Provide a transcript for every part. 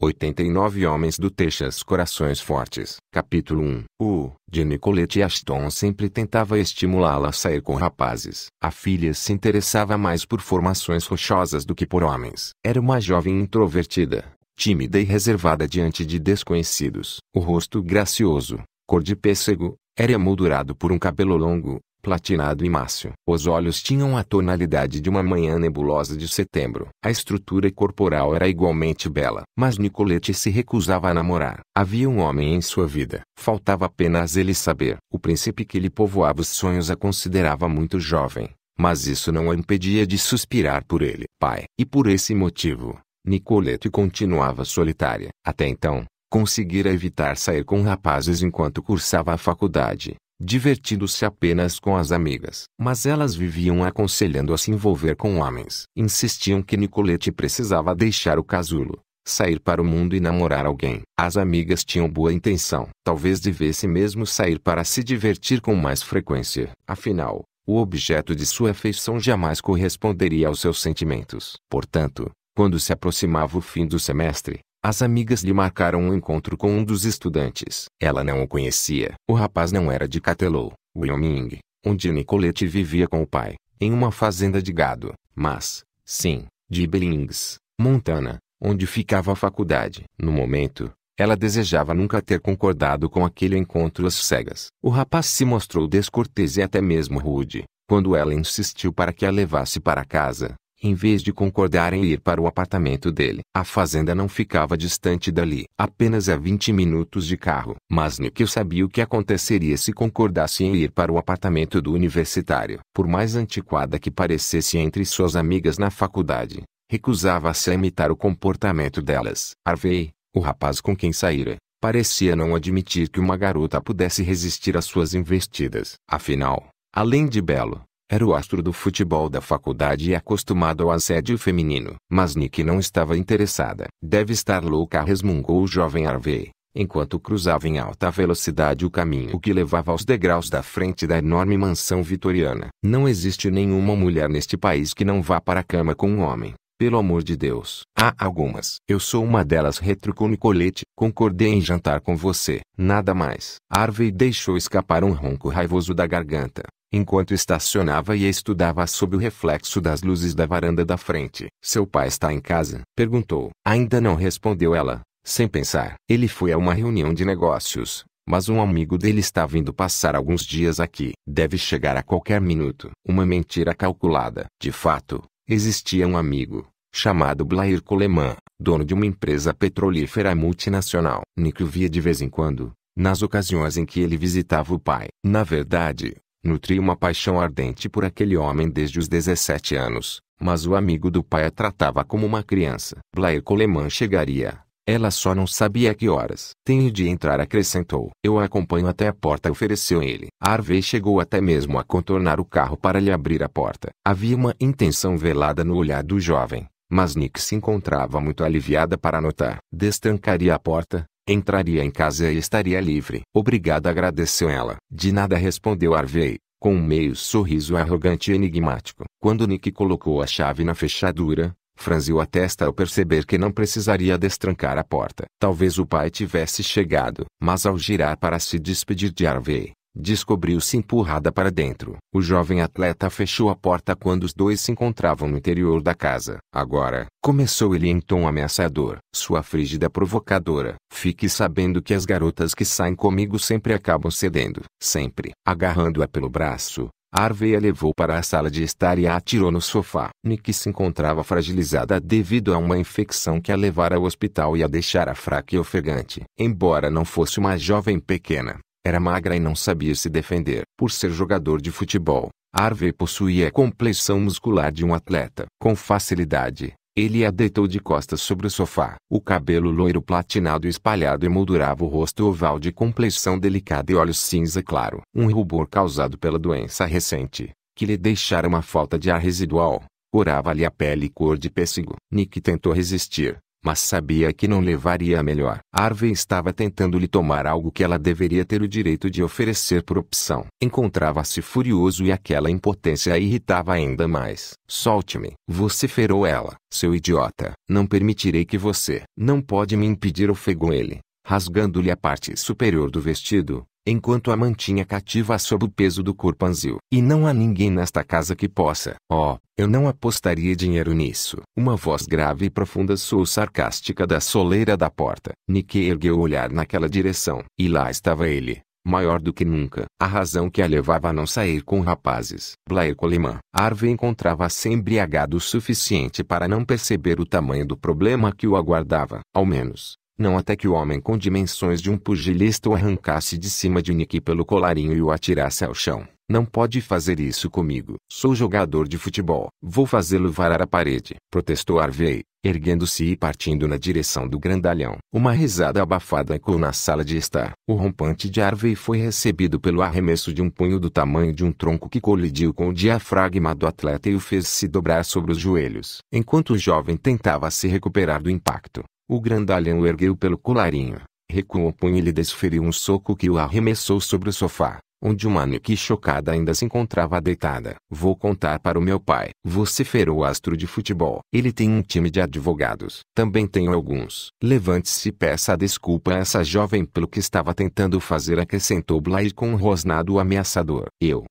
89 Homens do Texas Corações Fortes. Capítulo 1 O de Nicolette Ashton sempre tentava estimulá-la a sair com rapazes. A filha se interessava mais por formações rochosas do que por homens. Era uma jovem introvertida, tímida e reservada diante de desconhecidos. O rosto gracioso, cor de pêssego, era emoldurado por um cabelo longo, platinado e mácio. Os olhos tinham a tonalidade de uma manhã nebulosa de setembro. A estrutura corporal era igualmente bela. Mas Nicolete se recusava a namorar. Havia um homem em sua vida. Faltava apenas ele saber. O príncipe que lhe povoava os sonhos a considerava muito jovem. Mas isso não a impedia de suspirar por ele. Pai. E por esse motivo, Nicolete continuava solitária. Até então, conseguira evitar sair com rapazes enquanto cursava a faculdade divertindo-se apenas com as amigas. Mas elas viviam aconselhando a se envolver com homens. Insistiam que Nicolete precisava deixar o casulo, sair para o mundo e namorar alguém. As amigas tinham boa intenção. Talvez devesse mesmo sair para se divertir com mais frequência. Afinal, o objeto de sua afeição jamais corresponderia aos seus sentimentos. Portanto, quando se aproximava o fim do semestre, as amigas lhe marcaram um encontro com um dos estudantes. Ela não o conhecia. O rapaz não era de Catelou, Wyoming, onde Nicolette vivia com o pai, em uma fazenda de gado, mas, sim, de Billings, Montana, onde ficava a faculdade. No momento, ela desejava nunca ter concordado com aquele encontro às cegas. O rapaz se mostrou descortês e até mesmo rude, quando ela insistiu para que a levasse para casa. Em vez de concordar em ir para o apartamento dele, a fazenda não ficava distante dali, apenas a 20 minutos de carro. Mas Níquel sabia o que aconteceria se concordasse em ir para o apartamento do universitário. Por mais antiquada que parecesse entre suas amigas na faculdade, recusava-se a imitar o comportamento delas. Harvey, o rapaz com quem saíra, parecia não admitir que uma garota pudesse resistir às suas investidas. Afinal, além de belo, era o astro do futebol da faculdade e acostumado ao assédio feminino. Mas Nick não estava interessada. Deve estar louca, resmungou o jovem Harvey, enquanto cruzava em alta velocidade o caminho que levava aos degraus da frente da enorme mansão vitoriana. Não existe nenhuma mulher neste país que não vá para a cama com um homem. Pelo amor de Deus. Há algumas. Eu sou uma delas, retrucou Nicolete. Concordei em jantar com você. Nada mais. Harvey deixou escapar um ronco raivoso da garganta enquanto estacionava e estudava sob o reflexo das luzes da varanda da frente. Seu pai está em casa? perguntou. Ainda não respondeu ela, sem pensar. Ele foi a uma reunião de negócios, mas um amigo dele está vindo passar alguns dias aqui. Deve chegar a qualquer minuto. Uma mentira calculada. De fato, existia um amigo, chamado Blair Coleman, dono de uma empresa petrolífera multinacional. Nick o via de vez em quando, nas ocasiões em que ele visitava o pai. Na verdade, Nutri uma paixão ardente por aquele homem desde os 17 anos, mas o amigo do pai a tratava como uma criança. Blair Coleman chegaria. Ela só não sabia que horas. Tenho de entrar, acrescentou. Eu a acompanho até a porta, ofereceu ele. Harvey chegou até mesmo a contornar o carro para lhe abrir a porta. Havia uma intenção velada no olhar do jovem, mas Nick se encontrava muito aliviada para notar. Destrancaria a porta, Entraria em casa e estaria livre. Obrigada agradeceu ela. De nada respondeu Harvey, com um meio sorriso arrogante e enigmático. Quando Nick colocou a chave na fechadura, franziu a testa ao perceber que não precisaria destrancar a porta. Talvez o pai tivesse chegado, mas ao girar para se despedir de Harvey, Descobriu-se empurrada para dentro. O jovem atleta fechou a porta quando os dois se encontravam no interior da casa. Agora, começou ele em tom ameaçador, sua frígida provocadora. Fique sabendo que as garotas que saem comigo sempre acabam cedendo. Sempre. Agarrando-a pelo braço, Harvey a levou para a sala de estar e a atirou no sofá. Nick se encontrava fragilizada devido a uma infecção que a levara ao hospital e a deixara fraca e ofegante. Embora não fosse uma jovem pequena, era magra e não sabia se defender. Por ser jogador de futebol, Harvey possuía a complexão muscular de um atleta. Com facilidade, ele a deitou de costas sobre o sofá. O cabelo loiro platinado espalhado emoldurava o rosto oval de complexão delicada e olhos cinza claro. Um rubor causado pela doença recente, que lhe deixara uma falta de ar residual, corava-lhe a pele cor de pêssego. Nick tentou resistir, mas sabia que não levaria a melhor. Arvin estava tentando lhe tomar algo que ela deveria ter o direito de oferecer por opção. Encontrava-se furioso e aquela impotência a irritava ainda mais. Solte-me! Vociferou ela. Seu idiota! Não permitirei que você. Não pode me impedir, ofegou ele, rasgando-lhe a parte superior do vestido, enquanto a mantinha cativa sob o peso do corpo E não há ninguém nesta casa que possa. Oh, eu não apostaria dinheiro nisso. Uma voz grave e profunda soou sarcástica da soleira da porta. Nike ergueu o olhar naquela direção. E lá estava ele, maior do que nunca. A razão que a levava a não sair com rapazes. Blair Coleman. Harvey encontrava-se embriagado o suficiente para não perceber o tamanho do problema que o aguardava. Ao menos, não até que o homem com dimensões de um pugilista o arrancasse de cima de Nick pelo colarinho e o atirasse ao chão. Não pode fazer isso comigo. Sou jogador de futebol. Vou fazê-lo varar a parede. Protestou Harvey, erguendo-se e partindo na direção do grandalhão. Uma risada abafada ecoou na sala de estar. O rompante de Harvey foi recebido pelo arremesso de um punho do tamanho de um tronco que colidiu com o diafragma do atleta e o fez se dobrar sobre os joelhos. Enquanto o jovem tentava se recuperar do impacto, o grandalhão ergueu pelo colarinho, recuou o punho e lhe desferiu um soco que o arremessou sobre o sofá, onde uma Niki chocada ainda se encontrava deitada. Vou contar para o meu pai, vociferou o astro de futebol. Ele tem um time de advogados. Também tenho alguns. Levante-se e peça desculpa a essa jovem pelo que estava tentando fazer, acrescentou Blair com um rosnado ameaçador. Eu,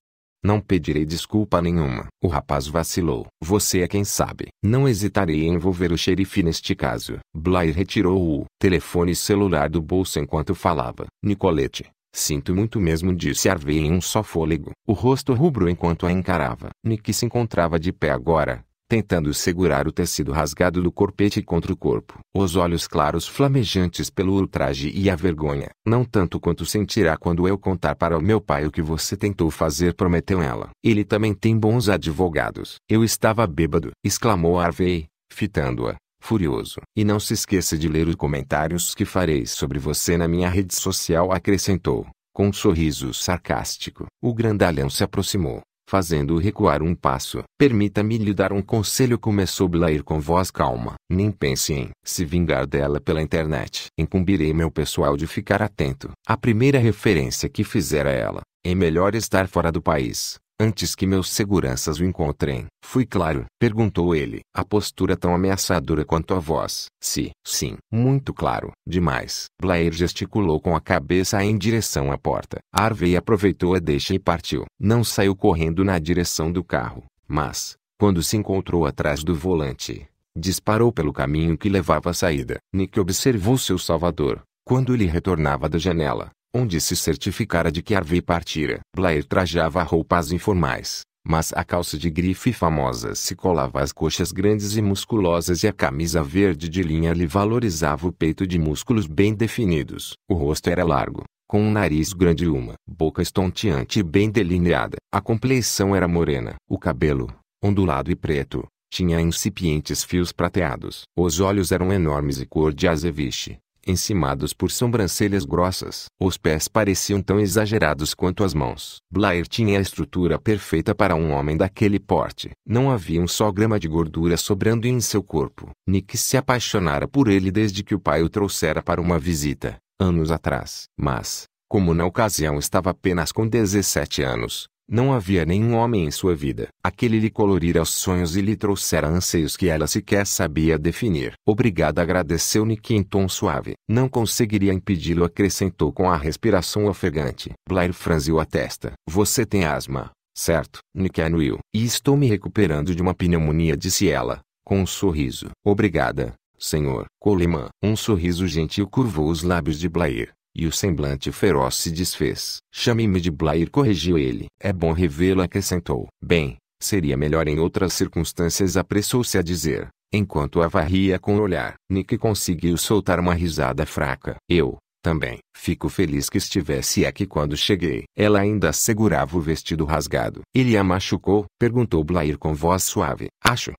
não pedirei desculpa nenhuma. O rapaz vacilou. Você é quem sabe. Não hesitarei em envolver o xerife neste caso. Blair retirou o telefone celular do bolso enquanto falava. Nicolete, Sinto muito mesmo, disse Harvey em um só fôlego, o rosto rubro enquanto a encarava. Nick se encontrava de pé agora, tentando segurar o tecido rasgado do corpete contra o corpo. Os olhos claros flamejantes pelo ultraje e a vergonha. Não tanto quanto sentirá quando eu contar para o meu pai o que você tentou fazer, prometeu ela. Ele também tem bons advogados. Eu estava bêbado, exclamou Harvey, fitando-a. Furioso. E não se esqueça de ler os comentários que farei sobre você na minha rede social, acrescentou, com um sorriso sarcástico. O grandalhão se aproximou fazendo-o recuar um passo. Permita-me lhe dar um conselho começou é Blair com voz calma. Nem pense em se vingar dela pela internet. Incumbirei meu pessoal de ficar atento. A primeira referência que fizer a ela, é melhor estar fora do país antes que meus seguranças o encontrem. Fui claro? Perguntou ele. A postura tão ameaçadora quanto a voz. Se, sim, muito claro. Demais. Blair gesticulou com a cabeça em direção à porta. Harvey aproveitou a deixa e partiu. Não saiu correndo na direção do carro, mas, quando se encontrou atrás do volante, disparou pelo caminho que levava à saída. Nick observou seu salvador, quando ele retornava da janela, onde se certificara de que Harvey partira. Blair trajava roupas informais, mas a calça de grife famosa se colava às coxas grandes e musculosas e a camisa verde de linha lhe valorizava o peito de músculos bem definidos. O rosto era largo, com um nariz grande e uma boca estonteante e bem delineada. A complexão era morena. O cabelo, ondulado e preto, tinha incipientes fios prateados. Os olhos eram enormes e cor de azeviche, encimados por sobrancelhas grossas. Os pés pareciam tão exagerados quanto as mãos. Blair tinha a estrutura perfeita para um homem daquele porte. Não havia um só grama de gordura sobrando em seu corpo. Nick se apaixonara por ele desde que o pai o trouxera para uma visita, anos atrás. Mas, como na ocasião estava apenas com 17 anos, não havia nenhum homem em sua vida. Aquele lhe colorira os sonhos e lhe trouxera anseios que ela sequer sabia definir. Obrigada agradeceu Nick em tom suave. Não conseguiria impedi-lo acrescentou com a respiração ofegante. Blair franziu a testa. Você tem asma, certo? Nick anuiu. E estou me recuperando de uma pneumonia disse ela, com um sorriso. Obrigada, senhor. Coleman. Um sorriso gentil curvou os lábios de Blair. E o semblante feroz se desfez. Chame-me de Blair, corrigiu ele. É bom revê-lo, acrescentou. Bem, seria melhor em outras circunstâncias, apressou-se a dizer, enquanto a varria com o olhar. Nick conseguiu soltar uma risada fraca. Eu, também. Fico feliz que estivesse aqui quando cheguei. Ela ainda segurava o vestido rasgado. Ele a machucou? Perguntou Blair com voz suave. Acho,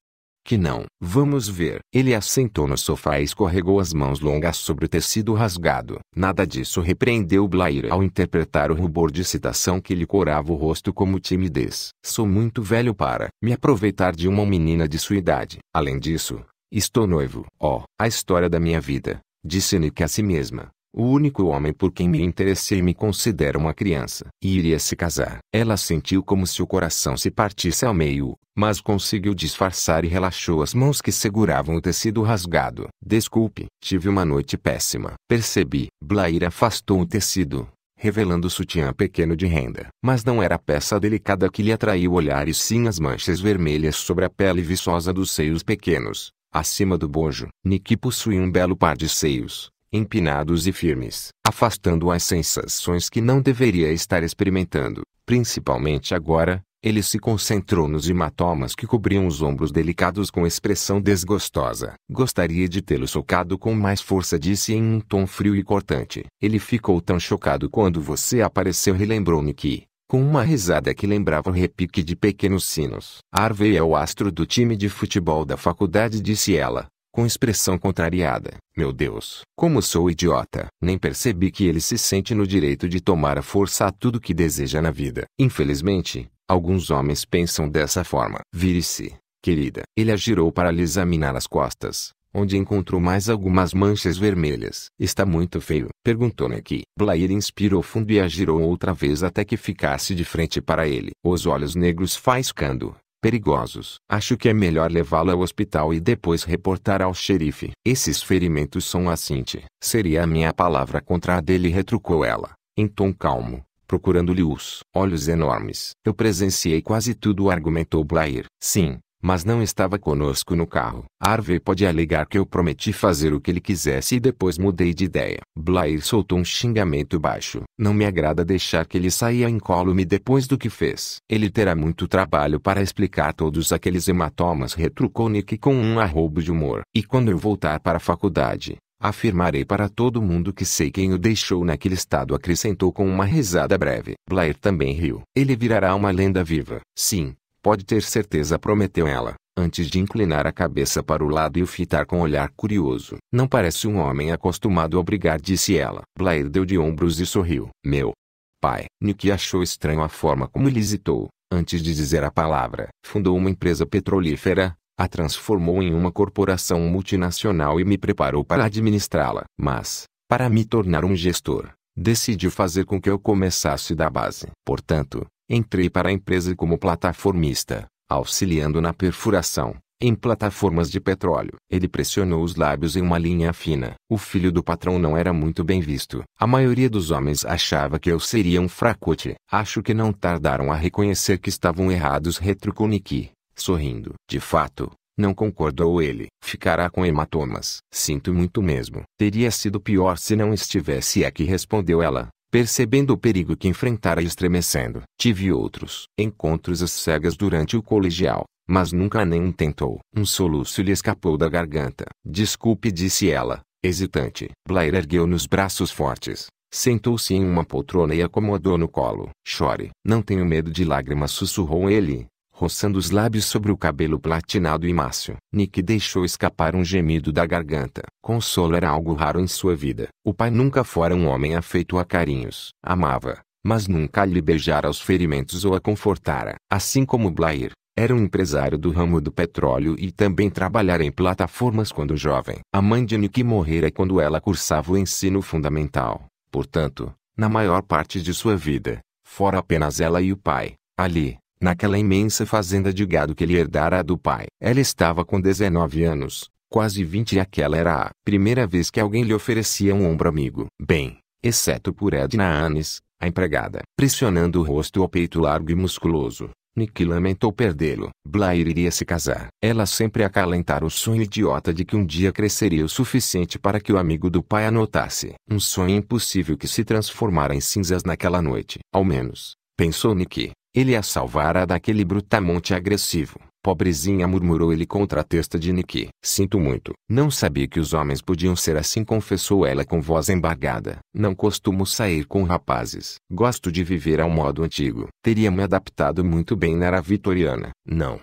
que não. Vamos ver. Ele assentou no sofá e escorregou as mãos longas sobre o tecido rasgado. Nada disso repreendeu Blair ao interpretar o rubor de citação que lhe corava o rosto como timidez. Sou muito velho para me aproveitar de uma menina de sua idade. Além disso, estou noivo. Oh, a história da minha vida, disse Nick a si mesma. O único homem por quem me interessei me considera uma criança. E iria se casar. Ela sentiu como se o coração se partisse ao meio, mas conseguiu disfarçar e relaxou as mãos que seguravam o tecido rasgado. Desculpe, tive uma noite péssima. Percebi. Blair afastou o tecido, revelando o sutiã pequeno de renda. Mas não era a peça delicada que lhe atraiu o olhar e sim as manchas vermelhas sobre a pele viçosa dos seios pequenos acima do bojo. Niki possuía um belo par de seios, empinados e firmes, afastando as sensações que não deveria estar experimentando. Principalmente agora, ele se concentrou nos hematomas que cobriam os ombros delicados com expressão desgostosa. Gostaria de tê-lo socado com mais força, disse em um tom frio e cortante. Ele ficou tão chocado quando você apareceu, relembrou-me que, com uma risada que lembrava o repique de pequenos sinos. Harvey é o astro do time de futebol da faculdade, disse ela com expressão contrariada. Meu Deus, como sou idiota! Nem percebi que ele se sente no direito de tomar a força a tudo que deseja na vida. Infelizmente, alguns homens pensam dessa forma. Vire-se, querida. Ele agirou para lhe examinar as costas onde encontrou mais algumas manchas vermelhas. Está muito feio, perguntou Neki. Blair inspirou fundo e agirou outra vez até que ficasse de frente para ele. Os olhos negros faiscando, perigosos. Acho que é melhor levá-la ao hospital e depois reportar ao xerife. Esses ferimentos são assinte. Seria a minha palavra contra a dele, retrucou ela, em tom calmo procurando-lhe os olhos enormes. Eu presenciei quase tudo, argumentou Blair. Sim, mas não estava conosco no carro. Harvey pode alegar que eu prometi fazer o que ele quisesse e depois mudei de ideia. Blair soltou um xingamento baixo. Não me agrada deixar que ele saia incólume depois do que fez. Ele terá muito trabalho para explicar todos aqueles hematomas, retrucou Nick com um arrobo de humor. E quando eu voltar para a faculdade, Afirmarei para todo mundo que sei quem o deixou naquele estado, acrescentou com uma risada breve. Blair também riu. Ele virará uma lenda viva. Sim, Pode ter certeza, prometeu ela, antes de inclinar a cabeça para o lado e o fitar com um olhar curioso. Não parece um homem acostumado a brigar, disse ela. Blair deu de ombros e sorriu. Meu pai. Nick achou estranho a forma como ele hesitou, antes de dizer a palavra. Fundou uma empresa petrolífera, a transformou em uma corporação multinacional e me preparou para administrá-la. Mas, para me tornar um gestor, decidiu fazer com que eu começasse da base. Portanto, Entrei para a empresa como plataformista, auxiliando na perfuração, em plataformas de petróleo. Ele pressionou os lábios em uma linha fina. O filho do patrão não era muito bem visto. A maioria dos homens achava que eu seria um fracote. Acho que não tardaram a reconhecer que estavam errados, retrucou Niki, sorrindo. De fato, não concordou ele. Ficará com hematomas. Sinto muito mesmo. Teria sido pior se não estivesse aqui, respondeu ela. Percebendo o perigo que enfrentara e estremecendo, tive outros encontros às cegas durante o colegial, mas nunca nenhum tentou. Um soluço lhe escapou da garganta. Desculpe, disse ela, hesitante. Blair ergueu nos braços fortes. Sentou-se em uma poltrona e acomodou no colo. Chore. Não tenho medo de lágrimas, sussurrou ele roçando os lábios sobre o cabelo platinado e macio. Nick deixou escapar um gemido da garganta. Consolo era algo raro em sua vida. O pai nunca fora um homem afeito a carinhos. Amava, mas nunca lhe beijara os ferimentos ou a confortara. Assim como Blair, era um empresário do ramo do petróleo e também trabalhara em plataformas quando jovem. A mãe de Nick morrera quando ela cursava o ensino fundamental. Portanto, na maior parte de sua vida, fora apenas ela e o pai, ali, naquela imensa fazenda de gado que ele herdara do pai. Ela estava com 19 anos, quase 20 e aquela era a primeira vez que alguém lhe oferecia um ombro amigo. Bem, exceto por Edna Annes, a empregada, pressionando o rosto ao peito largo e musculoso. Nick lamentou perdê-lo. Blair iria se casar. Ela sempre acalentara o sonho idiota de que um dia cresceria o suficiente para que o amigo do pai anotasse. Um sonho impossível que se transformara em cinzas naquela noite. Ao menos, pensou Nick, ele a salvara daquele brutamonte agressivo. Pobrezinha murmurou ele contra a testa de Niki. Sinto muito. Não sabia que os homens podiam ser assim confessou ela com voz embargada. Não costumo sair com rapazes. Gosto de viver ao modo antigo. Teria me adaptado muito bem na era vitoriana. Não.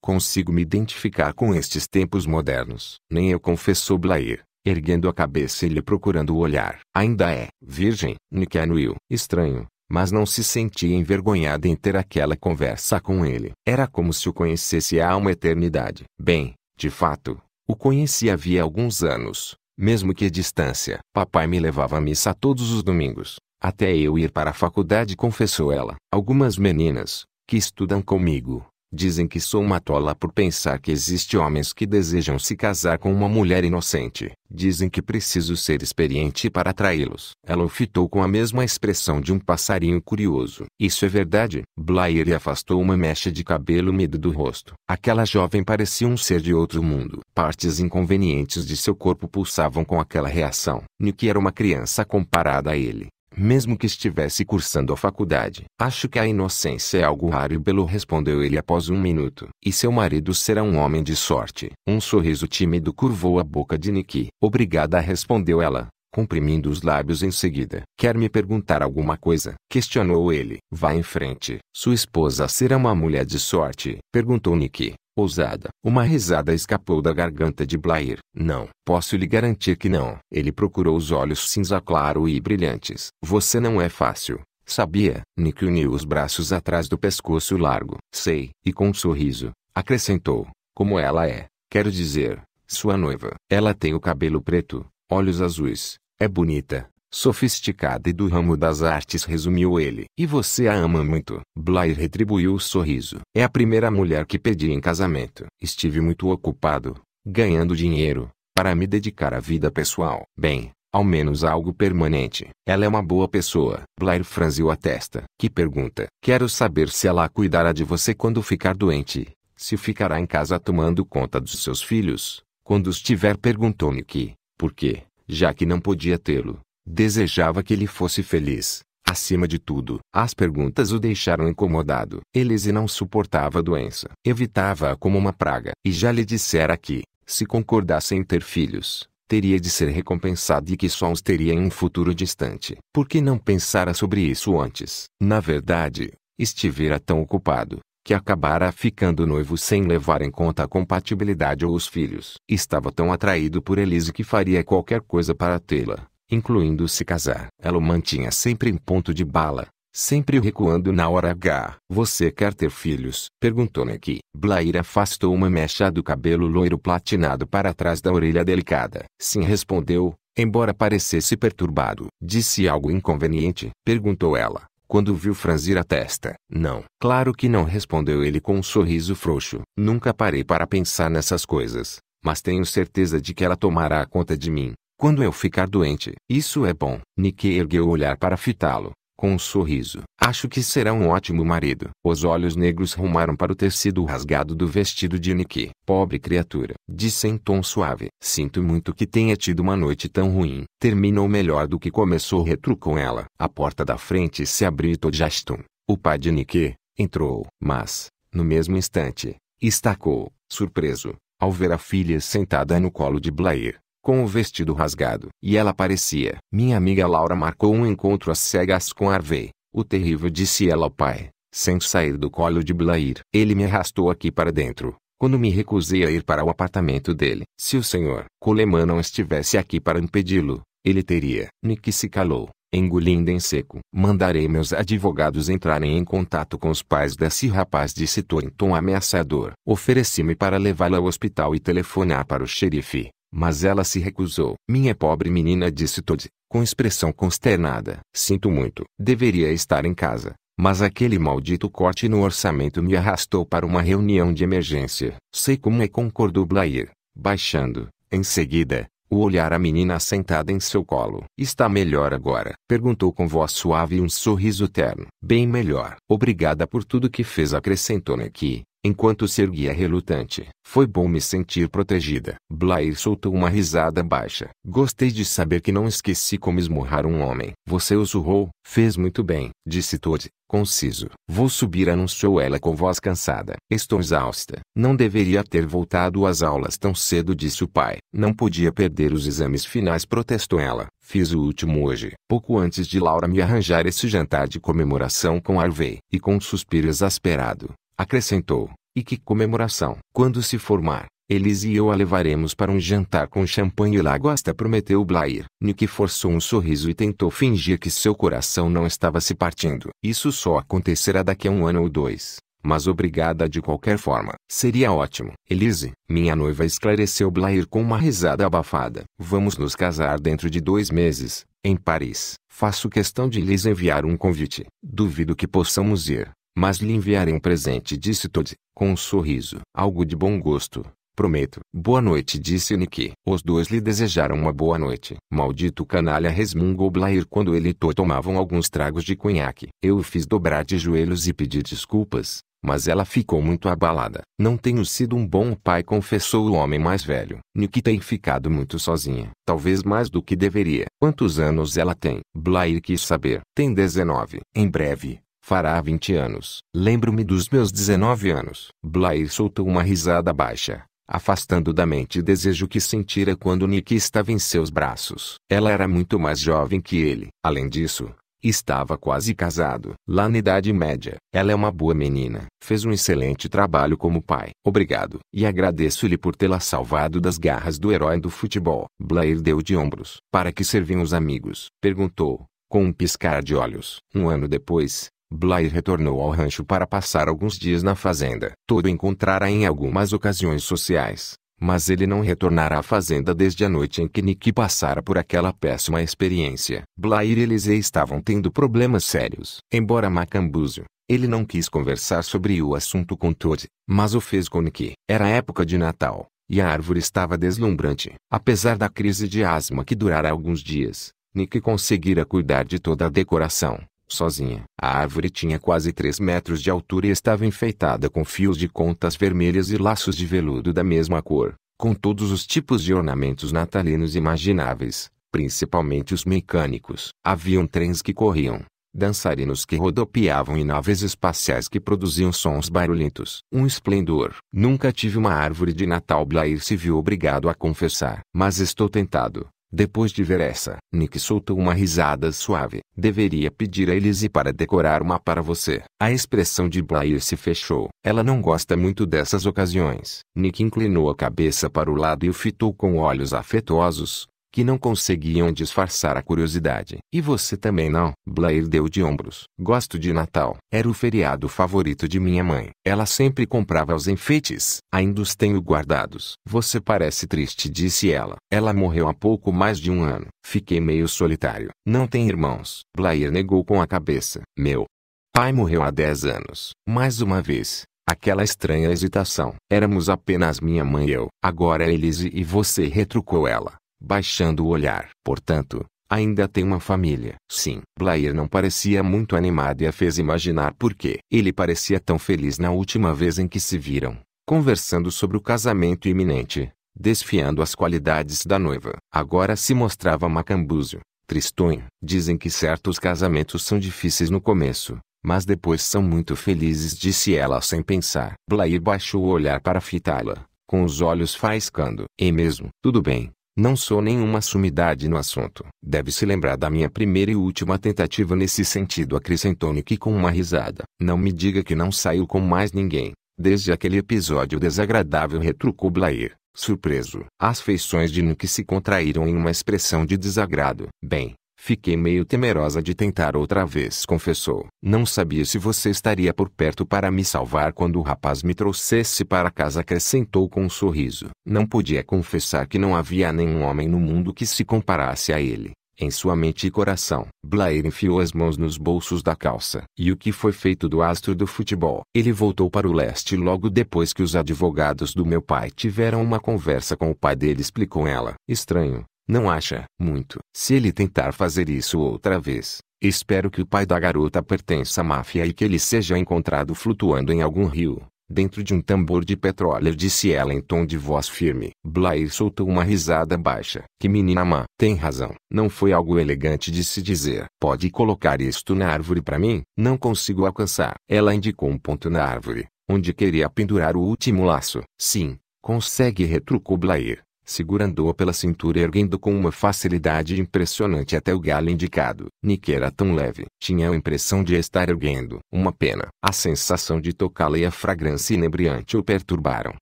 Consigo me identificar com estes tempos modernos. Nem eu confessou Blair erguendo a cabeça e lhe procurando o olhar. Ainda é, virgem, Niki anuiu. Estranho, mas não se sentia envergonhada em ter aquela conversa com ele. Era como se o conhecesse há uma eternidade. Bem, de fato, o conheci havia alguns anos, mesmo que a distância. Papai me levava à missa todos os domingos, até eu ir para a faculdade, confessou ela. Algumas meninas, que estudam comigo, Dizem que sou uma tola por pensar que existe homens que desejam se casar com uma mulher inocente. Dizem que preciso ser experiente para atraí-los. Ela o fitou com a mesma expressão de um passarinho curioso. Isso é verdade? Blair afastou uma mecha de cabelo úmido do rosto. Aquela jovem parecia um ser de outro mundo. Partes inconvenientes de seu corpo pulsavam com aquela reação. Nick era uma criança comparada a ele mesmo que estivesse cursando a faculdade. Acho que a inocência é algo raro e belo, respondeu ele após um minuto. E seu marido será um homem de sorte. Um sorriso tímido curvou a boca de Nikki. Obrigada, respondeu ela, comprimindo os lábios em seguida. Quer me perguntar alguma coisa? questionou ele. Vá em frente. Sua esposa será uma mulher de sorte? perguntou Nikki ousada. Uma risada escapou da garganta de Blair. Não, posso lhe garantir que não. Ele procurou os olhos cinza claro e brilhantes. Você não é fácil. Sabia? Nick uniu os braços atrás do pescoço largo. Sei. E com um sorriso, acrescentou. Como ela é. Quero dizer, sua noiva. Ela tem o cabelo preto, olhos azuis. É bonita sofisticada e do ramo das artes, resumiu ele. E você a ama muito. Blair retribuiu o sorriso. É a primeira mulher que pedi em casamento. Estive muito ocupado, ganhando dinheiro, para me dedicar à vida pessoal. Bem, ao menos algo permanente. Ela é uma boa pessoa. Blair franziu a testa. Que pergunta. Quero saber se ela cuidará de você quando ficar doente. Se ficará em casa tomando conta dos seus filhos. Quando estiver. perguntou-me que, por quê, já que não podia tê-lo, Desejava que ele fosse feliz. Acima de tudo, as perguntas o deixaram incomodado. Elise não suportava a doença. Evitava-a como uma praga. E já lhe dissera que, se concordasse em ter filhos, teria de ser recompensado e que só os teria em um futuro distante. Por que não pensara sobre isso antes? Na verdade, estivera tão ocupado, que acabara ficando noivo sem levar em conta a compatibilidade ou os filhos. Estava tão atraído por Elise que faria qualquer coisa para tê-la incluindo se casar. Ela o mantinha sempre em ponto de bala, sempre recuando na hora H. Você quer ter filhos? Perguntou Neki. Blair afastou uma mecha do cabelo loiro platinado para trás da orelha delicada. Sim respondeu, embora parecesse perturbado. Disse algo inconveniente? Perguntou ela. Quando viu franzir a testa. Não. Claro que não respondeu ele com um sorriso frouxo. Nunca parei para pensar nessas coisas mas tenho certeza de que ela tomará conta de mim. Quando eu ficar doente, isso é bom. Nikki ergueu o olhar para fitá-lo, com um sorriso. Acho que será um ótimo marido. Os olhos negros rumaram para o tecido rasgado do vestido de Nikki. Pobre criatura, disse em tom suave. Sinto muito que tenha tido uma noite tão ruim. Terminou melhor do que começou, retrucou ela. A porta da frente se abriu e Todjastum, o pai de Nikki, entrou. Mas, no mesmo instante, estacou, surpreso, ao ver a filha sentada no colo de Blair com o vestido rasgado. E ela parecia. Minha amiga Laura marcou um encontro às cegas com Harvey. O terrível disse ela ao pai, sem sair do colo de Blair. Ele me arrastou aqui para dentro, quando me recusei a ir para o apartamento dele. Se o senhor Coleman não estivesse aqui para impedi-lo, ele teria. Nick se calou, engolindo em seco. Mandarei meus advogados entrarem em contato com os pais desse rapaz, disse Thornton ameaçador. Ofereci-me para levá-lo ao hospital e telefonar para o xerife. Mas ela se recusou. Minha pobre menina disse Todd, com expressão consternada. Sinto muito. Deveria estar em casa. Mas aquele maldito corte no orçamento me arrastou para uma reunião de emergência. Sei como é concordou Blair, baixando, em seguida, o olhar à menina sentada em seu colo. Está melhor agora? Perguntou com voz suave e um sorriso terno. Bem melhor. Obrigada por tudo que fez acrescentou Neki enquanto se erguia é relutante. Foi bom me sentir protegida. Blair soltou uma risada baixa. Gostei de saber que não esqueci como esmurrar um homem. Você usurrou, fez muito bem, disse Todd, conciso. Vou subir, anunciou ela com voz cansada. Estou exausta. Não deveria ter voltado às aulas tão cedo, disse o pai. Não podia perder os exames finais, protestou ela. Fiz o último hoje, pouco antes de Laura me arranjar esse jantar de comemoração com Harvey. E com um suspiro exasperado, Acrescentou: E que comemoração! Quando se formar, eles e eu a levaremos para um jantar com champanhe e lagosta, prometeu Blair. Nick forçou um sorriso e tentou fingir que seu coração não estava se partindo. Isso só acontecerá daqui a um ano ou dois. Mas obrigada de qualquer forma. Seria ótimo. Elise, minha noiva esclareceu Blair com uma risada abafada. Vamos nos casar dentro de dois meses, em Paris. Faço questão de lhes enviar um convite. Duvido que possamos ir. Mas lhe enviarei um presente, disse Todd, com um sorriso. Algo de bom gosto, prometo. Boa noite, disse Nicky. Os dois lhe desejaram uma boa noite. Maldito canalha resmungou Blair quando ele e Todd tomavam alguns tragos de conhaque. Eu o fiz dobrar de joelhos e pedir desculpas, mas ela ficou muito abalada. Não tenho sido um bom pai, confessou o homem mais velho. Nick tem ficado muito sozinha. Talvez mais do que deveria. Quantos anos ela tem? Blair quis saber. Tem 19. Em breve, Fará 20 anos. Lembro-me dos meus 19 anos. Blair soltou uma risada baixa, afastando da mente o desejo que sentira quando Nick estava em seus braços. Ela era muito mais jovem que ele. Além disso, Estava quase casado. Lá na Idade Média, ela é uma boa menina. Fez um excelente trabalho como pai. Obrigado. E agradeço-lhe por tê-la salvado das garras do herói do futebol. Blair deu de ombros. Para que serviam os amigos? Perguntou, com um piscar de olhos. Um ano depois, Blair retornou ao rancho para passar alguns dias na fazenda. Todo encontrará em algumas ocasiões sociais, mas ele não retornará à fazenda desde a noite em que Nick passara por aquela péssima experiência. Blair e Elisei estavam tendo problemas sérios. Embora macambúzio, ele não quis conversar sobre o assunto com Todd, mas o fez com Nick. Era época de Natal, e a árvore estava deslumbrante. Apesar da crise de asma que durara alguns dias, Nick conseguira cuidar de toda a decoração sozinha. A árvore tinha quase três metros de altura e estava enfeitada com fios de contas vermelhas e laços de veludo da mesma cor, com todos os tipos de ornamentos natalinos imagináveis, principalmente os mecânicos. Haviam trens que corriam, dançarinos que rodopiavam e naves espaciais que produziam sons barulhentos. Um esplendor. Nunca tive uma árvore de Natal Blair se viu obrigado a confessar. Mas estou tentado depois de ver essa, Nick soltou uma risada suave. Deveria pedir a Elise para decorar uma para você. A expressão de Blair se fechou. Ela não gosta muito dessas ocasiões. Nick inclinou a cabeça para o lado e o fitou com olhos afetuosos que não conseguiam disfarçar a curiosidade. E você também não? Blair deu de ombros. Gosto de Natal. Era o feriado favorito de minha mãe. Ela sempre comprava os enfeites. Ainda os tenho guardados. Você parece triste, disse ela. Ela morreu há pouco mais de um ano. Fiquei meio solitário. Não tem irmãos. Blair negou com a cabeça. Meu pai morreu há dez anos. Mais uma vez, Aquela estranha hesitação. Éramos apenas minha mãe e eu. Agora é Elise e você retrucou ela baixando o olhar. Portanto, ainda tem uma família. Sim, Blair não parecia muito animado e a fez imaginar por que ele parecia tão feliz na última vez em que se viram, conversando sobre o casamento iminente, desfiando as qualidades da noiva. Agora se mostrava macambúzio, tristonho. Dizem que certos casamentos são difíceis no começo, mas depois são muito felizes, disse ela sem pensar. Blair baixou o olhar para fitá-la, com os olhos faiscando. E é mesmo, tudo bem, não sou nenhuma sumidade no assunto. Deve-se lembrar da minha primeira e última tentativa nesse sentido, acrescentou Nick com uma risada. Não me diga que não saiu com mais ninguém. Desde aquele episódio desagradável, retrucou Blair, surpreso. As feições de Nick se contraíram em uma expressão de desagrado. Bem, Fiquei meio temerosa de tentar outra vez, confessou. Não sabia se você estaria por perto para me salvar quando o rapaz me trouxesse para casa, acrescentou com um sorriso. Não podia confessar que não havia nenhum homem no mundo que se comparasse a ele em sua mente e coração. Blair enfiou as mãos nos bolsos da calça. E o que foi feito do astro do futebol? Ele voltou para o leste logo depois que os advogados do meu pai tiveram uma conversa com o pai dele, explicou ela. Estranho, não acha muito. Se ele tentar fazer isso outra vez, espero que o pai da garota pertença à máfia e que ele seja encontrado flutuando em algum rio, dentro de um tambor de petróleo, disse ela em tom de voz firme. Blair soltou uma risada baixa. Que menina má. Tem razão. Não foi algo elegante de se dizer. Pode colocar isto na árvore para mim? Não consigo alcançar. Ela indicou um ponto na árvore, onde queria pendurar o último laço. Sim, consegue retrucou Blair segurando-o pela cintura e erguendo com uma facilidade impressionante até o galho indicado. Nick era tão leve. Tinha a impressão de estar erguendo uma pena. A sensação de tocá-la e a fragrância inebriante o perturbaram.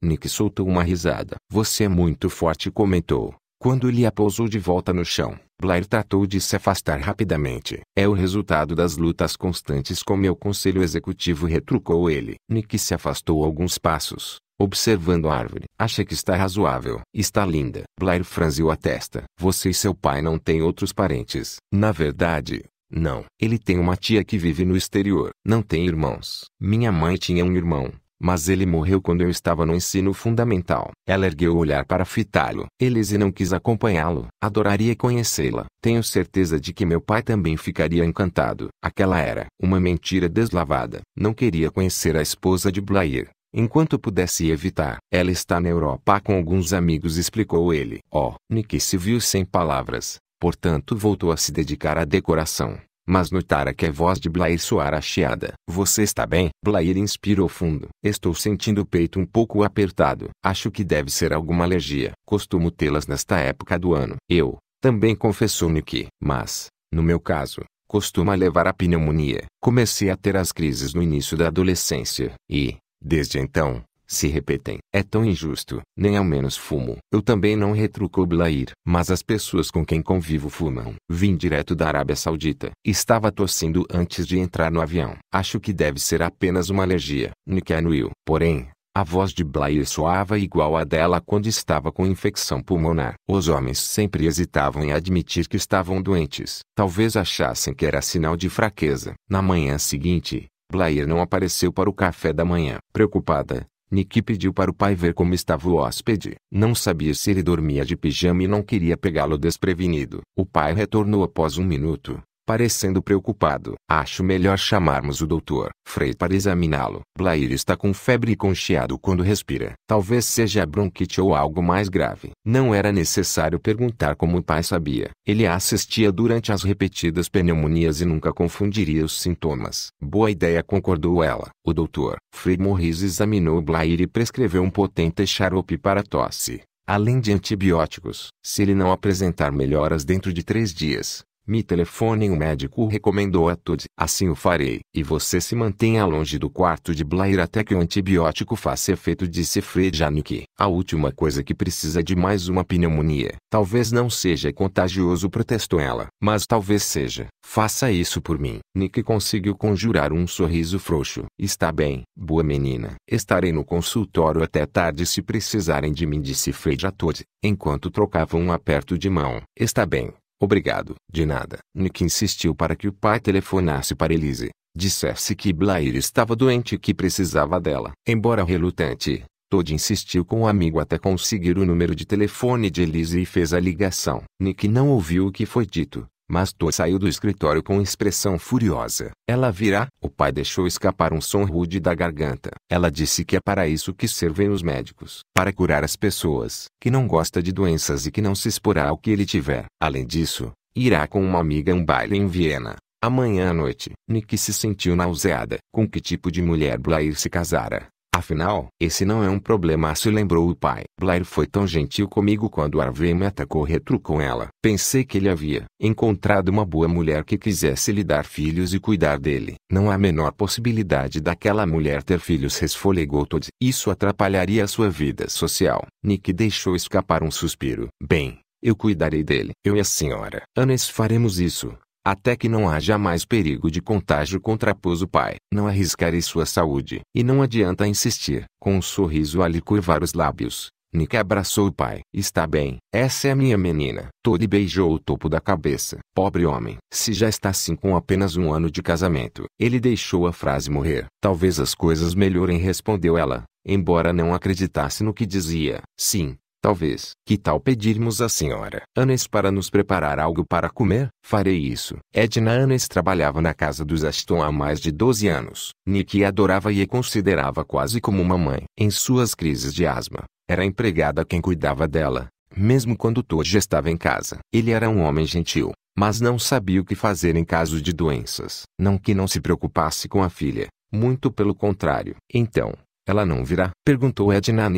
Nick soltou uma risada. Você é muito forte comentou. Quando ele a pousou de volta no chão, Blair tratou de se afastar rapidamente. É o resultado das lutas constantes com meu é conselho executivo retrucou ele. Nick se afastou alguns passos, Observando a árvore, acha que está razoável. Está linda. Blair franziu a testa. Você e seu pai não têm outros parentes. Na verdade, não. Ele tem uma tia que vive no exterior. Não tem irmãos. Minha mãe tinha um irmão, mas ele morreu quando eu estava no ensino fundamental. Ela ergueu o olhar para fitá-lo. Elise não quis acompanhá-lo. Adoraria conhecê-la. Tenho certeza de que meu pai também ficaria encantado. Aquela era uma mentira deslavada. Não queria conhecer a esposa de Blair. Enquanto pudesse evitar. Ela está na Europa com alguns amigos, explicou ele. Oh, Nick se viu sem palavras, portanto voltou a se dedicar à decoração. Mas notara que a voz de Blair soara chiada. Você está bem? Blair inspirou fundo. Estou sentindo o peito um pouco apertado. Acho que deve ser alguma alergia. Costumo tê-las nesta época do ano. Eu, também confessou Nick. Mas, no meu caso, costuma levar a pneumonia. Comecei a ter as crises no início da adolescência. E, Desde então, se repetem. É tão injusto. Nem ao menos fumo. Eu também não retrucou Blair. Mas as pessoas com quem convivo fumam. Vim direto da Arábia Saudita. Estava tossindo antes de entrar no avião. Acho que deve ser apenas uma alergia. Nick anuiu. Porém, a voz de Blair soava igual à dela quando estava com infecção pulmonar. Os homens sempre hesitavam em admitir que estavam doentes. Talvez achassem que era sinal de fraqueza. Na manhã seguinte, Blair não apareceu para o café da manhã. Preocupada, Nikki pediu para o pai ver como estava o hóspede. Não sabia se ele dormia de pijama e não queria pegá-lo desprevenido. O pai retornou após um minuto parecendo preocupado. Acho melhor chamarmos o doutor Fred, para examiná-lo. Blair está com febre e concheado quando respira. Talvez seja bronquite ou algo mais grave. Não era necessário perguntar como o pai sabia. Ele a assistia durante as repetidas pneumonias e nunca confundiria os sintomas. Boa ideia, concordou ela. O doutor Fred Morris examinou Blair e prescreveu um potente xarope para tosse. Além de antibióticos, se ele não apresentar melhoras dentro de três dias, me telefonem um médico recomendou a Todd. Assim o farei. E você se mantenha longe do quarto de Blair até que o antibiótico faça efeito disse Fred Januck. A última coisa que precisa é de mais uma pneumonia. Talvez não seja contagioso protestou ela. Mas talvez seja. Faça isso por mim. Nick conseguiu conjurar um sorriso frouxo. Está bem, boa menina. Estarei no consultório até tarde se precisarem de mim disse Fred a Todd, enquanto trocavam um aperto de mão. Está bem. Obrigado. De nada. Nick insistiu para que o pai telefonasse para Elise. Dissesse que Blair estava doente e que precisava dela. Embora relutante, Todd insistiu com o amigo até conseguir o número de telefone de Elise e fez a ligação. Nick não ouviu o que foi dito, Mastor saiu do escritório com expressão furiosa. Ela virá. O pai deixou escapar um som rude da garganta. Ela disse que é para isso que servem os médicos. Para curar as pessoas. Que não gosta de doenças e que não se exporá ao que ele tiver. Além disso, irá com uma amiga a um baile em Viena. Amanhã à noite, Nick se sentiu nauseada. Com que tipo de mulher Blair se casara? Afinal, esse não é um problema se lembrou o pai. Blair foi tão gentil comigo quando Harvey me atacou retru com ela. Pensei que ele havia encontrado uma boa mulher que quisesse lhe dar filhos e cuidar dele. Não há a menor possibilidade daquela mulher ter filhos resfolegou Todd. Isso atrapalharia a sua vida social. Nick deixou escapar um suspiro. Bem, eu cuidarei dele. Eu e a senhora. Anes faremos isso até que não haja mais perigo de contágio contrapôs o pai. Não arriscarei sua saúde. E não adianta insistir. Com um sorriso a lhe curvar os lábios, Nick abraçou o pai. Está bem, essa é a minha menina. Todd beijou o topo da cabeça. Pobre homem. Se já está assim com apenas um ano de casamento. Ele deixou a frase morrer. Talvez as coisas melhorem, respondeu ela, embora não acreditasse no que dizia. Sim, talvez. Que tal pedirmos à senhora Anes para nos preparar algo para comer? Farei isso. Edna Anes trabalhava na casa dos Ashton há mais de 12 anos. Nicky adorava e a considerava quase como uma mãe. Em suas crises de asma, era empregada quem cuidava dela, mesmo quando Todd estava em casa. Ele era um homem gentil, mas não sabia o que fazer em caso de doenças. Não que não se preocupasse com a filha, muito pelo contrário. Então, ela não virá? Perguntou Edna a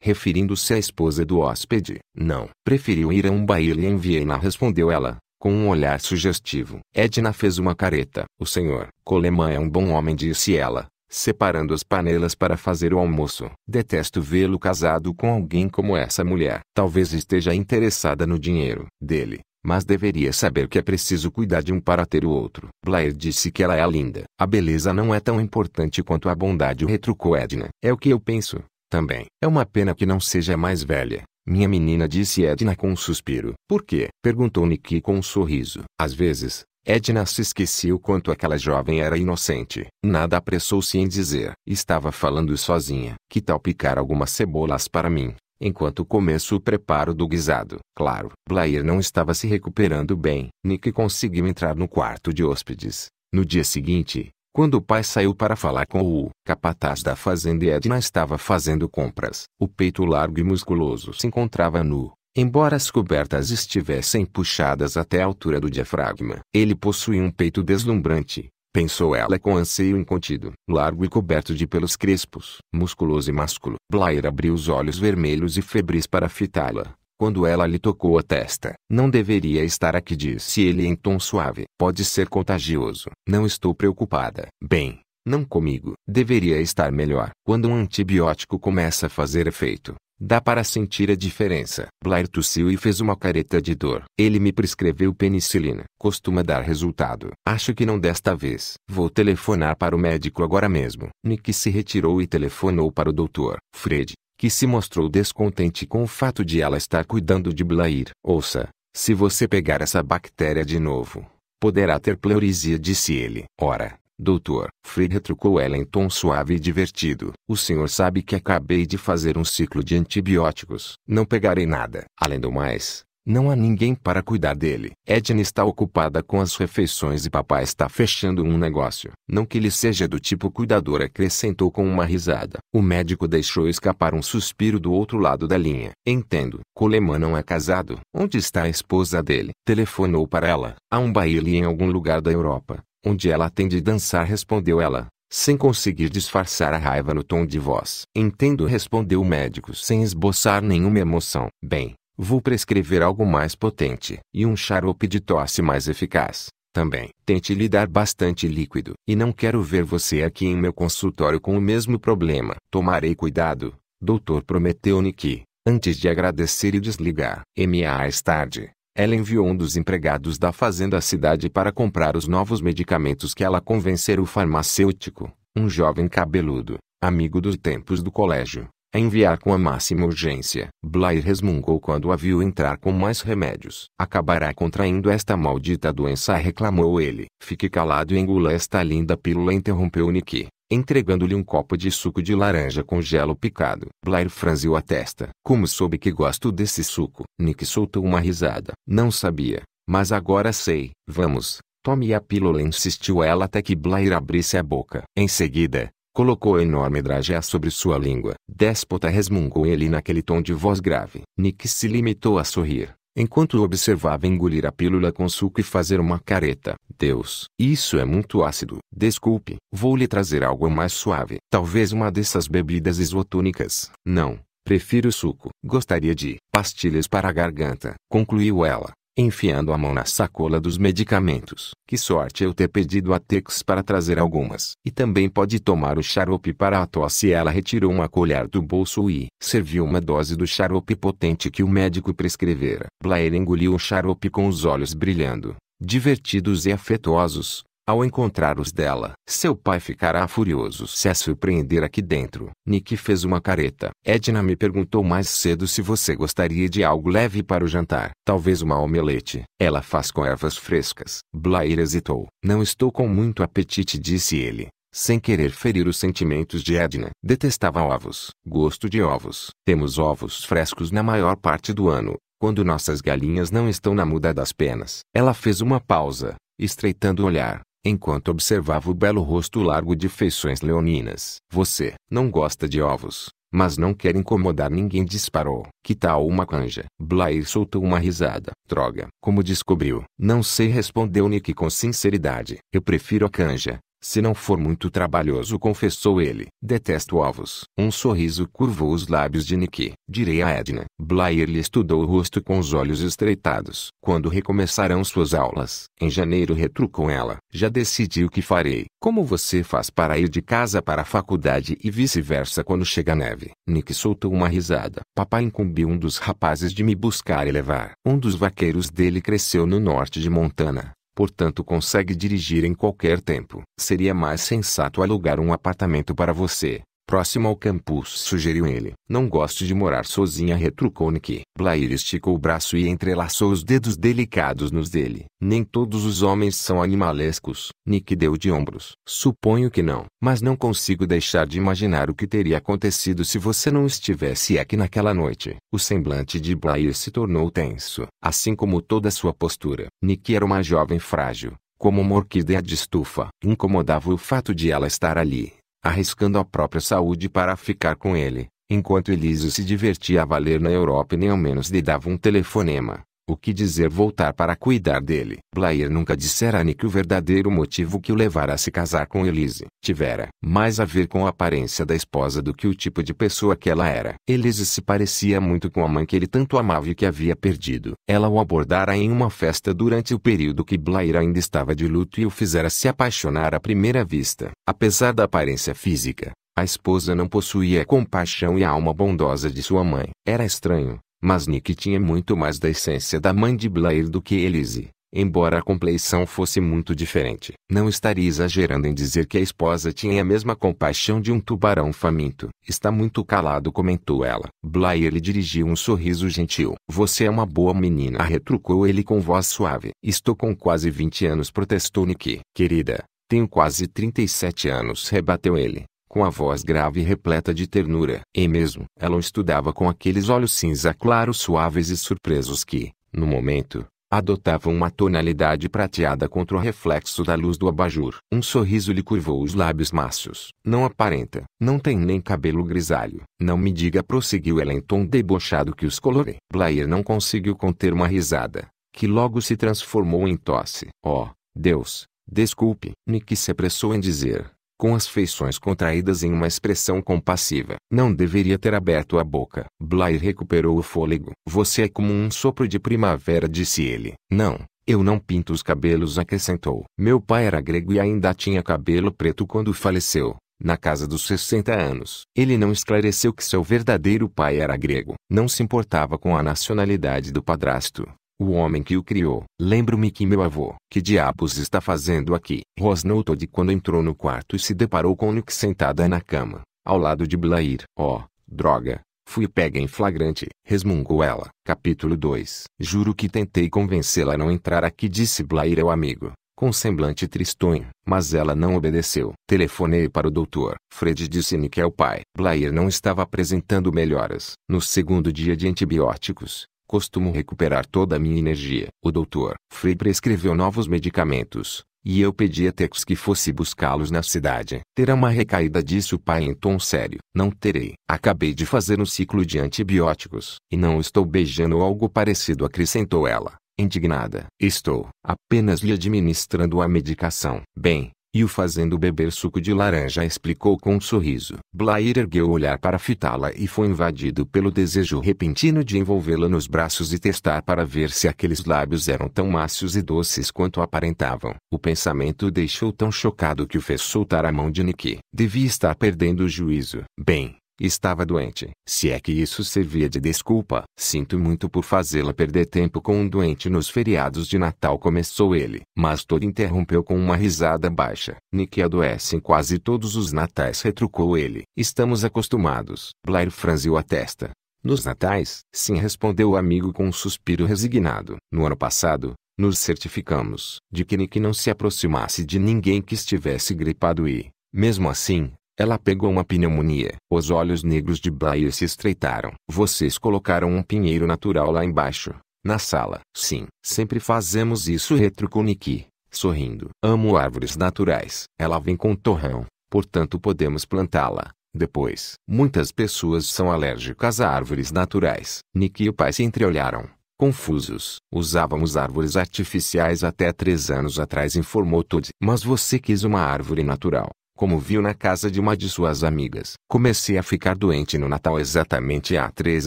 referindo-se à esposa do hóspede. Não, preferiu ir a um baile em Viena, respondeu ela, com um olhar sugestivo. Edna fez uma careta. O senhor Coleman é um bom homem, disse ela, separando as panelas para fazer o almoço. Detesto vê-lo casado com alguém como essa mulher. Talvez esteja interessada no dinheiro dele. Mas deveria saber que é preciso cuidar de um para ter o outro. Blair disse que ela é linda. A beleza não é tão importante quanto a bondade, retrucou Edna. É o que eu penso. Também é uma pena que não seja mais velha. Minha menina disse Edna com um suspiro. Por quê? Perguntou Niki com um sorriso. Às vezes, Edna se esquecia o quanto aquela jovem era inocente. Nada apressou-se em dizer. Estava falando sozinha. Que tal picar algumas cebolas para mim? Enquanto começo o preparo do guisado. Claro, Blair não estava se recuperando bem. Nick conseguiu entrar no quarto de hóspedes. No dia seguinte, quando o pai saiu para falar com o capataz da fazenda e Edna estava fazendo compras, o peito largo e musculoso se encontrava nu, embora as cobertas estivessem puxadas até a altura do diafragma. Ele possuía um peito deslumbrante, pensou ela com anseio incontido, largo e coberto de pelos crespos, musculoso e másculo. Blair abriu os olhos vermelhos e febris para fitá-la. Quando ela lhe tocou a testa. Não deveria estar aqui, disse ele em tom suave. Pode ser contagioso. Não estou preocupada. Bem, não comigo. Deveria estar melhor. Quando um antibiótico começa a fazer efeito, dá para sentir a diferença. Blair tossiu e fez uma careta de dor. Ele me prescreveu penicilina. Costuma dar resultado. Acho que não desta vez. Vou telefonar para o médico agora mesmo. Nick se retirou e telefonou para o doutor. Fred, que se mostrou descontente com o fato de ela estar cuidando de Blair. Ouça, se você pegar essa bactéria de novo, poderá ter pleurisia, disse ele. Ora, doutor, Free retrucou ela em tom suave e divertido. O senhor sabe que acabei de fazer um ciclo de antibióticos. Não pegarei nada. Além do mais, não há ninguém para cuidar dele. Edna está ocupada com as refeições e papai está fechando um negócio. Não que ele seja do tipo cuidador, acrescentou com uma risada. O médico deixou escapar um suspiro do outro lado da linha. Entendo. Coleman não é casado. Onde está a esposa dele? Telefonou para ela. Há um baile em algum lugar da Europa, onde ela tem de dançar, respondeu ela sem conseguir disfarçar a raiva no tom de voz. Entendo, respondeu o médico sem esboçar nenhuma emoção. Bem, Vou prescrever algo mais potente e um xarope de tosse mais eficaz. Também tente lhe dar bastante líquido. E não quero ver você aqui em meu consultório com o mesmo problema. Tomarei cuidado. Doutor prometeu-me que, antes de agradecer e desligar, mais tarde, ela enviou um dos empregados da fazenda à cidade para comprar os novos medicamentos que ela convencera o farmacêutico, um jovem cabeludo, amigo dos tempos do colégio, a enviar com a máxima urgência. Blair resmungou quando a viu entrar com mais remédios. Acabará contraindo esta maldita doença reclamou ele. Fique calado e engula esta linda pílula interrompeu Nick entregando-lhe um copo de suco de laranja com gelo picado. Blair franziu a testa. Como soube que gosto desse suco? Nick soltou uma risada. Não sabia, mas agora sei. Vamos, tome a pílula insistiu ela até que Blair abrisse a boca. Em seguida, Colocou a enorme dragéia sobre sua língua. Déspota resmungou ele naquele tom de voz grave. Nick se limitou a sorrir, enquanto o observava engolir a pílula com suco e fazer uma careta. Deus, isso é muito ácido. Desculpe, vou lhe trazer algo mais suave. Talvez uma dessas bebidas isotônicas. Não, prefiro suco. Gostaria de pastilhas para a garganta, concluiu ela enfiando a mão na sacola dos medicamentos. Que sorte eu ter pedido a Tex para trazer algumas. E também pode tomar o xarope para a tosse. Ela retirou uma colher do bolso e serviu uma dose do xarope potente que o médico prescrevera. Blair engoliu o xarope com os olhos brilhando, divertidos e afetuosos. Ao encontrar os dela, seu pai ficará furioso se a surpreender aqui dentro. Nick fez uma careta. Edna me perguntou mais cedo se você gostaria de algo leve para o jantar. Talvez uma omelete. Ela faz com ervas frescas. Blair hesitou. Não estou com muito apetite, disse ele. Sem querer ferir os sentimentos de Edna, detestava ovos. Gosto de ovos. Temos ovos frescos na maior parte do ano, quando nossas galinhas não estão na muda das penas. Ela fez uma pausa, estreitando o olhar enquanto observava o belo rosto largo de feições leoninas. Você não gosta de ovos, mas não quer incomodar ninguém disparou. Que tal uma canja? Blair soltou uma risada. Droga. Como descobriu? Não sei respondeu Nick com sinceridade. Eu prefiro a canja. Se não for muito trabalhoso, confessou ele. Detesto ovos. Um sorriso curvou os lábios de Nick. Direi a Edna. Blair lhe estudou o rosto com os olhos estreitados. Quando recomeçarão suas aulas? Em janeiro, retrucou ela. Já decidi o que farei. Como você faz para ir de casa para a faculdade e vice-versa quando chega a neve? Nick soltou uma risada. Papai incumbiu um dos rapazes de me buscar e levar. Um dos vaqueiros dele cresceu no norte de Montana portanto consegue dirigir em qualquer tempo. Seria mais sensato alugar um apartamento para você, próximo ao campus, sugeriu ele. Não gosto de morar sozinha, retrucou Nick. Blair esticou o braço e entrelaçou os dedos delicados nos dele. Nem todos os homens são animalescos. Nick deu de ombros. Suponho que não, mas não consigo deixar de imaginar o que teria acontecido se você não estivesse aqui naquela noite. O semblante de Blair se tornou tenso, assim como toda sua postura. Nick era uma jovem frágil, como uma orquídea de estufa. Incomodava o fato de ela estar ali arriscando a própria saúde para ficar com ele, enquanto Elise se divertia a valer na Europa e nem ao menos lhe dava um telefonema. O que dizer voltar para cuidar dele? Blair nunca dissera a Annie que o verdadeiro motivo que o levara a se casar com Elise tivera mais a ver com a aparência da esposa do que o tipo de pessoa que ela era. Elise se parecia muito com a mãe que ele tanto amava e que havia perdido. Ela o abordara em uma festa durante o período que Blair ainda estava de luto e o fizera se apaixonar à primeira vista. Apesar da aparência física, a esposa não possuía a compaixão e a alma bondosa de sua mãe. Era estranho, mas Nick tinha muito mais da essência da mãe de Blair do que Elise, embora a compleição fosse muito diferente. Não estaria exagerando em dizer que a esposa tinha a mesma compaixão de um tubarão faminto. Está muito calado, comentou ela. Blair lhe dirigiu um sorriso gentil. Você é uma boa menina, retrucou ele com voz suave. Estou com quase 20 anos, protestou Nick. Querida, tenho quase 37 anos, rebateu ele com a voz grave e repleta de ternura. E mesmo, ela o estudava com aqueles olhos cinza claros suaves e surpresos que, no momento, adotavam uma tonalidade prateada contra o reflexo da luz do abajur. Um sorriso lhe curvou os lábios macios. Não aparenta, não tem nem cabelo grisalho. Não me diga, prosseguiu ela em tom debochado que os colorei. Blair não conseguiu conter uma risada, que logo se transformou em tosse. Oh, Deus, desculpe. Nick se apressou em dizer com as feições contraídas em uma expressão compassiva. Não deveria ter aberto a boca. Blair recuperou o fôlego. Você é como um sopro de primavera, disse ele. Não, eu não pinto os cabelos, acrescentou. Meu pai era grego e ainda tinha cabelo preto quando faleceu, na casa dos 60 anos. Ele não esclareceu que seu verdadeiro pai era grego. Não se importava com a nacionalidade do padrasto. O homem que o criou. Lembro-me que meu avô. Que diabos está fazendo aqui? Rosnou Todd quando entrou no quarto e se deparou com Nick sentada na cama, ao lado de Blair. Oh, droga. Fui pega em flagrante, resmungou ela. Capítulo 2 Juro que tentei convencê-la a não entrar aqui, disse Blair ao amigo, com semblante tristonho, mas ela não obedeceu. Telefonei para o doutor. Fred disse Nick é o pai. Blair não estava apresentando melhoras. No segundo dia de antibióticos, Costumo recuperar toda a minha energia. O doutor Frei prescreveu novos medicamentos, e eu pedi a Tex que fosse buscá-los na cidade. Terá uma recaída disse o pai em tom sério. Não terei. Acabei de fazer um ciclo de antibióticos. E não estou beijando algo parecido, acrescentou ela, indignada. Estou apenas lhe administrando a medicação. Bem, e o fazendo beber suco de laranja explicou com um sorriso. Blair ergueu o olhar para fitá-la e foi invadido pelo desejo repentino de envolvê-la nos braços e testar para ver se aqueles lábios eram tão macios e doces quanto aparentavam. O pensamento o deixou tão chocado que o fez soltar a mão de Nicky. Devia estar perdendo o juízo. Bem, Estava doente. Se é que isso servia de desculpa, sinto muito por fazê-la perder tempo com um doente nos feriados de Natal, começou ele. Mas Tori interrompeu com uma risada baixa. Nick adoece em quase todos os natais, retrucou ele. Estamos acostumados. Blair franziu a testa. Nos natais, sim, respondeu o amigo com um suspiro resignado. No ano passado, nos certificamos de que Nick não se aproximasse de ninguém que estivesse gripado e, mesmo assim, ela pegou uma pneumonia. Os olhos negros de Blair se estreitaram. Vocês colocaram um pinheiro natural lá embaixo, na sala. Sim, sempre fazemos isso, retrucou Niki, sorrindo. Amo árvores naturais. Ela vem com torrão, portanto podemos plantá-la. Depois, muitas pessoas são alérgicas a árvores naturais. Nick e o pai se entreolharam, confusos. Usávamos árvores artificiais até três anos atrás, informou Todd. Mas você quis uma árvore natural como viu na casa de uma de suas amigas. Comecei a ficar doente no Natal exatamente há três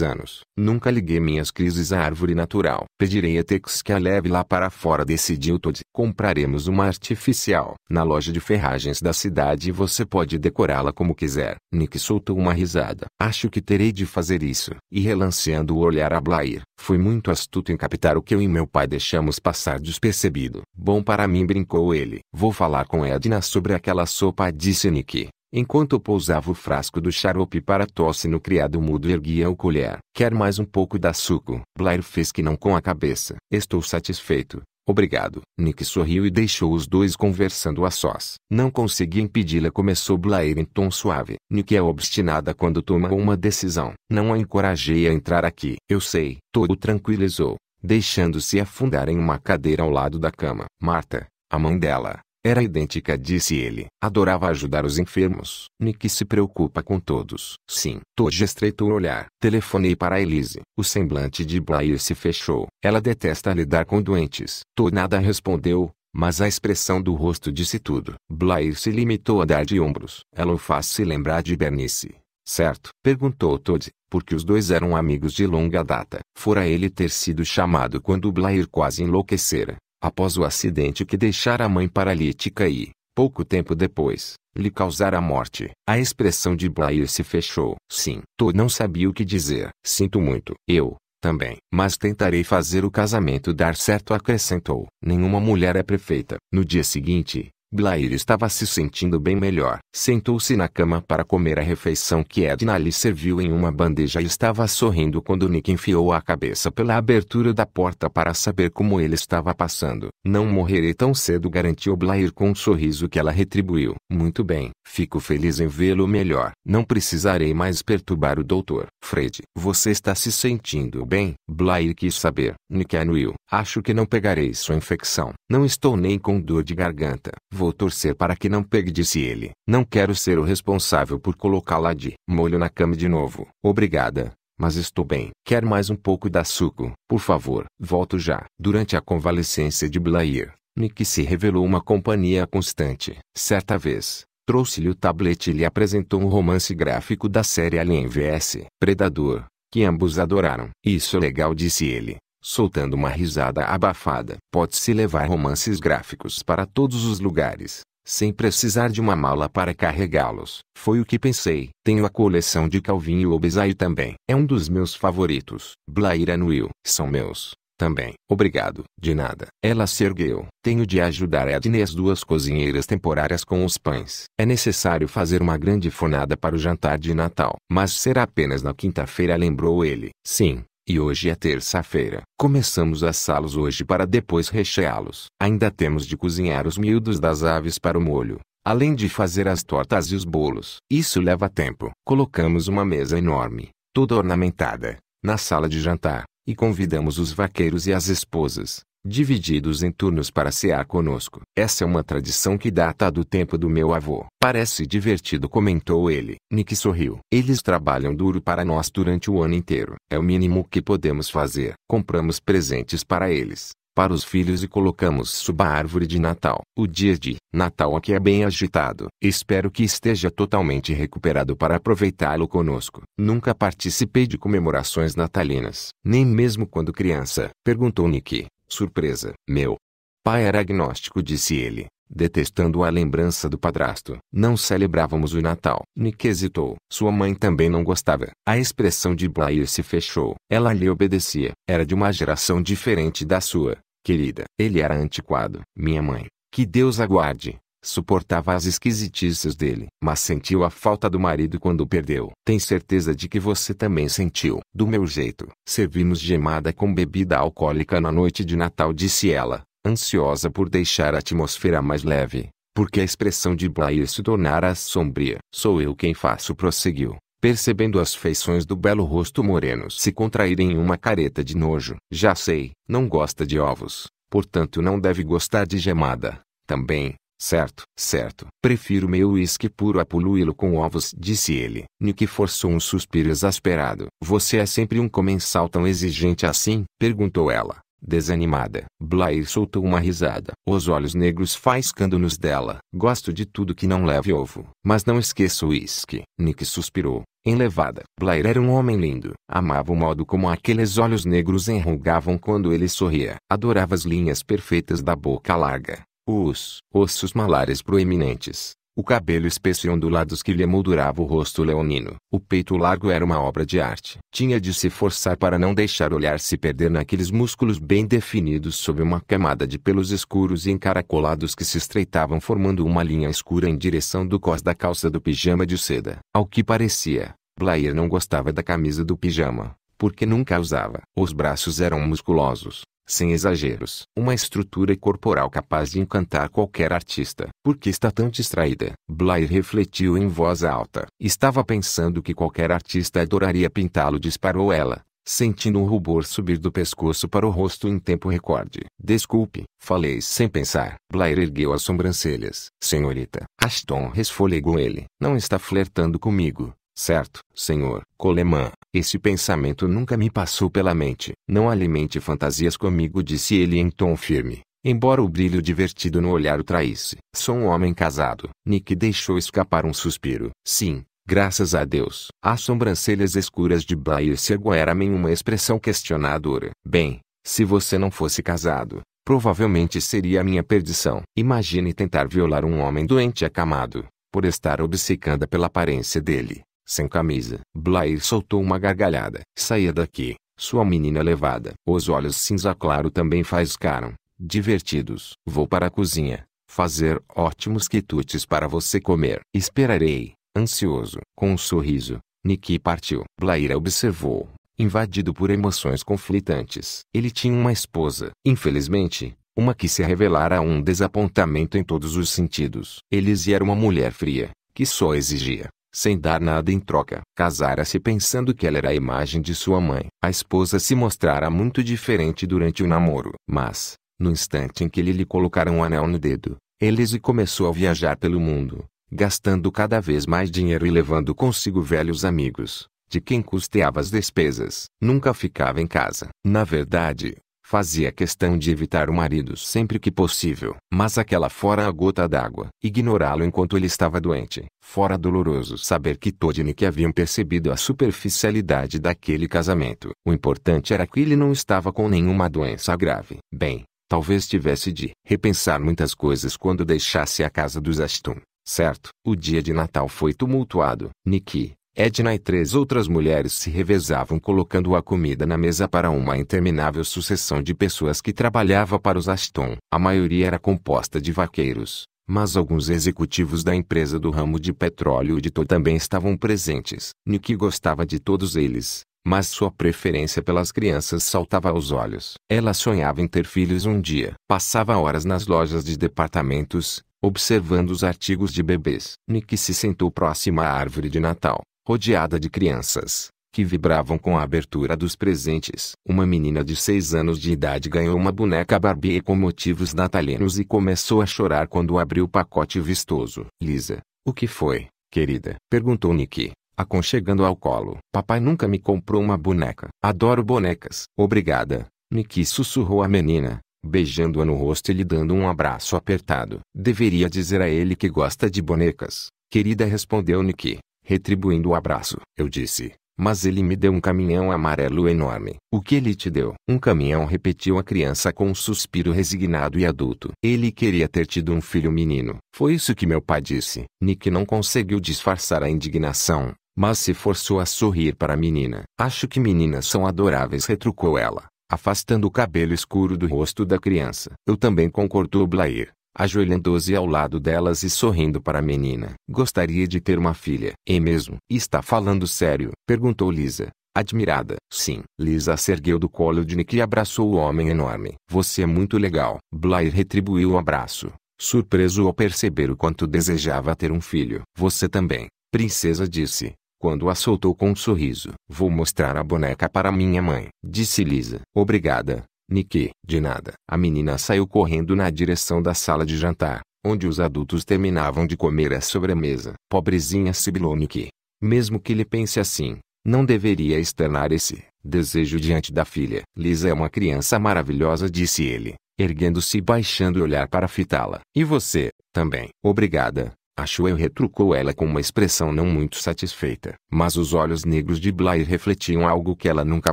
anos. Nunca liguei minhas crises à árvore natural. Pedirei a Tex que a leve lá para fora decidiu Todd. Compraremos uma artificial. Na loja de ferragens da cidade você pode decorá-la como quiser. Nick soltou uma risada. Acho que terei de fazer isso. E relanceando o olhar a Blair, Fui muito astuto em captar o que eu e meu pai deixamos passar despercebido. Bom para mim, brincou ele. Vou falar com Edna sobre aquela sopa, disse Nick. Enquanto pousava o frasco do xarope para tosse no criado mudo erguia o colher. Quer mais um pouco da suco? Blair fez que não com a cabeça. Estou satisfeito. Obrigado. Nick sorriu e deixou os dois conversando a sós. Não consegui impedi-la começou Blair em tom suave. Nick é obstinada quando toma uma decisão. Não a encorajei a entrar aqui. Eu sei. Todo tranquilizou, deixando-se afundar em uma cadeira ao lado da cama. Marta, a mão dela, era idêntica, disse ele. Adorava ajudar os enfermos. Nick se preocupa com todos. Sim. Todd estreitou o olhar. Telefonei para Elise. O semblante de Blair se fechou. Ela detesta lidar com doentes. Todd nada respondeu, mas a expressão do rosto disse tudo. Blair se limitou a dar de ombros. Ela o faz se lembrar de Bernice. Certo? Perguntou Todd, porque os dois eram amigos de longa data. Fora ele ter sido chamado quando Blair quase enlouquecera após o acidente que deixara a mãe paralítica e, pouco tempo depois, lhe causara a morte. A expressão de Blair se fechou. Sim, tu não sabia o que dizer. Sinto muito. Eu, também. Mas tentarei fazer o casamento dar certo, acrescentou. Nenhuma mulher é prefeita. No dia seguinte, Blair estava se sentindo bem melhor. Sentou-se na cama para comer a refeição que Edna lhe serviu em uma bandeja e estava sorrindo quando Nick enfiou a cabeça pela abertura da porta para saber como ele estava passando. Não morrerei tão cedo, garantiu Blair com um sorriso que ela retribuiu. Muito bem, fico feliz em vê-lo melhor. Não precisarei mais perturbar o doutor. Fred, você está se sentindo bem? Blair quis saber. Nick anuiu. Acho que não pegarei sua infecção. Não estou nem com dor de garganta vou torcer para que não pegue, disse ele. Não quero ser o responsável por colocá-la de molho na cama de novo. Obrigada, mas estou bem. Quer mais um pouco da suco? Por favor, volto já. Durante a convalescência de Blair, Nick se revelou uma companhia constante. Certa vez, trouxe-lhe o tablet e lhe apresentou um romance gráfico da série Alien vs Predador, que ambos adoraram. Isso é legal, disse ele soltando uma risada abafada. Pode-se levar romances gráficos para todos os lugares, sem precisar de uma mala para carregá-los. Foi o que pensei. Tenho a coleção de Calvin e Obesaio também. É um dos meus favoritos. Blair Will. São meus. Também. Obrigado. De nada. Ela se ergueu. Tenho de ajudar Edna e as duas cozinheiras temporárias com os pães. É necessário fazer uma grande fornada para o jantar de Natal. Mas será apenas na quinta-feira, lembrou ele. Sim, e hoje é terça-feira. Começamos a assá-los hoje para depois recheá-los. Ainda temos de cozinhar os miúdos das aves para o molho, além de fazer as tortas e os bolos. Isso leva tempo. Colocamos uma mesa enorme, toda ornamentada, na sala de jantar, e convidamos os vaqueiros e as esposas divididos em turnos para cear conosco. Essa é uma tradição que data do tempo do meu avô. Parece divertido, comentou ele. Nick sorriu. Eles trabalham duro para nós durante o ano inteiro. É o mínimo que podemos fazer. Compramos presentes para eles para os filhos e colocamos sob a árvore de Natal. O dia de Natal aqui é bem agitado. Espero que esteja totalmente recuperado para aproveitá-lo conosco. Nunca participei de comemorações natalinas, nem mesmo quando criança, perguntou Nick. Surpresa! Meu pai era agnóstico, disse ele, detestando a lembrança do padrasto. Não celebrávamos o Natal. Nick hesitou. Sua mãe também não gostava. A expressão de Blair se fechou. Ela lhe obedecia. Era de uma geração diferente da sua, querida. Ele era antiquado. Minha mãe, que Deus aguarde, Suportava as esquisitices dele, mas sentiu a falta do marido quando o perdeu. Tem certeza de que você também sentiu. Do meu jeito, servimos gemada com bebida alcoólica na noite de Natal, disse ela, ansiosa por deixar a atmosfera mais leve, porque a expressão de Blair se tornara sombria. Sou eu quem faço, prosseguiu percebendo as feições do belo rosto moreno se contraírem em uma careta de nojo. Já sei, não gosta de ovos, portanto não deve gostar de gemada. Também, Certo, certo. Prefiro meu uísque puro a poluí-lo com ovos, disse ele. Nick forçou um suspiro exasperado. Você é sempre um comensal tão exigente assim? perguntou ela, desanimada. Blair soltou uma risada. Os olhos negros faiscando nos dela. Gosto de tudo que não leve ovo, mas não esqueça o uísque. Nick suspirou enlevada. Blair era um homem lindo. Amava o modo como aqueles olhos negros enrugavam quando ele sorria. Adorava as linhas perfeitas da boca larga, os ossos malares proeminentes, o cabelo espesso e ondulado que lhe emoldurava o rosto leonino, o peito largo era uma obra de arte. Tinha de se forçar para não deixar olhar se perder naqueles músculos bem definidos sob uma camada de pelos escuros e encaracolados que se estreitavam formando uma linha escura em direção do cós da calça do pijama de seda. Ao que parecia, Blair não gostava da camisa do pijama, porque nunca a usava. Os braços eram musculosos, sem exageros, uma estrutura corporal capaz de encantar qualquer artista. Por que está tão distraída? Blair refletiu em voz alta. Estava pensando que qualquer artista adoraria pintá-lo, disparou ela, sentindo um rubor subir do pescoço para o rosto em tempo recorde. Desculpe, falei sem pensar. Blair ergueu as sobrancelhas. Senhorita, Ashton resfolegou ele. Não está flertando comigo. Certo, senhor Coleman, esse pensamento nunca me passou pela mente. Não alimente fantasias comigo, disse ele em tom firme. Embora o brilho divertido no olhar o traísse. Sou um homem casado. Nick deixou escapar um suspiro. Sim, graças a Deus. As sobrancelhas escuras de Blair Segueramen uma expressão questionadora. Bem, se você não fosse casado, provavelmente seria a minha perdição. Imagine tentar violar um homem doente acamado, por estar obcecada pela aparência dele. Sem camisa. Blair soltou uma gargalhada. Saia daqui, sua menina levada. Os olhos cinza claro também faiscaram. Divertidos. Vou para a cozinha. Fazer ótimos quitutes para você comer. Esperarei, ansioso. Com um sorriso, Nicky partiu. Blair observou, invadido por emoções conflitantes. Ele tinha uma esposa. Infelizmente, uma que se revelara um desapontamento em todos os sentidos. Eles era uma mulher fria, que só exigia sem dar nada em troca. Casara-se pensando que ela era a imagem de sua mãe. A esposa se mostrara muito diferente durante o namoro. Mas, no instante em que ele lhe colocara um anel no dedo, Elise começou a viajar pelo mundo, gastando cada vez mais dinheiro e levando consigo velhos amigos, de quem custeava as despesas. Nunca ficava em casa. Na verdade, Fazia questão de evitar o marido sempre que possível, mas aquela fora a gota d'água. Ignorá-lo enquanto ele estava doente, fora doloroso saber que Todd e Nick haviam percebido a superficialidade daquele casamento. O importante era que ele não estava com nenhuma doença grave. Bem, talvez tivesse de repensar muitas coisas quando deixasse a casa dos Ashton. Certo, o dia de Natal foi tumultuado. Nicky. Edna e três outras mulheres se revezavam colocando a comida na mesa para uma interminável sucessão de pessoas que trabalhava para os Aston. A maioria era composta de vaqueiros, mas alguns executivos da empresa do ramo de petróleo de Totó também estavam presentes. Nick gostava de todos eles, mas sua preferência pelas crianças saltava aos olhos. Ela sonhava em ter filhos um dia. Passava horas nas lojas de departamentos, observando os artigos de bebês. Nick se sentou próximo à árvore de Natal rodeada de crianças, que vibravam com a abertura dos presentes. Uma menina de seis anos de idade ganhou uma boneca Barbie com motivos natalinos e começou a chorar quando abriu o pacote vistoso. Lisa, o que foi, querida? Perguntou Nick, aconchegando ao colo. Papai nunca me comprou uma boneca. Adoro bonecas. Obrigada, Nick sussurrou a menina, beijando-a no rosto e lhe dando um abraço apertado. Deveria dizer a ele que gosta de bonecas. Querida respondeu Nick, Retribuindo o abraço, eu disse: Mas ele me deu um caminhão amarelo enorme. O que ele te deu? Um caminhão, repetiu a criança com um suspiro resignado e adulto. Ele queria ter tido um filho menino. Foi isso que meu pai disse. Nick não conseguiu disfarçar a indignação, mas se forçou a sorrir para a menina. Acho que meninas são adoráveis, retrucou ela afastando o cabelo escuro do rosto da criança. Eu também concordou Blair ajoelhando-se ao lado delas e sorrindo para a menina. Gostaria de ter uma filha. E é mesmo? Está falando sério? Perguntou Lisa, admirada. Sim. Lisa se ergueu do colo de Nick e abraçou o homem enorme. Você é muito legal. Blair retribuiu o abraço, surpreso ao perceber o quanto desejava ter um filho. Você também, princesa disse. Quando a soltou com um sorriso, vou mostrar a boneca para minha mãe, disse Lisa. Obrigada, Niki, de nada. A menina saiu correndo na direção da sala de jantar, onde os adultos terminavam de comer a sobremesa. Pobrezinha sibilou que. Mesmo que ele pense assim, não deveria externar esse desejo diante da filha. Lisa é uma criança maravilhosa, disse ele, erguendo-se e baixando o olhar para fitá-la. E você, também. Obrigada, Acho eu retrucou ela com uma expressão não muito satisfeita. Mas os olhos negros de Blair refletiam algo que ela nunca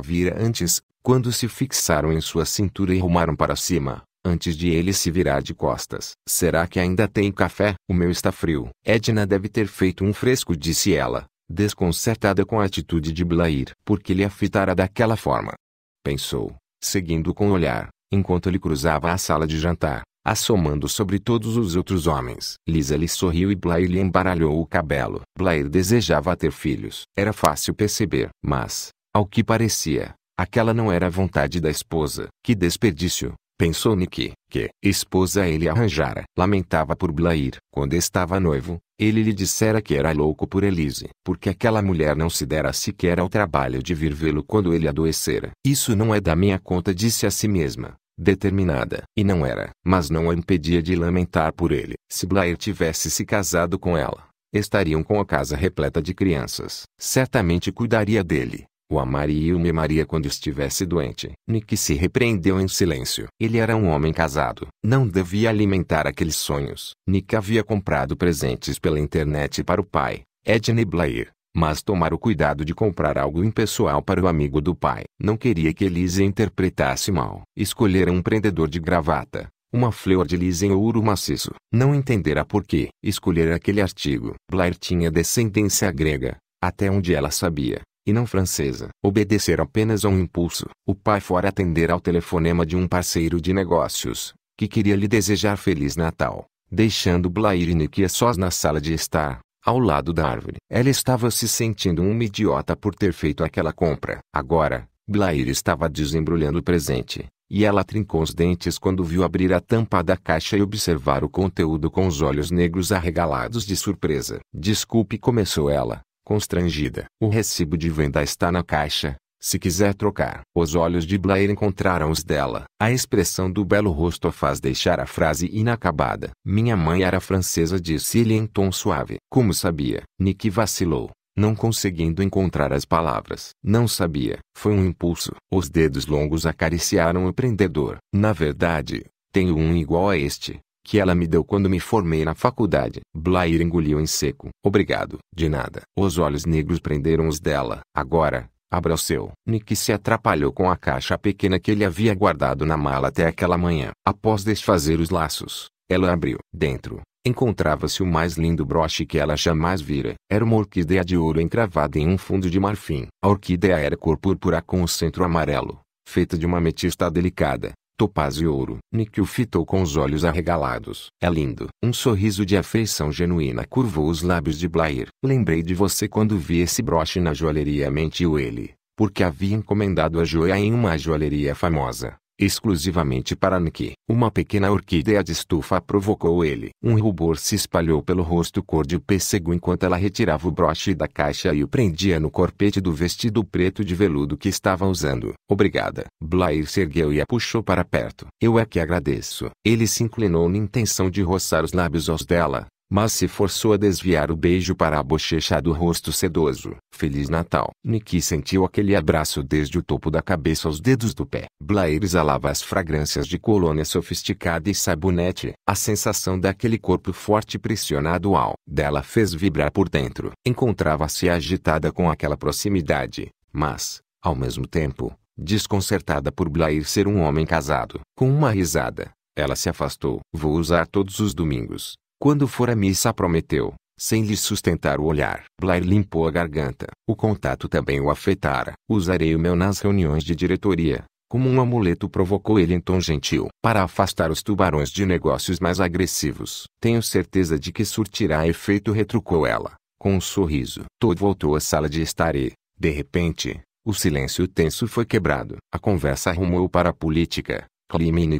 vira antes, quando se fixaram em sua cintura e rumaram para cima, antes de ele se virar de costas. Será que ainda tem café? O meu está frio. Edna deve ter feito um fresco, disse ela, desconcertada com a atitude de Blair. Por que lhe afitara daquela forma? Pensou, seguindo com o olhar, enquanto ele cruzava a sala de jantar assomando sobre todos os outros homens. Lisa lhe sorriu e Blair lhe embaralhou o cabelo. Blair desejava ter filhos. Era fácil perceber. Mas, ao que parecia, aquela não era a vontade da esposa. Que desperdício, pensou Nick. Que esposa ele arranjara. Lamentava por Blair. Quando estava noivo, ele lhe dissera que era louco por Elise, porque aquela mulher não se dera sequer ao trabalho de vir vê-lo quando ele adoecera. Isso não é da minha conta, disse a si mesma determinada. E não era. Mas não a impedia de lamentar por ele. Se Blair tivesse se casado com ela, estariam com a casa repleta de crianças. Certamente cuidaria dele. O amaria e o mimaria quando estivesse doente. Nick se repreendeu em silêncio. Ele era um homem casado. Não devia alimentar aqueles sonhos. Nick havia comprado presentes pela internet para o pai, Edney Blair mas tomara o cuidado de comprar algo impessoal para o amigo do pai. Não queria que Elise interpretasse mal. Escolheram um prendedor de gravata, uma fleur de lis em ouro maciço. Não entenderá por que escolher aquele artigo. Blair tinha descendência grega, até onde ela sabia, e não francesa. Obedecer apenas a um impulso. O pai fora atender ao telefonema de um parceiro de negócios, que queria lhe desejar Feliz Natal, deixando Blair e Nikia sós na sala de estar ao lado da árvore. Ela estava se sentindo uma idiota por ter feito aquela compra. Agora, Blair estava desembrulhando o presente, e ela trincou os dentes quando viu abrir a tampa da caixa e observar o conteúdo com os olhos negros arregalados de surpresa. Desculpe, começou ela, constrangida. O recibo de venda está na caixa, se quiser trocar, os olhos de Blair encontraram os dela. A expressão do belo rosto a faz deixar a frase inacabada. Minha mãe era francesa, disse ele em tom suave. Como sabia? Nick vacilou, não conseguindo encontrar as palavras. Não sabia. Foi um impulso. Os dedos longos acariciaram o prendedor. Na verdade, tenho um igual a este, que ela me deu quando me formei na faculdade. Blair engoliu em seco. Obrigado. De nada. Os olhos negros prenderam os dela. Agora, Abraceu. Nick se atrapalhou com a caixa pequena que ele havia guardado na mala até aquela manhã. Após desfazer os laços, ela abriu. Dentro, encontrava-se o mais lindo broche que ela jamais vira. Era uma orquídea de ouro encravada em um fundo de marfim. A orquídea era cor púrpura com o centro amarelo, feita de uma ametista delicada topaz e ouro. Nick o fitou com os olhos arregalados. É lindo. Um sorriso de afeição genuína curvou os lábios de Blair. Lembrei de você quando vi esse broche na joalheria mentiu ele, porque havia encomendado a joia em uma joalheria famosa exclusivamente para Nick. Uma pequena orquídea de estufa provocou ele. Um rubor se espalhou pelo rosto cor de pêssego enquanto ela retirava o broche da caixa e o prendia no corpete do vestido preto de veludo que estava usando. Obrigada. Blair se ergueu e a puxou para perto. Eu é que agradeço. Ele se inclinou na intenção de roçar os lábios aos dela, mas se forçou a desviar o beijo para a bochecha do rosto sedoso. Feliz Natal! Niki sentiu aquele abraço desde o topo da cabeça aos dedos do pé. Blair exalava as fragrâncias de colônia sofisticada e sabonete. A sensação daquele corpo forte pressionado ao dela fez vibrar por dentro. Encontrava-se agitada com aquela proximidade, mas, ao mesmo tempo, desconcertada por Blair ser um homem casado. Com uma risada, ela se afastou. Vou usar todos os domingos, quando for à missa prometeu, sem lhe sustentar o olhar. Blair limpou a garganta. O contato também o afetara. Usarei o meu nas reuniões de diretoria. Como um amuleto provocou ele em tom gentil. Para afastar os tubarões de negócios mais agressivos. Tenho certeza de que surtirá efeito retrucou ela, com um sorriso. Todd voltou à sala de estar e, de repente, o silêncio tenso foi quebrado. A conversa rumou para a política.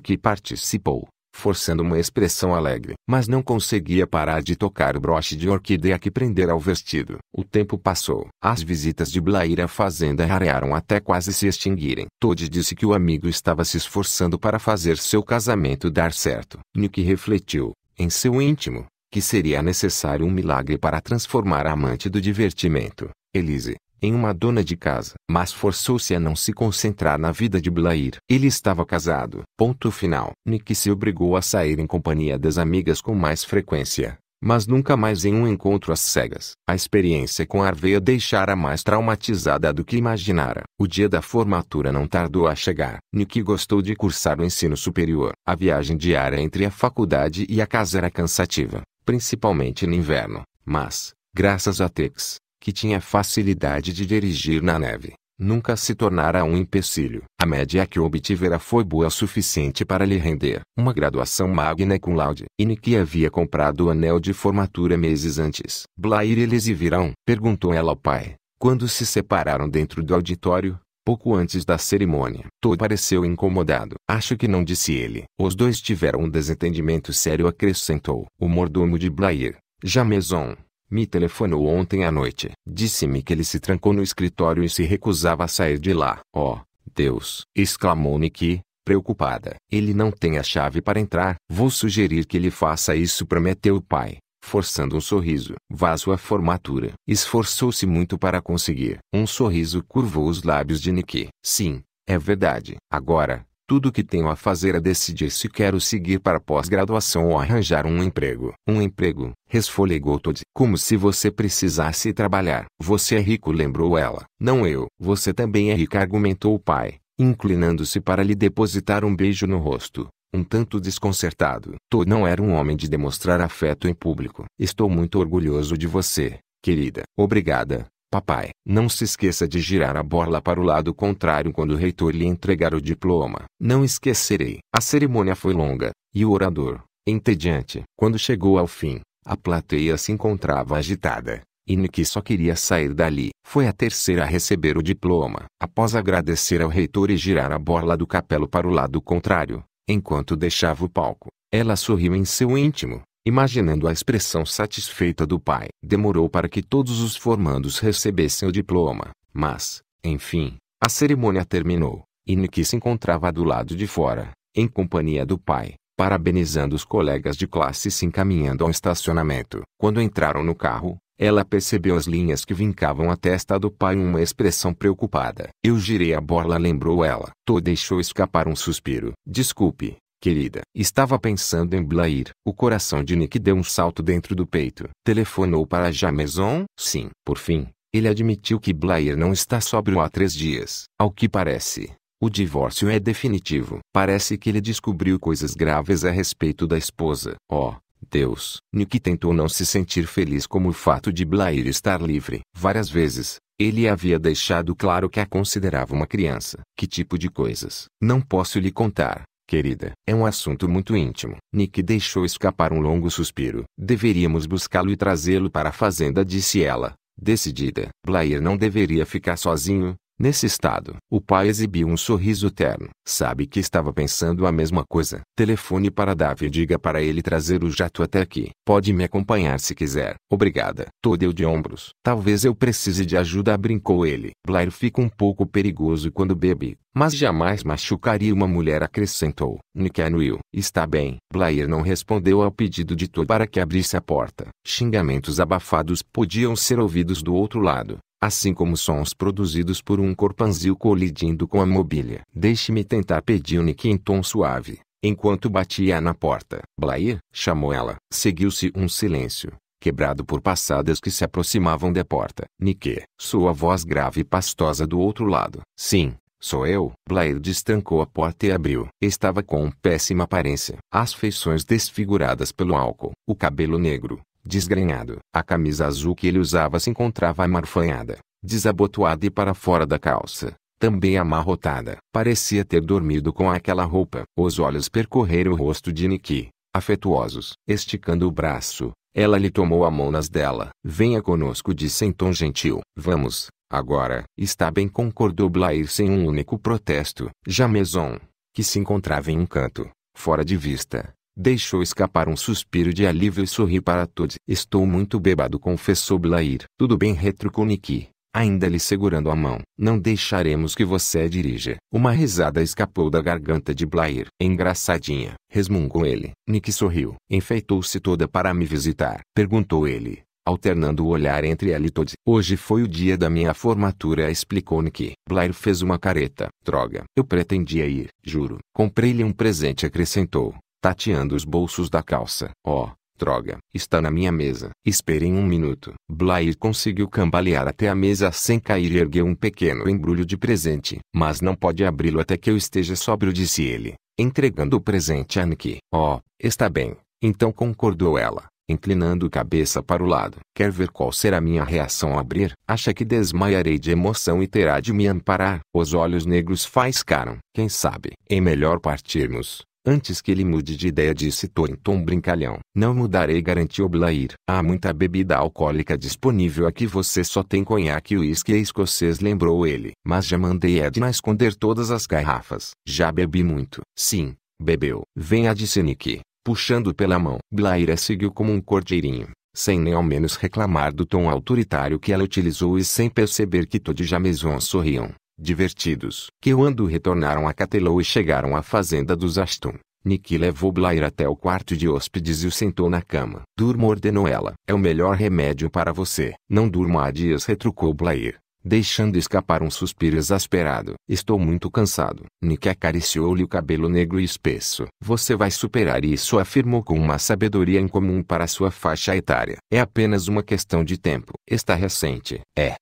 que participou forçando uma expressão alegre. Mas não conseguia parar de tocar o broche de orquídea que prendera ao vestido. O tempo passou. As visitas de Blair à fazenda rarearam até quase se extinguirem. Todd disse que o amigo estava se esforçando para fazer seu casamento dar certo. Nick refletiu, em seu íntimo, que seria necessário um milagre para transformar a amante do divertimento, Elise, em uma dona de casa, mas forçou-se a não se concentrar na vida de Blair. Ele estava casado. Ponto final. Nick se obrigou a sair em companhia das amigas com mais frequência, mas nunca mais em um encontro às cegas. A experiência com Harvey a deixara mais traumatizada do que imaginara. O dia da formatura não tardou a chegar. Nick gostou de cursar o ensino superior. A viagem diária entre a faculdade e a casa era cansativa, principalmente no inverno, mas, graças a Tex, que tinha facilidade de dirigir na neve, nunca se tornara um empecilho. A média que obtivera foi boa o suficiente para lhe render uma graduação magna cum laude. E que havia comprado o anel de formatura meses antes. Blair eles e virão? Perguntou ela ao pai, quando se separaram dentro do auditório, pouco antes da cerimônia. Todd pareceu incomodado. Acho que não disse ele. Os dois tiveram um desentendimento sério acrescentou. O mordomo de Blair, Jameson, me telefonou ontem à noite. Disse-me que ele se trancou no escritório e se recusava a sair de lá. Oh, Deus! exclamou Niki, preocupada. Ele não tem a chave para entrar. Vou sugerir que ele faça isso, prometeu o pai, forçando um sorriso. Vá à formatura. Esforçou-se muito para conseguir. Um sorriso curvou os lábios de Niki. Sim, é verdade. Agora, tudo o que tenho a fazer é decidir se quero seguir para pós-graduação ou arranjar um emprego. Um emprego, resfolegou Todd. Como se você precisasse trabalhar. Você é rico, lembrou ela. Não eu. Você também é rica, argumentou o pai, inclinando-se para lhe depositar um beijo no rosto. Um tanto desconcertado. Todd não era um homem de demonstrar afeto em público. Estou muito orgulhoso de você, querida. Obrigada, Papai, não se esqueça de girar a borla para o lado contrário quando o reitor lhe entregar o diploma. Não esquecerei. A cerimônia foi longa, e o orador, entediante. Quando chegou ao fim, a plateia se encontrava agitada. E Niki só queria sair dali. Foi a terceira a receber o diploma. Após agradecer ao reitor e girar a borla do capelo para o lado contrário, enquanto deixava o palco, ela sorriu em seu íntimo. Imaginando a expressão satisfeita do pai, demorou para que todos os formandos recebessem o diploma, mas, enfim, a cerimônia terminou, e Niki se encontrava do lado de fora, em companhia do pai, parabenizando os colegas de classe e se encaminhando ao estacionamento. Quando entraram no carro, ela percebeu as linhas que vincavam a testa do pai e uma expressão preocupada. Eu girei a borla, lembrou ela. Tô deixou escapar um suspiro. Desculpe, Querida, estava pensando em Blair. O coração de Nick deu um salto dentro do peito. Telefonou para Jameson? Sim. Por fim, ele admitiu que Blair não está sóbrio há três dias. Ao que parece, o divórcio é definitivo. Parece que ele descobriu coisas graves a respeito da esposa. Oh, Deus! Nick tentou não se sentir feliz como o fato de Blair estar livre. Várias vezes, ele havia deixado claro que a considerava uma criança. Que tipo de coisas? Não posso lhe contar. Querida, é um assunto muito íntimo. Nick deixou escapar um longo suspiro. Deveríamos buscá-lo e trazê-lo para a fazenda, disse ela, decidida. Blair não deveria ficar sozinho, Nesse estado, o pai exibiu um sorriso terno. Sabe que estava pensando a mesma coisa. Telefone para Davi e diga para ele trazer o jato até aqui. Pode me acompanhar se quiser. Obrigada. Todeu de ombros. Talvez eu precise de ajuda, brincou ele. Blair fica um pouco perigoso quando bebe, mas jamais machucaria uma mulher, acrescentou. Nicanwil, está bem. Blair não respondeu ao pedido de Todd para que abrisse a porta. Xingamentos abafados podiam ser ouvidos do outro lado assim como sons produzidos por um corpanzil colidindo com a mobília. Deixe-me tentar, pediu Nick em tom suave, enquanto batia na porta. Blair, chamou ela. Seguiu-se um silêncio, quebrado por passadas que se aproximavam da porta. Nick, sua voz grave e pastosa do outro lado. Sim, Sou eu. Blair destrancou a porta e abriu. Estava com péssima aparência. As feições desfiguradas pelo álcool. O cabelo negro, Desgrenhado. A camisa azul que ele usava se encontrava amarfanhada, desabotoada e para fora da calça, também amarrotada. Parecia ter dormido com aquela roupa. Os olhos percorreram o rosto de Niki, afetuosos. Esticando o braço, ela lhe tomou a mão nas dela. Venha conosco, disse em tom gentil. Vamos, agora. Está bem, concordou Blair sem um único protesto. Jameson, que se encontrava em um canto, fora de vista, Deixou escapar um suspiro de alívio e sorriu para todos. Estou muito bêbado, confessou Blair. Tudo bem, retrucou Niki, ainda lhe segurando a mão. Não deixaremos que você dirija. Uma risada escapou da garganta de Blair. Engraçadinha, resmungou ele. Niki sorriu. Enfeitou-se toda para me visitar? Perguntou ele alternando o olhar entre ela e Todd. Hoje foi o dia da minha formatura, explicou Nicky. Blair fez uma careta. Droga, eu pretendia ir, juro. Comprei-lhe um presente, acrescentou tateando os bolsos da calça. Oh, droga, está na minha mesa. Esperem um minuto. Blair conseguiu cambalear até a mesa sem cair e ergueu um pequeno embrulho de presente. Mas não pode abri-lo até que eu esteja sóbrio, disse ele, entregando o presente a Nick. Oh, está bem. Então concordou ela, inclinando a cabeça para o lado. Quer ver qual será minha reação ao abrir? Acha que desmaiarei de emoção e terá de me amparar? Os olhos negros faiscaram. Quem sabe? É melhor partirmos. Antes que ele mude de ideia disse Tô em tom brincalhão. Não mudarei garantiu Blair. Há muita bebida alcoólica disponível aqui você só tem conhaque e uísque escocês lembrou ele. Mas já mandei Edna esconder todas as garrafas. Já bebi muito. Sim, bebeu. Venha disse Nick, puxando pela mão. Blair a seguiu como um cordeirinho sem nem ao menos reclamar do tom autoritário que ela utilizou e sem perceber que Todd e Jameson sorriam divertidos. Que quando retornaram a Catelou e chegaram à fazenda dos Astum, Nicky levou Blair até o quarto de hóspedes e o sentou na cama. Durma ordenou ela. É o melhor remédio para você. Não durma há dias retrucou Blair, deixando escapar um suspiro exasperado. Estou muito cansado. Nick acariciou-lhe o cabelo negro e espesso. Você vai superar isso, afirmou com uma sabedoria incomum para sua faixa etária. É apenas uma questão de tempo. Está recente. É,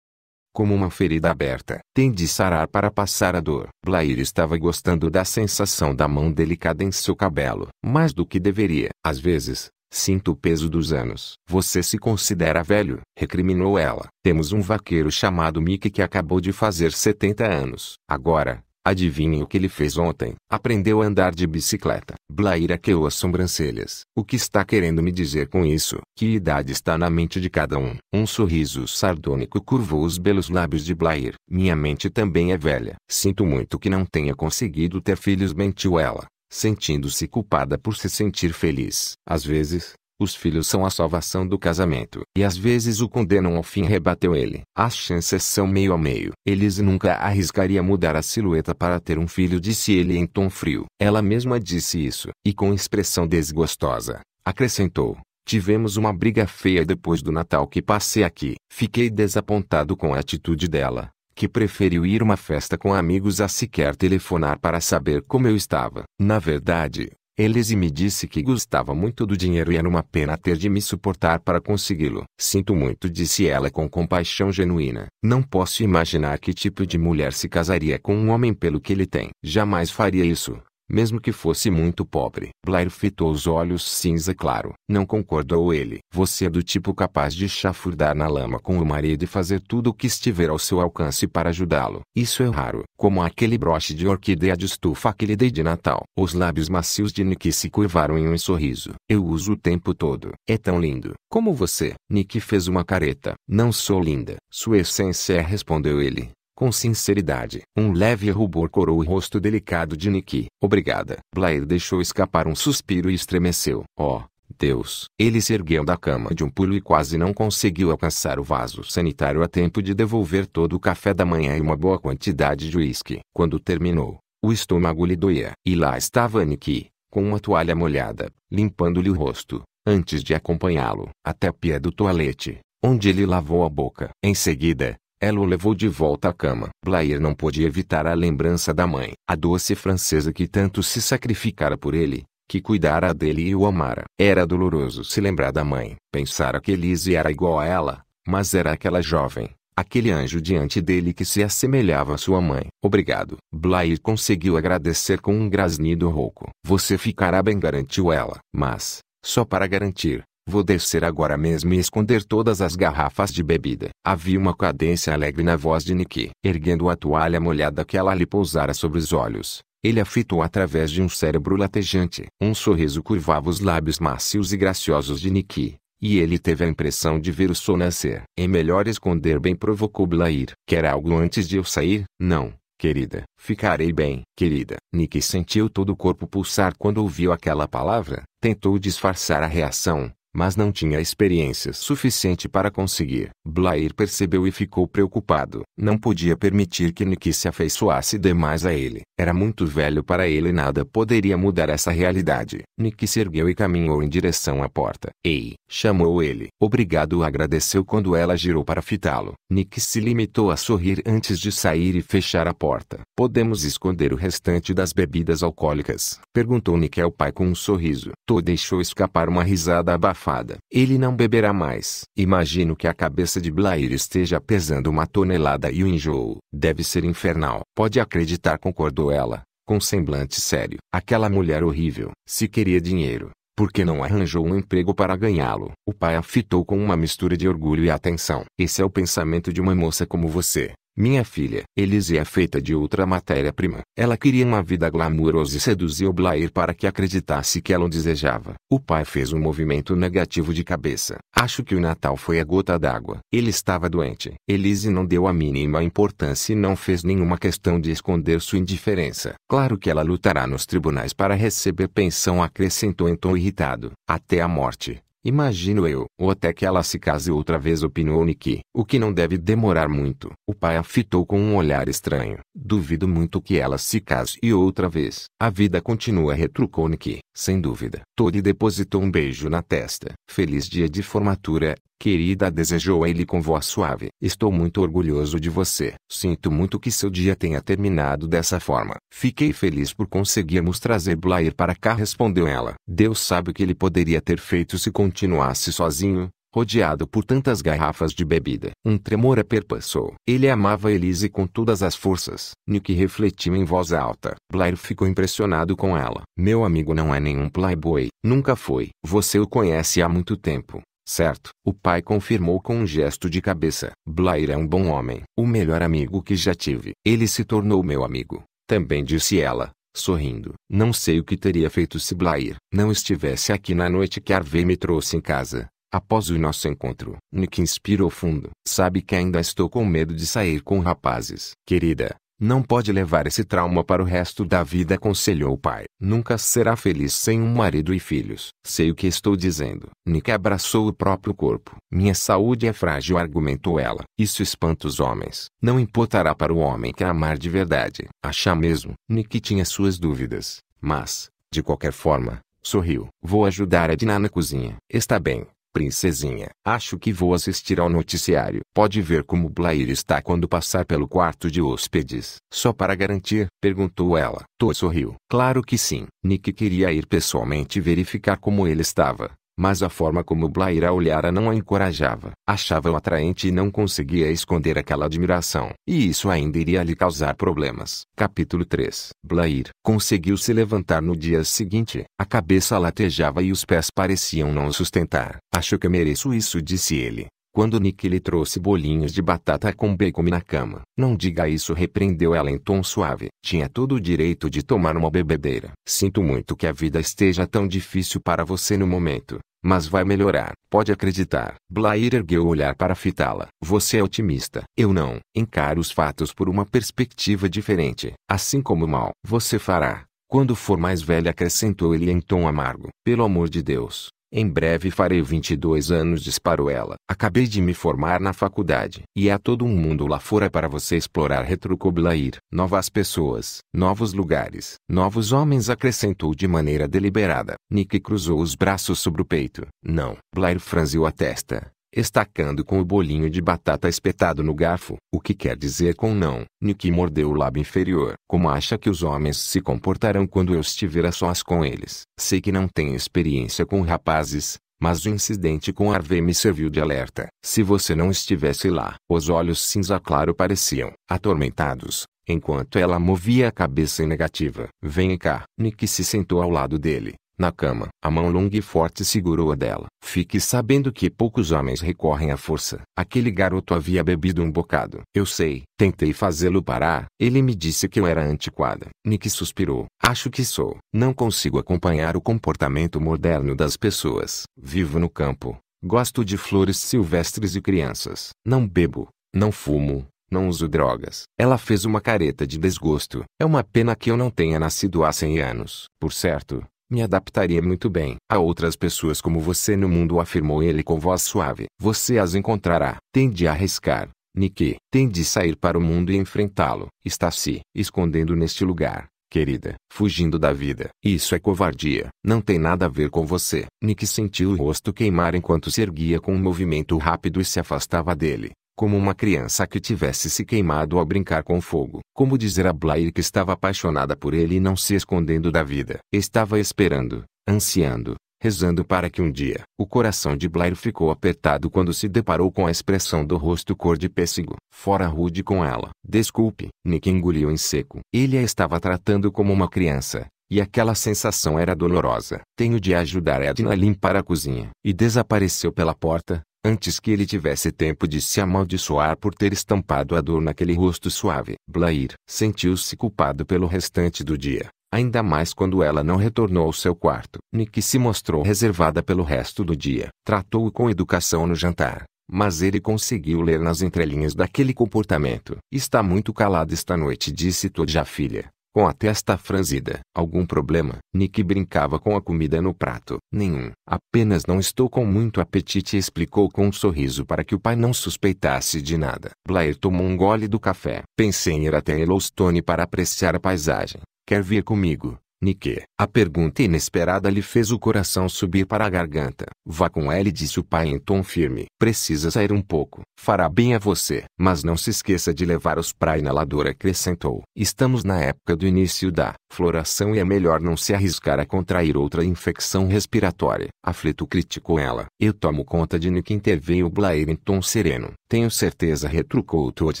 como uma ferida aberta. Tem de sarar para passar a dor. Blair estava gostando da sensação da mão delicada em seu cabelo, mais do que deveria. Às vezes, Sinto o peso dos anos. Você se considera velho, recriminou ela. Temos um vaqueiro chamado Mickey que acabou de fazer 70 anos. Agora, Adivinhem o que ele fez ontem? Aprendeu a andar de bicicleta. Blair aqueou as sobrancelhas. O que está querendo me dizer com isso? Que idade está na mente de cada um? Um sorriso sardônico curvou os belos lábios de Blair. Minha mente também é velha. Sinto muito que não tenha conseguido ter filhos, mentiu ela sentindo-se culpada por se sentir feliz. Às vezes, os filhos são a salvação do casamento, e às vezes o condenam ao fim rebateu ele. As chances são meio a meio. Eles nunca arriscaria mudar a silhueta para ter um filho disse ele em tom frio. Ela mesma disse isso, e com expressão desgostosa, acrescentou. Tivemos uma briga feia depois do Natal que passei aqui. Fiquei desapontado com a atitude dela, que preferiu ir uma festa com amigos a sequer telefonar para saber como eu estava. Na verdade, Elise me disse que gostava muito do dinheiro e era uma pena ter de me suportar para consegui-lo. Sinto muito, disse ela com compaixão genuína. Não posso imaginar que tipo de mulher se casaria com um homem pelo que ele tem. Jamais faria isso. Mesmo que fosse muito pobre. Blair fitou os olhos cinza claro. Não concordou ele. Você é do tipo capaz de chafurdar na lama com o marido e fazer tudo o que estiver ao seu alcance para ajudá-lo. Isso é raro. Como aquele broche de orquídea de estufa que lhe dei de Natal. Os lábios macios de Nick se curvaram em um sorriso. Eu uso o tempo todo. É tão lindo. Como você. Nick fez uma careta. Não sou linda. Sua essência é, respondeu ele. Com sinceridade, um leve rubor corou o rosto delicado de Nikki. Obrigada. Blair deixou escapar um suspiro e estremeceu. Oh, Deus! Ele se ergueu da cama de um pulo e quase não conseguiu alcançar o vaso sanitário a tempo de devolver todo o café da manhã e uma boa quantidade de uísque. Quando terminou, o estômago lhe doía. E lá estava Nikki, com uma toalha molhada, limpando-lhe o rosto, antes de acompanhá-lo até a pia do toalete, onde ele lavou a boca. Em seguida, ela o levou de volta à cama. Blair não podia evitar a lembrança da mãe, a doce francesa que tanto se sacrificara por ele, que cuidara dele e o amara. Era doloroso se lembrar da mãe, pensar que Elise era igual a ela, mas era aquela jovem, aquele anjo diante dele que se assemelhava a sua mãe. Obrigado. Blair conseguiu agradecer com um grasnido rouco. Você ficará bem, garantiu ela. Mas, só para garantir, Vou descer agora mesmo e esconder todas as garrafas de bebida. Havia uma cadência alegre na voz de Niki. Erguendo a toalha molhada que ela lhe pousara sobre os olhos, ele a fitou através de um cérebro latejante. Um sorriso curvava os lábios macios e graciosos de Niki, e ele teve a impressão de ver o sol nascer. É melhor esconder bem provocou Blair. Quer algo antes de eu sair? Não, querida. Ficarei bem, querida. Niki sentiu todo o corpo pulsar quando ouviu aquela palavra. Tentou disfarçar a reação, mas não tinha experiência suficiente para conseguir. Blair percebeu e ficou preocupado. Não podia permitir que Nick se afeiçoasse demais a ele. Era muito velho para ele e nada poderia mudar essa realidade. Nick se ergueu e caminhou em direção à porta. Ei! chamou ele. Obrigado agradeceu quando ela girou para fitá-lo. Nick se limitou a sorrir antes de sair e fechar a porta. Podemos esconder o restante das bebidas alcoólicas? Perguntou Nick ao pai com um sorriso. To deixou escapar uma risada abafada ele não beberá mais. Imagino que a cabeça de Blair esteja pesando uma tonelada e o enjoo. Deve ser infernal. Pode acreditar, concordou ela, com semblante sério. Aquela mulher horrível. Se queria dinheiro, porque não arranjou um emprego para ganhá-lo. O pai a fitou com uma mistura de orgulho e atenção. Esse é o pensamento de uma moça como você. Minha filha, Elise é feita de outra matéria-prima. Ela queria uma vida glamurosa e seduziu Blair para que acreditasse que ela o desejava. O pai fez um movimento negativo de cabeça. Acho que o Natal foi a gota d'água. Ele estava doente. Elise não deu a mínima importância e não fez nenhuma questão de esconder sua indiferença. Claro que ela lutará nos tribunais para receber pensão, acrescentou em tom irritado. Até a morte. Imagino eu. Ou até que ela se case outra vez, opinou Niki. O que não deve demorar muito. O pai a fitou com um olhar estranho. Duvido muito que ela se case e outra vez. A vida continua, retrucou Niki. Sem dúvida. Todi depositou um beijo na testa. Feliz dia de formatura, Querida desejou ele com voz suave. Estou muito orgulhoso de você. Sinto muito que seu dia tenha terminado dessa forma. Fiquei feliz por conseguirmos trazer Blair para cá, respondeu ela. Deus sabe o que ele poderia ter feito se continuasse sozinho, rodeado por tantas garrafas de bebida. Um tremor a perpassou. Ele amava Elise com todas as forças. Nick refletiu em voz alta. Blair ficou impressionado com ela. Meu amigo não é nenhum playboy. Nunca foi. Você o conhece há muito tempo. Certo, o pai confirmou com um gesto de cabeça. Blair é um bom homem, o melhor amigo que já tive. Ele se tornou meu amigo, também disse ela, sorrindo. Não sei o que teria feito se Blair não estivesse aqui na noite que Harvey me trouxe em casa, após o nosso encontro. Nick inspirou fundo. Sabe que ainda estou com medo de sair com rapazes. Querida, não pode levar esse trauma para o resto da vida, aconselhou o pai. Nunca será feliz sem um marido e filhos. Sei o que estou dizendo. Nick abraçou o próprio corpo. Minha saúde é frágil, argumentou ela. Isso espanta os homens. Não importará para o homem que amar de verdade. Achar mesmo. Nick tinha suas dúvidas. Mas, de qualquer forma, sorriu. Vou ajudar a Dina na cozinha. Está bem. Princesinha, acho que vou assistir ao noticiário. Pode ver como Blair está quando passar pelo quarto de hóspedes. Só para garantir, perguntou ela. Tô sorriu. Claro que sim. Nick queria ir pessoalmente verificar como ele estava. Mas a forma como Blair a olhara não a encorajava. Achava-o atraente e não conseguia esconder aquela admiração. E isso ainda iria lhe causar problemas. Capítulo 3 Blair conseguiu se levantar no dia seguinte. A cabeça latejava e os pés pareciam não sustentar. Acho que mereço isso, disse ele. Quando Nick lhe trouxe bolinhos de batata com bacon na cama. Não diga isso, repreendeu ela em tom suave. Tinha todo o direito de tomar uma bebedeira. Sinto muito que a vida esteja tão difícil para você no momento. Mas vai melhorar, pode acreditar. Blair ergueu o olhar para fitá-la. Você é otimista. Eu não. Encaro os fatos por uma perspectiva diferente. Assim como mal. Você fará. Quando for mais velha, acrescentou ele em tom amargo. Pelo amor de Deus, em breve farei 22 anos, disparou ela. Acabei de me formar na faculdade. E há todo um mundo lá fora para você explorar, retrucou Blair. Novas pessoas, novos lugares, novos homens, acrescentou de maneira deliberada. Nick cruzou os braços sobre o peito. Não. Blair franziu a testa estacando com o bolinho de batata espetado no garfo, o que quer dizer com não. Nick mordeu o lábio inferior. Como acha que os homens se comportarão quando eu estiver a sós com eles? Sei que não tenho experiência com rapazes, mas o incidente com Harvey me serviu de alerta. Se você não estivesse lá, os olhos cinza claro pareciam atormentados, enquanto ela movia a cabeça em negativa. Venha cá. Nick se sentou ao lado dele, na cama, a mão longa e forte segurou a dela. Fique sabendo que poucos homens recorrem à força. Aquele garoto havia bebido um bocado. Eu sei. Tentei fazê-lo parar. Ele me disse que eu era antiquada. Nick suspirou. Acho que sou. Não consigo acompanhar o comportamento moderno das pessoas. Vivo no campo. Gosto de flores silvestres e crianças. Não bebo. Não fumo. Não uso drogas. Ela fez uma careta de desgosto. É uma pena que eu não tenha nascido há 100 anos. Por certo, me adaptaria muito bem a outras pessoas como você no mundo, afirmou ele com voz suave. Você as encontrará. Tem de arriscar. Niki, tem de sair para o mundo e enfrentá-lo. Está se escondendo neste lugar, querida, fugindo da vida. Isso é covardia. Não tem nada a ver com você. Niki sentiu o rosto queimar enquanto se erguia com um movimento rápido e se afastava dele como uma criança que tivesse se queimado ao brincar com fogo. Como dizer a Blair que estava apaixonada por ele e não se escondendo da vida. Estava esperando, ansiando, rezando para que um dia. O coração de Blair ficou apertado quando se deparou com a expressão do rosto cor de pêssego. Fora rude com ela. Desculpe, Nick engoliu em seco. Ele a estava tratando como uma criança. E aquela sensação era dolorosa. Tenho de ajudar Edna a limpar a cozinha. E desapareceu pela porta, antes que ele tivesse tempo de se amaldiçoar por ter estampado a dor naquele rosto suave. Blair sentiu-se culpado pelo restante do dia, ainda mais quando ela não retornou ao seu quarto. Nick se mostrou reservada pelo resto do dia. Tratou-o com educação no jantar, mas ele conseguiu ler nas entrelinhas daquele comportamento. Está muito calado esta noite, disse Todd à filha. Com a testa franzida, algum problema, Nick brincava com a comida no prato. Nenhum. Apenas não estou com muito apetite, explicou com um sorriso para que o pai não suspeitasse de nada. Blair tomou um gole do café. Pensei em ir até Yellowstone para apreciar a paisagem. Quer vir comigo? Nike. A pergunta inesperada lhe fez o coração subir para a garganta. Vá com ele, disse o pai em tom firme. Precisa sair um pouco. Fará bem a você. Mas não se esqueça de levar os pra inalador, acrescentou. Estamos na época do início da floração e é melhor não se arriscar a contrair outra infecção respiratória. Aflito criticou ela. Eu tomo conta de Nick interveio Blair em tom sereno. Tenho certeza, retrucou Todd,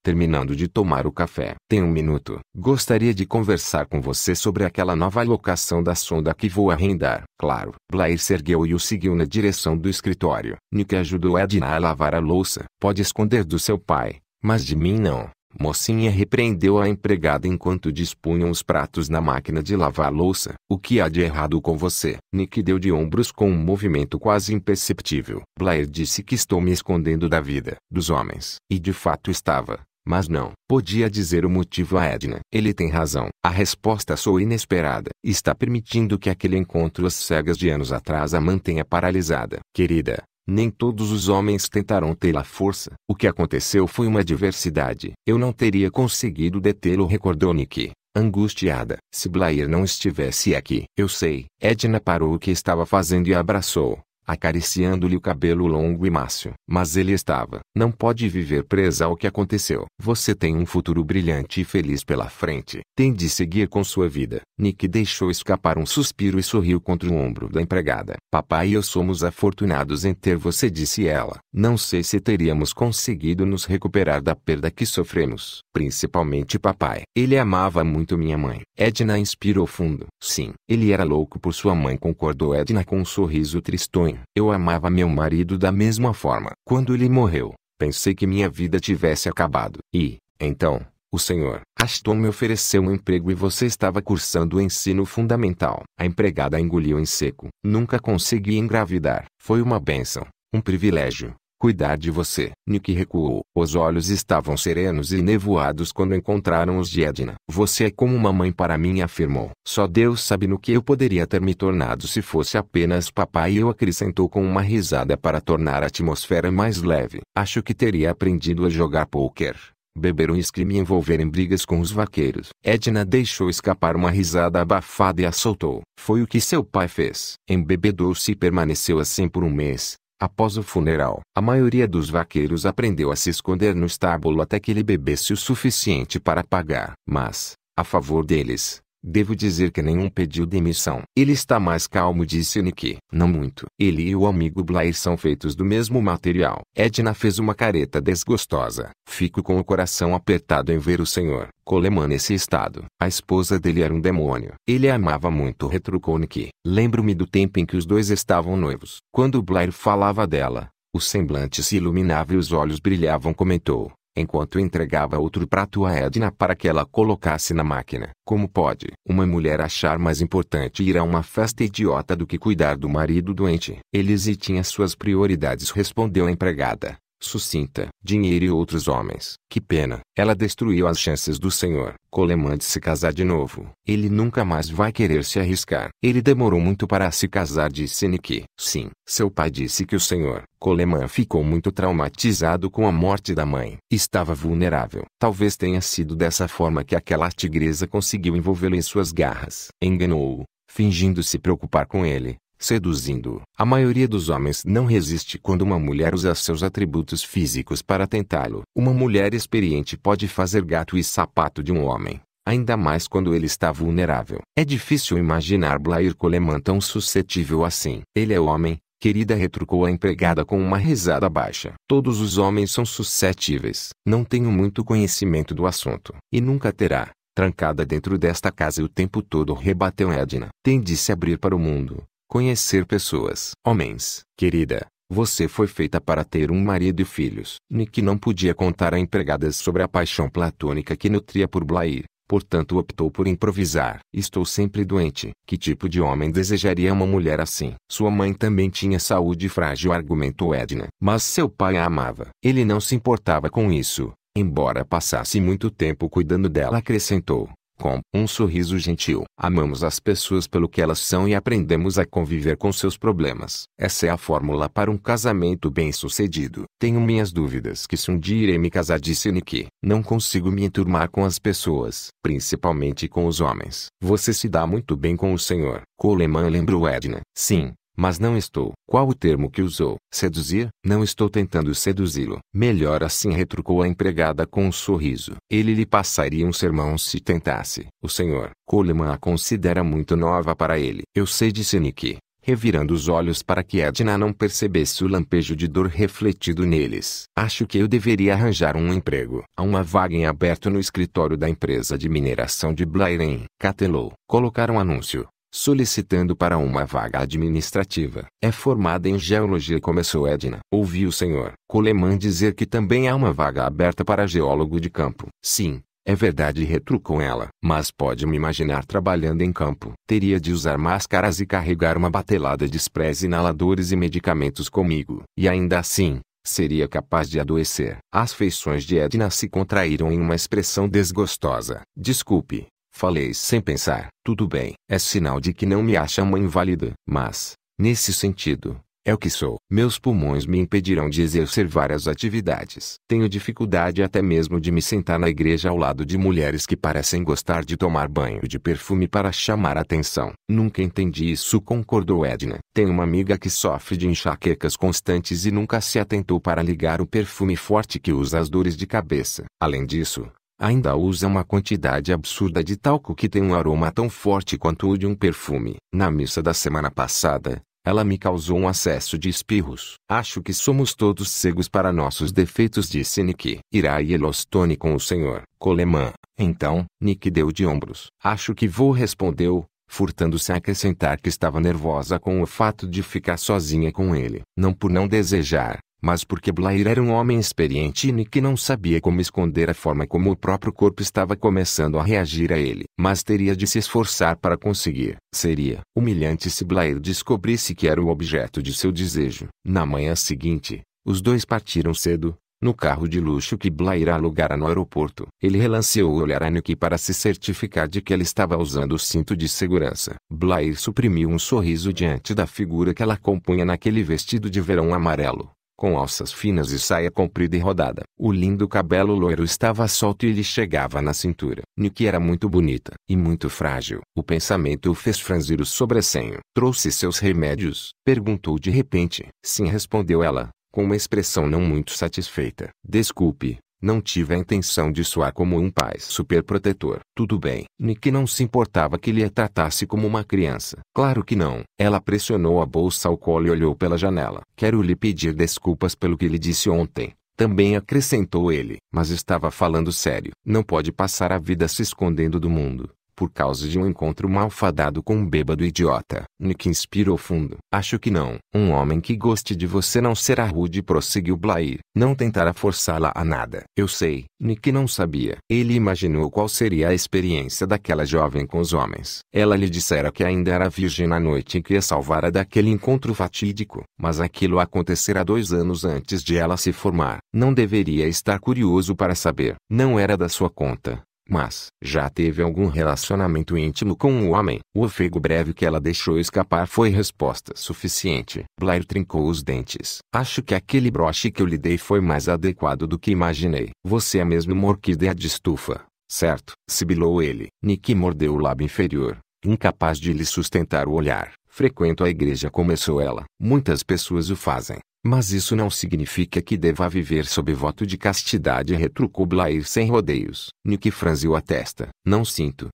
terminando de tomar o café. Tem um minuto. Gostaria de conversar com você sobre aquela nova locação da sonda que vou arrendar. Claro. Blair se ergueu e o seguiu na direção do escritório. Nick ajudou Edna a lavar a louça. Pode esconder do seu pai, mas de mim não. Mocinha repreendeu a empregada enquanto dispunham os pratos na máquina de lavar louça. O que há de errado com você? Nick deu de ombros com um movimento quase imperceptível. Blair disse que estou me escondendo da vida dos homens. E de fato estava. Mas não. Podia dizer o motivo a Edna. Ele tem razão. A resposta sou inesperada. Está permitindo que aquele encontro às cegas de anos atrás a mantenha paralisada. Querida, nem todos os homens tentaram tê-la força. O que aconteceu foi uma diversidade. Eu não teria conseguido detê-lo, recordou Nick, angustiada. Se Blair não estivesse aqui. Eu sei. Edna parou o que estava fazendo e abraçou acariciando-lhe o cabelo longo e mácio. Mas ele estava. Não pode viver presa ao que aconteceu. Você tem um futuro brilhante e feliz pela frente. Tem de seguir com sua vida. Nick deixou escapar um suspiro e sorriu contra o ombro da empregada. Papai e eu somos afortunados em ter você, disse ela. Não sei se teríamos conseguido nos recuperar da perda que sofremos. Principalmente papai. Ele amava muito minha mãe. Edna inspirou fundo. Sim, ele era louco por sua mãe, concordou Edna com um sorriso tristonho. Eu amava meu marido da mesma forma. Quando ele morreu, pensei que minha vida tivesse acabado. E, então, o senhor Ashton me ofereceu um emprego e você estava cursando o ensino fundamental. A empregada engoliu em seco. Nunca consegui engravidar. Foi uma bênção, um privilégio cuidar de você. Nick recuou. Os olhos estavam serenos e nevoados quando encontraram os de Edna. Você é como uma mãe para mim, afirmou. Só Deus sabe no que eu poderia ter me tornado se fosse apenas papai, eu acrescentou com uma risada para tornar a atmosfera mais leve. Acho que teria aprendido a jogar poker, beber um uísque e me envolver em brigas com os vaqueiros. Edna deixou escapar uma risada abafada e a soltou. Foi o que seu pai fez. Embebedou-se e permaneceu assim por um mês, Após o funeral, a maioria dos vaqueiros aprendeu a se esconder no estábulo até que ele bebesse o suficiente para pagar. Mas, a favor deles, Devo dizer que nenhum pediu demissão. Ele está mais calmo, disse Nicky. Não muito. Ele e o amigo Blair são feitos do mesmo material. Edna fez uma careta desgostosa. Fico com o coração apertado em ver o senhor Coleman nesse estado. A esposa dele era um demônio. Ele a amava muito, retrucou Nicky. Lembro-me do tempo em que os dois estavam noivos. Quando Blair falava dela, o semblante se iluminava e os olhos brilhavam, comentou enquanto entregava outro prato a Edna para que ela colocasse na máquina. Como pode uma mulher achar mais importante ir a uma festa idiota do que cuidar do marido doente? Elise tinha suas prioridades, respondeu a empregada sucinta, dinheiro e outros homens. Que pena! Ela destruiu as chances do senhor Coleman de se casar de novo. Ele nunca mais vai querer se arriscar. Ele demorou muito para se casar, disse Nick. Sim, seu pai disse que o senhor Coleman ficou muito traumatizado com a morte da mãe. Estava vulnerável. Talvez tenha sido dessa forma que aquela tigresa conseguiu envolvê-lo em suas garras. Enganou-o fingindo se preocupar com ele, seduzindo. A maioria dos homens não resiste quando uma mulher usa seus atributos físicos para tentá-lo. Uma mulher experiente pode fazer gato e sapato de um homem, ainda mais quando ele está vulnerável. É difícil imaginar Blair Coleman tão suscetível assim. Ele é homem, querida retrucou a empregada com uma risada baixa. Todos os homens são suscetíveis. Não tenho muito conhecimento do assunto. E nunca terá. Trancada dentro desta casa o tempo todo rebateu Edna. Tem de se abrir para o mundo Conhecer pessoas. Homens, querida, você foi feita para ter um marido e filhos. Nick não podia contar a empregadas sobre a paixão platônica que nutria por Blair, portanto optou por improvisar. Estou sempre doente. Que tipo de homem desejaria uma mulher assim? Sua mãe também tinha saúde frágil, argumentou Edna. Mas seu pai a amava. Ele não se importava com isso. Embora passasse muito tempo cuidando dela, acrescentou. Com um sorriso gentil, amamos as pessoas pelo que elas são e aprendemos a conviver com seus problemas. Essa é a fórmula para um casamento bem-sucedido. Tenho minhas dúvidas que se um dia irei me casar, disse Nick. Não consigo me enturmar com as pessoas, principalmente com os homens. Você se dá muito bem com o senhor. Coleman lembrou Edna. Sim, mas não estou. Qual o termo que usou? Seduzir? Não estou tentando seduzi-lo. Melhor assim, retrucou a empregada com um sorriso. Ele lhe passaria um sermão se tentasse. O senhor Coleman a considera muito nova para ele. Eu sei, disse Nick, revirando os olhos para que Edna não percebesse o lampejo de dor refletido neles. Acho que eu deveria arranjar um emprego. Há uma vaga em aberto no escritório da empresa de mineração de Blairen. Catelou. Colocar um anúncio solicitando para uma vaga administrativa. É formada em geologia começou Edna. Ouvi o senhor Coleman dizer que também há uma vaga aberta para geólogo de campo. Sim, é verdade, retrucou ela. Mas pode me imaginar trabalhando em campo. Teria de usar máscaras e carregar uma batelada de sprays inaladores e medicamentos comigo. E ainda assim, seria capaz de adoecer. As feições de Edna se contraíram em uma expressão desgostosa. Desculpe, Falei sem pensar. Tudo bem. É sinal de que não me acha uma inválida. Mas, nesse sentido, é o que sou. Meus pulmões me impedirão de exercer várias atividades. Tenho dificuldade até mesmo de me sentar na igreja ao lado de mulheres que parecem gostar de tomar banho de perfume para chamar atenção. Nunca entendi isso, concordou Edna. Tenho uma amiga que sofre de enxaquecas constantes e nunca se atentou para ligar o perfume forte que usa as dores de cabeça. Além disso, Ainda usa uma quantidade absurda de talco que tem um aroma tão forte quanto o de um perfume. Na missa da semana passada, ela me causou um acesso de espirros. Acho que somos todos cegos para nossos defeitos, disse Nick. Irá e Elostone com o senhor. Coleman. Então, Nick deu de ombros. Acho que vou, respondeu, furtando-se a acrescentar que estava nervosa com o fato de ficar sozinha com ele. Não por não desejar, mas porque Blair era um homem experiente e que não sabia como esconder a forma como o próprio corpo estava começando a reagir a ele. Mas teria de se esforçar para conseguir. Seria humilhante se Blair descobrisse que era o objeto de seu desejo. Na manhã seguinte, os dois partiram cedo, no carro de luxo que Blair alugara no aeroporto. Ele relanceou o olhar a Nick para se certificar de que ela estava usando o cinto de segurança. Blair suprimiu um sorriso diante da figura que ela compunha naquele vestido de verão amarelo com alças finas e saia comprida e rodada. O lindo cabelo loiro estava solto e lhe chegava na cintura. Niki era muito bonita e muito frágil. O pensamento o fez franzir o sobrecenho. Trouxe seus remédios? Perguntou de repente. Sim, respondeu ela, com uma expressão não muito satisfeita. Desculpe, não tive a intenção de soar como um pai superprotetor. Tudo bem. Nick não se importava que lhe tratasse como uma criança. Claro que não. Ela pressionou a bolsa ao colo e olhou pela janela. Quero lhe pedir desculpas pelo que lhe disse ontem. Também acrescentou ele, mas estava falando sério. Não pode passar a vida se escondendo do mundo. Por causa de um encontro malfadado com um bêbado idiota. Nick inspirou fundo. Acho que não. Um homem que goste de você não será rude, prosseguiu Blair. Não tentará forçá-la a nada. Eu sei. Nick não sabia. Ele imaginou qual seria a experiência daquela jovem com os homens. Ela lhe dissera que ainda era virgem na noite em que a salvara daquele encontro fatídico. Mas aquilo acontecerá dois anos antes de ela se formar. Não deveria estar curioso para saber. Não era da sua conta. Mas já teve algum relacionamento íntimo com um homem. O ofego breve que ela deixou escapar foi resposta suficiente. Blair trincou os dentes. Acho que aquele broche que eu lhe dei foi mais adequado do que imaginei. Você é mesmo uma orquídea de estufa, certo? Sibilou ele. Nick mordeu o lábio inferior, incapaz de lhe sustentar o olhar. Frequento a igreja, começou ela. Muitas pessoas o fazem. Mas isso não significa que deva viver sob voto de castidade retrucou Blair sem rodeios. Nick franziu a testa. Não sinto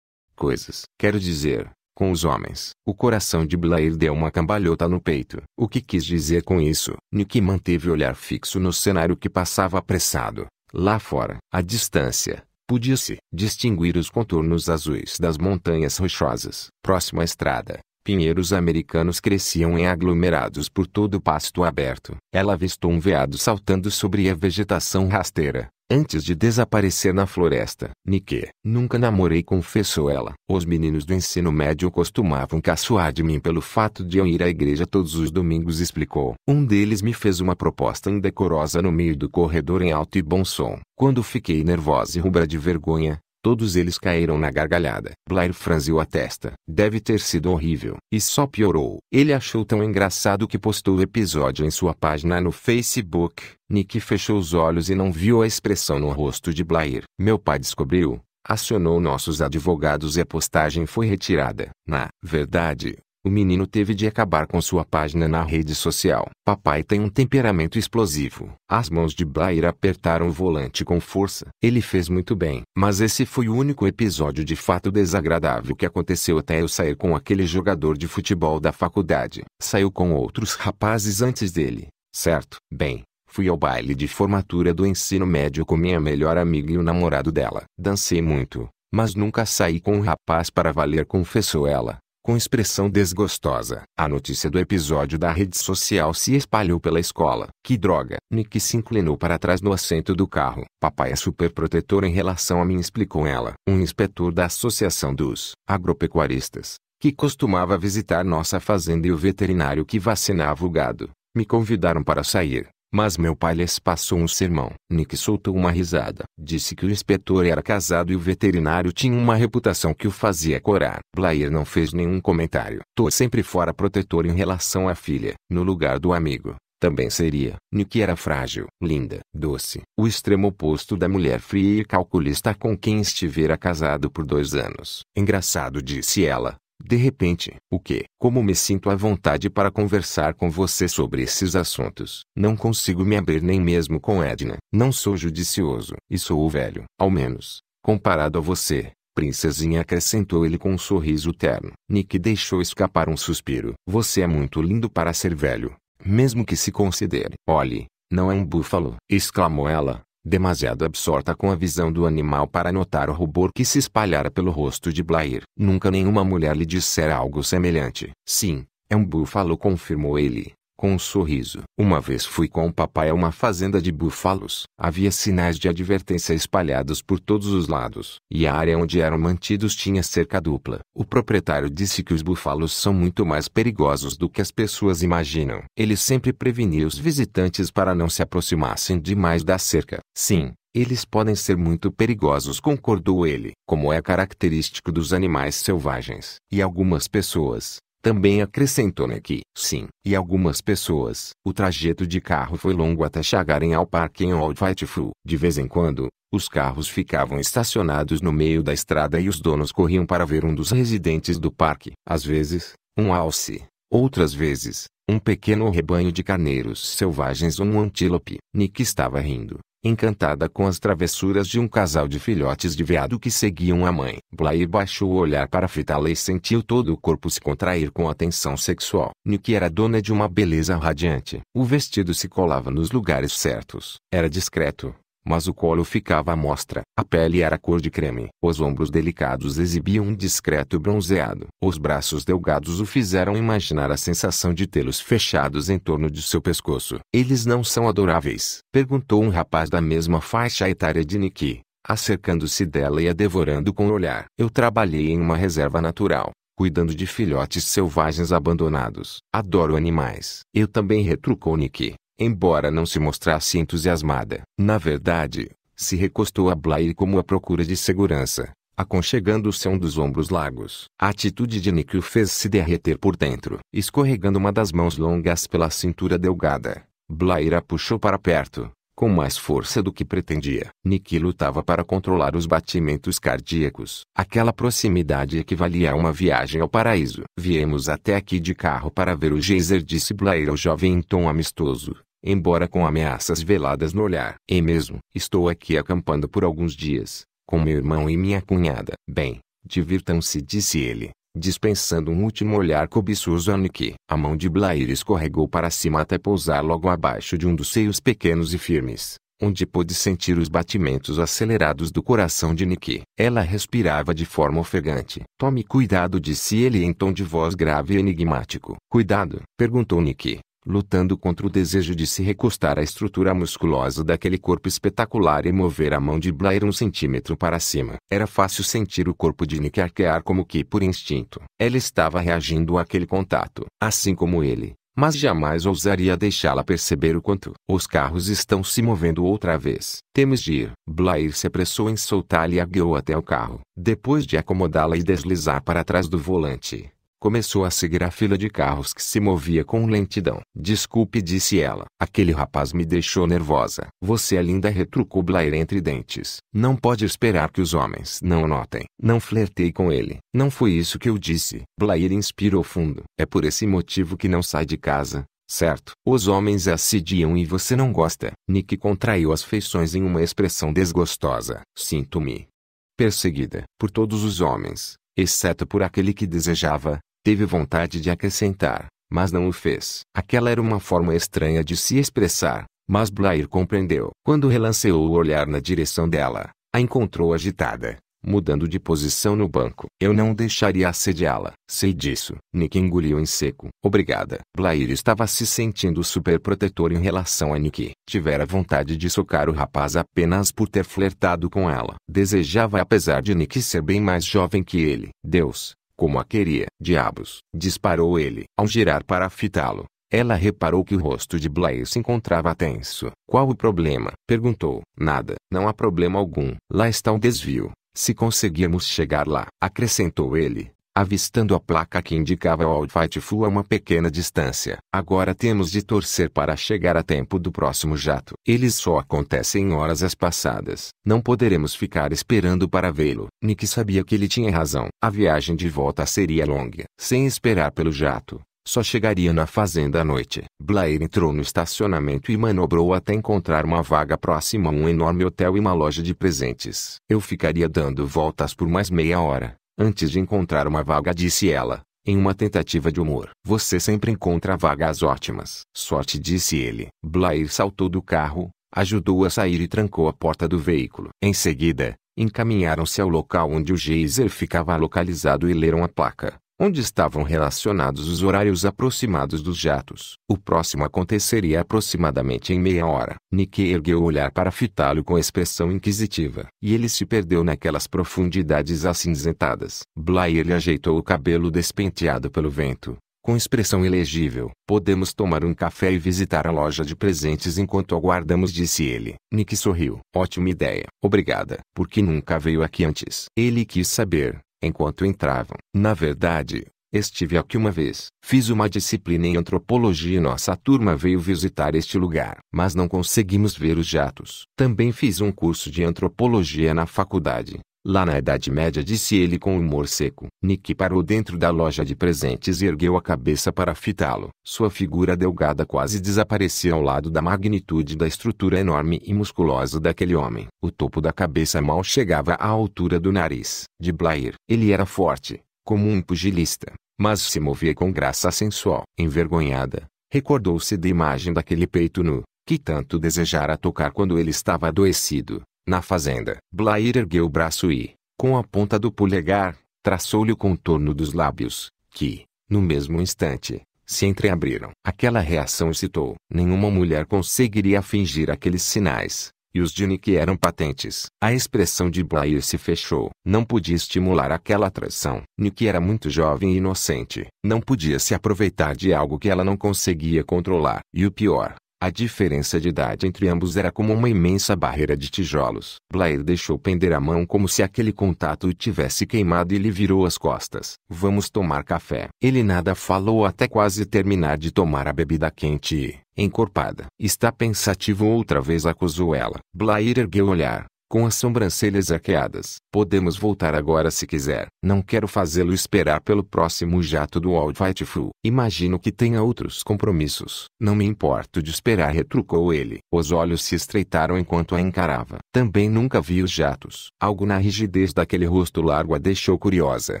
coisas. Quero dizer, com os homens. O coração de Blair deu uma cambalhota no peito. O que quis dizer com isso? Nick manteve o olhar fixo no cenário que passava apressado. Lá fora, à distância, podia-se distinguir os contornos azuis das montanhas rochosas. Próximo à estrada, Pinheiros americanos cresciam em aglomerados por todo o pasto aberto. Ela avistou um veado saltando sobre a vegetação rasteira, antes de desaparecer na floresta. Nique, nunca namorei, confessou ela. Os meninos do ensino médio costumavam caçoar de mim pelo fato de eu ir à igreja todos os domingos, explicou. Um deles me fez uma proposta indecorosa no meio do corredor em alto e bom som. Quando fiquei nervosa e rubra de vergonha, Todos eles caíram na gargalhada. Blair franziu a testa. Deve ter sido horrível. E só piorou. Ele achou tão engraçado que postou o episódio em sua página no Facebook. Nick fechou os olhos e não viu a expressão no rosto de Blair. Meu pai descobriu, acionou nossos advogados e a postagem foi retirada. Na verdade, o menino teve de acabar com sua página na rede social. Papai tem um temperamento explosivo. As mãos de Blair apertaram o volante com força. Ele fez muito bem. Mas esse foi o único episódio de fato desagradável que aconteceu até eu sair com aquele jogador de futebol da faculdade. Saiu com outros rapazes antes dele, certo? Bem, Fui ao baile de formatura do ensino médio com minha melhor amiga e o namorado dela. Dancei muito, mas nunca saí com um rapaz para valer, confessou ela com expressão desgostosa. A notícia do episódio da rede social se espalhou pela escola. Que droga! Nick se inclinou para trás no assento do carro. Papai é super protetor em relação a mim, explicou ela. Um inspetor da Associação dos Agropecuaristas, que costumava visitar nossa fazenda e o veterinário que vacinava o gado, me convidaram para sair. Mas meu pai lhes passou um sermão. Nick soltou uma risada. Disse que o inspetor era casado e o veterinário tinha uma reputação que o fazia corar. Blair não fez nenhum comentário. Tô sempre fora protetor em relação à filha. No lugar do amigo, também seria. Nick era frágil, linda, doce, o extremo oposto da mulher fria e calculista com quem estivera casado por dois anos. Engraçado disse ela, de repente, o que? Como me sinto à vontade para conversar com você sobre esses assuntos. Não consigo me abrir nem mesmo com Edna. Não sou judicioso. E sou o velho, ao menos, comparado a você. Princesinha acrescentou ele com um sorriso terno. Nick deixou escapar um suspiro. Você é muito lindo para ser velho, mesmo que se considere. Olhe, não é um búfalo! exclamou ela, demasiado absorta com a visão do animal para notar o rubor que se espalhara pelo rosto de Blair. Nunca nenhuma mulher lhe dissera algo semelhante. Sim, é um búfalo confirmou ele com um sorriso. Uma vez fui com o papai a uma fazenda de búfalos. Havia sinais de advertência espalhados por todos os lados, e a área onde eram mantidos tinha cerca dupla. O proprietário disse que os búfalos são muito mais perigosos do que as pessoas imaginam. Ele sempre prevenia os visitantes para não se aproximassem demais da cerca. Sim, eles podem ser muito perigosos, concordou ele, como é característico dos animais selvagens. E algumas pessoas, também acrescentou-me né, que, sim, e algumas pessoas, o trajeto de carro foi longo até chegarem ao parque em Old Faithful. De vez em quando, os carros ficavam estacionados no meio da estrada e os donos corriam para ver um dos residentes do parque. Às vezes, um alce, outras vezes, um pequeno rebanho de carneiros selvagens ou um antílope. Nick estava rindo, encantada com as travessuras de um casal de filhotes de veado que seguiam a mãe. Blair baixou o olhar para fitá-la e sentiu todo o corpo se contrair com a tensão sexual. Nick era dona de uma beleza radiante. O vestido se colava nos lugares certos. Era discreto, mas o colo ficava à mostra. A pele era cor de creme. Os ombros delicados exibiam um discreto bronzeado. Os braços delgados o fizeram imaginar a sensação de tê-los fechados em torno de seu pescoço. Eles não são adoráveis? Perguntou um rapaz da mesma faixa etária de Nikki, acercando-se dela e a devorando com o olhar. Eu trabalhei em uma reserva natural cuidando de filhotes selvagens abandonados. Adoro animais. Eu também retrucou Nicky embora não se mostrasse entusiasmada. Na verdade, se recostou a Blair como a procura de segurança, aconchegando-se a um dos ombros largos. A atitude de Nick o fez se derreter por dentro. Escorregando uma das mãos longas pela cintura delgada, Blair a puxou para perto, com mais força do que pretendia. Nick lutava para controlar os batimentos cardíacos. Aquela proximidade equivalia a uma viagem ao paraíso. Viemos até aqui de carro para ver o geyser, disse Blair ao jovem em tom amistoso embora com ameaças veladas no olhar. E mesmo, estou aqui acampando por alguns dias, com meu irmão e minha cunhada. Bem, divirtam-se, disse ele, dispensando um último olhar cobiçoso a Niki. A mão de Blair escorregou para cima até pousar logo abaixo de um dos seios pequenos e firmes, onde pôde sentir os batimentos acelerados do coração de Niki. Ela respirava de forma ofegante. Tome cuidado, disse ele em tom de voz grave e enigmático. Cuidado? perguntou Niki lutando contra o desejo de se recostar à estrutura musculosa daquele corpo espetacular e mover a mão de Blair um centímetro para cima. Era fácil sentir o corpo de Nick arquear como que por instinto. Ela estava reagindo àquele contato, assim como ele. Mas jamais ousaria deixá-la perceber o quanto. Os carros estão se movendo outra vez. Temos de ir. Blair se apressou em soltá-la e a guiou até o carro. Depois de acomodá-la e deslizar para trás do volante, Começou a seguir a fila de carros que se movia com lentidão. Desculpe, disse ela. Aquele rapaz me deixou nervosa. Você é linda, retrucou Blair entre dentes. Não pode esperar que os homens não notem. Não flertei com ele. Não foi isso que eu disse. Blair inspirou fundo. É por esse motivo que não sai de casa. Certo, os homens assediam e você não gosta. Nick contraiu as feições em uma expressão desgostosa. Sinto-me perseguida por todos os homens, exceto por aquele que desejava, Teve vontade de acrescentar, mas não o fez. Aquela era uma forma estranha de se expressar, mas Blair compreendeu. Quando relanceou o olhar na direção dela, a encontrou agitada, mudando de posição no banco. Eu não deixaria assediá-la. Sei disso. Nick engoliu em seco. Obrigada. Blair estava se sentindo super protetor em relação a Nick. Tivera vontade de socar o rapaz apenas por ter flertado com ela. Desejava apesar de Nick ser bem mais jovem que ele. Deus, como a queria. Diabos! disparou ele. Ao girar para fitá-lo, ela reparou que o rosto de Blair se encontrava tenso. Qual o problema? perguntou. Nada, não há problema algum. Lá está o desvio. Se conseguirmos chegar lá, acrescentou ele, avistando a placa que indicava o Alfight Fu a uma pequena distância. Agora temos de torcer para chegar a tempo do próximo jato. Eles só acontecem em horas as passadas. Não poderemos ficar esperando para vê-lo. Nick sabia que ele tinha razão. A viagem de volta seria longa. Sem esperar pelo jato, só chegaria na fazenda à noite. Blair entrou no estacionamento e manobrou até encontrar uma vaga próxima a um enorme hotel e uma loja de presentes. Eu ficaria dando voltas por mais meia hora. Antes de encontrar uma vaga, disse ela, em uma tentativa de humor. Você sempre encontra vagas ótimas. Sorte, disse ele. Blair saltou do carro, ajudou a sair e trancou a porta do veículo. Em seguida, encaminharam-se ao local onde o geyser ficava localizado e leram a placa onde estavam relacionados os horários aproximados dos jatos. O próximo aconteceria aproximadamente em meia hora. Nick ergueu o olhar para fitá-lo com expressão inquisitiva, e ele se perdeu naquelas profundidades acinzentadas. Blair lhe ajeitou o cabelo despenteado pelo vento, com expressão ilegível. Podemos tomar um café e visitar a loja de presentes enquanto aguardamos, disse ele. Nick sorriu. Ótima ideia. Obrigada. Por que nunca veio aqui antes? Ele quis saber, enquanto entravam. Na verdade, estive aqui uma vez. Fiz uma disciplina em antropologia e nossa turma veio visitar este lugar, mas não conseguimos ver os jatos. Também fiz um curso de antropologia na faculdade, Lá na Idade Média disse ele com humor seco. Nick parou dentro da loja de presentes e ergueu a cabeça para fitá-lo. Sua figura delgada quase desaparecia ao lado da magnitude da estrutura enorme e musculosa daquele homem. O topo da cabeça mal chegava à altura do nariz. De Blair. Ele era forte, como um pugilista, mas se movia com graça sensual. Envergonhada, recordou-se da imagem daquele peito nu, que tanto desejara tocar quando ele estava adoecido. Na fazenda, Blair ergueu o braço e, com a ponta do polegar, traçou-lhe o contorno dos lábios, que, no mesmo instante, se entreabriram. Aquela reação excitou. Nenhuma mulher conseguiria fingir aqueles sinais, e os de Nick eram patentes. A expressão de Blair se fechou. Não podia estimular aquela atração. Nick era muito jovem e inocente. Não podia se aproveitar de algo que ela não conseguia controlar. E o pior, a diferença de idade entre ambos era como uma imensa barreira de tijolos. Blair deixou pender a mão como se aquele contato o tivesse queimado e lhe virou as costas. Vamos tomar café. Ele nada falou até quase terminar de tomar a bebida quente e, encorpada, está pensativo outra vez acusou ela. Blair ergueu o olhar com as sobrancelhas arqueadas. Podemos voltar agora se quiser. Não quero fazê-lo esperar pelo próximo jato do Old Fightful. Imagino que tenha outros compromissos. Não me importo de esperar, retrucou ele. Os olhos se estreitaram enquanto a encarava. Também nunca vi os jatos. Algo na rigidez daquele rosto largo a deixou curiosa.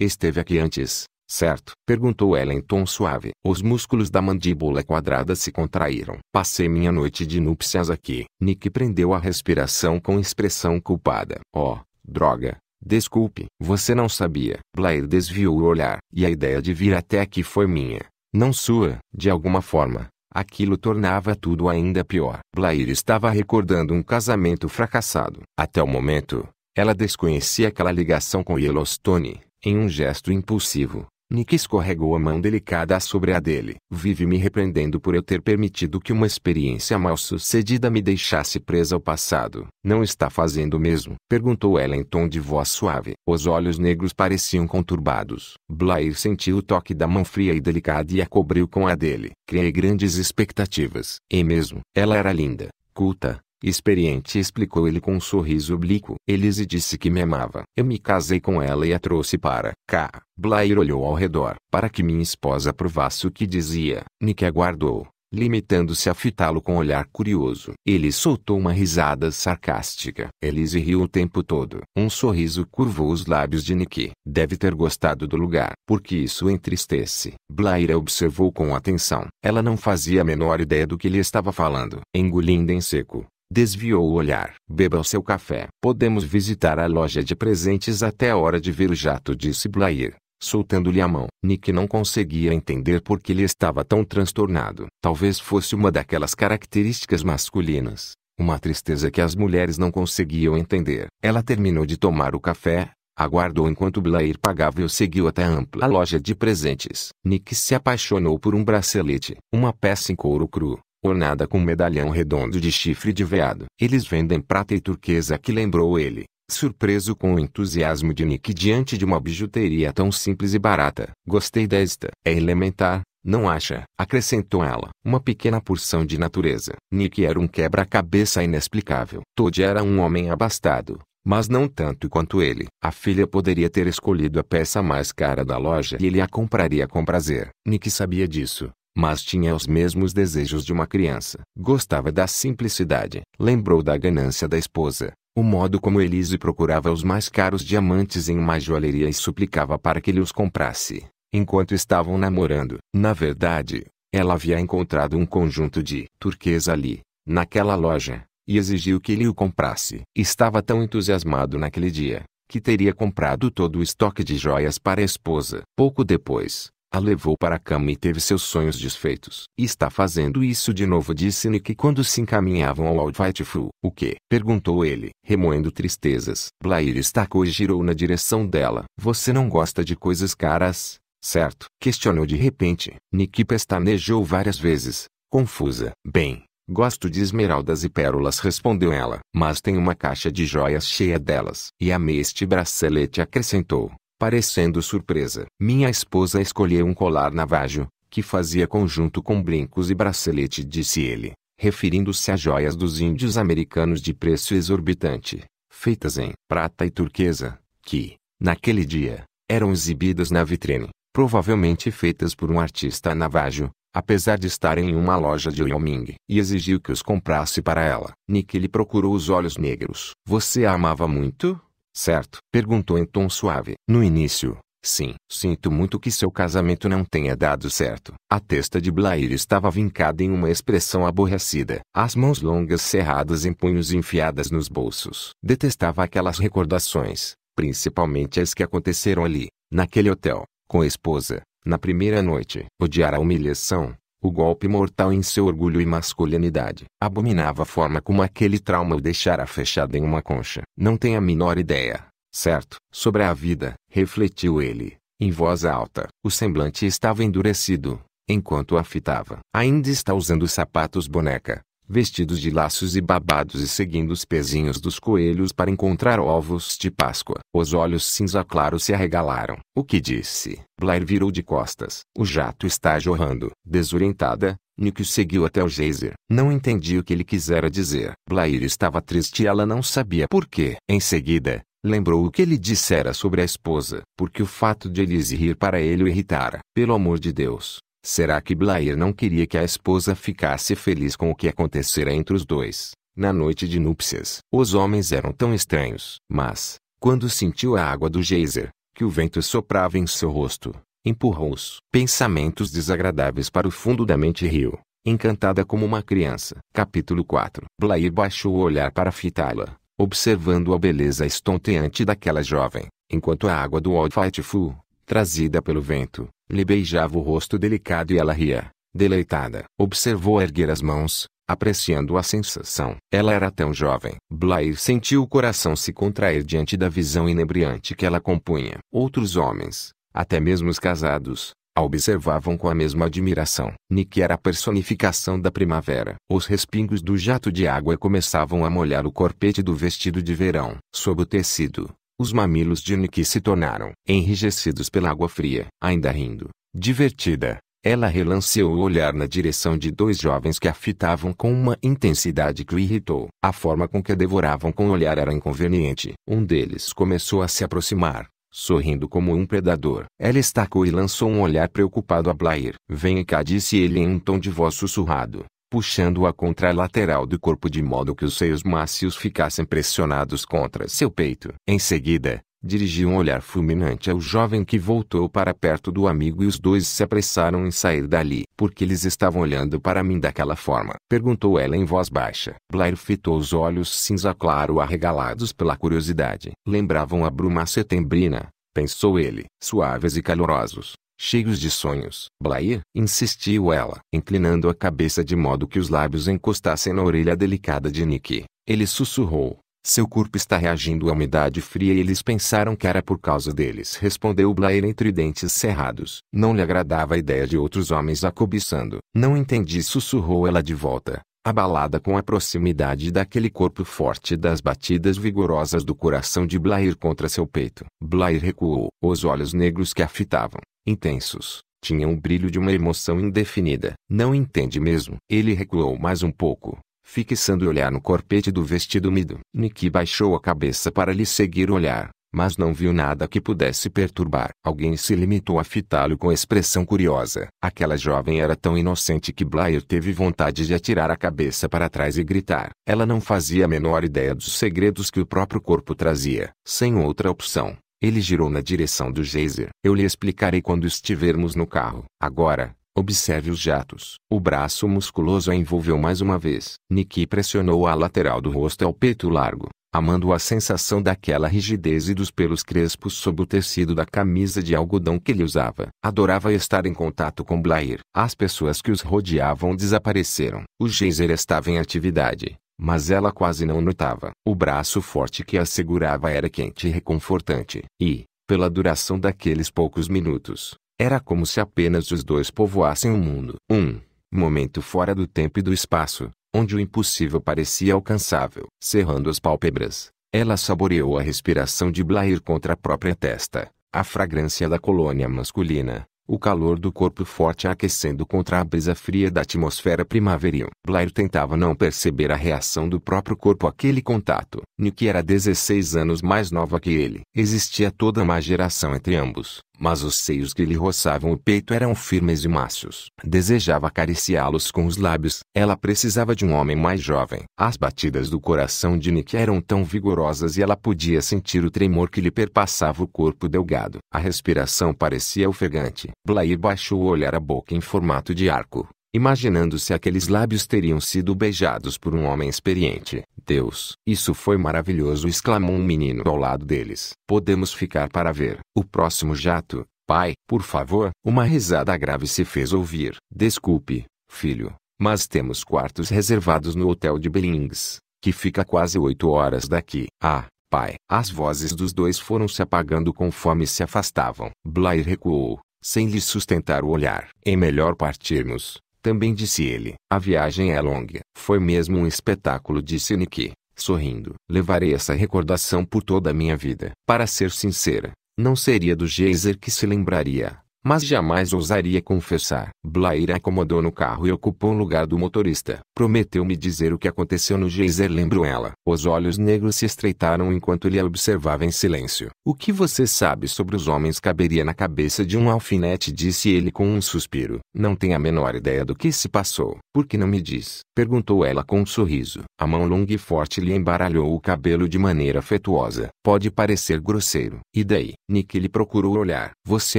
Esteve aqui antes, Certo? Perguntou ela em tom suave. Os músculos da mandíbula quadrada se contraíram. Passei minha noite de núpcias aqui. Nick prendeu a respiração com expressão culpada. Oh, droga. Desculpe, você não sabia. Blair desviou o olhar. E a ideia de vir até aqui foi minha. Não sua, de alguma forma. Aquilo tornava tudo ainda pior. Blair estava recordando um casamento fracassado. Até o momento, ela desconhecia aquela ligação com Yellowstone. Em um gesto impulsivo, Nick escorregou a mão delicada sobre a dele. Vive me repreendendo por eu ter permitido que uma experiência mal sucedida me deixasse presa ao passado. Não está fazendo o mesmo? Perguntou ela em tom de voz suave. Os olhos negros pareciam conturbados. Blair sentiu o toque da mão fria e delicada e a cobriu com a dele. Criei grandes expectativas. E é mesmo, ela era linda, culta, Experiente explicou ele com um sorriso oblíquo. Elise disse que me amava. Eu me casei com ela e a trouxe para cá. Blair olhou ao redor, para que minha esposa provasse o que dizia. Nick aguardou, limitando-se a fitá-lo com um olhar curioso. Ele soltou uma risada sarcástica. Elise riu o tempo todo. Um sorriso curvou os lábios de Nick. Deve ter gostado do lugar, porque isso entristece. Blair observou com atenção. Ela não fazia a menor ideia do que ele estava falando. Engolindo em seco, Desviou o olhar. Beba o seu café. Podemos visitar a loja de presentes até a hora de ver o jato, disse Blair, soltando-lhe a mão. Nick não conseguia entender por que ele estava tão transtornado. Talvez fosse uma daquelas características masculinas, uma tristeza que as mulheres não conseguiam entender. Ela terminou de tomar o café, aguardou enquanto Blair pagava e o seguiu até a ampla loja de presentes. Nick se apaixonou por um bracelete, uma peça em couro cru, ornada com um medalhão redondo de chifre de veado. Eles vendem prata e turquesa que lembrou ele, surpreso com o entusiasmo de Nick diante de uma bijuteria tão simples e barata. Gostei desta. É elementar, não acha? Acrescentou ela. Uma pequena porção de natureza. Nick era um quebra-cabeça inexplicável. Todd era um homem abastado, mas não tanto quanto ele. A filha poderia ter escolhido a peça mais cara da loja e ele a compraria com prazer. Nick sabia disso, mas tinha os mesmos desejos de uma criança. Gostava da simplicidade. Lembrou da ganância da esposa, o modo como Elise procurava os mais caros diamantes em uma joalheria e suplicava para que ele os comprasse, enquanto estavam namorando. Na verdade, ela havia encontrado um conjunto de turquesa ali, naquela loja, e exigiu que ele o comprasse. Estava tão entusiasmado naquele dia, que teria comprado todo o estoque de joias para a esposa. Pouco depois, a levou para a cama e teve seus sonhos desfeitos. E está fazendo isso de novo disse Nick quando se encaminhavam ao Outfightful. O que? Perguntou ele, remoendo tristezas. Blair estacou e girou na direção dela. Você não gosta de coisas caras, certo? Questionou de repente. Nick pestanejou várias vezes, confusa. Bem, Gosto de esmeraldas e pérolas, respondeu ela. Mas tem uma caixa de joias cheia delas. E amei este bracelete, acrescentou. Parecendo surpresa, minha esposa escolheu um colar navajo, que fazia conjunto com brincos e bracelete, disse ele, referindo-se a joias dos índios americanos de preço exorbitante, feitas em prata e turquesa, que, naquele dia, eram exibidas na vitrine, provavelmente feitas por um artista navajo, apesar de estarem em uma loja de Wyoming, e exigiu que os comprasse para ela. Nick lhe procurou os olhos negros. Você a amava muito? Certo? Perguntou em tom suave. No início, Sim, sinto muito que seu casamento não tenha dado certo. A testa de Blair estava vincada em uma expressão aborrecida, as mãos longas cerradas em punhos enfiadas nos bolsos. Detestava aquelas recordações, principalmente as que aconteceram ali, naquele hotel, com a esposa, na primeira noite. Odiar a humilhação, o golpe mortal em seu orgulho e masculinidade. Abominava a forma como aquele trauma o deixara fechado em uma concha. Não tem a menor ideia, certo? Sobre a vida, refletiu ele, em voz alta. O semblante estava endurecido, enquanto a fitava. Ainda está usando sapatos boneca, vestidos de laços e babados e seguindo os pezinhos dos coelhos para encontrar ovos de Páscoa. Os olhos cinza claros se arregalaram. O que disse? Blair virou de costas. O jato está jorrando. Desorientada, Nick seguiu até o geyser. Não entendi o que ele quisera dizer. Blair estava triste e ela não sabia por quê. Em seguida, lembrou o que ele dissera sobre a esposa, porque o fato de Elise rir para ele o irritara. Pelo amor de Deus, Será que Blair não queria que a esposa ficasse feliz com o que acontecera entre os dois? Na noite de núpcias, os homens eram tão estranhos. Mas, quando sentiu a água do geyser, que o vento soprava em seu rosto, empurrou os pensamentos desagradáveis para o fundo da mente e riu, encantada como uma criança. Capítulo 4 Blair baixou o olhar para fitá-la, observando a beleza estonteante daquela jovem, enquanto a água do Old Faithful, trazida pelo vento, lhe beijava o rosto delicado e ela ria, deleitada. Observou erguer as mãos, apreciando a sensação. Ela era tão jovem. Blair sentiu o coração se contrair diante da visão inebriante que ela compunha. Outros homens, até mesmo os casados, a observavam com a mesma admiração. Nick era a personificação da primavera. Os respingos do jato de água começavam a molhar o corpete do vestido de verão. Sob o tecido, os mamilos de Niki se tornaram enrijecidos pela água fria. Ainda rindo, divertida, ela relanceou o olhar na direção de dois jovens que a fitavam com uma intensidade que o irritou. A forma com que a devoravam com o olhar era inconveniente. Um deles começou a se aproximar, sorrindo como um predador. Ela estacou e lançou um olhar preocupado a Blair. Venha cá, disse ele em um tom de voz sussurrado puxando-a contra a lateral do corpo de modo que os seios macios ficassem pressionados contra seu peito. Em seguida, dirigiu um olhar fulminante ao jovem que voltou para perto do amigo e os dois se apressaram em sair dali. Por que eles estavam olhando para mim daquela forma? Perguntou ela em voz baixa. Blair fitou os olhos cinza claro arregalados pela curiosidade. Lembravam a bruma setembrina, pensou ele, suaves e calorosos cheios de sonhos. Blair, insistiu ela, inclinando a cabeça de modo que os lábios encostassem na orelha delicada de Nick. Ele sussurrou. Seu corpo está reagindo à umidade fria e eles pensaram que era por causa deles, respondeu Blair entre dentes cerrados. Não lhe agradava a ideia de outros homens a cobiçando. Não entendi, sussurrou ela de volta abalada com a proximidade daquele corpo forte e das batidas vigorosas do coração de Blair contra seu peito. Blair recuou. Os olhos negros que a fitavam, intensos, tinham o brilho de uma emoção indefinida. Não entende mesmo. Ele recuou mais um pouco, fixando o olhar no corpete do vestido mido. Nicky baixou a cabeça para lhe seguir o olhar mas não viu nada que pudesse perturbar. Alguém se limitou a fitá-lo com expressão curiosa. Aquela jovem era tão inocente que Blair teve vontade de atirar a cabeça para trás e gritar. Ela não fazia a menor ideia dos segredos que o próprio corpo trazia. Sem outra opção, ele girou na direção do geyser. Eu lhe explicarei quando estivermos no carro. Agora, Observe os jatos. O braço musculoso a envolveu mais uma vez. Nikki pressionou a lateral do rosto ao peito largo amando a sensação daquela rigidez e dos pelos crespos sob o tecido da camisa de algodão que ele usava. Adorava estar em contato com Blair. As pessoas que os rodeavam desapareceram. O geyser estava em atividade, mas ela quase não notava. O braço forte que a segurava era quente e reconfortante, e, pela duração daqueles poucos minutos, era como se apenas os dois povoassem o mundo. Um momento fora do tempo e do espaço, onde o impossível parecia alcançável. Cerrando as pálpebras, ela saboreou a respiração de Blair contra a própria testa, a fragrância da colônia masculina, o calor do corpo forte aquecendo contra a brisa fria da atmosfera primaveril. Blair tentava não perceber a reação do próprio corpo àquele contato. Nick era 16 anos mais nova que ele. Existia toda uma geração entre ambos mas os seios que lhe roçavam o peito eram firmes e macios. Desejava acariciá-los com os lábios. Ela precisava de um homem mais jovem. As batidas do coração de Nick eram tão vigorosas e ela podia sentir o tremor que lhe perpassava o corpo delgado. A respiração parecia ofegante. Blair baixou o olhar à boca em formato de arco imaginando se aqueles lábios teriam sido beijados por um homem experiente. Deus, isso foi maravilhoso! exclamou um menino ao lado deles. Podemos ficar para ver o próximo jato, pai, por favor. Uma risada grave se fez ouvir. Desculpe, filho, mas temos quartos reservados no hotel de Billings, que fica quase oito horas daqui. Ah, pai. As vozes dos dois foram se apagando conforme se afastavam. Blair recuou sem lhe sustentar o olhar. É melhor partirmos, também disse ele. A viagem é longa. Foi mesmo um espetáculo disse Niki, sorrindo. Levarei essa recordação por toda a minha vida. Para ser sincera, não seria do Geyser que se lembraria, mas jamais ousaria confessar. Blair acomodou no carro e ocupou o lugar do motorista. Prometeu-me dizer o que aconteceu no geyser, lembro ela. Os olhos negros se estreitaram enquanto ele a observava em silêncio. O que você sabe sobre os homens caberia na cabeça de um alfinete, disse ele com um suspiro. Não tenho a menor ideia do que se passou. Por que não me diz? Perguntou ela com um sorriso. A mão longa e forte lhe embaralhou o cabelo de maneira afetuosa. Pode parecer grosseiro. E daí? Nick lhe procurou olhar. Você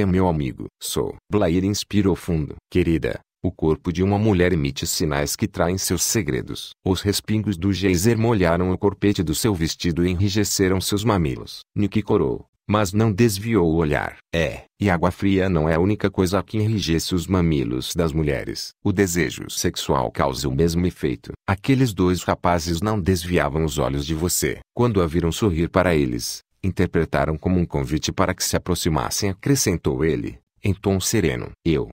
é meu amigo. Sou. Blair inspirou fundo. Querida, o corpo de uma mulher emite sinais que traem seus segredos. Os respingos do geyser molharam o corpete do seu vestido e enrijeceram seus mamilos. Nick corou, mas não desviou o olhar. É, e água fria não é a única coisa que enrijece os mamilos das mulheres. O desejo sexual causa o mesmo efeito. Aqueles dois rapazes não desviavam os olhos de você. Quando a viram sorrir para eles, interpretaram como um convite para que se aproximassem, acrescentou ele em tom sereno. Eu.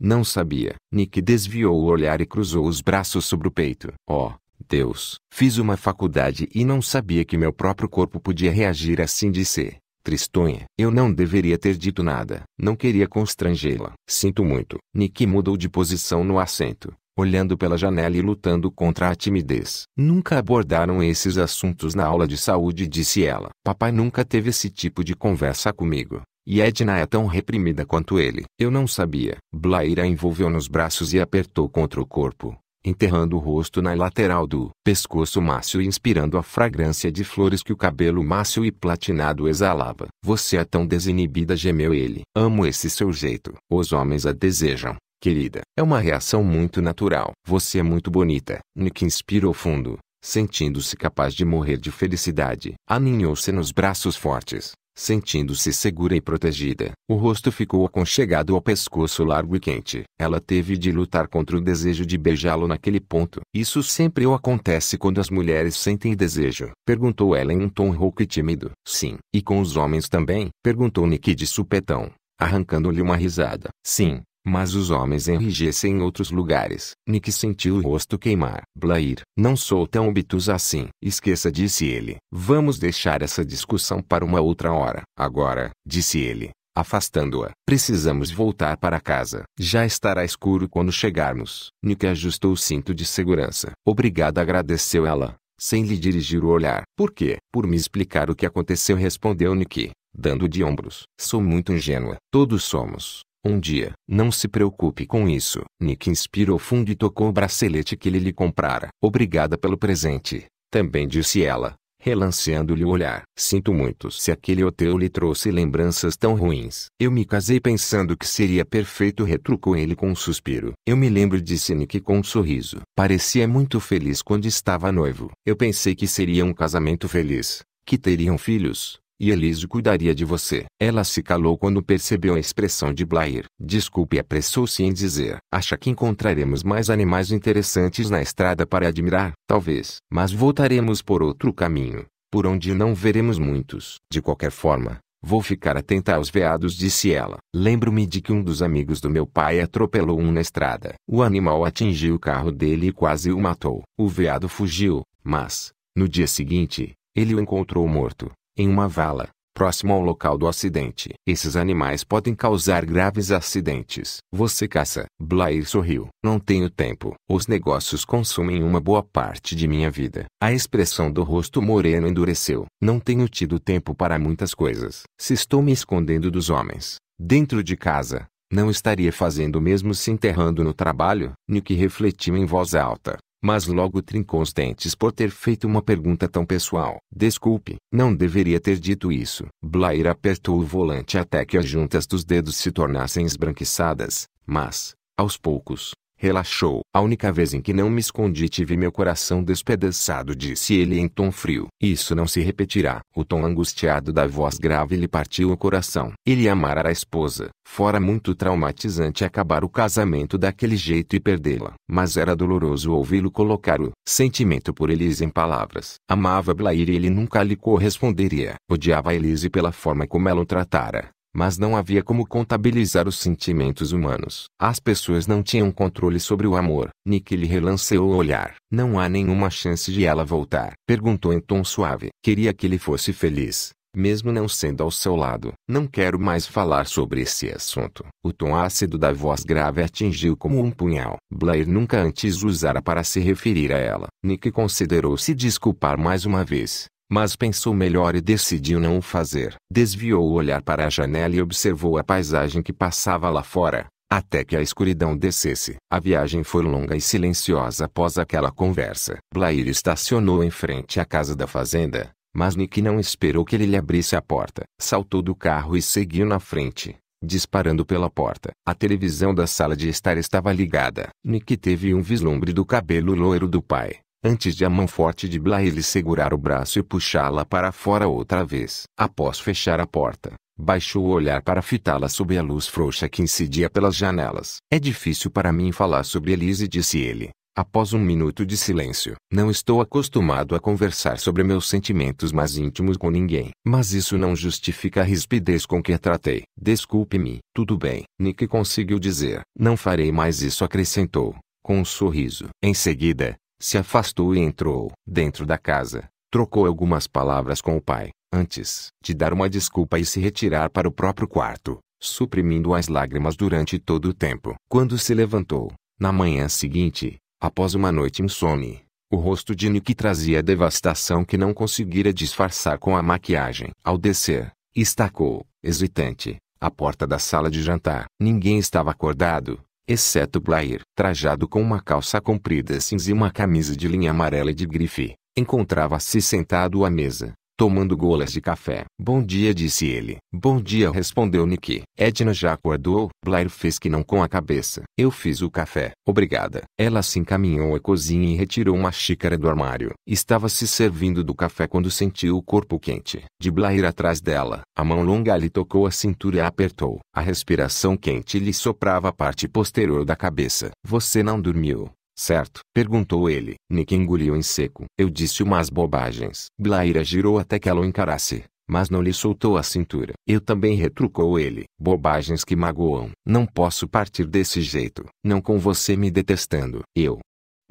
Não sabia. Nick desviou o olhar e cruzou os braços sobre o peito. Oh, Deus! Fiz uma faculdade e não sabia que meu próprio corpo podia reagir assim ser Tristonha, eu não deveria ter dito nada. Não queria constrangê-la. Sinto muito. Nick mudou de posição no assento, olhando pela janela e lutando contra a timidez. Nunca abordaram esses assuntos na aula de saúde, disse ela. Papai nunca teve esse tipo de conversa comigo. E Edna é tão reprimida quanto ele. Eu não sabia. Blair a envolveu nos braços e apertou contra o corpo, enterrando o rosto na lateral do pescoço macio e inspirando a fragrância de flores que o cabelo macio e platinado exalava. Você é tão desinibida, gemeu ele. Amo esse seu jeito. Os homens a desejam. Querida, é uma reação muito natural. Você é muito bonita. Nick inspirou fundo, sentindo-se capaz de morrer de felicidade. Aninhou-se nos braços fortes, Sentindo-se segura e protegida, o rosto ficou aconchegado ao pescoço largo e quente. Ela teve de lutar contra o desejo de beijá-lo naquele ponto. Isso sempre acontece quando as mulheres sentem desejo? Perguntou ela em um tom rouco e tímido. Sim. E com os homens também? Perguntou Nick de supetão, arrancando-lhe uma risada. Sim, mas os homens enrijecem em outros lugares. Nick sentiu o rosto queimar. Blair, não sou tão obtuso assim. Esqueça, disse ele. Vamos deixar essa discussão para uma outra hora. Agora, disse ele, afastando-a. Precisamos voltar para casa. Já estará escuro quando chegarmos. Nick ajustou o cinto de segurança. Obrigado, agradeceu ela, sem lhe dirigir o olhar. Por quê? Por me explicar o que aconteceu, respondeu Nick, dando de ombros. Sou muito ingênua. Todos somos. Um dia, não se preocupe com isso. Nick inspirou fundo e tocou o bracelete que ele lhe comprara. Obrigada pelo presente, também disse ela, relanceando-lhe o olhar. Sinto muito se aquele hotel lhe trouxe lembranças tão ruins. Eu me casei pensando que seria perfeito, retrucou ele com um suspiro. Eu me lembro disse Nick com um sorriso. Parecia muito feliz quando estava noivo. Eu pensei que seria um casamento feliz, que teriam filhos, e Elísio cuidaria de você. Ela se calou quando percebeu a expressão de Blair. Desculpe apressou-se em dizer. Acha que encontraremos mais animais interessantes na estrada para admirar? Talvez. Mas voltaremos por outro caminho, por onde não veremos muitos. De qualquer forma, Vou ficar atenta aos veados, disse ela. Lembro-me de que um dos amigos do meu pai atropelou um na estrada. O animal atingiu o carro dele e quase o matou. O veado fugiu, mas, no dia seguinte, ele o encontrou morto em uma vala, próximo ao local do acidente. Esses animais podem causar graves acidentes. Você caça. Blair sorriu. Não tenho tempo. Os negócios consumem uma boa parte de minha vida. A expressão do rosto moreno endureceu. Não tenho tido tempo para muitas coisas. Se estou me escondendo dos homens, dentro de casa, não estaria fazendo o mesmo se enterrando no trabalho? Nick refletiu em voz alta mas logo trincou os dentes por ter feito uma pergunta tão pessoal. Desculpe, não deveria ter dito isso. Blair apertou o volante até que as juntas dos dedos se tornassem esbranquiçadas, mas, aos poucos, Relaxou. A única vez em que não me escondi tive meu coração despedaçado, disse ele em tom frio. Isso não se repetirá. O tom angustiado da voz grave lhe partiu o coração. Ele amara a esposa. Fora muito traumatizante acabar o casamento daquele jeito e perdê-la. Mas era doloroso ouvi-lo colocar o sentimento por Elise em palavras. Amava Blair e ele nunca lhe corresponderia. Odiava Elise pela forma como ela o tratara. Mas não havia como contabilizar os sentimentos humanos. As pessoas não tinham controle sobre o amor. Nick lhe relanceou o olhar. Não há nenhuma chance de ela voltar. Perguntou em tom suave. Queria que ele fosse feliz mesmo não sendo ao seu lado. Não quero mais falar sobre esse assunto. O tom ácido da voz grave atingiu como um punhal. Blair nunca antes usara para se referir a ela. Nick considerou se desculpar mais uma vez, mas pensou melhor e decidiu não o fazer. Desviou o olhar para a janela e observou a paisagem que passava lá fora, até que a escuridão descesse. A viagem foi longa e silenciosa após aquela conversa. Blair estacionou em frente à casa da fazenda, mas Nick não esperou que ele lhe abrisse a porta. Saltou do carro e seguiu na frente, disparando pela porta. A televisão da sala de estar estava ligada. Nick teve um vislumbre do cabelo loiro do pai, antes de a mão forte de Blair lhe segurar o braço e puxá-la para fora outra vez. Após fechar a porta, baixou o olhar para fitá-la sob a luz frouxa que incidia pelas janelas. É difícil para mim falar sobre Elise, disse ele, após um minuto de silêncio. Não estou acostumado a conversar sobre meus sentimentos mais íntimos com ninguém. Mas isso não justifica a rispidez com que a tratei. Desculpe-me. Tudo bem. Nick conseguiu dizer. Não farei mais isso, acrescentou, com um sorriso. Em seguida, se afastou e entrou dentro da casa. Trocou algumas palavras com o pai, antes de dar uma desculpa e se retirar para o próprio quarto, suprimindo as lágrimas durante todo o tempo. Quando se levantou, na manhã seguinte, após uma noite insone, o rosto de Nick trazia a devastação que não conseguira disfarçar com a maquiagem. Ao descer, estacou, hesitante, a porta da sala de jantar. Ninguém estava acordado, exceto Blair, trajado com uma calça comprida cinza e uma camisa de linha amarela de grife, encontrava-se sentado à mesa, tomando golas de café. Bom dia, disse ele. Bom dia, respondeu Nick. Edna já acordou? Blair fez que não com a cabeça. Eu fiz o café. Obrigada. Ela se encaminhou à cozinha e retirou uma xícara do armário. Estava se servindo do café quando sentiu o corpo quente. De Blair atrás dela, a mão longa lhe tocou a cintura e a apertou. A respiração quente lhe soprava a parte posterior da cabeça. Você não dormiu. Certo? Perguntou ele. Nick engoliu em seco. Eu disse umas bobagens. Blaira girou até que ela o encarasse, mas não lhe soltou a cintura. Eu também retrucou ele. Bobagens que magoam. Não posso partir desse jeito. Não com você me detestando. Eu,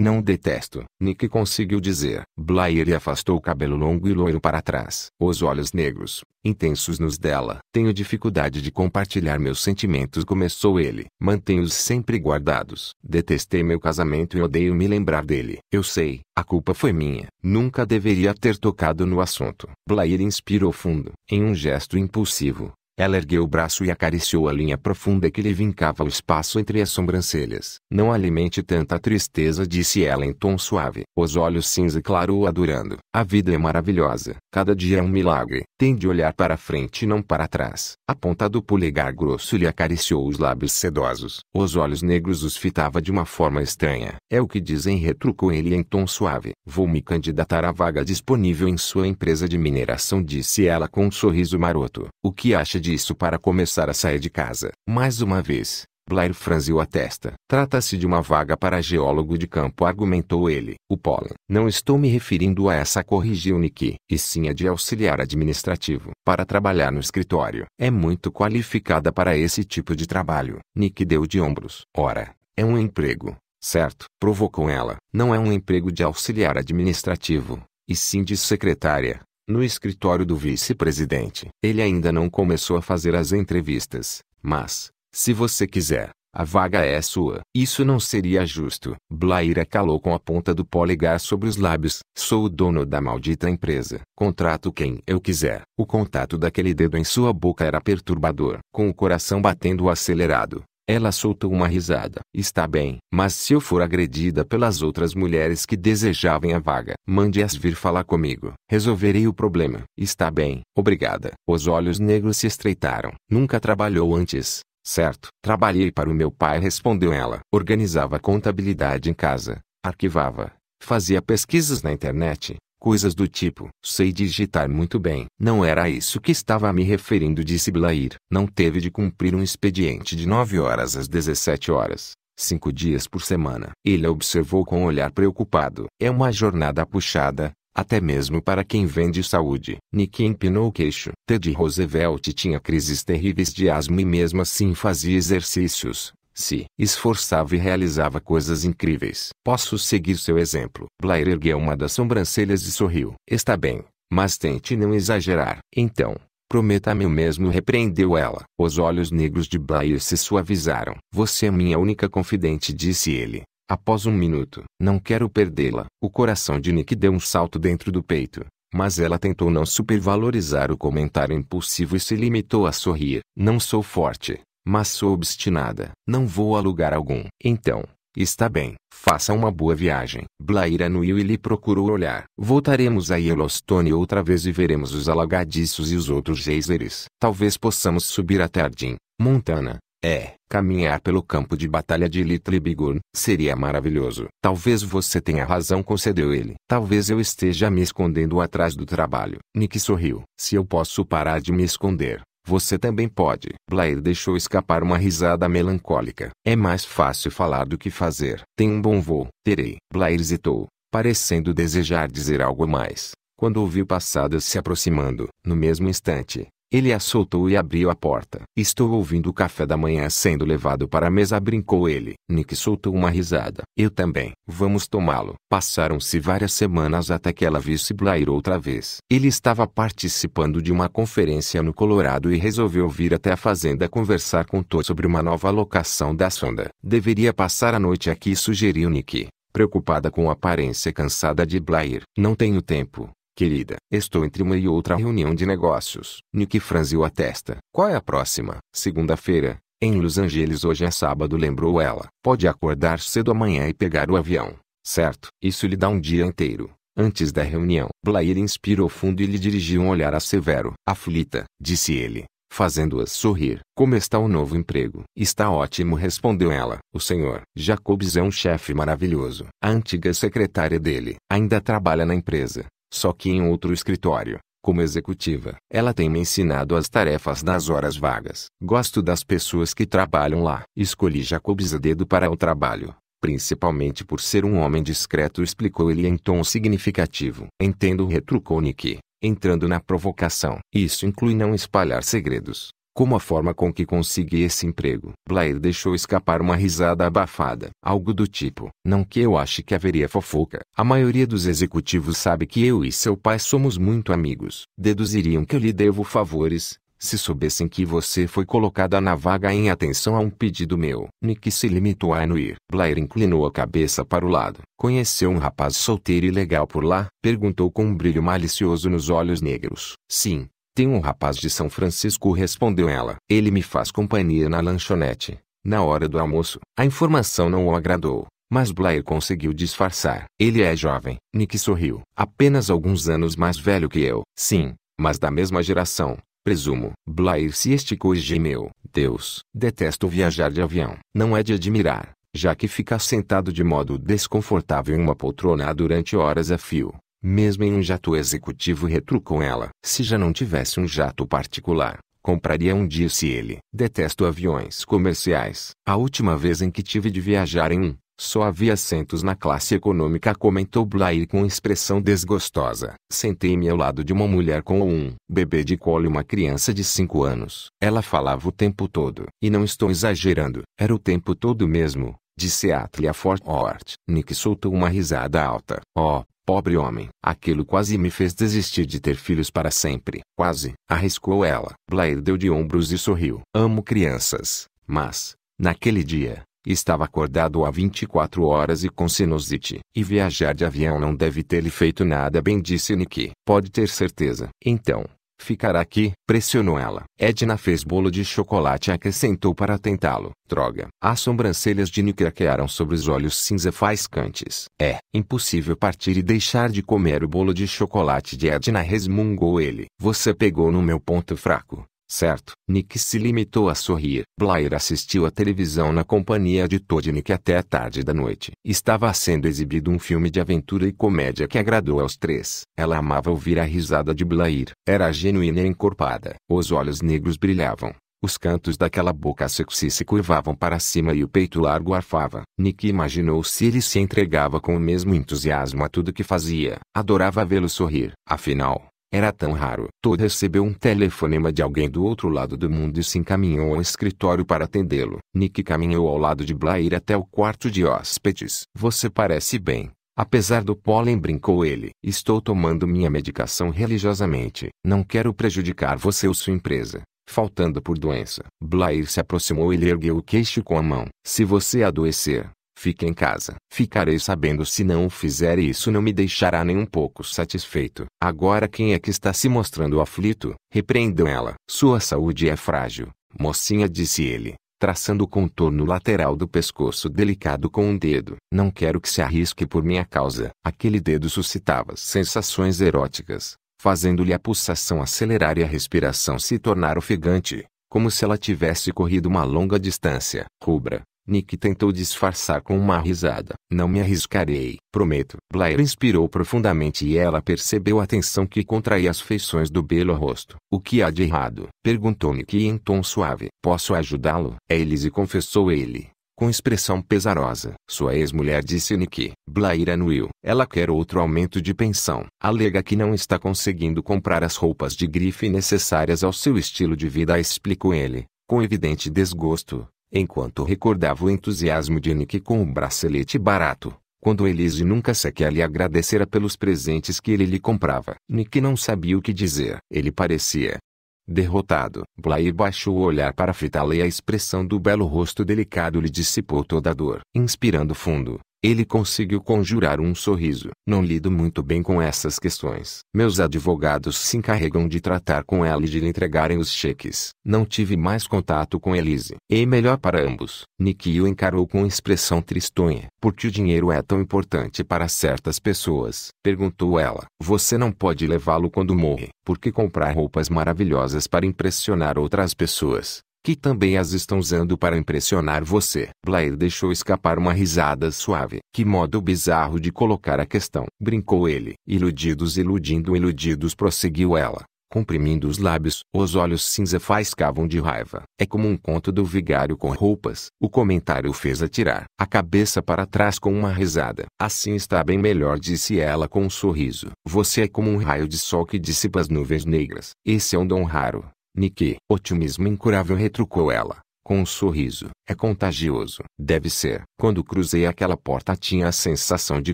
não o detesto. Nick conseguiu dizer. Blair afastou o cabelo longo e loiro para trás. Os olhos negros, intensos nos dela. Tenho dificuldade de compartilhar meus sentimentos, começou ele. Mantenho-os sempre guardados. Detestei meu casamento e odeio me lembrar dele. Eu sei, a culpa foi minha. Nunca deveria ter tocado no assunto. Blair inspirou fundo. Em um gesto impulsivo, ela ergueu o braço e acariciou a linha profunda que lhe vincava o espaço entre as sobrancelhas. Não alimente tanta tristeza, disse ela em tom suave. Os olhos cinza claro o adorando. A vida é maravilhosa. Cada dia é um milagre. Tem de olhar para frente e não para trás. A ponta do polegar grosso lhe acariciou os lábios sedosos. Os olhos negros os fitava de uma forma estranha. É o que dizem, retrucou ele em tom suave. Vou me candidatar à vaga disponível em sua empresa de mineração, disse ela com um sorriso maroto. O que acha disso para começar a sair de casa? Mais uma vez, Blair franziu a testa. Trata-se de uma vaga para geólogo de campo, argumentou ele. O pólen. Não estou me referindo a essa, corrigiu Niki. E sim a de auxiliar administrativo, para trabalhar no escritório. É muito qualificada para esse tipo de trabalho. Nicky deu de ombros. Ora, é um emprego, certo? Provocou ela. Não é um emprego de auxiliar administrativo, e sim de secretária no escritório do vice-presidente. Ele ainda não começou a fazer as entrevistas, mas, se você quiser, a vaga é sua. Isso não seria justo. Blaira calou com a ponta do polegar sobre os lábios. Sou o dono da maldita empresa. Contrato quem eu quiser. O contato daquele dedo em sua boca era perturbador. Com o coração batendo acelerado, ela soltou uma risada. Está bem, mas se eu for agredida pelas outras mulheres que desejavam a vaga, mande-as vir falar comigo. Resolverei o problema. Está bem, obrigada. Os olhos negros se estreitaram. Nunca trabalhou antes. Certo, trabalhei para o meu pai, respondeu ela. Organizava contabilidade em casa, arquivava, fazia pesquisas na internet, coisas do tipo. Sei digitar muito bem. Não era isso que estava me referindo, disse Blair. Não teve de cumprir um expediente de 9 horas às 17 horas, cinco dias por semana. Ele observou com um olhar preocupado. É uma jornada puxada, até mesmo para quem vende saúde. Nick empinou o queixo. Ted Roosevelt tinha crises terríveis de asma e mesmo assim fazia exercícios, se esforçava e realizava coisas incríveis. Posso seguir seu exemplo. Blair ergueu uma das sobrancelhas e sorriu. Está bem, mas tente não exagerar. Então, Prometa-me o mesmo, repreendeu ela. Os olhos negros de Blair se suavizaram. Você é minha única confidente, disse ele. Após um minuto, não quero perdê-la. O coração de Nick deu um salto dentro do peito, mas ela tentou não supervalorizar o comentário impulsivo e se limitou a sorrir. Não sou forte, mas sou obstinada. Não vou a lugar algum. Então, Está bem, faça uma boa viagem. Blair anuiu e lhe procurou olhar. Voltaremos a Yellowstone outra vez e veremos os alagadiços e os outros geysers. Talvez possamos subir até Ardin, Montana, é, caminhar pelo campo de batalha de Little Bighorn seria maravilhoso. Talvez você tenha razão, concedeu ele. Talvez eu esteja me escondendo atrás do trabalho. Nick sorriu. Se eu posso parar de me esconder, você também pode. Blair deixou escapar uma risada melancólica. É mais fácil falar do que fazer. Tem um bom voo. Terei. Blair hesitou, parecendo desejar dizer algo mais, quando ouviu passadas se aproximando. No mesmo instante, ele a soltou e abriu a porta. Estou ouvindo o café da manhã sendo levado para a mesa, brincou ele. Nick soltou uma risada. Eu também. Vamos tomá-lo. Passaram-se várias semanas até que ela visse Blair outra vez. Ele estava participando de uma conferência no Colorado e resolveu vir até a fazenda conversar com Todd sobre uma nova locação da sonda. Deveria passar a noite aqui, sugeriu Nick preocupada com a aparência cansada de Blair. Não tenho tempo, Querida, estou entre uma e outra reunião de negócios. Nick franziu a testa. Qual é a próxima? Segunda-feira. Em Los Angeles hoje é sábado, lembrou ela. Pode acordar cedo amanhã e pegar o avião. Certo. Isso lhe dá um dia inteiro. Antes da reunião, Blair inspirou fundo e lhe dirigiu um olhar a Severo. Aflita, disse ele, fazendo a sorrir. Como está o novo emprego? Está ótimo, respondeu ela. O senhor Jacobs é um chefe maravilhoso. A antiga secretária dele ainda trabalha na empresa. Só que em outro escritório, como executiva, ela tem me ensinado as tarefas das horas vagas. Gosto das pessoas que trabalham lá. Escolhi Jacobs a dedo para o trabalho, principalmente por ser um homem discreto, explicou ele em tom significativo. Entendo, retrucou Nick, entrando na provocação. Isso inclui não espalhar segredos, como a forma com que consegui esse emprego. Blair deixou escapar uma risada abafada. Algo do tipo, não que eu ache que haveria fofoca. A maioria dos executivos sabe que eu e seu pai somos muito amigos. Deduziriam que eu lhe devo favores, se soubessem que você foi colocada na vaga em atenção a um pedido meu. Nick se limitou a anuir. Blair inclinou a cabeça para o lado. Conheceu um rapaz solteiro e legal por lá? Perguntou com um brilho malicioso nos olhos negros. Sim, tem um rapaz de São Francisco, respondeu ela. Ele me faz companhia na lanchonete, na hora do almoço. A informação não o agradou, mas Blair conseguiu disfarçar. Ele é jovem. Nick sorriu. Apenas alguns anos mais velho que eu. Sim, mas da mesma geração, presumo. Blair se esticou e gemeu. Deus, detesto viajar de avião. Não é de admirar, já que fica sentado de modo desconfortável em uma poltrona durante horas a é fio. Mesmo em um jato executivo retrucou ela. Se já não tivesse um jato particular, compraria um disse ele. Detesto aviões comerciais. A última vez em que tive de viajar em um, só havia assentos na classe econômica comentou Blair com expressão desgostosa. Sentei-me ao lado de uma mulher com um bebê de colo e uma criança de 5 anos. Ela falava o tempo todo. E não estou exagerando. Era o tempo todo mesmo disse Atlee a Fort Hort. Nick soltou uma risada alta. Oh, Pobre homem, aquilo quase me fez desistir de ter filhos para sempre. Quase, arriscou ela. Blair deu de ombros e sorriu. Amo crianças, mas, naquele dia, estava acordado há 24 horas e com sinusite. E viajar de avião não deve ter lhe feito nada bem disse Nick. Pode ter certeza. Então, Ficará aqui. Pressionou ela. Edna fez bolo de chocolate e acrescentou para tentá-lo. Droga. As sobrancelhas de Nick craquearam sobre os olhos cinza faiscantes. É impossível partir e deixar de comer o bolo de chocolate de Edna resmungou ele. Você pegou no meu ponto fraco. Certo, Nick se limitou a sorrir. Blair assistiu à televisão na companhia de Nick até a tarde da noite. Estava sendo exibido um filme de aventura e comédia que agradou aos três. Ela amava ouvir a risada de Blair. Era genuína e encorpada. Os olhos negros brilhavam. Os cantos daquela boca sexy se curvavam para cima e o peito largo arfava. Nick imaginou se ele se entregava com o mesmo entusiasmo a tudo que fazia. Adorava vê-lo sorrir. Afinal, era tão raro. Todd recebeu um telefonema de alguém do outro lado do mundo e se encaminhou ao escritório para atendê-lo. Nick caminhou ao lado de Blair até o quarto de hóspedes. Você parece bem. Apesar do pólen, brincou ele. Estou tomando minha medicação religiosamente. Não quero prejudicar você ou sua empresa. Faltando por doença. Blair se aproximou e lhe ergueu o queixo com a mão. Se você adoecer, Fique em casa. Ficarei sabendo se não o fizer e isso não me deixará nem um pouco satisfeito. Agora quem é que está se mostrando aflito? Repreendam ela. Sua saúde é frágil, mocinha disse ele, traçando o contorno lateral do pescoço delicado com um dedo. Não quero que se arrisque por minha causa. Aquele dedo suscitava sensações eróticas, fazendo-lhe a pulsação acelerar e a respiração se tornar ofegante como se ela tivesse corrido uma longa distância. Rubra, Nick tentou disfarçar com uma risada. Não me arriscarei, prometo. Blair inspirou profundamente e ela percebeu a tensão que contraía as feições do belo rosto. O que há de errado? Perguntou Nick em tom suave. Posso ajudá-lo? É Elise confessou ele com expressão pesarosa. Sua ex-mulher disse Nick. Blair anuiu. Ela quer outro aumento de pensão. Alega que não está conseguindo comprar as roupas de grife necessárias ao seu estilo de vida, explicou ele, com evidente desgosto enquanto recordava o entusiasmo de Nick com o bracelete barato, quando Elise nunca sequer lhe agradecera pelos presentes que ele lhe comprava. Nick não sabia o que dizer. Ele parecia derrotado. Blair baixou o olhar para fitá-la e a expressão do belo rosto delicado lhe dissipou toda a dor. Inspirando fundo, ele conseguiu conjurar um sorriso. Não lido muito bem com essas questões. Meus advogados se encarregam de tratar com ela e de lhe entregarem os cheques. Não tive mais contato com Elise. E melhor para ambos. o encarou com expressão tristonha. Por que o dinheiro é tão importante para certas pessoas? Perguntou ela. Você não pode levá-lo quando morre. Por que comprar roupas maravilhosas para impressionar outras pessoas? que também as estão usando para impressionar você. Blair deixou escapar uma risada suave. Que modo bizarro de colocar a questão. Brincou ele. Iludidos, iludindo, iludidos, prosseguiu ela, comprimindo os lábios. Os olhos cinza faiscavam de raiva. É como um conto do vigário com roupas. O comentário fez atirar a cabeça para trás com uma risada. Assim está bem melhor, disse ela com um sorriso. Você é como um raio de sol que dissipa as nuvens negras. Esse é um dom raro Niki. Otimismo incurável retrucou ela, com um sorriso. É contagioso. Deve ser. Quando cruzei aquela porta tinha a sensação de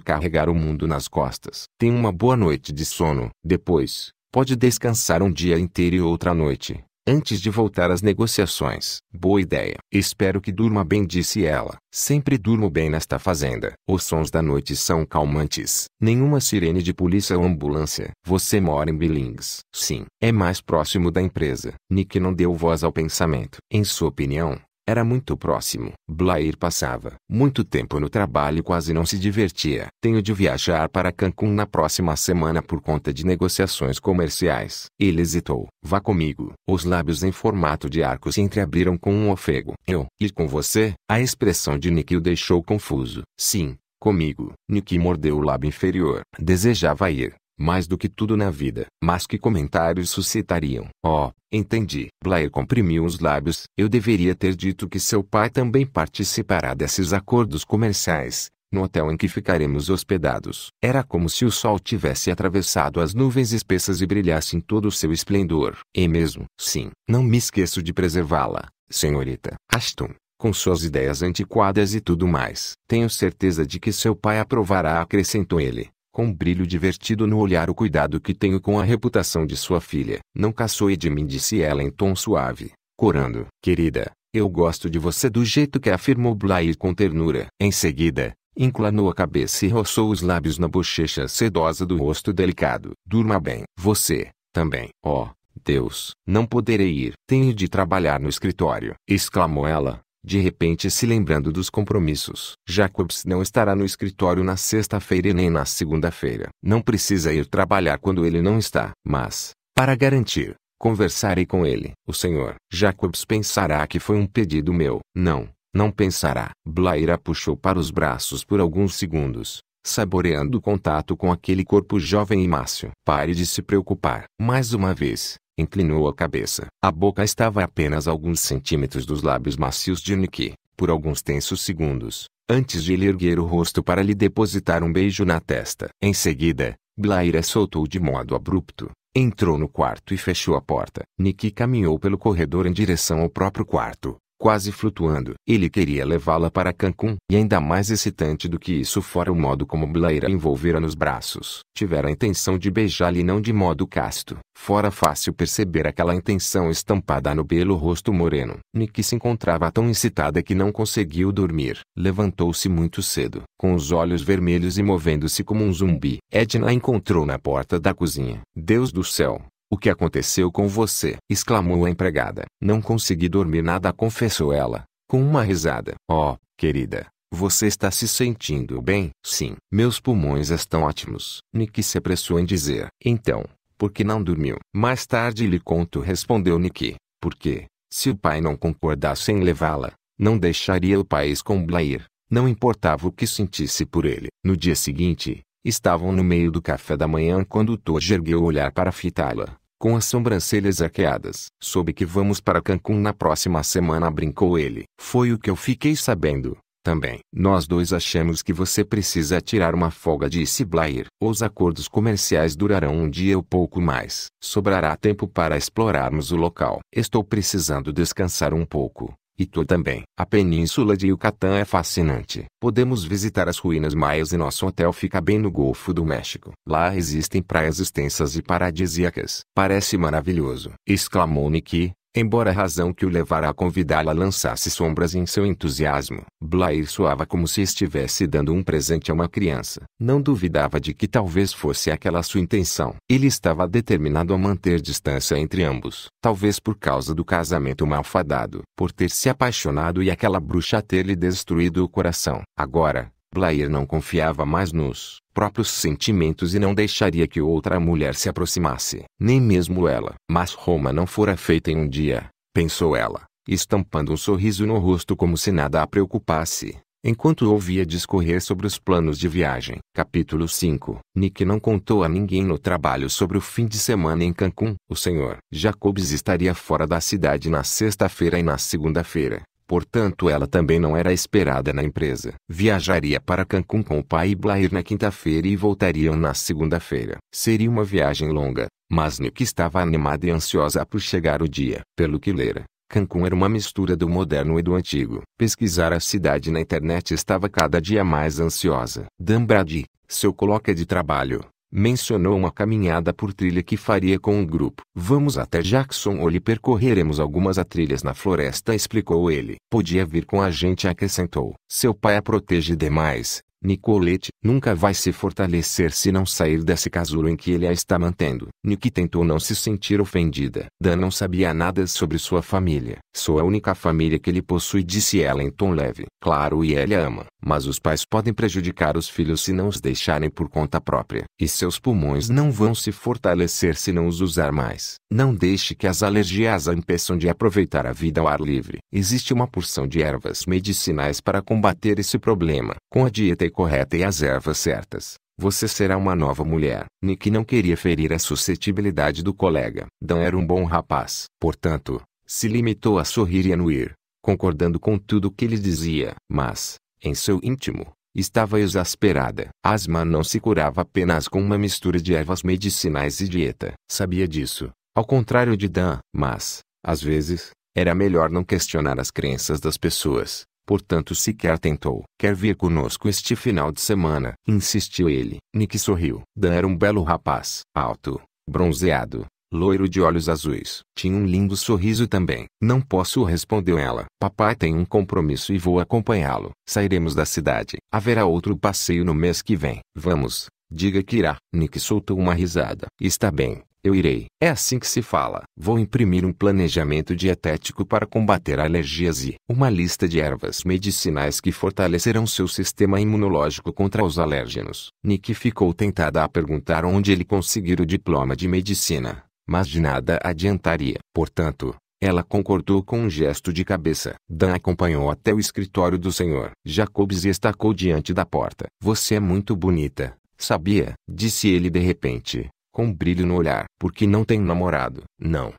carregar o mundo nas costas. Tem uma boa noite de sono. Depois, pode descansar um dia inteiro e outra noite antes de voltar às negociações. Boa ideia. Espero que durma bem, disse ela. Sempre durmo bem nesta fazenda. Os sons da noite são calmantes. Nenhuma sirene de polícia ou ambulância. Você mora em Billings? Sim. É mais próximo da empresa. Nick não deu voz ao pensamento. Em sua opinião, era muito próximo. Blair passava muito tempo no trabalho e quase não se divertia. Tenho de viajar para Cancún na próxima semana por conta de negociações comerciais. Ele hesitou. Vá comigo. Os lábios em formato de arco se entreabriram com um ofego. Eu? Ir com você? A expressão de Nick o deixou confuso. Sim, comigo. Nick mordeu o lábio inferior. Desejava ir, mais do que tudo na vida. Mas que comentários suscitariam? Oh, entendi. Blair comprimiu os lábios. Eu deveria ter dito que seu pai também participará desses acordos comerciais, no hotel em que ficaremos hospedados. Era como se o sol tivesse atravessado as nuvens espessas e brilhasse em todo o seu esplendor. E é mesmo, sim, não me esqueço de preservá-la, senhorita Ashton com suas ideias antiquadas e tudo mais. Tenho certeza de que seu pai aprovará, acrescentou ele com um brilho divertido no olhar o cuidado que tenho com a reputação de sua filha. Não caçoe de mim disse ela em tom suave, corando. Querida, eu gosto de você do jeito que afirmou Blair com ternura. Em seguida, inclinou a cabeça e roçou os lábios na bochecha sedosa do rosto delicado. Durma bem. Você, também. Oh, Deus, não poderei ir. Tenho de trabalhar no escritório, exclamou ela, de repente se lembrando dos compromissos. Jacobs não estará no escritório na sexta-feira e nem na segunda-feira. Não precisa ir trabalhar quando ele não está. Mas, para garantir, conversarei com ele. O senhor Jacobs pensará que foi um pedido meu. Não, não pensará. Blair a puxou para os braços por alguns segundos, saboreando o contato com aquele corpo jovem e mácio. Pare de se preocupar. Mais uma vez, Inclinou a cabeça. A boca estava a apenas alguns centímetros dos lábios macios de Niki, por alguns tensos segundos, antes de ele erguer o rosto para lhe depositar um beijo na testa. Em seguida, Blaira soltou de modo abrupto, entrou no quarto e fechou a porta. Niki caminhou pelo corredor em direção ao próprio quarto, quase flutuando. Ele queria levá-la para Cancún. E ainda mais excitante do que isso fora o modo como Blair a envolvera nos braços. Tivera a intenção de beijá-la e não de modo casto. Fora fácil perceber aquela intenção estampada no belo rosto moreno. Nick se encontrava tão excitada que não conseguiu dormir. Levantou-se muito cedo, com os olhos vermelhos e movendo-se como um zumbi. Edna a encontrou na porta da cozinha. Deus do céu, o que aconteceu com você? exclamou a empregada. Não consegui dormir nada, confessou ela, com uma risada. Oh, querida, você está se sentindo bem? Sim, meus pulmões estão ótimos. Nick se apressou em dizer. Então, por que não dormiu? Mais tarde lhe conto, respondeu Nick. Porque, se o pai não concordasse em levá-la, não deixaria o país com Blair. Não importava o que sentisse por ele. No dia seguinte, Estavam no meio do café da manhã quando Todd ergueu o olhar para fitá-la, com as sobrancelhas arqueadas. Soube que vamos para Cancún na próxima semana, brincou ele. Foi o que eu fiquei sabendo, também. Nós dois achamos que você precisa tirar uma folga, disse Blair. Os acordos comerciais durarão um dia ou pouco mais. Sobrará tempo para explorarmos o local. Estou precisando descansar um pouco. E tu também. A península de Yucatán é fascinante. Podemos visitar as ruínas maias e nosso hotel fica bem no Golfo do México. Lá existem praias extensas e paradisíacas. Parece maravilhoso! Exclamou Niki, embora a razão que o levara a convidá-la lançasse sombras em seu entusiasmo. Blair soava como se estivesse dando um presente a uma criança. Não duvidava de que talvez fosse aquela sua intenção. Ele estava determinado a manter distância entre ambos, talvez por causa do casamento malfadado, por ter se apaixonado e aquela bruxa ter lhe destruído o coração. Agora, Blair não confiava mais nos próprios sentimentos e não deixaria que outra mulher se aproximasse, nem mesmo ela. Mas Roma não fora feita em um dia, pensou ela, estampando um sorriso no rosto como se nada a preocupasse, enquanto ouvia discorrer sobre os planos de viagem. Capítulo 5 Nick não contou a ninguém no trabalho sobre o fim de semana em Cancún. O senhor Jacobs estaria fora da cidade na sexta-feira e na segunda-feira. Portanto, ela também não era esperada na empresa. Viajaria para Cancún com o pai e Blair na quinta-feira e voltariam na segunda-feira. Seria uma viagem longa, mas Nick estava animada e ansiosa por chegar o dia. Pelo que lera, Cancún era uma mistura do moderno e do antigo. Pesquisar a cidade na internet estava cada dia mais ansiosa. Dan Brady, seu coloca de trabalho, Mencionou uma caminhada por trilha que faria com o grupo. Vamos até Jackson ou lhe percorreremos algumas trilhas na floresta, explicou ele. Podia vir com a gente, acrescentou. Seu pai a protege demais, Nicolete nunca vai se fortalecer se não sair desse casulo em que ele a está mantendo. Niki tentou não se sentir ofendida. Dan não sabia nada sobre sua família. Sou a única família que ele possui, disse ela em tom leve. Claro, e ele ama. Mas os pais podem prejudicar os filhos se não os deixarem por conta própria. E seus pulmões não vão se fortalecer se não os usar mais. Não deixe que as alergias a impeçam de aproveitar a vida ao ar livre. Existe uma porção de ervas medicinais para combater esse problema. Com a dieta e correta e as ervas certas, você será uma nova mulher. Nick não queria ferir a suscetibilidade do colega. Dan era um bom rapaz. Portanto, se limitou a sorrir e anuir, concordando com tudo o que ele dizia. Mas, em seu íntimo, estava exasperada. Asma não se curava apenas com uma mistura de ervas medicinais e dieta. Sabia disso, ao contrário de Dan. Mas, às vezes, era melhor não questionar as crenças das pessoas, Portanto sequer tentou. Quer vir conosco este final de semana? Insistiu ele. Nick sorriu. Dan era um belo rapaz. Alto, bronzeado, loiro de olhos azuis. Tinha um lindo sorriso também. Não posso, respondeu ela. Papai tem um compromisso e vou acompanhá-lo. Sairemos da cidade. Haverá outro passeio no mês que vem. Vamos, diga que irá. Nick soltou uma risada. Está bem, eu irei. É assim que se fala. Vou imprimir um planejamento dietético para combater alergias e uma lista de ervas medicinais que fortalecerão seu sistema imunológico contra os alérgenos. Nick ficou tentada a perguntar onde ele conseguir o diploma de medicina, mas de nada adiantaria. Portanto, ela concordou com um gesto de cabeça. Dan acompanhou até o escritório do senhor. Jacobs estacou diante da porta. Você é muito bonita, sabia? Disse ele de repente com brilho no olhar, porque não tem namorado, não.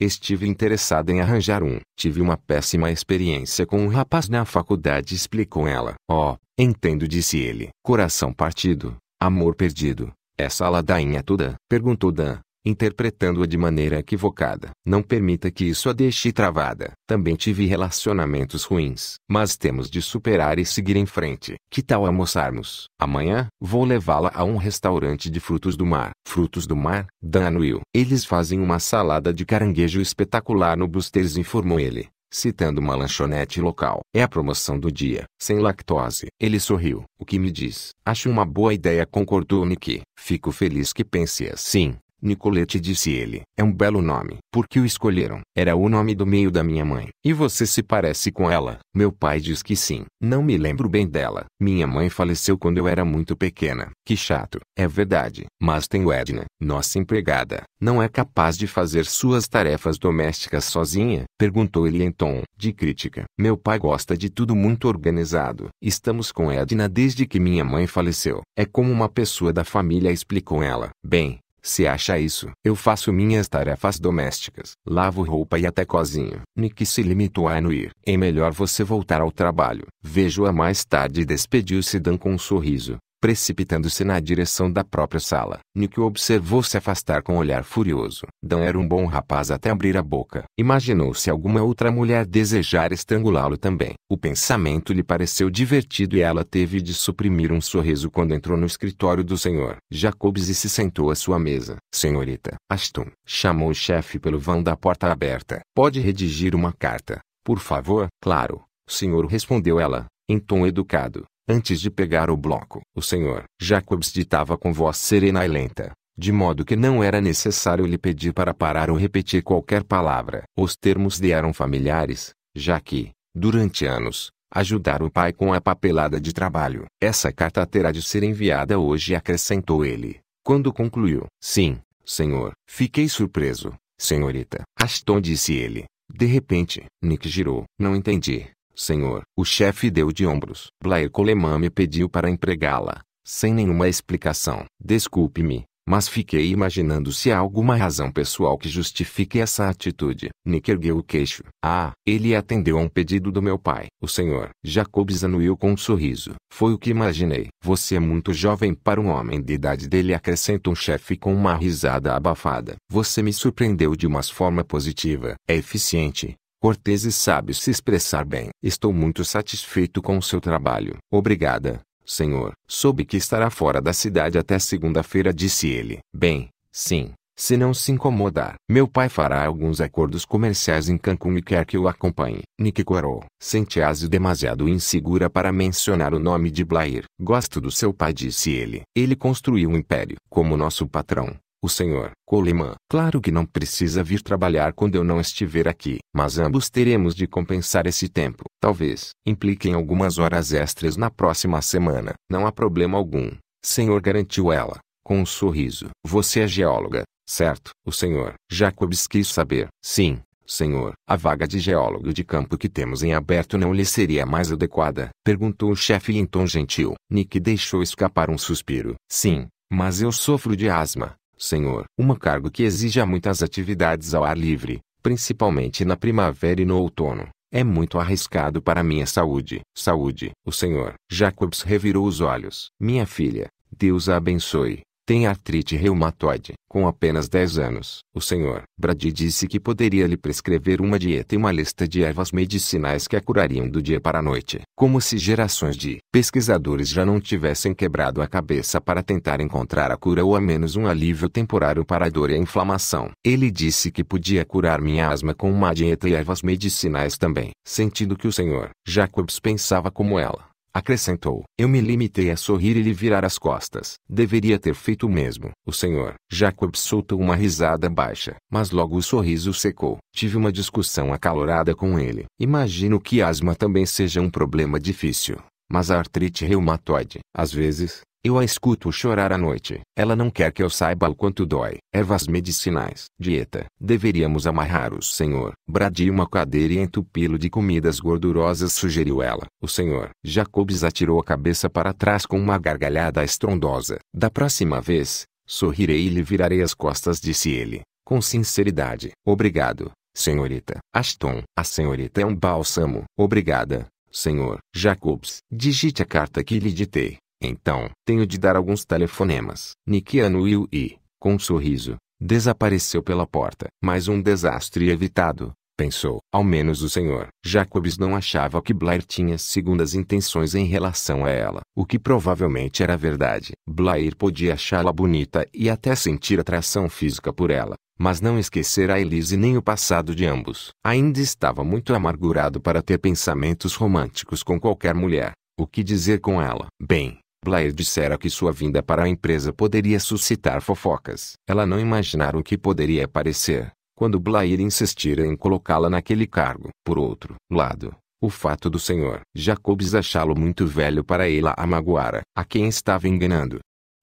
Estive interessada em arranjar um. Tive uma péssima experiência com um rapaz na faculdade, explicou ela. Oh, entendo, disse ele. Coração partido, amor perdido. Essa ladainha toda? perguntou Dan interpretando-a de maneira equivocada. Não permita que isso a deixe travada. Também tive relacionamentos ruins, mas temos de superar e seguir em frente. Que tal almoçarmos? Amanhã, vou levá-la a um restaurante de frutos do mar. Frutos do mar? Dan Will. Eles fazem uma salada de caranguejo espetacular no Busters, informou ele citando uma lanchonete local. É a promoção do dia, sem lactose. Ele sorriu. O que me diz? Acho uma boa ideia, concordou Nick. Fico feliz que pense assim. Nicolete disse ele. É um belo nome. Por que o escolheram? Era o nome do meio da minha mãe. E você se parece com ela? Meu pai diz que sim. Não me lembro bem dela. Minha mãe faleceu quando eu era muito pequena. Que chato. É verdade. Mas tenho Edna, nossa empregada. Não é capaz de fazer suas tarefas domésticas sozinha? Perguntou ele em tom de crítica. Meu pai gosta de tudo muito organizado. Estamos com Edna desde que minha mãe faleceu. É como uma pessoa da família explicou ela. Bem, se acha isso? Eu faço minhas tarefas domésticas. Lavo roupa e até cozinho. Nick se limitou a anuir. É melhor você voltar ao trabalho. Vejo-a mais tarde e despediu-se Dan com um sorriso precipitando-se na direção da própria sala. Nick o observou se afastar com um olhar furioso. Dão era um bom rapaz até abrir a boca. Imaginou se alguma outra mulher desejar estrangulá-lo também. O pensamento lhe pareceu divertido e ela teve de suprimir um sorriso quando entrou no escritório do senhor. Jacobs e se sentou à sua mesa. Senhorita, Ashton, chamou o chefe pelo vão da porta aberta. Pode redigir uma carta, por favor? Claro, senhor respondeu ela, em tom educado. Antes de pegar o bloco, o senhor Jacobs ditava com voz serena e lenta, de modo que não era necessário lhe pedir para parar ou repetir qualquer palavra. Os termos lhe eram familiares, já que, durante anos, ajudara o pai com a papelada de trabalho. Essa carta terá de ser enviada hoje, acrescentou ele, quando concluiu. Sim, senhor. Fiquei surpreso, senhorita. Aston disse ele. De repente, Nick girou. Não entendi. Senhor, o chefe deu de ombros. Blair Coleman me pediu para empregá-la, sem nenhuma explicação. Desculpe-me, mas fiquei imaginando se há alguma razão pessoal que justifique essa atitude. Nick ergueu o queixo. Ah, ele atendeu a um pedido do meu pai. O senhor Jacobs anuiu com um sorriso. Foi o que imaginei. Você é muito jovem para um homem de idade dele, acrescenta um chefe com uma risada abafada. Você me surpreendeu de uma forma positiva. É eficiente, cortês e sábio se expressar bem. Estou muito satisfeito com o seu trabalho. Obrigada, senhor. Soube que estará fora da cidade até segunda-feira, disse ele. Bem, sim. Se não se incomodar, meu pai fará alguns acordos comerciais em Cancún e quer que eu acompanhe. Nick corou. Sente-se demasiado insegura para mencionar o nome de Blair. Gosto do seu pai, disse ele. Ele construiu um império. Como nosso patrão, o senhor Coleman, claro que não precisa vir trabalhar quando eu não estiver aqui, mas ambos teremos de compensar esse tempo. Talvez impliquem algumas horas extras na próxima semana. Não há problema algum, Senhor, garantiu ela, com um sorriso. Você é geóloga, certo? O Senhor Jacobs quis saber. Sim, Senhor, a vaga de geólogo de campo que temos em aberto não lhe seria mais adequada? Perguntou o chefe em tom gentil. Nick deixou escapar um suspiro. Sim, mas eu sofro de asma. Senhor. Uma cargo que exija muitas atividades ao ar livre, principalmente na primavera e no outono. É muito arriscado para minha saúde. Saúde. O Senhor. Jacobs revirou os olhos. Minha filha, Deus a abençoe. Tem artrite reumatoide. Com apenas 10 anos, o Sr. Brady disse que poderia lhe prescrever uma dieta e uma lista de ervas medicinais que a curariam do dia para a noite. Como se gerações de pesquisadores já não tivessem quebrado a cabeça para tentar encontrar a cura ou a menos um alívio temporário para a dor e a inflamação. Ele disse que podia curar minha asma com uma dieta e ervas medicinais também. Sentindo que o Sr. Jacobs pensava como ela. Acrescentou: Eu me limitei a sorrir e lhe virar as costas. Deveria ter feito o mesmo. O senhor Jacob soltou uma risada baixa, mas logo o sorriso secou. Tive uma discussão acalorada com ele. Imagino que asma também seja um problema difícil mas a artrite reumatoide. Às vezes, eu a escuto chorar à noite. Ela não quer que eu saiba o quanto dói. Ervas medicinais. Dieta. Deveríamos amarrar o senhor. Bradi uma cadeira e entupi-lo de comidas gordurosas, sugeriu ela. O senhor. Jacobs atirou a cabeça para trás com uma gargalhada estrondosa. Da próxima vez, sorrirei e lhe virarei as costas, disse ele, com sinceridade. Obrigado, senhorita. Ashton. A senhorita é um bálsamo. Obrigada, senhor. Jacobs. Digite a carta que lhe ditei. Então, tenho de dar alguns telefonemas. Niki anuiu e, com um sorriso, desapareceu pela porta. Mais um desastre evitado, pensou. Ao menos o senhor Jacobs não achava que Blair tinha segundas intenções em relação a ela, o que provavelmente era verdade. Blair podia achá-la bonita e até sentir atração física por ela, mas não esquecer a Elise nem o passado de ambos. Ainda estava muito amargurado para ter pensamentos românticos com qualquer mulher. O que dizer com ela? Bem, Blair dissera que sua vinda para a empresa poderia suscitar fofocas. Ela não imaginara o que poderia aparecer, quando Blair insistira em colocá-la naquele cargo. Por outro lado, o fato do senhor Jacobs achá-lo muito velho para ela a magoara, a quem estava enganando.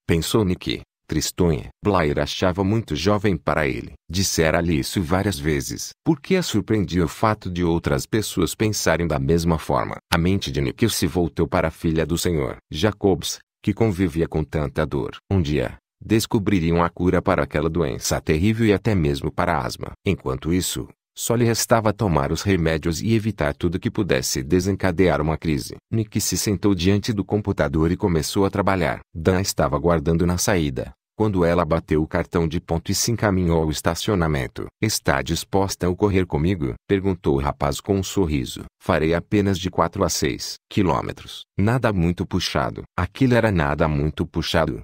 Pensou-me que, tristonha. Blair achava muito jovem para ele. Dissera-lhe isso várias vezes, porque a surpreendia o fato de outras pessoas pensarem da mesma forma. A mente de Nickel se voltou para a filha do senhor, Jacobs, que convivia com tanta dor. Um dia, descobririam a cura para aquela doença terrível e até mesmo para a asma. Enquanto isso, só lhe restava tomar os remédios e evitar tudo que pudesse desencadear uma crise. Nick se sentou diante do computador e começou a trabalhar. Dan estava aguardando na saída. Quando ela bateu o cartão de ponto e se encaminhou ao estacionamento. Está disposta a ocorrer comigo? Perguntou o rapaz com um sorriso. Farei apenas de 4 a 6 quilômetros. Nada muito puxado. Aquilo era nada muito puxado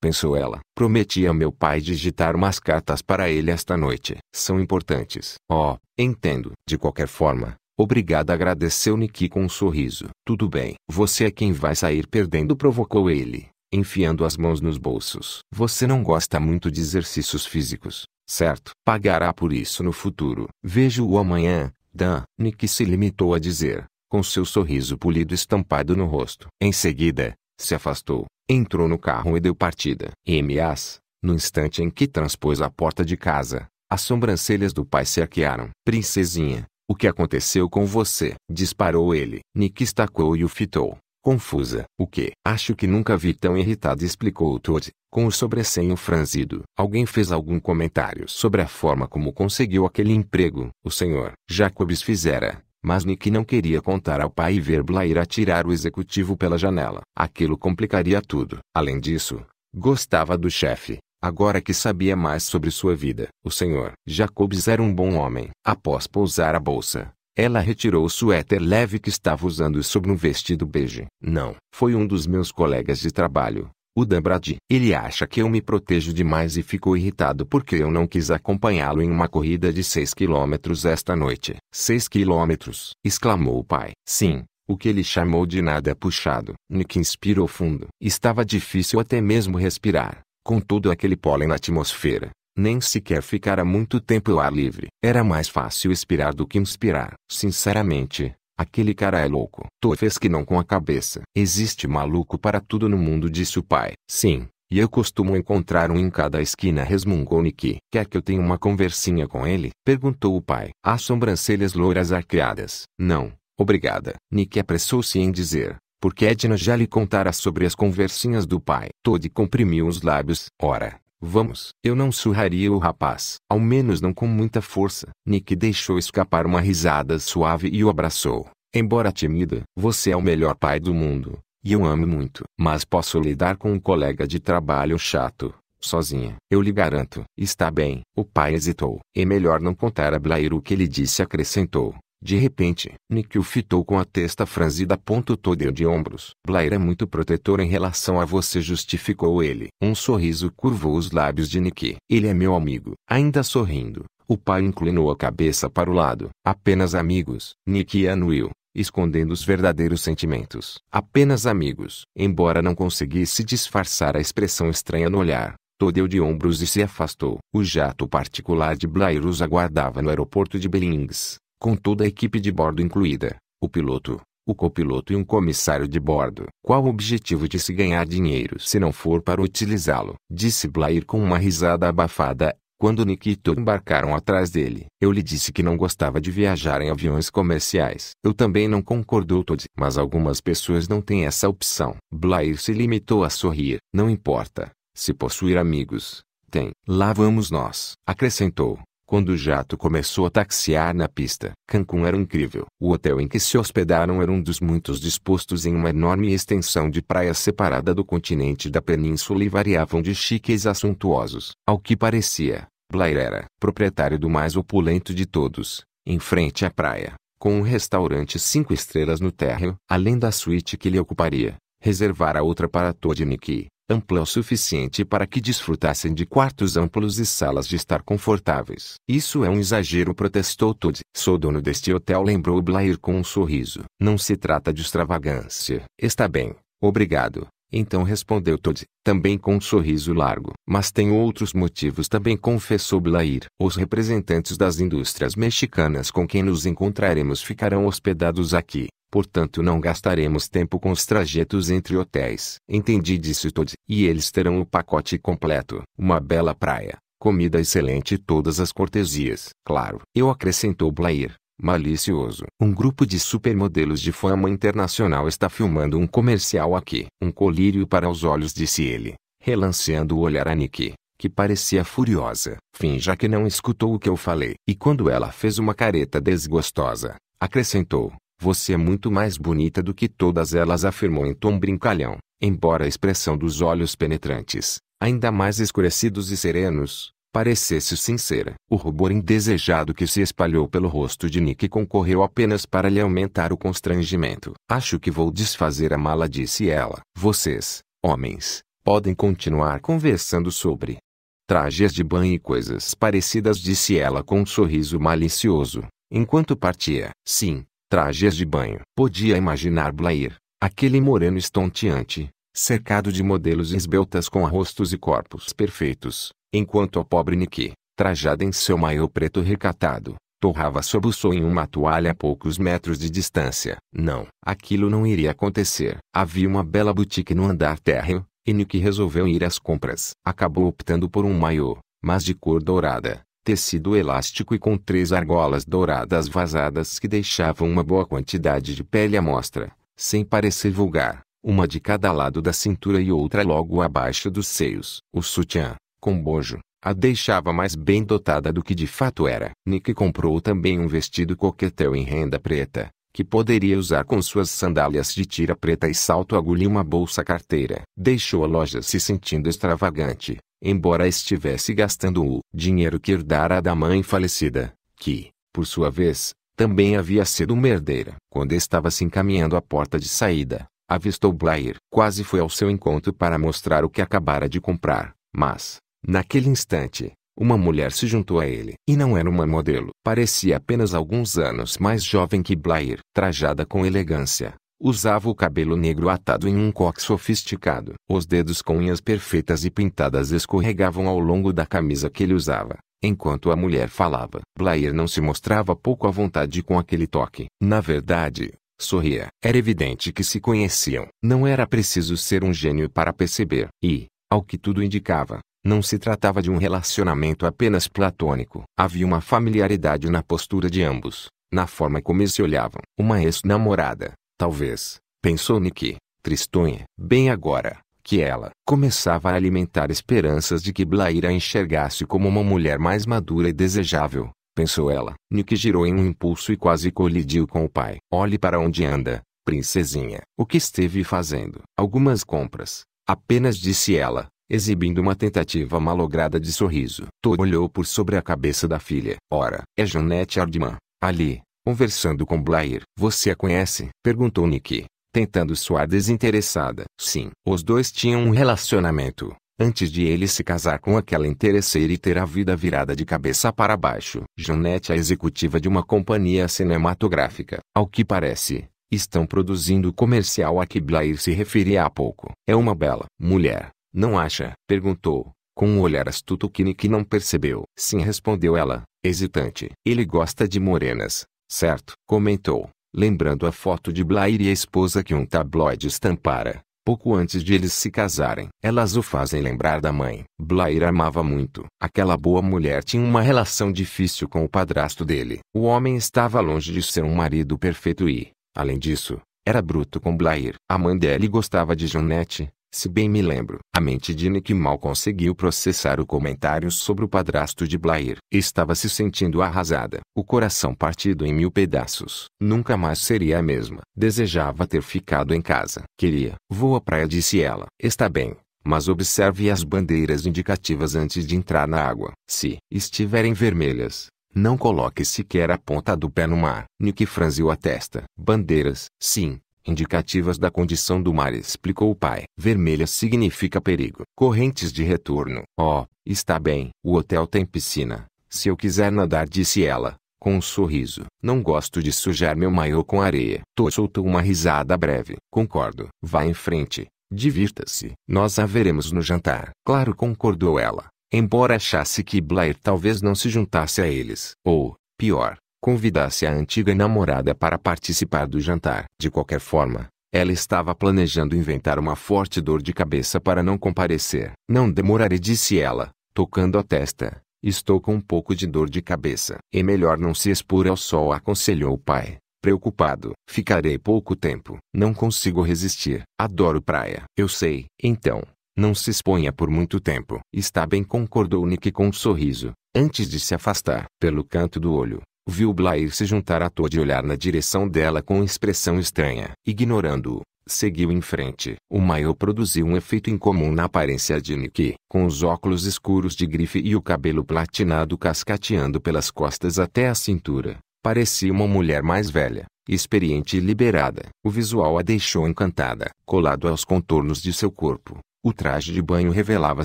pensou ela. Prometi a meu pai digitar umas cartas para ele esta noite. São importantes. Oh, entendo. De qualquer forma, obrigada agradeceu Niki com um sorriso. Tudo bem. Você é quem vai sair perdendo, provocou ele enfiando as mãos nos bolsos. Você não gosta muito de exercícios físicos, certo? Pagará por isso no futuro. Vejo-o amanhã, Dan. Nick se limitou a dizer, com seu sorriso polido estampado no rosto. Em seguida, se afastou, entrou no carro e deu partida. M.A.S., no instante em que transpôs a porta de casa, as sobrancelhas do pai se arquearam. Princesinha, o que aconteceu com você? Disparou ele. Nick estacou e o fitou. Confusa. O que? Acho que nunca vi tão irritado explicou o Todd, com o sobrecenho franzido. Alguém fez algum comentário sobre a forma como conseguiu aquele emprego. O senhor Jacobs fizera, mas Nick não queria contar ao pai e ver Blair atirar o executivo pela janela. Aquilo complicaria tudo. Além disso, gostava do chefe. Agora que sabia mais sobre sua vida, o senhor Jacobs era um bom homem. Após pousar a bolsa, ela retirou o suéter leve que estava usando sobre um vestido bege. Não, foi um dos meus colegas de trabalho, o Dan Brady. Ele acha que eu me protejo demais e ficou irritado porque eu não quis acompanhá-lo em uma corrida de 6 quilômetros esta noite. 6 quilômetros! exclamou o pai. Sim, o que ele chamou de nada é puxado. Nick inspirou fundo. Estava difícil até mesmo respirar, com todo aquele pólen na atmosfera. Nem sequer há muito tempo ao ar livre. Era mais fácil expirar do que inspirar. Sinceramente, aquele cara é louco. Tu fez que não com a cabeça. Existe maluco para tudo no mundo, disse o pai. Sim, e eu costumo encontrar um em cada esquina, resmungou Niki. Quer que eu tenha uma conversinha com ele? Perguntou o pai. As sobrancelhas louras arqueadas. Não, obrigada. Niki apressou-se em dizer, porque Edna já lhe contara sobre as conversinhas do pai. Todd comprimiu os lábios. Ora, Vamos. Eu não surraria o rapaz. Ao menos não com muita força. Nick deixou escapar uma risada suave e o abraçou. Embora tímida, você é o melhor pai do mundo. E eu amo muito. Mas posso lidar com um colega de trabalho chato. Sozinha. Eu lhe garanto. Está bem. O pai hesitou. É melhor não contar a Blair o que ele disse acrescentou. De repente, Nick o fitou com a testa franzida. todo de ombros. Blair é muito protetor em relação a você justificou ele. Um sorriso curvou os lábios de Nick. Ele é meu amigo. Ainda sorrindo, o pai inclinou a cabeça para o lado. Apenas amigos. Nick anuiu escondendo os verdadeiros sentimentos. Apenas amigos. Embora não conseguisse disfarçar a expressão estranha no olhar, Todeu de ombros e se afastou. O jato particular de Blair os aguardava no aeroporto de Billings com toda a equipe de bordo incluída, o piloto, o copiloto e um comissário de bordo. Qual o objetivo de se ganhar dinheiro se não for para utilizá-lo? Disse Blair com uma risada abafada, quando Nikito embarcaram atrás dele. Eu lhe disse que não gostava de viajar em aviões comerciais. Eu também não concordou Todd. Mas algumas pessoas não têm essa opção. Blair se limitou a sorrir. Não importa. Se possuir amigos, tem. Lá vamos nós. Acrescentou. Quando o jato começou a taxiar na pista, Cancún era incrível. O hotel em que se hospedaram era um dos muitos dispostos em uma enorme extensão de praia separada do continente da península e variavam de chiques assuntuosos. Ao que parecia, Blair era proprietário do mais opulento de todos, em frente à praia, com um restaurante cinco estrelas no térreo, além da suíte que lhe ocuparia. Reservara outra para Todd Todinick, ampla o suficiente para que desfrutassem de quartos amplos e salas de estar confortáveis. Isso é um exagero, protestou Todd. Sou dono deste hotel, lembrou Blair com um sorriso. Não se trata de extravagância. Está bem, obrigado. Então respondeu Todd, também com um sorriso largo. Mas tem outros motivos também confessou Blair. Os representantes das indústrias mexicanas com quem nos encontraremos ficarão hospedados aqui. Portanto não gastaremos tempo com os trajetos entre hotéis. Entendi disse Todd. E eles terão o pacote completo. Uma bela praia, comida excelente e todas as cortesias. Claro. Eu acrescentou Blair malicioso. Um grupo de supermodelos de fama internacional está filmando um comercial aqui. Um colírio para os olhos, disse ele, relanceando o olhar a Nikki, que parecia furiosa. Finja que não escutou o que eu falei. E quando ela fez uma careta desgostosa, acrescentou: Você é muito mais bonita do que todas elas, afirmou em tom brincalhão, embora a expressão dos olhos penetrantes, ainda mais escurecidos e serenos, parecesse sincera. O rubor indesejado que se espalhou pelo rosto de Nick concorreu apenas para lhe aumentar o constrangimento. Acho que vou desfazer a mala, disse ela. Vocês, homens, podem continuar conversando sobre trajes de banho e coisas parecidas, disse ela com um sorriso malicioso, enquanto partia. Sim, trajes de banho. Podia imaginar Blair, aquele moreno estonteante, cercado de modelos esbeltas com rostos e corpos perfeitos, enquanto o pobre Niki, trajado em seu maiô preto recatado, torrava sob o sol em uma toalha a poucos metros de distância. Não, aquilo não iria acontecer. Havia uma bela boutique no andar térreo, e Niki resolveu ir às compras. Acabou optando por um maiô, mas de cor dourada, tecido elástico e com três argolas douradas vazadas que deixavam uma boa quantidade de pele à mostra, sem parecer vulgar, uma de cada lado da cintura e outra logo abaixo dos seios. O sutiã, com bojo, a deixava mais bem dotada do que de fato era. Nick comprou também um vestido coquetel em renda preta, que poderia usar com suas sandálias de tira preta e salto agulha e uma bolsa carteira. Deixou a loja se sentindo extravagante, embora estivesse gastando o dinheiro que herdara da mãe falecida, que, por sua vez, também havia sido uma herdeira. Quando estava se encaminhando à porta de saída, avistou Blair. Quase foi ao seu encontro para mostrar o que acabara de comprar, mas, Naquele instante, uma mulher se juntou a ele. E não era uma modelo. Parecia apenas alguns anos mais jovem que Blair. Trajada com elegância, usava o cabelo negro atado em um coque sofisticado. Os dedos com unhas perfeitas e pintadas escorregavam ao longo da camisa que ele usava. Enquanto a mulher falava, Blair não se mostrava pouco à vontade com aquele toque. Na verdade, sorria. Era evidente que se conheciam. Não era preciso ser um gênio para perceber. E, ao que tudo indicava, não se tratava de um relacionamento apenas platônico. Havia uma familiaridade na postura de ambos, na forma como eles se olhavam. Uma ex-namorada, talvez, pensou Nick, tristonha. Bem agora, que ela começava a alimentar esperanças de que Blair a enxergasse como uma mulher mais madura e desejável, pensou ela. Nick girou em um impulso e quase colidiu com o pai. Olhe para onde anda, princesinha. O que esteve fazendo? Algumas compras, apenas disse ela, exibindo uma tentativa malograda de sorriso. Tô olhou por sobre a cabeça da filha. Ora, é Jeanette Hardman. ali, conversando com Blair. Você a conhece? Perguntou Nick, tentando soar desinteressada. Sim, os dois tinham um relacionamento. Antes de ele se casar com aquela interesseira e ter a vida virada de cabeça para baixo. Jeanette, é executiva de uma companhia cinematográfica. Ao que parece, estão produzindo o comercial a que Blair se referia há pouco. É uma bela mulher. Não acha? Perguntou, com um olhar astuto que que não percebeu. Sim respondeu ela, hesitante. Ele gosta de morenas, certo? Comentou, lembrando a foto de Blair e a esposa que um tabloide estampara. Pouco antes de eles se casarem, elas o fazem lembrar da mãe. Blair amava muito. Aquela boa mulher tinha uma relação difícil com o padrasto dele. O homem estava longe de ser um marido perfeito e, além disso, era bruto com Blair. A mãe dele gostava de Jonette, se bem me lembro, a mente de Nick mal conseguiu processar o comentário sobre o padrasto de Blair. Estava se sentindo arrasada, o coração partido em mil pedaços. Nunca mais seria a mesma. Desejava ter ficado em casa. Queria. Vou à praia, disse ela. Está bem, mas observe as bandeiras indicativas antes de entrar na água. Se estiverem vermelhas, não coloque sequer a ponta do pé no mar. Nick franziu a testa. Bandeiras, sim, indicativas da condição do mar, explicou o pai. Vermelha significa perigo. Correntes de retorno. Oh, está bem. O hotel tem piscina. Se eu quiser nadar, disse ela, com um sorriso. Não gosto de sujar meu maiô com areia. Tô soltou uma risada breve. Concordo. Vá em frente. Divirta-se. Nós a veremos no jantar. Claro, concordou ela. Embora achasse que Blair talvez não se juntasse a eles. Ou, pior, convidasse a antiga namorada para participar do jantar. De qualquer forma, ela estava planejando inventar uma forte dor de cabeça para não comparecer. Não demorarei, disse ela, tocando a testa. Estou com um pouco de dor de cabeça. É melhor não se expor ao sol, aconselhou o pai, preocupado. Ficarei pouco tempo. Não consigo resistir. Adoro praia. Eu sei. Então, não se exponha por muito tempo. Está bem, concordou Nick com um sorriso, antes de se afastar. Pelo canto do olho, Viu Blair se juntar à toa de olhar na direção dela com expressão estranha. Ignorando-o, seguiu em frente. O maior produziu um efeito incomum na aparência de Nicky, com os óculos escuros de grife e o cabelo platinado cascateando pelas costas até a cintura. Parecia uma mulher mais velha, experiente e liberada. O visual a deixou encantada. Colado aos contornos de seu corpo, o traje de banho revelava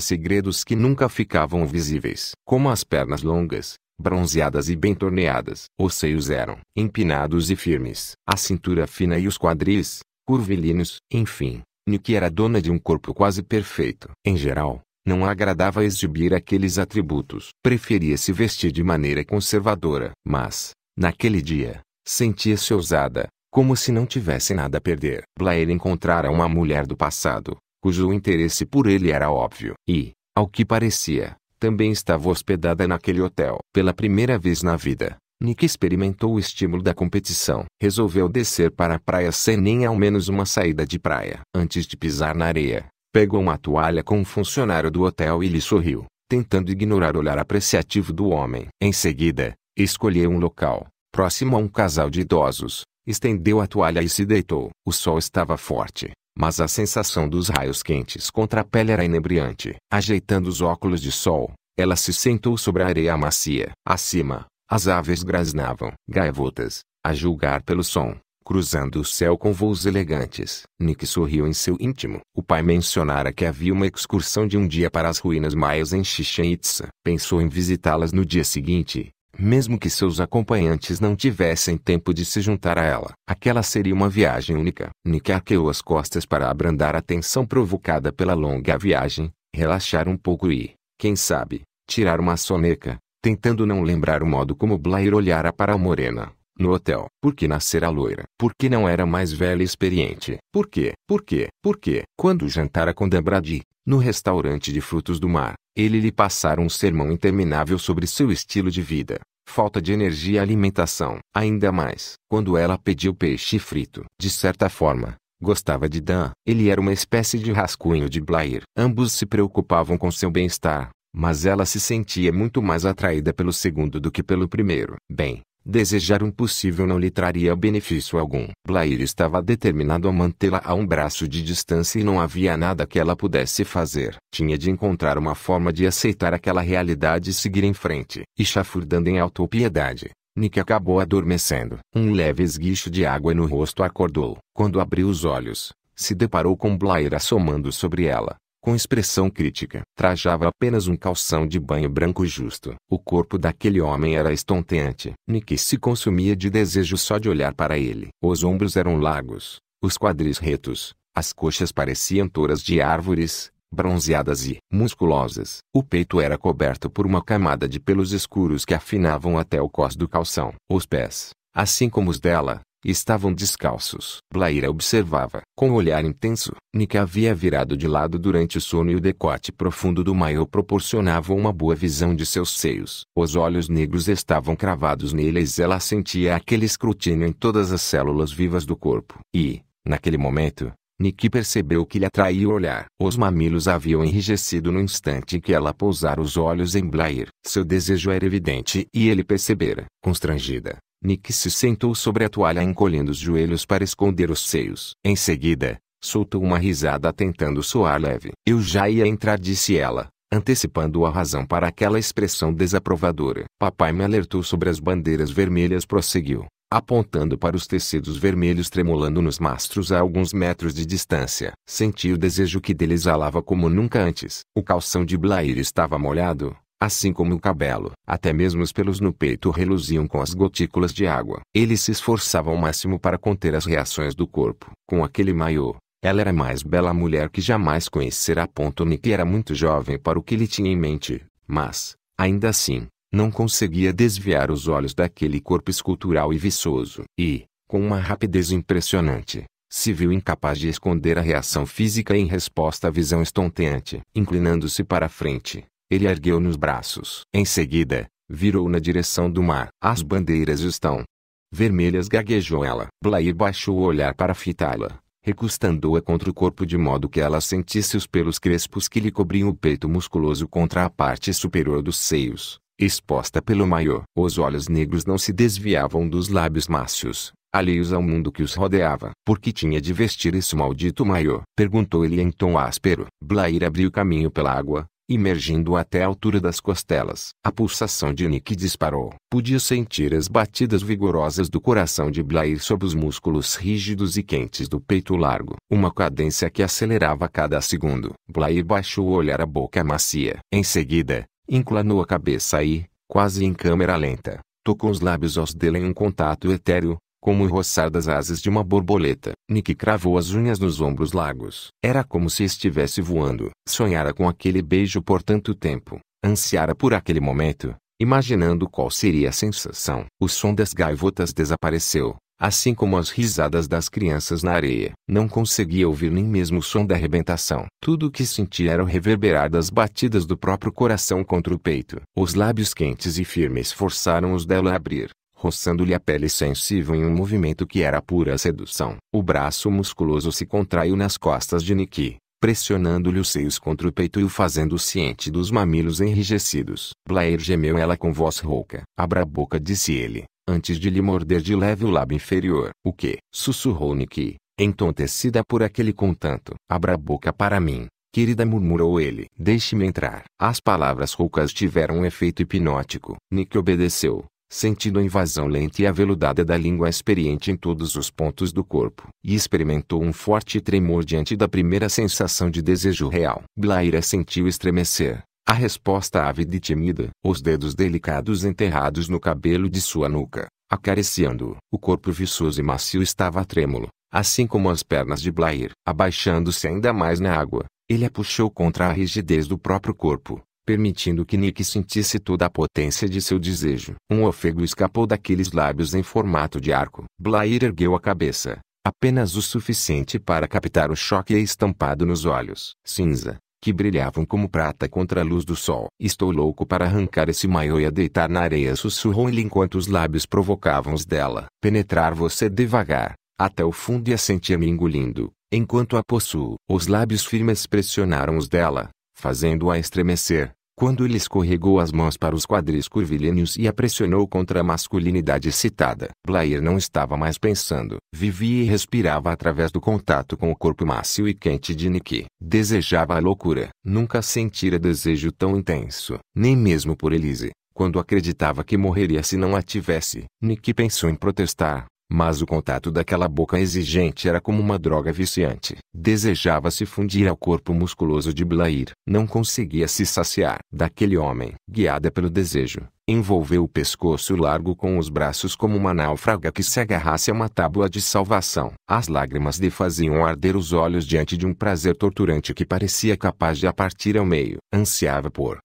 segredos que nunca ficavam visíveis, como as pernas longas, bronzeadas e bem torneadas. Os seios eram empinados e firmes, a cintura fina e os quadris, curvilíneos. Enfim, Niki era dona de um corpo quase perfeito. Em geral, não agradava exibir aqueles atributos. Preferia se vestir de maneira conservadora. Mas, naquele dia, sentia-se ousada, como se não tivesse nada a perder. Blair encontrara uma mulher do passado, cujo interesse por ele era óbvio. E, ao que parecia, também estava hospedada naquele hotel. Pela primeira vez na vida, Nick experimentou o estímulo da competição. Resolveu descer para a praia sem nem ao menos uma saída de praia. Antes de pisar na areia, pegou uma toalha com um funcionário do hotel e lhe sorriu, tentando ignorar o olhar apreciativo do homem. Em seguida, escolheu um local, próximo a um casal de idosos, estendeu a toalha e se deitou. O sol estava forte, mas a sensação dos raios quentes contra a pele era inebriante. Ajeitando os óculos de sol, ela se sentou sobre a areia macia. Acima, as aves grasnavam. Gaivotas, a julgar pelo som, cruzando o céu com voos elegantes. Nick sorriu em seu íntimo. O pai mencionara que havia uma excursão de um dia para as ruínas maias em Chichen Itza. Pensou em visitá-las no dia seguinte, mesmo que seus acompanhantes não tivessem tempo de se juntar a ela. Aquela seria uma viagem única. Nick arqueou as costas para abrandar a tensão provocada pela longa viagem, relaxar um pouco e, quem sabe, tirar uma soneca, tentando não lembrar o modo como Blair olhara para a morena no hotel. Por que nascera loira? Por que não era mais velha e experiente? Por quê? Por quê? Por quê? Quando jantara com Debrady, no restaurante de frutos do mar, ele lhe passara um sermão interminável sobre seu estilo de vida, falta de energia e alimentação. Ainda mais, quando ela pediu peixe frito. De certa forma, gostava de Dan. Ele era uma espécie de rascunho de Blair. Ambos se preocupavam com seu bem-estar, mas ela se sentia muito mais atraída pelo segundo do que pelo primeiro. Bem, desejar um possível não lhe traria benefício algum. Blair estava determinado a mantê-la a um braço de distância e não havia nada que ela pudesse fazer. Tinha de encontrar uma forma de aceitar aquela realidade e seguir em frente. E chafurdando em autopiedade, Nick acabou adormecendo. Um leve esguicho de água no rosto acordou. Quando abriu os olhos, se deparou com Blair assomando sobre ela com expressão crítica. Trajava apenas um calção de banho branco justo. O corpo daquele homem era estonteante. Nick se consumia de desejo só de olhar para ele. Os ombros eram largos, os quadris retos, as coxas pareciam touras de árvores, bronzeadas e musculosas. O peito era coberto por uma camada de pelos escuros que afinavam até o cós do calção. Os pés, assim como os dela, Estavam descalços. Blaira observava, com um olhar intenso, Nick havia virado de lado durante o sono e o decote profundo do maior proporcionava uma boa visão de seus seios. Os olhos negros estavam cravados neles ela sentia aquele escrutínio em todas as células vivas do corpo. E, naquele momento, Nick percebeu que lhe atraía o olhar. Os mamilos haviam enrijecido no instante em que ela pousara os olhos em Blair. Seu desejo era evidente e ele percebera, constrangida Nick se sentou sobre a toalha encolhendo os joelhos para esconder os seios. Em seguida, soltou uma risada tentando soar leve. Eu já ia entrar, disse ela, antecipando a razão para aquela expressão desaprovadora. Papai me alertou sobre as bandeiras vermelhas, prosseguiu, apontando para os tecidos vermelhos tremulando nos mastros a alguns metros de distância. Senti o desejo que dele exalava como nunca antes. O calção de Blair estava molhado, Assim como o cabelo, até mesmo os pelos no peito reluziam com as gotículas de água. Ele se esforçava ao máximo para conter as reações do corpo. Com aquele maiô, ela era a mais bela mulher que jamais conhecera. Ponto Nick era muito jovem para o que ele tinha em mente, mas, ainda assim, não conseguia desviar os olhos daquele corpo escultural e viçoso. E, com uma rapidez impressionante, se viu incapaz de esconder a reação física em resposta à visão estonteante. Inclinando-se para a frente, ele ergueu nos braços. Em seguida, virou na direção do mar. As bandeiras estão vermelhas, gaguejou ela. Blair baixou o olhar para fitá-la, recostando-a contra o corpo de modo que ela sentisse os pelos crespos que lhe cobriam o peito musculoso contra a parte superior dos seios, exposta pelo maiô. Os olhos negros não se desviavam dos lábios macios, alheios ao mundo que os rodeava. Por que tinha de vestir esse maldito maiô? Perguntou ele em tom áspero. Blair abriu caminho pela água, emergindo até a altura das costelas. A pulsação de Nick disparou. Podia sentir as batidas vigorosas do coração de Blair sob os músculos rígidos e quentes do peito largo. Uma cadência que acelerava a cada segundo. Blair baixou o olhar à boca macia. Em seguida, inclinou a cabeça e, quase em câmera lenta, tocou os lábios aos dele em um contato etéreo, como o roçar das asas de uma borboleta, Nick cravou as unhas nos ombros largos. Era como se estivesse voando. Sonhara com aquele beijo por tanto tempo, ansiara por aquele momento, imaginando qual seria a sensação. O som das gaivotas desapareceu, assim como as risadas das crianças na areia. Não conseguia ouvir nem mesmo o som da arrebentação. Tudo o que sentia era o reverberar das batidas do próprio coração contra o peito. Os lábios quentes e firmes forçaram os dela a abrir roçando-lhe a pele sensível em um movimento que era pura sedução. O braço musculoso se contraiu nas costas de Niki, pressionando-lhe os seios contra o peito e o fazendo ciente dos mamilos enrijecidos. Blair gemeu ela com voz rouca. Abra a boca, disse ele, antes de lhe morder de leve o lábio inferior. O que? Sussurrou Niki, entontecida por aquele contanto. Abra a boca para mim. Querida murmurou ele. Deixe-me entrar. As palavras roucas tiveram um efeito hipnótico. Nick obedeceu, sentindo a invasão lenta e aveludada da língua experiente em todos os pontos do corpo, e experimentou um forte tremor diante da primeira sensação de desejo real. Blaira sentiu estremecer, a resposta ávida e tímida, os dedos delicados enterrados no cabelo de sua nuca, acariciando-o. O corpo viçoso e macio estava trêmulo, assim como as pernas de Blair. Abaixando-se ainda mais na água, ele a puxou contra a rigidez do próprio corpo permitindo que Nick sentisse toda a potência de seu desejo. Um ofego escapou daqueles lábios em formato de arco. Blair ergueu a cabeça, apenas o suficiente para captar o choque estampado nos olhos. Cinza, que brilhavam como prata contra a luz do sol. Estou louco para arrancar esse maiô e a deitar na areia sussurrou ele enquanto os lábios provocavam os dela. Penetrar você devagar, até o fundo e a sentir-me engolindo, enquanto a possuo. Os lábios firmes pressionaram os dela, fazendo-a estremecer quando ele escorregou as mãos para os quadris curvilíneos e a pressionou contra a masculinidade citada. Blair não estava mais pensando. Vivia e respirava através do contato com o corpo macio e quente de Nicky. Desejava a loucura. Nunca sentira desejo tão intenso, nem mesmo por Elise, quando acreditava que morreria se não a tivesse. Niki pensou em protestar, mas o contato daquela boca exigente era como uma droga viciante. Desejava se fundir ao corpo musculoso de Blair. Não conseguia se saciar daquele homem. Guiada pelo desejo, envolveu o pescoço largo com os braços como uma náufraga que se agarrasse a uma tábua de salvação. As lágrimas lhe faziam arder os olhos diante de um prazer torturante que parecia capaz de a partir ao meio. Ansiava por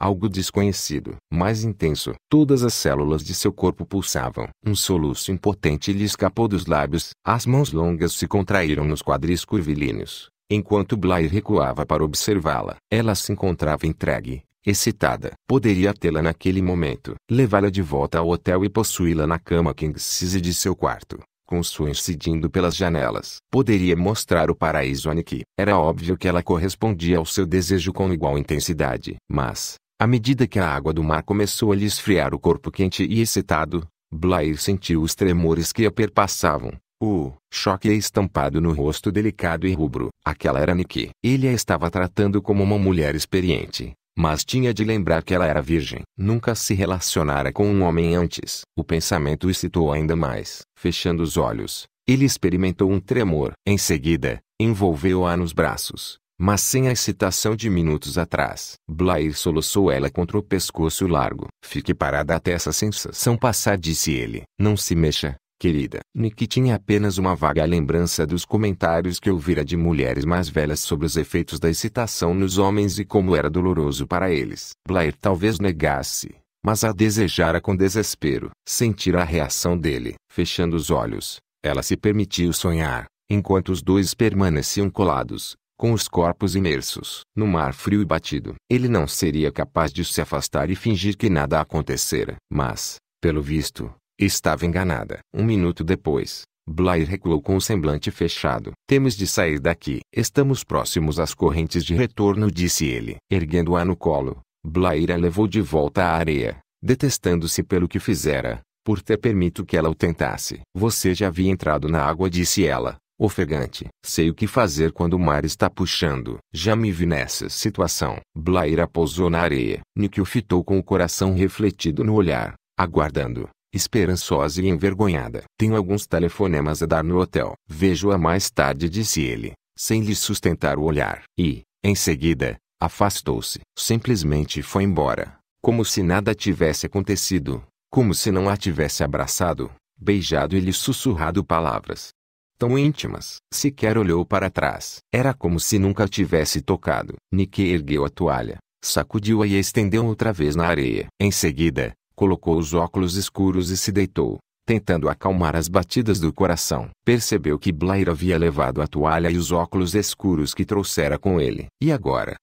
algo desconhecido, mais intenso. Todas as células de seu corpo pulsavam. Um soluço impotente lhe escapou dos lábios. As mãos longas se contraíram nos quadris curvilíneos, enquanto Blair recuava para observá-la. Ela se encontrava entregue, excitada. Poderia tê-la naquele momento, levá-la de volta ao hotel e possuí-la na cama King's de seu quarto com sua incidindo pelas janelas. Poderia mostrar o paraíso a Nikki. Era óbvio que ela correspondia ao seu desejo com igual intensidade. Mas, à medida que a água do mar começou a lhe esfriar o corpo quente e excitado, Blair sentiu os tremores que a perpassavam. O choque é estampado no rosto delicado e rubro. Aquela era Nikki. Ele a estava tratando como uma mulher experiente, mas tinha de lembrar que ela era virgem. Nunca se relacionara com um homem antes. O pensamento o excitou ainda mais. Fechando os olhos, ele experimentou um tremor. Em seguida, envolveu-a nos braços, mas sem a excitação de minutos atrás. Blair soluçou ela contra o pescoço largo. Fique parada até essa sensação passar, disse ele. Não se mexa, querida. Nick tinha apenas uma vaga lembrança dos comentários que ouvira de mulheres mais velhas sobre os efeitos da excitação nos homens e como era doloroso para eles. Blair talvez negasse, mas a desejara com desespero. Sentir a reação dele. Fechando os olhos, ela se permitiu sonhar, enquanto os dois permaneciam colados, com os corpos imersos no mar frio e batido. Ele não seria capaz de se afastar e fingir que nada acontecera. Mas, pelo visto, estava enganada. Um minuto depois, Blair recuou com o semblante fechado. Temos de sair daqui. Estamos próximos às correntes de retorno, disse ele. Erguendo-a no colo, Blair a levou de volta à areia, detestando-se pelo que fizera, por ter permitido que ela o tentasse. Você já havia entrado na água, disse ela, ofegante. Sei o que fazer quando o mar está puxando. Já me vi nessa situação. Blaira pousou na areia. Nick o fitou com o coração refletido no olhar, aguardando, esperançosa e envergonhada. Tenho alguns telefonemas a dar no hotel. Vejo-a mais tarde, disse ele, sem lhe sustentar o olhar. E, em seguida, afastou-se. Simplesmente foi embora, como se nada tivesse acontecido, como se não a tivesse abraçado, beijado e lhe sussurrado palavras tão íntimas. Sequer olhou para trás. Era como se nunca tivesse tocado. Nick ergueu a toalha, sacudiu-a e estendeu outra vez na areia. Em seguida, colocou os óculos escuros e se deitou, tentando acalmar as batidas do coração. Percebeu que Blair havia levado a toalha e os óculos escuros que trouxera com ele. E agora?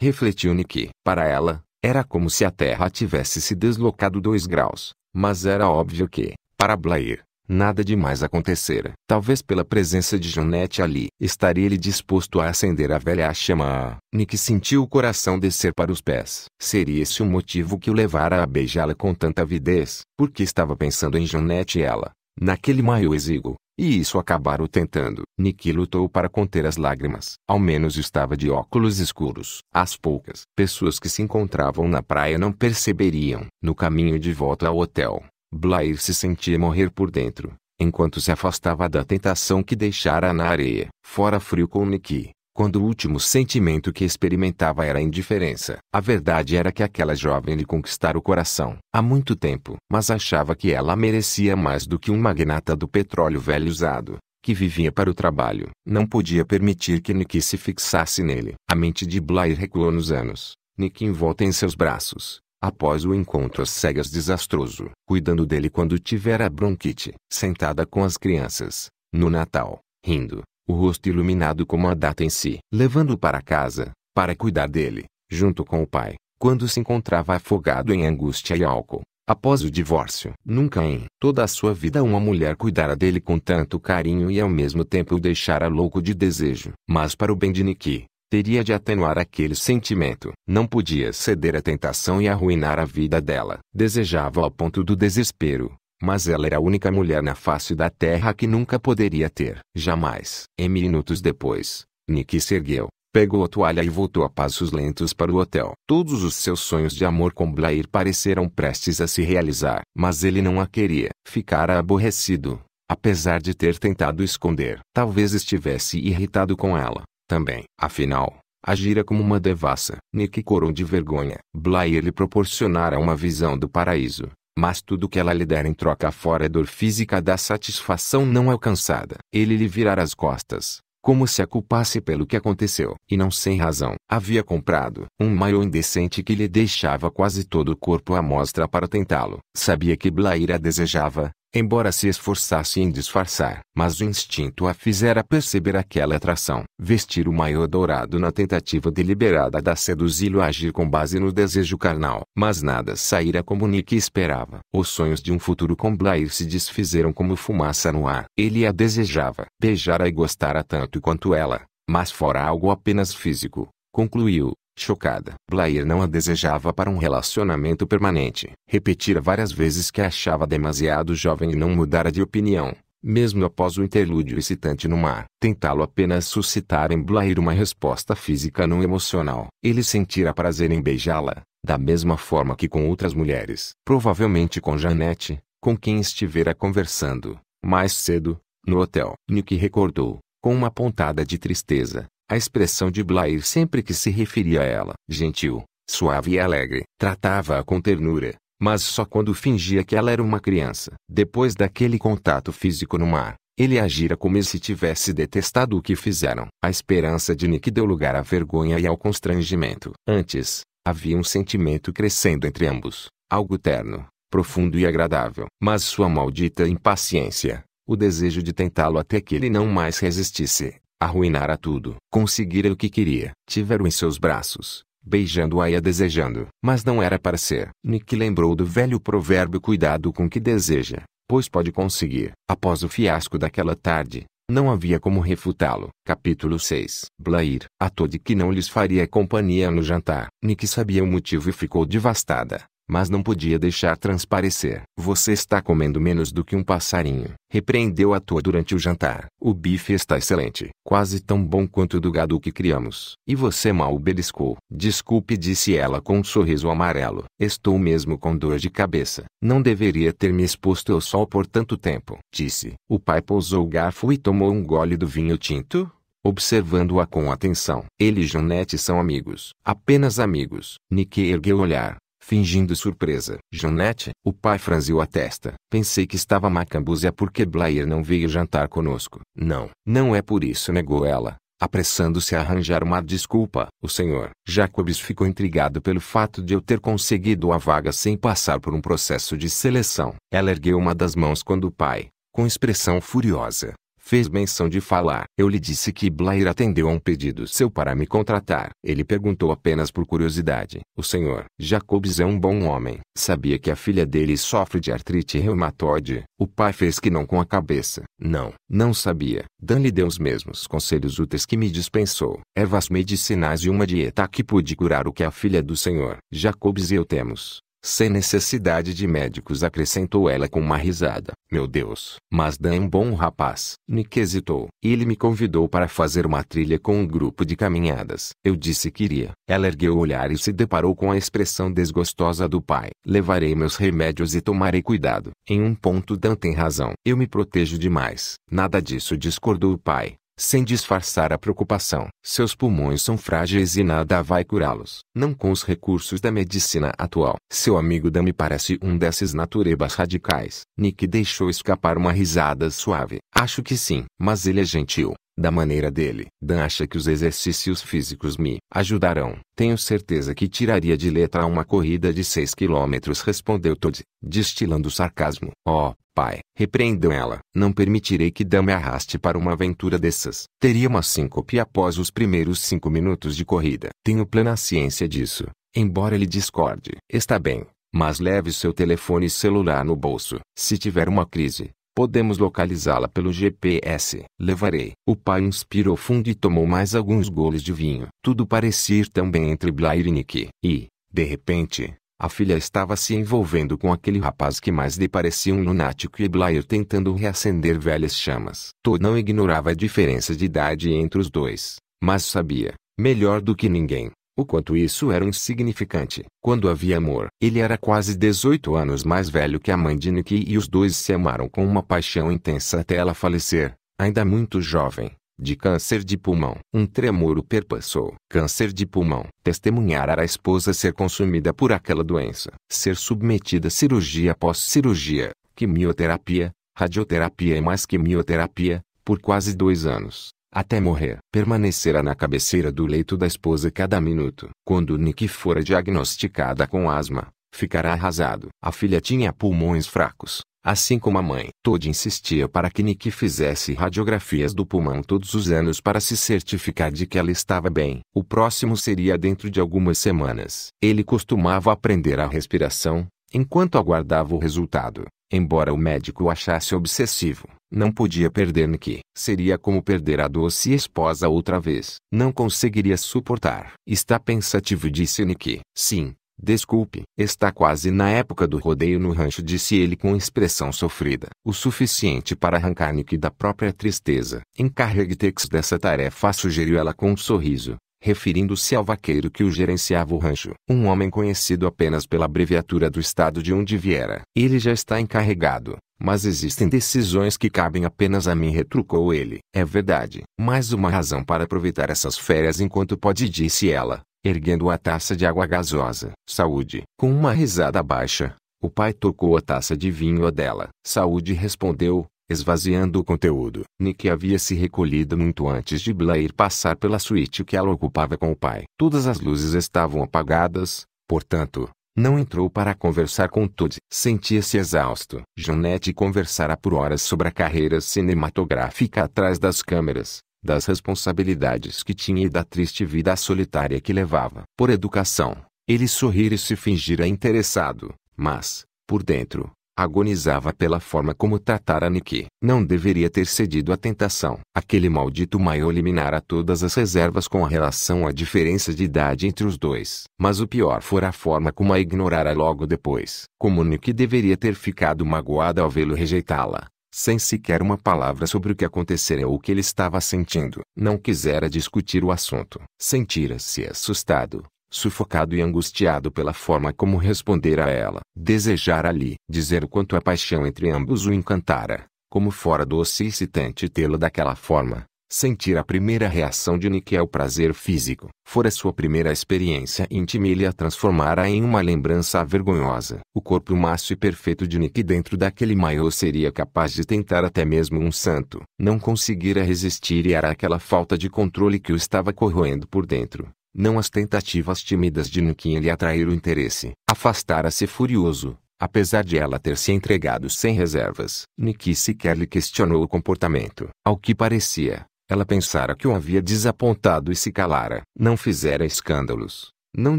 Refletiu Nick. Para ela, era como se a Terra tivesse se deslocado dois graus, mas era óbvio que, para Blair, Nada de mais acontecera. Talvez pela presença de Jeanette ali, estaria ele disposto a acender a velha chama. Nick sentiu o coração descer para os pés. Seria esse o motivo que o levara a beijá-la com tanta avidez, porque estava pensando em Jeanette e ela, naquele maio exíguo, e isso acabaram tentando. Nick lutou para conter as lágrimas. Ao menos estava de óculos escuros. As poucas pessoas que se encontravam na praia não perceberiam. No caminho de volta ao hotel, Blair se sentia morrer por dentro, enquanto se afastava da tentação que deixara na areia. Fora frio com Nicky, quando o último sentimento que experimentava era a indiferença. A verdade era que aquela jovem lhe conquistara o coração há muito tempo, mas achava que ela merecia mais do que um magnata do petróleo velho usado que vivia para o trabalho. Não podia permitir que Niki se fixasse nele. A mente de Blair recuou nos anos, Nick envolta em seus braços, após o encontro às cegas desastroso, cuidando dele quando tiver a bronquite, sentada com as crianças, no Natal, rindo, o rosto iluminado como a data em si, levando-o para casa, para cuidar dele, junto com o pai, quando se encontrava afogado em angústia e álcool. Após o divórcio, nunca em toda a sua vida uma mulher cuidara dele com tanto carinho e ao mesmo tempo o deixara louco de desejo. Mas para o bem de Niki, teria de atenuar aquele sentimento. Não podia ceder à tentação e arruinar a vida dela. Desejava ao ponto do desespero, mas ela era a única mulher na face da terra que nunca poderia ter. Jamais. Em minutos depois, Nick se ergueu, pegou a toalha e voltou a passos lentos para o hotel. Todos os seus sonhos de amor com Blair pareceram prestes a se realizar, mas ele não a queria. Ficara aborrecido, apesar de ter tentado esconder. Talvez estivesse irritado com ela também. Afinal, agira como uma devassa. Né corou de vergonha. Blair lhe proporcionará uma visão do paraíso, mas tudo que ela lhe der em troca fora é dor física da satisfação não alcançada. Ele lhe virara as costas, como se a culpasse pelo que aconteceu. E não sem razão. Havia comprado um maiô indecente que lhe deixava quase todo o corpo à mostra para tentá-lo. Sabia que Blair a desejava, embora se esforçasse em disfarçar. Mas o instinto a fizera perceber aquela atração. Vestir o maior dourado na tentativa deliberada de seduzi-lo a agir com base no desejo carnal. Mas nada saíra como Nick esperava. Os sonhos de um futuro com Blair se desfizeram como fumaça no ar. Ele a desejava. Beijara e gostara tanto quanto ela. Mas fora algo apenas físico, concluiu, Chocada, Blair não a desejava para um relacionamento permanente. Repetira várias vezes que achava demasiado jovem e não mudara de opinião, mesmo após o interlúdio excitante no mar. Tentá-lo apenas suscitar em Blair uma resposta física não emocional. Ele sentira prazer em beijá-la, da mesma forma que com outras mulheres. Provavelmente com Janete, com quem estivera conversando, mais cedo, no hotel. Nick recordou, com uma pontada de tristeza, a expressão de Blair sempre que se referia a ela, gentil, suave e alegre, tratava-a com ternura, mas só quando fingia que ela era uma criança. Depois daquele contato físico no mar, ele agira como se tivesse detestado o que fizeram. A esperança de Nick deu lugar à vergonha e ao constrangimento. Antes, havia um sentimento crescendo entre ambos, algo terno, profundo e agradável. Mas sua maldita impaciência, o desejo de tentá-lo até que ele não mais resistisse, Arruinara tudo. Conseguira o que queria. Tiveram em seus braços, beijando-a e a desejando. Mas não era para ser. Nick lembrou do velho provérbio cuidado com o que deseja, pois pode conseguir. Após o fiasco daquela tarde, não havia como refutá-lo. Capítulo 6 Blair, a Todd que não lhes faria companhia no jantar. Nick sabia o motivo e ficou devastada mas não podia deixar transparecer. Você está comendo menos do que um passarinho, repreendeu a toa durante o jantar. O bife está excelente, quase tão bom quanto o do gado que criamos. E você mal o beliscou. Desculpe, disse ela com um sorriso amarelo. Estou mesmo com dor de cabeça. Não deveria ter me exposto ao sol por tanto tempo, disse. O pai pousou o garfo e tomou um gole do vinho tinto observando-a com atenção. Ele e Jonete são amigos, apenas amigos. Nick ergueu o olhar. Fingindo surpresa, Jeanette, o pai franziu a testa. Pensei que estava macambúzia porque Blair não veio jantar conosco. Não, não é por isso, negou ela, apressando-se a arranjar uma desculpa. O senhor Jacobs ficou intrigado pelo fato de eu ter conseguido a vaga sem passar por um processo de seleção. Ela ergueu uma das mãos quando o pai, com expressão furiosa, fez menção de falar. Eu lhe disse que Blair atendeu a um pedido seu para me contratar. Ele perguntou apenas por curiosidade. O senhor Jacobs é um bom homem. Sabia que a filha dele sofre de artrite reumatoide. O pai fez que não com a cabeça. Não, não sabia. Dan lhe deu os mesmos conselhos úteis que me dispensou. Ervas medicinais e uma dieta que pude curar o que a filha do senhor Jacobs e eu temos. Sem necessidade de médicos, acrescentou ela com uma risada. Meu Deus! Mas Dan é um bom rapaz. Nick hesitou. Ele me convidou para fazer uma trilha com um grupo de caminhadas. Eu disse que iria. Ela ergueu o olhar e se deparou com a expressão desgostosa do pai. Levarei meus remédios e tomarei cuidado. Em um ponto Dan tem razão. Eu me protejo demais. Nada disso discordou o pai sem disfarçar a preocupação. Seus pulmões são frágeis e nada vai curá-los, não com os recursos da medicina atual. Seu amigo Dami me parece um desses naturebas radicais. Nick deixou escapar uma risada suave. Acho que sim, mas ele é gentil. Da maneira dele, Dan acha que os exercícios físicos me ajudarão. Tenho certeza que tiraria de letra uma corrida de 6 quilômetros, respondeu Todd, destilando sarcasmo. Oh, pai, repreendeu ela. Não permitirei que Dan me arraste para uma aventura dessas. Teria uma síncope após os primeiros cinco minutos de corrida. Tenho plena ciência disso, embora ele discorde. Está bem, mas leve seu telefone celular no bolso. Se tiver uma crise, Podemos localizá-la pelo GPS. Levarei. O pai inspirou fundo e tomou mais alguns goles de vinho. Tudo parecia ir tão bem entre Blair e Nick. E, de repente, a filha estava se envolvendo com aquele rapaz que mais lhe parecia um lunático e Blair tentando reacender velhas chamas. Todd não ignorava a diferença de idade entre os dois, mas sabia, melhor do que ninguém, o quanto isso era insignificante. Quando havia amor, ele era quase 18 anos mais velho que a mãe de Nikki e os dois se amaram com uma paixão intensa até ela falecer, ainda muito jovem, de câncer de pulmão. Um tremor o perpassou. Câncer de pulmão. Testemunhar era a esposa ser consumida por aquela doença. Ser submetida a cirurgia após cirurgia, quimioterapia, radioterapia e mais quimioterapia, por quase dois anos até morrer. Permanecerá na cabeceira do leito da esposa cada minuto. Quando Nick fora diagnosticada com asma, ficará arrasado. A filha tinha pulmões fracos, assim como a mãe. Todd insistia para que Nick fizesse radiografias do pulmão todos os anos para se certificar de que ela estava bem. O próximo seria dentro de algumas semanas. Ele costumava aprender a respiração, enquanto aguardava o resultado. Embora o médico o achasse obsessivo, não podia perder Nikki. Seria como perder a doce esposa outra vez. Não conseguiria suportar. Está pensativo, disse Nikki. Sim, Desculpe, está quase na época do rodeio no rancho, disse ele com expressão sofrida, o suficiente para arrancar Nick da própria tristeza. Encarregue Tex dessa tarefa, sugeriu ela com um sorriso referindo-se ao vaqueiro que o gerenciava o rancho. Um homem conhecido apenas pela abreviatura do estado de onde viera. Ele já está encarregado, mas existem decisões que cabem apenas a mim, retrucou ele. É verdade. Mais uma razão para aproveitar essas férias enquanto pode, disse ela, erguendo a taça de água gasosa. Saúde. Com uma risada baixa, o pai tocou a taça de vinho a dela. Saúde respondeu, esvaziando o conteúdo. Nick havia se recolhido muito antes de Blair passar pela suíte que ela ocupava com o pai. Todas as luzes estavam apagadas, portanto, não entrou para conversar com Todd. Sentia-se exausto. Jonette conversara por horas sobre a carreira cinematográfica atrás das câmeras, das responsabilidades que tinha e da triste vida solitária que levava. Por educação, ele sorrir e se fingira interessado, mas, por dentro, agonizava pela forma como tratara Niki. Não deveria ter cedido à tentação. Aquele maldito maior eliminara todas as reservas com relação à diferença de idade entre os dois. Mas o pior fora a forma como a ignorara logo depois. Como Niki deveria ter ficado magoada ao vê-lo rejeitá-la. Sem sequer uma palavra sobre o que acontecera ou o que ele estava sentindo. Não quisera discutir o assunto. Sentira-se assustado sufocado e angustiado pela forma como responder a ela. Desejar ali dizer o quanto a paixão entre ambos o encantara, como fora doce e excitante tê-lo daquela forma. Sentir a primeira reação de Nick é o prazer físico. Fora sua primeira experiência íntima ele a transformara em uma lembrança vergonhosa. O corpo maço e perfeito de Nick dentro daquele maiô seria capaz de tentar até mesmo um santo. Não conseguira resistir e era aquela falta de controle que o estava corroendo por dentro não as tentativas tímidas de Nuquinha lhe atrair o interesse. Afastara-se furioso, apesar de ela ter se entregado sem reservas. Niki sequer lhe questionou o comportamento. Ao que parecia, ela pensara que o havia desapontado e se calara. Não fizera escândalos. Não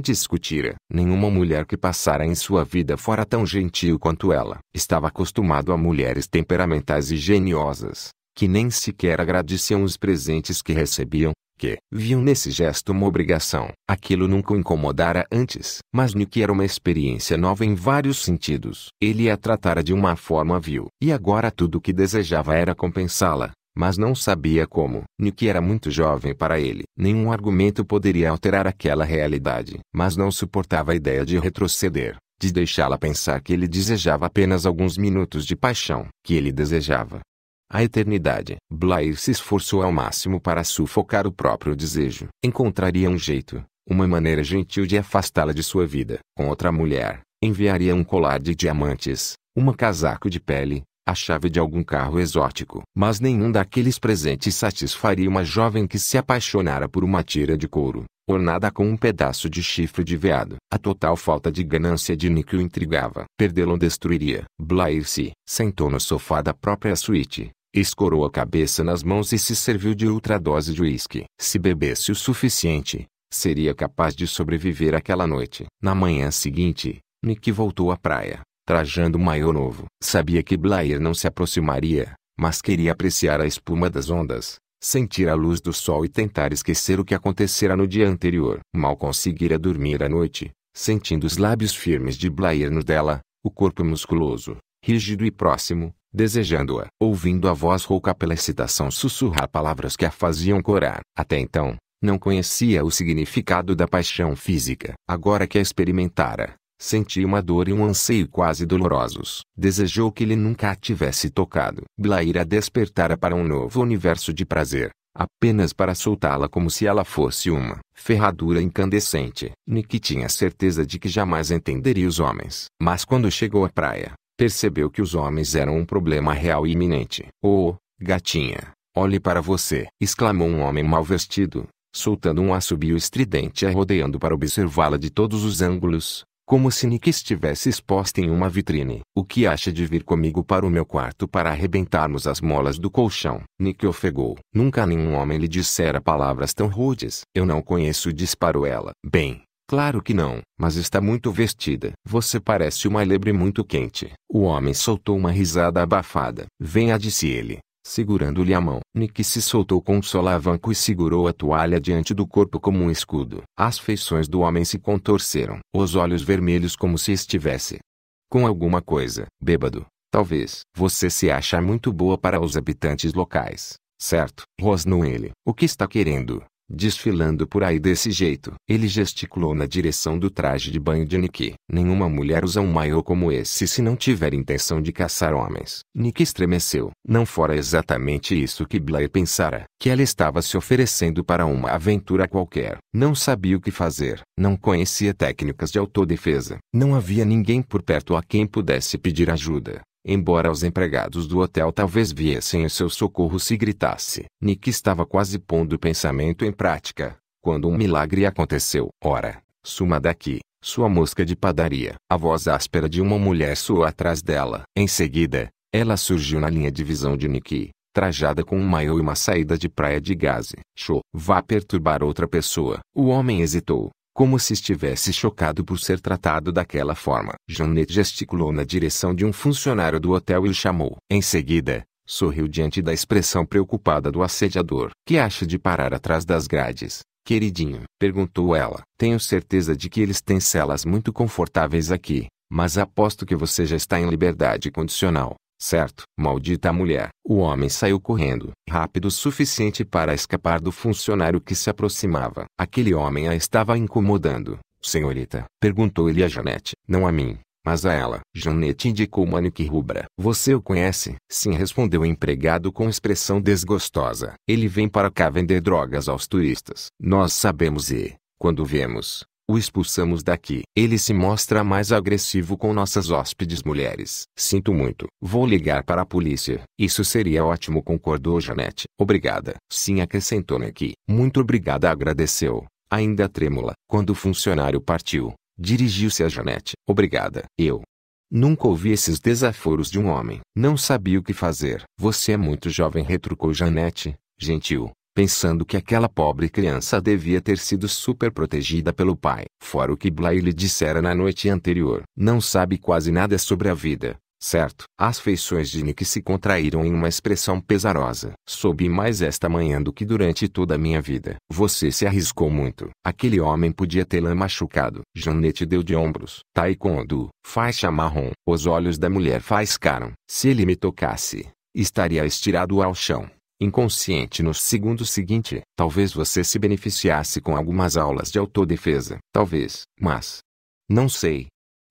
discutira. Nenhuma mulher que passara em sua vida fora tão gentil quanto ela. Estava acostumado a mulheres temperamentais e geniosas, que nem sequer agradeciam os presentes que recebiam, que viam nesse gesto uma obrigação. Aquilo nunca o incomodara antes, mas que era uma experiência nova em vários sentidos. Ele a tratara de uma forma vil, e agora tudo o que desejava era compensá-la. Mas não sabia como. que era muito jovem para ele. Nenhum argumento poderia alterar aquela realidade. Mas não suportava a ideia de retroceder de deixá-la pensar que ele desejava apenas alguns minutos de paixão, que ele desejava a eternidade. Blair se esforçou ao máximo para sufocar o próprio desejo. Encontraria um jeito, uma maneira gentil de afastá-la de sua vida. Com outra mulher, enviaria um colar de diamantes, um casaco de pele, a chave de algum carro exótico. Mas nenhum daqueles presentes satisfaria uma jovem que se apaixonara por uma tira de couro, ornada com um pedaço de chifre de veado. A total falta de ganância de Nick o intrigava. Perdê-lo destruiria. Blair se sentou no sofá da própria suíte, Escorou a cabeça nas mãos e se serviu de outra dose de uísque. Se bebesse o suficiente, seria capaz de sobreviver aquela noite. Na manhã seguinte, Nick voltou à praia, trajando um maiô novo. Sabia que Blair não se aproximaria, mas queria apreciar a espuma das ondas, sentir a luz do sol e tentar esquecer o que acontecera no dia anterior. Mal conseguira dormir à noite, sentindo os lábios firmes de Blair no dela, o corpo musculoso, rígido e próximo, desejando-a, ouvindo a voz rouca pela excitação sussurrar palavras que a faziam corar. Até então, não conhecia o significado da paixão física. Agora que a experimentara, sentia uma dor e um anseio quase dolorosos. Desejou que ele nunca a tivesse tocado. Blaira despertara para um novo universo de prazer, apenas para soltá-la como se ela fosse uma ferradura incandescente. Nick tinha certeza de que jamais entenderia os homens. Mas quando chegou à praia, percebeu que os homens eram um problema real e iminente. Oh, gatinha, olhe para você! exclamou um homem mal vestido, soltando um assobio estridente e rodeando para observá-la de todos os ângulos, como se Nick estivesse exposta em uma vitrine. O que acha de vir comigo para o meu quarto para arrebentarmos as molas do colchão? Nick ofegou. Nunca nenhum homem lhe dissera palavras tão rudes. Eu não conheço, disparou ela. Bem, Claro que não, mas está muito vestida. Você parece uma lebre muito quente. O homem soltou uma risada abafada. Venha, disse ele, segurando-lhe a mão. Nick se soltou com um solavanco e segurou a toalha diante do corpo como um escudo. As feições do homem se contorceram, os olhos vermelhos como se estivesse com alguma coisa. Bêbado, talvez. Você se acha muito boa para os habitantes locais, certo? Rosnou ele. O que está querendo? desfilando por aí desse jeito. Ele gesticulou na direção do traje de banho de Nikki. Nenhuma mulher usa um maiô como esse se não tiver intenção de caçar homens. Nikki estremeceu. Não fora exatamente isso que Blair pensara, que ela estava se oferecendo para uma aventura qualquer. Não sabia o que fazer, não conhecia técnicas de autodefesa, não havia ninguém por perto a quem pudesse pedir ajuda embora os empregados do hotel talvez viessem em seu socorro se gritasse. Nick estava quase pondo o pensamento em prática, quando um milagre aconteceu. Ora, suma daqui, sua mosca de padaria. A voz áspera de uma mulher soou atrás dela. Em seguida, ela surgiu na linha de visão de Nick, trajada com um maiô e uma saída de praia de gaze. Show. Vá perturbar outra pessoa. O homem hesitou, como se estivesse chocado por ser tratado daquela forma. Jeanette gesticulou na direção de um funcionário do hotel e o chamou. Em seguida, sorriu diante da expressão preocupada do assediador. Que acha de parar atrás das grades, queridinho? perguntou ela. Tenho certeza de que eles têm celas muito confortáveis aqui, mas aposto que você já está em liberdade condicional. Certo, maldita mulher! O homem saiu correndo, rápido o suficiente para escapar do funcionário que se aproximava. Aquele homem a estava incomodando. Senhorita, perguntou ele a Janete. Não a mim, mas a ela. Janete indicou Manique Rubra. Você o conhece? Sim, respondeu o empregado com expressão desgostosa. Ele vem para cá vender drogas aos turistas. Nós sabemos e, quando vemos, o expulsamos daqui. Ele se mostra mais agressivo com nossas hóspedes mulheres. Sinto muito. Vou ligar para a polícia. Isso seria ótimo, concordou Janete. Obrigada. Sim, acrescentou aqui. Muito obrigada, agradeceu. Ainda trêmula, quando o funcionário partiu, dirigiu-se a Janete. Obrigada. Eu. Nunca ouvi esses desaforos de um homem. Não sabia o que fazer. Você é muito jovem, retrucou Janete, gentil, pensando que aquela pobre criança devia ter sido super protegida pelo pai. Fora o que Blair lhe dissera na noite anterior. Não sabe quase nada sobre a vida, certo? As feições de Nick se contraíram em uma expressão pesarosa. Soube mais esta manhã do que durante toda a minha vida. Você se arriscou muito. Aquele homem podia tê-la machucado. Janete deu de ombros. Taekwondo, faixa marrom. Os olhos da mulher faiscaram. Se ele me tocasse, estaria estirado ao chão inconsciente no segundo seguinte. Talvez você se beneficiasse com algumas aulas de autodefesa. Talvez, mas. Não sei.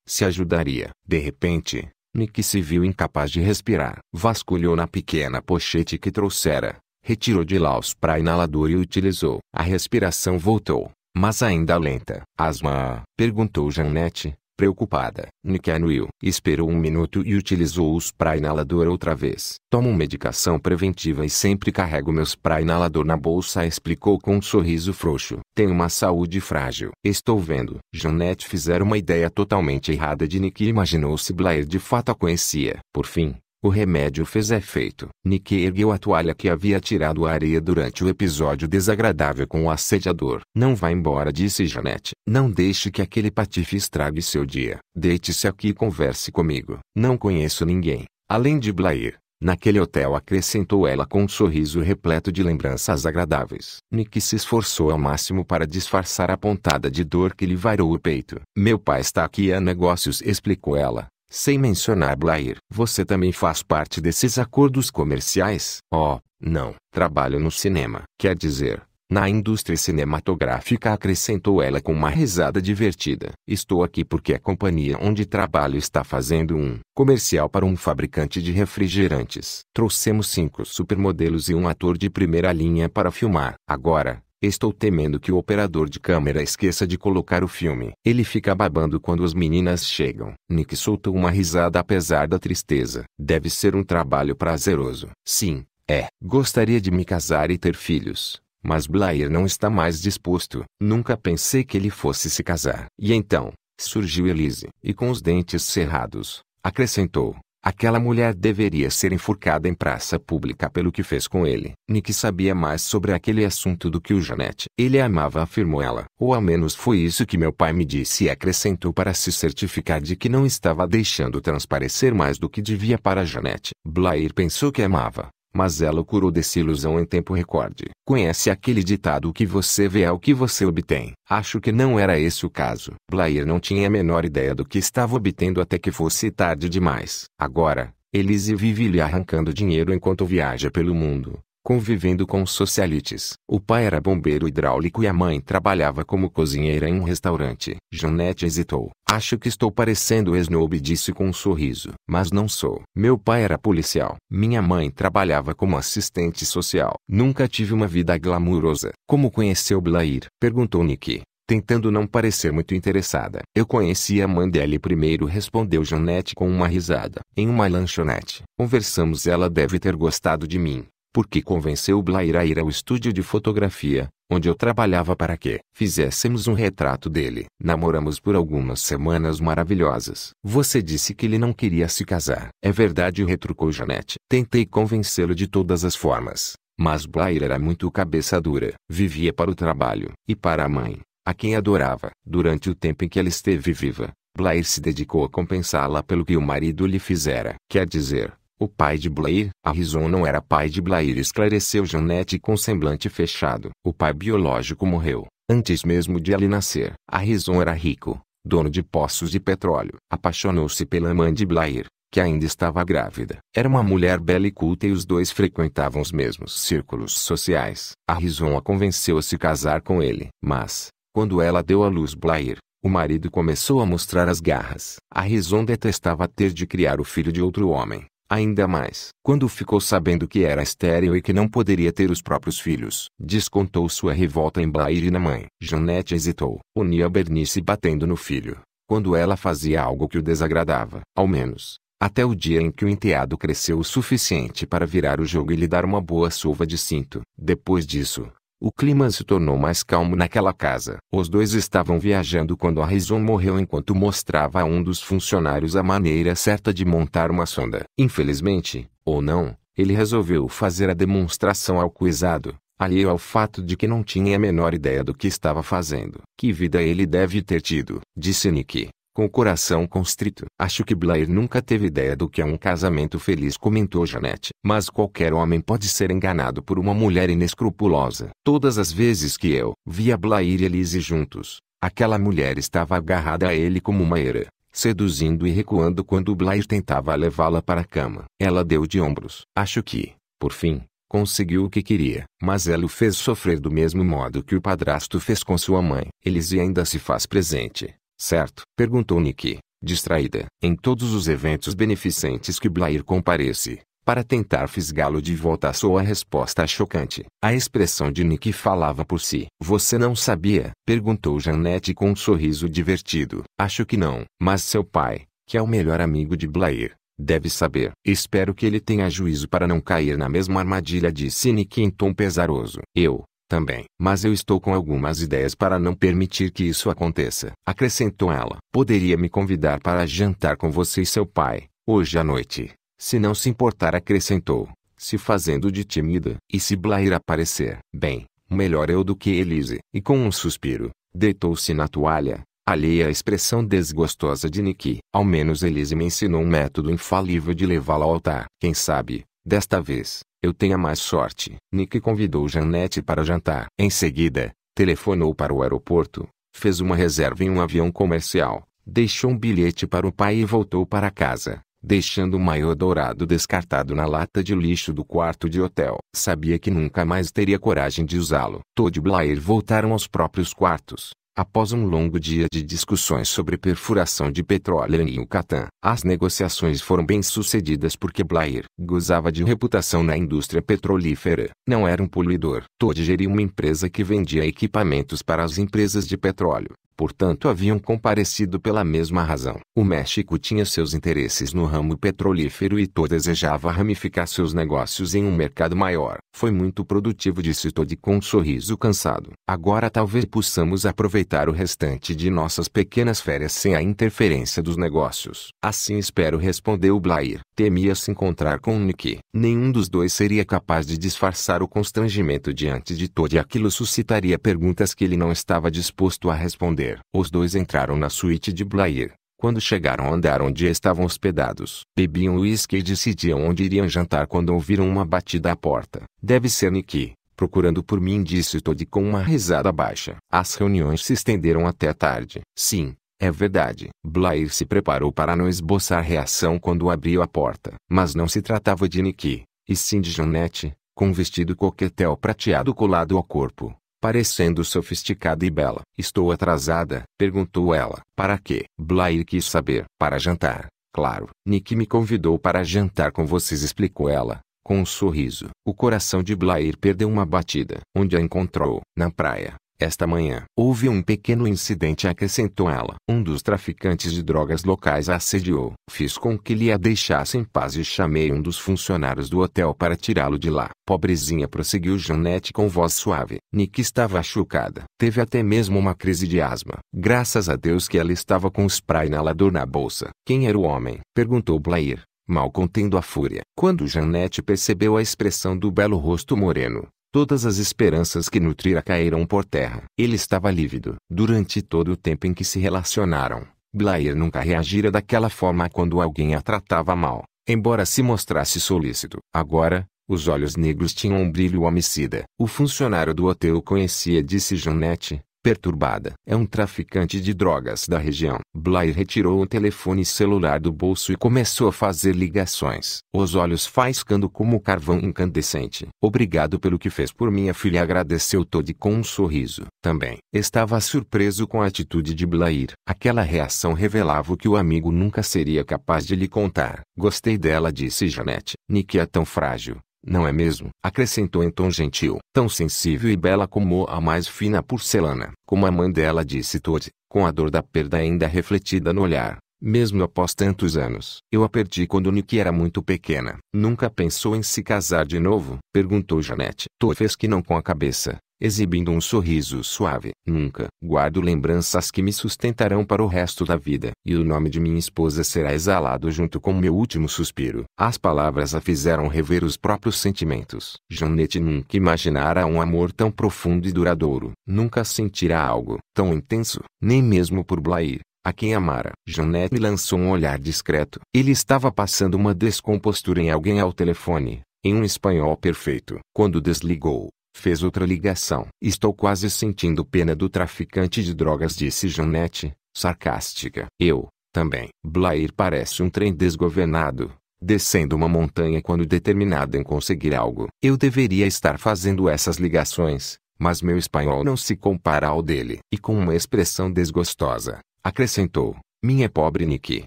Se ajudaria. De repente, Nick se viu incapaz de respirar. Vasculhou na pequena pochete que trouxera, retirou de lá os pré-inalador e utilizou. A respiração voltou, mas ainda lenta. Asma? perguntou Janete, Preocupada, anuiu, esperou um minuto e utilizou-os spray inalador outra vez. Tomo medicação preventiva e sempre carrego meus spray inalador na bolsa, explicou com um sorriso frouxo. Tenho uma saúde frágil. Estou vendo. Jeanette fizera uma ideia totalmente errada de Nick e imaginou se Blair de fato a conhecia. Por fim, o remédio fez efeito. Nick ergueu a toalha que havia tirado a areia durante o episódio desagradável com o assediador. Não vá embora, disse Janete. Não deixe que aquele patife estrague seu dia. Deite-se aqui e converse comigo. Não conheço ninguém, além de Blair. Naquele hotel acrescentou ela com um sorriso repleto de lembranças agradáveis. Nick se esforçou ao máximo para disfarçar a pontada de dor que lhe varou o peito. Meu pai está aqui a negócios, explicou ela sem mencionar Blair. Você também faz parte desses acordos comerciais? Oh, não. Trabalho no cinema. Quer dizer, na indústria cinematográfica, acrescentou ela com uma risada divertida. Estou aqui porque a companhia onde trabalho está fazendo um comercial para um fabricante de refrigerantes. Trouxemos cinco supermodelos e um ator de primeira linha para filmar. Agora, Estou temendo que o operador de câmera esqueça de colocar o filme. Ele fica babando quando as meninas chegam. Nick soltou uma risada apesar da tristeza. Deve ser um trabalho prazeroso. Sim, é. Gostaria de me casar e ter filhos. Mas Blair não está mais disposto. Nunca pensei que ele fosse se casar. E então, surgiu Elise. E com os dentes cerrados, acrescentou. Aquela mulher deveria ser enforcada em praça pública pelo que fez com ele. Nick sabia mais sobre aquele assunto do que o Janete. Ele a amava, afirmou ela. Ou ao menos foi isso que meu pai me disse e acrescentou para se certificar de que não estava deixando transparecer mais do que devia para Janete. Blair pensou que amava, mas ela o curou dessa ilusão em tempo recorde. Conhece aquele ditado o que você vê é o que você obtém. Acho que não era esse o caso. Blair não tinha a menor ideia do que estava obtendo até que fosse tarde demais. Agora, Elise vive lhe arrancando dinheiro enquanto viaja pelo mundo, convivendo com os socialites. O pai era bombeiro hidráulico e a mãe trabalhava como cozinheira em um restaurante. Jeanette hesitou. Acho que estou parecendo esnobe, disse com um sorriso. Mas não sou. Meu pai era policial. Minha mãe trabalhava como assistente social. Nunca tive uma vida glamurosa. Como conheceu Blair? Perguntou Nick tentando não parecer muito interessada. Eu conheci a mãe dele primeiro, respondeu Jeanette com uma risada. Em uma lanchonete. Conversamos, ela deve ter gostado de mim porque convenceu Blair a ir ao estúdio de fotografia, onde eu trabalhava para que fizéssemos um retrato dele. Namoramos por algumas semanas maravilhosas. Você disse que ele não queria se casar. É verdade, retrucou Janete. Tentei convencê-lo de todas as formas, mas Blair era muito cabeça dura. Vivia para o trabalho e para a mãe, a quem adorava. Durante o tempo em que ela esteve viva, Blair se dedicou a compensá-la pelo que o marido lhe fizera. Quer dizer, o pai de Blair, Harrison não era pai de Blair esclareceu Jeanette com semblante fechado. O pai biológico morreu, antes mesmo de ele nascer. Harrison era rico, dono de poços de petróleo. Apaixonou-se pela mãe de Blair, que ainda estava grávida. Era uma mulher bela e culta e os dois frequentavam os mesmos círculos sociais. Harrison a convenceu a se casar com ele. Mas, quando ela deu à luz Blair, o marido começou a mostrar as garras. A Rison detestava ter de criar o filho de outro homem. Ainda mais, quando ficou sabendo que era estéril e que não poderia ter os próprios filhos, descontou sua revolta em Blair e na mãe. Jeanette hesitou, unia Bernice batendo no filho, quando ela fazia algo que o desagradava, ao menos, até o dia em que o enteado cresceu o suficiente para virar o jogo e lhe dar uma boa sova de cinto. Depois disso, o clima se tornou mais calmo naquela casa. Os dois estavam viajando quando Harrison morreu enquanto mostrava a um dos funcionários a maneira certa de montar uma sonda. Infelizmente, ou não, ele resolveu fazer a demonstração ao coisado, alheio ao fato de que não tinha a menor ideia do que estava fazendo. Que vida ele deve ter tido, disse Nicky. Com o coração constrito. Acho que Blair nunca teve ideia do que é um casamento feliz, comentou Janet. Mas qualquer homem pode ser enganado por uma mulher inescrupulosa. Todas as vezes que eu via Blair e Elise juntos, aquela mulher estava agarrada a ele como uma era seduzindo e recuando quando Blair tentava levá-la para a cama. Ela deu de ombros. Acho que, por fim, conseguiu o que queria. Mas ela o fez sofrer do mesmo modo que o padrasto fez com sua mãe. Elise ainda se faz presente, Certo? Perguntou Nick, distraída. Em todos os eventos beneficentes que Blair comparece, para tentar fisgá-lo de volta à sua resposta chocante. A expressão de Nick falava por si. Você não sabia? Perguntou Janet com um sorriso divertido. Acho que não. Mas seu pai, que é o melhor amigo de Blair, deve saber. Espero que ele tenha juízo para não cair na mesma armadilha disse Nick em tom pesaroso. Eu, também. Mas eu estou com algumas ideias para não permitir que isso aconteça. Acrescentou ela. Poderia me convidar para jantar com você e seu pai, hoje à noite. Se não se importar, acrescentou, se fazendo de tímida. E se Blair aparecer? Bem, melhor eu do que Elise. E com um suspiro, deitou-se na toalha, alheia à expressão desgostosa de Nikki. Ao menos Elise me ensinou um método infalível de levá-la ao altar. Quem sabe, Desta vez, eu tenha mais sorte. Nick convidou Janete para jantar. Em seguida, telefonou para o aeroporto, fez uma reserva em um avião comercial, deixou um bilhete para o pai e voltou para casa, deixando o maiô dourado descartado na lata de lixo do quarto de hotel. Sabia que nunca mais teria coragem de usá-lo. Todd e Blair voltaram aos próprios quartos. Após um longo dia de discussões sobre perfuração de petróleo em Yucatán, as negociações foram bem sucedidas porque Blair gozava de reputação na indústria petrolífera. Não era um poluidor. Todd geria uma empresa que vendia equipamentos para as empresas de petróleo portanto haviam comparecido pela mesma razão. O México tinha seus interesses no ramo petrolífero e Tô desejava ramificar seus negócios em um mercado maior. Foi muito produtivo disse Todd com um sorriso cansado. Agora talvez possamos aproveitar o restante de nossas pequenas férias sem a interferência dos negócios. Assim espero respondeu Blair. Temia se encontrar com Nick. Nenhum dos dois seria capaz de disfarçar o constrangimento diante de Todd e aquilo suscitaria perguntas que ele não estava disposto a responder entender. Os dois entraram na suíte de Blair. Quando chegaram ao andar onde estavam hospedados, bebiam uísque e decidiam onde iriam jantar quando ouviram uma batida à porta. Deve ser Nicky, procurando por mim, disse Todd com uma risada baixa. As reuniões se estenderam até a tarde. Sim, é verdade. Blair se preparou para não esboçar reação quando abriu a porta. Mas não se tratava de Nicky, e sim de Jeanette, com um vestido coquetel prateado colado ao corpo parecendo sofisticada e bela. Estou atrasada, perguntou ela. Para quê? Blair quis saber. Para jantar, claro. Nick me convidou para jantar com vocês, explicou ela, com um sorriso. O coração de Blair perdeu uma batida. Onde a encontrou? Na praia. Esta manhã houve um pequeno incidente, acrescentou ela. Um dos traficantes de drogas locais a assediou. Fiz com que lhe a deixasse em paz e chamei um dos funcionários do hotel para tirá-lo de lá. Pobrezinha, prosseguiu Jeanette com voz suave. Nick estava achucada. Teve até mesmo uma crise de asma. Graças a Deus que ela estava com spray inalador na bolsa. Quem era o homem? perguntou Blair mal contendo a fúria. Quando Jeanette percebeu a expressão do belo rosto moreno, Todas as esperanças que nutrira caíram por terra. Ele estava lívido. Durante todo o tempo em que se relacionaram, Blair nunca reagira daquela forma quando alguém a tratava mal, embora se mostrasse solícito. Agora, os olhos negros tinham um brilho homicida. O funcionário do hotel conhecia disse Jeanette. Perturbada, é um traficante de drogas da região. Blair retirou o telefone celular do bolso e começou a fazer ligações. Os olhos faiscando como carvão incandescente. Obrigado pelo que fez por minha filha, agradeceu Todd com um sorriso. Também estava surpreso com a atitude de Blair. Aquela reação revelava o que o amigo nunca seria capaz de lhe contar. Gostei dela, disse Janet Nick é tão frágil. Não é mesmo? Acrescentou em tom gentil, tão sensível e bela como a mais fina porcelana. Como a mãe dela disse Todd, com a dor da perda ainda refletida no olhar. Mesmo após tantos anos, eu a perdi quando Nick era muito pequena. Nunca pensou em se casar de novo? Perguntou Janete. Todd fez que não com a cabeça exibindo um sorriso suave. Nunca guardo lembranças que me sustentarão para o resto da vida, e o nome de minha esposa será exalado junto com meu último suspiro. As palavras a fizeram rever os próprios sentimentos. Jeanette nunca imaginara um amor tão profundo e duradouro. Nunca sentirá algo tão intenso, nem mesmo por Blair a quem amara. Jeanette lançou um olhar discreto. Ele estava passando uma descompostura em alguém ao telefone, em um espanhol perfeito. Quando desligou, Fez outra ligação. Estou quase sentindo pena do traficante de drogas, disse Jeanette, sarcástica. Eu, também. Blair parece um trem desgovernado, descendo uma montanha quando determinado em conseguir algo. Eu deveria estar fazendo essas ligações, mas meu espanhol não se compara ao dele. E com uma expressão desgostosa, acrescentou: Minha pobre Nikki,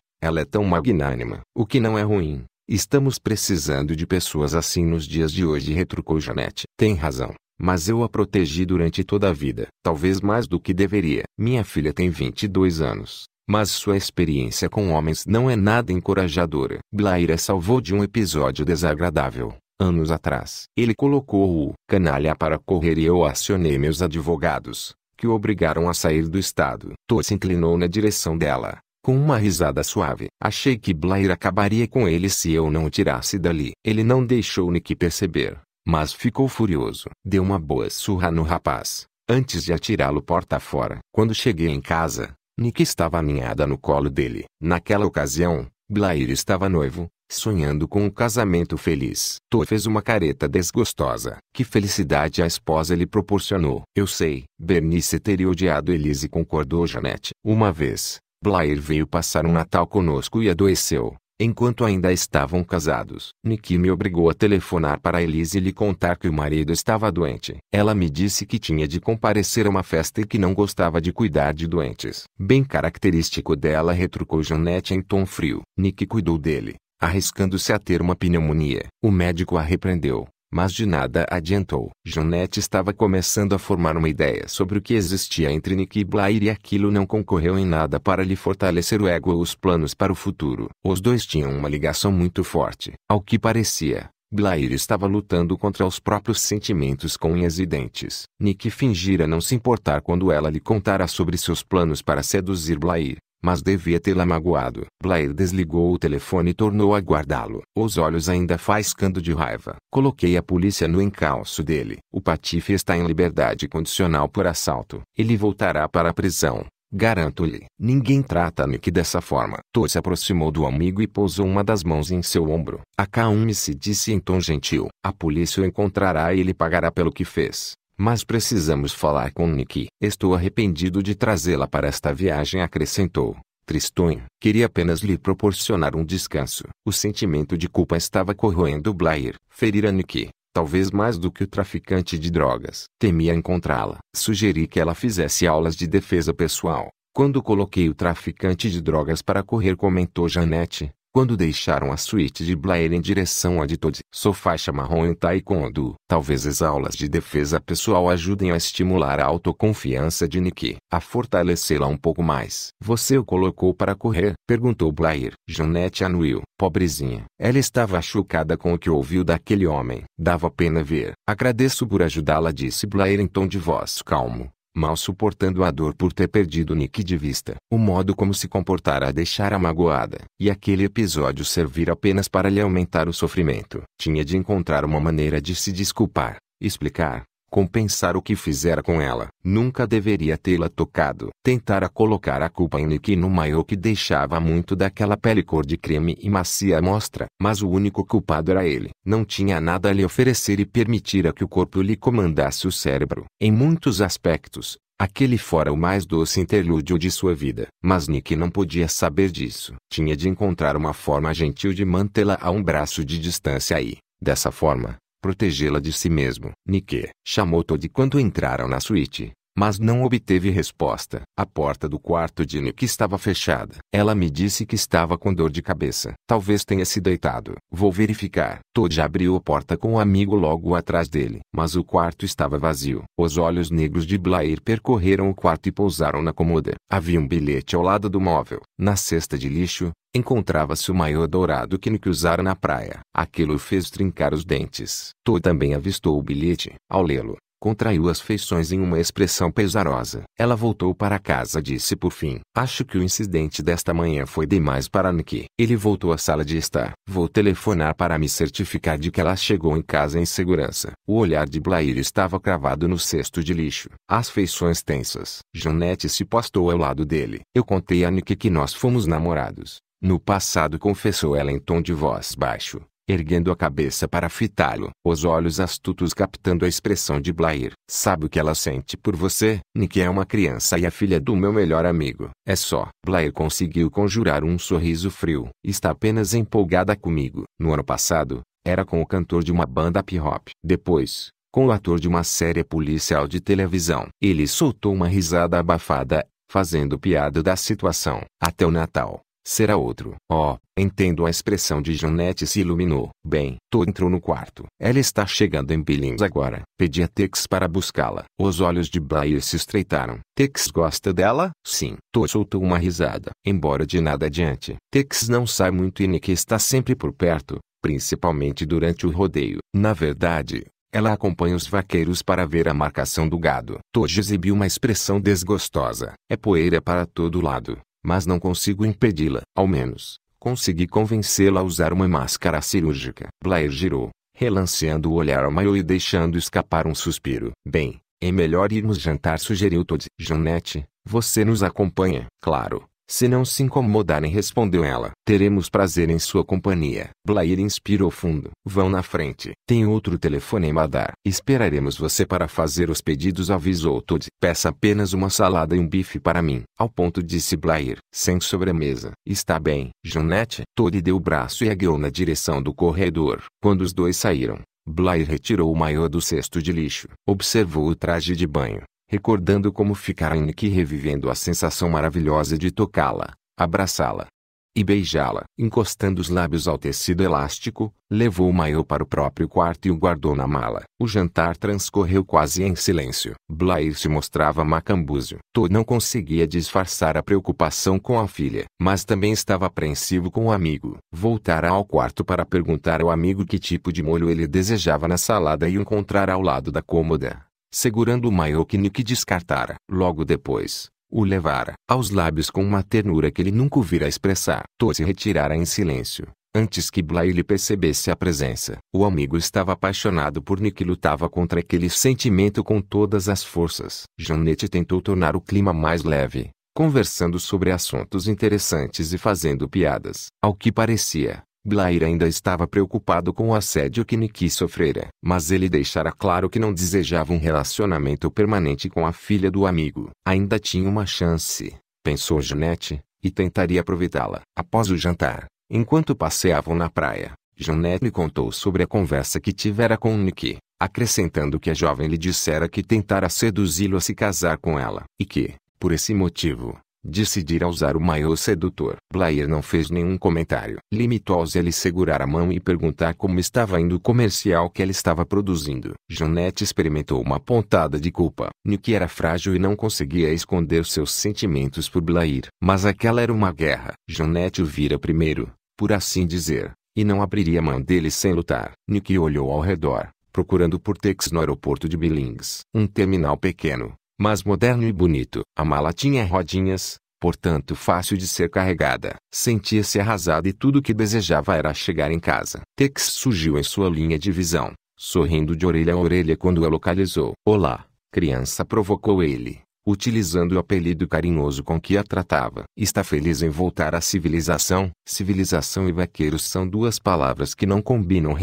ela é tão magnânima, o que não é ruim, Estamos precisando de pessoas assim nos dias de hoje, retrucou Janete. Tem razão, mas eu a protegi durante toda a vida, talvez mais do que deveria. Minha filha tem 22 anos, mas sua experiência com homens não é nada encorajadora. Blair a salvou de um episódio desagradável. Anos atrás, ele colocou o canalha para correr e eu acionei meus advogados, que o obrigaram a sair do estado. Tô se inclinou na direção dela, com uma risada suave, achei que Blair acabaria com ele se eu não o tirasse dali. Ele não deixou Nick perceber, mas ficou furioso. Deu uma boa surra no rapaz, antes de atirá-lo porta fora. Quando cheguei em casa, Nick estava aninhada no colo dele. Naquela ocasião, Blair estava noivo, sonhando com um casamento feliz. Tô fez uma careta desgostosa. Que felicidade a esposa lhe proporcionou. Eu sei, Bernice teria odiado Elise concordou Janete. Uma vez, Blair veio passar um Natal conosco e adoeceu, enquanto ainda estavam casados. Nick me obrigou a telefonar para Elise e lhe contar que o marido estava doente. Ela me disse que tinha de comparecer a uma festa e que não gostava de cuidar de doentes. Bem característico dela, retrucou Jeanette em tom frio. Nick cuidou dele arriscando-se a ter uma pneumonia. O médico a repreendeu, mas de nada adiantou. Jonette estava começando a formar uma ideia sobre o que existia entre Nick e Blair e aquilo não concorreu em nada para lhe fortalecer o ego ou os planos para o futuro. Os dois tinham uma ligação muito forte. Ao que parecia, Blair estava lutando contra os próprios sentimentos com unhas e dentes. Nick fingira não se importar quando ela lhe contara sobre seus planos para seduzir Blair. Mas devia tê-la magoado. Blair desligou o telefone e tornou a guardá-lo. Os olhos ainda faiscando de raiva. Coloquei a polícia no encalço dele. O Patife está em liberdade condicional por assalto. Ele voltará para a prisão. Garanto-lhe. Ninguém trata Nick dessa forma. Tô se aproximou do amigo e pousou uma das mãos em seu ombro. A Kaumi se disse em tom gentil. A polícia o encontrará e ele pagará pelo que fez. Mas precisamos falar com Nicky. Estou arrependido de trazê-la para esta viagem, acrescentou. Tristonho, queria apenas lhe proporcionar um descanso. O sentimento de culpa estava corroendo Blair. Ferir a Nicky, talvez mais do que o traficante de drogas. Temia encontrá-la. Sugeri que ela fizesse aulas de defesa pessoal. Quando coloquei o traficante de drogas para correr, comentou Janete, quando deixaram a suíte de Blair em direção a de Todd. Sou marrom em taekwondo. Talvez as aulas de defesa pessoal ajudem a estimular a autoconfiança de Nikki, a fortalecê-la um pouco mais. Você o colocou para correr? Perguntou Blair. Jeanette anuiu. Pobrezinha. Ela estava chocada com o que ouviu daquele homem. Dava pena ver. Agradeço por ajudá-la disse Blair em tom de voz calmo mal suportando a dor por ter perdido Nick de vista. O modo como se comportara a deixara magoada, e aquele episódio servir apenas para lhe aumentar o sofrimento. Tinha de encontrar uma maneira de se desculpar, explicar, compensar o que fizera com ela. Nunca deveria tê-la tocado. Tentara colocar a culpa em Nick no maiô que deixava muito daquela pele cor de creme e macia à mostra, mas o único culpado era ele. Não tinha nada a lhe oferecer e permitira que o corpo lhe comandasse o cérebro. Em muitos aspectos, Aquele fora o mais doce interlúdio de sua vida. Mas Nick não podia saber disso. Tinha de encontrar uma forma gentil de mantê-la a um braço de distância e, dessa forma, protegê-la de si mesmo. Nike chamou todo quanto entraram na suíte, mas não obteve resposta. A porta do quarto de Nick estava fechada. Ela me disse que estava com dor de cabeça. Talvez tenha se deitado. Vou verificar. Todd abriu a porta com o um amigo logo atrás dele, mas o quarto estava vazio. Os olhos negros de Blair percorreram o quarto e pousaram na cômoda. Havia um bilhete ao lado do móvel. Na cesta de lixo, encontrava-se o maior dourado que Nick usara na praia. Aquilo fez trincar os dentes. Todd também avistou o bilhete. Ao lê-lo, Contraiu as feições em uma expressão pesarosa. Ela voltou para casa e disse por fim: Acho que o incidente desta manhã foi demais para Nicky. Ele voltou à sala de estar. Vou telefonar para me certificar de que ela chegou em casa em segurança. O olhar de Blair estava cravado no cesto de lixo. As feições tensas. Jeanette se postou ao lado dele. Eu contei a Nicky que nós fomos namorados. No passado confessou ela em tom de voz baixo erguendo a cabeça para fitá-lo. Os olhos astutos captando a expressão de Blair. Sabe o que ela sente por você? Nick é uma criança e a filha do meu melhor amigo. É só. Blair conseguiu conjurar um sorriso frio. Está apenas empolgada comigo. No ano passado, era com o cantor de uma banda hip-hop. Depois, com o ator de uma série policial de televisão. Ele soltou uma risada abafada, fazendo piada da situação. Até o Natal. Será outro. Oh, entendo a expressão de Jeanette, se iluminou. Bem, Tô entrou no quarto. Ela está chegando em Billings agora. Pedi a Tex para buscá-la. Os olhos de Blair se estreitaram. Tex gosta dela? Sim. Tô soltou uma risada. Embora de nada adiante. Tex não sai muito e Nick está sempre por perto. Principalmente durante o rodeio. Na verdade, ela acompanha os vaqueiros para ver a marcação do gado. Toji exibiu uma expressão desgostosa. É poeira para todo lado mas não consigo impedi-la. Ao menos, consegui convencê-la a usar uma máscara cirúrgica. Blair girou, relanceando o olhar ao Mayo e deixando escapar um suspiro. Bem, é melhor irmos jantar sugeriu Todd. Jeanette, você nos acompanha? Claro, se não se incomodarem, respondeu ela. Teremos prazer em sua companhia. Blair inspirou fundo. Vão na frente. Tem outro telefonema a dar. Esperaremos você para fazer os pedidos, avisou Todd. Peça apenas uma salada e um bife para mim. Ao ponto disse Blair, sem sobremesa. Está bem, Junette. Todd deu o braço e agueou na direção do corredor. Quando os dois saíram, Blair retirou o maiô do cesto de lixo. Observou o traje de banho recordando como ficara Nick revivendo a sensação maravilhosa de tocá-la, abraçá-la e beijá-la. Encostando os lábios ao tecido elástico, levou o maiô para o próprio quarto e o guardou na mala. O jantar transcorreu quase em silêncio. Blair se mostrava macambúzio. Todd não conseguia disfarçar a preocupação com a filha, mas também estava apreensivo com o amigo. Voltara ao quarto para perguntar ao amigo que tipo de molho ele desejava na salada e o encontrara ao lado da cômoda segurando o maior que Nick descartara. Logo depois, o levara aos lábios com uma ternura que ele nunca vira expressar. Tô se retirara em silêncio, antes que Blaile percebesse a presença. O amigo estava apaixonado por Nick e lutava contra aquele sentimento com todas as forças. Jeanette tentou tornar o clima mais leve, conversando sobre assuntos interessantes e fazendo piadas. Ao que parecia, Blair ainda estava preocupado com o assédio que Nikki sofrera. Mas ele deixara claro que não desejava um relacionamento permanente com a filha do amigo. Ainda tinha uma chance, pensou Jeanette, e tentaria aproveitá-la. Após o jantar, enquanto passeavam na praia, Jeanette lhe contou sobre a conversa que tivera com Nick, acrescentando que a jovem lhe dissera que tentara seduzi-lo a se casar com ela, e que, por esse motivo, Decidir a usar o maiô sedutor. Blair não fez nenhum comentário. Limitou-se a lhe segurar a mão e perguntar como estava indo o comercial que ela estava produzindo. Jeanette experimentou uma pontada de culpa. Nick era frágil e não conseguia esconder seus sentimentos por Blair. Mas aquela era uma guerra. Jeanette o vira primeiro, por assim dizer, e não abriria mão dele sem lutar. Nick olhou ao redor procurando por Tex no aeroporto de Billings. Um terminal pequeno, mas moderno e bonito. A mala tinha rodinhas, portanto fácil de ser carregada. Sentia-se arrasado e tudo o que desejava era chegar em casa. Tex surgiu em sua linha de visão, sorrindo de orelha a orelha quando a localizou. Olá, criança provocou ele utilizando o apelido carinhoso com que a tratava. Está feliz em voltar à civilização? Civilização e vaqueiros são duas palavras que não combinam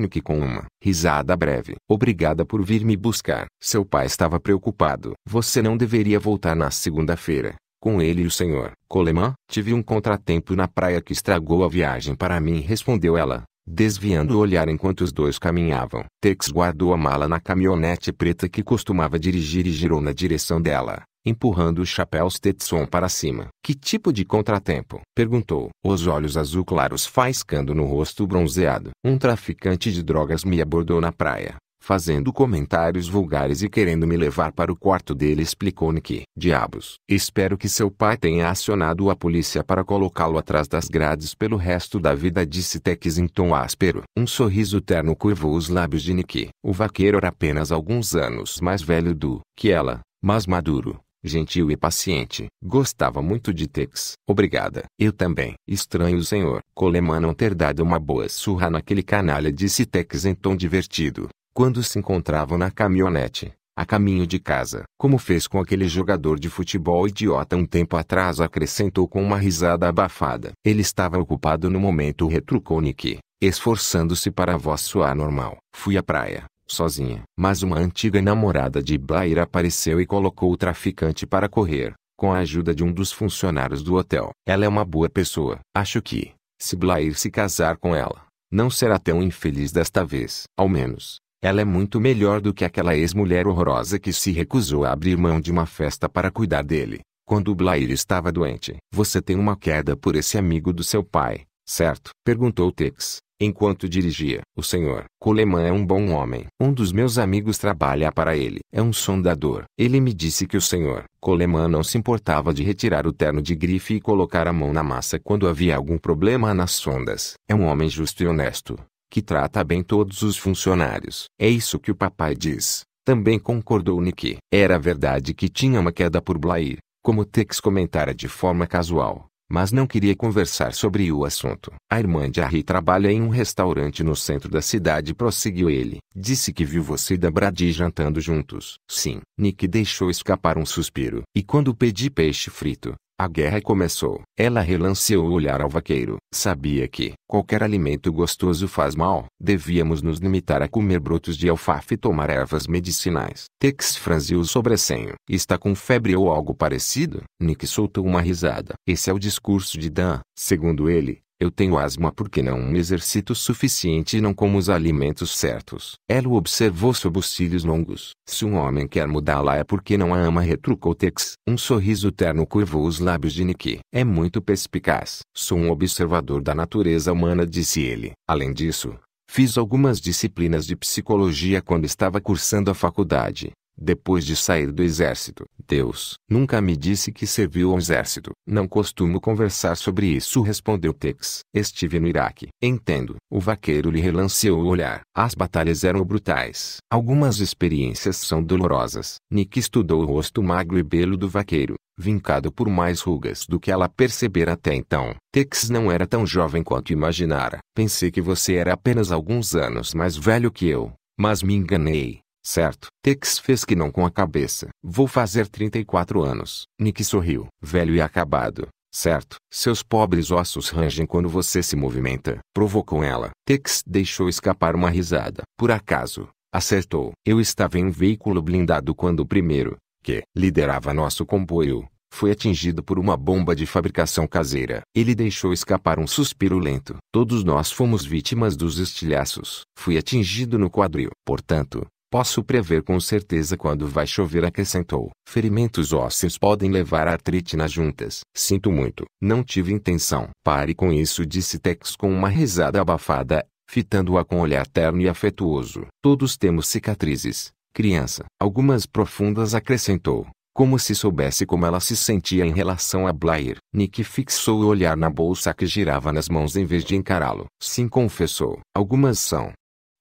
Nick com uma. Risada breve. Obrigada por vir me buscar. Seu pai estava preocupado. Você não deveria voltar na segunda-feira. Com ele e o senhor. Coleman, tive um contratempo na praia que estragou a viagem para mim, respondeu ela desviando o olhar enquanto os dois caminhavam. Tex guardou a mala na caminhonete preta que costumava dirigir e girou na direção dela, empurrando o chapéu Stetson para cima. Que tipo de contratempo? perguntou, os olhos azul claros faiscando no rosto bronzeado. Um traficante de drogas me abordou na praia fazendo comentários vulgares e querendo me levar para o quarto dele explicou-me que, diabos, espero que seu pai tenha acionado a polícia para colocá-lo atrás das grades pelo resto da vida disse Tex em tom áspero. Um sorriso terno curvou os lábios de Nick. O vaqueiro era apenas alguns anos mais velho do que ela, mas maduro, gentil e paciente. Gostava muito de Tex. Obrigada. Eu também. Estranho senhor, Coleman não ter dado uma boa surra naquele canalha disse Tex em tom divertido quando se encontravam na caminhonete, a caminho de casa. Como fez com aquele jogador de futebol idiota um tempo atrás, acrescentou com uma risada abafada. Ele estava ocupado no momento, retrucou Nick, esforçando-se para a voz soar normal. Fui à praia sozinha. Mas uma antiga namorada de Blair apareceu e colocou o traficante para correr, com a ajuda de um dos funcionários do hotel. Ela é uma boa pessoa. Acho que, se Blair se casar com ela, não será tão infeliz desta vez. Ao menos, ela é muito melhor do que aquela ex-mulher horrorosa que se recusou a abrir mão de uma festa para cuidar dele, quando Blair estava doente. Você tem uma queda por esse amigo do seu pai, certo? Perguntou Tex, enquanto dirigia. O senhor Coleman é um bom homem. Um dos meus amigos trabalha para ele. É um sondador. Ele me disse que o senhor Coleman não se importava de retirar o terno de grife e colocar a mão na massa quando havia algum problema nas sondas. É um homem justo e honesto que trata bem todos os funcionários. É isso que o papai diz. Também concordou Nick. Era verdade que tinha uma queda por Blair, como Tex comentara de forma casual, mas não queria conversar sobre o assunto. A irmã de Harry trabalha em um restaurante no centro da cidade, prosseguiu ele. Disse que viu você e da Brady jantando juntos. Sim. Nick deixou escapar um suspiro. E quando pedi peixe frito, a guerra começou. Ela relanceou o olhar ao vaqueiro. Sabia que qualquer alimento gostoso faz mal. Devíamos nos limitar a comer brotos de alfafa e tomar ervas medicinais. Tex franziu o sobrecenho. Está com febre ou algo parecido? Nick soltou uma risada. Esse é o discurso de Dan. Segundo ele, eu tenho asma porque não me exercito suficiente e não como os alimentos certos. Ela o observou sob os cílios longos. Se um homem quer mudá-la é porque não a ama retrucou Tex. Um sorriso terno curvou os lábios de Niki. É muito perspicaz. Sou um observador da natureza humana disse ele. Além disso, Fiz algumas disciplinas de psicologia quando estava cursando a faculdade depois de sair do exército. Deus nunca me disse que serviu ao exército. Não costumo conversar sobre isso, respondeu Tex. Estive no Iraque. Entendo. O vaqueiro lhe relanceou o olhar. As batalhas eram brutais. Algumas experiências são dolorosas. Nick estudou o rosto magro e belo do vaqueiro, vincado por mais rugas do que ela percebera até então. Tex não era tão jovem quanto imaginara. Pensei que você era apenas alguns anos mais velho que eu, mas me enganei. Certo, Tex fez que não com a cabeça. Vou fazer 34 anos. Nick sorriu. Velho e acabado. Certo, seus pobres ossos rangem quando você se movimenta. Provocou ela. Tex deixou escapar uma risada. Por acaso, acertou. Eu estava em um veículo blindado quando o primeiro, que liderava nosso comboio, foi atingido por uma bomba de fabricação caseira. Ele deixou escapar um suspiro lento. Todos nós fomos vítimas dos estilhaços. Fui atingido no quadril. Portanto, Posso prever com certeza quando vai chover, acrescentou. Ferimentos ósseos podem levar a artrite nas juntas. Sinto muito, não tive intenção. Pare com isso, disse Tex com uma risada abafada, fitando-a com um olhar terno e afetuoso. Todos temos cicatrizes, criança. Algumas profundas, acrescentou. Como se soubesse como ela se sentia em relação a Blair. Nick fixou o olhar na bolsa que girava nas mãos em vez de encará-lo. Sim, confessou. Algumas são.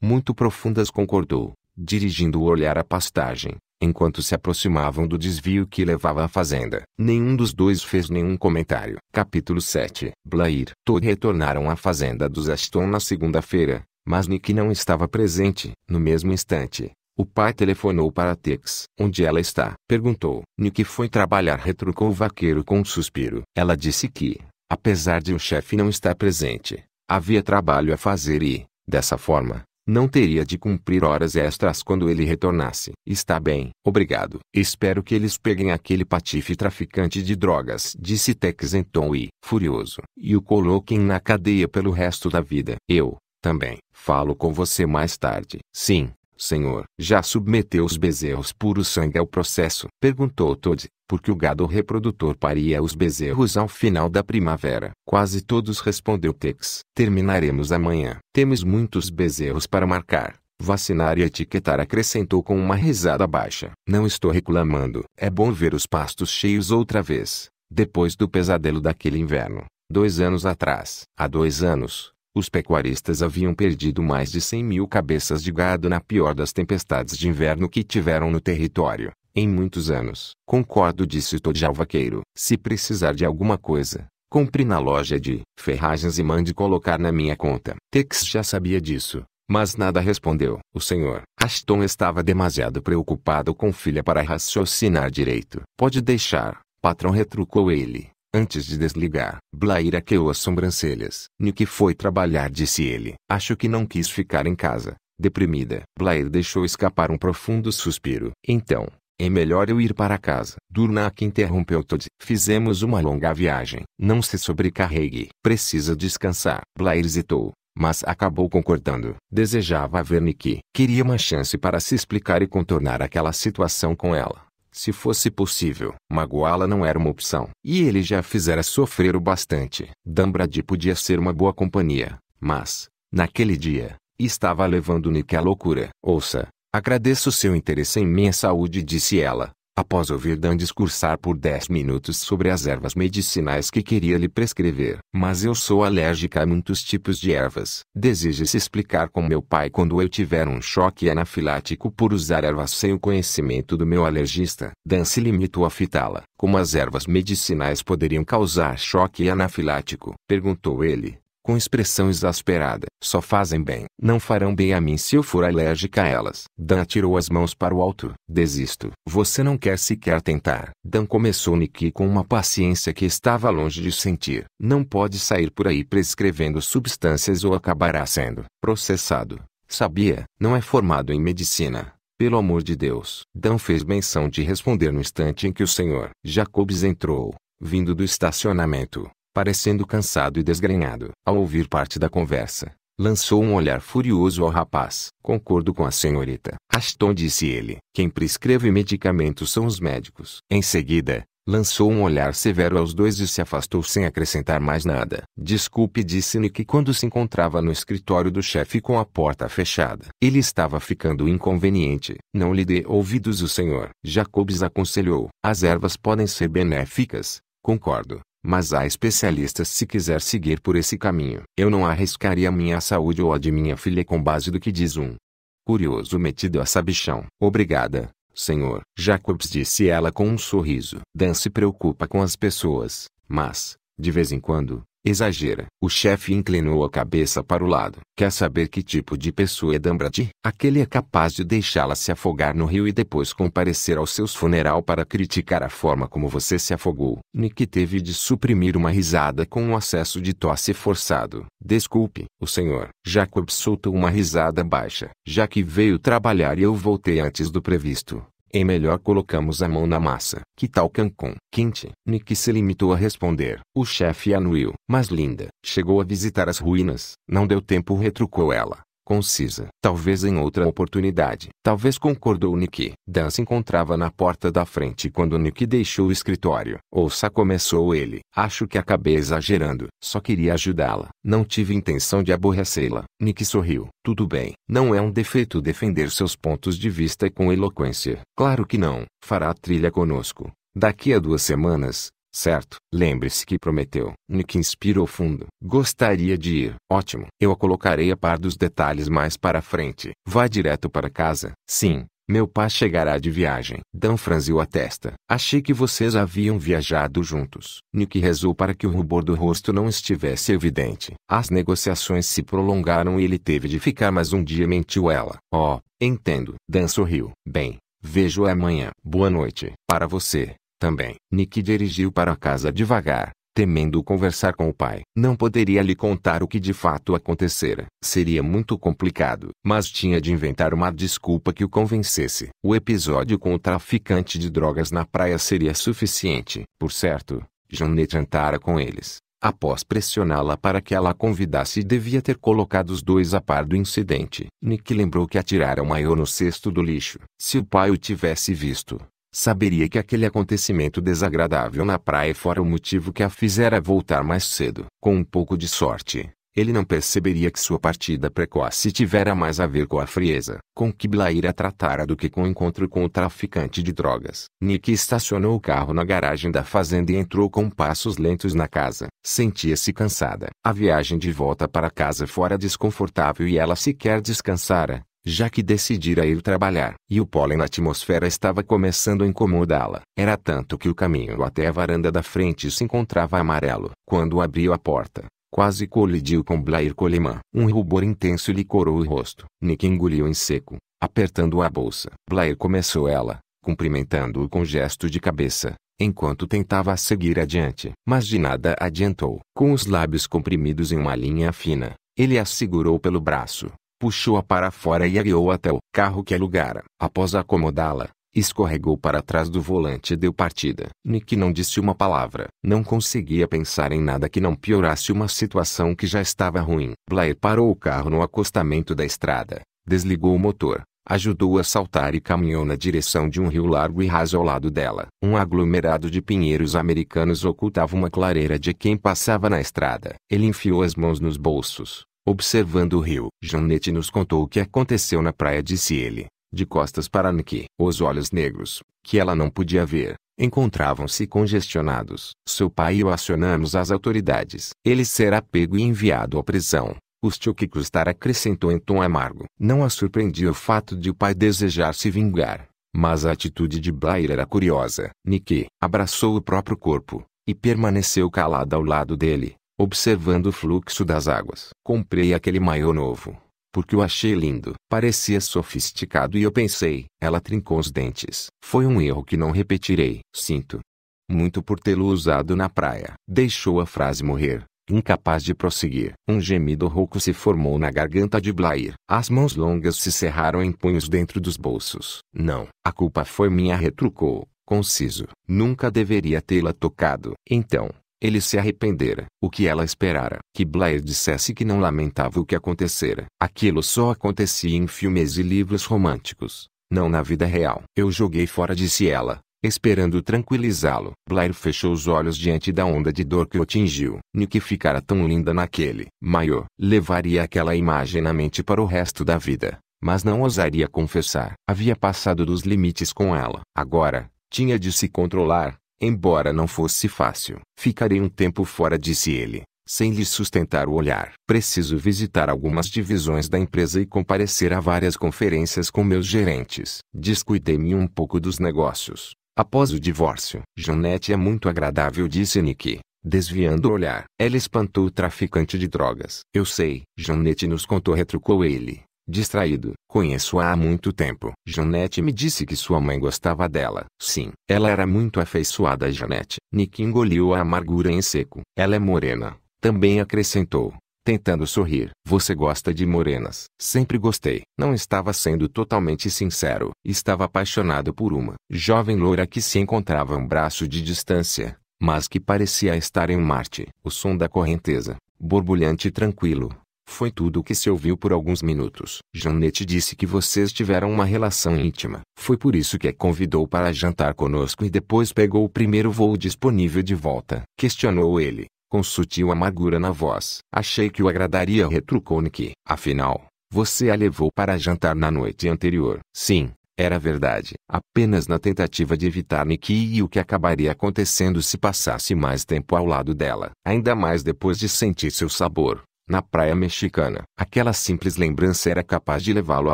Muito profundas, concordou dirigindo o olhar à pastagem, enquanto se aproximavam do desvio que levava à fazenda. Nenhum dos dois fez nenhum comentário. Capítulo 7 Blair Todd retornaram à fazenda dos Ashton na segunda-feira, mas Nick não estava presente. No mesmo instante, o pai telefonou para Tex. Onde ela está? Perguntou. Nick foi trabalhar, retrucou o vaqueiro com um suspiro. Ela disse que, apesar de o chefe não estar presente, havia trabalho a fazer e, dessa forma, não teria de cumprir horas extras quando ele retornasse. Está bem, obrigado. Espero que eles peguem aquele patife traficante de drogas, disse Tex em tom e furioso, e o coloquem na cadeia pelo resto da vida. Eu, também, falo com você mais tarde. Sim, Senhor, já submeteu os bezerros puro sangue ao processo? Perguntou Todd, porque o gado reprodutor paria os bezerros ao final da primavera. Quase todos respondeu Tex. Terminaremos amanhã. Temos muitos bezerros para marcar. Vacinar e etiquetar acrescentou com uma risada baixa. Não estou reclamando. É bom ver os pastos cheios outra vez, depois do pesadelo daquele inverno, dois anos atrás. Há dois anos, os pecuaristas haviam perdido mais de 100 mil cabeças de gado na pior das tempestades de inverno que tiveram no território, em muitos anos. Concordo, disse Todial Vaqueiro. Se precisar de alguma coisa, compre na loja de ferragens e mande colocar na minha conta. Tex já sabia disso, mas nada respondeu. O senhor Ashton estava demasiado preocupado com filha para raciocinar direito. Pode deixar, patrão retrucou ele. Antes de desligar, Blair aqueou as sobrancelhas. Nick foi trabalhar, disse ele. Acho que não quis ficar em casa. Deprimida, Blair deixou escapar um profundo suspiro. Então, é melhor eu ir para casa. Durnak interrompeu Todd. Fizemos uma longa viagem. Não se sobrecarregue. Precisa descansar. Blair hesitou, mas acabou concordando. Desejava ver Nick. Queria uma chance para se explicar e contornar aquela situação com ela. Se fosse possível, magoá-la não era uma opção. E ele já fizera sofrer o bastante. Dambradi podia ser uma boa companhia, mas, naquele dia, estava levando Nick à loucura. Ouça, agradeço seu interesse em minha saúde, disse ela, após ouvir Dan discursar por dez minutos sobre as ervas medicinais que queria lhe prescrever. Mas eu sou alérgica a muitos tipos de ervas. Deseja se explicar com meu pai quando eu tiver um choque anafilático por usar ervas sem o conhecimento do meu alergista. Dan se limitou a fitá-la. Como as ervas medicinais poderiam causar choque anafilático? Perguntou ele com expressão exasperada. Só fazem bem. Não farão bem a mim se eu for alérgica a elas. Dan atirou as mãos para o alto. Desisto. Você não quer sequer tentar. Dan começou Niki com uma paciência que estava longe de sentir. Não pode sair por aí prescrevendo substâncias ou acabará sendo processado. Sabia? Não é formado em medicina. Pelo amor de Deus. Dan fez menção de responder no instante em que o senhor Jacobs entrou, vindo do estacionamento parecendo cansado e desgrenhado. Ao ouvir parte da conversa, lançou um olhar furioso ao rapaz. Concordo com a senhorita. Aston disse ele. Quem prescreve medicamentos são os médicos. Em seguida, lançou um olhar severo aos dois e se afastou sem acrescentar mais nada. Desculpe disse-lhe que quando se encontrava no escritório do chefe com a porta fechada, ele estava ficando inconveniente. Não lhe dê ouvidos o senhor. Jacobs aconselhou. As ervas podem ser benéficas, concordo. Mas há especialistas se quiser seguir por esse caminho. Eu não arriscaria a minha saúde ou a de minha filha com base do que diz um curioso metido a sabichão. Obrigada, senhor. Jacobs disse ela com um sorriso. Dan se preocupa com as pessoas, mas, de vez em quando, Exagera. O chefe inclinou a cabeça para o lado. Quer saber que tipo de pessoa é Dambrati? Aquele é capaz de deixá-la se afogar no rio e depois comparecer ao seus funeral para criticar a forma como você se afogou. Nick teve de suprimir uma risada com um acesso de tosse forçado. Desculpe, o senhor. Jacob soltou uma risada baixa. Já que veio trabalhar e eu voltei antes do previsto. É melhor colocamos a mão na massa. Que tal Cancún? Quente. Nick se limitou a responder. O chefe anuiu. Mas linda. Chegou a visitar as ruínas. Não deu tempo retrucou ela concisa. Talvez em outra oportunidade. Talvez concordou Nick. Dan se encontrava na porta da frente quando Nick deixou o escritório. Ouça começou ele. Acho que acabei exagerando. Só queria ajudá-la. Não tive intenção de aborrecê-la. Nick sorriu. Tudo bem. Não é um defeito defender seus pontos de vista com eloquência. Claro que não. Fará trilha conosco. Daqui a duas semanas, Certo, lembre-se que prometeu. Nick inspirou fundo. Gostaria de ir. Ótimo. Eu a colocarei a par dos detalhes mais para frente. Vá direto para casa. Sim, meu pai chegará de viagem. Dan franziu a testa. Achei que vocês haviam viajado juntos. Nick rezou para que o rubor do rosto não estivesse evidente. As negociações se prolongaram e ele teve de ficar mais um dia mentiu ela. Oh, entendo. Dan sorriu. Bem, vejo amanhã. Boa noite. Para você. Também, Nick dirigiu para a casa devagar, temendo conversar com o pai. Não poderia lhe contar o que de fato acontecera. Seria muito complicado, mas tinha de inventar uma desculpa que o convencesse. O episódio com o traficante de drogas na praia seria suficiente. Por certo, Janet jantara com eles. Após pressioná-la para que ela a convidasse, devia ter colocado os dois a par do incidente. Nick lembrou que atirara o maior no cesto do lixo. Se o pai o tivesse visto, saberia que aquele acontecimento desagradável na praia fora o motivo que a fizera voltar mais cedo. Com um pouco de sorte, ele não perceberia que sua partida precoce tivera mais a ver com a frieza com que Blaira tratara do que com o encontro com o traficante de drogas. Nick estacionou o carro na garagem da fazenda e entrou com passos lentos na casa. Sentia-se cansada. A viagem de volta para casa fora desconfortável e ela sequer descansara já que decidira ir trabalhar. E o pólen na atmosfera estava começando a incomodá-la. Era tanto que o caminho até a varanda da frente se encontrava amarelo. Quando abriu a porta, quase colidiu com Blair Coleman. Um rubor intenso lhe corou o rosto. Nick engoliu em seco, apertando a bolsa. Blair começou ela, cumprimentando-o com gesto de cabeça, enquanto tentava seguir adiante. Mas de nada adiantou. Com os lábios comprimidos em uma linha fina, ele a segurou pelo braço puxou-a para fora e a guiou até o carro que alugara. Após acomodá-la, escorregou para trás do volante e deu partida. Nick não disse uma palavra. Não conseguia pensar em nada que não piorasse uma situação que já estava ruim. Blair parou o carro no acostamento da estrada, desligou o motor, ajudou a saltar e caminhou na direção de um rio largo e raso ao lado dela. Um aglomerado de pinheiros americanos ocultava uma clareira de quem passava na estrada. Ele enfiou as mãos nos bolsos, Observando o rio, Janete nos contou o que aconteceu na praia, disse ele, de costas para Niki. Os olhos negros, que ela não podia ver, encontravam-se congestionados. Seu pai e eu acionamos as autoridades. Ele será pego e enviado à prisão. Custe o que custar, acrescentou em tom amargo. Não a surpreendia o fato de o pai desejar se vingar, mas a atitude de Blair era curiosa. Niki abraçou o próprio corpo e permaneceu calada ao lado dele observando o fluxo das águas. Comprei aquele maiô novo, porque o achei lindo. Parecia sofisticado e eu pensei, ela trincou os dentes. Foi um erro que não repetirei. Sinto muito por tê-lo usado na praia. Deixou a frase morrer, incapaz de prosseguir. Um gemido rouco se formou na garganta de Blair. As mãos longas se cerraram em punhos dentro dos bolsos. Não, a culpa foi minha retrucou, conciso. Nunca deveria tê-la tocado. Então, ele se arrependera. O que ela esperara? Que Blair dissesse que não lamentava o que acontecera. Aquilo só acontecia em filmes e livros românticos, não na vida real. Eu joguei fora, disse ela, esperando tranquilizá-lo. Blair fechou os olhos diante da onda de dor que o atingiu. Nick ficara tão linda naquele maiô. Levaria aquela imagem na mente para o resto da vida, mas não ousaria confessar. Havia passado dos limites com ela. Agora, tinha de se controlar Embora não fosse fácil, ficarei um tempo fora, disse ele, sem lhe sustentar o olhar. Preciso visitar algumas divisões da empresa e comparecer a várias conferências com meus gerentes. Descuidei-me um pouco dos negócios. Após o divórcio, Jeanette é muito agradável, disse Nick, desviando o olhar. Ela espantou o traficante de drogas. Eu sei, Jeanette nos contou, retrucou ele distraído. Conheço-a há muito tempo. Janete me disse que sua mãe gostava dela. Sim, ela era muito afeiçoada a Janete. Nick engoliu a amargura em seco. Ela é morena, também acrescentou, tentando sorrir. Você gosta de morenas? Sempre gostei. Não estava sendo totalmente sincero. Estava apaixonado por uma jovem loura que se encontrava a um braço de distância, mas que parecia estar em Marte. O som da correnteza, borbulhante e tranquilo, foi tudo o que se ouviu por alguns minutos. Janete disse que vocês tiveram uma relação íntima. Foi por isso que a convidou para jantar conosco e depois pegou o primeiro voo disponível de volta. Questionou ele, com sutil amargura na voz. Achei que o agradaria, retrucou Nick. Afinal, você a levou para jantar na noite anterior. Sim, era verdade. Apenas na tentativa de evitar Nikki e o que acabaria acontecendo se passasse mais tempo ao lado dela. Ainda mais depois de sentir seu sabor na praia mexicana. Aquela simples lembrança era capaz de levá-lo à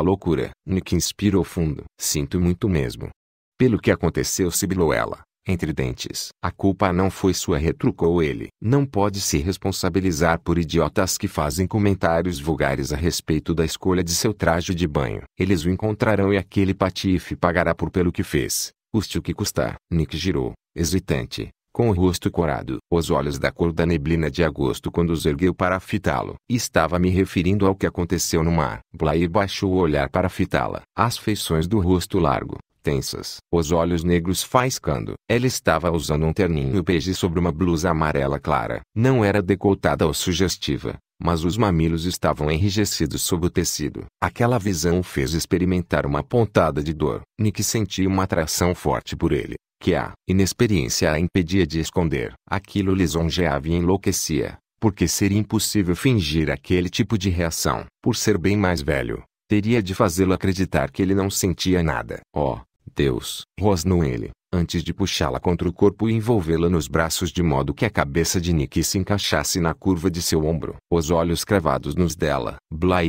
loucura. Nick inspirou fundo. Sinto muito mesmo. Pelo que aconteceu, sibilou ela, entre dentes. A culpa não foi sua, retrucou ele. Não pode se responsabilizar por idiotas que fazem comentários vulgares a respeito da escolha de seu traje de banho. Eles o encontrarão e aquele patife pagará por pelo que fez, custe o que custar. Nick girou, hesitante, com o rosto corado. Os olhos da cor da neblina de agosto quando os ergueu para fitá-lo. Estava me referindo ao que aconteceu no mar. Blair baixou o olhar para fitá-la. As feições do rosto largo, tensas, os olhos negros faiscando. Ela estava usando um terninho bege sobre uma blusa amarela clara. Não era decoltada ou sugestiva, mas os mamilos estavam enrijecidos sob o tecido. Aquela visão o fez experimentar uma pontada de dor. Nick sentia uma atração forte por ele que a inexperiência a impedia de esconder. Aquilo lisonjeava e enlouquecia, porque seria impossível fingir aquele tipo de reação. Por ser bem mais velho, teria de fazê-lo acreditar que ele não sentia nada. Oh, Deus! Rosnou ele antes de puxá-la contra o corpo e envolvê-la nos braços de modo que a cabeça de Nick se encaixasse na curva de seu ombro. Os olhos cravados nos dela,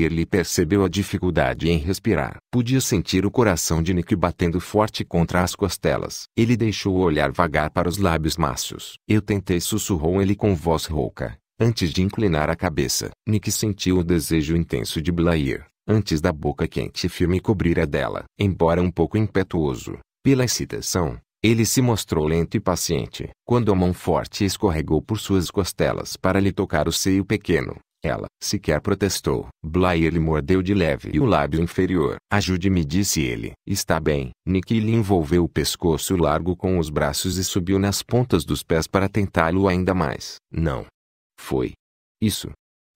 lhe percebeu a dificuldade em respirar. Podia sentir o coração de Nick batendo forte contra as costelas. Ele deixou o olhar vagar para os lábios macios. Eu tentei, sussurrou ele com voz rouca. Antes de inclinar a cabeça, Nick sentiu o desejo intenso de Blair, antes da boca quente e firme cobrir a dela. Embora um pouco impetuoso, pela excitação, ele se mostrou lento e paciente. Quando a mão forte escorregou por suas costelas para lhe tocar o seio pequeno, ela sequer protestou. Blair lhe mordeu de leve o lábio inferior. Ajude-me, disse ele. Está bem. Nick lhe envolveu o pescoço largo com os braços e subiu nas pontas dos pés para tentá-lo ainda mais. Não. Foi. Isso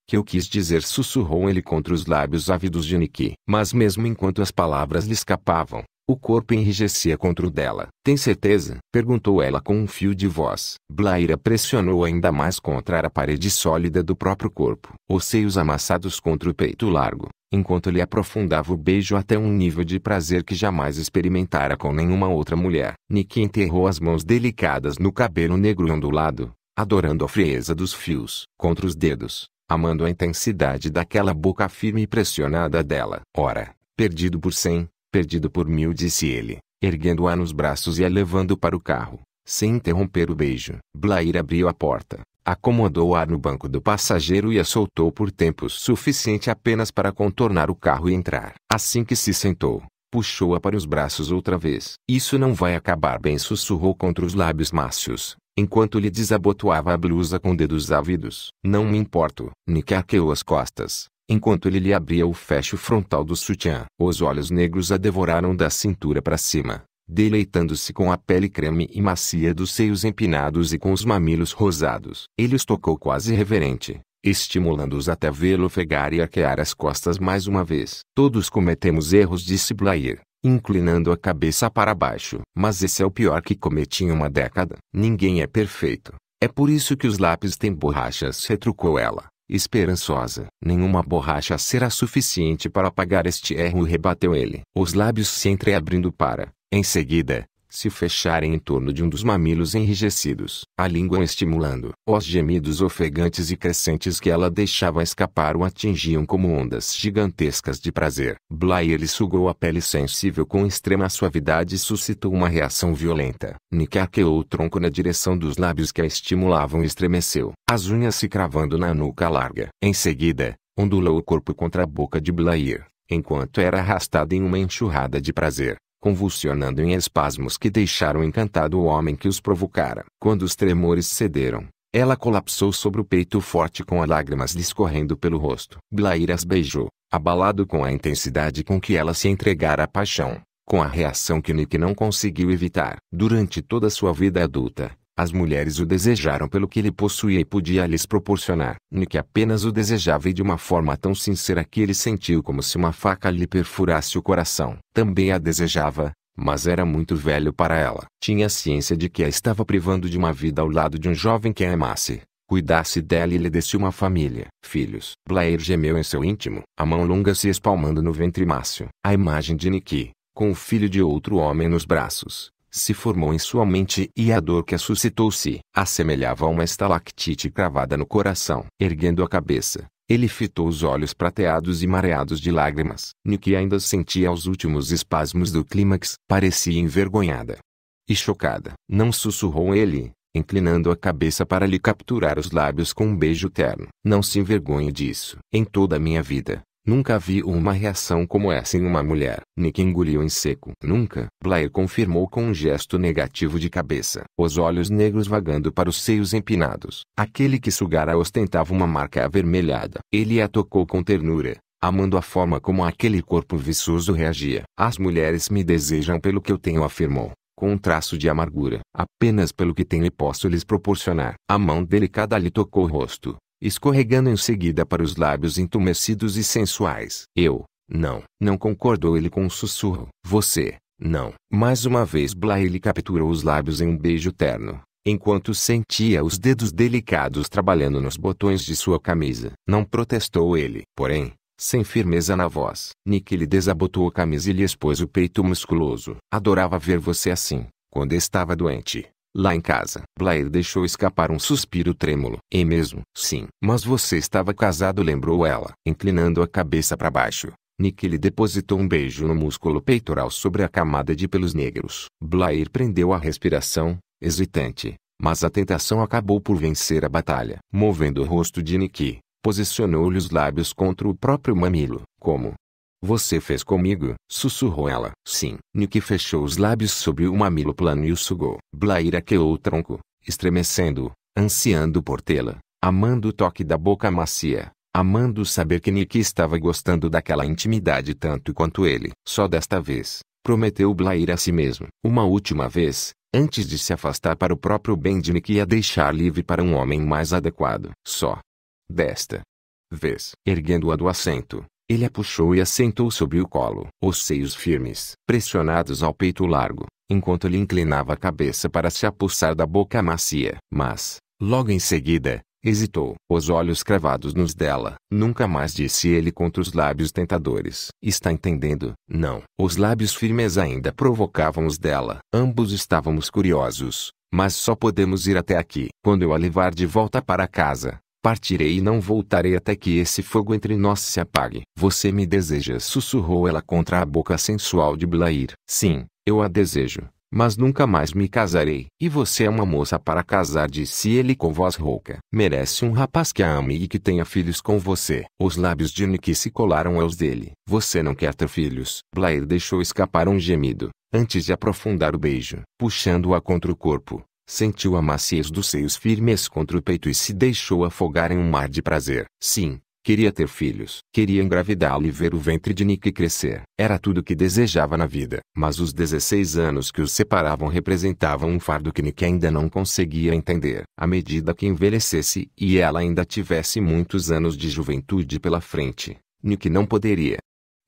que eu quis dizer sussurrou ele contra os lábios ávidos de Niki. Mas mesmo enquanto as palavras lhe escapavam, o corpo enrijecia contra o dela. Tem certeza? Perguntou ela com um fio de voz. Blaira pressionou ainda mais contra a parede sólida do próprio corpo. Os seios amassados contra o peito largo, enquanto lhe aprofundava o beijo até um nível de prazer que jamais experimentara com nenhuma outra mulher. Nick enterrou as mãos delicadas no cabelo negro ondulado, adorando a frieza dos fios. Contra os dedos, amando a intensidade daquela boca firme e pressionada dela. Ora, perdido por cem, Perdido por mil, disse ele, erguendo-a nos braços e a levando para o carro, sem interromper o beijo. Blair abriu a porta, acomodou-a no banco do passageiro e a soltou por tempo suficiente apenas para contornar o carro e entrar. Assim que se sentou, puxou-a para os braços outra vez. Isso não vai acabar bem, sussurrou contra os lábios macios, enquanto lhe desabotoava a blusa com dedos ávidos. Não me importo. Nick arqueou as costas, enquanto ele lhe abria o fecho frontal do sutiã. Os olhos negros a devoraram da cintura para cima, deleitando-se com a pele creme e macia dos seios empinados e com os mamilos rosados. Ele os tocou quase reverente, estimulando-os até vê-lo fegar e arquear as costas mais uma vez. Todos cometemos erros, disse Blair, inclinando a cabeça para baixo. Mas esse é o pior que cometi em uma década. Ninguém é perfeito. É por isso que os lápis têm borrachas, retrucou ela. Esperançosa. Nenhuma borracha será suficiente para apagar este erro rebateu ele. Os lábios se entreabrindo para, em seguida, se fecharem em torno de um dos mamilos enrijecidos, a língua estimulando. Os gemidos ofegantes e crescentes que ela deixava escapar o atingiam como ondas gigantescas de prazer. Blair lhe sugou a pele sensível com extrema suavidade e suscitou uma reação violenta. Nick arqueou o tronco na direção dos lábios que a estimulavam e estremeceu, as unhas se cravando na nuca larga. Em seguida, ondulou o corpo contra a boca de Blair enquanto era arrastada em uma enxurrada de prazer convulsionando em espasmos que deixaram encantado o homem que os provocara. Quando os tremores cederam, ela colapsou sobre o peito forte com as lágrimas discorrendo pelo rosto. Blair as beijou, abalado com a intensidade com que ela se entregara à paixão, com a reação que Nick não conseguiu evitar. Durante toda sua vida adulta, as mulheres o desejaram pelo que ele possuía e podia lhes proporcionar. Nick apenas o desejava e de uma forma tão sincera que ele sentiu como se uma faca lhe perfurasse o coração. Também a desejava, mas era muito velho para ela. Tinha ciência de que a estava privando de uma vida ao lado de um jovem que a amasse, cuidasse dela e lhe desse uma família. Filhos. Blair gemeu em seu íntimo, a mão longa se espalmando no ventre mácio. A imagem de Nick, com o filho de outro homem nos braços, se formou em sua mente e a dor que a suscitou se assemelhava a uma estalactite cravada no coração. Erguendo a cabeça, ele fitou os olhos prateados e mareados de lágrimas. Niki ainda sentia os últimos espasmos do clímax. Parecia envergonhada e chocada. Não sussurrou ele, inclinando a cabeça para lhe capturar os lábios com um beijo terno. Não se envergonhe disso. Em toda a minha vida, Nunca vi uma reação como essa em uma mulher. Nick engoliu em seco. Nunca. Blair confirmou com um gesto negativo de cabeça, os olhos negros vagando para os seios empinados. Aquele que sugara ostentava uma marca avermelhada. Ele a tocou com ternura, amando a forma como aquele corpo viçoso reagia. As mulheres me desejam pelo que eu tenho, afirmou com um traço de amargura. Apenas pelo que tenho e posso lhes proporcionar. A mão delicada lhe tocou o rosto, escorregando em seguida para os lábios entumecidos e sensuais. Eu, não, não concordou ele com um sussurro. Você, não. Mais uma vez Blair lhe capturou os lábios em um beijo terno, enquanto sentia os dedos delicados trabalhando nos botões de sua camisa. Não protestou ele, porém, sem firmeza na voz. Nick lhe desabotou a camisa e lhe expôs o peito musculoso. Adorava ver você assim, quando estava doente. Lá em casa, Blair deixou escapar um suspiro trêmulo. E é mesmo? Sim. Mas você estava casado, lembrou ela, inclinando a cabeça para baixo. Nick lhe depositou um beijo no músculo peitoral sobre a camada de pelos negros. Blair prendeu a respiração, hesitante, mas a tentação acabou por vencer a batalha. Movendo o rosto de Nick, posicionou-lhe os lábios contra o próprio mamilo. Como, você fez comigo, sussurrou ela. Sim. Nick fechou os lábios sobre o mamilo plano e o sugou. Blair aqueou o tronco, estremecendo, ansiando por tê-la, amando o toque da boca macia, amando saber que Nick estava gostando daquela intimidade tanto quanto ele. Só desta vez, prometeu Blair a si mesmo. Uma última vez, antes de se afastar para o próprio bem de Nick e a deixar livre para um homem mais adequado. Só. Desta vez, erguendo-a do assento, ele a puxou e assentou sobre o colo. Os seios firmes, pressionados ao peito largo, enquanto ele inclinava a cabeça para se apossar da boca macia. Mas, logo em seguida, hesitou. Os olhos cravados nos dela. Nunca mais disse ele contra os lábios tentadores. Está entendendo? Não. Os lábios firmes ainda provocavam os dela. Ambos estávamos curiosos. Mas só podemos ir até aqui. Quando eu a levar de volta para casa, Partirei e não voltarei até que esse fogo entre nós se apague. Você me deseja, sussurrou ela contra a boca sensual de Blair. Sim, eu a desejo, mas nunca mais me casarei. E você é uma moça para casar, disse ele com voz rouca. Merece um rapaz que a ame e que tenha filhos com você. Os lábios de Nick se colaram aos dele. Você não quer ter filhos. Blair deixou escapar um gemido, antes de aprofundar o beijo, puxando-a contra o corpo. Sentiu a maciez dos seios firmes contra o peito e se deixou afogar em um mar de prazer. Sim, queria ter filhos. Queria engravidá-lo e ver o ventre de Nick crescer. Era tudo o que desejava na vida. Mas os 16 anos que os separavam representavam um fardo que Nick ainda não conseguia entender. À medida que envelhecesse e ela ainda tivesse muitos anos de juventude pela frente, Nick não poderia,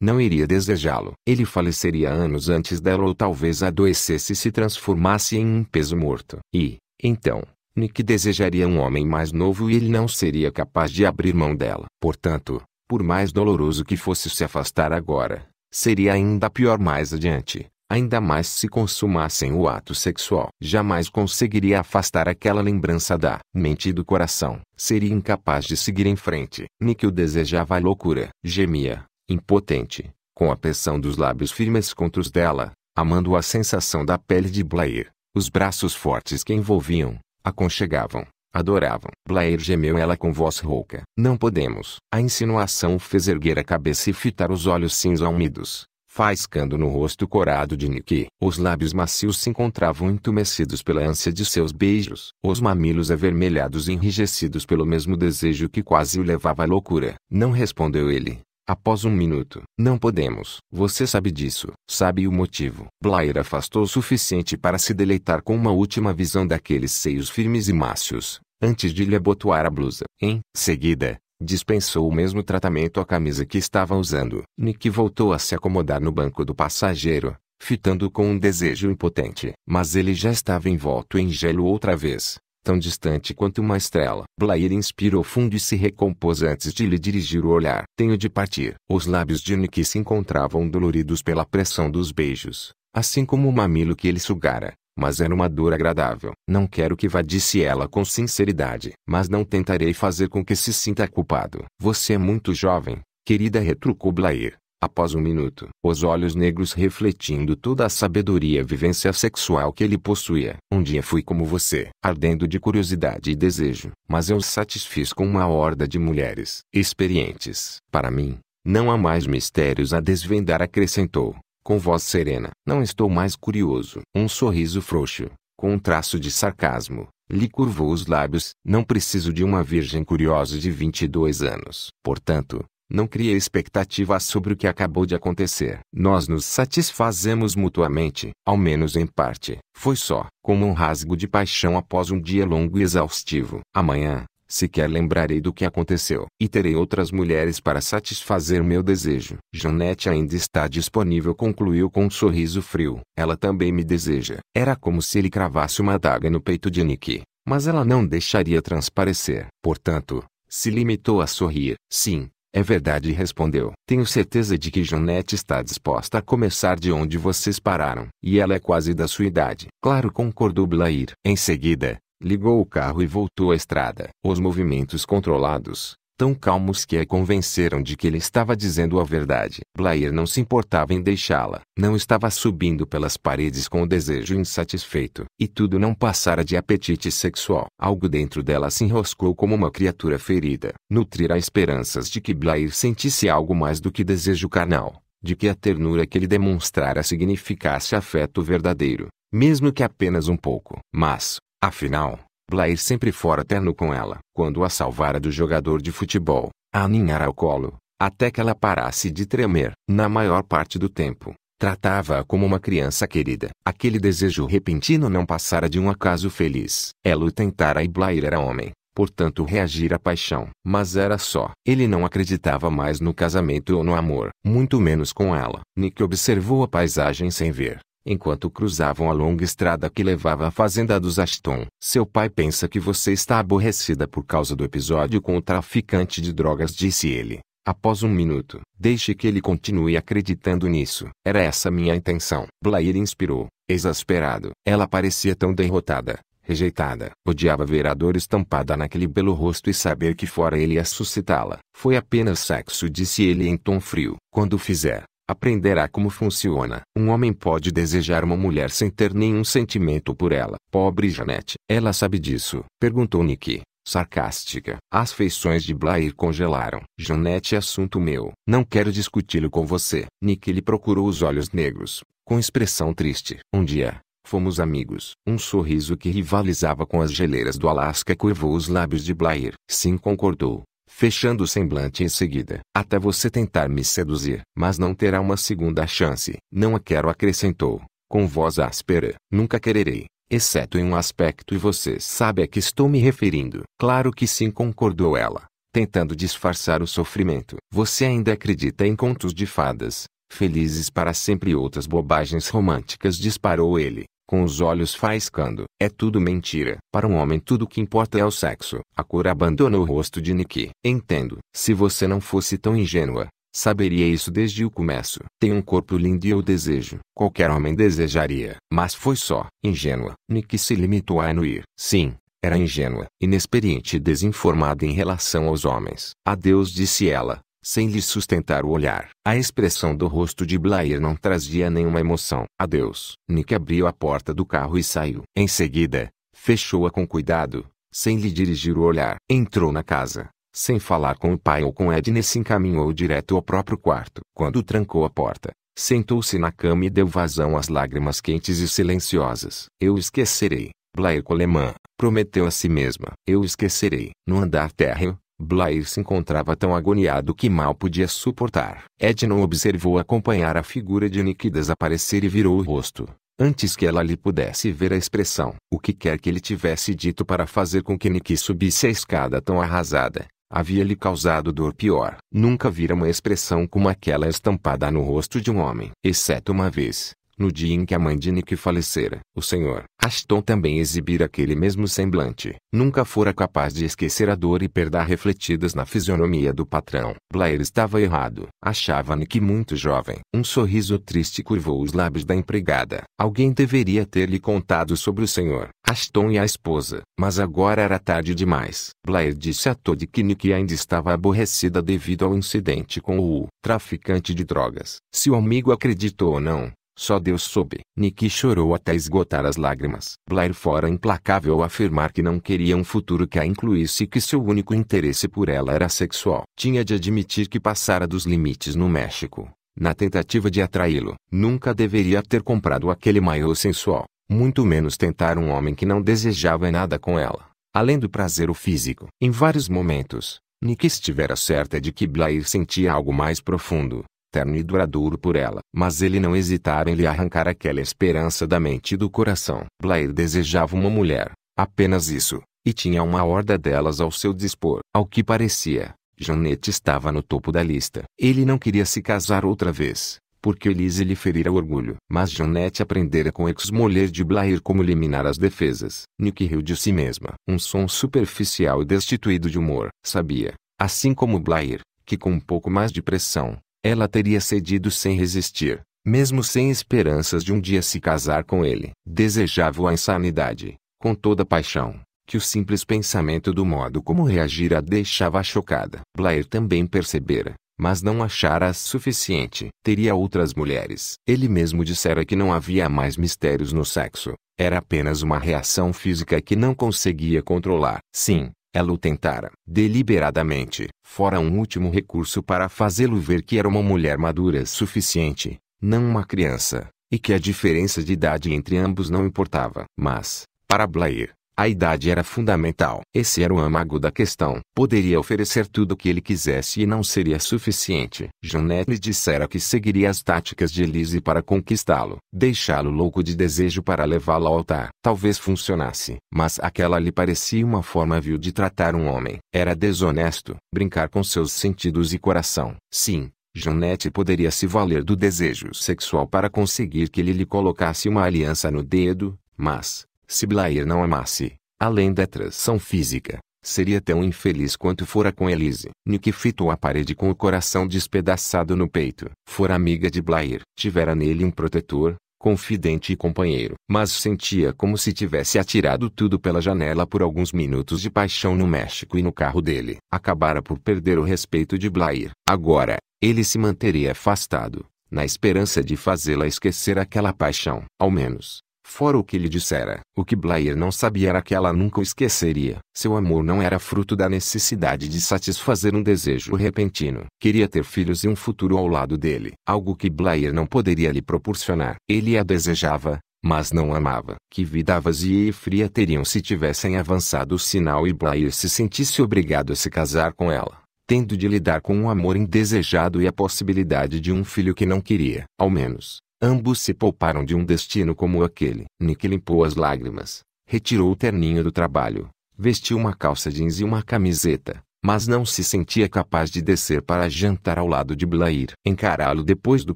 não iria desejá-lo. Ele faleceria anos antes dela ou talvez adoecesse e se transformasse em um peso morto. E, então, Nick desejaria um homem mais novo e ele não seria capaz de abrir mão dela. Portanto, por mais doloroso que fosse se afastar agora, seria ainda pior mais adiante ainda mais se consumassem o ato sexual. Jamais conseguiria afastar aquela lembrança da mente e do coração. Seria incapaz de seguir em frente. Nick o desejava a loucura. Gemia, impotente, com a pressão dos lábios firmes contra os dela, amando a sensação da pele de Blair, os braços fortes que envolviam, aconchegavam, adoravam. Blair gemeu ela com voz rouca. Não podemos. A insinuação fez erguer a cabeça e fitar os olhos cinza úmidos, faiscando no rosto corado de Nick. Os lábios macios se encontravam entumecidos pela ânsia de seus beijos. Os mamilos avermelhados enrijecidos pelo mesmo desejo que quase o levava à loucura. Não respondeu ele Após um minuto. Não podemos. Você sabe disso. Sabe o motivo. Blair afastou o suficiente para se deleitar com uma última visão daqueles seios firmes e mácios, antes de lhe abotoar a blusa. Em seguida, dispensou o mesmo tratamento à camisa que estava usando. Nick voltou a se acomodar no banco do passageiro, fitando com um desejo impotente. Mas ele já estava envolto em gelo outra vez tão distante quanto uma estrela. Blair inspirou fundo e se recompôs antes de lhe dirigir o olhar. Tenho de partir. Os lábios de Nick se encontravam doloridos pela pressão dos beijos, assim como o mamilo que ele sugara. Mas era uma dor agradável. Não quero que vá, disse ela com sinceridade. Mas não tentarei fazer com que se sinta culpado. Você é muito jovem, querida, retrucou Blair. Após um minuto, os olhos negros refletindo toda a sabedoria e vivência sexual que ele possuía. Um dia fui como você, ardendo de curiosidade e desejo, mas eu satisfiz com uma horda de mulheres experientes. Para mim, não há mais mistérios a desvendar, acrescentou, com voz serena. Não estou mais curioso. Um sorriso frouxo, com um traço de sarcasmo, lhe curvou os lábios. Não preciso de uma virgem curiosa de 22 anos. Portanto, não cria expectativas sobre o que acabou de acontecer. Nós nos satisfazemos mutuamente, ao menos em parte. Foi só, como um rasgo de paixão após um dia longo e exaustivo. Amanhã, sequer lembrarei do que aconteceu. E terei outras mulheres para satisfazer meu desejo. Janete ainda está disponível, concluiu com um sorriso frio. Ela também me deseja. Era como se ele cravasse uma adaga no peito de Nick. Mas ela não deixaria transparecer. Portanto, se limitou a sorrir. Sim, é verdade respondeu. Tenho certeza de que Jonete está disposta a começar de onde vocês pararam. E ela é quase da sua idade. Claro concordou Blair. Em seguida, ligou o carro e voltou à estrada. Os movimentos controlados, tão calmos que a convenceram de que ele estava dizendo a verdade. Blair não se importava em deixá-la. Não estava subindo pelas paredes com o desejo insatisfeito. E tudo não passara de apetite sexual. Algo dentro dela se enroscou como uma criatura ferida. Nutrirá esperanças de que Blair sentisse algo mais do que desejo carnal. De que a ternura que ele demonstrara significasse afeto verdadeiro. Mesmo que apenas um pouco. Mas, afinal, Blair sempre fora terno com ela. Quando a salvara do jogador de futebol, a aninhara ao colo, até que ela parasse de tremer. Na maior parte do tempo, tratava-a como uma criança querida. Aquele desejo repentino não passara de um acaso feliz. Ela o tentara e Blair era homem, portanto reagir à paixão. Mas era só. Ele não acreditava mais no casamento ou no amor, muito menos com ela. Nick observou a paisagem sem ver enquanto cruzavam a longa estrada que levava à fazenda dos Ashton. Seu pai pensa que você está aborrecida por causa do episódio com o traficante de drogas, disse ele. Após um minuto, deixe que ele continue acreditando nisso. Era essa minha intenção. Blair inspirou, exasperado. Ela parecia tão derrotada, rejeitada. Odiava ver a dor estampada naquele belo rosto e saber que fora ele ia suscitá-la. Foi apenas sexo, disse ele em tom frio. Quando fizer, aprenderá como funciona. Um homem pode desejar uma mulher sem ter nenhum sentimento por ela. Pobre Janete. Ela sabe disso? Perguntou Nick, sarcástica. As feições de Blair congelaram. Janete é assunto meu. Não quero discuti-lo com você. Nick lhe procurou os olhos negros, com expressão triste. Um dia, Fomos amigos. Um sorriso que rivalizava com as geleiras do Alasca curvou os lábios de Blair. Sim concordou fechando o semblante em seguida, até você tentar me seduzir, mas não terá uma segunda chance. Não a quero, acrescentou, com voz áspera. Nunca quererei, exceto em um aspecto e você sabe a que estou me referindo. Claro que sim, concordou ela, tentando disfarçar o sofrimento. Você ainda acredita em contos de fadas? Felizes para sempre e outras bobagens românticas disparou ele com os olhos faiscando. É tudo mentira. Para um homem tudo o que importa é o sexo. A cor abandonou o rosto de Nikki. Entendo. Se você não fosse tão ingênua, saberia isso desde o começo. Tem um corpo lindo e eu desejo. Qualquer homem desejaria. Mas foi só. Ingênua. Nikki se limitou a anuir. Sim. Era ingênua, inexperiente e desinformada em relação aos homens. Adeus disse ela, sem lhe sustentar o olhar. A expressão do rosto de Blair não trazia nenhuma emoção. Adeus. Nick abriu a porta do carro e saiu. Em seguida, fechou-a com cuidado, sem lhe dirigir o olhar. Entrou na casa. Sem falar com o pai ou com Edne, se encaminhou direto ao próprio quarto. Quando trancou a porta, sentou-se na cama e deu vazão às lágrimas quentes e silenciosas. Eu esquecerei. Blair Coleman prometeu a si mesma. Eu esquecerei. No andar térreo, Blair se encontrava tão agoniado que mal podia suportar. Edna observou acompanhar a figura de Nick desaparecer e virou o rosto, antes que ela lhe pudesse ver a expressão. O que quer que ele tivesse dito para fazer com que Nick subisse a escada tão arrasada, havia lhe causado dor pior. Nunca vira uma expressão como aquela estampada no rosto de um homem, exceto uma vez no dia em que a mãe de Nick falecera. O Sr. Ashton também exibira aquele mesmo semblante. Nunca fora capaz de esquecer a dor e perda refletidas na fisionomia do patrão. Blair estava errado. Achava Nick muito jovem. Um sorriso triste curvou os lábios da empregada. Alguém deveria ter lhe contado sobre o Sr. Ashton e a esposa, mas agora era tarde demais. Blair disse a Todd que Nick ainda estava aborrecida devido ao incidente com o traficante de drogas. Se o amigo acreditou ou não, só Deus soube. Nick chorou até esgotar as lágrimas. Blair fora implacável ao afirmar que não queria um futuro que a incluísse e que seu único interesse por ela era sexual. Tinha de admitir que passara dos limites no México, na tentativa de atraí-lo. Nunca deveria ter comprado aquele maiô sensual, muito menos tentar um homem que não desejava nada com ela, além do prazer físico. Em vários momentos, Nick estivera certa de que Blair sentia algo mais profundo eterno e duradouro por ela. Mas ele não hesitara em lhe arrancar aquela esperança da mente e do coração. Blair desejava uma mulher, apenas isso, e tinha uma horda delas ao seu dispor. Ao que parecia, Janete estava no topo da lista. Ele não queria se casar outra vez, porque Elise lhe ferira o orgulho. Mas Janete aprendera com ex-mulher de Blair como eliminar as defesas. Nick riu de si mesma. Um som superficial e destituído de humor. Sabia, assim como Blair, que com um pouco mais de pressão, ela teria cedido sem resistir, mesmo sem esperanças de um dia se casar com ele. Desejava a insanidade, com toda paixão, que o simples pensamento do modo como reagira deixava chocada. Blair também percebera, mas não achara suficiente. Teria outras mulheres. Ele mesmo dissera que não havia mais mistérios no sexo. Era apenas uma reação física que não conseguia controlar. Sim, ela o tentara, deliberadamente, fora um último recurso para fazê-lo ver que era uma mulher madura suficiente, não uma criança, e que a diferença de idade entre ambos não importava. Mas, para Blair, a idade era fundamental. Esse era o âmago da questão. Poderia oferecer tudo o que ele quisesse e não seria suficiente. Junet lhe dissera que seguiria as táticas de Elise para conquistá-lo. Deixá-lo louco de desejo para levá-lo ao altar. Talvez funcionasse. Mas aquela lhe parecia uma forma vil de tratar um homem. Era desonesto. Brincar com seus sentidos e coração. Sim, Jeanette poderia se valer do desejo sexual para conseguir que ele lhe colocasse uma aliança no dedo, mas, se Blair não amasse, é além da atração física, seria tão infeliz quanto fora com Elise. Nick fitou a parede com o coração despedaçado no peito. Fora amiga de Blair. Tivera nele um protetor, confidente e companheiro. Mas sentia como se tivesse atirado tudo pela janela por alguns minutos de paixão no México e no carro dele. Acabara por perder o respeito de Blair. Agora, ele se manteria afastado, na esperança de fazê-la esquecer aquela paixão. Ao menos, Fora o que lhe dissera. O que Blair não sabia era que ela nunca o esqueceria. Seu amor não era fruto da necessidade de satisfazer um desejo repentino. Queria ter filhos e um futuro ao lado dele. Algo que Blair não poderia lhe proporcionar. Ele a desejava, mas não amava. Que vida vazia e fria teriam se tivessem avançado o sinal e Blair se sentisse obrigado a se casar com ela. Tendo de lidar com um amor indesejado e a possibilidade de um filho que não queria. Ao menos, Ambos se pouparam de um destino como aquele. Nick limpou as lágrimas, retirou o terninho do trabalho, vestiu uma calça jeans e uma camiseta, mas não se sentia capaz de descer para jantar ao lado de Blair. Encará-lo depois do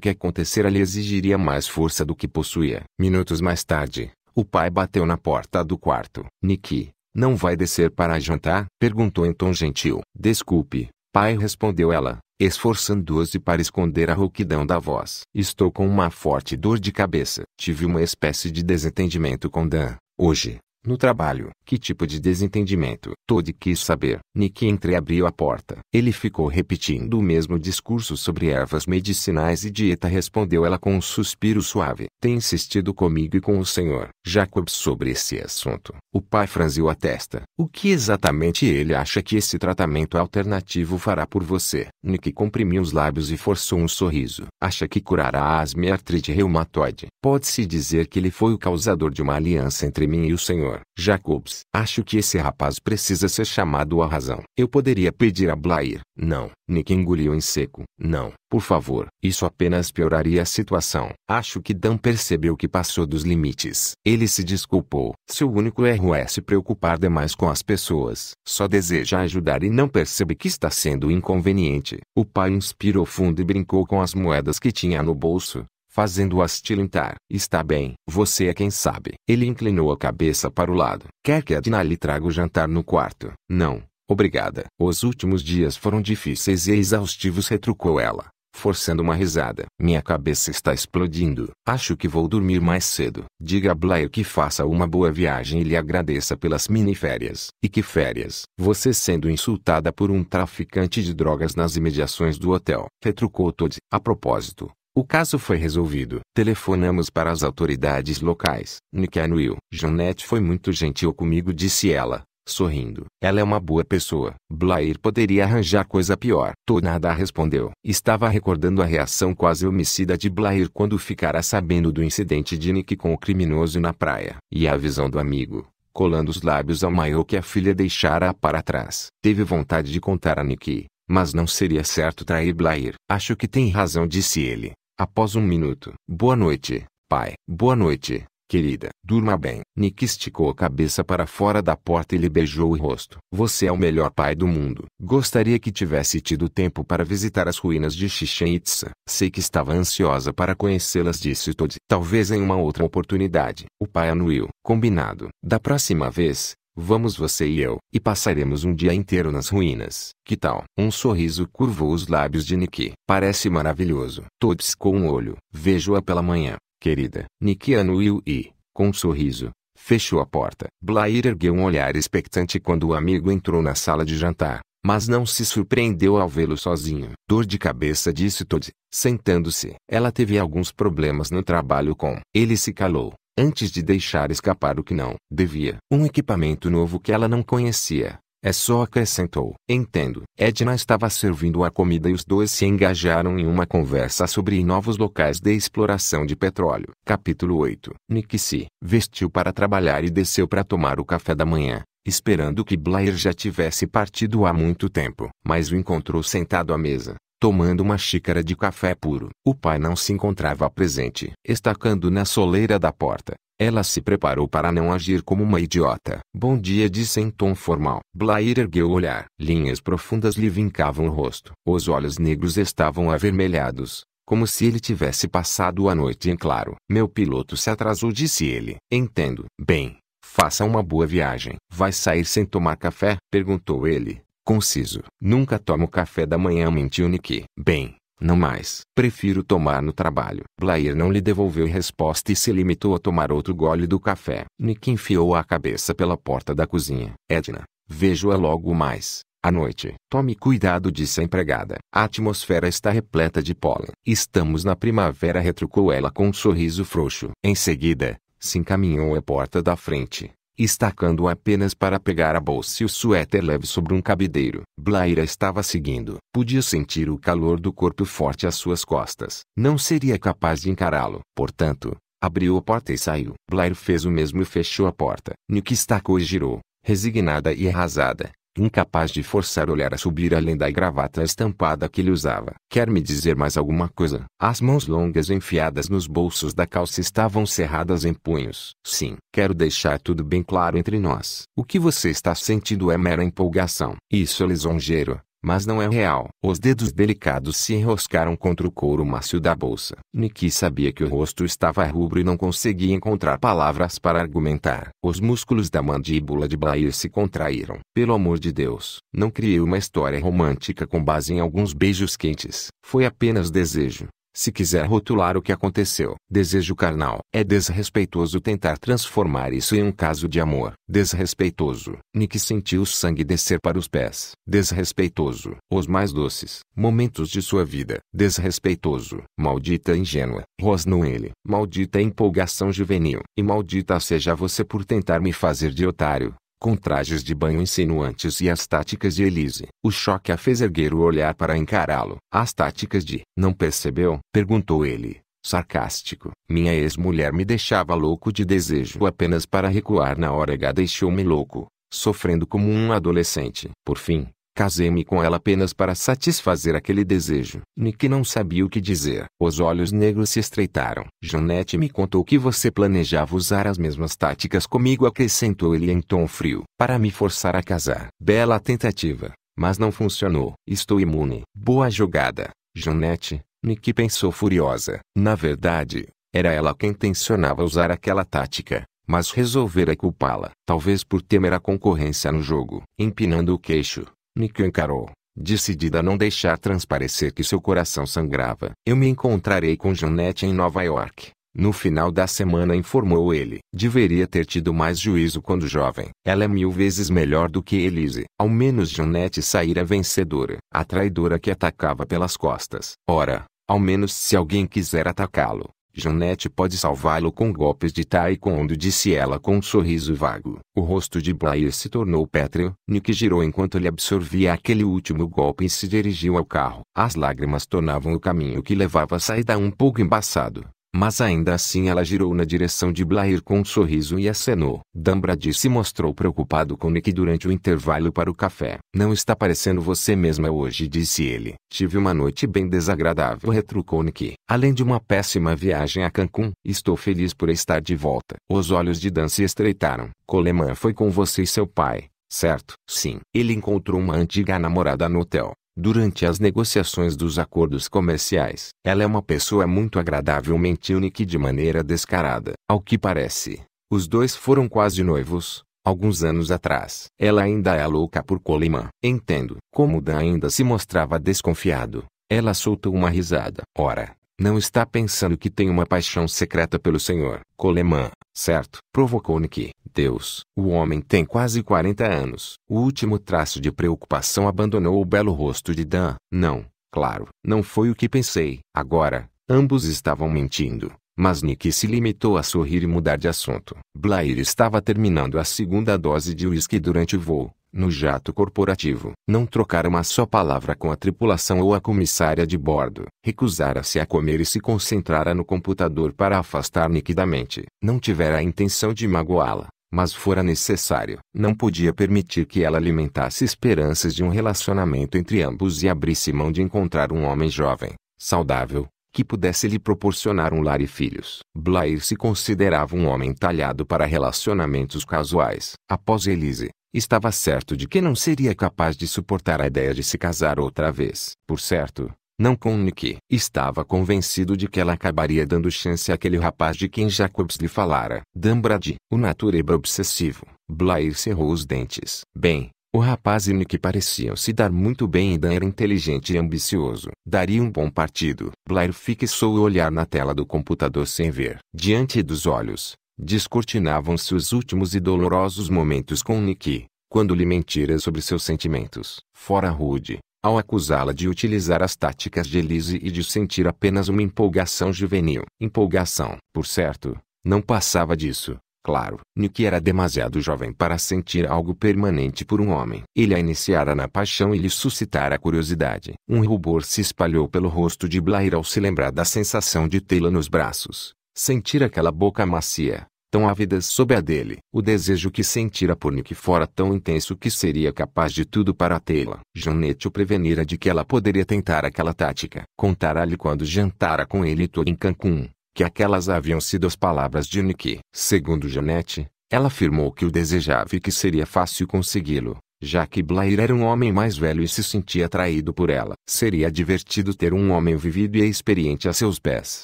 que acontecera lhe exigiria mais força do que possuía. Minutos mais tarde, o pai bateu na porta do quarto. Nick, não vai descer para jantar? Perguntou em tom gentil. Desculpe, pai respondeu ela esforçando-se para esconder a rouquidão da voz. Estou com uma forte dor de cabeça. Tive uma espécie de desentendimento com Dan, hoje, no trabalho, que tipo de desentendimento? Todd quis saber. Nick entreabriu a porta. Ele ficou repetindo o mesmo discurso sobre ervas medicinais e dieta, respondeu ela com um suspiro suave. Tem insistido comigo e com o senhor, Jacob, sobre esse assunto. O pai franziu a testa. O que exatamente ele acha que esse tratamento alternativo fará por você? Nick comprimiu os lábios e forçou um sorriso. Acha que curará a asma e artrite reumatoide. Pode-se dizer que ele foi o causador de uma aliança entre mim e o senhor senhor. Jacobs, acho que esse rapaz precisa ser chamado à razão. Eu poderia pedir a Blair. Não. Nick engoliu em seco. Não. Por favor. Isso apenas pioraria a situação. Acho que Dan percebeu que passou dos limites. Ele se desculpou. Seu único erro é se preocupar demais com as pessoas. Só deseja ajudar e não percebe que está sendo inconveniente. O pai inspirou fundo e brincou com as moedas que tinha no bolso fazendo-as tilintar. Está bem, você é quem sabe. Ele inclinou a cabeça para o lado. Quer que Dina lhe traga o jantar no quarto? Não, obrigada. Os últimos dias foram difíceis e exaustivos, retrucou ela, forçando uma risada. Minha cabeça está explodindo. Acho que vou dormir mais cedo. Diga a Blair que faça uma boa viagem e lhe agradeça pelas miniférias. E que férias? Você sendo insultada por um traficante de drogas nas imediações do hotel. Retrucou Todd. A propósito, o caso foi resolvido. Telefonamos para as autoridades locais. anuiu. Jeanette foi muito gentil comigo, disse ela, sorrindo. Ela é uma boa pessoa. Blair poderia arranjar coisa pior. Tornada respondeu. Estava recordando a reação quase homicida de Blair quando ficara sabendo do incidente de Nick com o criminoso na praia. E a visão do amigo, colando os lábios ao maior que a filha deixara para trás. Teve vontade de contar a Nick, mas não seria certo trair Blair. Acho que tem razão, disse ele. Após um minuto, boa noite, pai, boa noite, querida, durma bem. Nick esticou a cabeça para fora da porta e lhe beijou o rosto. Você é o melhor pai do mundo. Gostaria que tivesse tido tempo para visitar as ruínas de Chichen Itza. Sei que estava ansiosa para conhecê-las, disse Todd. Talvez em uma outra oportunidade. O pai anuiu. Combinado. Da próxima vez, Vamos você e eu, e passaremos um dia inteiro nas ruínas. Que tal? Um sorriso curvou os lábios de Nikki Parece maravilhoso. Tops com um olho. Vejo-a pela manhã, querida. Nikki anuiu e, com um sorriso, fechou a porta. Blair ergueu um olhar expectante quando o amigo entrou na sala de jantar, mas não se surpreendeu ao vê-lo sozinho. Dor de cabeça disse Todd, sentando-se. Ela teve alguns problemas no trabalho com. Ele se calou antes de deixar escapar o que não devia. Um equipamento novo que ela não conhecia. É só acrescentou. Entendo. Edna estava servindo a comida e os dois se engajaram em uma conversa sobre novos locais de exploração de petróleo. Capítulo 8. Nick se vestiu para trabalhar e desceu para tomar o café da manhã, esperando que Blair já tivesse partido há muito tempo. Mas o encontrou sentado à mesa, tomando uma xícara de café puro. O pai não se encontrava presente. Estacando na soleira da porta, ela se preparou para não agir como uma idiota. Bom dia disse em tom formal. Blair ergueu o olhar. Linhas profundas lhe vincavam o rosto. Os olhos negros estavam avermelhados, como se ele tivesse passado a noite em claro. Meu piloto se atrasou disse ele. Entendo. Bem, faça uma boa viagem. Vai sair sem tomar café? Perguntou ele. Conciso. Nunca tomo café da manhã mentiu Nick. bem, não mais. Prefiro tomar no trabalho. Blair não lhe devolveu resposta e se limitou a tomar outro gole do café. Nick enfiou a cabeça pela porta da cozinha. Edna, vejo-a logo mais. À noite. Tome cuidado, disse a empregada. A atmosfera está repleta de pólen. Estamos na primavera, retrucou ela com um sorriso frouxo. Em seguida, se encaminhou à porta da frente estacando apenas para pegar a bolsa e o suéter leve sobre um cabideiro. Blaira estava seguindo. Podia sentir o calor do corpo forte às suas costas. Não seria capaz de encará-lo. Portanto, abriu a porta e saiu. Blair fez o mesmo e fechou a porta. Nick estacou e girou, resignada e arrasada incapaz de forçar o olhar a subir além da gravata estampada que ele usava. Quer me dizer mais alguma coisa? As mãos longas enfiadas nos bolsos da calça estavam cerradas em punhos. Sim, quero deixar tudo bem claro entre nós. O que você está sentindo é mera empolgação. Isso é lisonjeiro, mas não é real. Os dedos delicados se enroscaram contra o couro macio da bolsa. Niki sabia que o rosto estava rubro e não conseguia encontrar palavras para argumentar. Os músculos da mandíbula de Blair se contraíram. Pelo amor de Deus, não criei uma história romântica com base em alguns beijos quentes. Foi apenas desejo se quiser rotular o que aconteceu. Desejo carnal. É desrespeitoso tentar transformar isso em um caso de amor. Desrespeitoso. Nick sentiu o sangue descer para os pés. Desrespeitoso. Os mais doces momentos de sua vida. Desrespeitoso. Maldita ingênua. Rosnou ele. Maldita empolgação juvenil. E maldita seja você por tentar me fazer de otário com trajes de banho insinuantes e as táticas de Elise. O choque a fez erguer o olhar para encará-lo. As táticas de... Não percebeu? Perguntou ele, sarcástico. Minha ex-mulher me deixava louco de desejo apenas para recuar na hora H deixou-me louco, sofrendo como um adolescente. Por fim, Casei-me com ela apenas para satisfazer aquele desejo. Nick não sabia o que dizer. Os olhos negros se estreitaram. Jeanette me contou que você planejava usar as mesmas táticas comigo, acrescentou ele em tom frio, para me forçar a casar. Bela tentativa, mas não funcionou. Estou imune. Boa jogada, Jeanette. Nick pensou furiosa. Na verdade, era ela quem tensionava usar aquela tática mas resolvera culpá-la, talvez por temer a concorrência no jogo. Empinando o queixo, Nico encarou, decidida a não deixar transparecer que seu coração sangrava. Eu me encontrarei com Jeanette em Nova York. No final da semana informou ele. Deveria ter tido mais juízo quando jovem. Ela é mil vezes melhor do que Elise. Ao menos Jeanette saíra vencedora. A traidora que atacava pelas costas. Ora, ao menos se alguém quiser atacá-lo, Janete pode salvá-lo com golpes de taekwondo disse ela com um sorriso vago. O rosto de Blair se tornou pétreo. Nick girou enquanto ele absorvia aquele último golpe e se dirigiu ao carro. As lágrimas tornavam o caminho que levava a saída um pouco embaçado. Mas ainda assim ela girou na direção de Blair com um sorriso e acenou. Dambradi se mostrou preocupado com Nick durante o intervalo para o café. Não está parecendo você mesma hoje, disse ele. Tive uma noite bem desagradável, retrucou Nick. Além de uma péssima viagem a Cancún, estou feliz por estar de volta. Os olhos de Dan se estreitaram. Coleman foi com você e seu pai. Certo? Sim. Ele encontrou uma antiga namorada no hotel. Durante as negociações dos acordos comerciais, ela é uma pessoa muito agradavelmente única e de maneira descarada. Ao que parece, os dois foram quase noivos, alguns anos atrás. Ela ainda é louca por Coleman. Entendo. Como Dan ainda se mostrava desconfiado, ela soltou uma risada. Ora, não está pensando que tem uma paixão secreta pelo Senhor. Coleman, certo? provocou Nick. Deus. O homem tem quase 40 anos. O último traço de preocupação abandonou o belo rosto de Dan. Não, claro, não foi o que pensei. Agora, ambos estavam mentindo. Mas Nick se limitou a sorrir e mudar de assunto. Blair estava terminando a segunda dose de uísque durante o voo no jato corporativo. Não trocar uma só palavra com a tripulação ou a comissária de bordo. Recusara-se a comer e se concentrara no computador para afastar nitidamente. Não tivera a intenção de magoá-la, mas fora necessário. Não podia permitir que ela alimentasse esperanças de um relacionamento entre ambos e abrisse mão de encontrar um homem jovem, saudável, que pudesse lhe proporcionar um lar e filhos. Blair se considerava um homem talhado para relacionamentos casuais. Após Elise, Estava certo de que não seria capaz de suportar a ideia de se casar outra vez. Por certo, não com Nick. Estava convencido de que ela acabaria dando chance àquele rapaz de quem Jacobs lhe falara. Dambrad, o natureba obsessivo. Blair cerrou os dentes. Bem, o rapaz e Nick pareciam se dar muito bem e Dan era inteligente e ambicioso. Daria um bom partido. Blair fixou o olhar na tela do computador sem ver. Diante dos olhos, descortinavam-se os últimos e dolorosos momentos com Nick, quando lhe mentira sobre seus sentimentos. Fora rude, ao acusá-la de utilizar as táticas de Elise e de sentir apenas uma empolgação juvenil. Empolgação, por certo, não passava disso. Claro, Nick era demasiado jovem para sentir algo permanente por um homem. Ele a iniciara na paixão e lhe suscitara curiosidade. Um rubor se espalhou pelo rosto de Blair ao se lembrar da sensação de tê-la nos braços, sentir aquela boca macia, tão ávidas sob a dele. O desejo que sentira por Nick fora tão intenso que seria capaz de tudo para tê-la. Janete o prevenira de que ela poderia tentar aquela tática. Contara-lhe quando jantara com ele todo em Cancún, que aquelas haviam sido as palavras de Nick. Segundo Janete, ela afirmou que o desejava e que seria fácil consegui-lo já que Blair era um homem mais velho e se sentia atraído por ela. Seria divertido ter um homem vivido e experiente a seus pés.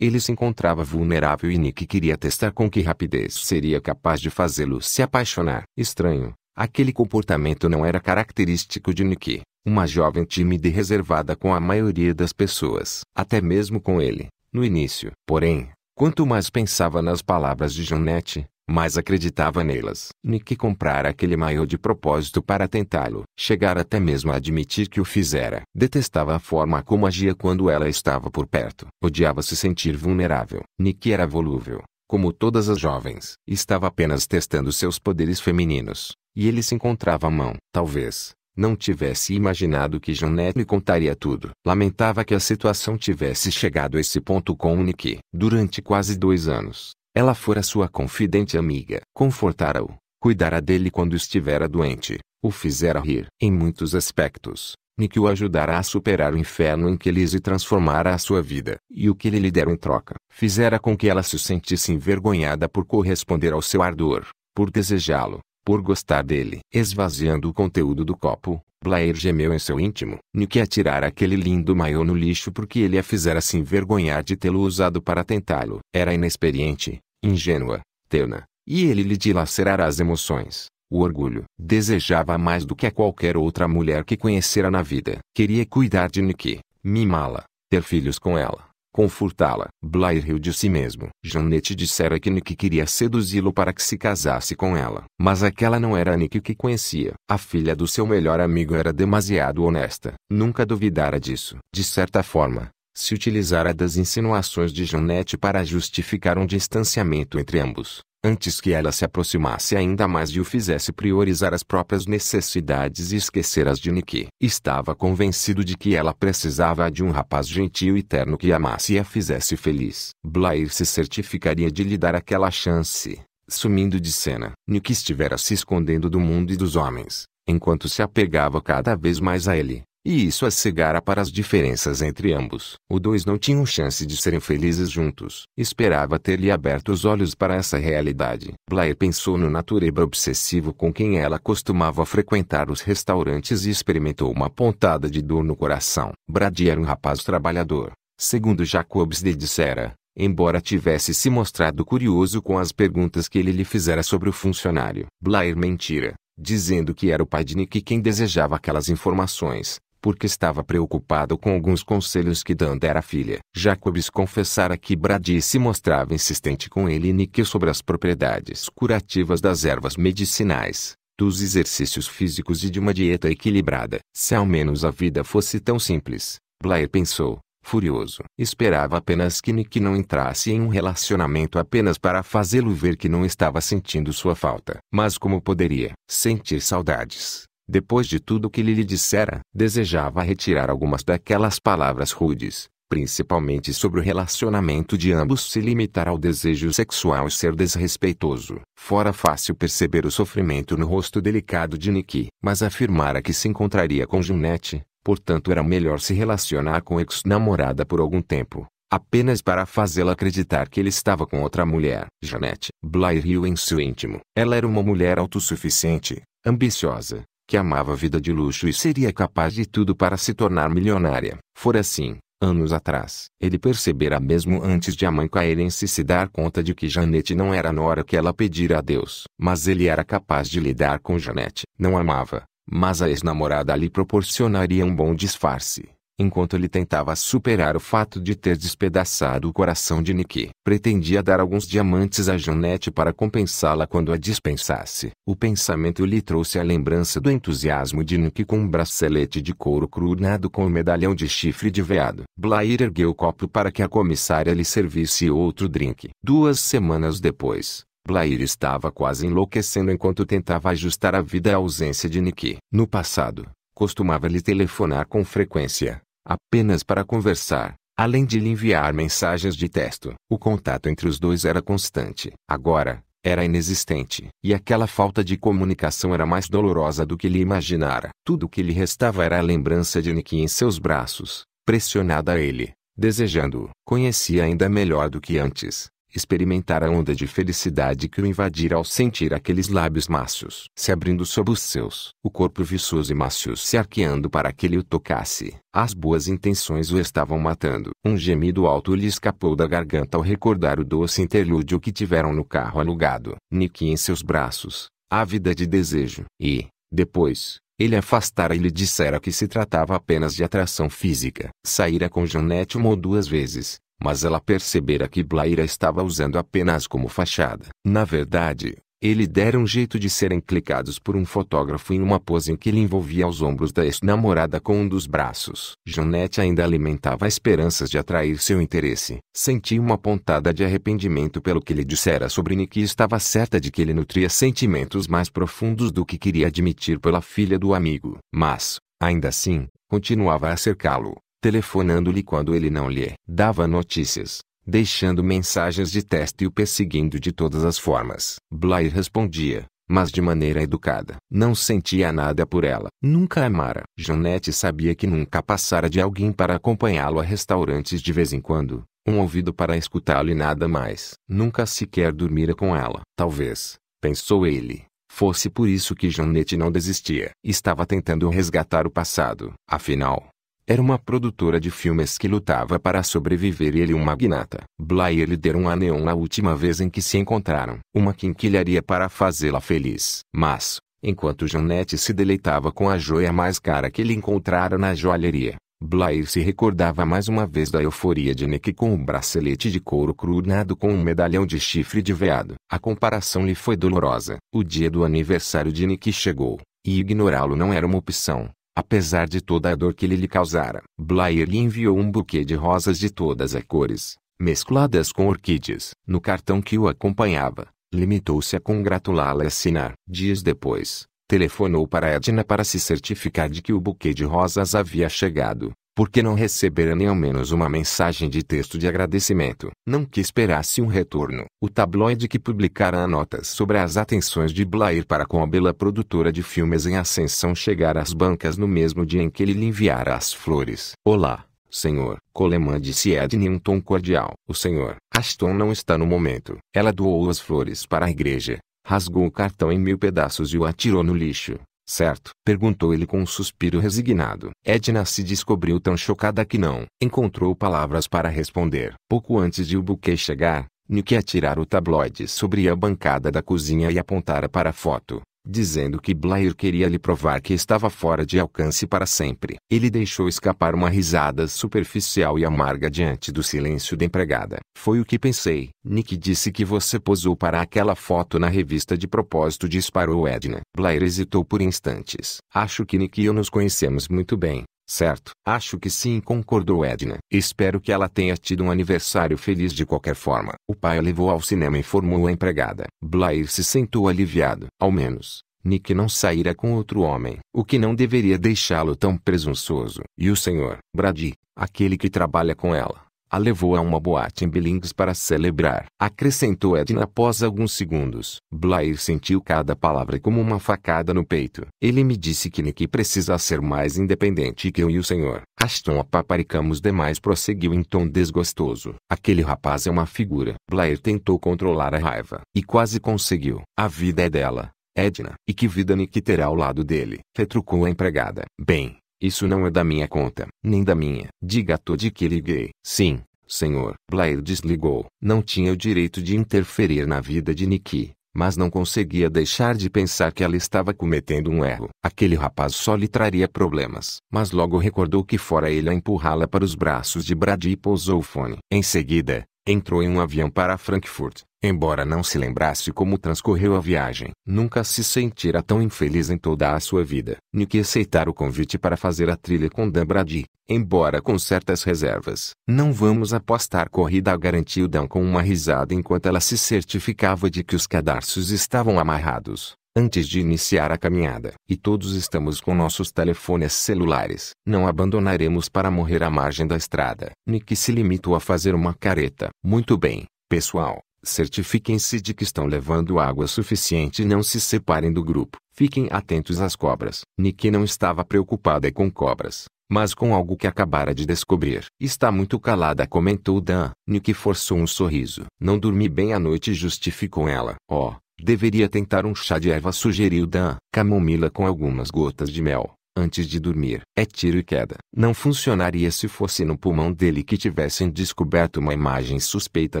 Ele se encontrava vulnerável e Nick queria testar com que rapidez seria capaz de fazê-lo se apaixonar. Estranho, aquele comportamento não era característico de Nick, uma jovem tímida e reservada com a maioria das pessoas, até mesmo com ele, no início. Porém, quanto mais pensava nas palavras de Jeanette mas acreditava nelas. Nick comprara aquele maiô de propósito para tentá-lo. Chegar até mesmo a admitir que o fizera. Detestava a forma como agia quando ela estava por perto. Odiava se sentir vulnerável. Nick era volúvel, como todas as jovens. Estava apenas testando seus poderes femininos. E ele se encontrava à mão. Talvez, não tivesse imaginado que Jeanette lhe contaria tudo. Lamentava que a situação tivesse chegado a esse ponto com Nick. Durante quase dois anos, ela fora sua confidente amiga. Confortara-o, cuidara dele quando estivera doente, o fizera rir. Em muitos aspectos, Nick o ajudara a superar o inferno em que Lizzie transformara a sua vida. E o que ele lhe dera em troca, fizera com que ela se sentisse envergonhada por corresponder ao seu ardor, por desejá-lo, por gostar dele. Esvaziando o conteúdo do copo, Blair gemeu em seu íntimo. Nick ia aquele lindo maiô no lixo porque ele a fizera se envergonhar de tê-lo usado para tentá-lo. Era inexperiente, ingênua, terna, e ele lhe dilacerara as emoções. O orgulho. Desejava mais do que a qualquer outra mulher que conhecera na vida. Queria cuidar de Nick, mimá-la, ter filhos com ela confortá-la. Blair riu de si mesmo. Janet dissera que Nick queria seduzi-lo para que se casasse com ela. Mas aquela não era a Nick que conhecia. A filha do seu melhor amigo era demasiado honesta. Nunca duvidara disso. De certa forma, se utilizara das insinuações de Jeanette para justificar um distanciamento entre ambos, antes que ela se aproximasse ainda mais e o fizesse priorizar as próprias necessidades e esquecer as de Nicky, Estava convencido de que ela precisava de um rapaz gentil e terno que amasse e a fizesse feliz. Blair se certificaria de lhe dar aquela chance, sumindo de cena. Nicky estivera se escondendo do mundo e dos homens, enquanto se apegava cada vez mais a ele. E isso a cegara para as diferenças entre ambos. Os dois não tinham chance de serem felizes juntos. Esperava ter-lhe aberto os olhos para essa realidade. Blair pensou no natureba obsessivo com quem ela costumava frequentar os restaurantes e experimentou uma pontada de dor no coração. Brady era um rapaz trabalhador. Segundo Jacobs lhe dissera, embora tivesse se mostrado curioso com as perguntas que ele lhe fizera sobre o funcionário. Blair mentira dizendo que era o pai de Nick quem desejava aquelas informações, porque estava preocupado com alguns conselhos que Dan dera à filha. Jacobs confessara que Brady se mostrava insistente com ele e Nick sobre as propriedades curativas das ervas medicinais, dos exercícios físicos e de uma dieta equilibrada. Se ao menos a vida fosse tão simples, Blair pensou, furioso. Esperava apenas que Nick não entrasse em um relacionamento apenas para fazê-lo ver que não estava sentindo sua falta. Mas como poderia sentir saudades? Depois de tudo o que ele lhe dissera, desejava retirar algumas daquelas palavras rudes, principalmente sobre o relacionamento de ambos se limitar ao desejo sexual e ser desrespeitoso. Fora fácil perceber o sofrimento no rosto delicado de Nicky, mas afirmara que se encontraria com Jeanette, portanto era melhor se relacionar com ex-namorada por algum tempo, apenas para fazê-la acreditar que ele estava com outra mulher. Jeanette Blair riu em seu íntimo. Ela era uma mulher autossuficiente, ambiciosa, que amava a vida de luxo e seria capaz de tudo para se tornar milionária. Fora assim, anos atrás. Ele percebera mesmo antes de a mãe caerense se dar conta de que Janete não era nora que ela pedira a Deus. Mas ele era capaz de lidar com Janete. Não amava, mas a ex-namorada lhe proporcionaria um bom disfarce enquanto ele tentava superar o fato de ter despedaçado o coração de Nikki, Pretendia dar alguns diamantes a Jeanette para compensá-la quando a dispensasse. O pensamento lhe trouxe a lembrança do entusiasmo de Nikki com um bracelete de couro crunado com um medalhão de chifre de veado. Blair ergueu o copo para que a comissária lhe servisse outro drink. Duas semanas depois, Blair estava quase enlouquecendo enquanto tentava ajustar a vida à ausência de Nikki. No passado, Costumava lhe telefonar com frequência, apenas para conversar, além de lhe enviar mensagens de texto. O contato entre os dois era constante. Agora, era inexistente, e aquela falta de comunicação era mais dolorosa do que lhe imaginara. Tudo o que lhe restava era a lembrança de Nikki em seus braços, pressionada a ele, desejando-o. Conhecia ainda melhor do que antes, experimentar a onda de felicidade que o invadira ao sentir aqueles lábios macios se abrindo sob os seus, o corpo viçoso e macio se arqueando para que ele o tocasse. As boas intenções o estavam matando. Um gemido alto lhe escapou da garganta ao recordar o doce interlúdio que tiveram no carro alugado. Nick em seus braços, ávida de desejo. E, depois, ele afastara e lhe dissera que se tratava apenas de atração física. Saíra com Janete uma ou duas vezes, mas ela percebera que Blaira estava usando apenas como fachada. Na verdade, ele dera um jeito de serem clicados por um fotógrafo em uma pose em que ele envolvia os ombros da ex-namorada com um dos braços. Jeanette ainda alimentava esperanças de atrair seu interesse. Sentia uma pontada de arrependimento pelo que lhe dissera sobre Nick e estava certa de que ele nutria sentimentos mais profundos do que queria admitir pela filha do amigo. Mas, ainda assim, continuava a cercá-lo, telefonando-lhe quando ele não lhe dava notícias, deixando mensagens de teste e o perseguindo de todas as formas. Blair respondia, mas de maneira educada. Não sentia nada por ela. Nunca amara. Jonete sabia que nunca passara de alguém para acompanhá-lo a restaurantes de vez em quando, um ouvido para escutá-lo e nada mais. Nunca sequer dormira com ela. Talvez, pensou ele, fosse por isso que Jonete não desistia. Estava tentando resgatar o passado. Afinal, era uma produtora de filmes que lutava para sobreviver e ele um magnata. Blair lhe deu um anel na última vez em que se encontraram. Uma quinquilharia para fazê-la feliz. Mas, enquanto Jeanette se deleitava com a joia mais cara que ele encontrara na joalheria, Blair se recordava mais uma vez da euforia de Nick com o um bracelete de couro crunado com um medalhão de chifre de veado. A comparação lhe foi dolorosa. O dia do aniversário de Nick chegou, e ignorá-lo não era uma opção. Apesar de toda a dor que ele lhe causara, Blair lhe enviou um buquê de rosas de todas as cores, mescladas com orquídeas. No cartão que o acompanhava, limitou-se a congratulá-la e assinar. Dias depois, telefonou para Edna para se certificar de que o buquê de rosas havia chegado porque não recebera nem ao menos uma mensagem de texto de agradecimento. Não que esperasse um retorno. O tabloide que publicara notas sobre as atenções de Blair para com a bela produtora de filmes em ascensão chegara às bancas no mesmo dia em que ele lhe enviara as flores. Olá, senhor, Coleman disse Edney em um tom cordial. O senhor Ashton não está no momento. Ela doou as flores para a igreja, rasgou o cartão em mil pedaços e o atirou no lixo. Certo? Perguntou ele com um suspiro resignado. Edna se descobriu tão chocada que não encontrou palavras para responder. Pouco antes de o buquê chegar, Nick atirar o tabloide sobre a bancada da cozinha e apontara para a foto dizendo que Blair queria lhe provar que estava fora de alcance para sempre. Ele deixou escapar uma risada superficial e amarga diante do silêncio da empregada. Foi o que pensei. Nick disse que você posou para aquela foto na revista de propósito disparou Edna. Blair hesitou por instantes. Acho que Nick e eu nos conhecemos muito bem. Certo, acho que sim, concordou Edna. Espero que ela tenha tido um aniversário feliz de qualquer forma. O pai a levou ao cinema, e informou a empregada. Blair se sentou aliviado. Ao menos, Nick não saíra com outro homem, o que não deveria deixá-lo tão presunçoso. E o senhor, Brady, aquele que trabalha com ela, a levou a uma boate em Billings para celebrar. Acrescentou Edna após alguns segundos. Blair sentiu cada palavra como uma facada no peito. Ele me disse que Nick precisa ser mais independente que eu e o senhor. Ashton apaparicamos paparicamos demais prosseguiu em tom desgostoso. Aquele rapaz é uma figura. Blair tentou controlar a raiva. E quase conseguiu. A vida é dela. Edna. E que vida Nick terá ao lado dele? Retrucou a empregada. Bem, isso não é da minha conta, nem da minha. Diga a Todd que liguei. Sim, senhor. Blair desligou. Não tinha o direito de interferir na vida de Nikki, mas não conseguia deixar de pensar que ela estava cometendo um erro. Aquele rapaz só lhe traria problemas. Mas logo recordou que fora ele a empurrá-la para os braços de Brady e pousou o fone. Em seguida, entrou em um avião para Frankfurt. Embora não se lembrasse como transcorreu a viagem, nunca se sentira tão infeliz em toda a sua vida. Nick aceitar o convite para fazer a trilha com Dan Brady, embora com certas reservas. Não vamos apostar corrida garantiu Dan com uma risada enquanto ela se certificava de que os cadarços estavam amarrados antes de iniciar a caminhada. E todos estamos com nossos telefones celulares. Não abandonaremos para morrer à margem da estrada. Nick se limitou a fazer uma careta. Muito bem, pessoal, Certifiquem-se de que estão levando água suficiente e não se separem do grupo. Fiquem atentos às cobras. Nikki não estava preocupada com cobras, mas com algo que acabara de descobrir. Está muito calada, comentou Dan. Nikki forçou um sorriso. Não dormi bem a noite, justificou ela. Oh, deveria tentar um chá de erva, sugeriu Dan. Camomila com algumas gotas de mel antes de dormir. É tiro e queda. Não funcionaria se fosse no pulmão dele que tivessem descoberto uma imagem suspeita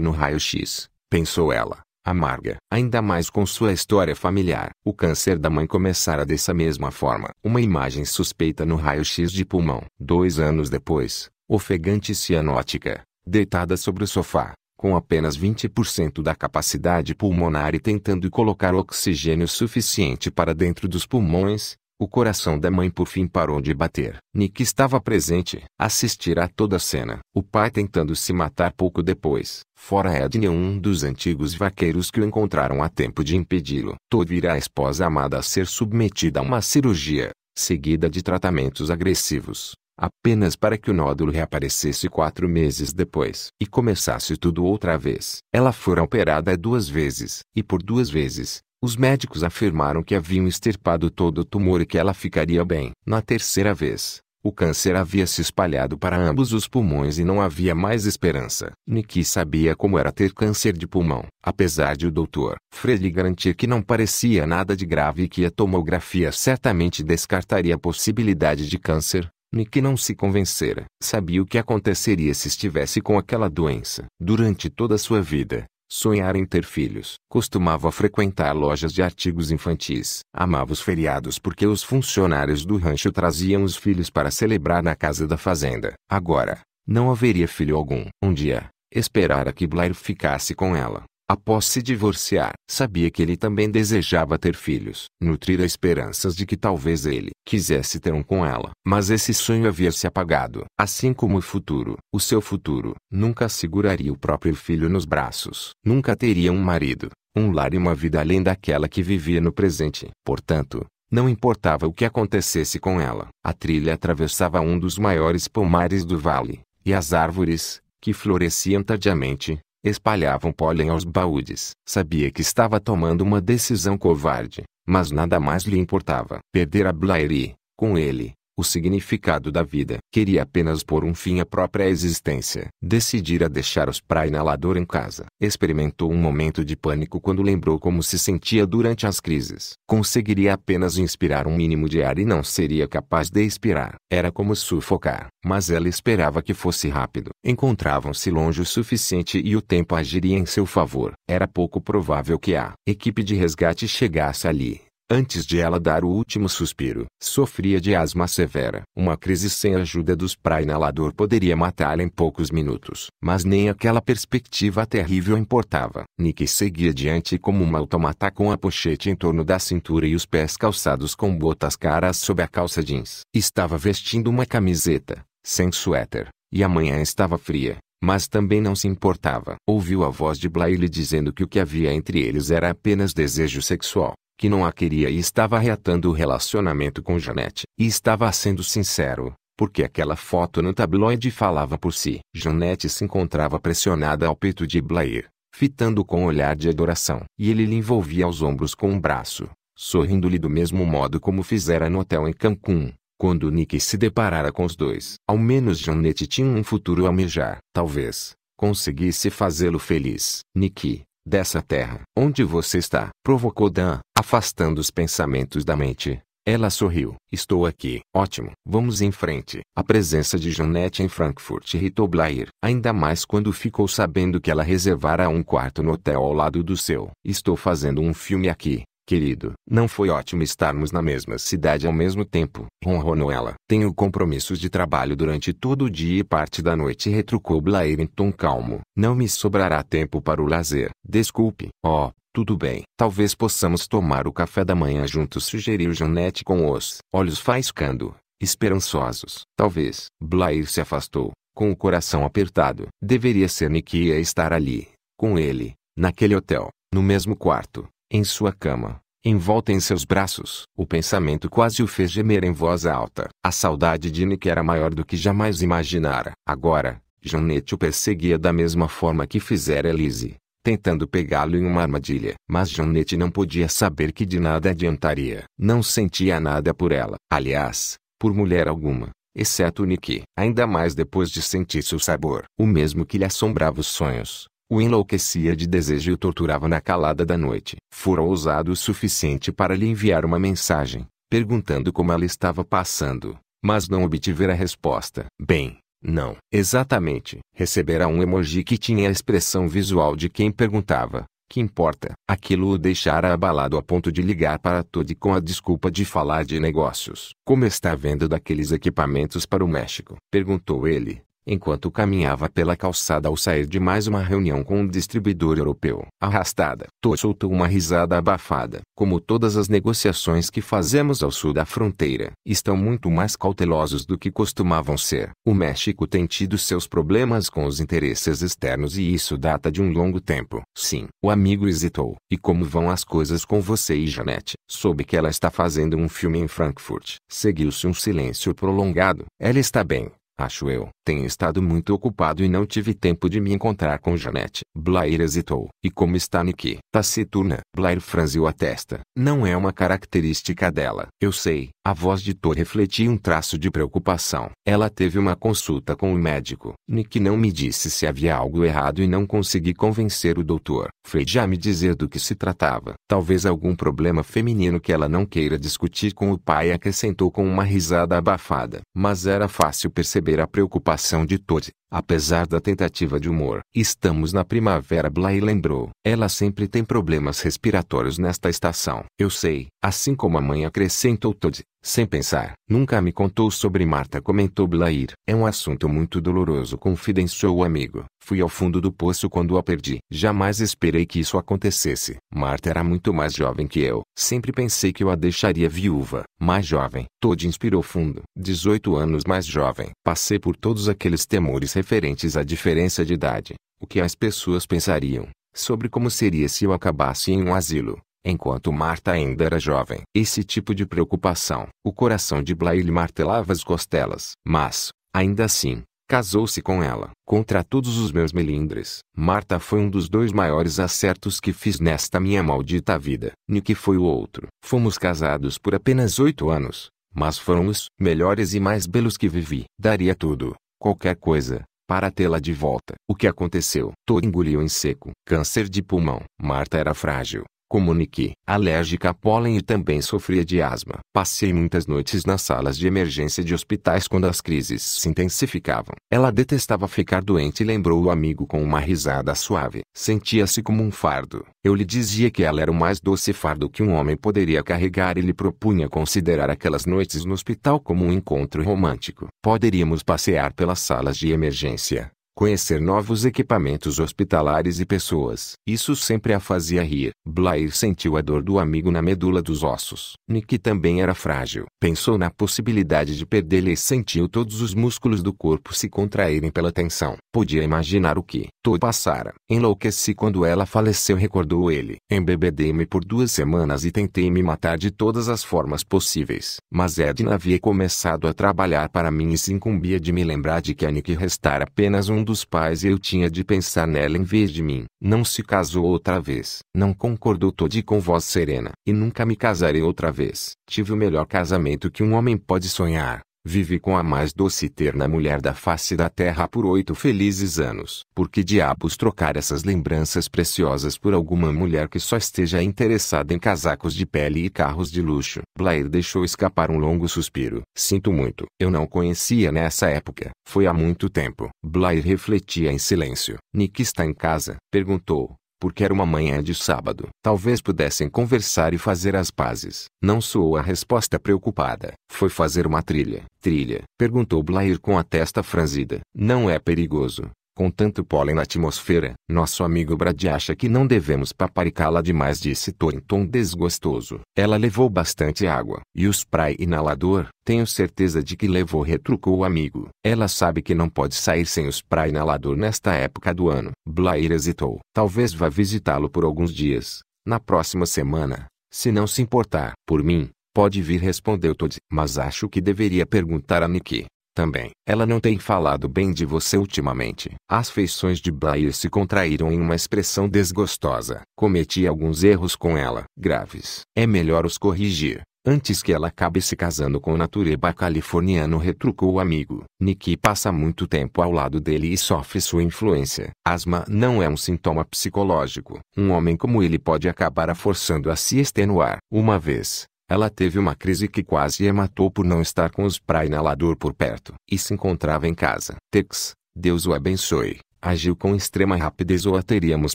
no raio-x pensou ela, amarga, ainda mais com sua história familiar. O câncer da mãe começara dessa mesma forma. Uma imagem suspeita no raio-x de pulmão. Dois anos depois, ofegante cianótica, deitada sobre o sofá, com apenas 20% da capacidade pulmonar e tentando colocar oxigênio suficiente para dentro dos pulmões, o coração da mãe por fim parou de bater. Nick estava presente, assistirá toda a cena. O pai tentando se matar pouco depois. Fora é Edna um dos antigos vaqueiros que o encontraram a tempo de impedi-lo. Todo virá a esposa amada a ser submetida a uma cirurgia, seguida de tratamentos agressivos. Apenas para que o nódulo reaparecesse quatro meses depois e começasse tudo outra vez. Ela fora operada duas vezes, e por duas vezes, os médicos afirmaram que haviam extirpado todo o tumor e que ela ficaria bem. Na terceira vez, o câncer havia se espalhado para ambos os pulmões e não havia mais esperança. Niki sabia como era ter câncer de pulmão, apesar de o doutor Freire garantir que não parecia nada de grave e que a tomografia certamente descartaria a possibilidade de câncer. Niki não se convencera. Sabia o que aconteceria se estivesse com aquela doença. Durante toda a sua vida, Sonhar em ter filhos. Costumava frequentar lojas de artigos infantis. Amava os feriados porque os funcionários do rancho traziam os filhos para celebrar na casa da fazenda. Agora, não haveria filho algum. Um dia, esperara que Blair ficasse com ela após se divorciar. Sabia que ele também desejava ter filhos. Nutrir esperanças de que talvez ele quisesse ter um com ela. Mas esse sonho havia se apagado. Assim como o futuro. O seu futuro. Nunca seguraria o próprio filho nos braços. Nunca teria um marido. Um lar e uma vida além daquela que vivia no presente. Portanto, não importava o que acontecesse com ela. A trilha atravessava um dos maiores pomares do vale. E as árvores, que floresciam tardiamente, Espalhavam pólen aos baúdes. Sabia que estava tomando uma decisão covarde, mas nada mais lhe importava. Perder a Blairi, com ele, o significado da vida. Queria apenas pôr um fim à própria existência. Decidira deixar os pra inalador em casa. Experimentou um momento de pânico quando lembrou como se sentia durante as crises. Conseguiria apenas inspirar um mínimo de ar e não seria capaz de expirar. Era como sufocar, mas ela esperava que fosse rápido. Encontravam-se longe o suficiente e o tempo agiria em seu favor. Era pouco provável que a equipe de resgate chegasse ali. Antes de ela dar o último suspiro, sofria de asma severa. Uma crise sem a ajuda dos prainalador poderia matá-la em poucos minutos. Mas nem aquela perspectiva terrível importava. Nick seguia adiante como uma automata com a pochete em torno da cintura e os pés calçados com botas caras sob a calça jeans. Estava vestindo uma camiseta, sem suéter, e a manhã estava fria mas também não se importava. Ouviu a voz de Blaile dizendo que o que havia entre eles era apenas desejo sexual que não a queria e estava reatando o relacionamento com Janete. E estava sendo sincero, porque aquela foto no tabloide falava por si. Janete se encontrava pressionada ao peito de Blair, fitando com um olhar de adoração. E ele lhe envolvia os ombros com um braço, sorrindo-lhe do mesmo modo como fizera no hotel em Cancún quando Nick se deparara com os dois. Ao menos Janete tinha um futuro a almejar. Talvez conseguisse fazê-lo feliz. Nick, dessa terra onde você está, provocou Dan, afastando os pensamentos da mente. Ela sorriu. Estou aqui. Ótimo. Vamos em frente. A presença de Jeanette em Frankfurt irritou Blair, ainda mais quando ficou sabendo que ela reservara um quarto no hotel ao lado do seu. Estou fazendo um filme aqui, Querido, não foi ótimo estarmos na mesma cidade ao mesmo tempo, ronronou ela. Tenho compromissos de trabalho durante todo o dia e parte da noite, retrucou Blair em tom calmo. Não me sobrará tempo para o lazer. Desculpe. Oh, tudo bem. Talvez possamos tomar o café da manhã juntos, sugeriu Jeanette com os olhos faiscando, esperançosos. Talvez. Blair se afastou, com o coração apertado. Deveria ser Nikia estar ali, com ele, naquele hotel, no mesmo quarto em sua cama, envolta em seus braços. O pensamento quase o fez gemer em voz alta. A saudade de Nick era maior do que jamais imaginara. Agora, Jonete o perseguia da mesma forma que fizera Elise, tentando pegá-lo em uma armadilha. Mas Jonete não podia saber que de nada adiantaria. Não sentia nada por ela. Aliás, por mulher alguma exceto Nick, ainda mais depois de sentir seu sabor, o mesmo que lhe assombrava os sonhos. O enlouquecia de desejo e o torturava na calada da noite. Fora ousado o suficiente para lhe enviar uma mensagem, perguntando como ela estava passando, mas não obtivera a resposta. Bem, não, exatamente. Recebera um emoji que tinha a expressão visual de quem perguntava. Que importa? Aquilo o deixara abalado a ponto de ligar para Todd com a desculpa de falar de negócios. Como está a venda daqueles equipamentos para o México? Perguntou ele, enquanto caminhava pela calçada ao sair de mais uma reunião com um distribuidor europeu. Arrastada. Tô soltou uma risada abafada. Como todas as negociações que fazemos ao sul da fronteira, estão muito mais cautelosos do que costumavam ser. O México tem tido seus problemas com os interesses externos e isso data de um longo tempo. Sim, o amigo hesitou. E como vão as coisas com você e Janete? Soube que ela está fazendo um filme em Frankfurt. Seguiu-se um silêncio prolongado. Ela está bem. Acho eu. Tenho estado muito ocupado e não tive tempo de me encontrar com Janete. Blair hesitou. E como está Nikki? Taciturna. Tá Blair franziu a testa. Não é uma característica dela. Eu sei. A voz de Thor refletia um traço de preocupação. Ela teve uma consulta com o médico. Nick não me disse se havia algo errado e não consegui convencer o doutor. Fred já me dizer do que se tratava. Talvez algum problema feminino que ela não queira discutir com o pai acrescentou com uma risada abafada. Mas era fácil perceber a preocupação de Thor. Apesar da tentativa de humor, estamos na primavera Blair lembrou. Ela sempre tem problemas respiratórios nesta estação. Eu sei, assim como a mãe acrescentou Todd, sem pensar. Nunca me contou sobre Marta comentou Blair. É um assunto muito doloroso confidenciou o amigo. Fui ao fundo do poço quando a perdi. Jamais esperei que isso acontecesse. Marta era muito mais jovem que eu. Sempre pensei que eu a deixaria viúva. Mais jovem. Todd inspirou fundo. 18 anos mais jovem. Passei por todos aqueles temores referentes à diferença de idade. O que as pessoas pensariam. Sobre como seria se eu acabasse em um asilo. Enquanto Marta ainda era jovem. Esse tipo de preocupação. O coração de Blair martelava as costelas. Mas, ainda assim, Casou-se com ela. Contra todos os meus melindres, Marta foi um dos dois maiores acertos que fiz nesta minha maldita vida. Nick foi o outro. Fomos casados por apenas oito anos, mas foram os melhores e mais belos que vivi. Daria tudo, qualquer coisa, para tê-la de volta. O que aconteceu? Tô engoliu em seco. Câncer de pulmão. Marta era frágil. Comuniqui alérgica a pólen e também sofria de asma. Passei muitas noites nas salas de emergência de hospitais quando as crises se intensificavam. Ela detestava ficar doente e lembrou o amigo com uma risada suave. Sentia-se como um fardo. Eu lhe dizia que ela era o mais doce fardo que um homem poderia carregar e lhe propunha considerar aquelas noites no hospital como um encontro romântico. Poderíamos passear pelas salas de emergência, conhecer novos equipamentos hospitalares e pessoas. Isso sempre a fazia rir. Blair sentiu a dor do amigo na medula dos ossos. Nick também era frágil. Pensou na possibilidade de perdê-lo e sentiu todos os músculos do corpo se contraírem pela tensão. Podia imaginar o que Todd passara. Enlouqueci quando ela faleceu, recordou ele. Embebedei-me por duas semanas e tentei me matar de todas as formas possíveis. Mas Edna havia começado a trabalhar para mim e se incumbia de me lembrar de que a Nick restara apenas um dos pais e eu tinha de pensar nela em vez de mim. Não se casou outra vez. Não concordou Todi com voz serena. E nunca me casarei outra vez. Tive o melhor casamento que um homem pode sonhar. Vive com a mais doce e terna mulher da face da terra por oito felizes anos. Por que diabos trocar essas lembranças preciosas por alguma mulher que só esteja interessada em casacos de pele e carros de luxo? Blair deixou escapar um longo suspiro. Sinto muito. Eu não conhecia nessa época. Foi há muito tempo. Blair refletia em silêncio. Nick está em casa? Perguntou porque era uma manhã de sábado. Talvez pudessem conversar e fazer as pazes. Não soou a resposta preocupada. Foi fazer uma trilha. Trilha? Perguntou Blair com a testa franzida. Não é perigoso com tanto pólen na atmosfera. Nosso amigo Brad acha que não devemos paparicá-la demais, disse Thor em tom desgostoso. Ela levou bastante água. E o spray inalador? Tenho certeza de que levou, retrucou o amigo. Ela sabe que não pode sair sem o spray inalador nesta época do ano. Blair hesitou. Talvez vá visitá-lo por alguns dias. Na próxima semana, se não se importar. Por mim, pode vir, respondeu Todd. Mas acho que deveria perguntar a Nikki. Também, ela não tem falado bem de você ultimamente. As feições de Blair se contraíram em uma expressão desgostosa. Cometi alguns erros com ela, graves. É melhor os corrigir. Antes que ela acabe se casando com o natureba californiano retrucou o amigo. Nikki passa muito tempo ao lado dele e sofre sua influência. Asma não é um sintoma psicológico. Um homem como ele pode acabar a forçando a se extenuar. Uma vez, ela teve uma crise que quase a matou por não estar com os prainalador inalador por perto. E se encontrava em casa. Tex, Deus o abençoe, agiu com extrema rapidez ou a teríamos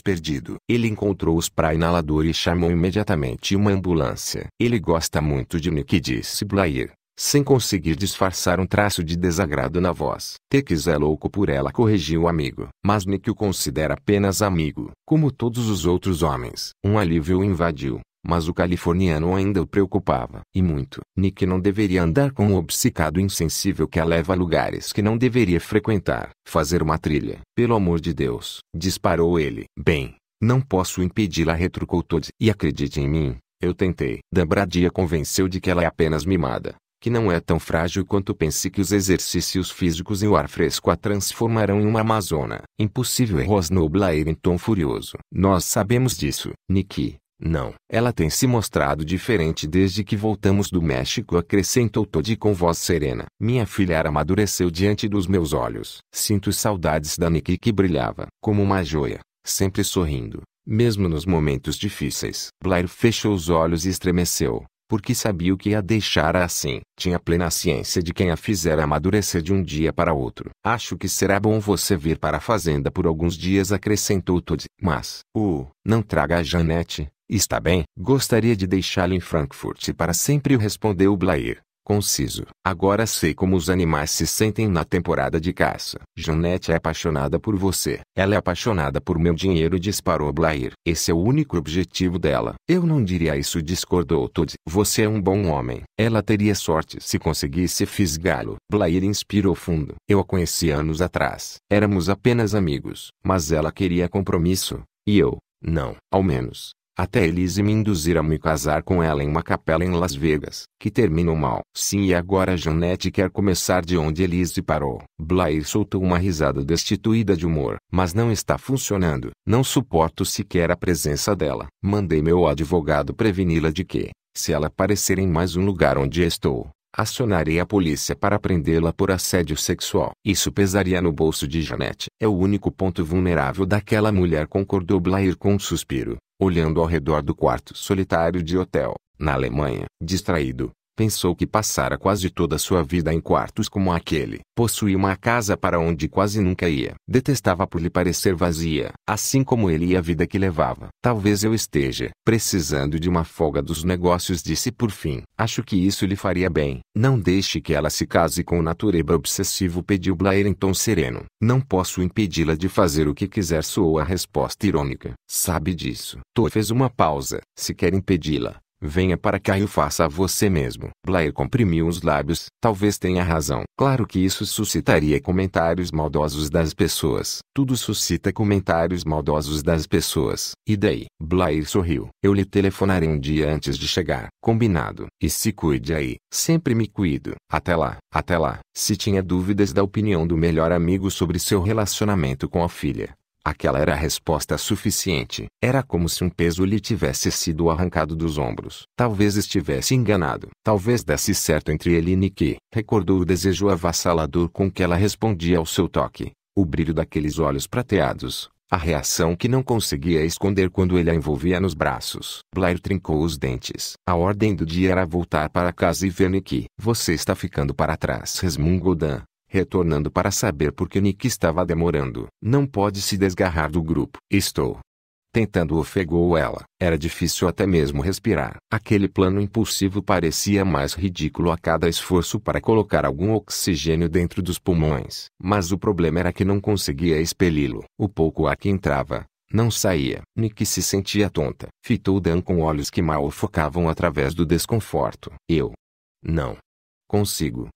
perdido. Ele encontrou os prainalador inalador e chamou imediatamente uma ambulância. Ele gosta muito de Nick disse Blair sem conseguir disfarçar um traço de desagrado na voz. Tex é louco por ela, corrigiu o amigo. Mas Nick o considera apenas amigo, como todos os outros homens. Um alívio invadiu. Mas o californiano ainda o preocupava. E muito. Nick não deveria andar com o um obcecado insensível que a leva a lugares que não deveria frequentar. Fazer uma trilha. Pelo amor de Deus. Disparou ele. Bem, não posso impedi-la retrucou Todd. E acredite em mim, eu tentei. Dabradia convenceu de que ela é apenas mimada, que não é tão frágil quanto pense que os exercícios físicos e o ar fresco a transformarão em uma amazona. Impossível errou Blair em tom furioso. Nós sabemos disso. Nicky. Não, ela tem se mostrado diferente desde que voltamos do México, acrescentou Todd com voz serena. Minha filha amadureceu diante dos meus olhos. Sinto saudades da Nikki que brilhava, como uma joia, sempre sorrindo, mesmo nos momentos difíceis. Blair fechou os olhos e estremeceu, porque sabia o que a deixara assim. Tinha plena ciência de quem a fizera amadurecer de um dia para outro. Acho que será bom você vir para a fazenda por alguns dias, acrescentou Todd. Mas, oh, não traga a Janete, Está bem, gostaria de deixá-lo em Frankfurt para sempre, respondeu Blair, conciso. Agora sei como os animais se sentem na temporada de caça. Jeanette é apaixonada por você. Ela é apaixonada por meu dinheiro, disparou Blair. Esse é o único objetivo dela. Eu não diria isso, discordou Todd. Você é um bom homem. Ela teria sorte se conseguisse fisgá-lo. Blair inspirou fundo. Eu a conheci anos atrás. Éramos apenas amigos, mas ela queria compromisso, e eu, não, ao menos, até Elise me induzir a me casar com ela em uma capela em Las Vegas, que terminou mal. Sim, e agora Janete quer começar de onde Elise parou. Blair soltou uma risada destituída de humor. Mas não está funcionando. Não suporto sequer a presença dela. Mandei meu advogado preveni-la de que, se ela aparecer em mais um lugar onde estou, acionarei a polícia para prendê-la por assédio sexual. Isso pesaria no bolso de Janete. É o único ponto vulnerável daquela mulher, concordou Blair com um suspiro olhando ao redor do quarto solitário de hotel, na Alemanha, distraído, Pensou que passara quase toda a sua vida em quartos como aquele. Possuía uma casa para onde quase nunca ia. Detestava por lhe parecer vazia, assim como ele e a vida que levava. Talvez eu esteja precisando de uma folga dos negócios, disse por fim. Acho que isso lhe faria bem. Não deixe que ela se case com o natureba obsessivo, pediu Blair em então tom sereno. Não posso impedi-la de fazer o que quiser, soou a resposta irônica. Sabe disso. Thor fez uma pausa. Se quer impedi-la, Venha para cá e faça você mesmo. Blair comprimiu os lábios. Talvez tenha razão. Claro que isso suscitaria comentários maldosos das pessoas. Tudo suscita comentários maldosos das pessoas. E daí? Blair sorriu. Eu lhe telefonarei um dia antes de chegar. Combinado. E se cuide aí. Sempre me cuido. Até lá. Até lá. Se tinha dúvidas da opinião do melhor amigo sobre seu relacionamento com a filha, Aquela era a resposta suficiente. Era como se um peso lhe tivesse sido arrancado dos ombros. Talvez estivesse enganado. Talvez desse certo entre ele e Niki. Recordou o desejo avassalador com que ela respondia ao seu toque. O brilho daqueles olhos prateados. A reação que não conseguia esconder quando ele a envolvia nos braços. Blair trincou os dentes. A ordem do dia era voltar para casa e ver Niki. Você está ficando para trás. Resmungou Dan retornando para saber por que Nick estava demorando. Não pode se desgarrar do grupo. Estou. Tentando ofegou ela. Era difícil até mesmo respirar. Aquele plano impulsivo parecia mais ridículo a cada esforço para colocar algum oxigênio dentro dos pulmões. Mas o problema era que não conseguia expeli-lo. O pouco ar que entrava, não saía. Nick se sentia tonta. Fitou Dan com olhos que mal focavam através do desconforto. Eu. Não. Consigo.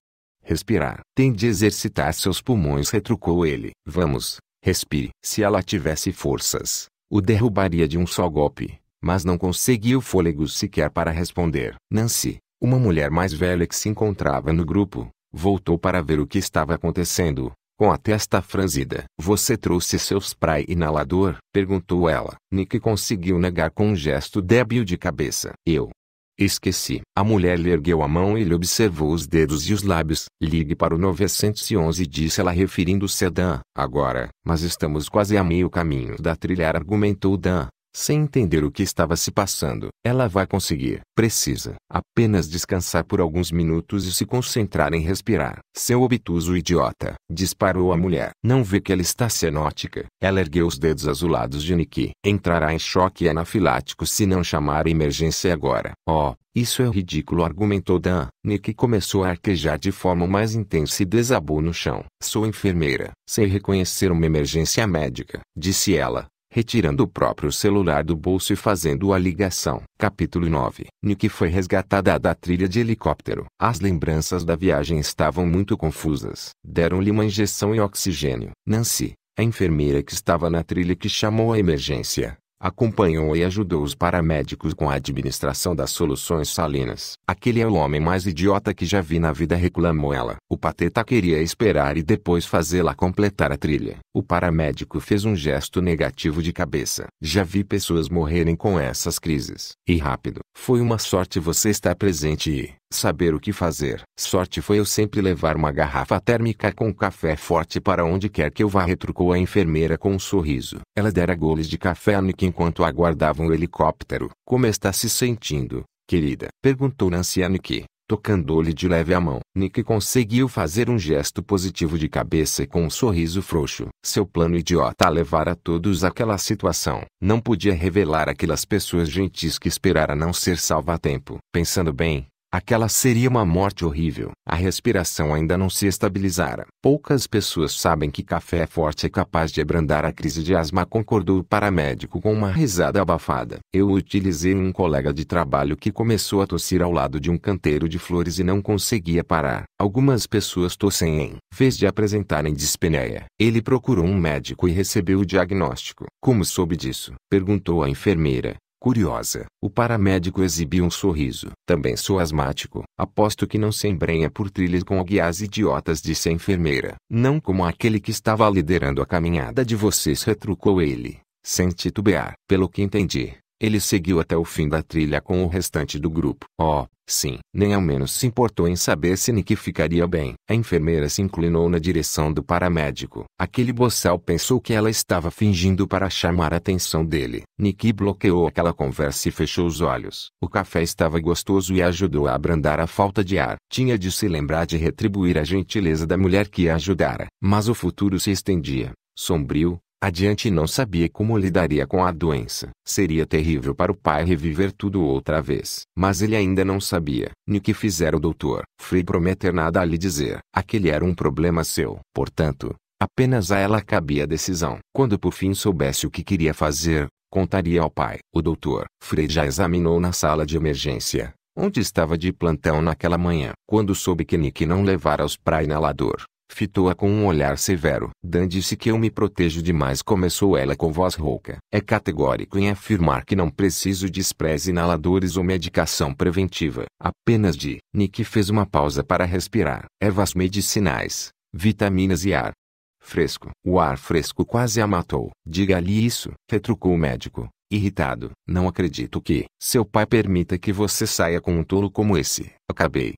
Respirar. Tem de exercitar seus pulmões, retrucou ele. Vamos, respire. Se ela tivesse forças, o derrubaria de um só golpe, mas não conseguiu fôlego sequer para responder. Nancy, uma mulher mais velha que se encontrava no grupo, voltou para ver o que estava acontecendo, com a testa franzida. Você trouxe seu spray inalador? perguntou ela. Nick conseguiu negar com um gesto débil de cabeça. Eu, Esqueci. A mulher lhe ergueu a mão e lhe observou os dedos e os lábios. Ligue para o 911 disse ela referindo-se a Dan. Agora, mas estamos quase a meio caminho da trilha argumentou Dan. Sem entender o que estava se passando, ela vai conseguir. Precisa apenas descansar por alguns minutos e se concentrar em respirar. Seu obtuso idiota, disparou a mulher. Não vê que ela está cenótica. Ela ergueu os dedos azulados de Niki. Entrará em choque anafilático se não chamar a emergência agora. Oh, isso é ridículo, argumentou Dan. Nick começou a arquejar de forma mais intensa e desabou no chão. Sou enfermeira. Sei reconhecer uma emergência médica, disse ela retirando o próprio celular do bolso e fazendo a ligação. Capítulo 9 Nick foi resgatada da trilha de helicóptero. As lembranças da viagem estavam muito confusas. Deram-lhe uma injeção e oxigênio. Nancy, a enfermeira que estava na trilha que chamou a emergência, acompanhou e ajudou os paramédicos com a administração das soluções salinas. Aquele é o homem mais idiota que já vi na vida reclamou ela. O pateta queria esperar e depois fazê-la completar a trilha. O paramédico fez um gesto negativo de cabeça. Já vi pessoas morrerem com essas crises. E rápido. Foi uma sorte você estar presente e, saber o que fazer. Sorte foi eu sempre levar uma garrafa térmica com café forte para onde quer que eu vá, retrucou a enfermeira com um sorriso. Ela dera goles de café a Nick enquanto aguardava um helicóptero. Como está se sentindo, querida? perguntou Nancy a Nick, tocando-lhe de leve a mão. Nick conseguiu fazer um gesto positivo de cabeça com um sorriso frouxo. Seu plano idiota a levar a todos àquela situação. Não podia revelar aquelas pessoas gentis que esperara não ser salva a tempo. Pensando bem, Aquela seria uma morte horrível. A respiração ainda não se estabilizara. Poucas pessoas sabem que café é forte é capaz de abrandar a crise de asma, concordou o paramédico com uma risada abafada. Eu utilizei um colega de trabalho que começou a tossir ao lado de um canteiro de flores e não conseguia parar. Algumas pessoas tossem em vez de apresentarem dispneia. Ele procurou um médico e recebeu o diagnóstico. Como soube disso? perguntou a enfermeira. Curiosa, o paramédico exibiu um sorriso. Também sou asmático. Aposto que não se embrenha por trilhas com guias idiotas, disse a enfermeira. Não como aquele que estava liderando a caminhada de vocês, retrucou ele, sem titubear. Pelo que entendi, ele seguiu até o fim da trilha com o restante do grupo. Oh, sim. Nem ao menos se importou em saber se Nick ficaria bem. A enfermeira se inclinou na direção do paramédico. Aquele boçal pensou que ela estava fingindo para chamar a atenção dele. Nick bloqueou aquela conversa e fechou os olhos. O café estava gostoso e ajudou a abrandar a falta de ar. Tinha de se lembrar de retribuir a gentileza da mulher que a ajudara. Mas o futuro se estendia, sombrio, Adiante não sabia como lidaria com a doença. Seria terrível para o pai reviver tudo outra vez. Mas ele ainda não sabia nem o que fizera o doutor. Free prometer nada a lhe dizer. Aquele era um problema seu. Portanto, apenas a ela cabia a decisão. Quando por fim soubesse o que queria fazer, contaria ao pai. O doutor Free já examinou na sala de emergência onde estava de plantão naquela manhã. Quando soube que Nick não levara os pra inalador, Fitou-a com um olhar severo. Dan disse que eu me protejo demais começou ela com voz rouca. É categórico em afirmar que não preciso de sprays inaladores ou medicação preventiva. Apenas de... Nick fez uma pausa para respirar. Ervas medicinais, vitaminas e ar. Fresco. O ar fresco quase a matou. Diga-lhe isso, retrucou o médico, irritado. Não acredito que seu pai permita que você saia com um tolo como esse. Acabei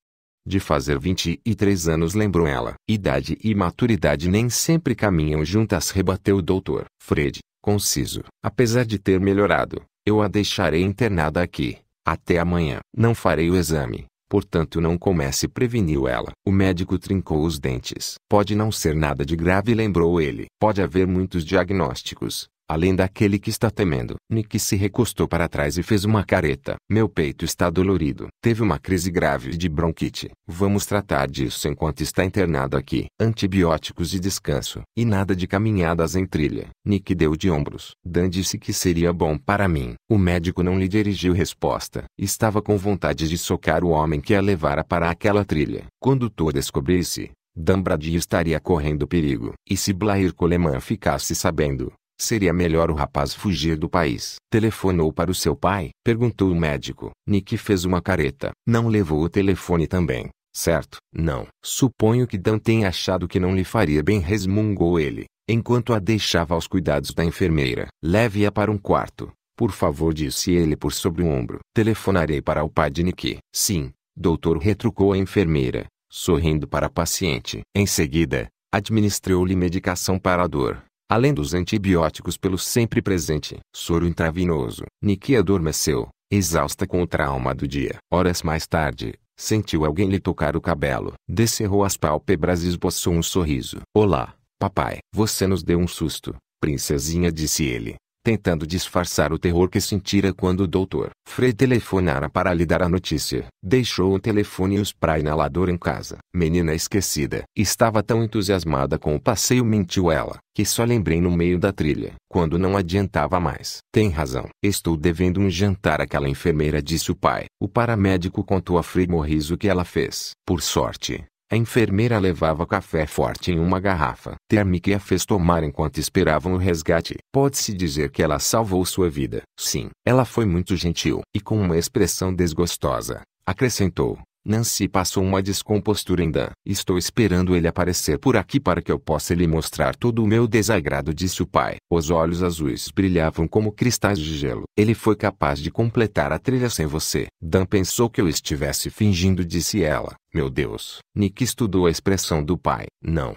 de fazer 23 anos, lembrou ela. Idade e maturidade nem sempre caminham juntas, rebateu o doutor. Fred, conciso. Apesar de ter melhorado, eu a deixarei internada aqui. Até amanhã. Não farei o exame, portanto não comece, preveniu ela. O médico trincou os dentes. Pode não ser nada de grave, lembrou ele. Pode haver muitos diagnósticos, além daquele que está temendo. Nick se recostou para trás e fez uma careta. Meu peito está dolorido. Teve uma crise grave de bronquite. Vamos tratar disso enquanto está internado aqui. Antibióticos e descanso. E nada de caminhadas em trilha. Nick deu de ombros. Dan disse que seria bom para mim. O médico não lhe dirigiu resposta. Estava com vontade de socar o homem que a levara para aquela trilha. Quando Thor descobrisse, Dambradi estaria correndo perigo. E se Blair Coleman ficasse sabendo, Seria melhor o rapaz fugir do país. Telefonou para o seu pai? Perguntou o médico. Nick fez uma careta. Não levou o telefone também, certo? Não. Suponho que Dan tenha achado que não lhe faria bem, resmungou ele, enquanto a deixava aos cuidados da enfermeira. Leve-a para um quarto. Por favor, disse ele por sobre o ombro. Telefonarei para o pai de Nick. Sim, doutor, retrucou a enfermeira, sorrindo para a paciente. Em seguida, administrou-lhe medicação para a dor além dos antibióticos pelo sempre presente soro intravenoso. Niki adormeceu, exausta com o trauma do dia. Horas mais tarde, sentiu alguém lhe tocar o cabelo. Descerrou as pálpebras e esboçou um sorriso. Olá, papai. Você nos deu um susto, princesinha, disse ele tentando disfarçar o terror que sentira quando o doutor Frei telefonara para lhe dar a notícia. Deixou o telefone e os pra inalador em casa. Menina esquecida. Estava tão entusiasmada com o passeio, mentiu ela, que só lembrei no meio da trilha, quando não adiantava mais. Tem razão. Estou devendo um jantar àquela enfermeira, disse o pai. O paramédico contou a Frei Morris o que ela fez. Por sorte, a enfermeira levava café forte em uma garrafa térmica e a fez tomar enquanto esperavam o resgate. Pode-se dizer que ela salvou sua vida. Sim, ela foi muito gentil. E com uma expressão desgostosa, acrescentou: Nancy passou uma descompostura em Dan. Estou esperando ele aparecer por aqui para que eu possa lhe mostrar todo o meu desagrado, disse o pai. Os olhos azuis brilhavam como cristais de gelo. Ele foi capaz de completar a trilha sem você. Dan pensou que eu estivesse fingindo, disse ela. Meu Deus. Nick estudou a expressão do pai. Não.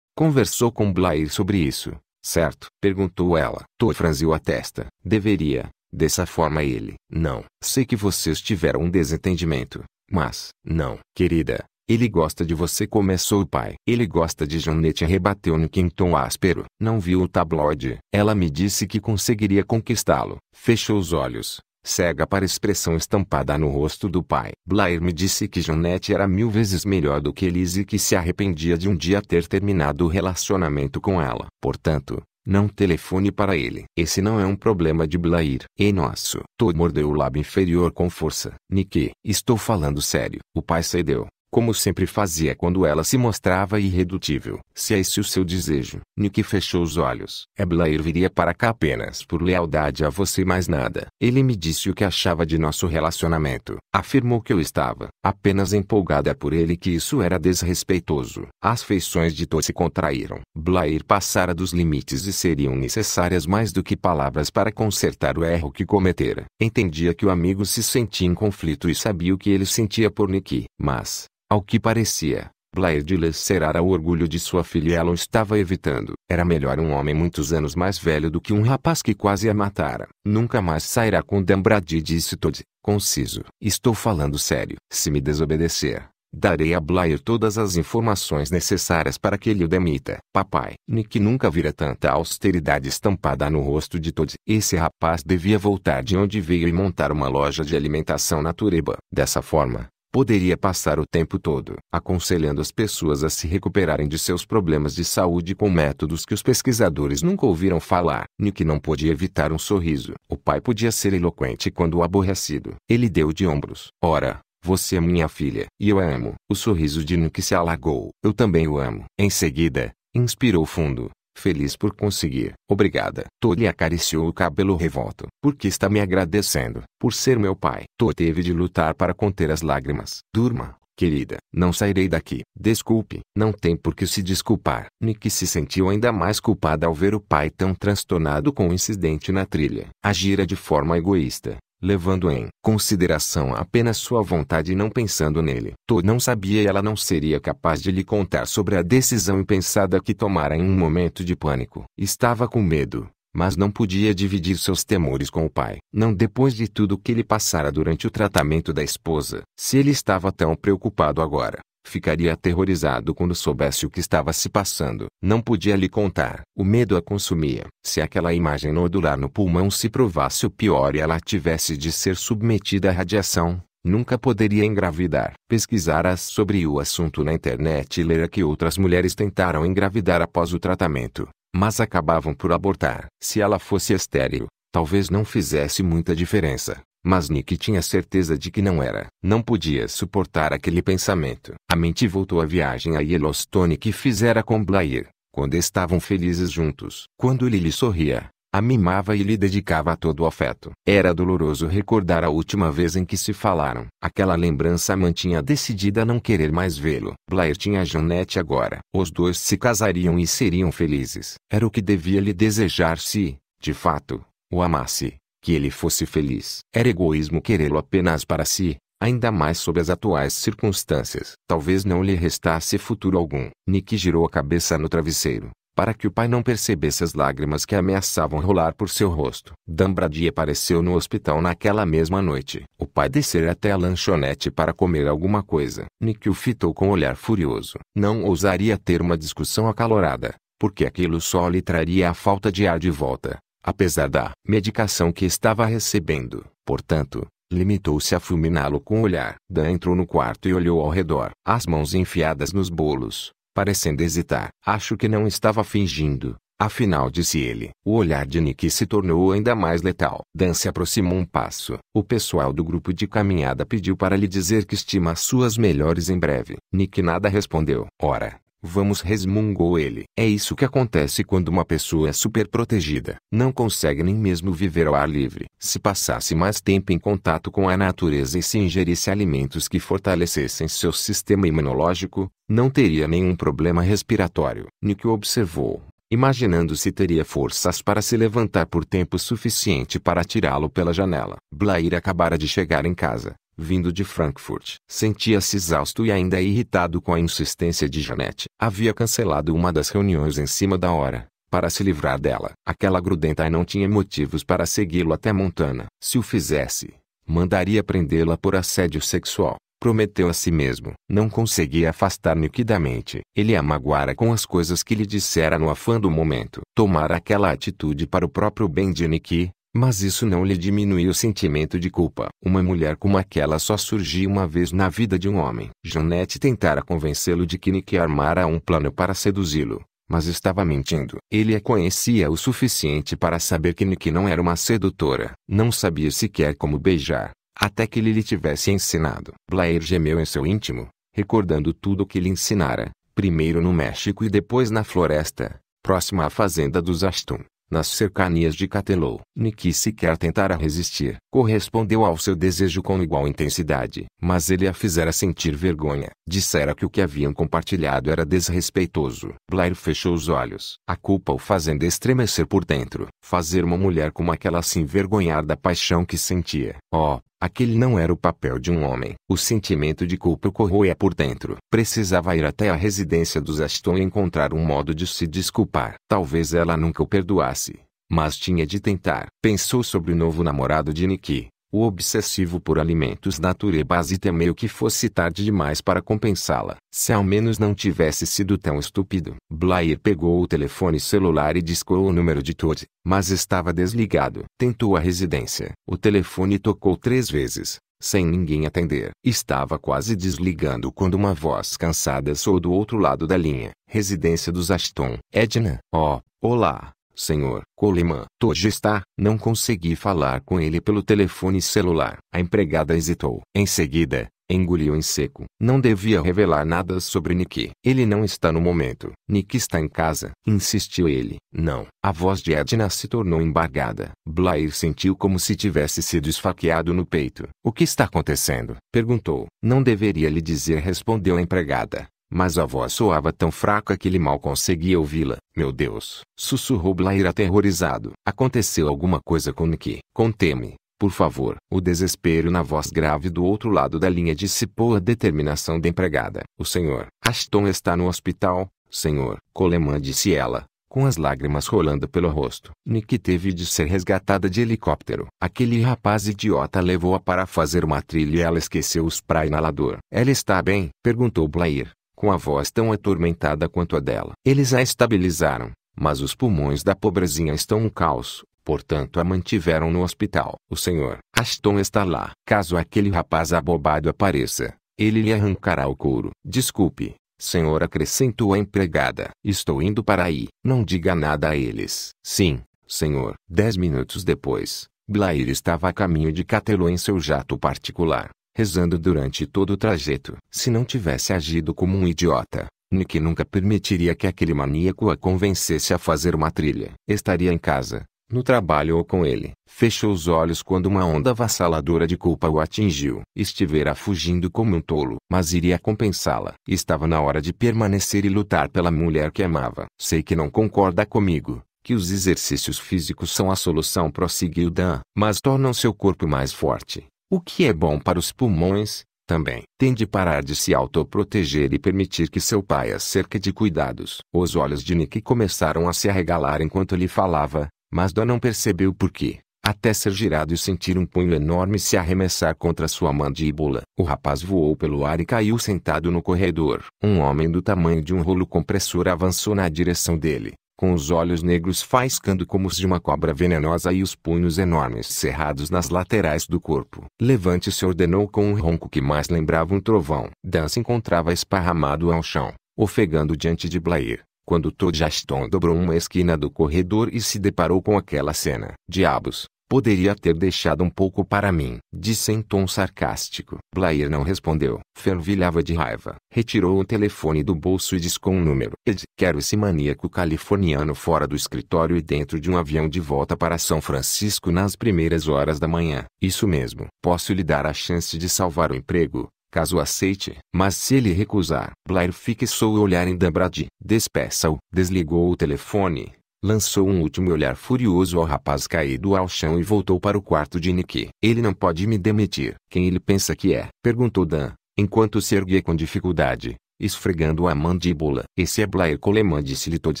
Conversou com Blair sobre isso. Certo? Perguntou ela. Tô franziu a testa. Deveria. Dessa forma ele. Não. Sei que vocês tiveram um desentendimento. Mas, não, querida, ele gosta de você começou é o pai. Ele gosta de Jeanette", rebateu-Nick em tom áspero. Não viu o tabloide. Ela me disse que conseguiria conquistá-lo. Fechou os olhos, cega para a expressão estampada no rosto do pai. Blair me disse que Jeanette era mil vezes melhor do que Elise e que se arrependia de um dia ter terminado o relacionamento com ela. Portanto, não telefone para ele. Esse não é um problema de Blair. E nosso. Todd mordeu o lábio inferior com força. Niki, estou falando sério. O pai cedeu como sempre fazia quando ela se mostrava irredutível. Se é esse o seu desejo. Nick fechou os olhos. Blair viria para cá apenas por lealdade a você mais nada. Ele me disse o que achava de nosso relacionamento. Afirmou que eu estava apenas empolgada por ele que isso era desrespeitoso. As feições de Tor se contraíram. Blair passara dos limites e seriam necessárias mais do que palavras para consertar o erro que cometera. Entendia que o amigo se sentia em conflito e sabia o que ele sentia por Nick. Mas, ao que parecia, Blair lacerara o orgulho de sua filha e ela o estava evitando. Era melhor um homem muitos anos mais velho do que um rapaz que quase a matara. Nunca mais sairá com Dambradi disse Todd, conciso. Estou falando sério. Se me desobedecer, darei a Blair todas as informações necessárias para que ele o demita. Papai, Nick nunca vira tanta austeridade estampada no rosto de Todd. Esse rapaz devia voltar de onde veio e montar uma loja de alimentação na Tureba. Dessa forma, Poderia passar o tempo todo aconselhando as pessoas a se recuperarem de seus problemas de saúde com métodos que os pesquisadores nunca ouviram falar. Nick não podia evitar um sorriso. O pai podia ser eloquente quando aborrecido. Ele deu de ombros. Ora, você é minha filha. E eu a amo. O sorriso de Nick se alagou. Eu também o amo. Em seguida, inspirou fundo Feliz por conseguir. Obrigada. Tolly acariciou o cabelo revolto. Porque está me agradecendo por ser meu pai. Tô teve de lutar para conter as lágrimas. Durma, querida. Não sairei daqui. Desculpe. Não tem por que se desculpar. Nick se sentiu ainda mais culpada ao ver o pai tão transtornado com o um incidente na trilha. Agira de forma egoísta levando em consideração apenas sua vontade e não pensando nele. Tu não sabia e ela não seria capaz de lhe contar sobre a decisão impensada que tomara em um momento de pânico. Estava com medo, mas não podia dividir seus temores com o pai. Não depois de tudo o que ele passara durante o tratamento da esposa. Se ele estava tão preocupado agora, ficaria aterrorizado quando soubesse o que estava se passando. Não podia lhe contar. O medo a consumia. Se aquela imagem nodular no pulmão se provasse o pior e ela tivesse de ser submetida à radiação, nunca poderia engravidar. Pesquisara sobre o assunto na internet e lera que outras mulheres tentaram engravidar após o tratamento mas acabavam por abortar. Se ela fosse estéril, talvez não fizesse muita diferença, mas Nick tinha certeza de que não era. Não podia suportar aquele pensamento. A mente voltou à viagem a Yellowstone que fizera com Blair, quando estavam felizes juntos. Quando ele lhe sorria, a mimava e lhe dedicava todo o afeto. Era doloroso recordar a última vez em que se falaram. Aquela lembrança mantinha decidida a não querer mais vê-lo. Blair tinha Janete agora. Os dois se casariam e seriam felizes. Era o que devia lhe desejar se, de fato, o amasse, que ele fosse feliz. Era egoísmo querê-lo apenas para si, ainda mais sob as atuais circunstâncias. Talvez não lhe restasse futuro algum. Nick girou a cabeça no travesseiro para que o pai não percebesse as lágrimas que ameaçavam rolar por seu rosto. Dambradi apareceu no hospital naquela mesma noite. O pai descera até a lanchonete para comer alguma coisa. Nick o fitou com um olhar furioso. Não ousaria ter uma discussão acalorada, porque aquilo só lhe traria a falta de ar de volta, apesar da medicação que estava recebendo. Portanto, limitou-se a fulminá-lo com o olhar. Dan entrou no quarto e olhou ao redor, as mãos enfiadas nos bolos. Parecendo hesitar, acho que não estava fingindo. Afinal, disse ele. O olhar de Nick se tornou ainda mais letal. Dan se aproximou um passo. O pessoal do grupo de caminhada pediu para lhe dizer que estima suas melhores em breve. Nick nada respondeu. Ora, Vamos resmungou ele. É isso que acontece quando uma pessoa é super protegida. Não consegue nem mesmo viver ao ar livre. Se passasse mais tempo em contato com a natureza e se ingerisse alimentos que fortalecessem seu sistema imunológico, não teria nenhum problema respiratório. Nick observou, imaginando se teria forças para se levantar por tempo suficiente para tirá-lo pela janela. Blair acabara de chegar em casa vindo de Frankfurt. Sentia-se exausto e ainda irritado com a insistência de Janete. Havia cancelado uma das reuniões em cima da hora, para se livrar dela. Aquela grudenta não tinha motivos para segui-lo até Montana. Se o fizesse, mandaria prendê-la por assédio sexual. Prometeu a si mesmo. Não conseguia afastar nitidamente. Ele a magoara com as coisas que lhe dissera no afã do momento. Tomara aquela atitude para o próprio bem de Niki, mas isso não lhe diminuiu o sentimento de culpa. Uma mulher como aquela só surgia uma vez na vida de um homem. Jonete tentara convencê-lo de que Nick armara um plano para seduzi-lo, mas estava mentindo. Ele a conhecia o suficiente para saber que Nick não era uma sedutora. Não sabia sequer como beijar, até que ele lhe tivesse ensinado. Blair gemeu em seu íntimo, recordando tudo o que lhe ensinara, primeiro no México e depois na floresta, próxima à fazenda dos Ashton nas cercanias de Catelou. Niki sequer tentara resistir correspondeu ao seu desejo com igual intensidade. Mas ele a fizera sentir vergonha. Dissera que o que haviam compartilhado era desrespeitoso. Blair fechou os olhos. A culpa o fazendo estremecer por dentro. Fazer uma mulher como aquela se envergonhar da paixão que sentia. Oh, Aquele não era o papel de um homem. O sentimento de culpa corroia por dentro. Precisava ir até a residência dos Ashton e encontrar um modo de se desculpar. Talvez ela nunca o perdoasse. Mas tinha de tentar. Pensou sobre o novo namorado de Nikki, o obsessivo por alimentos naturebas e temeu que fosse tarde demais para compensá-la. Se ao menos não tivesse sido tão estúpido. Blair pegou o telefone celular e discou o número de Todd, mas estava desligado. Tentou a residência. O telefone tocou três vezes, sem ninguém atender. Estava quase desligando quando uma voz cansada soou do outro lado da linha. Residência dos Ashton. Edna. Oh, olá. Senhor Coleman, Todd está. Não consegui falar com ele pelo telefone celular. A empregada hesitou. Em seguida, engoliu em seco. Não devia revelar nada sobre Nick. Ele não está no momento. Nick está em casa, insistiu ele. Não. A voz de Edna se tornou embargada. Blair sentiu como se tivesse sido esfaqueado no peito. O que está acontecendo? perguntou. Não deveria lhe dizer, respondeu a empregada. Mas a voz soava tão fraca que ele mal conseguia ouvi-la. Meu Deus! Sussurrou Blair aterrorizado. Aconteceu alguma coisa com Nick. Conteme, por favor. O desespero na voz grave do outro lado da linha dissipou a determinação da empregada. O senhor Ashton está no hospital, senhor. Coleman disse ela, com as lágrimas rolando pelo rosto. Nick teve de ser resgatada de helicóptero. Aquele rapaz idiota levou-a para fazer uma trilha e ela esqueceu os pré-inalador. Ela está bem? Perguntou Blair com a voz tão atormentada quanto a dela. Eles a estabilizaram, mas os pulmões da pobrezinha estão um caos, portanto a mantiveram no hospital. O senhor Ashton está lá. Caso aquele rapaz abobado apareça, ele lhe arrancará o couro. Desculpe, senhor acrescentou a empregada. Estou indo para aí. Não diga nada a eles. Sim, senhor. Dez minutos depois, Blair estava a caminho de Catelo em seu jato particular rezando durante todo o trajeto. Se não tivesse agido como um idiota, Nick nunca permitiria que aquele maníaco a convencesse a fazer uma trilha. Estaria em casa, no trabalho ou com ele. Fechou os olhos quando uma onda avassaladora de culpa o atingiu. Estivera fugindo como um tolo, mas iria compensá-la. Estava na hora de permanecer e lutar pela mulher que amava. Sei que não concorda comigo, que os exercícios físicos são a solução, prosseguiu Dan, mas tornam seu corpo mais forte. O que é bom para os pulmões, também tem de parar de se autoproteger e permitir que seu pai acerque de cuidados. Os olhos de Nick começaram a se arregalar enquanto ele falava, mas Dó não percebeu por quê. Até ser girado e sentir um punho enorme se arremessar contra sua mandíbula. O rapaz voou pelo ar e caiu sentado no corredor. Um homem do tamanho de um rolo compressor avançou na direção dele com os olhos negros faiscando como os de uma cobra venenosa e os punhos enormes cerrados nas laterais do corpo. Levante-se ordenou com um ronco que mais lembrava um trovão. Dan se encontrava esparramado ao chão, ofegando diante de Blair, quando Todd Jaston dobrou uma esquina do corredor e se deparou com aquela cena. Diabos, Poderia ter deixado um pouco para mim, disse em tom sarcástico. Blair não respondeu. Fervilhava de raiva. Retirou o telefone do bolso e disse com um número. Ed, quero esse maníaco californiano fora do escritório e dentro de um avião de volta para São Francisco nas primeiras horas da manhã. Isso mesmo. Posso lhe dar a chance de salvar o emprego, caso aceite, mas se ele recusar, Blair fixou o olhar em Dambrad. Despeça-o. Desligou o telefone Lançou um último olhar furioso ao rapaz caído ao chão e voltou para o quarto de Nicky. Ele não pode me demitir. Quem ele pensa que é? Perguntou Dan, enquanto se erguia com dificuldade, esfregando a mandíbula. Esse é Blair Coleman, disse-lhe Todd,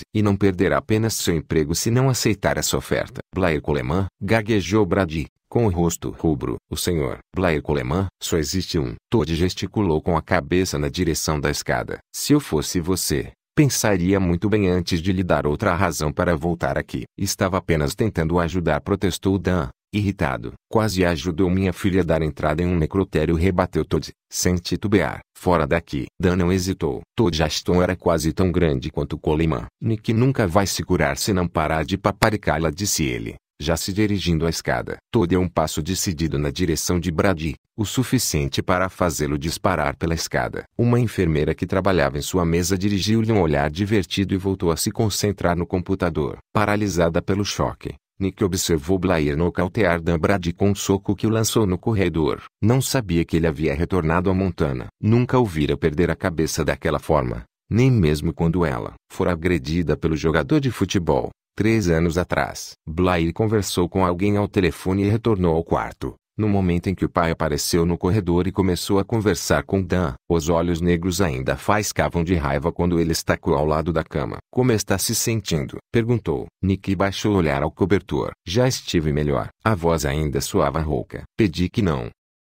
e não perderá apenas seu emprego se não aceitar essa oferta. Blair Coleman, gaguejou Brady, com o rosto rubro. O senhor Blair Coleman, só existe um. Todd gesticulou com a cabeça na direção da escada. Se eu fosse você, pensaria muito bem antes de lhe dar outra razão para voltar aqui. Estava apenas tentando ajudar, protestou Dan, irritado. Quase ajudou minha filha a dar entrada em um necrotério, rebateu Todd, sem titubear. Fora daqui. Dan não hesitou. Todd Ashton era quase tão grande quanto Coleman. Nick nunca vai se curar se não parar de paparicá-la, disse ele já se dirigindo à escada. Todo é um passo decidido na direção de Brady, o suficiente para fazê-lo disparar pela escada. Uma enfermeira que trabalhava em sua mesa dirigiu-lhe um olhar divertido e voltou a se concentrar no computador. Paralisada pelo choque, Nick observou Blair nocautear Dan Brady com um soco que o lançou no corredor. Não sabia que ele havia retornado a Montana. Nunca o vira perder a cabeça daquela forma nem mesmo quando ela for agredida pelo jogador de futebol. Três anos atrás, Blair conversou com alguém ao telefone e retornou ao quarto. No momento em que o pai apareceu no corredor e começou a conversar com Dan, os olhos negros ainda faiscavam de raiva quando ele estacou ao lado da cama. Como está se sentindo? Perguntou. Nick baixou o olhar ao cobertor. Já estive melhor. A voz ainda soava rouca. Pedi que não,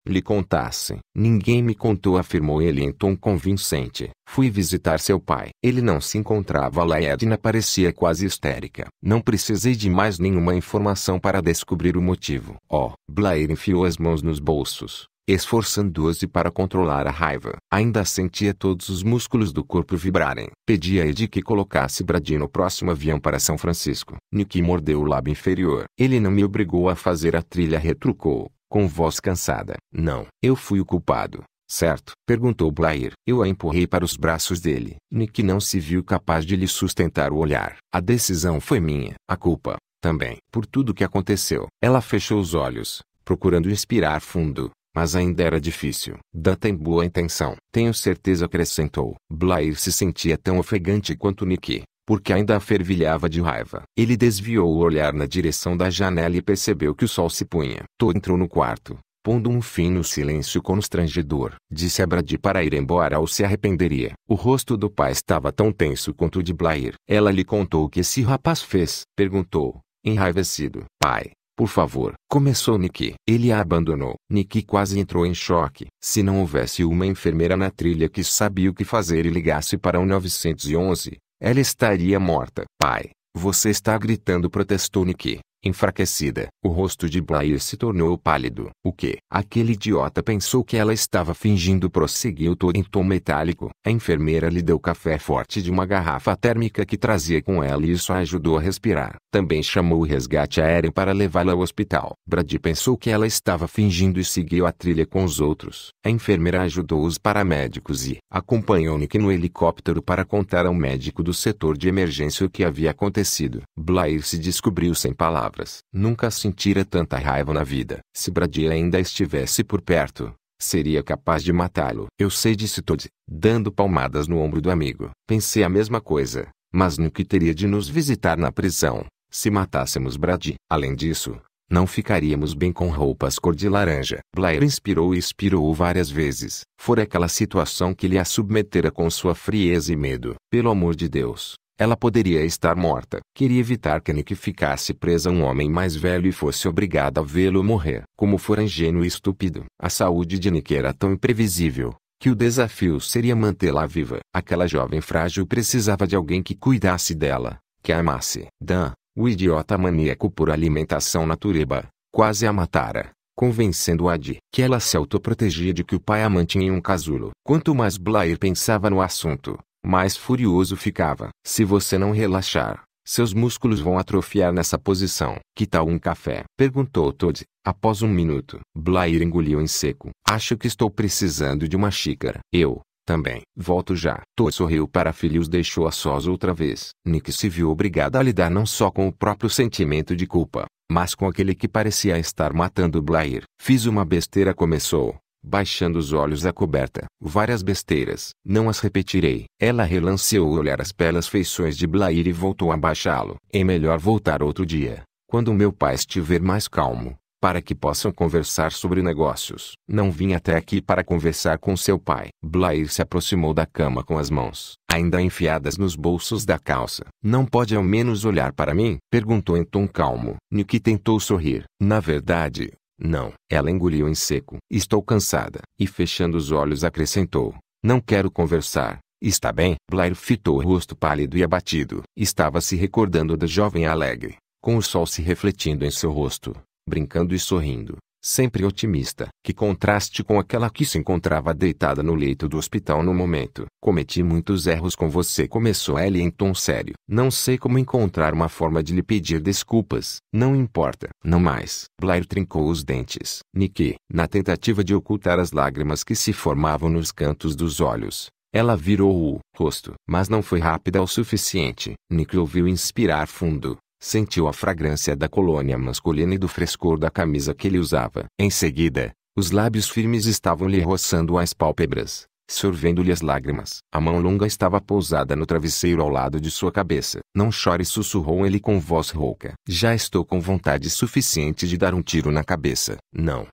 lhe contasse. Ninguém me contou, afirmou ele em tom convincente. Fui visitar seu pai. Ele não se encontrava lá e Edna parecia quase histérica. Não precisei de mais nenhuma informação para descobrir o motivo. Oh, Blair enfiou as mãos nos bolsos. Esforçando-se para controlar a raiva, ainda sentia todos os músculos do corpo vibrarem. Pedi a Ed que colocasse Brady no próximo avião para São Francisco. Nick mordeu o lábio inferior. Ele não me obrigou a fazer a trilha, retrucou com voz cansada. Não, eu fui o culpado. Certo? perguntou Blair. Eu a empurrei para os braços dele. Nick não se viu capaz de lhe sustentar o olhar. A decisão foi minha. A culpa, também, por tudo o que aconteceu. Ela fechou os olhos, procurando inspirar fundo, mas ainda era difícil. Dan tem boa intenção. Tenho certeza, acrescentou. Blair se sentia tão ofegante quanto Nick porque ainda fervilhava de raiva. Ele desviou o olhar na direção da janela e percebeu que o sol se punha. To entrou no quarto, pondo um fim no silêncio constrangedor. Disse a Brady para ir embora ou se arrependeria. O rosto do pai estava tão tenso quanto o de Blair. Ela lhe contou o que esse rapaz fez. Perguntou, enraivecido. Pai, por favor. Começou Nicky. Ele a abandonou. Nicky quase entrou em choque. Se não houvesse uma enfermeira na trilha que sabia o que fazer e ligasse para o 911, ela estaria morta. Pai, você está gritando protestou Niki. Enfraquecida, o rosto de Blair se tornou pálido. O que? Aquele idiota pensou que ela estava fingindo prosseguiu todo em tom metálico. A enfermeira lhe deu café forte de uma garrafa térmica que trazia com ela e isso a ajudou a respirar. Também chamou o resgate aéreo para levá-la ao hospital. Brady pensou que ela estava fingindo e seguiu a trilha com os outros. A enfermeira ajudou os paramédicos e acompanhou Nick no helicóptero para contar ao médico do setor de emergência o que havia acontecido. Blair se descobriu sem palavras palavras. Nunca sentira tanta raiva na vida. Se Bradier ainda estivesse por perto, seria capaz de matá-lo. Eu sei disse Todd, dando palmadas no ombro do amigo. Pensei a mesma coisa, mas no que teria de nos visitar na prisão, se matássemos Brady. Além disso, não ficaríamos bem com roupas cor de laranja. Blair inspirou e expirou várias vezes. Fora aquela situação que lhe a submetera com sua frieza e medo. Pelo amor de Deus, ela poderia estar morta. Queria evitar que Nick ficasse presa a um homem mais velho e fosse obrigada a vê-lo morrer. Como fora ingênuo e estúpido, a saúde de Nick era tão imprevisível que o desafio seria mantê-la viva. Aquela jovem frágil precisava de alguém que cuidasse dela, que a amasse. Dan, o idiota maníaco por alimentação natureba, quase a matara, convencendo-a de que ela se autoprotegia de que o pai a mantinha em um casulo. Quanto mais Blair pensava no assunto, mais furioso ficava. Se você não relaxar, seus músculos vão atrofiar nessa posição. Que tal um café? Perguntou Todd, após um minuto. Blair engoliu em seco. Acho que estou precisando de uma xícara. Eu, também. Volto já. Todd sorriu para Phil e os deixou a sós outra vez. Nick se viu obrigado a lidar não só com o próprio sentimento de culpa, mas com aquele que parecia estar matando Blair. Fiz uma besteira começou, baixando os olhos à coberta. Várias besteiras. Não as repetirei. Ela relanceou o olhar às belas feições de Blair e voltou a baixá-lo. É melhor voltar outro dia, quando meu pai estiver mais calmo, para que possam conversar sobre negócios. Não vim até aqui para conversar com seu pai. Blair se aproximou da cama com as mãos, ainda enfiadas nos bolsos da calça. Não pode ao menos olhar para mim? Perguntou em tom calmo. Nick tentou sorrir. Na verdade, não, ela engoliu em seco. Estou cansada. E fechando os olhos acrescentou: Não quero conversar. Está bem? Blair fitou o rosto pálido e abatido. Estava se recordando da jovem alegre, com o sol se refletindo em seu rosto, brincando e sorrindo sempre otimista, que contraste com aquela que se encontrava deitada no leito do hospital no momento. Cometi muitos erros com você, começou ele em tom sério. Não sei como encontrar uma forma de lhe pedir desculpas. Não importa. Não mais. Blair trincou os dentes. Niki, na tentativa de ocultar as lágrimas que se formavam nos cantos dos olhos, ela virou o rosto, mas não foi rápida o suficiente. Nick ouviu inspirar fundo Sentiu a fragrância da colônia masculina e do frescor da camisa que ele usava. Em seguida, os lábios firmes estavam lhe roçando as pálpebras, sorvendo-lhe as lágrimas. A mão longa estava pousada no travesseiro ao lado de sua cabeça. Não chore, sussurrou ele com voz rouca. Já estou com vontade suficiente de dar um tiro na cabeça. Não.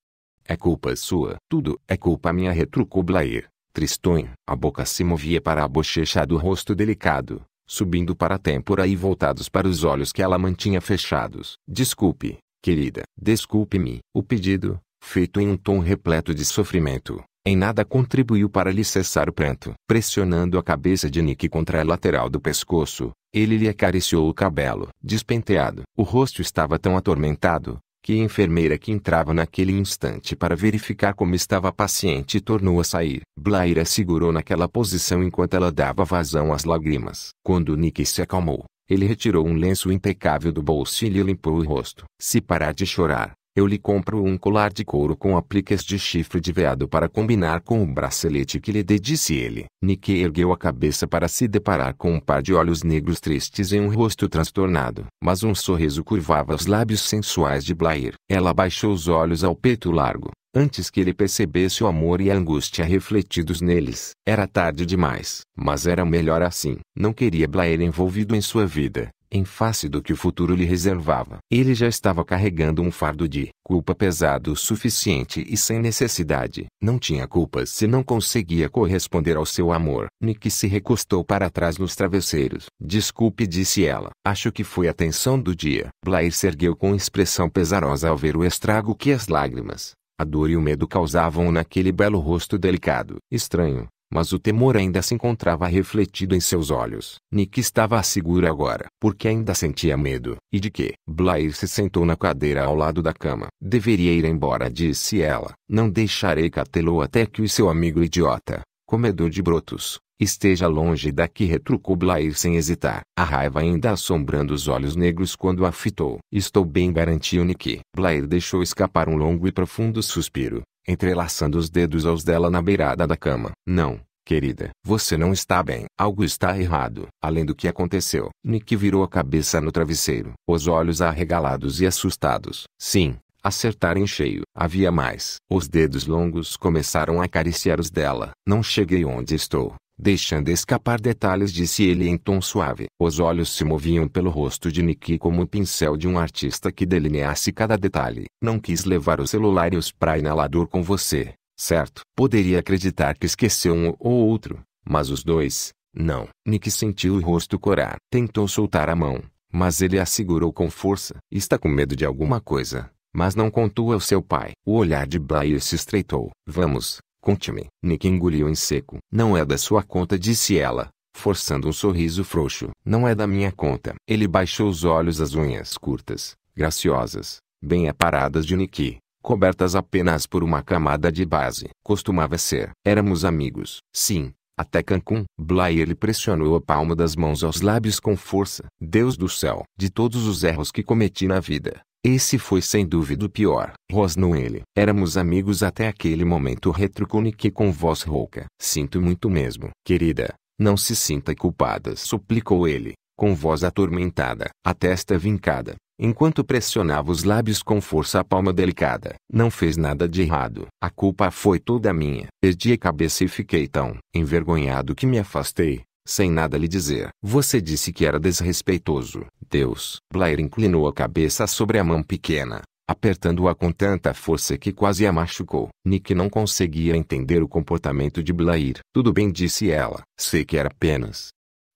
É culpa sua. Tudo é culpa minha, retrucou Blair, tristonho. A boca se movia para a bochecha do rosto delicado, subindo para a têmpora e voltados para os olhos que ela mantinha fechados. Desculpe, querida. Desculpe-me. O pedido, feito em um tom repleto de sofrimento, em nada contribuiu para lhe cessar o pranto. Pressionando a cabeça de Nick contra a lateral do pescoço, ele lhe acariciou o cabelo despenteado. O rosto estava tão atormentado, que a enfermeira que entrava naquele instante para verificar como estava a paciente tornou a sair. Blair a segurou naquela posição enquanto ela dava vazão às lágrimas. Quando Nick se acalmou, ele retirou um lenço impecável do bolso e lhe limpou o rosto. Se parar de chorar, eu lhe compro um colar de couro com apliques de chifre de veado para combinar com o bracelete que lhe dei, disse ele. Nike ergueu a cabeça para se deparar com um par de olhos negros tristes e um rosto transtornado. Mas um sorriso curvava os lábios sensuais de Blair. Ela baixou os olhos ao peito largo, antes que ele percebesse o amor e a angústia refletidos neles. Era tarde demais, mas era melhor assim. Não queria Blair envolvido em sua vida em face do que o futuro lhe reservava. Ele já estava carregando um fardo de culpa pesado o suficiente e sem necessidade. Não tinha culpa se não conseguia corresponder ao seu amor. Nick se recostou para trás nos travesseiros. Desculpe, disse ela. Acho que foi a tensão do dia. Blair se ergueu com expressão pesarosa ao ver o estrago que as lágrimas, a dor e o medo causavam naquele belo rosto delicado. Estranho, mas o temor ainda se encontrava refletido em seus olhos. Nick estava seguro agora, porque ainda sentia medo. E de que? Blair se sentou na cadeira ao lado da cama. Deveria ir embora, disse ela. Não deixarei catê até que o seu amigo idiota, comedor de brotos, Esteja longe daqui, retrucou Blair sem hesitar, a raiva ainda assombrando os olhos negros quando a fitou. Estou bem, garantiu Nick. Blair deixou escapar um longo e profundo suspiro entrelaçando os dedos aos dela na beirada da cama. Não, querida, você não está bem. Algo está errado. Além do que aconteceu, Nick virou a cabeça no travesseiro, os olhos arregalados e assustados. Sim, acertar em cheio. Havia mais. Os dedos longos começaram a acariciar os dela. Não cheguei onde estou deixando escapar detalhes disse ele em tom suave. Os olhos se moviam pelo rosto de Niki como o pincel de um artista que delineasse cada detalhe. Não quis levar o celular e os pra inalador com você, certo? Poderia acreditar que esqueceu um ou outro, mas os dois, não. Nick sentiu o rosto corar. Tentou soltar a mão, mas ele a segurou com força. Está com medo de alguma coisa, mas não contou ao seu pai. O olhar de Blair se estreitou. Vamos, Conte-me. Nick engoliu em seco. Não é da sua conta, disse ela, forçando um sorriso frouxo. Não é da minha conta. Ele baixou os olhos às unhas curtas, graciosas, bem aparadas de Nick, cobertas apenas por uma camada de base. Costumava ser. Éramos amigos. Sim, até Cancún. Blair lhe pressionou a palma das mãos aos lábios com força. Deus do céu, de todos os erros que cometi na vida, esse foi sem dúvida o pior. Rosnou ele. Éramos amigos até aquele momento retrucou-me com voz rouca. Sinto muito mesmo. Querida, não se sinta culpada suplicou ele, com voz atormentada. A testa vincada, enquanto pressionava os lábios com força a palma delicada. Não fez nada de errado. A culpa foi toda minha. Perdi a cabeça e fiquei tão envergonhado que me afastei sem nada lhe dizer. Você disse que era desrespeitoso. Deus. Blair inclinou a cabeça sobre a mão pequena, apertando-a com tanta força que quase a machucou. Nick não conseguia entender o comportamento de Blair. Tudo bem, disse ela. Sei que era apenas.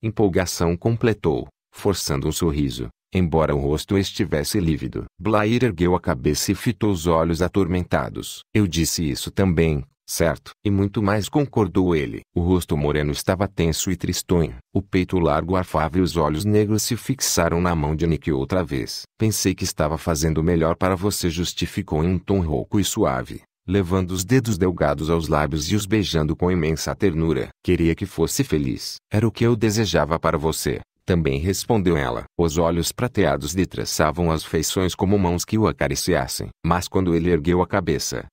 Empolgação completou, forçando um sorriso, embora o rosto estivesse lívido. Blair ergueu a cabeça e fitou os olhos atormentados. Eu disse isso também, certo? E muito mais concordou ele. O rosto moreno estava tenso e tristonho, o peito largo arfava e os olhos negros se fixaram na mão de Nick outra vez. Pensei que estava fazendo melhor para você justificou em um tom rouco e suave. Levando os dedos delgados aos lábios e os beijando com imensa ternura. Queria que fosse feliz. Era o que eu desejava para você também respondeu ela. Os olhos prateados lhe traçavam as feições como mãos que o acariciassem. Mas quando ele ergueu a cabeça,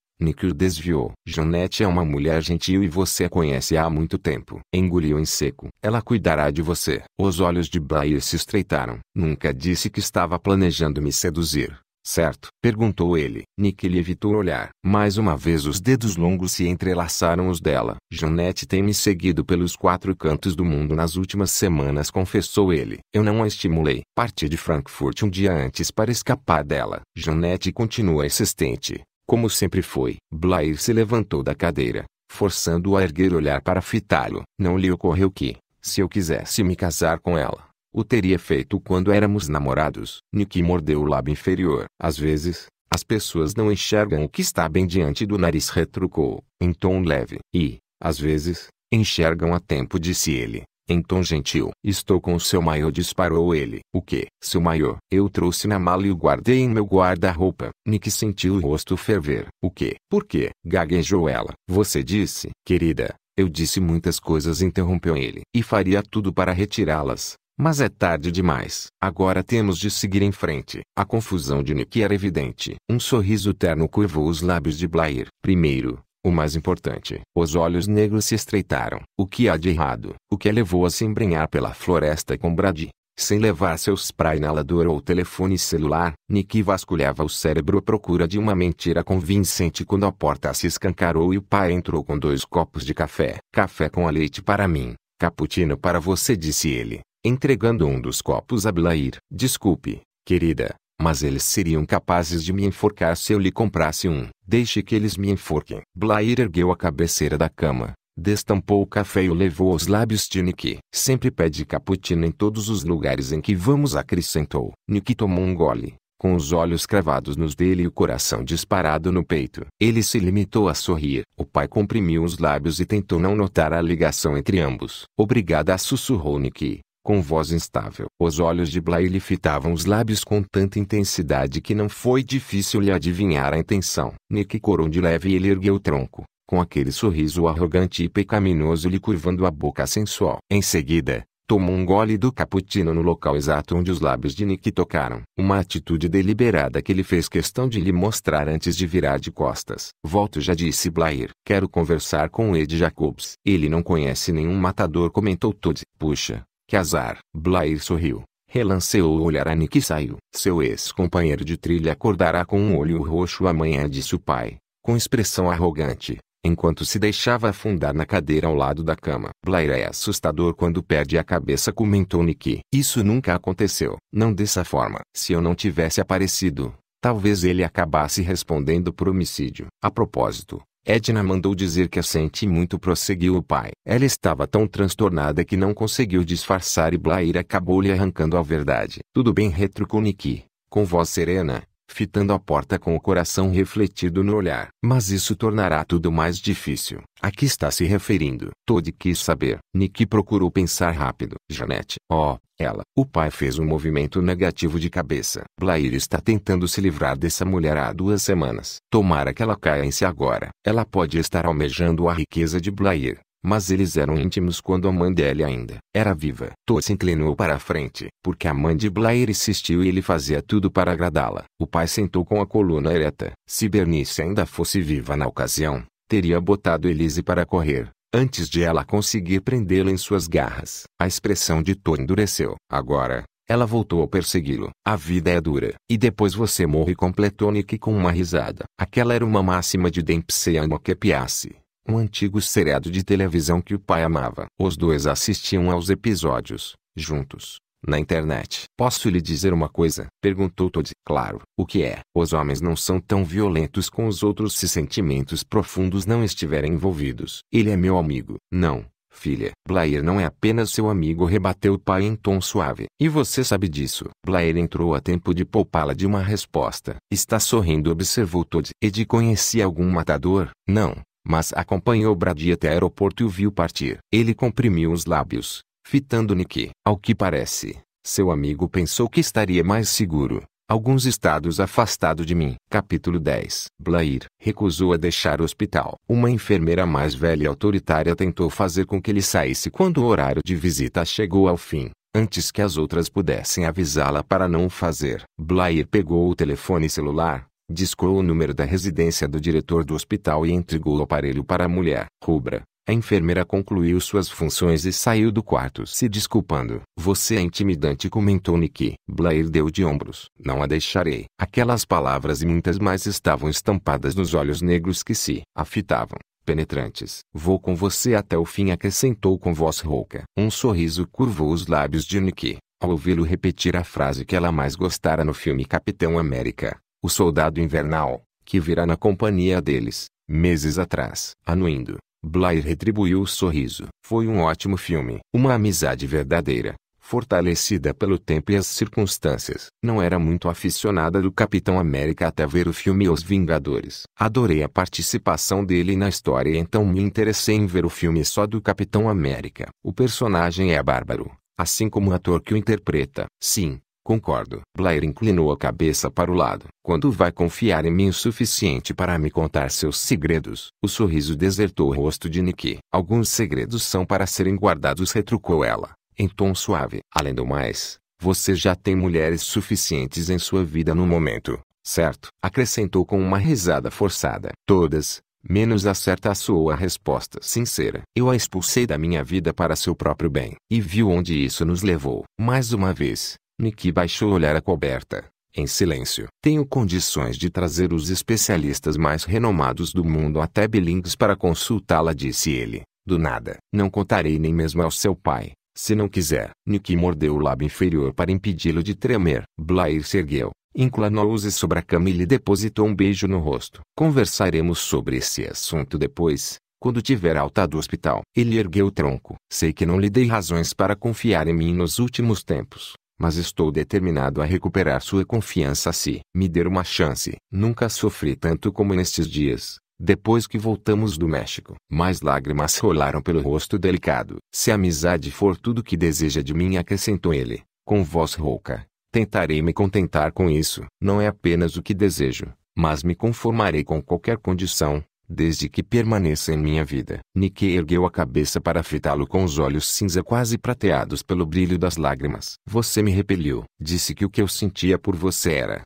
o desviou. Janete é uma mulher gentil e você a conhece há muito tempo. Engoliu em seco. Ela cuidará de você. Os olhos de Blair se estreitaram. Nunca disse que estava planejando me seduzir. Certo? Perguntou ele. lhe evitou olhar. Mais uma vez os dedos longos se entrelaçaram os dela. Janete tem me seguido pelos quatro cantos do mundo nas últimas semanas, confessou ele. Eu não a estimulei. Parti de Frankfurt um dia antes para escapar dela. Janete continua insistente. Como sempre foi, Blair se levantou da cadeira, forçando-o a erguer o olhar para fitá-lo. Não lhe ocorreu que, se eu quisesse me casar com ela, o teria feito quando éramos namorados. Nick mordeu o lábio inferior. Às vezes, as pessoas não enxergam o que está bem diante do nariz retrucou, em tom leve. E, às vezes, enxergam a tempo disse ele, em tom gentil. Estou com o seu maiô disparou ele. O que? Seu maiô. Eu trouxe na mala e o guardei em meu guarda-roupa. Nick sentiu o rosto ferver. O que? Por quê? Gaguejou ela. Você disse, querida. Eu disse muitas coisas interrompeu ele. E faria tudo para retirá-las. Mas é tarde demais. Agora temos de seguir em frente. A confusão de Nick era evidente. Um sorriso terno curvou os lábios de Blair. Primeiro, o mais importante, os olhos negros se estreitaram. O que há de errado? O que a levou a se embrenhar pela floresta com Brady? Sem levar seus pra inalador ou telefone celular, Nick vasculhava o cérebro à procura de uma mentira convincente quando a porta se escancarou e o pai entrou com dois copos de café. Café com a leite para mim, cappuccino para você, disse ele, entregando um dos copos a Blair. Desculpe, querida, mas eles seriam capazes de me enforcar se eu lhe comprasse um. Deixe que eles me enforquem. Blair ergueu a cabeceira da cama, destampou o café e o levou aos lábios de Nicky. Sempre pede cappuccino em todos os lugares em que vamos, acrescentou. Nicky tomou um gole, com os olhos cravados nos dele e o coração disparado no peito. Ele se limitou a sorrir. O pai comprimiu os lábios e tentou não notar a ligação entre ambos. Obrigada, sussurrou Nicky. Com voz instável, os olhos de Blair lhe fitavam os lábios com tanta intensidade que não foi difícil lhe adivinhar a intenção. Nick corou de leve e ele ergueu o tronco, com aquele sorriso arrogante e pecaminoso lhe curvando a boca sensual. Em seguida, tomou um gole do cappuccino no local exato onde os lábios de Nick tocaram. Uma atitude deliberada que ele fez questão de lhe mostrar antes de virar de costas. Volto já disse Blair. Quero conversar com Ed Jacobs. Ele não conhece nenhum matador comentou Todd. Puxa, que azar! Blair sorriu, relanceou o olhar a Nick e saiu. Seu ex-companheiro de trilha acordará com um olho roxo amanhã, disse o pai, com expressão arrogante, enquanto se deixava afundar na cadeira ao lado da cama. Blair é assustador quando perde a cabeça, comentou Nick. Isso nunca aconteceu. Não dessa forma. Se eu não tivesse aparecido, talvez ele acabasse respondendo por homicídio. A propósito, Edna mandou dizer que a sente muito prosseguiu o pai. Ela estava tão transtornada que não conseguiu disfarçar e Blair acabou lhe arrancando a verdade. Tudo bem retrucou Niki, com voz serena fitando a porta com o coração refletido no olhar. Mas isso tornará tudo mais difícil. A que está se referindo? Todd quis saber. Nick procurou pensar rápido. Janete. Oh, ela. O pai fez um movimento negativo de cabeça. Blair está tentando se livrar dessa mulher há duas semanas. Tomara que ela caia em si agora. Ela pode estar almejando a riqueza de Blair. Mas eles eram íntimos quando a mãe dele ainda era viva. Thor se inclinou para a frente, porque a mãe de Blair insistiu e ele fazia tudo para agradá-la. O pai sentou com a coluna ereta. Se Bernice ainda fosse viva na ocasião, teria botado Elise para correr, antes de ela conseguir prendê-lo em suas garras. A expressão de Thor endureceu. Agora, ela voltou a persegui-lo. A vida é dura. E depois você morre completou Nick com uma risada. Aquela era uma máxima de Dempsey Amokepiace um antigo seriado de televisão que o pai amava. Os dois assistiam aos episódios, juntos, na internet. Posso lhe dizer uma coisa? Perguntou Todd. Claro. O que é? Os homens não são tão violentos com os outros se sentimentos profundos não estiverem envolvidos. Ele é meu amigo. Não, filha. Blair não é apenas seu amigo, rebateu o pai em tom suave. E você sabe disso. Blair entrou a tempo de poupá-la de uma resposta. Está sorrindo, observou Todd. Ed conhecia algum matador? Não mas acompanhou Brady até o aeroporto e o viu partir. Ele comprimiu os lábios, fitando Nick. Ao que parece, seu amigo pensou que estaria mais seguro, alguns estados afastado de mim. Capítulo 10 Blair recusou a deixar o hospital. Uma enfermeira mais velha e autoritária tentou fazer com que ele saísse quando o horário de visita chegou ao fim. Antes que as outras pudessem avisá-la para não fazer, Blair pegou o telefone celular, Discou o número da residência do diretor do hospital e entregou o aparelho para a mulher. Rubra, a enfermeira concluiu suas funções e saiu do quarto se desculpando. Você é intimidante, comentou Nick. Blair deu de ombros. Não a deixarei. Aquelas palavras e muitas mais estavam estampadas nos olhos negros que se afitavam, penetrantes. Vou com você até o fim, acrescentou com voz rouca. Um sorriso curvou os lábios de Nick. Ao ouvi-lo repetir a frase que ela mais gostara no filme Capitão América, o soldado invernal, que virá na companhia deles, meses atrás. Anuindo, Blair retribuiu o sorriso. Foi um ótimo filme. Uma amizade verdadeira, fortalecida pelo tempo e as circunstâncias. Não era muito aficionada do Capitão América até ver o filme Os Vingadores. Adorei a participação dele na história e então me interessei em ver o filme só do Capitão América. O personagem é bárbaro, assim como o ator que o interpreta. Sim, Concordo. Blair inclinou a cabeça para o lado. Quando vai confiar em mim o suficiente para me contar seus segredos? O sorriso desertou o rosto de Nikki. Alguns segredos são para serem guardados, retrucou ela, em tom suave. Além do mais, você já tem mulheres suficientes em sua vida no momento, certo? Acrescentou com uma risada forçada. Todas, menos a certa soou a resposta sincera. Eu a expulsei da minha vida para seu próprio bem. E viu onde isso nos levou. Mais uma vez, Niki baixou o olhar à coberta, em silêncio. Tenho condições de trazer os especialistas mais renomados do mundo até Billings para consultá-la, disse ele. Do nada. Não contarei nem mesmo ao seu pai, se não quiser. Niki mordeu o lábio inferior para impedi-lo de tremer. Blair se ergueu, inclinou-se sobre a cama e lhe depositou um beijo no rosto. Conversaremos sobre esse assunto depois, quando tiver alta do hospital. Ele ergueu o tronco. Sei que não lhe dei razões para confiar em mim nos últimos tempos, mas estou determinado a recuperar sua confiança se me der uma chance. Nunca sofri tanto como nestes dias, depois que voltamos do México. Mais lágrimas rolaram pelo rosto delicado. Se a amizade for tudo que deseja de mim, acrescentou ele, com voz rouca, tentarei me contentar com isso. Não é apenas o que desejo, mas me conformarei com qualquer condição, desde que permaneça em minha vida. Nike ergueu a cabeça para fitá-lo com os olhos cinza quase prateados pelo brilho das lágrimas. Você me repeliu. Disse que o que eu sentia por você era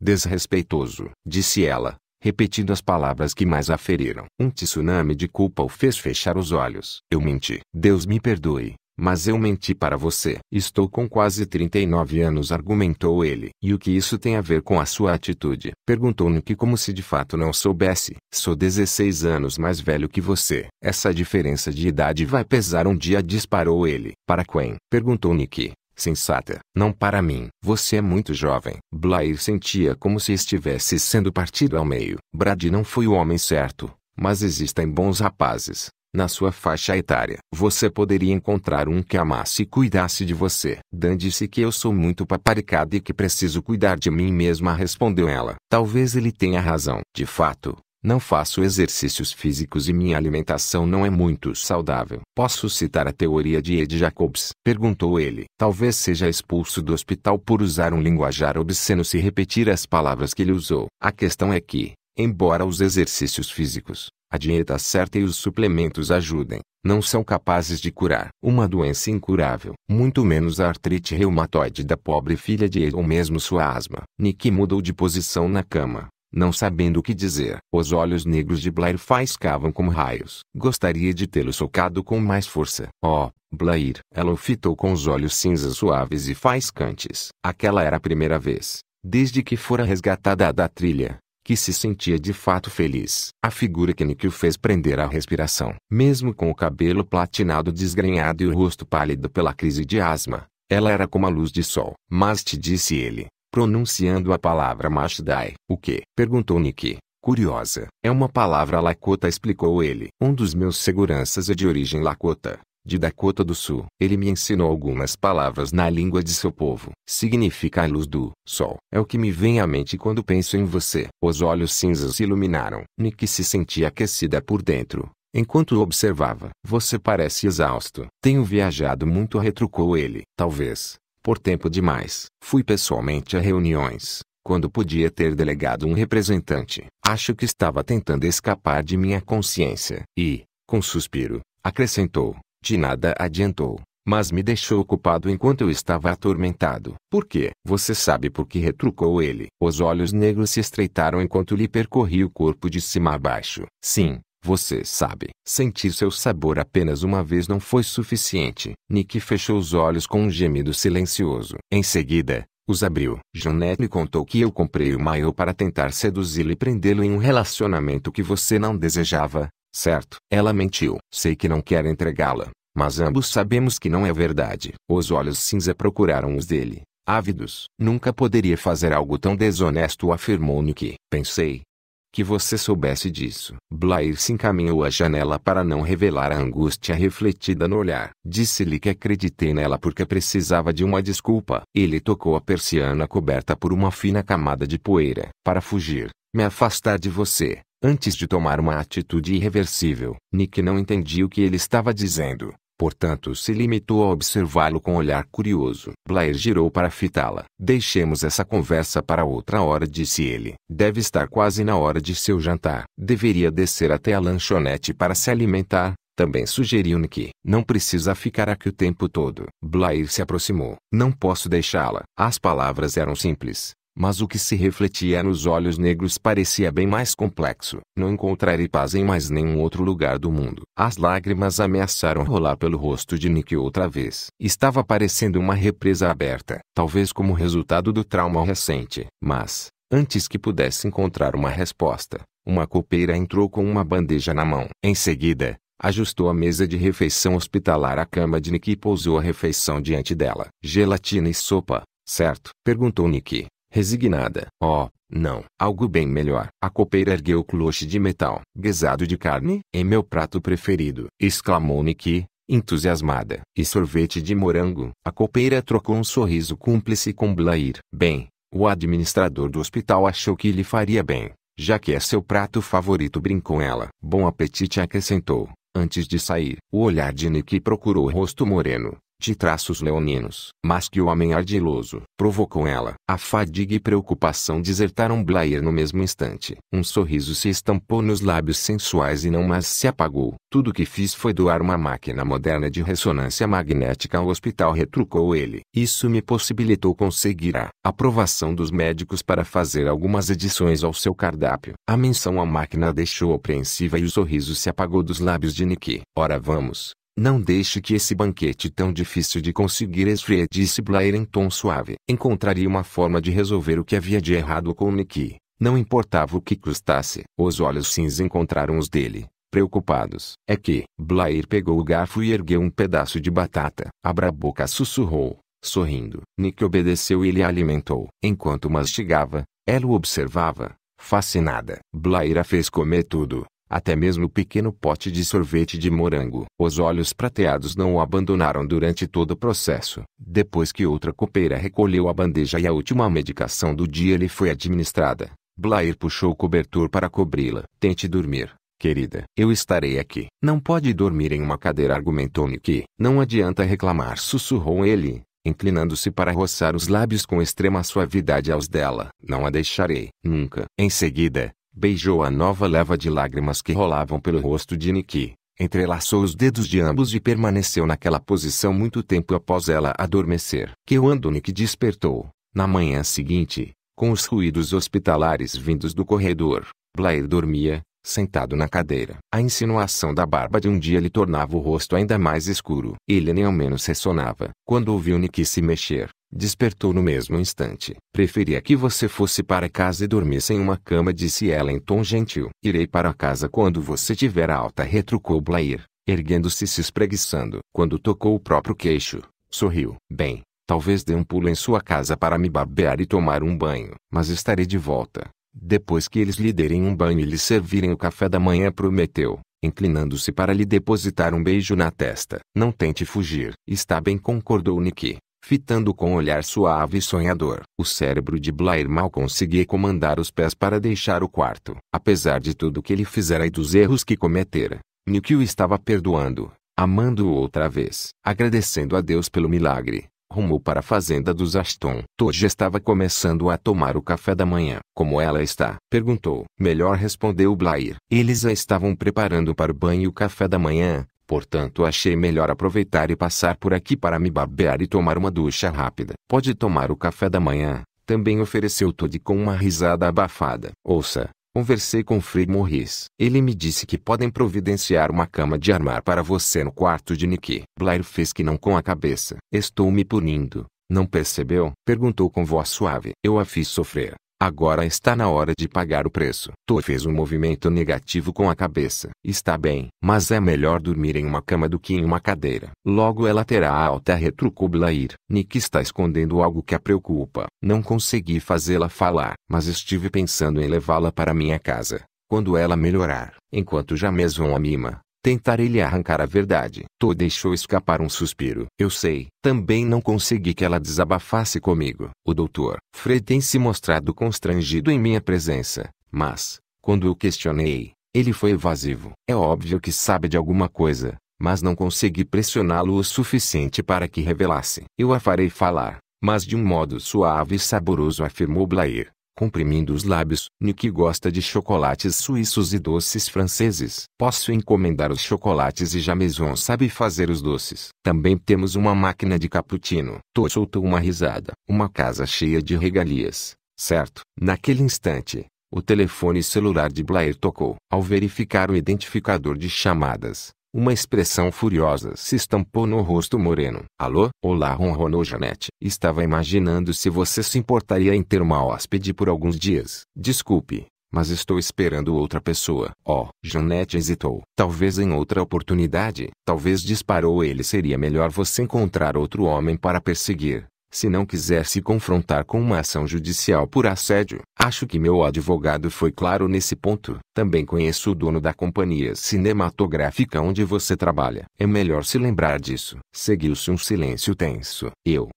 desrespeitoso, disse ela, repetindo as palavras que mais a feriram. Um tsunami de culpa o fez fechar os olhos. Eu menti. Deus me perdoe, mas eu menti para você. Estou com quase 39 anos, argumentou ele. E o que isso tem a ver com a sua atitude? Perguntou Nick como se de fato não soubesse. Sou 16 anos mais velho que você. Essa diferença de idade vai pesar um dia, disparou ele. Para quem? Perguntou Nick sensata. Não para mim. Você é muito jovem. Blair sentia como se estivesse sendo partido ao meio. Brad não foi o homem certo, mas existem bons rapazes. Na sua faixa etária, você poderia encontrar um que amasse e cuidasse de você. Dan disse que eu sou muito paparicada e que preciso cuidar de mim mesma, respondeu ela. Talvez ele tenha razão. De fato, não faço exercícios físicos e minha alimentação não é muito saudável. Posso citar a teoria de Ed Jacobs? Perguntou ele. Talvez seja expulso do hospital por usar um linguajar obsceno se repetir as palavras que ele usou. A questão é que, embora os exercícios físicos a dieta certa e os suplementos ajudem, não são capazes de curar uma doença incurável, muito menos a artrite reumatoide da pobre filha de ou mesmo sua asma. Nick mudou de posição na cama, não sabendo o que dizer. Os olhos negros de Blair faiscavam como raios. Gostaria de tê-lo socado com mais força. Oh, Blair! Ela o fitou com os olhos cinzas suaves e faiscantes. Aquela era a primeira vez, desde que fora resgatada da trilha, que se sentia de fato feliz. A figura que Nick o fez prender a respiração. Mesmo com o cabelo platinado desgrenhado e o rosto pálido pela crise de asma, ela era como a luz de sol. Mas te disse ele, pronunciando a palavra Mashdai. O que? Perguntou Nick. Curiosa. É uma palavra Lakota explicou ele. Um dos meus seguranças é de origem Lakota de Dakota do Sul. Ele me ensinou algumas palavras na língua de seu povo. Significa a luz do sol. É o que me vem à mente quando penso em você. Os olhos cinzas se iluminaram. Nick se sentia aquecida por dentro. Enquanto o observava, você parece exausto. Tenho viajado muito, retrucou ele. Talvez, por tempo demais. Fui pessoalmente a reuniões, quando podia ter delegado um representante. Acho que estava tentando escapar de minha consciência. E, com suspiro, acrescentou: de nada adiantou, mas me deixou ocupado enquanto eu estava atormentado. Por quê? Você sabe por que retrucou ele. Os olhos negros se estreitaram enquanto lhe percorri o corpo de cima a baixo. Sim, você sabe, sentir seu sabor apenas uma vez não foi suficiente. Nick fechou os olhos com um gemido silencioso. Em seguida, os abriu. Jonette me contou que eu comprei o maiô para tentar seduzi-lo e prendê-lo em um relacionamento que você não desejava, Certo, ela mentiu. Sei que não quer entregá-la, mas ambos sabemos que não é verdade. Os olhos cinza procuraram os dele, ávidos. Nunca poderia fazer algo tão desonesto, afirmou Nick. Pensei que você soubesse disso. Blair se encaminhou à janela para não revelar a angústia refletida no olhar. Disse-lhe que acreditei nela porque precisava de uma desculpa. Ele tocou a persiana coberta por uma fina camada de poeira. Para fugir, me afastar de você. Antes de tomar uma atitude irreversível, Nick não entendia o que ele estava dizendo, portanto se limitou a observá-lo com um olhar curioso. Blair girou para fitá-la. Deixemos essa conversa para outra hora, disse ele. Deve estar quase na hora de seu jantar. Deveria descer até a lanchonete para se alimentar, também sugeriu Nick. Não precisa ficar aqui o tempo todo. Blair se aproximou. Não posso deixá-la. As palavras eram simples, mas o que se refletia nos olhos negros parecia bem mais complexo. Não encontrarei paz em mais nenhum outro lugar do mundo. As lágrimas ameaçaram rolar pelo rosto de Nick outra vez. Estava parecendo uma represa aberta, talvez como resultado do trauma recente. Mas, antes que pudesse encontrar uma resposta, uma copeira entrou com uma bandeja na mão. Em seguida, ajustou a mesa de refeição hospitalar à cama de Nick e pousou a refeição diante dela. Gelatina e sopa, certo? Perguntou Nick, Resignada. Oh, não. Algo bem melhor. A copeira ergueu o cloche de metal. Guisado de carne? É meu prato preferido. Exclamou Niki, entusiasmada. E sorvete de morango? A copeira trocou um sorriso cúmplice com Blair. Bem, o administrador do hospital achou que lhe faria bem. Já que é seu prato favorito brincou ela. Bom apetite acrescentou. Antes de sair, o olhar de Nick procurou o rosto moreno, de traços leoninos, mas que o homem ardiloso provocou ela. A fadiga e preocupação desertaram Blair no mesmo instante. Um sorriso se estampou nos lábios sensuais e não mais se apagou. Tudo que fiz foi doar uma máquina moderna de ressonância magnética ao hospital, retrucou ele. Isso me possibilitou conseguir a aprovação dos médicos para fazer algumas edições ao seu cardápio. A menção à máquina deixou apreensiva e o sorriso se apagou dos lábios de Nicky. Ora vamos, não deixe que esse banquete tão difícil de conseguir esfrie, disse Blair em tom suave. Encontraria uma forma de resolver o que havia de errado com Nicky. Não importava o que custasse. Os olhos cinza encontraram os dele, preocupados. É que Blair pegou o garfo e ergueu um pedaço de batata. Abra a boca sussurrou, sorrindo. Nick obedeceu e lhe alimentou. Enquanto mastigava, ela o observava, fascinada. Blair a fez comer tudo até mesmo o pequeno pote de sorvete de morango. Os olhos prateados não o abandonaram durante todo o processo. Depois que outra copeira recolheu a bandeja e a última medicação do dia lhe foi administrada, Blair puxou o cobertor para cobri-la. Tente dormir, querida. Eu estarei aqui. Não pode dormir em uma cadeira, argumentou que Não adianta reclamar, sussurrou ele, inclinando-se para roçar os lábios com extrema suavidade aos dela. Não a deixarei, nunca. Em seguida, beijou a nova leva de lágrimas que rolavam pelo rosto de Niki, entrelaçou os dedos de ambos e permaneceu naquela posição muito tempo após ela adormecer. Que quando que despertou, na manhã seguinte, com os ruídos hospitalares vindos do corredor. Blair dormia, sentado na cadeira. A insinuação da barba de um dia lhe tornava o rosto ainda mais escuro. Ele nem ao menos ressonava. Quando ouviu Niki se mexer, Despertou no mesmo instante. Preferia que você fosse para casa e dormisse em uma cama, disse ela em tom gentil. Irei para casa quando você tiver alta, retrucou Blair, erguendo-se e se espreguiçando. Quando tocou o próprio queixo, sorriu. Bem, talvez dê um pulo em sua casa para me barbear e tomar um banho, mas estarei de volta. Depois que eles lhe derem um banho e lhe servirem o café da manhã, prometeu, inclinando-se para lhe depositar um beijo na testa. Não tente fugir. Está bem, concordou Nick fitando com um olhar suave e sonhador. O cérebro de Blair mal conseguia comandar os pés para deixar o quarto. Apesar de tudo que ele fizera e dos erros que cometera, Nick o estava perdoando, amando-o outra vez. Agradecendo a Deus pelo milagre, rumou para a fazenda dos Aston. Todd estava começando a tomar o café da manhã. Como ela está? Perguntou. Melhor respondeu Blair. Eles a estavam preparando para o banho e o café da manhã, Portanto, achei melhor aproveitar e passar por aqui para me barbear e tomar uma ducha rápida. Pode tomar o café da manhã, também ofereceu Todd com uma risada abafada. Ouça, conversei com Fred Morris. Ele me disse que podem providenciar uma cama de armar para você no quarto de Nicky. Blair fez que não com a cabeça. Estou me punindo. Não percebeu? Perguntou com voz suave. Eu a fiz sofrer. Agora está na hora de pagar o preço. Tu fez um movimento negativo com a cabeça. Está bem, mas é melhor dormir em uma cama do que em uma cadeira. Logo ela terá a alta retrucou Blair. Nick está escondendo algo que a preocupa. Não consegui fazê-la falar, mas estive pensando em levá-la para minha casa. Quando ela melhorar, enquanto já mesmo a mima, Tentarei lhe arrancar a verdade. Tu deixou escapar um suspiro. Eu sei, também não consegui que ela desabafasse comigo. O doutor, Frey tem se mostrado constrangido em minha presença, mas, quando o questionei, ele foi evasivo. É óbvio que sabe de alguma coisa, mas não consegui pressioná-lo o suficiente para que revelasse. Eu a farei falar, mas de um modo suave e saboroso afirmou Blair comprimindo os lábios. Niki gosta de chocolates suíços e doces franceses. Posso encomendar os chocolates e já Maison sabe fazer os doces. Também temos uma máquina de cappuccino. Tô soltou uma risada. Uma casa cheia de regalias, certo? Naquele instante, o telefone celular de Blair tocou. Ao verificar o identificador de chamadas, uma expressão furiosa se estampou no rosto moreno. Alô? Olá, ronronou Janete. Estava imaginando se você se importaria em ter uma hóspede por alguns dias. Desculpe, mas estou esperando outra pessoa. Oh, Janete hesitou. Talvez em outra oportunidade, talvez disparou ele seria melhor você encontrar outro homem para perseguir se não quiser se confrontar com uma ação judicial por assédio. Acho que meu advogado foi claro nesse ponto. Também conheço o dono da companhia cinematográfica onde você trabalha. É melhor se lembrar disso. Seguiu-se um silêncio tenso. Eu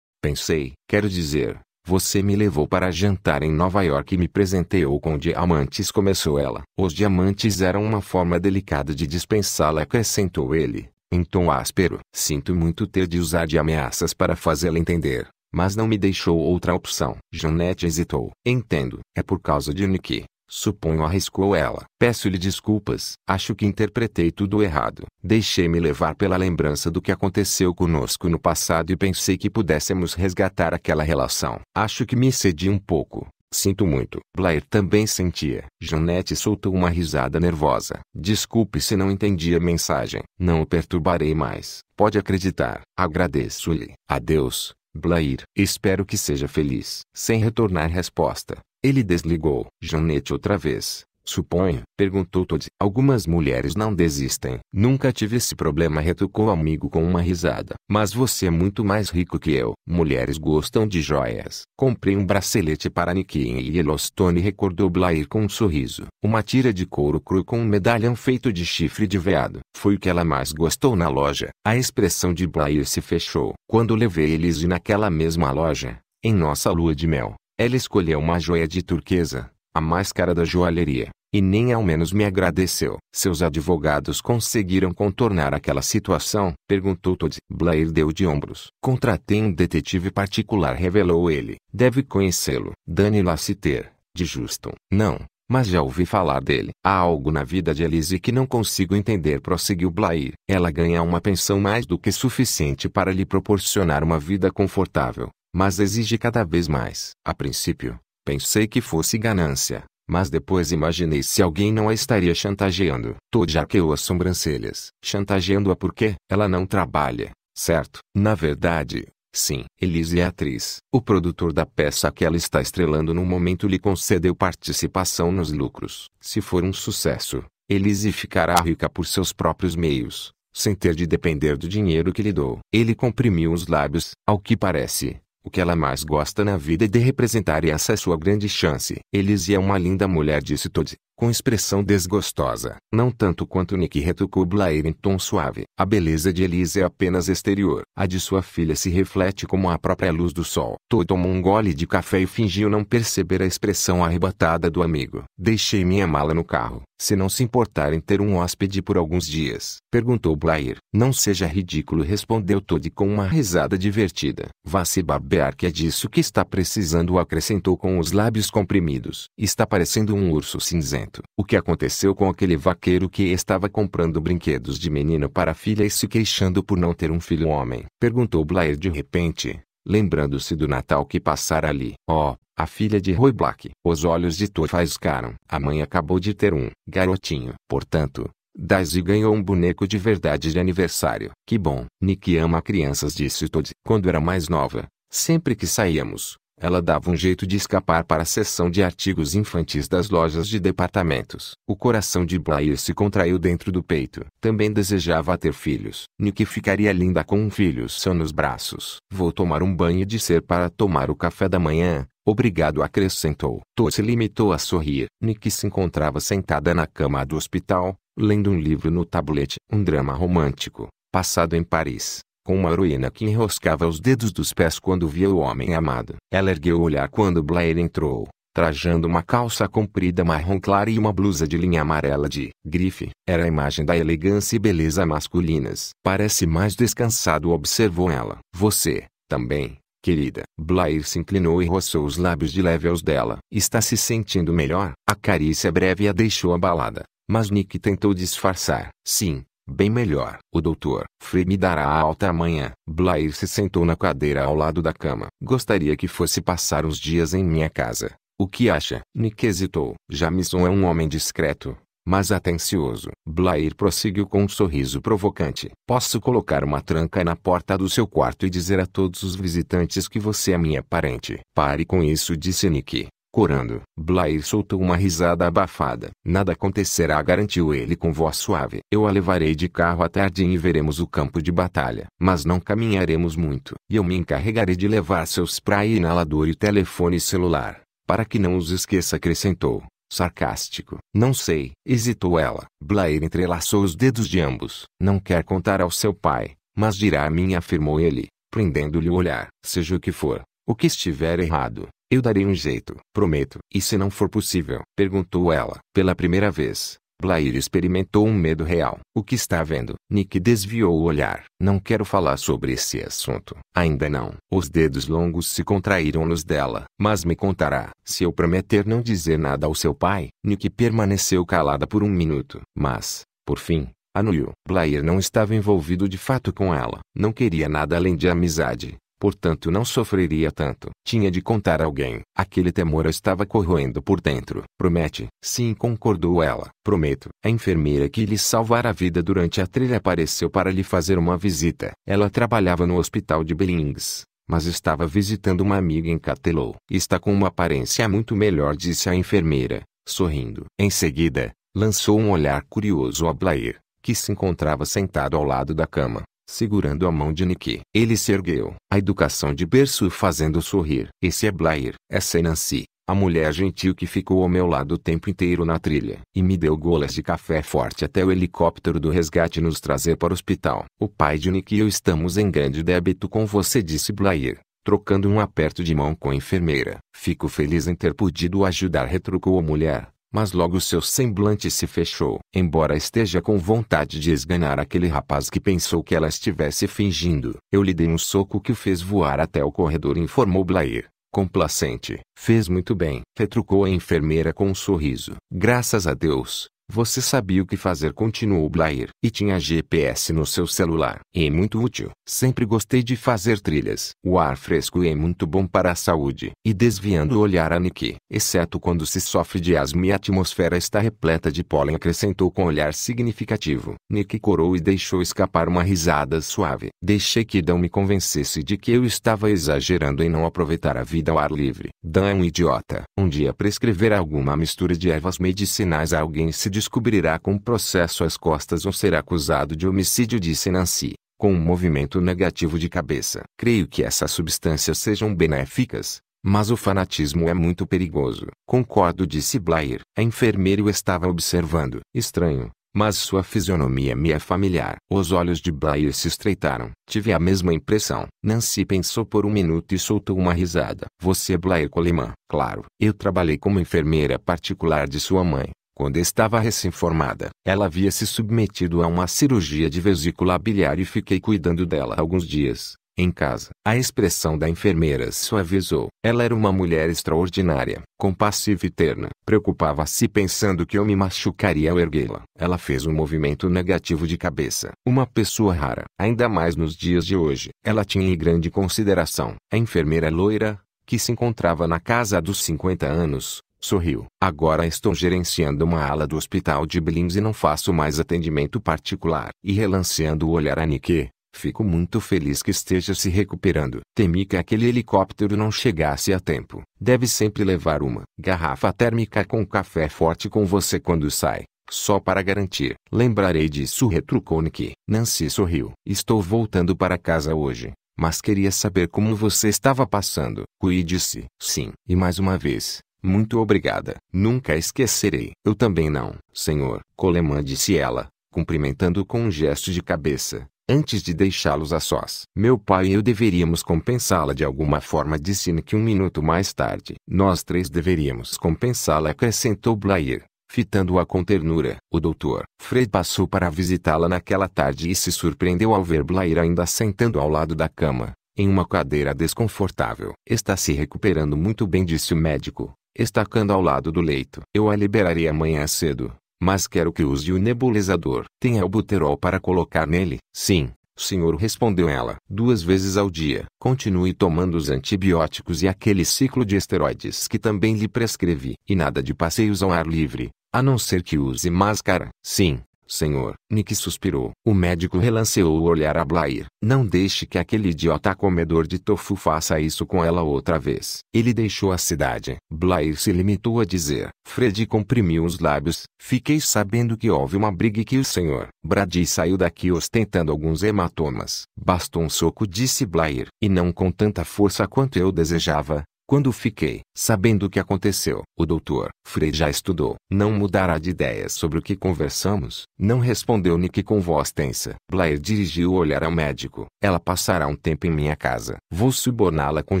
pensei, quero dizer, você me levou para jantar em Nova York e me presenteou com diamantes, começou ela. Os diamantes eram uma forma delicada de dispensá-la, acrescentou ele. Em tom áspero, sinto muito ter de usar de ameaças para fazê-la entender, mas não me deixou outra opção. Jeanette hesitou. Entendo, é por causa de Nick. Suponho arriscou ela. Peço-lhe desculpas. Acho que interpretei tudo errado. Deixei-me levar pela lembrança do que aconteceu conosco no passado e pensei que pudéssemos resgatar aquela relação. Acho que me excedi um pouco. Sinto muito. Blair também sentia. Jeanette soltou uma risada nervosa. Desculpe se não entendi a mensagem. Não o perturbarei mais. Pode acreditar. Agradeço-lhe. Adeus, Blair. Espero que seja feliz. Sem retornar resposta, ele desligou. Jeanette outra vez. Suponho, perguntou Todd. Algumas mulheres não desistem. Nunca tive esse problema, retrucou o amigo com uma risada. Mas você é muito mais rico que eu. Mulheres gostam de joias. Comprei um bracelete para Nikki em Yellowstone, recordou Blair com um sorriso. Uma tira de couro cru com um medalhão feito de chifre de veado. Foi o que ela mais gostou na loja. A expressão de Blair se fechou. Quando levei Elise naquela mesma loja, em nossa lua de mel, ela escolheu uma joia de turquesa a máscara da joalheria, e nem ao menos me agradeceu. Seus advogados conseguiram contornar aquela situação? Perguntou Todd. Blair deu de ombros. Contratei um detetive particular, revelou ele. Deve conhecê-lo. Danny Lassiter, de Juston. Não, mas já ouvi falar dele. Há algo na vida de Elise que não consigo entender, prosseguiu Blair. Ela ganha uma pensão mais do que suficiente para lhe proporcionar uma vida confortável, mas exige cada vez mais. A princípio, pensei que fosse ganância, mas depois imaginei se alguém não a estaria chantageando. Todd arqueou as sobrancelhas. Chantageando-a porque ela não trabalha, certo? Na verdade, Sim, Elise é atriz. O produtor da peça que ela está estrelando no momento lhe concedeu participação nos lucros. Se for um sucesso, Elise ficará rica por seus próprios meios, sem ter de depender do dinheiro que lhe dou. Ele comprimiu os lábios, ao que parece, o que ela mais gosta na vida é de representar e essa é sua grande chance. Elise é uma linda mulher disse Todd, com expressão desgostosa, não tanto quanto Nick Blair em tom suave. A beleza de Elise é apenas exterior. A de sua filha se reflete como a própria luz do sol. Todd tomou um gole de café e fingiu não perceber a expressão arrebatada do amigo. Deixei minha mala no carro. Se não se importar em ter um hóspede por alguns dias, perguntou Blair. Não seja ridículo, respondeu Todd com uma risada divertida. Vá se barbear que é disso que está precisando, acrescentou com os lábios comprimidos. Está parecendo um urso cinzento momento. O que aconteceu com aquele vaqueiro que estava comprando brinquedos de menino para a filha e se queixando por não ter um filho homem? Perguntou Blair de repente, lembrando-se do Natal que passara ali. Oh, a filha de Roy Black. Os olhos de Toy faiscaram. A mãe acabou de ter um garotinho. Portanto, Daisy ganhou um boneco de verdade de aniversário. Que bom. Nick ama crianças, disse Todd. Quando era mais nova, sempre que saíamos, ela dava um jeito de escapar para a seção de artigos infantis das lojas de departamentos. O coração de Blair se contraiu dentro do peito. Também desejava ter filhos. Nick ficaria linda com um filho são nos braços. Vou tomar um banho de ser para tomar o café da manhã. Obrigado, acrescentou. To se limitou a sorrir. Nick se encontrava sentada na cama do hospital, lendo um livro no tablete, um drama romântico, passado em Paris com uma heroína que enroscava os dedos dos pés quando via o homem amado. Ela ergueu o olhar quando Blair entrou, trajando uma calça comprida marrom clara e uma blusa de linha amarela de grife. Era a imagem da elegância e beleza masculinas. Parece mais descansado, observou ela. Você, também, querida. Blair se inclinou e roçou os lábios de leve aos dela. Está se sentindo melhor? A carícia breve a deixou abalada, mas Nick tentou disfarçar. Sim, Bem melhor. O doutor Free me dará a alta amanhã. Blair se sentou na cadeira ao lado da cama. Gostaria que fosse passar uns dias em minha casa. O que acha? Nick hesitou. Jamison é um homem discreto, mas atencioso. Blair prosseguiu com um sorriso provocante. Posso colocar uma tranca na porta do seu quarto e dizer a todos os visitantes que você é minha parente. Pare com isso, disse Nick corando. Blair soltou uma risada abafada. Nada acontecerá, garantiu ele com voz suave. Eu a levarei de carro à tarde e veremos o campo de batalha. Mas não caminharemos muito. E eu me encarregarei de levar seu spray inalador e telefone celular. Para que não os esqueça, acrescentou. Sarcástico. Não sei, hesitou ela. Blair entrelaçou os dedos de ambos. Não quer contar ao seu pai, mas dirá a mim, afirmou ele, prendendo-lhe o olhar. Seja o que for, o que estiver errado, eu darei um jeito, prometo. E se não for possível? Perguntou ela. Pela primeira vez, Blair experimentou um medo real. O que está vendo? Nick desviou o olhar. Não quero falar sobre esse assunto. Ainda não. Os dedos longos se contraíram nos dela. Mas me contará. Se eu prometer não dizer nada ao seu pai, Nick permaneceu calada por um minuto. Mas, por fim, anuiu. Blair não estava envolvido de fato com ela. Não queria nada além de amizade. Portanto não sofreria tanto. Tinha de contar a alguém. Aquele temor estava corroendo por dentro. Promete. Sim, concordou ela. Prometo. A enfermeira que lhe salvara a vida durante a trilha apareceu para lhe fazer uma visita. Ela trabalhava no hospital de Billings mas estava visitando uma amiga em Catelou. Está com uma aparência muito melhor, disse a enfermeira, sorrindo. Em seguida, lançou um olhar curioso a Blair, que se encontrava sentado ao lado da cama segurando a mão de Nick. Ele se ergueu. A educação de berço fazendo sorrir. Esse é Blair. Essa é Nancy, a mulher gentil que ficou ao meu lado o tempo inteiro na trilha. E me deu golas de café forte até o helicóptero do resgate nos trazer para o hospital. O pai de Nick e eu estamos em grande débito com você disse Blair trocando um aperto de mão com a enfermeira. Fico feliz em ter podido ajudar, retrucou a mulher, mas logo seu semblante se fechou. Embora esteja com vontade de esganar aquele rapaz que pensou que ela estivesse fingindo. Eu lhe dei um soco que o fez voar até o corredor e informou Blair complacente. Fez muito bem, retrucou a enfermeira com um sorriso. Graças a Deus, você sabia o que fazer continuou Blair. E tinha GPS no seu celular. É muito útil. Sempre gostei de fazer trilhas. O ar fresco é muito bom para a saúde. E desviando o olhar a Nikki, exceto quando se sofre de asma e a atmosfera está repleta de pólen acrescentou com um olhar significativo. Nikki corou e deixou escapar uma risada suave. Deixei que Dan me convencesse de que eu estava exagerando em não aproveitar a vida ao ar livre. Dan é um idiota. Um dia prescrever alguma mistura de ervas medicinais a alguém se descobrirá com processo às costas ou será acusado de homicídio, disse Nancy, com um movimento negativo de cabeça. Creio que essas substâncias sejam benéficas, mas o fanatismo é muito perigoso. Concordo, disse Blair. A enfermeira o estava observando. Estranho, mas sua fisionomia me é familiar. Os olhos de Blair se estreitaram. Tive a mesma impressão. Nancy pensou por um minuto e soltou uma risada. Você é Blair Coleman? Claro. Eu trabalhei como enfermeira particular de sua mãe. Quando estava recém-formada, ela havia se submetido a uma cirurgia de vesícula biliar e fiquei cuidando dela alguns dias, em casa. A expressão da enfermeira suavizou. Ela era uma mulher extraordinária, compassiva e terna. Preocupava-se pensando que eu me machucaria ao erguê-la. Ela fez um movimento negativo de cabeça. Uma pessoa rara, ainda mais nos dias de hoje. Ela tinha grande consideração. A enfermeira loira, que se encontrava na casa dos 50 anos, Sorriu. Agora estou gerenciando uma ala do hospital de Billings e não faço mais atendimento particular. E relanceando o olhar a Nikki, fico muito feliz que esteja se recuperando. Temi que aquele helicóptero não chegasse a tempo. Deve sempre levar uma garrafa térmica com café forte com você quando sai. Só para garantir. Lembrarei disso, retrucou Nikki. Nancy sorriu. Estou voltando para casa hoje mas queria saber como você estava passando. Cui disse. Sim. E mais uma vez, muito obrigada. Nunca esquecerei. Eu também não, senhor, Coleman disse ela, cumprimentando com um gesto de cabeça, antes de deixá-los a sós. Meu pai e eu deveríamos compensá-la de alguma forma, disse que um minuto mais tarde. Nós três deveríamos compensá-la, acrescentou Blair fitando-a com ternura. O doutor Fred passou para visitá-la naquela tarde e se surpreendeu ao ver Blair ainda sentando ao lado da cama, em uma cadeira desconfortável. Está se recuperando muito bem, disse o médico, Estacando ao lado do leito. Eu a liberarei amanhã cedo, mas quero que use o nebulizador. Tem albuterol para colocar nele? Sim, senhor respondeu ela. Duas vezes ao dia. Continue tomando os antibióticos e aquele ciclo de esteroides que também lhe prescrevi. E nada de passeios ao ar livre, a não ser que use máscara. Sim, Senhor, Nick suspirou. O médico relanceou o olhar a Blair. Não deixe que aquele idiota comedor de tofu faça isso com ela outra vez. Ele deixou a cidade. Blair se limitou a dizer. Fred comprimiu os lábios. Fiquei sabendo que houve uma briga e que o senhor Brady saiu daqui ostentando alguns hematomas. Bastou um soco, disse Blair, e não com tanta força quanto eu desejava. Quando fiquei sabendo o que aconteceu, o doutor Frei já estudou. Não mudará de ideia sobre o que conversamos, não respondeu Nick com voz tensa. Blair dirigiu o olhar ao médico. Ela passará um tempo em minha casa. Vou suborná-la com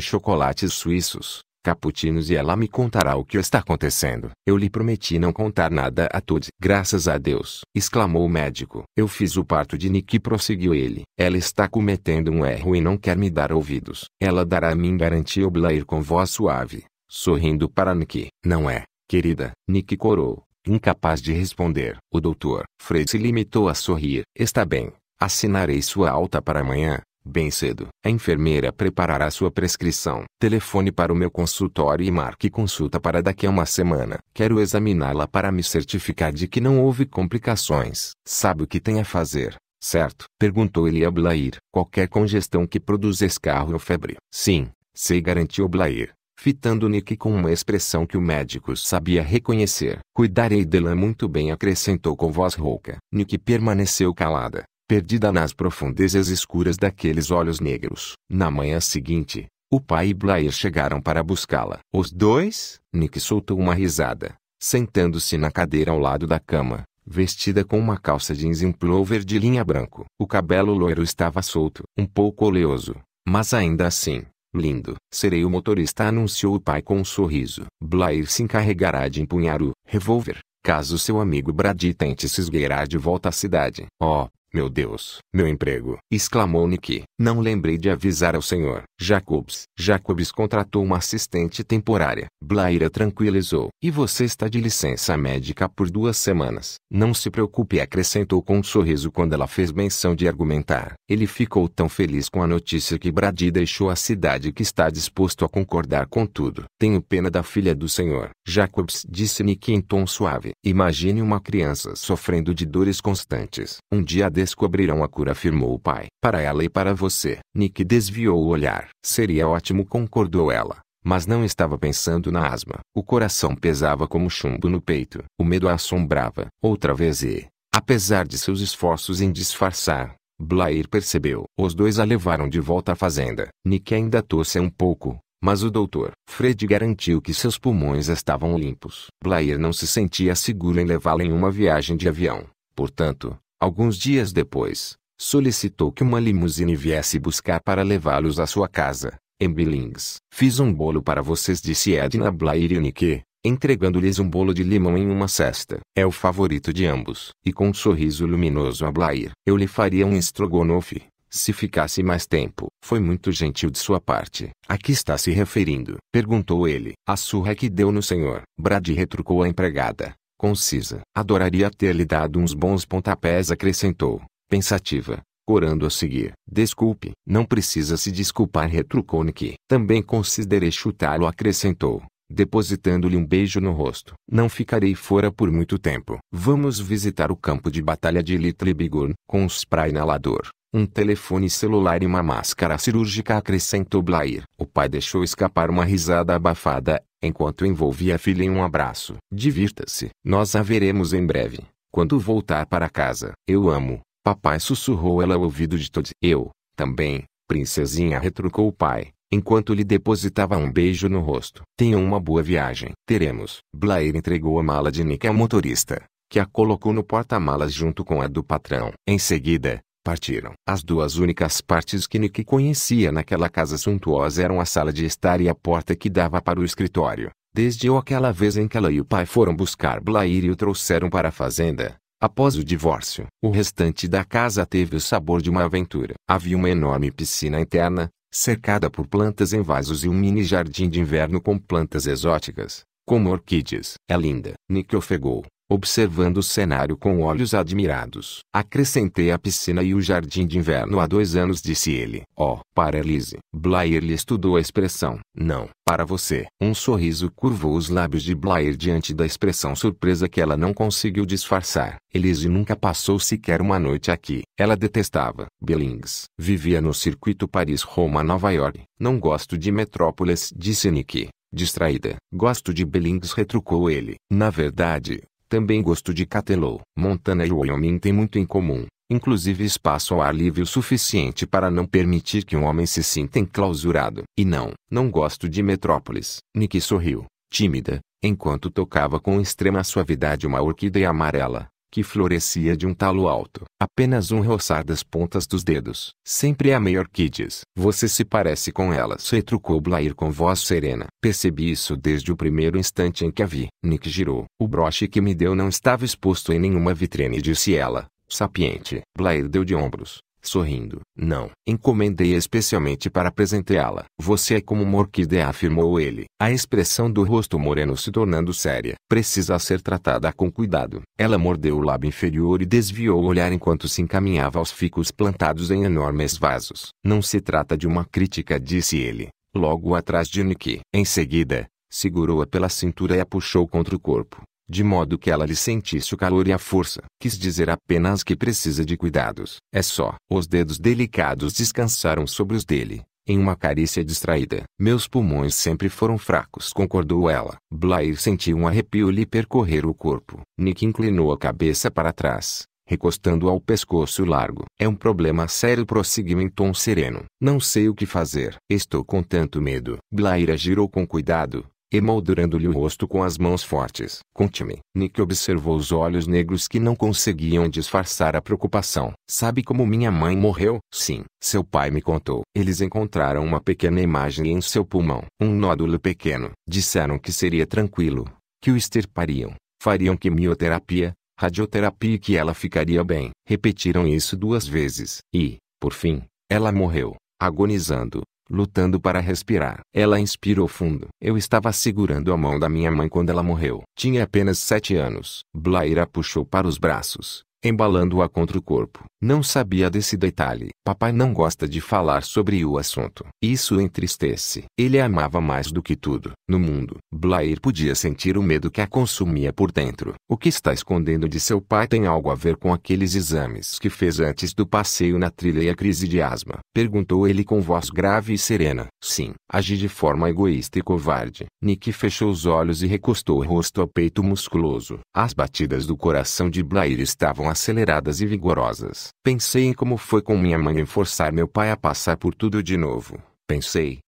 chocolates suíços caputinos e ela me contará o que está acontecendo. Eu lhe prometi não contar nada a todos. Graças a Deus! exclamou o médico. Eu fiz o parto de Nick prosseguiu ele. Ela está cometendo um erro e não quer me dar ouvidos. Ela dará a mim garantia Blair com voz suave, sorrindo para Nick. Não é, querida. Nick corou, incapaz de responder. O doutor Fred se limitou a sorrir. Está bem. Assinarei sua alta para amanhã. Bem cedo, a enfermeira preparará sua prescrição. Telefone para o meu consultório e marque consulta para daqui a uma semana. Quero examiná-la para me certificar de que não houve complicações. Sabe o que tem a fazer, certo? Perguntou ele a Blair. Qualquer congestão que produza escarro ou febre. Sim, sei garantiu Blair, fitando Nick com uma expressão que o médico sabia reconhecer. Cuidarei dela muito bem acrescentou com voz rouca. Nick permaneceu calada perdida nas profundezas escuras daqueles olhos negros. Na manhã seguinte, o pai e Blair chegaram para buscá-la. Os dois, Nick soltou uma risada, sentando-se na cadeira ao lado da cama, vestida com uma calça jeans e um plover de linha branco. O cabelo loiro estava solto, um pouco oleoso, mas ainda assim, lindo. Serei o motorista anunciou o pai com um sorriso. Blair se encarregará de empunhar o revólver, caso seu amigo Brady tente se esgueirar de volta à cidade. Oh, meu Deus, meu emprego! exclamou Nicky. Não lembrei de avisar ao senhor. Jacobs. Jacobs contratou uma assistente temporária. Blaira tranquilizou. E você está de licença médica por duas semanas. Não se preocupe, acrescentou com um sorriso quando ela fez menção de argumentar. Ele ficou tão feliz com a notícia que Brady deixou a cidade que está disposto a concordar com tudo. Tenho pena da filha do senhor. Jacobs disse-me que em tom suave: Imagine uma criança sofrendo de dores constantes. Um dia descobrirão a cura, afirmou o pai. Para ela e para você. Nick desviou o olhar. Seria ótimo, concordou ela. Mas não estava pensando na asma. O coração pesava como chumbo no peito. O medo a assombrava. Outra vez e, apesar de seus esforços em disfarçar, Blair percebeu. Os dois a levaram de volta à fazenda. Nick ainda tosse um pouco, mas o doutor Fred garantiu que seus pulmões estavam limpos. Blair não se sentia seguro em levá-la em uma viagem de avião. Portanto, alguns dias depois, solicitou que uma limusine viesse buscar para levá-los à sua casa, em Billings. Fiz um bolo para vocês, disse Edna Blair e Unique, entregando-lhes um bolo de limão em uma cesta. É o favorito de ambos. E com um sorriso luminoso a Blair, eu lhe faria um estrogonofe. Se ficasse mais tempo, foi muito gentil de sua parte. A que está se referindo? Perguntou ele. A surra que deu no senhor. Brad retrucou a empregada. Concisa. Adoraria ter lhe dado uns bons pontapés, acrescentou. Pensativa. Corando a seguir. Desculpe. Não precisa se desculpar, retrucou Nick. Também considerei chutá-lo, acrescentou depositando-lhe um beijo no rosto. Não ficarei fora por muito tempo. Vamos visitar o campo de batalha de Little Bighorn, com um spray inalador um telefone celular e uma máscara cirúrgica acrescentou Blair. O pai deixou escapar uma risada abafada, enquanto envolvia a filha em um abraço. Divirta-se. Nós a veremos em breve, quando voltar para casa. Eu amo, papai sussurrou ela ao ouvido de todos. Eu, também, princesinha retrucou o pai enquanto lhe depositava um beijo no rosto. Tenham uma boa viagem. Teremos. Blair entregou a mala de Nick ao motorista, que a colocou no porta-malas junto com a do patrão. Em seguida, partiram. As duas únicas partes que Nick conhecia naquela casa suntuosa eram a sala de estar e a porta que dava para o escritório. Desde aquela vez em que ela e o pai foram buscar Blair e o trouxeram para a fazenda, após o divórcio, o restante da casa teve o sabor de uma aventura. Havia uma enorme piscina interna, cercada por plantas em vasos e um mini jardim de inverno com plantas exóticas, como orquídeas. É linda. Nick ofegou, observando o cenário com olhos admirados. Acrescentei a piscina e o jardim de inverno há dois anos, disse ele. Oh, para Elise. Blair lhe estudou a expressão. Não, para você. Um sorriso curvou os lábios de Blair diante da expressão surpresa que ela não conseguiu disfarçar. Elise nunca passou sequer uma noite aqui. Ela detestava Billings. Vivia no circuito Paris-Roma-Nova York. Não gosto de metrópoles, disse Nick. Distraída. Gosto de Billings retrucou ele. Na verdade, também gosto de Catelou. Montana e Wyoming têm muito em comum, inclusive espaço ao ar livre o suficiente para não permitir que um homem se sinta enclausurado. E não, não gosto de metrópoles. Nick sorriu, tímida, enquanto tocava com extrema suavidade uma orquídea amarela que florescia de um talo alto. Apenas um roçar das pontas dos dedos. Sempre é amei orquídeas. Você se parece com elas, retrucou Blair com voz serena. Percebi isso desde o primeiro instante em que a vi. Nick girou. O broche que me deu não estava exposto em nenhuma vitrine, disse ela, sapiente. Blair deu de ombros. Sorrindo, não. Encomendei especialmente para presenteá-la. Você é como uma orquídea, afirmou ele, a expressão do rosto moreno se tornando séria. Precisa ser tratada com cuidado. Ela mordeu o lábio inferior e desviou o olhar enquanto se encaminhava aos ficos plantados em enormes vasos. Não se trata de uma crítica, disse ele, logo atrás de Niki. Em seguida, segurou-a pela cintura e a puxou contra o corpo de modo que ela lhe sentisse o calor e a força. Quis dizer apenas que precisa de cuidados. É só. Os dedos delicados descansaram sobre os dele, em uma carícia distraída. Meus pulmões sempre foram fracos, concordou ela. Blair sentiu um arrepio lhe percorrer o corpo. Nick inclinou a cabeça para trás, recostando ao pescoço largo. É um problema sério, prosseguiu em tom sereno. Não sei o que fazer. Estou com tanto medo. Blair girou com cuidado, emoldurando-lhe o rosto com as mãos fortes. Conte-me. Nick observou os olhos negros que não conseguiam disfarçar a preocupação. Sabe como minha mãe morreu? Sim, seu pai me contou. Eles encontraram uma pequena imagem em seu pulmão. Um nódulo pequeno. Disseram que seria tranquilo, que o estirpariam. fariam quimioterapia, radioterapia e que ela ficaria bem. Repetiram isso duas vezes. E, por fim, ela morreu, agonizando, lutando para respirar. Ela inspirou fundo. Eu estava segurando a mão da minha mãe quando ela morreu. Tinha apenas sete anos. Blair a puxou para os braços, embalando-a contra o corpo. Não sabia desse detalhe. Papai não gosta de falar sobre o assunto. Isso o entristece. Ele a amava mais do que tudo. No mundo, Blair podia sentir o medo que a consumia por dentro. O que está escondendo de seu pai tem algo a ver com aqueles exames que fez antes do passeio na trilha e a crise de asma. Perguntou ele com voz grave e serena. Sim, agi de forma egoísta e covarde. Nick fechou os olhos e recostou o rosto ao peito musculoso. As batidas do coração de Blair estavam aceleradas e vigorosas. Pensei em como foi com minha mãe em forçar meu pai a passar por tudo de novo. Pensei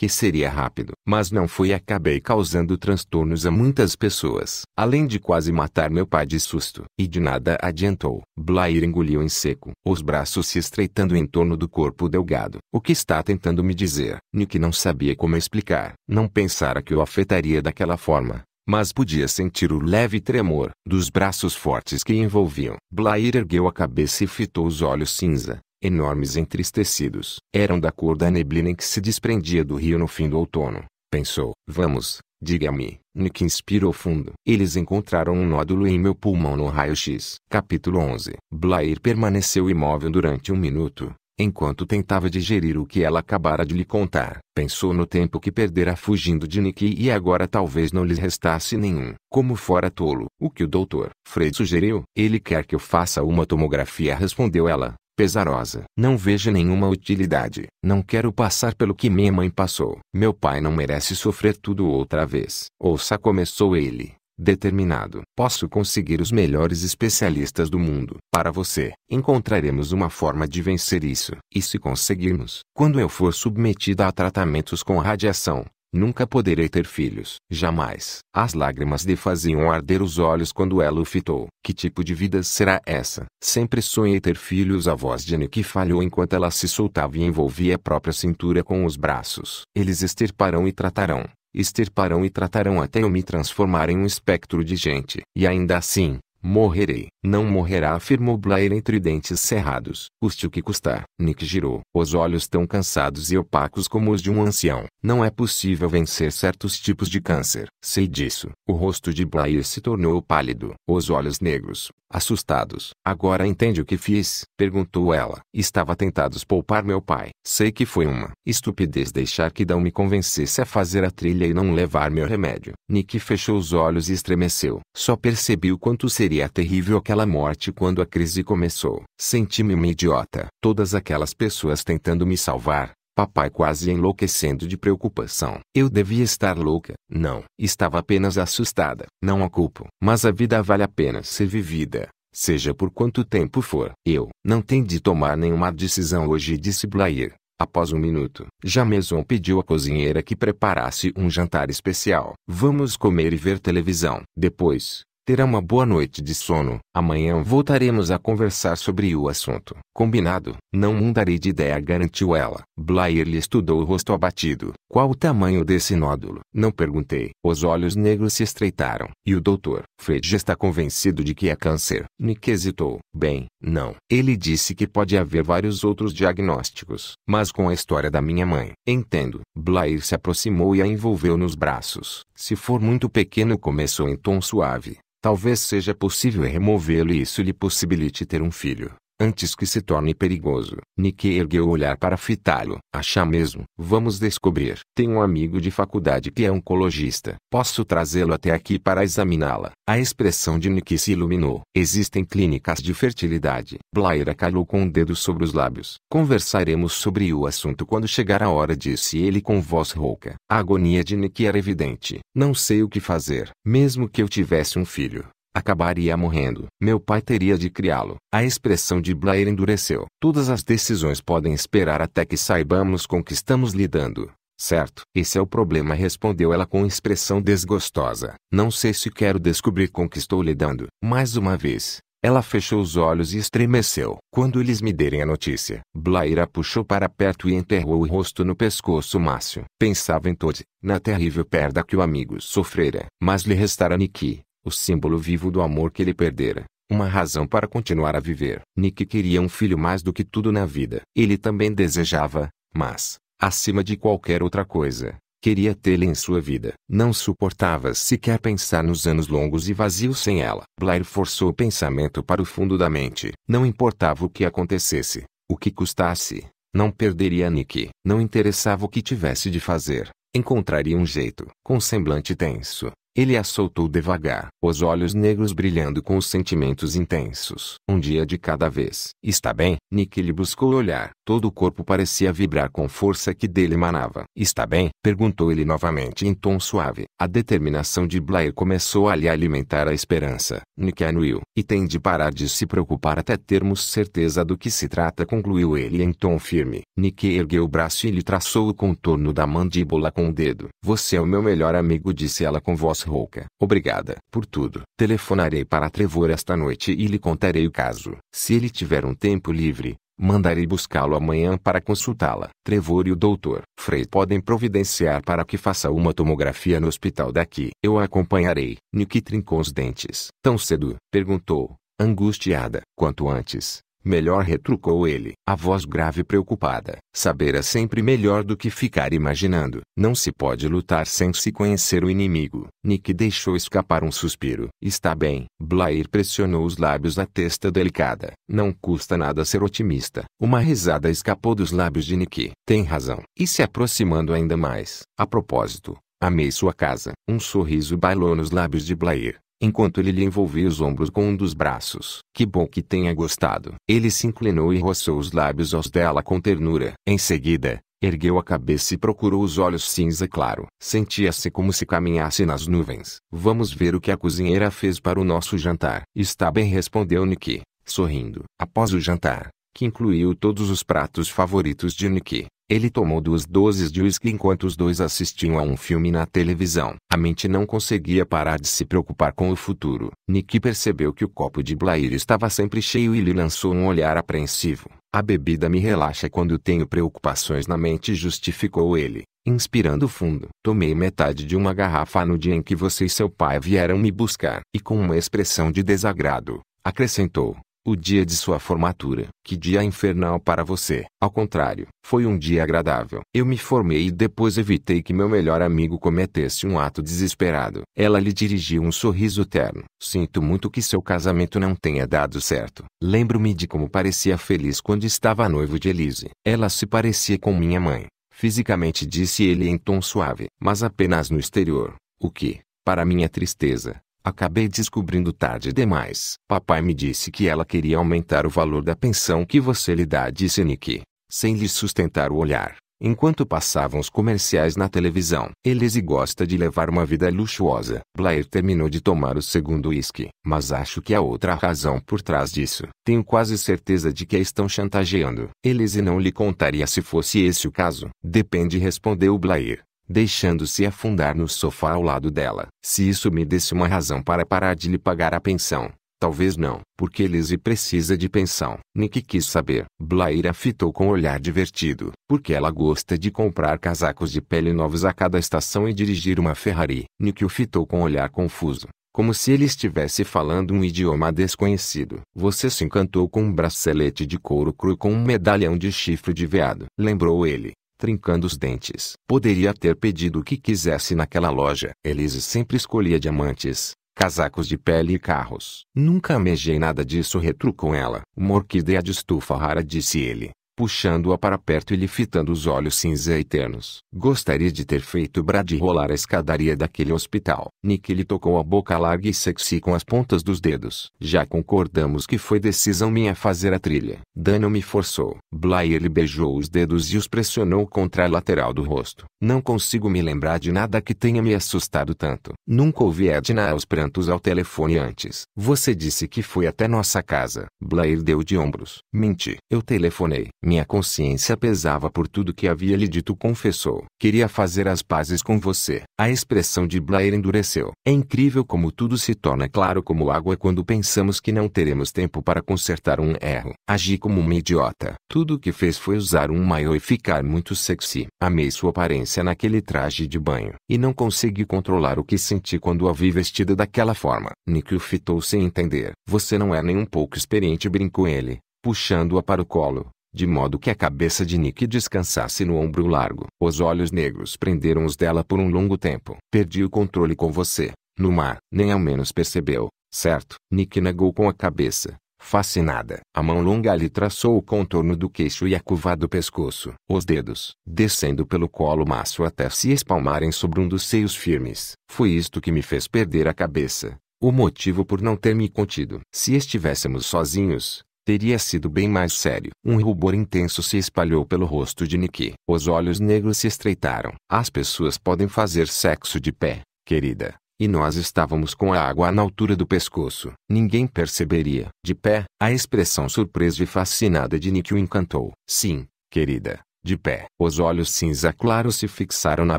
que seria rápido, mas não foi e acabei causando transtornos a muitas pessoas, além de quase matar meu pai de susto. E de nada adiantou. Blair engoliu em seco, os braços se estreitando em torno do corpo delgado. O que está tentando me dizer? Nick não sabia como explicar. Não pensara que o afetaria daquela forma mas podia sentir o leve tremor dos braços fortes que envolviam. Blair ergueu a cabeça e fitou os olhos cinza, enormes entristecidos. Eram da cor da neblina em que se desprendia do rio no fim do outono. Pensou, vamos, diga-me. Nick inspirou fundo. Eles encontraram um nódulo em meu pulmão no raio-x. Capítulo 11 Blair permaneceu imóvel durante um minuto, Enquanto tentava digerir o que ela acabara de lhe contar, pensou no tempo que perdera fugindo de Nicky e agora talvez não lhe restasse nenhum. Como fora tolo, o que o doutor Fred sugeriu? Ele quer que eu faça uma tomografia, respondeu ela, pesarosa. Não vejo nenhuma utilidade. Não quero passar pelo que minha mãe passou. Meu pai não merece sofrer tudo outra vez. Ouça, começou ele determinado. Posso conseguir os melhores especialistas do mundo. Para você, encontraremos uma forma de vencer isso. E se conseguirmos, quando eu for submetida a tratamentos com radiação, nunca poderei ter filhos. Jamais. As lágrimas lhe faziam arder os olhos quando ela o fitou. Que tipo de vida será essa? Sempre sonhei ter filhos. A voz de Annie que falhou enquanto ela se soltava e envolvia a própria cintura com os braços. Eles extirparão e tratarão extirparão e tratarão até eu me transformar em um espectro de gente. E ainda assim, Morrerei. Não morrerá, afirmou Blair entre dentes cerrados. Custe o que custar. Nick girou. Os olhos tão cansados e opacos como os de um ancião. Não é possível vencer certos tipos de câncer. Sei disso. O rosto de Blair se tornou pálido. Os olhos negros, assustados. Agora entende o que fiz? Perguntou ela. Estava tentado poupar meu pai. Sei que foi uma estupidez deixar que Dão me convencesse a fazer a trilha e não levar meu remédio. Nick fechou os olhos e estremeceu. Só percebi o quanto seria seria terrível aquela morte quando a crise começou. Senti-me uma idiota. Todas aquelas pessoas tentando me salvar, papai quase enlouquecendo de preocupação. Eu devia estar louca. Não, estava apenas assustada. Não a culpo. Mas a vida vale a pena ser vivida seja por quanto tempo for. Eu não tenho de tomar nenhuma decisão hoje, disse Blair. Após um minuto, Jameson pediu à cozinheira que preparasse um jantar especial. Vamos comer e ver televisão. Depois, terá uma boa noite de sono. Amanhã voltaremos a conversar sobre o assunto. Combinado? Não mudarei de ideia, garantiu ela. Blair lhe estudou o rosto abatido. Qual o tamanho desse nódulo? Não perguntei. Os olhos negros se estreitaram. E o doutor? Fred está convencido de que é câncer. Nick hesitou. Bem, não. Ele disse que pode haver vários outros diagnósticos. Mas com a história da minha mãe. Entendo. Blair se aproximou e a envolveu nos braços. Se for muito pequeno, começou em tom suave talvez seja possível removê-lo e isso lhe possibilite ter um filho. Antes que se torne perigoso. Nike ergueu o olhar para fitá-lo. Achá mesmo? Vamos descobrir. Tem um amigo de faculdade que é oncologista. Posso trazê-lo até aqui para examiná-la. A expressão de Nike se iluminou. Existem clínicas de fertilidade. Blair acalhou com o um dedo sobre os lábios. Conversaremos sobre o assunto quando chegar a hora, disse ele com voz rouca. A agonia de Nike era evidente. Não sei o que fazer. Mesmo que eu tivesse um filho, acabaria morrendo. Meu pai teria de criá-lo. A expressão de Blair endureceu. Todas as decisões podem esperar até que saibamos com que estamos lidando. Certo, esse é o problema, respondeu ela com expressão desgostosa. Não sei se quero descobrir com que estou lidando. Mais uma vez, ela fechou os olhos e estremeceu. Quando eles me derem a notícia, Blair a puxou para perto e enterrou o rosto no pescoço Mácio. Pensava em Todd, na terrível perda que o amigo sofrera. Mas lhe restara Niki, o símbolo vivo do amor que ele perdera, uma razão para continuar a viver. Nick queria um filho mais do que tudo na vida. Ele também desejava, mas, acima de qualquer outra coisa, queria tê-la em sua vida. Não suportava sequer pensar nos anos longos e vazios sem ela. Blair forçou o pensamento para o fundo da mente. Não importava o que acontecesse, o que custasse, não perderia Nick. Não interessava o que tivesse de fazer, encontraria um jeito. Com semblante tenso, ele a soltou devagar, os olhos negros brilhando com os sentimentos intensos. Um dia de cada vez. Está bem? Nick lhe buscou olhar, Todo o corpo parecia vibrar com força que dele emanava. Está bem? Perguntou ele novamente em tom suave. A determinação de Blair começou a lhe alimentar a esperança. Nick anuiu. E tem de parar de se preocupar até termos certeza do que se trata, concluiu ele em tom firme. Nick ergueu o braço e lhe traçou o contorno da mandíbula com o dedo. Você é o meu melhor amigo, disse ela com voz rouca. Obrigada por tudo. Telefonarei para Trevor esta noite e lhe contarei o caso. Se ele tiver um tempo livre, Mandarei buscá-lo amanhã para consultá-la. Trevor e o doutor Frey podem providenciar para que faça uma tomografia no hospital daqui. Eu a acompanharei. Nick trincou os dentes. Tão cedo? Perguntou, angustiada. Quanto antes, Melhor retrucou ele, a voz grave e preocupada. Saber é sempre melhor do que ficar imaginando. Não se pode lutar sem se conhecer o inimigo. Nick deixou escapar um suspiro. Está bem. Blair pressionou os lábios na testa delicada. Não custa nada ser otimista. Uma risada escapou dos lábios de Nick. Tem razão. E se aproximando ainda mais. A propósito, Amei sua casa. Um sorriso bailou nos lábios de Blair enquanto ele lhe envolvia os ombros com um dos braços. Que bom que tenha gostado. Ele se inclinou e roçou os lábios aos dela com ternura. Em seguida, ergueu a cabeça e procurou os olhos cinza claro. Sentia-se como se caminhasse nas nuvens. Vamos ver o que a cozinheira fez para o nosso jantar. Está bem, respondeu Niki, sorrindo. Após o jantar, que incluiu todos os pratos favoritos de Nicky. Ele tomou duas doses de uísque enquanto os dois assistiam a um filme na televisão. A mente não conseguia parar de se preocupar com o futuro. Nicky percebeu que o copo de Blair estava sempre cheio e lhe lançou um olhar apreensivo. A bebida me relaxa quando tenho preocupações na mente, justificou ele, inspirando fundo. Tomei metade de uma garrafa no dia em que você e seu pai vieram me buscar. E com uma expressão de desagrado, acrescentou: o dia de sua formatura. Que dia infernal para você. Ao contrário, foi um dia agradável. Eu me formei e depois evitei que meu melhor amigo cometesse um ato desesperado. Ela lhe dirigiu um sorriso terno. Sinto muito que seu casamento não tenha dado certo. Lembro-me de como parecia feliz quando estava noivo de Elise. Ela se parecia com minha mãe. Fisicamente disse ele em tom suave, mas apenas no exterior. O que, para minha tristeza, Acabei descobrindo tarde demais. Papai me disse que ela queria aumentar o valor da pensão que você lhe dá, disse Nick, sem lhe sustentar o olhar. Enquanto passavam os comerciais na televisão, Elise gosta de levar uma vida luxuosa. Blair terminou de tomar o segundo uísque, mas acho que há outra razão por trás disso. Tenho quase certeza de que a estão chantageando. Elise não lhe contaria se fosse esse o caso. Depende, respondeu Blair deixando-se afundar no sofá ao lado dela. Se isso me desse uma razão para parar de lhe pagar a pensão, talvez não, porque Elise precisa de pensão. Nick quis saber. Blair fitou com um olhar divertido, porque ela gosta de comprar casacos de pele novos a cada estação e dirigir uma Ferrari. Nick o fitou com um olhar confuso. Como se ele estivesse falando um idioma desconhecido. Você se encantou com um bracelete de couro cru com um medalhão de chifre de veado. Lembrou ele trincando os dentes. Poderia ter pedido o que quisesse naquela loja. Elise sempre escolhia diamantes, casacos de pele e carros. Nunca amejei nada disso, retrucou ela. Uma orquídea de estufa rara, disse ele puxando-a para perto e lhe fitando os olhos cinza eternos Gostaria de ter feito Brad rolar a escadaria daquele hospital. Nick lhe tocou a boca larga e sexy com as pontas dos dedos. Já concordamos que foi decisão minha fazer a trilha. Dano me forçou. Blair lhe beijou os dedos e os pressionou contra a lateral do rosto. Não consigo me lembrar de nada que tenha me assustado tanto. Nunca ouvi Edna aos prantos ao telefone antes. Você disse que foi até nossa casa. Blair deu de ombros. Menti. Eu telefonei. Minha consciência pesava por tudo que havia lhe dito, confessou. Queria fazer as pazes com você. A expressão de Blair endureceu. É incrível como tudo se torna claro como água quando pensamos que não teremos tempo para consertar um erro. Agi como uma idiota. Tudo o que fez foi usar um maiô e ficar muito sexy. Amei sua aparência naquele traje de banho. E não consegui controlar o que senti quando a vi vestida daquela forma. Nick o fitou sem entender. Você não é nem um pouco experiente, brincou ele puxando-a para o colo de modo que a cabeça de Nick descansasse no ombro largo. Os olhos negros prenderam os dela por um longo tempo. Perdi o controle com você, no mar. Nem ao menos percebeu, certo? Nick negou com a cabeça, fascinada. A mão longa lhe traçou o contorno do queixo e a curva do pescoço. Os dedos, descendo pelo colo maço até se espalmarem sobre um dos seios firmes. Foi isto que me fez perder a cabeça. O motivo por não ter me contido. Se estivéssemos sozinhos, Teria sido bem mais sério. Um rubor intenso se espalhou pelo rosto de Nikki. Os olhos negros se estreitaram. As pessoas podem fazer sexo de pé, querida. E nós estávamos com a água na altura do pescoço. Ninguém perceberia. De pé, a expressão surpresa e fascinada de Nikki o encantou. Sim, querida, de pé. Os olhos cinza claros se fixaram na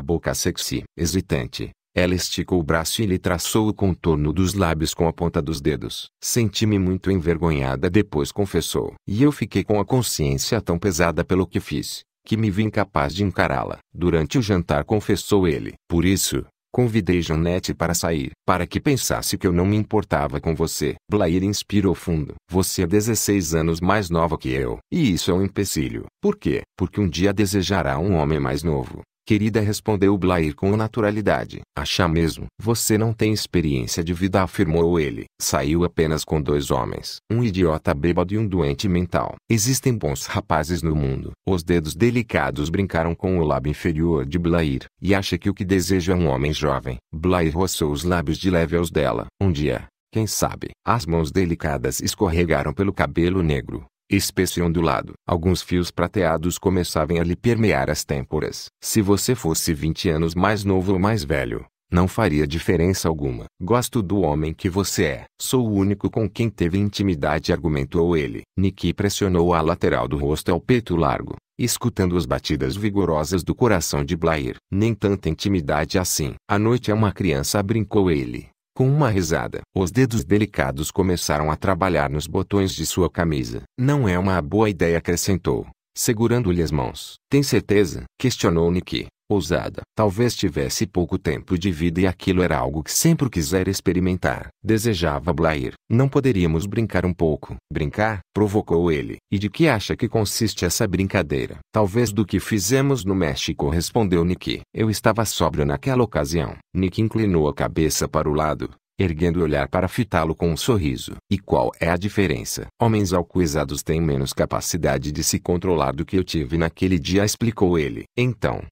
boca sexy, hesitante, ela esticou o braço e lhe traçou o contorno dos lábios com a ponta dos dedos. Senti-me muito envergonhada depois confessou. E eu fiquei com a consciência tão pesada pelo que fiz, que me vi incapaz de encará-la. Durante o jantar confessou ele. Por isso, convidei Janete para sair, para que pensasse que eu não me importava com você. Blair inspirou fundo. Você é 16 anos mais nova que eu. E isso é um empecilho. Por quê? Porque um dia desejará um homem mais novo. Querida respondeu Blair com naturalidade. Achá mesmo. Você não tem experiência de vida afirmou ele. Saiu apenas com dois homens. Um idiota bêbado e um doente mental. Existem bons rapazes no mundo. Os dedos delicados brincaram com o lábio inferior de Blair. E acha que o que deseja é um homem jovem. Blair roçou os lábios de leve aos dela. Um dia, quem sabe? As mãos delicadas escorregaram pelo cabelo negro, espécie ondulado. Alguns fios prateados começavam a lhe permear as têmporas. Se você fosse 20 anos mais novo ou mais velho, não faria diferença alguma. Gosto do homem que você é. Sou o único com quem teve intimidade, argumentou ele. Niki pressionou a lateral do rosto ao peito largo, escutando as batidas vigorosas do coração de Blair. Nem tanta intimidade assim. A noite é uma criança, brincou ele. Com uma risada, os dedos delicados começaram a trabalhar nos botões de sua camisa. Não é uma boa ideia, acrescentou, segurando-lhe as mãos. Tem certeza? questionou Nicky ousada. Talvez tivesse pouco tempo de vida e aquilo era algo que sempre quisera experimentar. Desejava Blair. Não poderíamos brincar um pouco. Brincar? Provocou ele. E de que acha que consiste essa brincadeira? Talvez do que fizemos no México, respondeu Nick. Eu estava sóbrio naquela ocasião. Nick inclinou a cabeça para o lado, erguendo o olhar para fitá-lo com um sorriso. E qual é a diferença? Homens alcoizados têm menos capacidade de se controlar do que eu tive naquele dia, explicou ele. Então,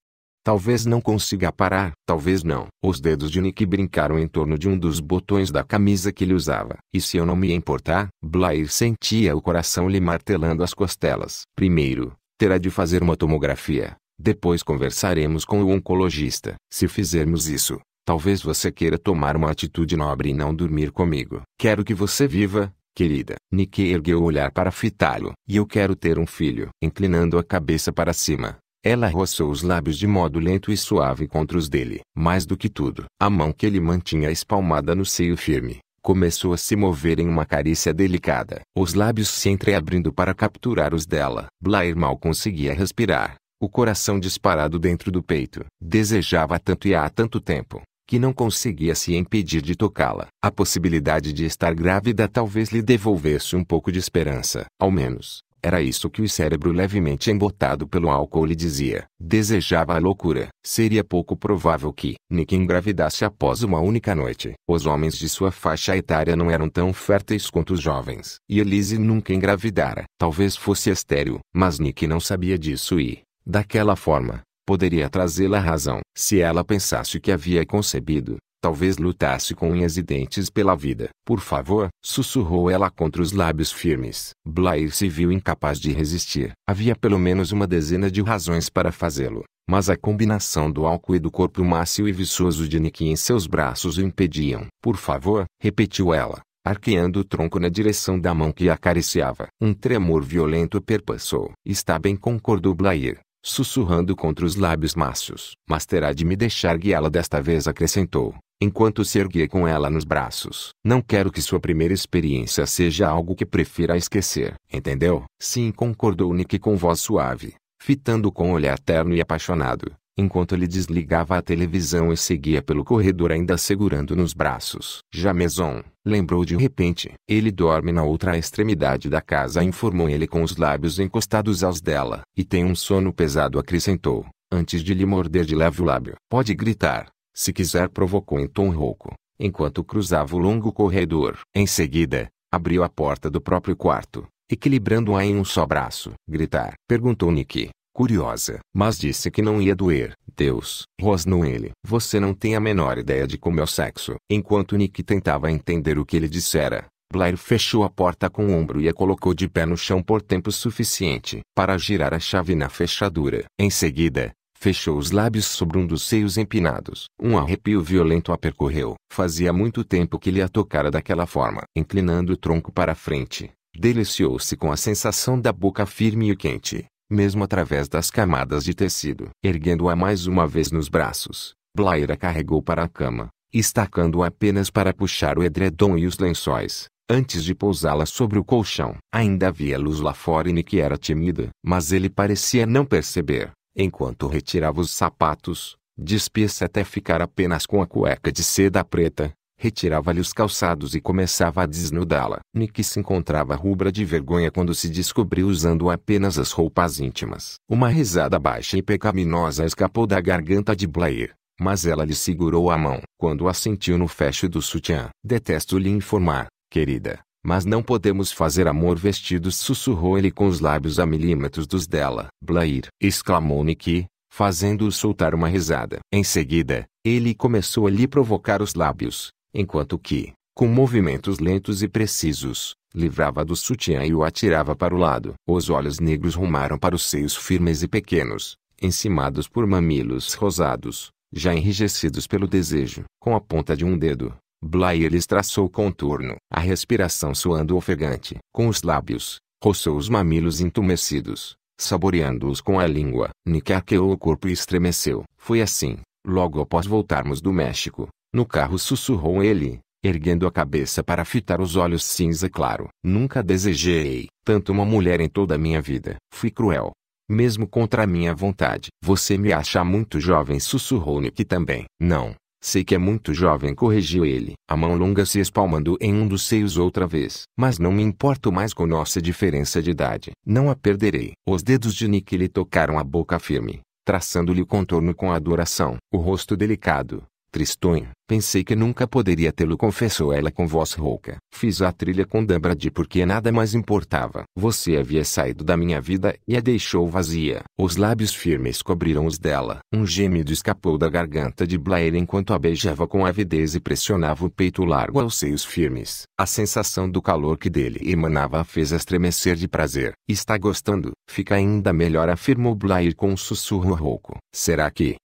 Talvez não consiga parar, talvez não. Os dedos de Nick brincaram em torno de um dos botões da camisa que ele usava. E se eu não me importar, Blair sentia o coração lhe martelando as costelas. Primeiro, terá de fazer uma tomografia. Depois conversaremos com o oncologista. Se fizermos isso, talvez você queira tomar uma atitude nobre e não dormir comigo. Quero que você viva, querida. Nick ergueu o olhar para fitá-lo. E eu quero ter um filho. Inclinando a cabeça para cima, ela roçou os lábios de modo lento e suave contra os dele. Mais do que tudo, a mão que ele mantinha espalmada no seio firme, começou a se mover em uma carícia delicada, os lábios se entreabrindo para capturar os dela. Blair mal conseguia respirar, o coração disparado dentro do peito. Desejava tanto e há tanto tempo, que não conseguia se impedir de tocá-la. A possibilidade de estar grávida talvez lhe devolvesse um pouco de esperança. Ao menos, era isso que o cérebro levemente embotado pelo álcool lhe dizia. Desejava a loucura. Seria pouco provável que Nick engravidasse após uma única noite. Os homens de sua faixa etária não eram tão férteis quanto os jovens. E Elise nunca engravidara. Talvez fosse estéril, mas Nick não sabia disso e, daquela forma, poderia trazê-la à razão. Se ela pensasse que havia concebido, Talvez lutasse com unhas e dentes pela vida. Por favor, sussurrou ela contra os lábios firmes. Blair se viu incapaz de resistir. Havia pelo menos uma dezena de razões para fazê-lo, mas a combinação do álcool e do corpo macio e viçoso de Nicky em seus braços o impediam. Por favor, repetiu ela, arqueando o tronco na direção da mão que a acariciava. Um tremor violento perpassou. Está bem, concordou Blair sussurrando contra os lábios macios. Mas terá de me deixar guiá-la desta vez, acrescentou enquanto se erguia com ela nos braços. Não quero que sua primeira experiência seja algo que prefira esquecer, entendeu? Sim, concordou Nick com voz suave, fitando com um olhar terno e apaixonado, enquanto ele desligava a televisão e seguia pelo corredor ainda segurando nos braços. Jameson, lembrou de repente. Ele dorme na outra extremidade da casa, informou ele com os lábios encostados aos dela. E tem um sono pesado, acrescentou, antes de lhe morder de leve o lábio. Pode gritar, se quiser provocou em tom rouco, enquanto cruzava o longo corredor. Em seguida, abriu a porta do próprio quarto, equilibrando-a em um só braço. Gritar, perguntou Nick, curiosa, mas disse que não ia doer. Deus, rosnou ele. Você não tem a menor ideia de como é o sexo. Enquanto Nick tentava entender o que ele dissera, Blair fechou a porta com o ombro e a colocou de pé no chão por tempo suficiente para girar a chave na fechadura. Em seguida, Fechou os lábios sobre um dos seios empinados. Um arrepio violento a percorreu. Fazia muito tempo que lhe a tocara daquela forma. Inclinando o tronco para a frente, deliciou-se com a sensação da boca firme e quente, mesmo através das camadas de tecido. Erguendo-a mais uma vez nos braços, Blair a carregou para a cama, estacando-a apenas para puxar o edredom e os lençóis, antes de pousá-la sobre o colchão. Ainda havia luz lá fora e Nick era tímida, mas ele parecia não perceber. Enquanto retirava os sapatos, despia-se até ficar apenas com a cueca de seda preta, retirava-lhe os calçados e começava a desnudá-la. Nick se encontrava rubra de vergonha quando se descobriu usando apenas as roupas íntimas. Uma risada baixa e pecaminosa escapou da garganta de Blair, mas ela lhe segurou a mão. Quando a sentiu no fecho do sutiã. Detesto lhe informar, querida, mas não podemos fazer amor vestidos, sussurrou ele com os lábios a milímetros dos dela. Blair! exclamou Niki, fazendo-o soltar uma risada. Em seguida, ele começou a lhe provocar os lábios, enquanto que, com movimentos lentos e precisos, livrava do sutiã e o atirava para o lado. Os olhos negros rumaram para os seios firmes e pequenos, encimados por mamilos rosados, já enrijecidos pelo desejo. Com a ponta de um dedo, Blaier traçou o contorno. A respiração suando ofegante. Com os lábios, roçou os mamilos entumecidos, saboreando-os com a língua. Nick arqueou o corpo e estremeceu. Foi assim, logo após voltarmos do México, no carro sussurrou ele, erguendo a cabeça para fitar os olhos cinza claro. Nunca desejei tanto uma mulher em toda a minha vida. Fui cruel. Mesmo contra a minha vontade. Você me acha muito jovem, sussurrou Nick também. Não, Sei que é muito jovem, corrigiu ele, a mão longa se espalmando em um dos seios outra vez. Mas não me importo mais com nossa diferença de idade. Não a perderei. Os dedos de Nick lhe tocaram a boca firme, traçando-lhe o contorno com adoração. O rosto delicado, Tristonho, pensei que nunca poderia tê-lo confessou ela com voz rouca. Fiz a trilha com Dambradi porque nada mais importava. Você havia saído da minha vida e a deixou vazia. Os lábios firmes cobriram os dela. Um gemido escapou da garganta de Blair enquanto a beijava com avidez e pressionava o peito largo aos seios firmes. A sensação do calor que dele emanava a fez estremecer de prazer. Está gostando? Fica ainda melhor afirmou Blair com um sussurro rouco. Será que...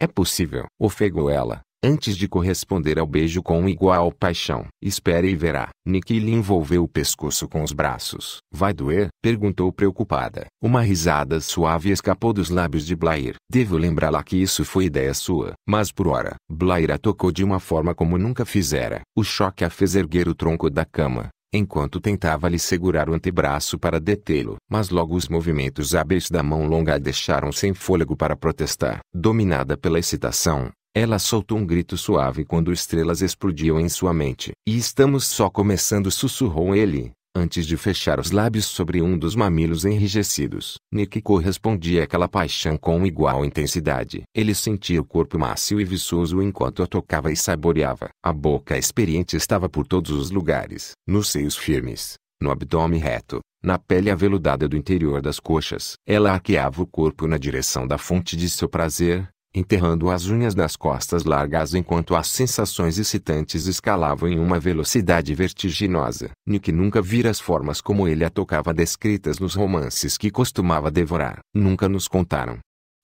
É possível, ofegou ela. Antes de corresponder ao beijo com igual paixão, espere e verá. Nikki lhe envolveu o pescoço com os braços. Vai doer? Perguntou preocupada. Uma risada suave escapou dos lábios de Blair. Devo lembrá-la que isso foi ideia sua. Mas por hora, Blair a tocou de uma forma como nunca fizera. O choque a fez erguer o tronco da cama enquanto tentava lhe segurar o antebraço para detê-lo. Mas logo os movimentos hábeis da mão longa a deixaram sem fôlego para protestar. Dominada pela excitação, ela soltou um grito suave quando estrelas explodiam em sua mente. E estamos só começando, sussurrou ele, antes de fechar os lábios sobre um dos mamilos enrijecidos. Nick correspondia àquela paixão com igual intensidade. Ele sentia o corpo macio e viçoso enquanto a tocava e saboreava. A boca experiente estava por todos os lugares. Nos seios firmes, no abdômen reto, na pele aveludada do interior das coxas. Ela arqueava o corpo na direção da fonte de seu prazer, enterrando as unhas nas costas largas enquanto as sensações excitantes escalavam em uma velocidade vertiginosa. Nick nunca vira as formas como ele a tocava descritas nos romances que costumava devorar. Nunca nos contaram.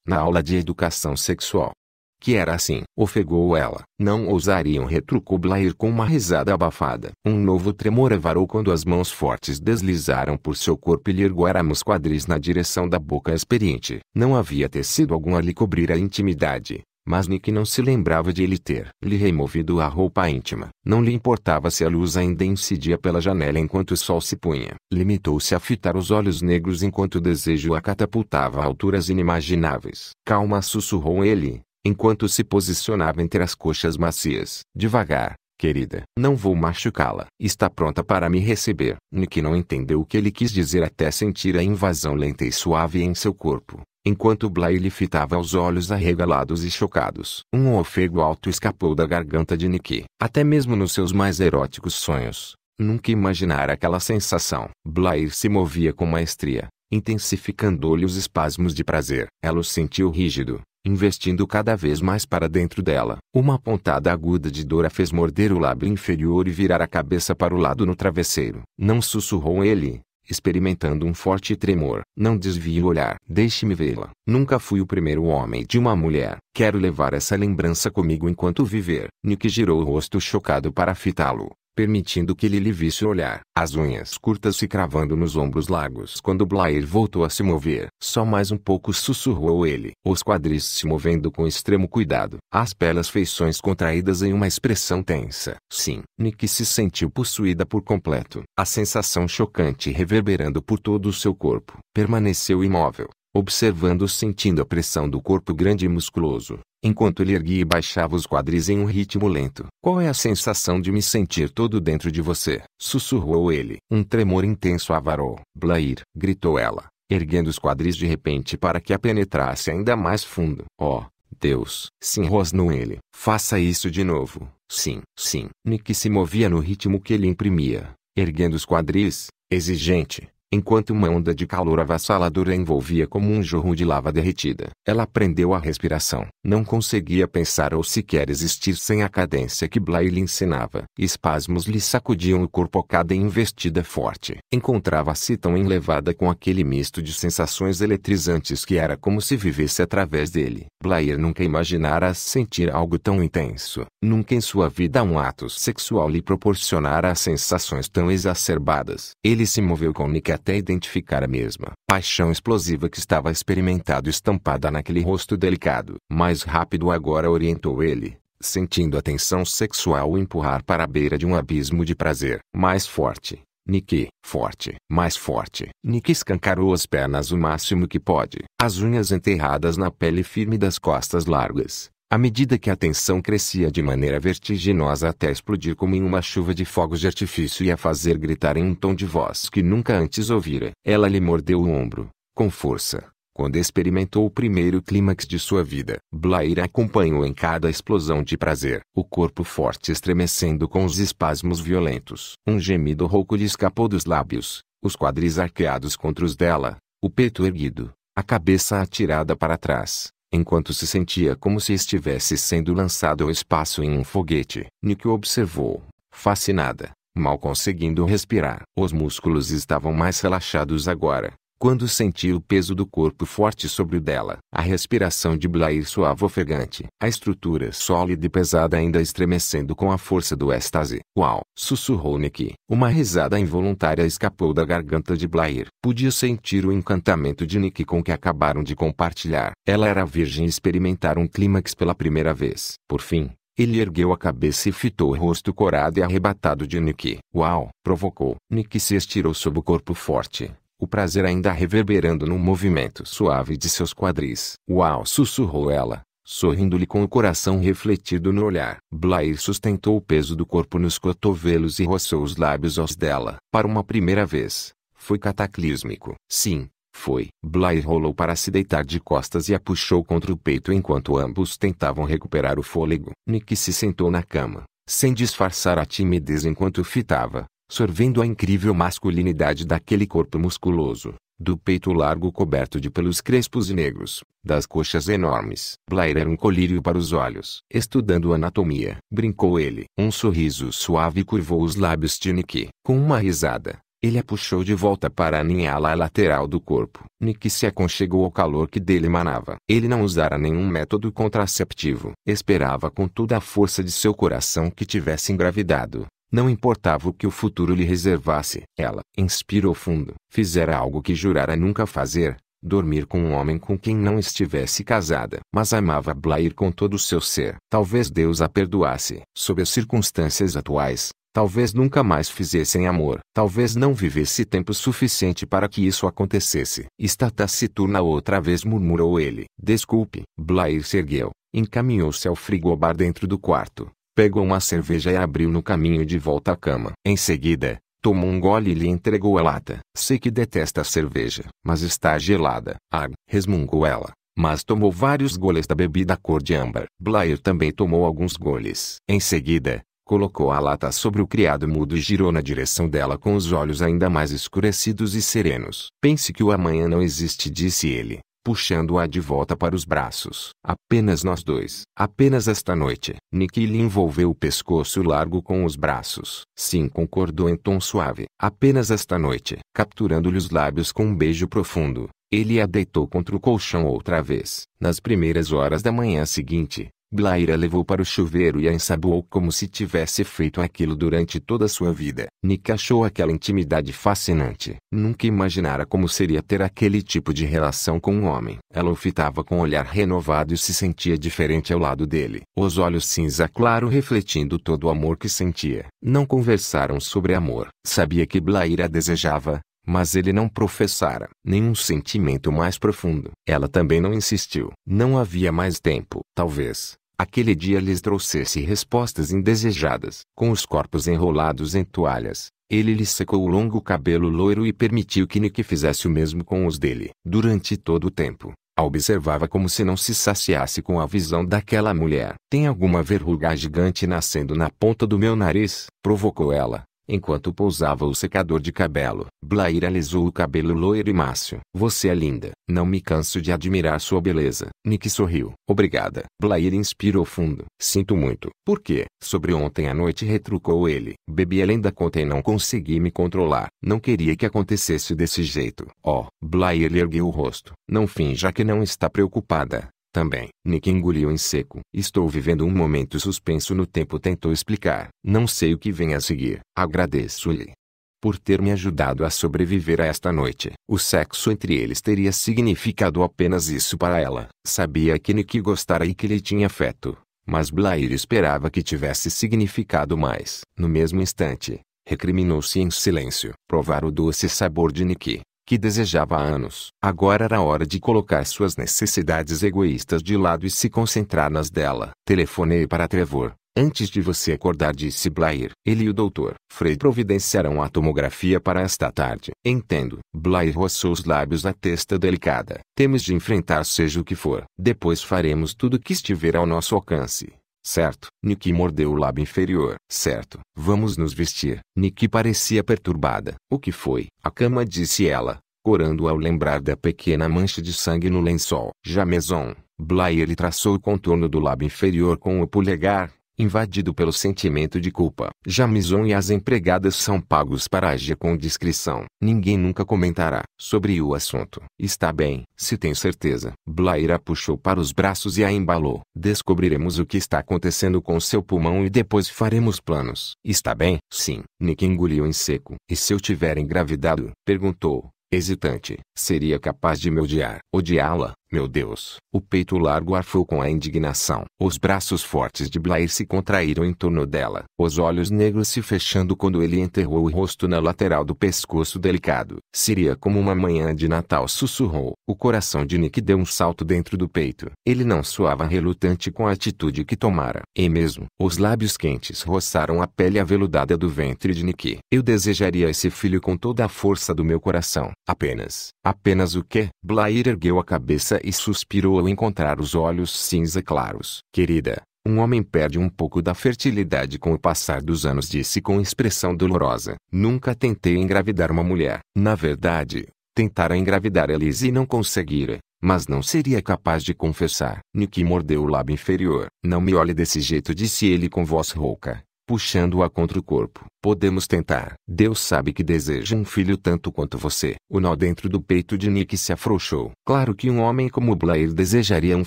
Na aula de educação sexual, que era assim. Ofegou ela. Não ousariam retrucou Blair com uma risada abafada. Um novo tremor avarou quando as mãos fortes deslizaram por seu corpo e lhe ergueram os quadris na direção da boca experiente. Não havia tecido algum a lhe cobrir a intimidade. Mas Nick não se lembrava de ele ter lhe removido a roupa íntima. Não lhe importava se a luz ainda incidia pela janela enquanto o sol se punha. Limitou-se a fitar os olhos negros enquanto o desejo a catapultava a alturas inimagináveis. Calma sussurrou ele, enquanto se posicionava entre as coxas macias. Devagar, querida. Não vou machucá-la. Está pronta para me receber. Nick não entendeu o que ele quis dizer até sentir a invasão lenta e suave em seu corpo. Enquanto Bly lhe fitava os olhos arregalados e chocados. Um ofego alto escapou da garganta de Nick. Até mesmo nos seus mais eróticos sonhos, nunca imaginara aquela sensação. Blair se movia com maestria, intensificando-lhe os espasmos de prazer. Ela o sentiu rígido, investindo cada vez mais para dentro dela. Uma pontada aguda de dor a fez morder o lábio inferior e virar a cabeça para o lado no travesseiro. Não sussurrou ele, experimentando um forte tremor. Não desvie o olhar. Deixe-me vê-la. Nunca fui o primeiro homem de uma mulher. Quero levar essa lembrança comigo enquanto viver. Nick girou o rosto chocado para fitá-lo permitindo que ele lhe visse o olhar, as unhas curtas se cravando nos ombros largos. Quando Blair voltou a se mover, só mais um pouco sussurrou ele, os quadris se movendo com extremo cuidado, as belas feições contraídas em uma expressão tensa. Sim, Nick se sentiu possuída por completo, a sensação chocante reverberando por todo o seu corpo. Permaneceu imóvel, observando sentindo a pressão do corpo grande e musculoso, enquanto ele erguia e baixava os quadris em um ritmo lento. Qual é a sensação de me sentir todo dentro de você? Sussurrou ele. Um tremor intenso avarou. Blair, gritou ela, erguendo os quadris de repente para que a penetrasse ainda mais fundo. Oh, Deus! Sim, rosnou ele. Faça isso de novo. Sim, sim. Nick se movia no ritmo que ele imprimia, erguendo os quadris, exigente, enquanto uma onda de calor avassaladora envolvia como um jorro de lava derretida. Ela prendeu a respiração. Não conseguia pensar ou sequer existir sem a cadência que Bly lhe ensinava. Espasmos lhe sacudiam o corpo a cada investida forte. Encontrava-se tão enlevada com aquele misto de sensações eletrizantes que era como se vivesse através dele. Blair nunca imaginara sentir algo tão intenso. Nunca em sua vida um ato sexual lhe proporcionara sensações tão exacerbadas. Ele se moveu com Nick até identificar a mesma paixão explosiva que estava experimentado estampada naquele rosto delicado. Mais rápido agora orientou ele, sentindo a tensão sexual empurrar para a beira de um abismo de prazer. Mais forte, Niki, forte, mais forte. Niki escancarou as pernas o máximo que pode, as unhas enterradas na pele firme das costas largas, à medida que a tensão crescia de maneira vertiginosa até explodir como em uma chuva de fogos de artifício e a fazer gritar em um tom de voz que nunca antes ouvira, ela lhe mordeu o ombro, com força, quando experimentou o primeiro clímax de sua vida. Blair acompanhou em cada explosão de prazer, o corpo forte estremecendo com os espasmos violentos. Um gemido rouco lhe escapou dos lábios, os quadris arqueados contra os dela, o peito erguido, a cabeça atirada para trás enquanto se sentia como se estivesse sendo lançado ao espaço em um foguete. Nick observou, fascinada, mal conseguindo respirar. Os músculos estavam mais relaxados agora, quando sentiu o peso do corpo forte sobre o dela. A respiração de Blair suava ofegante. A estrutura sólida e pesada ainda estremecendo com a força do êxtase. Uau! Sussurrou Nick. Uma risada involuntária escapou da garganta de Blair. Podia sentir o encantamento de Nick com que acabaram de compartilhar. Ela era virgem e experimentar um clímax pela primeira vez. Por fim, ele ergueu a cabeça e fitou o rosto corado e arrebatado de Nick. Uau! Provocou. Nick se estirou sob o corpo forte o prazer ainda reverberando no movimento suave de seus quadris. Uau! sussurrou ela, sorrindo-lhe com o coração refletido no olhar. Blair sustentou o peso do corpo nos cotovelos e roçou os lábios aos dela. Para uma primeira vez, foi cataclísmico. Sim, foi. Blair rolou para se deitar de costas e a puxou contra o peito enquanto ambos tentavam recuperar o fôlego. Nick se sentou na cama, sem disfarçar a timidez enquanto fitava, sorvendo a incrível masculinidade daquele corpo musculoso, do peito largo coberto de pelos crespos e negros, das coxas enormes. Blair era um colírio para os olhos. Estudando anatomia, brincou ele. Um sorriso suave curvou os lábios de Nicky. Com uma risada, ele a puxou de volta para aninhá-la à lateral do corpo. Nick se aconchegou ao calor que dele emanava. Ele não usara nenhum método contraceptivo. Esperava com toda a força de seu coração que tivesse engravidado. Não importava o que o futuro lhe reservasse. Ela inspirou fundo. Fizera algo que jurara nunca fazer. Dormir com um homem com quem não estivesse casada. Mas amava Blair com todo o seu ser. Talvez Deus a perdoasse. Sob as circunstâncias atuais, talvez nunca mais fizessem amor. Talvez não vivesse tempo suficiente para que isso acontecesse. Está tá taciturna outra vez murmurou ele. Desculpe. Blair se ergueu. Encaminhou-se ao frigobar dentro do quarto pegou uma cerveja e abriu no caminho de volta à cama. Em seguida, tomou um gole e lhe entregou a lata. Sei que detesta a cerveja, mas está gelada. Ah, resmungou ela, mas tomou vários goles da bebida cor de âmbar. Blair também tomou alguns goles. Em seguida, colocou a lata sobre o criado mudo e girou na direção dela com os olhos ainda mais escurecidos e serenos. Pense que o amanhã não existe, disse ele puxando-a de volta para os braços. Apenas nós dois. Apenas esta noite. Nick lhe envolveu o pescoço largo com os braços. Sim, concordou em tom suave. Apenas esta noite. Capturando-lhe os lábios com um beijo profundo. Ele a deitou contra o colchão outra vez. Nas primeiras horas da manhã seguinte, Blaira levou para o chuveiro e a ensaboou como se tivesse feito aquilo durante toda a sua vida. Nick achou aquela intimidade fascinante. Nunca imaginara como seria ter aquele tipo de relação com um homem. Ela o fitava com um olhar renovado e se sentia diferente ao lado dele. Os olhos cinza claro refletindo todo o amor que sentia. Não conversaram sobre amor. Sabia que Blaira desejava, mas ele não professara nenhum sentimento mais profundo. Ela também não insistiu. Não havia mais tempo. Talvez, aquele dia lhes trouxesse respostas indesejadas. Com os corpos enrolados em toalhas, ele lhe secou o longo cabelo loiro e permitiu que Nick fizesse o mesmo com os dele. Durante todo o tempo, a observava como se não se saciasse com a visão daquela mulher. Tem alguma verruga gigante nascendo na ponta do meu nariz? Provocou ela. Enquanto pousava o secador de cabelo, Blair alisou o cabelo loiro e macio. Você é linda. Não me canso de admirar sua beleza. Nick sorriu. Obrigada. Blair inspirou fundo. Sinto muito. Por quê? Sobre ontem à noite retrucou ele. Bebi além da conta e não consegui me controlar. Não queria que acontecesse desse jeito. Oh, Blair ergueu o rosto. Não finja que não está preocupada. Também, Nick engoliu em seco. Estou vivendo um momento suspenso no tempo tentou explicar. Não sei o que vem a seguir. Agradeço-lhe por ter me ajudado a sobreviver a esta noite. O sexo entre eles teria significado apenas isso para ela. Sabia que Nick gostara e que lhe tinha afeto, mas Blair esperava que tivesse significado mais. No mesmo instante, recriminou-se em silêncio. Provar o doce sabor de Nick, que desejava há anos. Agora era hora de colocar suas necessidades egoístas de lado e se concentrar nas dela. Telefonei para Trevor. Antes de você acordar, disse Blair. Ele e o doutor Frey providenciarão a tomografia para esta tarde. Entendo. Blair roçou os lábios na testa delicada. Temos de enfrentar seja o que for. Depois faremos tudo o que estiver ao nosso alcance. Certo. Nikki mordeu o lábio inferior. Certo. Vamos nos vestir. Nikki parecia perturbada. O que foi? A cama disse ela, corando ao lembrar da pequena mancha de sangue no lençol. Já Maison. Blair traçou o contorno do lábio inferior com o polegar, invadido pelo sentimento de culpa. Jamison e as empregadas são pagos para agir com discrição. Ninguém nunca comentará sobre o assunto. Está bem, se tem certeza. Blair puxou para os braços e a embalou. Descobriremos o que está acontecendo com seu pulmão e depois faremos planos. Está bem? Sim. Nick engoliu em seco. E se eu tiver engravidado? Perguntou. Hesitante, seria capaz de me odiar. Odiá-la? Meu Deus! O peito largo arfou com a indignação. Os braços fortes de Blair se contraíram em torno dela, os olhos negros se fechando quando ele enterrou o rosto na lateral do pescoço delicado. Seria como uma manhã de Natal, sussurrou. O coração de Nick deu um salto dentro do peito. Ele não soava relutante com a atitude que tomara. E mesmo, os lábios quentes roçaram a pele aveludada do ventre de Nick. Eu desejaria esse filho com toda a força do meu coração. Apenas, apenas o quê? Blair ergueu a cabeça e suspirou ao encontrar os olhos cinza claros. Querida, um homem perde um pouco da fertilidade com o passar dos anos, disse com expressão dolorosa. Nunca tentei engravidar uma mulher. Na verdade, tentara engravidar Elise e não conseguira, mas não seria capaz de confessar. Niki mordeu o lábio inferior. Não me olhe desse jeito, disse ele com voz rouca puxando-a contra o corpo. Podemos tentar. Deus sabe que deseja um filho tanto quanto você. O nó dentro do peito de Nick se afrouxou. Claro que um homem como Blair desejaria um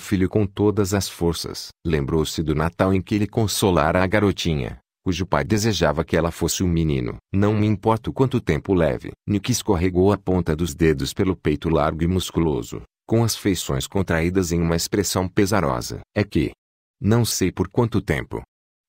filho com todas as forças. Lembrou-se do Natal em que ele consolara a garotinha, cujo pai desejava que ela fosse um menino. Não me importo quanto tempo leve. Nick escorregou a ponta dos dedos pelo peito largo e musculoso, com as feições contraídas em uma expressão pesarosa. É que, não sei por quanto tempo,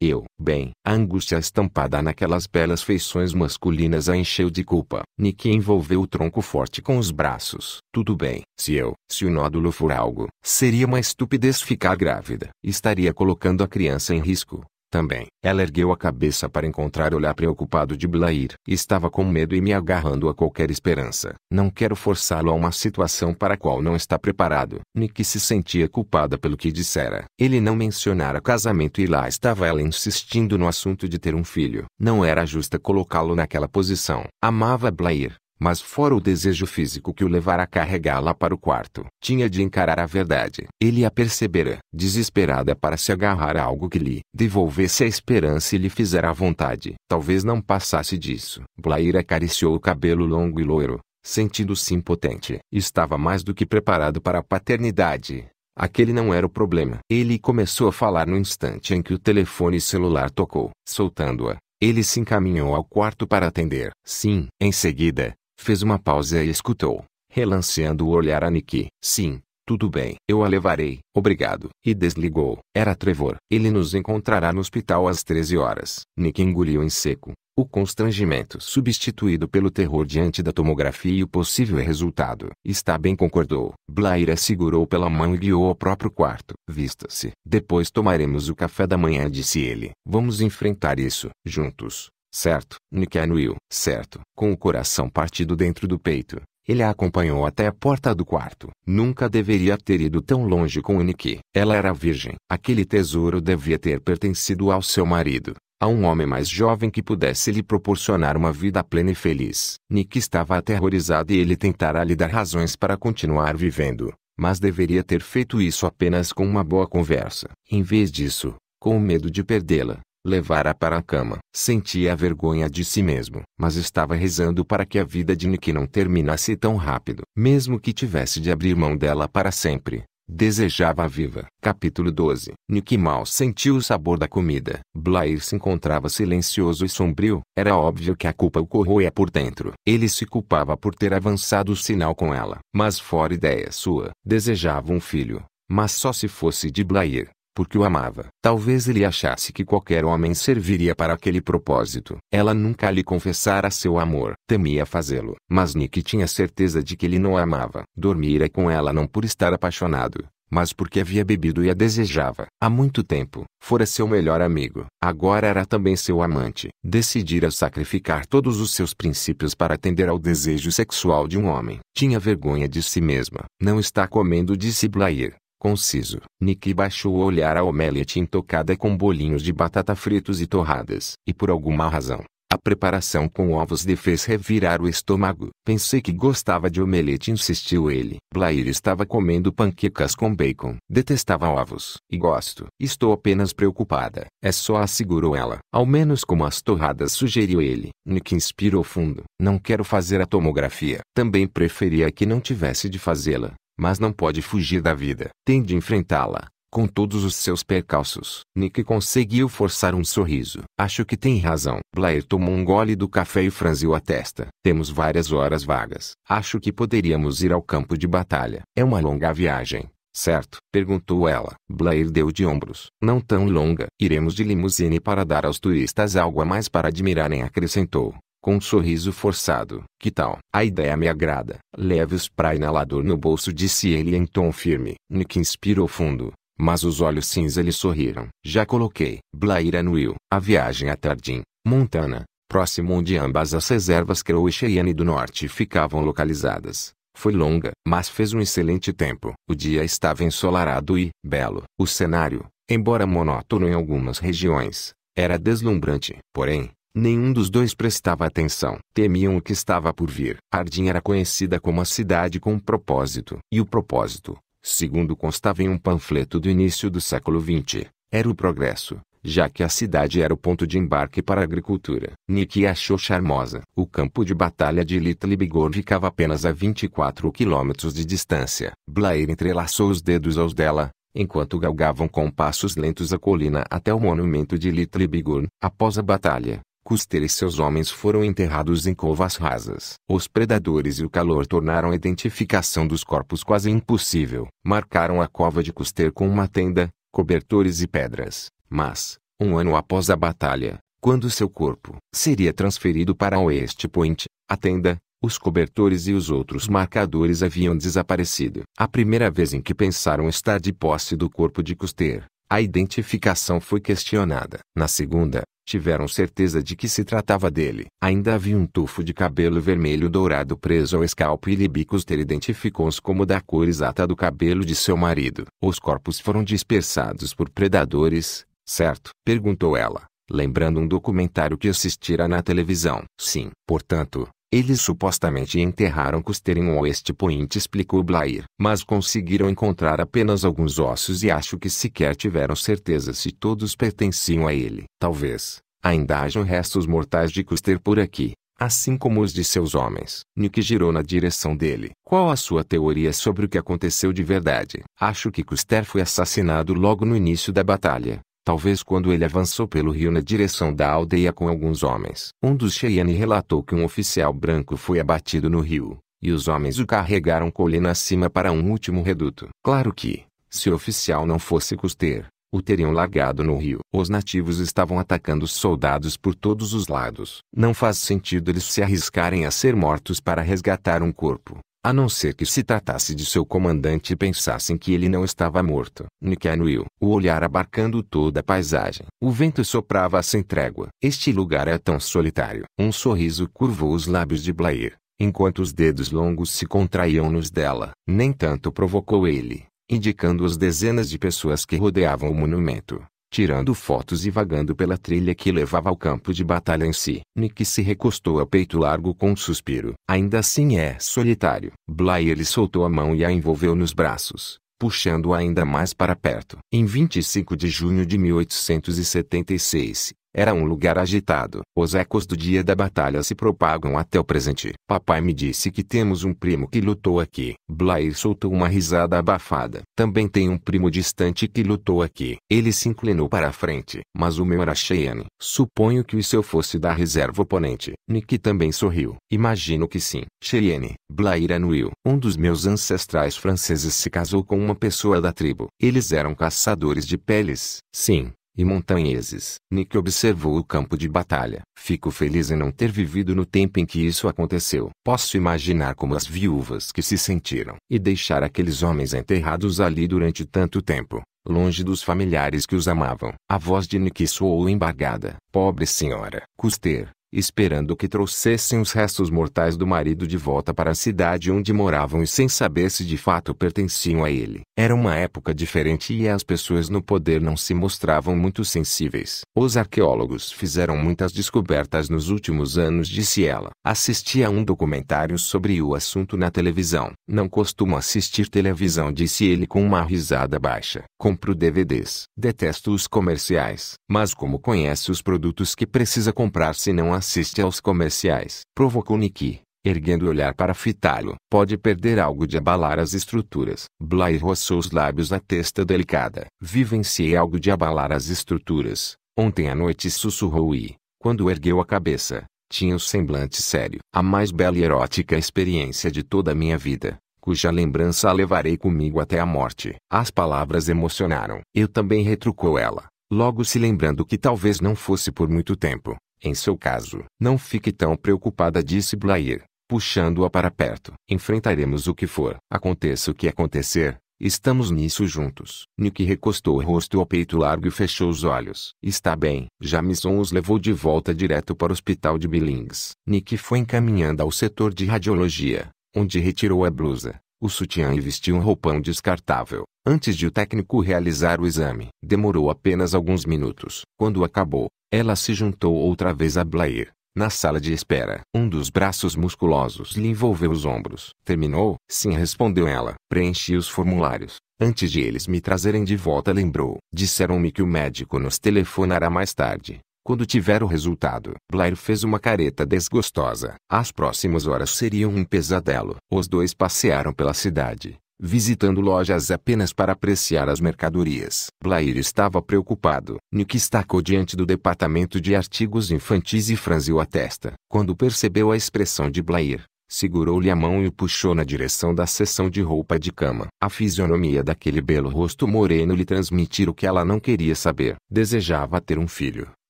eu, bem, a angústia estampada naquelas belas feições masculinas a encheu de culpa. Nick envolveu o tronco forte com os braços. Tudo bem, se eu, se o nódulo for algo, seria uma estupidez ficar grávida. Estaria colocando a criança em risco. Também. Ela ergueu a cabeça para encontrar o olhar preocupado de Blair. Estava com medo e me agarrando a qualquer esperança. Não quero forçá-lo a uma situação para a qual não está preparado. Nick se sentia culpada pelo que dissera. Ele não mencionara casamento e lá estava ela insistindo no assunto de ter um filho. Não era justa colocá-lo naquela posição. Amava Blair mas fora o desejo físico que o levara a carregá-la para o quarto. Tinha de encarar a verdade. Ele a percebera, desesperada para se agarrar a algo que lhe devolvesse a esperança e lhe fizera a vontade. Talvez não passasse disso. Blair acariciou o cabelo longo e loiro, sentindo-se impotente. Estava mais do que preparado para a paternidade. Aquele não era o problema. Ele começou a falar no instante em que o telefone celular tocou. Soltando-a, ele se encaminhou ao quarto para atender. Sim. Em seguida, Fez uma pausa e escutou, relanceando o olhar a Nick. Sim, tudo bem. Eu a levarei. Obrigado. E desligou. Era Trevor. Ele nos encontrará no hospital às 13 horas. Nick engoliu em seco. O constrangimento substituído pelo terror diante da tomografia e o possível resultado. Está bem concordou. Blair a segurou pela mão e guiou ao próprio quarto. Vista-se. Depois tomaremos o café da manhã disse ele. Vamos enfrentar isso, juntos. Certo, anuiu. certo, com o coração partido dentro do peito, ele a acompanhou até a porta do quarto. Nunca deveria ter ido tão longe com Nick. Ela era virgem. Aquele tesouro devia ter pertencido ao seu marido, a um homem mais jovem que pudesse lhe proporcionar uma vida plena e feliz. Nick estava aterrorizado e ele tentara lhe dar razões para continuar vivendo, mas deveria ter feito isso apenas com uma boa conversa. Em vez disso, com o medo de perdê-la, levara para a cama. Sentia vergonha de si mesmo, mas estava rezando para que a vida de Nick não terminasse tão rápido. Mesmo que tivesse de abrir mão dela para sempre, desejava viva. Capítulo 12 Nick mal sentiu o sabor da comida. Blair se encontrava silencioso e sombrio. Era óbvio que a culpa o corroia por dentro. Ele se culpava por ter avançado o sinal com ela. Mas fora ideia sua, desejava um filho. Mas só se fosse de Blair porque o amava. Talvez ele achasse que qualquer homem serviria para aquele propósito. Ela nunca lhe confessara seu amor. Temia fazê-lo. Mas Nick tinha certeza de que ele não a amava. Dormira com ela não por estar apaixonado, mas porque havia bebido e a desejava. Há muito tempo, fora seu melhor amigo. Agora era também seu amante. Decidira sacrificar todos os seus princípios para atender ao desejo sexual de um homem. Tinha vergonha de si mesma. Não está comendo, disse Blair conciso. Nick baixou o olhar à omelete intocada com bolinhos de batata fritos e torradas. E por alguma razão, a preparação com ovos lhe fez revirar o estômago. Pensei que gostava de omelete, insistiu ele. Blair estava comendo panquecas com bacon. Detestava ovos. E gosto. Estou apenas preocupada. É só, assegurou ela. Ao menos como as torradas, sugeriu ele. Nick inspirou fundo. Não quero fazer a tomografia. Também preferia que não tivesse de fazê-la mas não pode fugir da vida. Tem de enfrentá-la, com todos os seus percalços. Nick conseguiu forçar um sorriso. Acho que tem razão. Blair tomou um gole do café e franziu a testa. Temos várias horas vagas. Acho que poderíamos ir ao campo de batalha. É uma longa viagem. Certo? Perguntou ela. Blair deu de ombros. Não tão longa. Iremos de limusine para dar aos turistas algo a mais para admirarem, acrescentou com um sorriso forçado. Que tal? A ideia me agrada. Leve os spray inalador no bolso disse ele em tom firme. Nick inspirou fundo, mas os olhos cinza lhe sorriram. Já coloquei. Blair anuiu. A viagem a Tardin, Montana, próximo onde ambas as reservas Crow e Cheyenne do Norte ficavam localizadas. Foi longa, mas fez um excelente tempo. O dia estava ensolarado e belo. O cenário, embora monótono em algumas regiões, era deslumbrante. Porém, Nenhum dos dois prestava atenção. Temiam o que estava por vir. Ardin era conhecida como a cidade com um propósito. E o propósito, segundo constava em um panfleto do início do século XX, era o progresso, já que a cidade era o ponto de embarque para a agricultura. Nicky achou charmosa. O campo de batalha de Little Bigor ficava apenas a 24 quilômetros de distância. Blair entrelaçou os dedos aos dela, enquanto galgavam com passos lentos a colina até o monumento de Little Bighorn. Após a batalha, Custer e seus homens foram enterrados em covas rasas. Os predadores e o calor tornaram a identificação dos corpos quase impossível. Marcaram a cova de Custer com uma tenda, cobertores e pedras. Mas, um ano após a batalha, quando seu corpo seria transferido para o Oeste Point, a tenda, os cobertores e os outros marcadores haviam desaparecido. A primeira vez em que pensaram estar de posse do corpo de Custer, a identificação foi questionada. Na segunda, Tiveram certeza de que se tratava dele. Ainda havia um tufo de cabelo vermelho dourado preso ao escalpo e ter identificou-os como da cor exata do cabelo de seu marido. Os corpos foram dispersados por predadores, certo? Perguntou ela, lembrando um documentário que assistira na televisão. Sim. Portanto, eles supostamente enterraram em um oeste pointe explicou Blair. Mas conseguiram encontrar apenas alguns ossos e acho que sequer tiveram certeza se todos pertenciam a ele. Talvez, ainda hajam restos mortais de Custer por aqui, assim como os de seus homens. Nick girou na direção dele. Qual a sua teoria sobre o que aconteceu de verdade? Acho que Custer foi assassinado logo no início da batalha talvez quando ele avançou pelo rio na direção da aldeia com alguns homens. Um dos Cheyenne relatou que um oficial branco foi abatido no rio, e os homens o carregaram colina acima para um último reduto. Claro que, se o oficial não fosse custer, o teriam largado no rio. Os nativos estavam atacando os soldados por todos os lados. Não faz sentido eles se arriscarem a ser mortos para resgatar um corpo. A não ser que se tratasse de seu comandante e pensassem que ele não estava morto. anuiu, o olhar abarcando toda a paisagem. O vento soprava sem trégua. Este lugar é tão solitário. Um sorriso curvou os lábios de Blair, enquanto os dedos longos se contraíam nos dela. Nem tanto provocou ele, indicando as dezenas de pessoas que rodeavam o monumento tirando fotos e vagando pela trilha que levava ao campo de batalha em si. Nick se recostou a peito largo com um suspiro. Ainda assim é solitário. Blair lhe soltou a mão e a envolveu nos braços, puxando-a ainda mais para perto. Em 25 de junho de 1876, era um lugar agitado. Os ecos do dia da batalha se propagam até o presente. Papai me disse que temos um primo que lutou aqui. Blair soltou uma risada abafada. Também tem um primo distante que lutou aqui. Ele se inclinou para a frente, mas o meu era Cheyenne. Suponho que o seu fosse da reserva oponente. Nick também sorriu. Imagino que sim. Cheyenne, Blair anuiu. um dos meus ancestrais franceses se casou com uma pessoa da tribo. Eles eram caçadores de peles. Sim, e montanheses. Nick observou o campo de batalha. Fico feliz em não ter vivido no tempo em que isso aconteceu. Posso imaginar como as viúvas que se sentiram e deixar aqueles homens enterrados ali durante tanto tempo, longe dos familiares que os amavam. A voz de Nick soou embargada. Pobre senhora. Custer, esperando que trouxessem os restos mortais do marido de volta para a cidade onde moravam e sem saber se de fato pertenciam a ele. Era uma época diferente e as pessoas no poder não se mostravam muito sensíveis. Os arqueólogos fizeram muitas descobertas nos últimos anos, disse ela. Assisti a um documentário sobre o assunto na televisão. Não costumo assistir televisão, disse ele com uma risada baixa. Compro DVDs. Detesto os comerciais. Mas como conhece os produtos que precisa comprar se não assiste aos comerciais. Provocou Niki, erguendo o olhar para fitá-lo. Pode perder algo de abalar as estruturas. Blair roçou os lábios na testa delicada. Vivenciei algo de abalar as estruturas. Ontem à noite sussurrou e, quando ergueu a cabeça, tinha o um semblante sério. A mais bela e erótica experiência de toda a minha vida, cuja lembrança a levarei comigo até a morte. As palavras emocionaram. Eu também retrucou ela, logo se lembrando que talvez não fosse por muito tempo. Em seu caso, não fique tão preocupada, disse Blair, puxando-a para perto. Enfrentaremos o que for. Aconteça o que acontecer, Estamos nisso juntos. Nick recostou o rosto ao peito largo e fechou os olhos. Está bem. Jamison os levou de volta direto para o hospital de Billings. Nick foi encaminhando ao setor de radiologia, onde retirou a blusa, o sutiã e vestiu um roupão descartável. Antes de o técnico realizar o exame, demorou apenas alguns minutos. Quando acabou, ela se juntou outra vez a Blair, na sala de espera. Um dos braços musculosos lhe envolveu os ombros. Terminou? Sim, respondeu ela. Preenchi os formulários. Antes de eles me trazerem de volta, lembrou. Disseram-me que o médico nos telefonará mais tarde. Quando tiver o resultado, Blair fez uma careta desgostosa. As próximas horas seriam um pesadelo. Os dois passearam pela cidade, visitando lojas apenas para apreciar as mercadorias. Blair estava preocupado. Nick estacou diante do departamento de artigos infantis e franziu a testa. Quando percebeu a expressão de Blair, segurou-lhe a mão e o puxou na direção da seção de roupa de cama. A fisionomia daquele belo rosto moreno lhe transmitir o que ela não queria saber. Desejava ter um filho.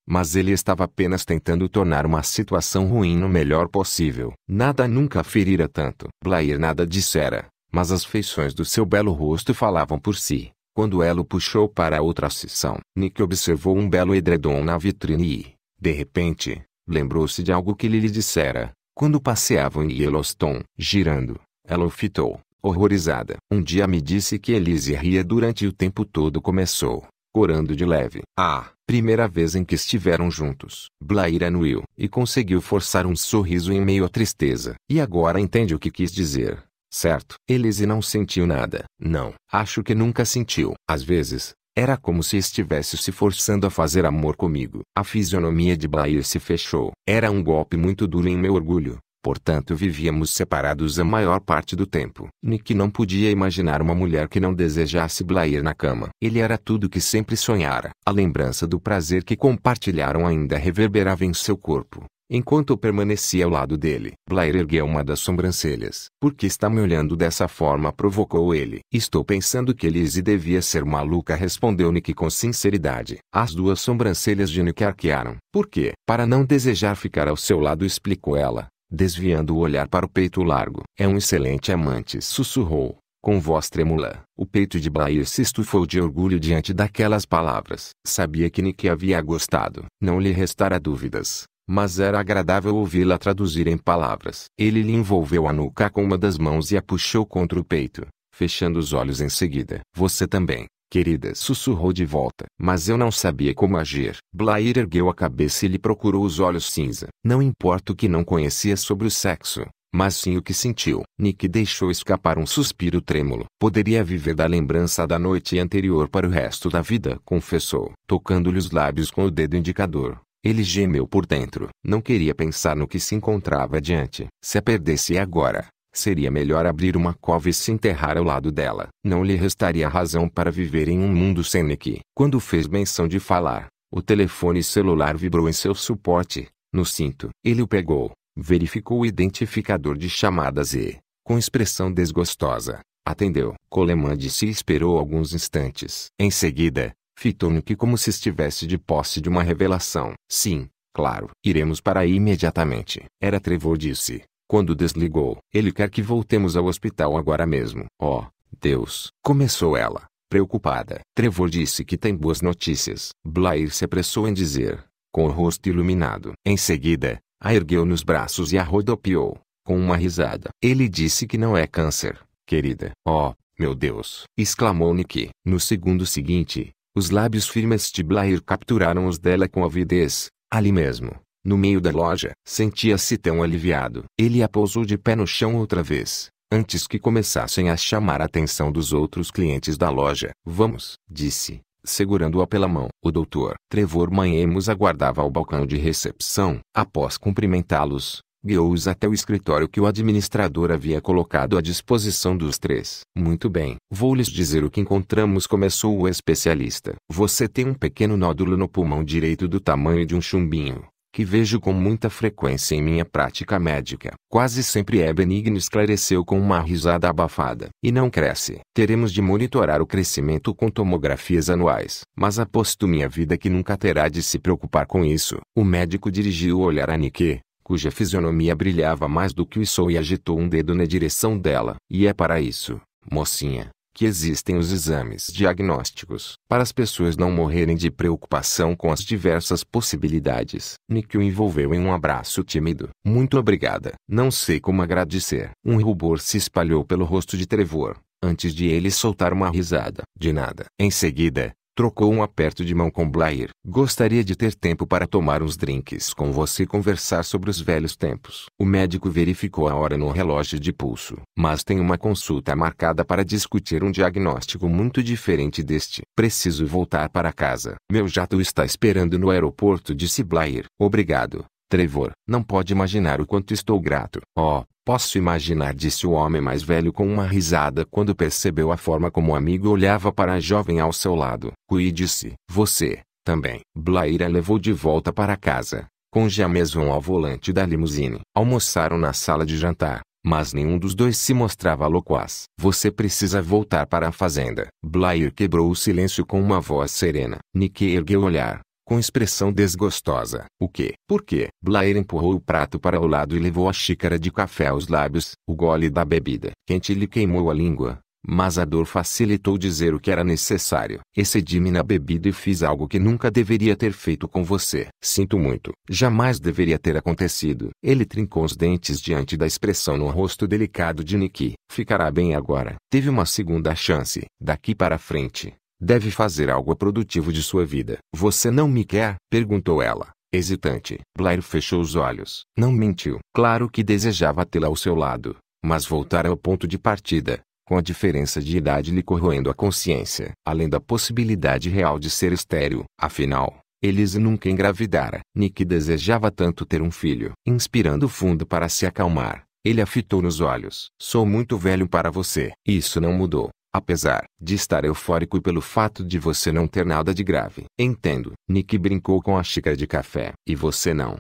Mas ele estava apenas tentando tornar uma situação ruim no melhor possível. Nada nunca ferira tanto. Blair nada dissera mas as feições do seu belo rosto falavam por si. Quando ela o puxou para outra seção, Nick observou um belo edredom na vitrine e, de repente, lembrou-se de algo que ele lhe dissera. Quando passeavam em Yellowstone, girando, ela o fitou, horrorizada. Um dia me disse que Elise ria durante o tempo todo começou, corando de leve. A primeira vez em que estiveram juntos, Blair anuiu e conseguiu forçar um sorriso em meio à tristeza. E agora entende o que quis dizer. Certo, Elise não sentiu nada. Não, acho que nunca sentiu. Às vezes, era como se estivesse se forçando a fazer amor comigo. A fisionomia de Blair se fechou. Era um golpe muito duro em meu orgulho. Portanto, vivíamos separados a maior parte do tempo. Nick não podia imaginar uma mulher que não desejasse Blair na cama. Ele era tudo que sempre sonhara. A lembrança do prazer que compartilharam ainda reverberava em seu corpo. Enquanto permanecia ao lado dele, Blair ergueu uma das sobrancelhas. Por que está me olhando dessa forma? provocou ele. Estou pensando que Elise devia ser maluca, respondeu Nick com sinceridade. As duas sobrancelhas de Nick arquearam. Por quê? Para não desejar ficar ao seu lado, explicou ela, desviando o olhar para o peito largo. É um excelente amante, sussurrou com voz trêmula. O peito de Blair se estufou de orgulho diante daquelas palavras. Sabia que Nick havia gostado. Não lhe restara dúvidas mas era agradável ouvi-la traduzir em palavras. Ele lhe envolveu a nuca com uma das mãos e a puxou contra o peito, fechando os olhos em seguida. Você também, querida, sussurrou de volta. Mas eu não sabia como agir. Blair ergueu a cabeça e lhe procurou os olhos cinza. Não importa o que não conhecia sobre o sexo, mas sim o que sentiu. Nick deixou escapar um suspiro trêmulo. Poderia viver da lembrança da noite anterior para o resto da vida, confessou, tocando-lhe os lábios com o dedo indicador. Ele gemeu por dentro. Não queria pensar no que se encontrava adiante. Se a perdesse agora, seria melhor abrir uma cova e se enterrar ao lado dela. Não lhe restaria razão para viver em um mundo Senec. Quando fez menção de falar, o telefone celular vibrou em seu suporte, no cinto. Ele o pegou, verificou o identificador de chamadas e, com expressão desgostosa, atendeu. Coleman disse e esperou alguns instantes. Em seguida, Fitônio que como se estivesse de posse de uma revelação. Sim, claro. Iremos para aí imediatamente. Era Trevor disse, quando desligou. Ele quer que voltemos ao hospital agora mesmo. Oh, Deus! Começou ela, preocupada. Trevor disse que tem boas notícias. Blair se apressou em dizer, com o rosto iluminado. Em seguida, a ergueu nos braços e a rodopiou, com uma risada. Ele disse que não é câncer, querida. Oh, meu Deus! exclamou Nick. No segundo seguinte, os lábios firmes de Blair capturaram os dela com avidez, ali mesmo, no meio da loja. Sentia-se tão aliviado. Ele a pousou de pé no chão outra vez, antes que começassem a chamar a atenção dos outros clientes da loja. Vamos, disse, segurando-a pela mão. O doutor Trevor Manhemos aguardava ao balcão de recepção. Após cumprimentá-los, guiou-os até o escritório que o administrador havia colocado à disposição dos três. Muito bem, vou lhes dizer o que encontramos, começou o especialista. Você tem um pequeno nódulo no pulmão direito do tamanho de um chumbinho que vejo com muita frequência em minha prática médica. Quase sempre é benigno, esclareceu com uma risada abafada. E não cresce. Teremos de monitorar o crescimento com tomografias anuais. Mas aposto minha vida que nunca terá de se preocupar com isso. O médico dirigiu o olhar a Nike, cuja fisionomia brilhava mais do que o sol e agitou um dedo na direção dela. E é para isso, mocinha, que existem os exames diagnósticos, para as pessoas não morrerem de preocupação com as diversas possibilidades. Nick o envolveu em um abraço tímido. Muito obrigada. Não sei como agradecer. Um rubor se espalhou pelo rosto de Trevor, antes de ele soltar uma risada. De nada. Em seguida, Trocou um aperto de mão com Blair. Gostaria de ter tempo para tomar uns drinks com você e conversar sobre os velhos tempos. O médico verificou a hora no relógio de pulso. Mas tem uma consulta marcada para discutir um diagnóstico muito diferente deste. Preciso voltar para casa. Meu jato está esperando no aeroporto, disse Blair. Obrigado. Trevor, não pode imaginar o quanto estou grato. Oh, posso imaginar, disse o homem mais velho com uma risada quando percebeu a forma como o amigo olhava para a jovem ao seu lado. Cuide-se. Você, também. Blair a levou de volta para casa. Com Jameson ao volante da limusine. Almoçaram na sala de jantar. Mas nenhum dos dois se mostrava loquaz. Você precisa voltar para a fazenda. Blair quebrou o silêncio com uma voz serena. Nick ergueu o olhar com expressão desgostosa. O que? Por quê? Blair empurrou o prato para o lado e levou a xícara de café aos lábios, o gole da bebida. Quente lhe queimou a língua, mas a dor facilitou dizer o que era necessário. Excedi-me na bebida e fiz algo que nunca deveria ter feito com você. Sinto muito. Jamais deveria ter acontecido. Ele trincou os dentes diante da expressão no rosto delicado de Nikki. Ficará bem agora. Teve uma segunda chance. Daqui para frente, Deve fazer algo produtivo de sua vida. Você não me quer? Perguntou ela, hesitante. Blair fechou os olhos. Não mentiu. Claro que desejava tê-la ao seu lado, mas voltar ao ponto de partida, com a diferença de idade lhe corroendo a consciência, além da possibilidade real de ser estéril. Afinal, Elise nunca engravidara. Nick desejava tanto ter um filho. Inspirando fundo para se acalmar, ele a fitou nos olhos. Sou muito velho para você. Isso não mudou. Apesar de estar eufórico pelo fato de você não ter nada de grave. Entendo. Nick brincou com a xícara de café. E você não.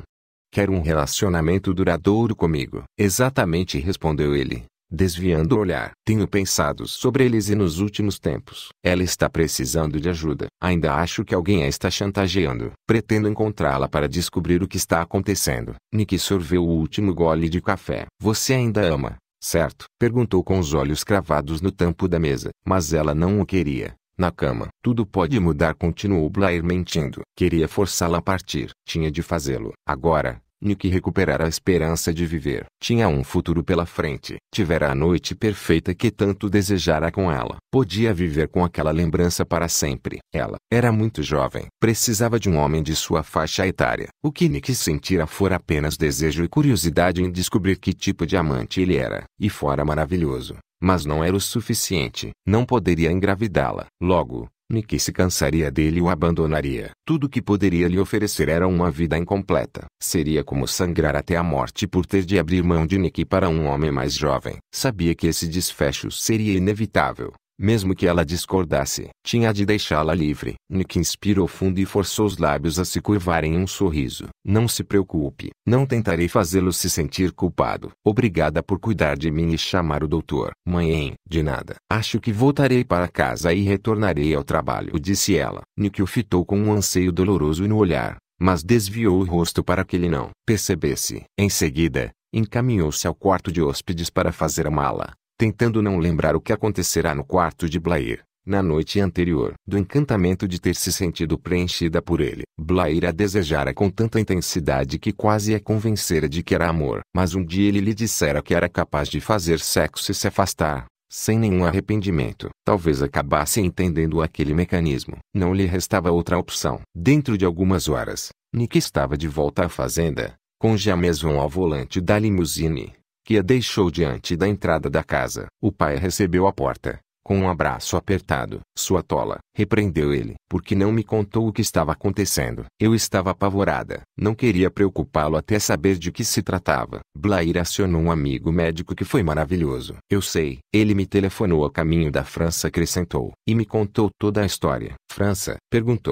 Quer um relacionamento duradouro comigo. Exatamente respondeu ele, desviando o olhar. Tenho pensado sobre eles e nos últimos tempos. Ela está precisando de ajuda. Ainda acho que alguém a está chantageando. Pretendo encontrá-la para descobrir o que está acontecendo. Nick sorveu o último gole de café. Você ainda ama. Certo? Perguntou com os olhos cravados no tampo da mesa. Mas ela não o queria. Na cama. Tudo pode mudar, continuou Blair mentindo. Queria forçá-la a partir. Tinha de fazê-lo. Agora, Nick que a esperança de viver. Tinha um futuro pela frente. Tivera a noite perfeita que tanto desejara com ela. Podia viver com aquela lembrança para sempre. Ela era muito jovem. Precisava de um homem de sua faixa etária. O que Nick sentira fora apenas desejo e curiosidade em descobrir que tipo de amante ele era. E fora maravilhoso mas não era o suficiente. Não poderia engravidá-la. Logo, Nick se cansaria dele e o abandonaria. Tudo que poderia lhe oferecer era uma vida incompleta. Seria como sangrar até a morte por ter de abrir mão de Nick para um homem mais jovem. Sabia que esse desfecho seria inevitável. Mesmo que ela discordasse, tinha de deixá-la livre. Nick inspirou fundo e forçou os lábios a se curvarem em um sorriso. Não se preocupe, não tentarei fazê-lo se sentir culpado. Obrigada por cuidar de mim e chamar o doutor. Mãe, hein? de nada. Acho que voltarei para casa e retornarei ao trabalho, disse ela. Nick o fitou com um anseio doloroso no olhar, mas desviou o rosto para que ele não percebesse. Em seguida, encaminhou-se ao quarto de hóspedes para fazer a mala tentando não lembrar o que acontecerá no quarto de Blair, na noite anterior, do encantamento de ter se sentido preenchida por ele. Blair a desejara com tanta intensidade que quase a convencera de que era amor. Mas um dia ele lhe dissera que era capaz de fazer sexo e se afastar, sem nenhum arrependimento. Talvez acabasse entendendo aquele mecanismo. Não lhe restava outra opção. Dentro de algumas horas, Nick estava de volta à fazenda, com Jameson ao volante da limusine que a deixou diante da entrada da casa. O pai recebeu a porta com um abraço apertado, sua tola, repreendeu ele, porque não me contou o que estava acontecendo. Eu estava apavorada, não queria preocupá-lo até saber de que se tratava. Blair acionou um amigo médico que foi maravilhoso. Eu sei, ele me telefonou a caminho da França, acrescentou, e me contou toda a história. França, perguntou-me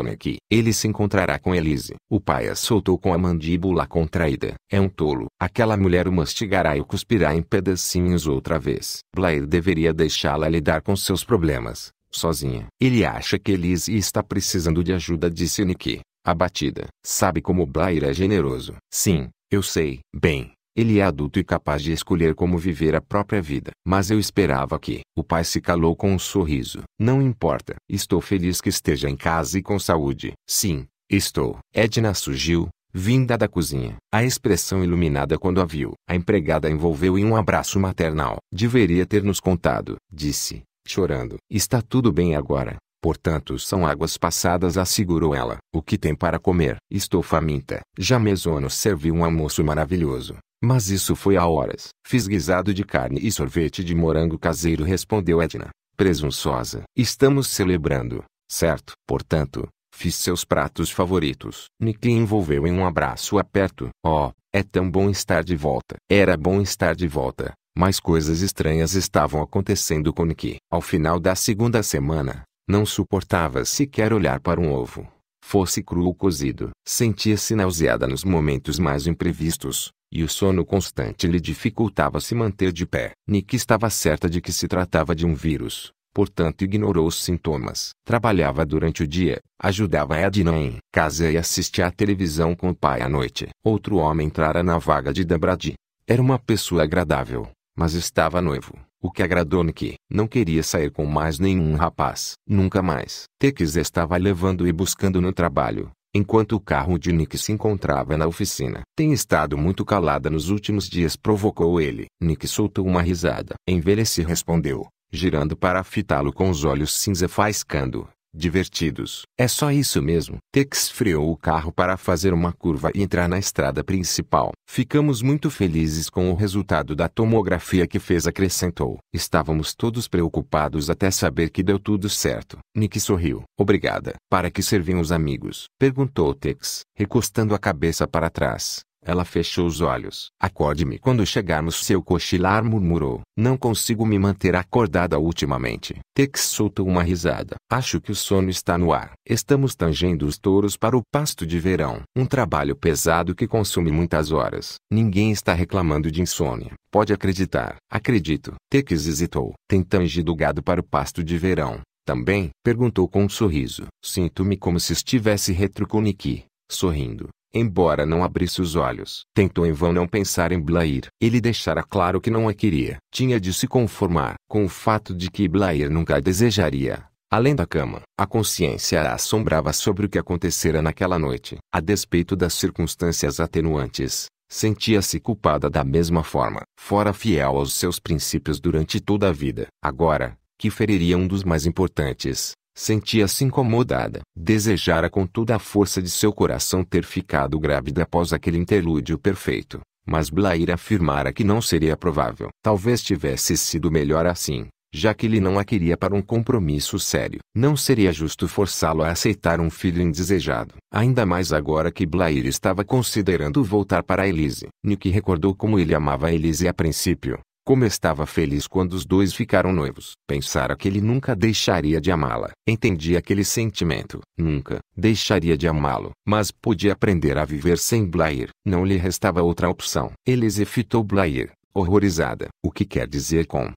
ele se encontrará com Elise. O pai a soltou com a mandíbula contraída. É um tolo. Aquela mulher o mastigará e o cuspirá em pedacinhos outra vez. Blair deveria deixá-la lidar com os seus problemas, sozinha. Ele acha que Elise está precisando de ajuda disse Nick, abatida. Sabe como Blair é generoso. Sim, eu sei. Bem, ele é adulto e capaz de escolher como viver a própria vida. Mas eu esperava que. O pai se calou com um sorriso. Não importa. Estou feliz que esteja em casa e com saúde. Sim, estou. Edna surgiu, vinda da cozinha. A expressão iluminada quando a viu. A empregada a envolveu em um abraço maternal. Deveria ter nos contado, disse chorando. Está tudo bem agora, portanto são águas passadas assegurou ela. O que tem para comer? Estou faminta. Já Mesono serviu um almoço maravilhoso. Mas isso foi há horas. Fiz guisado de carne e sorvete de morango caseiro respondeu Edna, presunçosa. Estamos celebrando, certo? Portanto, fiz seus pratos favoritos. Nick envolveu em um abraço aperto. Oh, é tão bom estar de volta. Era bom estar de volta. Mais coisas estranhas estavam acontecendo com Nick. Ao final da segunda semana, não suportava sequer olhar para um ovo, fosse cru ou cozido. Sentia-se nauseada nos momentos mais imprevistos, e o sono constante lhe dificultava se manter de pé. Nick estava certa de que se tratava de um vírus, portanto ignorou os sintomas. Trabalhava durante o dia, ajudava Edna em casa e assistia à televisão com o pai à noite. Outro homem entrara na vaga de Debradi. Era uma pessoa agradável, mas estava noivo, o que agradou Nick. Não queria sair com mais nenhum rapaz. Nunca mais. Tex estava levando e buscando no trabalho, enquanto o carro de Nick se encontrava na oficina. Tem estado muito calada nos últimos dias, provocou ele. Nick soltou uma risada. Envelheci respondeu, girando para fitá-lo com os olhos cinza faiscando divertidos. É só isso mesmo. Tex freou o carro para fazer uma curva e entrar na estrada principal. Ficamos muito felizes com o resultado da tomografia que fez, acrescentou. Estávamos todos preocupados até saber que deu tudo certo. Nick sorriu. Obrigada. Para que serviam os amigos? Perguntou Tex, recostando a cabeça para trás. Ela fechou os olhos. Acorde-me quando chegarmos. Seu cochilar murmurou. Não consigo me manter acordada ultimamente. Tex soltou uma risada. Acho que o sono está no ar. Estamos tangendo os touros para o pasto de verão. Um trabalho pesado que consome muitas horas. Ninguém está reclamando de insônia. Pode acreditar. Acredito. Tex hesitou. Tem tangido o gado para o pasto de verão. Também? Perguntou com um sorriso. Sinto-me como se estivesse retroconiqui sorrindo. Embora não abrisse os olhos, tentou em vão não pensar em Blair. Ele deixara claro que não a queria. Tinha de se conformar com o fato de que Blair nunca a desejaria. Além da cama, a consciência a assombrava sobre o que acontecera naquela noite. A despeito das circunstâncias atenuantes, sentia-se culpada da mesma forma. Fora fiel aos seus princípios durante toda a vida. Agora, que feriria um dos mais importantes, Sentia-se assim incomodada. Desejara com toda a força de seu coração ter ficado grávida após aquele interlúdio perfeito, mas Blair afirmara que não seria provável. Talvez tivesse sido melhor assim, já que ele não a queria para um compromisso sério. Não seria justo forçá-lo a aceitar um filho indesejado. Ainda mais agora que Blair estava considerando voltar para Elise. Nick recordou como ele amava Elise a princípio, como estava feliz quando os dois ficaram noivos. Pensara que ele nunca deixaria de amá-la. Entendia aquele sentimento. Nunca deixaria de amá-lo. Mas podia aprender a viver sem Blair. Não lhe restava outra opção. Elise fitou Blair, horrorizada. O que quer dizer com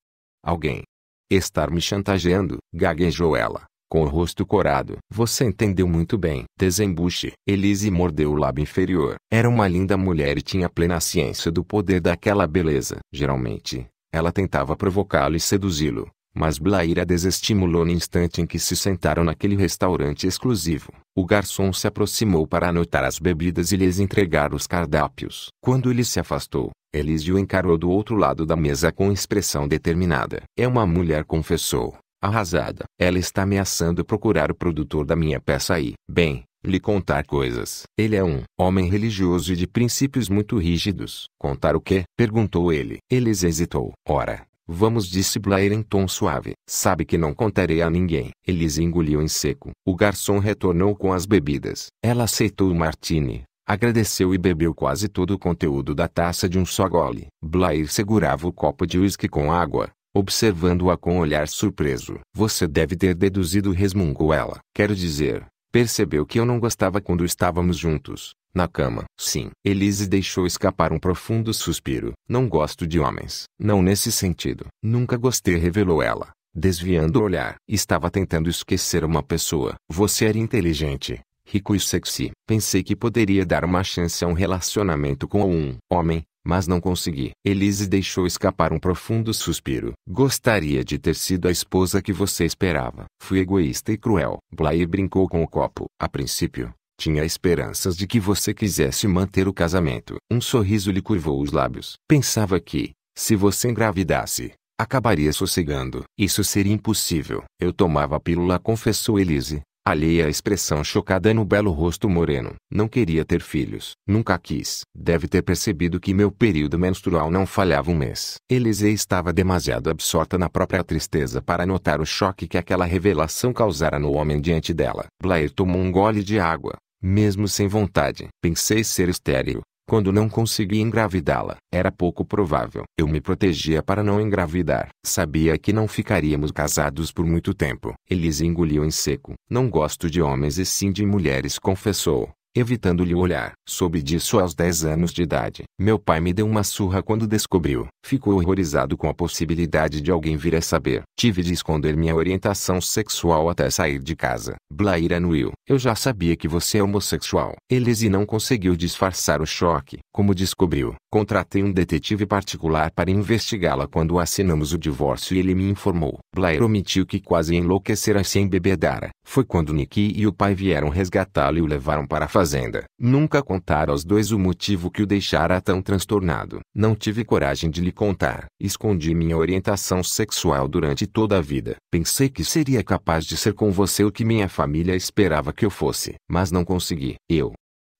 alguém estar me chantageando? Gaguejou ela com o rosto corado. Você entendeu muito bem. Desembuche. Elise mordeu o lábio inferior. Era uma linda mulher e tinha plena ciência do poder daquela beleza. Geralmente, ela tentava provocá-lo e seduzi-lo. Mas Blair a desestimulou no instante em que se sentaram naquele restaurante exclusivo. O garçom se aproximou para anotar as bebidas e lhes entregar os cardápios. Quando ele se afastou, Elise o encarou do outro lado da mesa com expressão determinada. É uma mulher, confessou arrasada. Ela está ameaçando procurar o produtor da minha peça e, bem, lhe contar coisas. Ele é um homem religioso e de princípios muito rígidos. Contar o quê? Perguntou ele. Eles hesitou. Ora, Vamos, disse Blair em tom suave. Sabe que não contarei a ninguém. Eles engoliu em seco. O garçom retornou com as bebidas. Ela aceitou o martini, agradeceu e bebeu quase todo o conteúdo da taça de um só gole. Blair segurava o copo de uísque com água, observando-a com um olhar surpreso. Você deve ter deduzido, resmungou ela. Quero dizer, percebeu que eu não gostava quando estávamos juntos, na cama. Sim. Elise deixou escapar um profundo suspiro. Não gosto de homens. Não nesse sentido. Nunca gostei, revelou ela. Desviando o olhar, estava tentando esquecer uma pessoa. Você era inteligente, rico e sexy. Pensei que poderia dar uma chance a um relacionamento com um homem. Mas não consegui. Elise deixou escapar um profundo suspiro. Gostaria de ter sido a esposa que você esperava. Fui egoísta e cruel. Blair brincou com o copo. A princípio, tinha esperanças de que você quisesse manter o casamento. Um sorriso lhe curvou os lábios. Pensava que, se você engravidasse, acabaria sossegando. Isso seria impossível. Eu tomava a pílula, confessou Elise, alheia à expressão chocada no belo rosto moreno. Não queria ter filhos. Nunca quis. Deve ter percebido que meu período menstrual não falhava um mês. Elisei estava demasiado absorta na própria tristeza para notar o choque que aquela revelação causara no homem diante dela. Blair tomou um gole de água, mesmo sem vontade. Pensei ser estéril, quando não consegui engravidá-la, era pouco provável. Eu me protegia para não engravidar. Sabia que não ficaríamos casados por muito tempo. Elise engoliu em seco. Não gosto de homens e sim de mulheres, confessou evitando-lhe o olhar. Soube disso aos 10 anos de idade. Meu pai me deu uma surra quando descobriu. Ficou horrorizado com a possibilidade de alguém vir a saber. Tive de esconder minha orientação sexual até sair de casa. Blair anuiu. Eu já sabia que você é homossexual. Elise não conseguiu disfarçar o choque. Como descobriu, contratei um detetive particular para investigá-la quando assinamos o divórcio e ele me informou. Blair omitiu que quase enlouquecera se embebedara. Foi quando Nikki e o pai vieram resgatá-lo e o levaram para fazer fazenda. Nunca contara aos dois o motivo que o deixara tão transtornado. Não tive coragem de lhe contar. Escondi minha orientação sexual durante toda a vida. Pensei que seria capaz de ser com você o que minha família esperava que eu fosse, mas não consegui. Eu,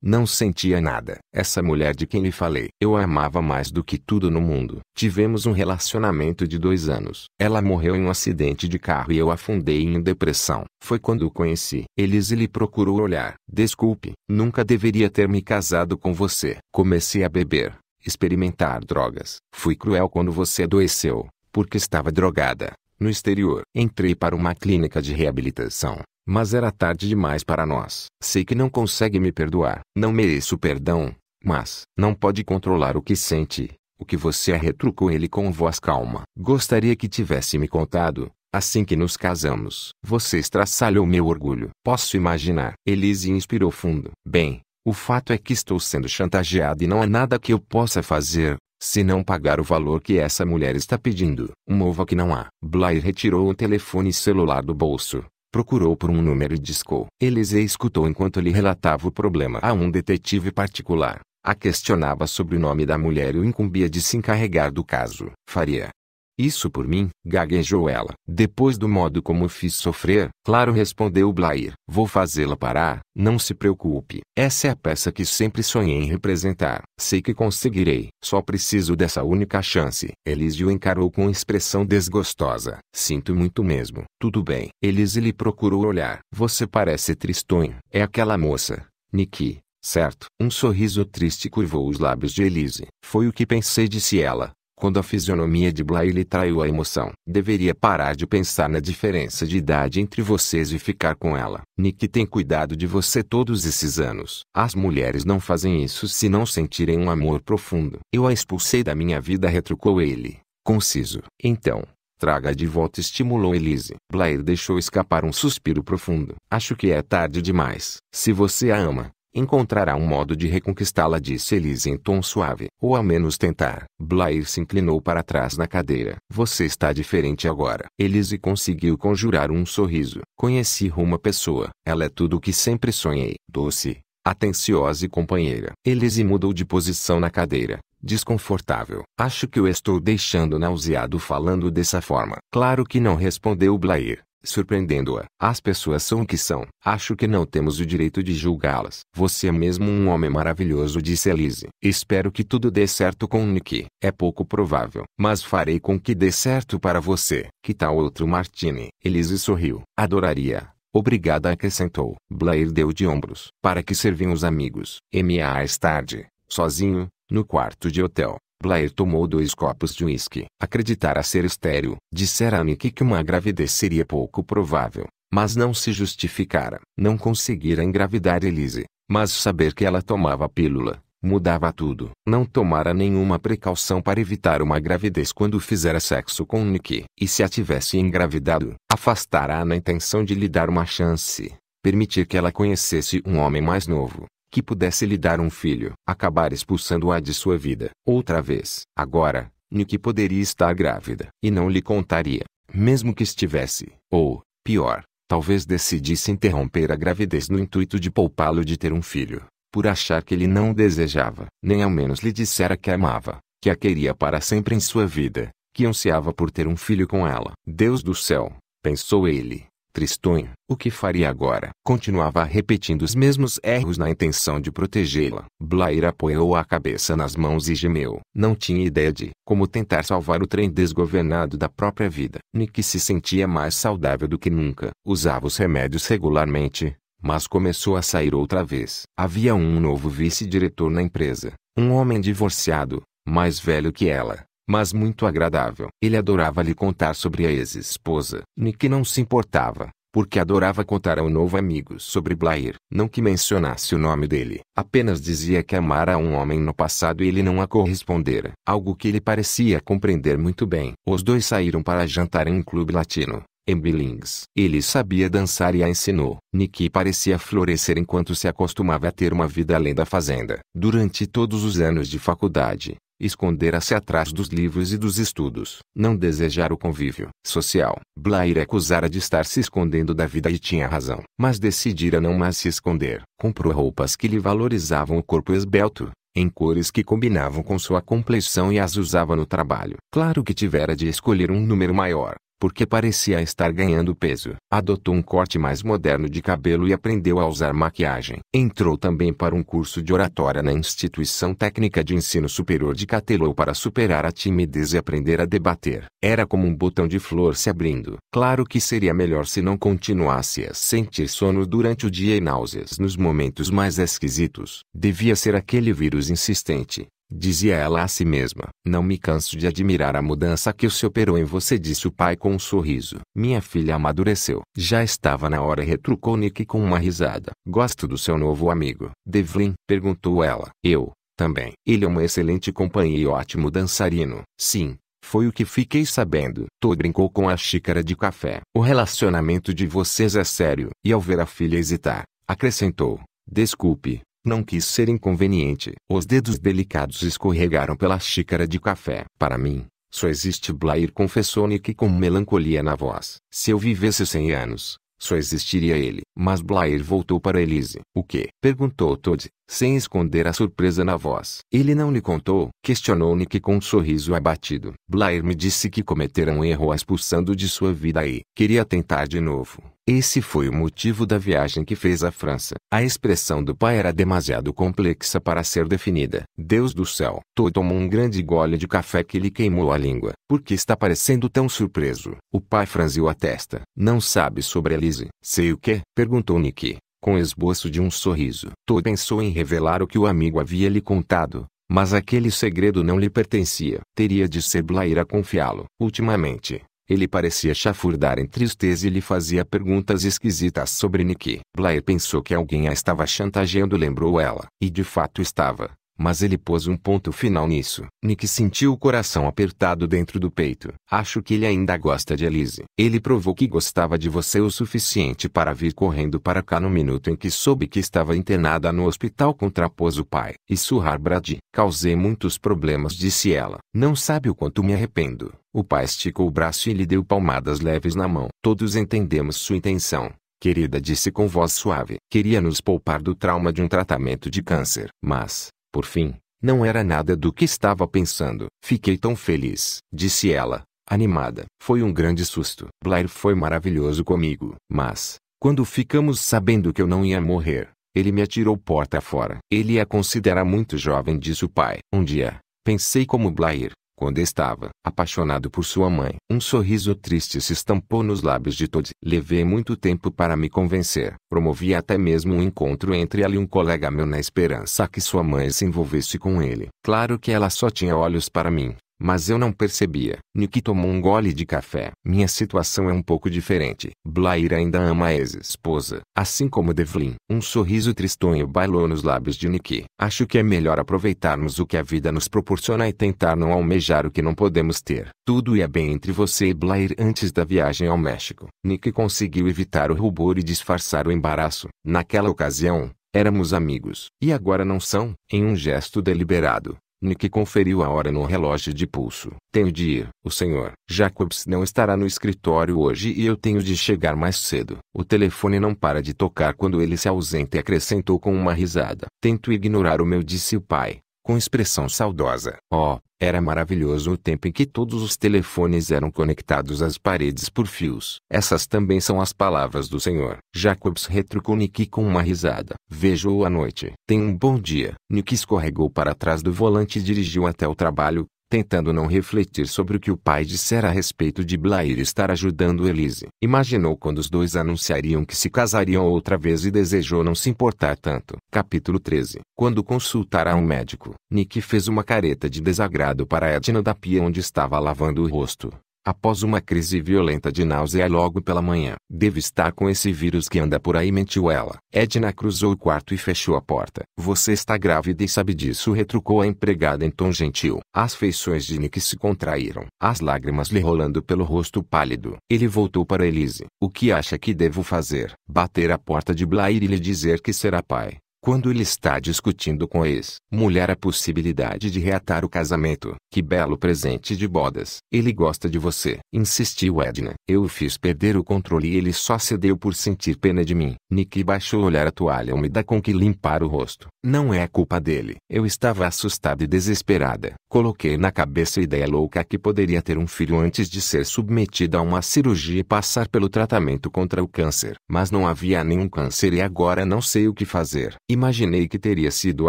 não sentia nada. Essa mulher de quem lhe falei, eu a amava mais do que tudo no mundo. Tivemos um relacionamento de dois anos. Ela morreu em um acidente de carro e eu afundei em depressão. Foi quando o conheci. Elise lhe procurou olhar. Desculpe, nunca deveria ter me casado com você. Comecei a beber, experimentar drogas. Fui cruel quando você adoeceu, porque estava drogada. No exterior, entrei para uma clínica de reabilitação. Mas era tarde demais para nós. Sei que não consegue me perdoar. Não mereço perdão, mas não pode controlar o que sente. O que você é retrucou ele com voz calma. Gostaria que tivesse me contado, assim que nos casamos. Você estraçalhou meu orgulho. Posso imaginar. Elise inspirou fundo. Bem, o fato é que estou sendo chantageado e não há nada que eu possa fazer, se não pagar o valor que essa mulher está pedindo. Mova que não há. Blair retirou o telefone celular do bolso procurou por um número e discou. Eliseu escutou enquanto ele relatava o problema a um detetive particular. A questionava sobre o nome da mulher e o incumbia de se encarregar do caso. Faria, isso por mim, gaguejou ela. Depois do modo como fiz sofrer, claro respondeu Blair. Vou fazê-la parar, não se preocupe. Essa é a peça que sempre sonhei em representar. Sei que conseguirei. Só preciso dessa única chance. Elise o encarou com expressão desgostosa. Sinto muito mesmo. Tudo bem. Elise lhe procurou olhar. Você parece tristonho. É aquela moça. Nikki. Certo. Um sorriso triste curvou os lábios de Elise. Foi o que pensei, disse ela. Quando a fisionomia de Blair lhe traiu a emoção, deveria parar de pensar na diferença de idade entre vocês e ficar com ela. Nick tem cuidado de você todos esses anos. As mulheres não fazem isso se não sentirem um amor profundo. Eu a expulsei da minha vida, retrucou ele, conciso. Então, Traga de volta estimulou Elise. Blair deixou escapar um suspiro profundo. Acho que é tarde demais. Se você a ama, Encontrará um modo de reconquistá-la, disse Elise em tom suave. Ou ao menos tentar. Blair se inclinou para trás na cadeira. Você está diferente agora. Elise conseguiu conjurar um sorriso. Conheci uma pessoa. Ela é tudo o que sempre sonhei. Doce, atenciosa e companheira. Elise mudou de posição na cadeira, desconfortável. Acho que eu estou deixando nauseado falando dessa forma. Claro que não respondeu Blair surpreendendo-a. As pessoas são o que são. Acho que não temos o direito de julgá-las. Você é mesmo um homem maravilhoso, disse Elise. Espero que tudo dê certo com Nick. É pouco provável, mas farei com que dê certo para você. Que tal outro Martini? Elise sorriu. Adoraria. Obrigada, acrescentou. Blair deu de ombros. Para que servem os amigos? M.A. mais tarde, sozinho, no quarto de hotel. Blair tomou dois copos de uísque. Acreditara ser estéreo. Dissera a Nick que uma gravidez seria pouco provável, mas não se justificara. Não conseguira engravidar Elise, mas saber que ela tomava pílula, mudava tudo. Não tomara nenhuma precaução para evitar uma gravidez quando fizera sexo com Nick. E se a tivesse engravidado, afastara-a na intenção de lhe dar uma chance, permitir que ela conhecesse um homem mais novo que pudesse lhe dar um filho, acabar expulsando-a de sua vida. Outra vez, agora, no que poderia estar grávida, e não lhe contaria, mesmo que estivesse, ou, pior, talvez decidisse interromper a gravidez no intuito de poupá-lo de ter um filho, por achar que ele não o desejava, nem ao menos lhe dissera que a amava, que a queria para sempre em sua vida, que ansiava por ter um filho com ela. Deus do céu, pensou ele, Tristonho, o que faria agora? Continuava repetindo os mesmos erros na intenção de protegê-la. Blair apoiou a cabeça nas mãos e gemeu. Não tinha ideia de como tentar salvar o trem desgovernado da própria vida. Nick se sentia mais saudável do que nunca. Usava os remédios regularmente, mas começou a sair outra vez. Havia um novo vice-diretor na empresa. Um homem divorciado, mais velho que ela mas muito agradável. Ele adorava lhe contar sobre a ex-esposa. Nick não se importava, porque adorava contar ao novo amigo sobre Blair. Não que mencionasse o nome dele, apenas dizia que amara um homem no passado e ele não a correspondera, algo que ele parecia compreender muito bem. Os dois saíram para jantar em um clube latino. Em Billings, ele sabia dançar e a ensinou. Nicky parecia florescer enquanto se acostumava a ter uma vida além da fazenda. Durante todos os anos de faculdade, esconder-se atrás dos livros e dos estudos, não desejar o convívio social. Blair acusara de estar se escondendo da vida e tinha razão, mas decidira não mais se esconder. Comprou roupas que lhe valorizavam o corpo esbelto, em cores que combinavam com sua complexão e as usava no trabalho. Claro que tivera de escolher um número maior, porque parecia estar ganhando peso. Adotou um corte mais moderno de cabelo e aprendeu a usar maquiagem. Entrou também para um curso de oratória na Instituição Técnica de Ensino Superior de Catelou para superar a timidez e aprender a debater. Era como um botão de flor se abrindo. Claro que seria melhor se não continuasse a sentir sono durante o dia e náuseas nos momentos mais esquisitos. Devia ser aquele vírus insistente, Dizia ela a si mesma. Não me canso de admirar a mudança que o se operou em você, disse o pai com um sorriso. Minha filha amadureceu. Já estava na hora, retrucou Nick com uma risada. Gosto do seu novo amigo. Devlin? perguntou ela. Eu, também. Ele é uma excelente companheiro e ótimo dançarino. Sim, foi o que fiquei sabendo. Todd brincou com a xícara de café. O relacionamento de vocês é sério. E ao ver a filha hesitar, acrescentou: Desculpe, não quis ser inconveniente. Os dedos delicados escorregaram pela xícara de café. Para mim, só existe Blair confessou Nick com melancolia na voz. Se eu vivesse cem anos, só existiria ele. Mas Blair voltou para Elise. O que? Perguntou Todd, sem esconder a surpresa na voz. Ele não lhe contou? Questionou Nick com um sorriso abatido. Blair me disse que cometeram um erro expulsando de sua vida e queria tentar de novo. Esse foi o motivo da viagem que fez à França. A expressão do pai era demasiado complexa para ser definida. Deus do céu! Tô tomou um grande gole de café que lhe queimou a língua. Por que está parecendo tão surpreso? O pai franziu a testa. Não sabe sobre Elise. Sei o que? Perguntou Nicky, com esboço de um sorriso. Tô pensou em revelar o que o amigo havia lhe contado. Mas aquele segredo não lhe pertencia. Teria de ser Blair a confiá-lo. Ultimamente, ele parecia chafurdar em tristeza e lhe fazia perguntas esquisitas sobre Nicky. Blair pensou que alguém a estava chantageando lembrou ela. E de fato estava. Mas ele pôs um ponto final nisso. Nick sentiu o coração apertado dentro do peito. Acho que ele ainda gosta de Elise. Ele provou que gostava de você o suficiente para vir correndo para cá no minuto em que soube que estava internada no hospital contrapôs o pai. E surrar Brad. Causei muitos problemas, disse ela. Não sabe o quanto me arrependo. O pai esticou o braço e lhe deu palmadas leves na mão. Todos entendemos sua intenção. Querida disse com voz suave. Queria nos poupar do trauma de um tratamento de câncer. Mas, por fim, não era nada do que estava pensando. Fiquei tão feliz, disse ela, animada. Foi um grande susto. Blair foi maravilhoso comigo. Mas, quando ficamos sabendo que eu não ia morrer, ele me atirou porta fora. Ele a considera muito jovem, disse o pai. Um dia, pensei como Blair, quando estava apaixonado por sua mãe, um sorriso triste se estampou nos lábios de Todd. Levei muito tempo para me convencer. Promovi até mesmo um encontro entre ela e um colega meu na esperança que sua mãe se envolvesse com ele. Claro que ela só tinha olhos para mim. Mas eu não percebia. Niki tomou um gole de café. Minha situação é um pouco diferente. Blair ainda ama a ex-esposa, assim como Devlin. Um sorriso tristonho bailou nos lábios de Niki. Acho que é melhor aproveitarmos o que a vida nos proporciona e tentar não almejar o que não podemos ter. Tudo ia bem entre você e Blair antes da viagem ao México. Nick conseguiu evitar o rubor e disfarçar o embaraço. Naquela ocasião, Éramos amigos. E agora não são? Em um gesto deliberado, Nick conferiu a hora no relógio de pulso. Tenho de ir. O senhor Jacobs não estará no escritório hoje e eu tenho de chegar mais cedo. O telefone não para de tocar quando ele se ausenta e acrescentou com uma risada. Tento ignorar o meu disse o pai com expressão saudosa. Oh, era maravilhoso o tempo em que todos os telefones eram conectados às paredes por fios. Essas também são as palavras do Senhor. Jacobs retrucou Nick com uma risada. Vejo-o à noite. Tenha um bom dia. Nick escorregou para trás do volante e dirigiu até o trabalho, tentando não refletir sobre o que o pai dissera a respeito de Blair estar ajudando Elise. Imaginou quando os dois anunciariam que se casariam outra vez e desejou não se importar tanto. Capítulo 13 Quando consultara um médico, Nick fez uma careta de desagrado para Edna da pia onde estava lavando o rosto após uma crise violenta de náusea logo pela manhã. deve estar com esse vírus que anda por aí, mentiu ela. Edna cruzou o quarto e fechou a porta. Você está grávida e sabe disso, retrucou a empregada em tom gentil. As feições de Nick se contraíram, as lágrimas lhe rolando pelo rosto pálido. Ele voltou para Elise. O que acha que devo fazer? Bater a porta de Blair e lhe dizer que será pai. Quando ele está discutindo com a ex-mulher a possibilidade de reatar o casamento. Que belo presente de bodas. Ele gosta de você. Insistiu Edna. Eu o fiz perder o controle e ele só cedeu por sentir pena de mim. Nick baixou o olhar a toalha úmida com que limpar o rosto. Não é culpa dele. Eu estava assustada e desesperada. Coloquei na cabeça a ideia louca que poderia ter um filho antes de ser submetida a uma cirurgia e passar pelo tratamento contra o câncer. Mas não havia nenhum câncer e agora não sei o que fazer. Imaginei que teria sido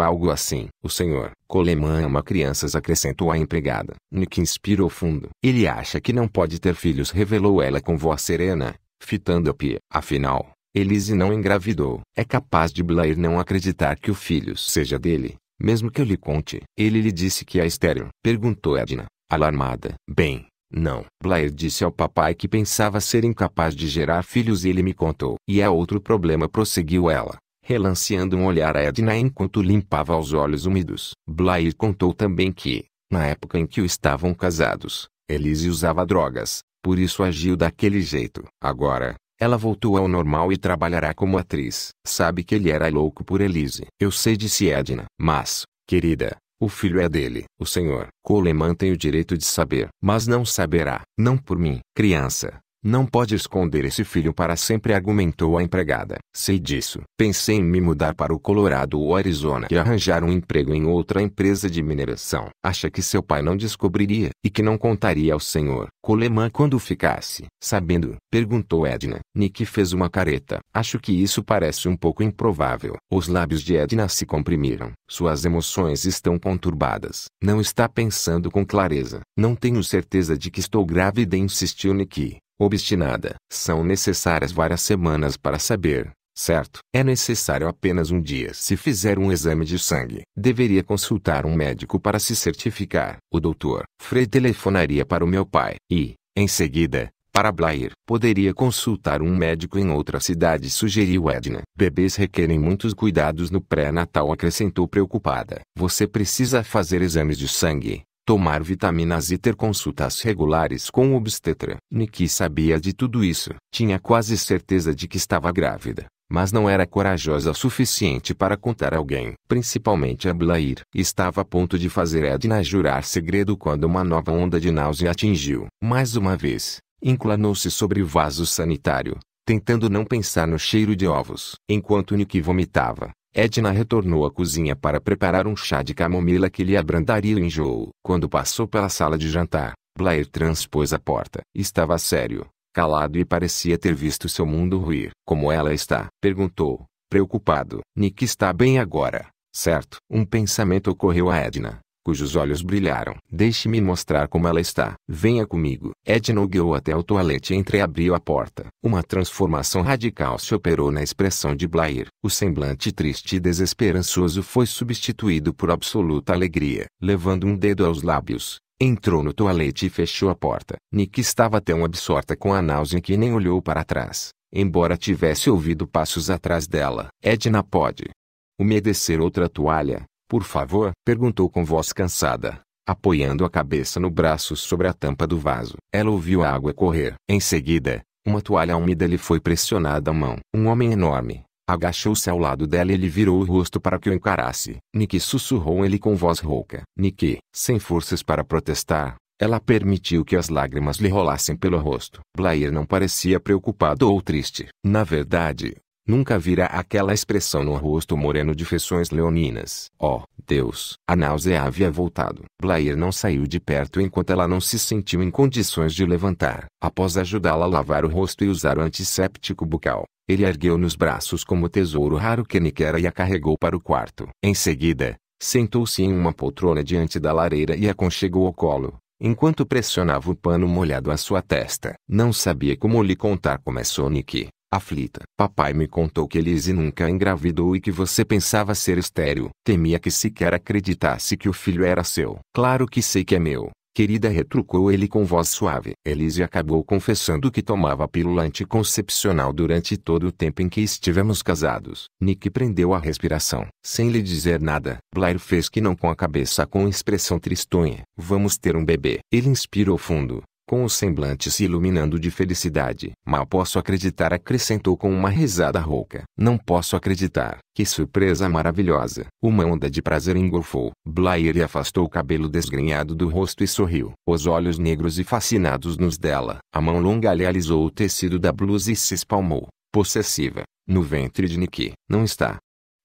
algo assim. O senhor Coleman ama é crianças, acrescentou a empregada. Nick inspirou fundo. Ele acha que não pode ter filhos, revelou ela com voz serena, fitando a pia. Afinal, Elise não engravidou. É capaz de Blair não acreditar que o filho seja dele, mesmo que eu lhe conte. Ele lhe disse que é estéreo, Perguntou Edna, alarmada. Bem, não. Blair disse ao papai que pensava ser incapaz de gerar filhos e ele me contou. E é outro problema, prosseguiu ela relanceando um olhar a Edna enquanto limpava os olhos úmidos. Blair contou também que, na época em que estavam casados, Elise usava drogas, por isso agiu daquele jeito. Agora, ela voltou ao normal e trabalhará como atriz. Sabe que ele era louco por Elise. Eu sei disse Edna. Mas, querida, o filho é dele. O senhor Coleman tem o direito de saber. Mas não saberá. Não por mim. Criança, não pode esconder esse filho para sempre, argumentou a empregada. Sei disso. Pensei em me mudar para o Colorado ou Arizona e arranjar um emprego em outra empresa de mineração. Acha que seu pai não descobriria e que não contaria ao senhor Coleman quando ficasse sabendo? perguntou Edna. Nick fez uma careta. Acho que isso parece um pouco improvável. Os lábios de Edna se comprimiram. Suas emoções estão conturbadas. Não está pensando com clareza. Não tenho certeza de que estou grávida, insistiu Nick obstinada. São necessárias várias semanas para saber, certo? É necessário apenas um dia. Se fizer um exame de sangue, deveria consultar um médico para se certificar. O doutor Frei telefonaria para o meu pai e, em seguida, para Blair. Poderia consultar um médico em outra cidade, sugeriu Edna. Bebês requerem muitos cuidados no pré-natal, acrescentou preocupada. Você precisa fazer exames de sangue, tomar vitaminas e ter consultas regulares com o obstetra. Niki sabia de tudo isso. Tinha quase certeza de que estava grávida, mas não era corajosa o suficiente para contar a alguém, principalmente a Blair. Estava a ponto de fazer Edna jurar segredo quando uma nova onda de náusea atingiu. Mais uma vez, inclinou-se sobre o vaso sanitário, tentando não pensar no cheiro de ovos. Enquanto Nick vomitava, Edna retornou à cozinha para preparar um chá de camomila que lhe abrandaria o enjoo. Quando passou pela sala de jantar, Blair transpôs a porta. Estava sério, calado e parecia ter visto seu mundo ruir. Como ela está? Perguntou, preocupado. Nick está bem agora, certo? Um pensamento ocorreu a Edna cujos olhos brilharam. Deixe-me mostrar como ela está. Venha comigo. Edna guiou até o toalete e entreabriu a porta. Uma transformação radical se operou na expressão de Blair. O semblante triste e desesperançoso foi substituído por absoluta alegria. Levando um dedo aos lábios, Entrou no toalete e fechou a porta. Nick estava tão absorta com a náusea que nem olhou para trás, embora tivesse ouvido passos atrás dela. Edna pode umedecer outra toalha, por favor? perguntou com voz cansada, apoiando a cabeça no braço sobre a tampa do vaso. Ela ouviu a água correr. Em seguida, uma toalha úmida lhe foi pressionada à mão. Um homem enorme, agachou-se ao lado dela e lhe virou o rosto para que o encarasse. Nick sussurrou ele com voz rouca. Nick, sem forças para protestar, ela permitiu que as lágrimas lhe rolassem pelo rosto. Blair não parecia preocupado ou triste. Na verdade, Nunca vira aquela expressão no rosto moreno de feições leoninas. Oh, Deus! A náusea havia voltado. Blair não saiu de perto enquanto ela não se sentiu em condições de levantar. Após ajudá-la a lavar o rosto e usar o antisséptico bucal, ele ergueu nos braços como tesouro raro que Nikera e a carregou para o quarto. Em seguida, sentou-se em uma poltrona diante da lareira e a conchegou ao colo enquanto pressionava o pano molhado à sua testa. Não sabia como lhe contar como é Sonic, aflita. Papai me contou que Elise nunca engravidou e que você pensava ser estéril. Temia que sequer acreditasse que o filho era seu. Claro que sei que é meu. Querida retrucou ele com voz suave. Elise acabou confessando que tomava pílula anticoncepcional durante todo o tempo em que estivemos casados. Nick prendeu a respiração. Sem lhe dizer nada, Blair fez que não com a cabeça com expressão tristonha. Vamos ter um bebê. Ele inspirou fundo, com o semblante se iluminando de felicidade. Mal posso acreditar, acrescentou com uma risada rouca. Não posso acreditar. Que surpresa maravilhosa! Uma onda de prazer engolfou. Blair afastou o cabelo desgrenhado do rosto e sorriu. Os olhos negros e fascinados nos dela. A mão longa lhe alisou o tecido da blusa e se espalmou, possessiva, no ventre de Nikki. Não está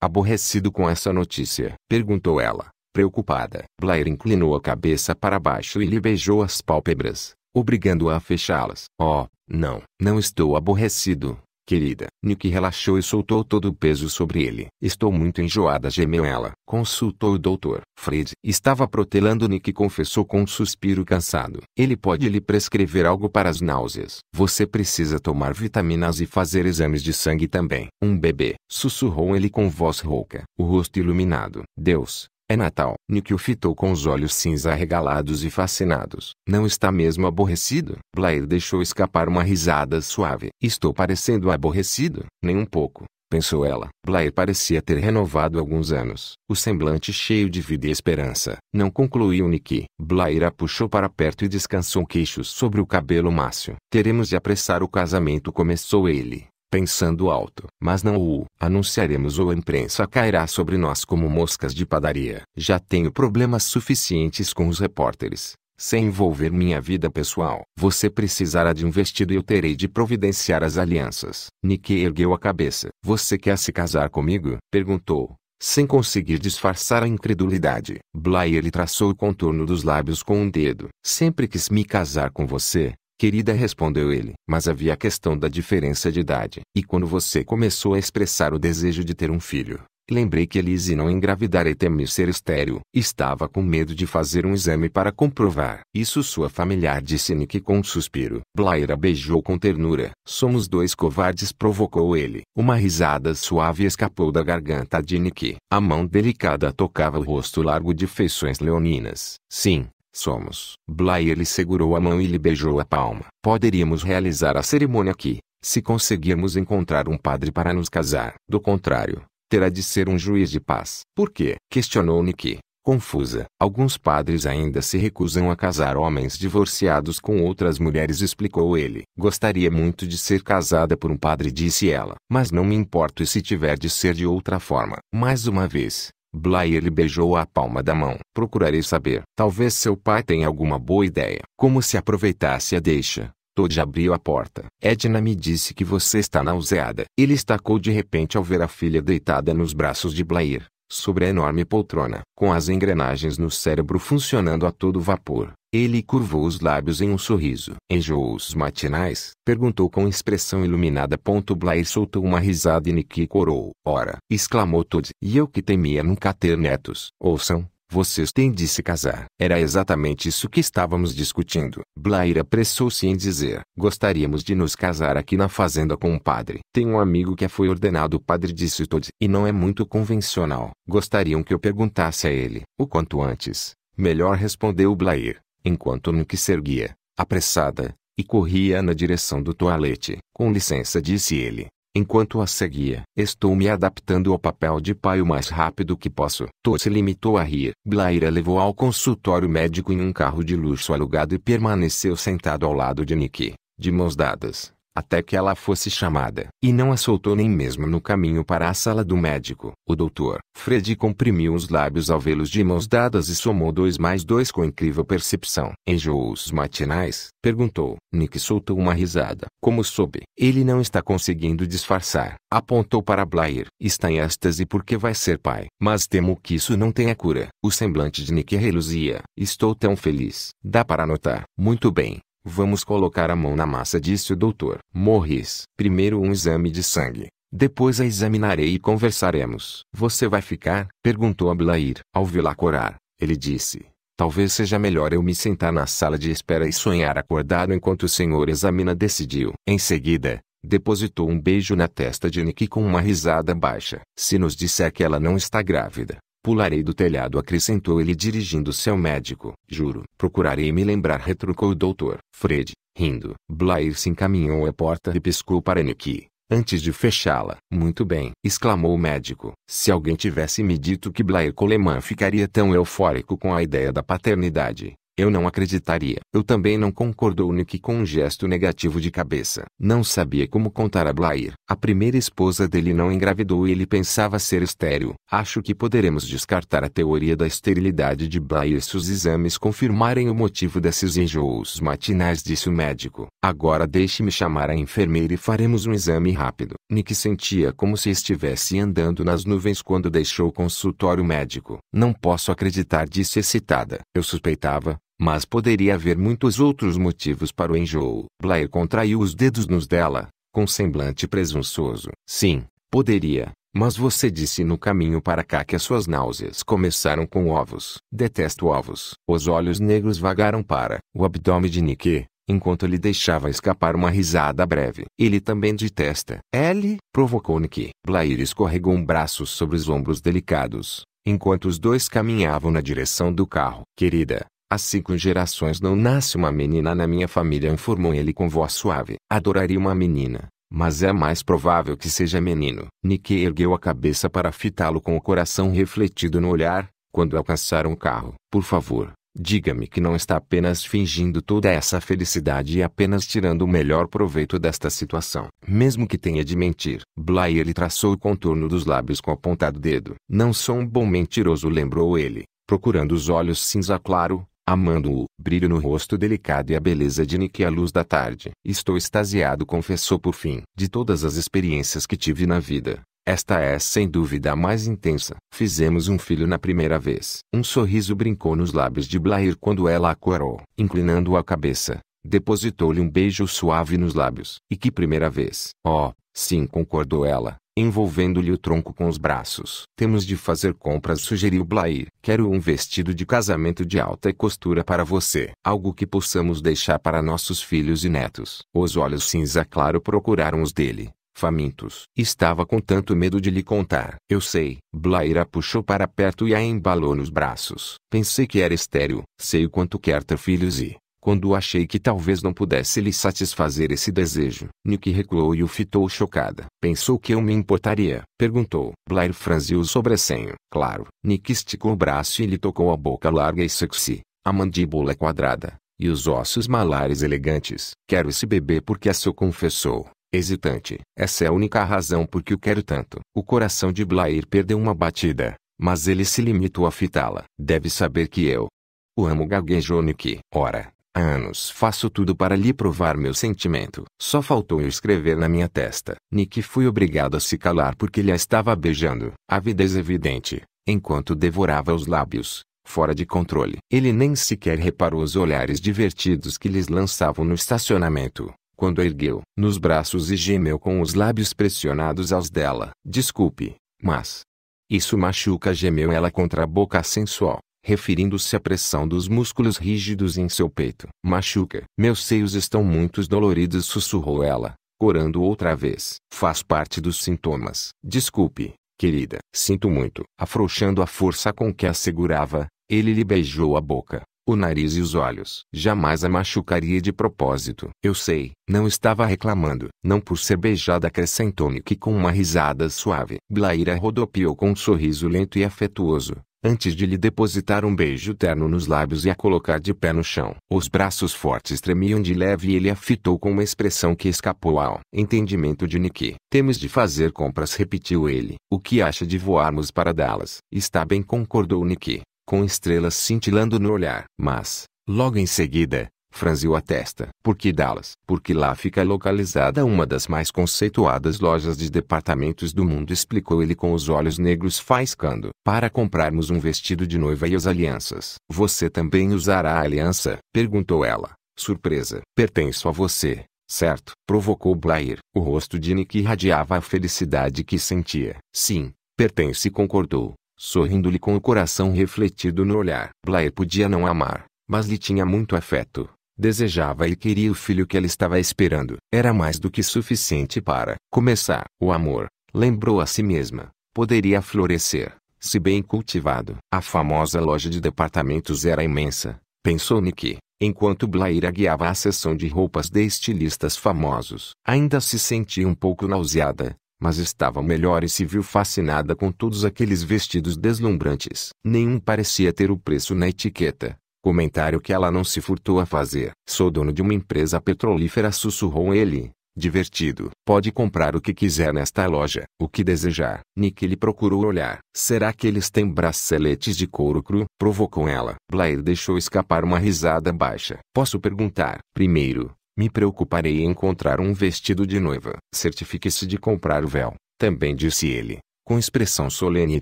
aborrecido com essa notícia? Perguntou ela preocupada. Blair inclinou a cabeça para baixo e lhe beijou as pálpebras obrigando-a a fechá-las. Oh, não, não estou aborrecido, querida. Nick relaxou e soltou todo o peso sobre ele. Estou muito enjoada, gemeu ela. Consultou o doutor. Fred estava protelando Nick confessou com um suspiro cansado. Ele pode lhe prescrever algo para as náuseas. Você precisa tomar vitaminas e fazer exames de sangue também. Um bebê, sussurrou ele com voz rouca, o rosto iluminado. Deus, é Natal. Nick o fitou com os olhos cinza arregalados e fascinados. Não está mesmo aborrecido? Blair deixou escapar uma risada suave. Estou parecendo aborrecido? Nem um pouco. Pensou ela. Blair parecia ter renovado alguns anos. O semblante cheio de vida e esperança. Não concluiu Nick. Blair a puxou para perto e descansou queixos sobre o cabelo mácio. Teremos de apressar o casamento começou ele pensando alto. Mas não o anunciaremos ou a imprensa cairá sobre nós como moscas de padaria. Já tenho problemas suficientes com os repórteres, sem envolver minha vida pessoal. Você precisará de um vestido e eu terei de providenciar as alianças. Nick ergueu a cabeça. Você quer se casar comigo? Perguntou. Sem conseguir disfarçar a incredulidade, Blair traçou o contorno dos lábios com um dedo. Sempre quis me casar com você, Querida, respondeu ele. Mas havia a questão da diferença de idade. E quando você começou a expressar o desejo de ter um filho, lembrei que Elise não engravidar e temi ser estéril. Estava com medo de fazer um exame para comprovar. Isso sua familiar disse Nick com um suspiro. Blaira beijou com ternura. Somos dois covardes, provocou ele. Uma risada suave escapou da garganta de Nick. A mão delicada tocava o rosto largo de feições leoninas. Sim, Somos. Blair segurou a mão e lhe beijou a palma. Poderíamos realizar a cerimônia aqui, se conseguirmos encontrar um padre para nos casar. Do contrário, terá de ser um juiz de paz. Por quê? Questionou Nick, confusa. Alguns padres ainda se recusam a casar homens divorciados com outras mulheres, explicou ele. Gostaria muito de ser casada por um padre, disse ela. Mas não me importo se tiver de ser de outra forma. Mais uma vez, Blair lhe beijou a palma da mão. Procurarei saber. Talvez seu pai tenha alguma boa ideia. Como se aproveitasse a deixa. Todd abriu a porta. Edna me disse que você está nauseada. Ele estacou de repente ao ver a filha deitada nos braços de Blair, sobre a enorme poltrona, com as engrenagens no cérebro funcionando a todo vapor. Ele curvou os lábios em um sorriso. Enjoou-os matinais? Perguntou com expressão iluminada. Blair soltou uma risada e Niki corou. Ora! exclamou Todd. E eu que temia nunca ter netos. Ouçam, vocês têm de se casar. Era exatamente isso que estávamos discutindo. Blair apressou-se em dizer: Gostaríamos de nos casar aqui na fazenda com um padre. Tem um amigo que foi ordenado padre, disse Todd, e não é muito convencional. Gostariam que eu perguntasse a ele. O quanto antes. Melhor respondeu Blair enquanto Nick que se erguia, apressada, e corria na direção do toalete. Com licença, disse ele, enquanto a seguia. Estou me adaptando ao papel de pai o mais rápido que posso. Tô se limitou a rir. Blaira levou ao consultório médico em um carro de luxo alugado e permaneceu sentado ao lado de Nick, de mãos dadas até que ela fosse chamada, e não a soltou nem mesmo no caminho para a sala do médico. O doutor Freddy comprimiu os lábios ao vê-los de mãos dadas e somou dois mais dois com incrível percepção. Enjoou os matinais? Perguntou. Nick soltou uma risada. Como soube? Ele não está conseguindo disfarçar. Apontou para Blair. Está em êxtase porque vai ser pai. Mas temo que isso não tenha cura. O semblante de Nick reluzia. Estou tão feliz. Dá para notar. Muito bem. Vamos colocar a mão na massa, disse o doutor Morris. Primeiro um exame de sangue. Depois a examinarei e conversaremos. Você vai ficar? perguntou Ablair. Ao vê-la corar, ele disse: Talvez seja melhor eu me sentar na sala de espera e sonhar acordado enquanto o senhor examina, decidiu. Em seguida, depositou um beijo na testa de Nick com uma risada baixa. Se nos disser que ela não está grávida, Pularei do telhado, acrescentou ele dirigindo-se ao médico. Juro. Procurarei me lembrar, retrucou o doutor. Fred, rindo. Blair se encaminhou à porta e piscou para Nick antes de fechá-la. Muito bem, exclamou o médico. Se alguém tivesse me dito que Blair Coleman ficaria tão eufórico com a ideia da paternidade, eu não acreditaria. Eu também não concordou Nick com um gesto negativo de cabeça. Não sabia como contar a Blair. A primeira esposa dele não engravidou e ele pensava ser estéril. Acho que poderemos descartar a teoria da esterilidade de Blair se os exames confirmarem o motivo desses enjoos matinais, disse o médico. Agora deixe-me chamar a enfermeira e faremos um exame rápido. Nick sentia como se estivesse andando nas nuvens quando deixou o consultório médico. Não posso acreditar, disse excitada. Eu suspeitava, mas poderia haver muitos outros motivos para o enjoo. Blair contraiu os dedos nos dela, com semblante presunçoso. Sim, poderia. Mas você disse no caminho para cá que as suas náuseas começaram com ovos. Detesto ovos. Os olhos negros vagaram para o abdômen de Nick, enquanto lhe deixava escapar uma risada breve. Ele também detesta. Ele provocou Nick. Blair escorregou um braço sobre os ombros delicados, enquanto os dois caminhavam na direção do carro. Querida, Há cinco gerações não nasce uma menina na minha família, informou ele com voz suave. Adoraria uma menina, mas é mais provável que seja menino. Nick ergueu a cabeça para fitá-lo com o coração refletido no olhar, quando alcançaram o carro. Por favor, diga-me que não está apenas fingindo toda essa felicidade e apenas tirando o melhor proveito desta situação. Mesmo que tenha de mentir. Blair traçou o contorno dos lábios com o apontado dedo. Não sou um bom mentiroso, lembrou ele, procurando os olhos cinza claro amando-o. Brilho no rosto delicado e a beleza de Nick à luz da tarde. Estou extasiado, confessou por fim. De todas as experiências que tive na vida, esta é sem dúvida a mais intensa. Fizemos um filho na primeira vez. Um sorriso brincou nos lábios de Blair quando ela acorou. Inclinando a cabeça, depositou-lhe um beijo suave nos lábios. E que primeira vez! Oh, sim, concordou ela envolvendo-lhe o tronco com os braços. Temos de fazer compras, sugeriu Blair. Quero um vestido de casamento de alta costura para você, algo que possamos deixar para nossos filhos e netos. Os olhos cinza claro procuraram os dele. Famintos. Estava com tanto medo de lhe contar. Eu sei. Blair a puxou para perto e a embalou nos braços. Pensei que era estéril. Sei o quanto quer ter filhos e, quando achei que talvez não pudesse lhe satisfazer esse desejo. Nick recuou e o fitou chocada. Pensou que eu me importaria? Perguntou. Blair franziu o sobrecenho. Claro. Nick esticou o braço e lhe tocou a boca larga e sexy, a mandíbula quadrada, e os ossos malares elegantes. Quero esse bebê porque a é seu confessou. Hesitante. Essa é a única razão por que o quero tanto. O coração de Blair perdeu uma batida, mas ele se limitou a fitá-la. Deve saber que eu, o amo gaguejou Nick. Ora, Há anos faço tudo para lhe provar meu sentimento. Só faltou eu escrever na minha testa. Nick fui obrigado a se calar porque lhe estava beijando. Avidez evidente, enquanto devorava os lábios, fora de controle. Ele nem sequer reparou os olhares divertidos que lhes lançavam no estacionamento, quando ergueu nos braços e gemeu com os lábios pressionados aos dela. Desculpe, mas. Isso machuca gemeu ela contra a boca sensual referindo-se à pressão dos músculos rígidos em seu peito. Machuca. Meus seios estão muito doloridos, sussurrou ela, corando outra vez. Faz parte dos sintomas. Desculpe, querida. Sinto muito. Afrouxando a força com que a segurava, ele lhe beijou a boca, o nariz e os olhos. Jamais a machucaria de propósito. Eu sei, não estava reclamando. Não por ser beijada, acrescentou-me que com uma risada suave. Blaira rodopiou com um sorriso lento e afetuoso antes de lhe depositar um beijo terno nos lábios e a colocar de pé no chão. Os braços fortes tremiam de leve e ele a fitou com uma expressão que escapou ao entendimento de Niki. Temos de fazer compras, repetiu ele. O que acha de voarmos para Dallas? Está bem, concordou Niki, com estrelas cintilando no olhar. Mas, logo em seguida, franziu a testa. Porque Dallas? Porque lá fica localizada uma das mais conceituadas lojas de departamentos do mundo, explicou ele com os olhos negros faiscando. Para comprarmos um vestido de noiva e as alianças. Você também usará a aliança? perguntou ela, surpresa. Pertenço a você. Certo, provocou Blair. O rosto de Nick irradiava a felicidade que sentia. Sim, pertence, concordou, sorrindo-lhe com o coração refletido no olhar. Blair podia não amar, mas lhe tinha muito afeto desejava e queria o filho que ela estava esperando. Era mais do que suficiente para começar. O amor, lembrou a si mesma, poderia florescer, se bem cultivado. A famosa loja de departamentos era imensa, pensou Nick, enquanto Blaira guiava a seção de roupas de estilistas famosos. Ainda se sentia um pouco nauseada, mas estava melhor e se viu fascinada com todos aqueles vestidos deslumbrantes. Nenhum parecia ter o preço na etiqueta. Comentário que ela não se furtou a fazer. Sou dono de uma empresa petrolífera, sussurrou ele, divertido. Pode comprar o que quiser nesta loja. O que desejar. Nick lhe procurou olhar. Será que eles têm braceletes de couro cru? Provocou ela. Blair deixou escapar uma risada baixa. Posso perguntar? Primeiro, me preocuparei em encontrar um vestido de noiva. Certifique-se de comprar o véu. Também disse ele, com expressão solene e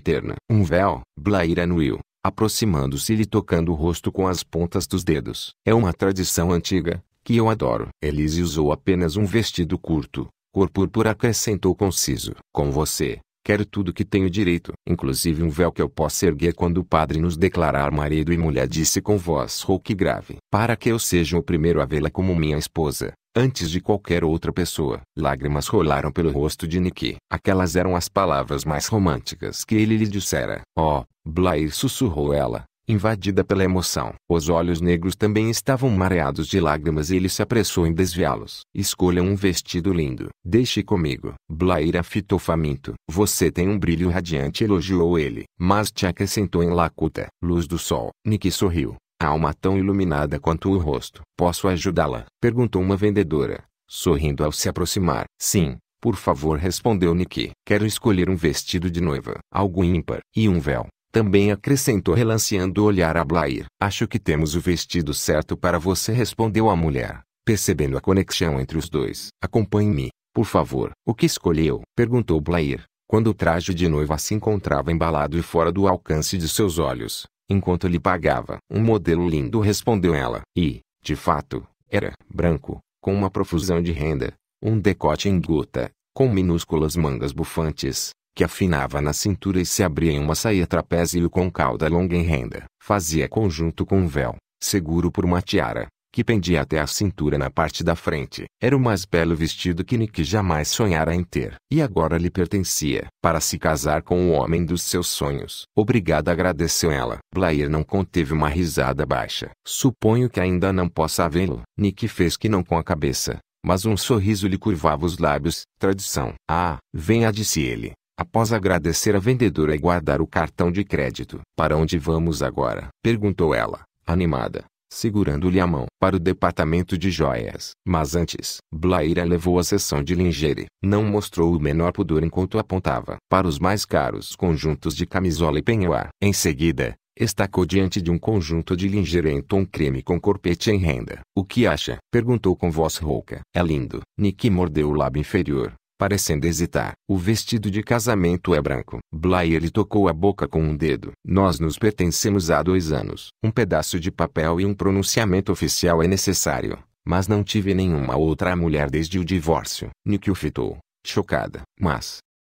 terna. Um véu? Blair anuiu aproximando-se-lhe tocando o rosto com as pontas dos dedos. É uma tradição antiga, que eu adoro. Elise usou apenas um vestido curto, cor púrpura acrescentou conciso. Com você, quero tudo que tenho direito, inclusive um véu que eu possa erguer quando o padre nos declarar marido e mulher disse com voz rouca e grave. Para que eu seja o primeiro a vê-la como minha esposa, antes de qualquer outra pessoa. Lágrimas rolaram pelo rosto de Nikki. Aquelas eram as palavras mais românticas que ele lhe dissera. Oh, Blair sussurrou ela, invadida pela emoção. Os olhos negros também estavam mareados de lágrimas e ele se apressou em desviá-los. Escolha um vestido lindo. Deixe comigo. Blair fitou faminto. Você tem um brilho radiante, elogiou ele. Mas te acrescentou em lacuta. Luz do sol. Nikki sorriu alma tão iluminada quanto o rosto. Posso ajudá-la? Perguntou uma vendedora, sorrindo ao se aproximar. Sim, por favor respondeu Niki. Quero escolher um vestido de noiva. Algo ímpar. E um véu. Também acrescentou relanceando o olhar a Blair. Acho que temos o vestido certo para você respondeu a mulher, percebendo a conexão entre os dois. Acompanhe-me, por favor. O que escolheu? Perguntou Blair, quando o traje de noiva se encontrava embalado e fora do alcance de seus olhos enquanto lhe pagava. Um modelo lindo respondeu ela. E, de fato, era branco, com uma profusão de renda, um decote em gota, com minúsculas mangas bufantes, que afinava na cintura e se abria em uma saia trapézio com cauda longa em renda. Fazia conjunto com um véu, seguro por uma tiara, que pendia até a cintura na parte da frente. Era o mais belo vestido que Nick jamais sonhara em ter, e agora lhe pertencia, para se casar com o homem dos seus sonhos. Obrigada agradeceu ela. Blair não conteve uma risada baixa. Suponho que ainda não possa vê-lo. Nick fez que não com a cabeça, mas um sorriso lhe curvava os lábios. Tradição. Ah, venha disse ele. Após agradecer a vendedora e guardar o cartão de crédito. Para onde vamos agora? Perguntou ela, animada segurando-lhe a mão para o departamento de joias. Mas antes, Blaira levou a sessão de lingerie. Não mostrou o menor pudor enquanto apontava para os mais caros conjuntos de camisola e penhoar. Em seguida, estacou diante de um conjunto de lingerie em tom creme com corpete em renda. O que acha? Perguntou com voz rouca. É lindo. Nick mordeu o lábio inferior, parecendo hesitar. O vestido de casamento é branco. Blair tocou a boca com um dedo. Nós nos pertencemos há dois anos. Um pedaço de papel e um pronunciamento oficial é necessário. Mas não tive nenhuma outra mulher desde o divórcio. Nick o fitou, chocada. Mas.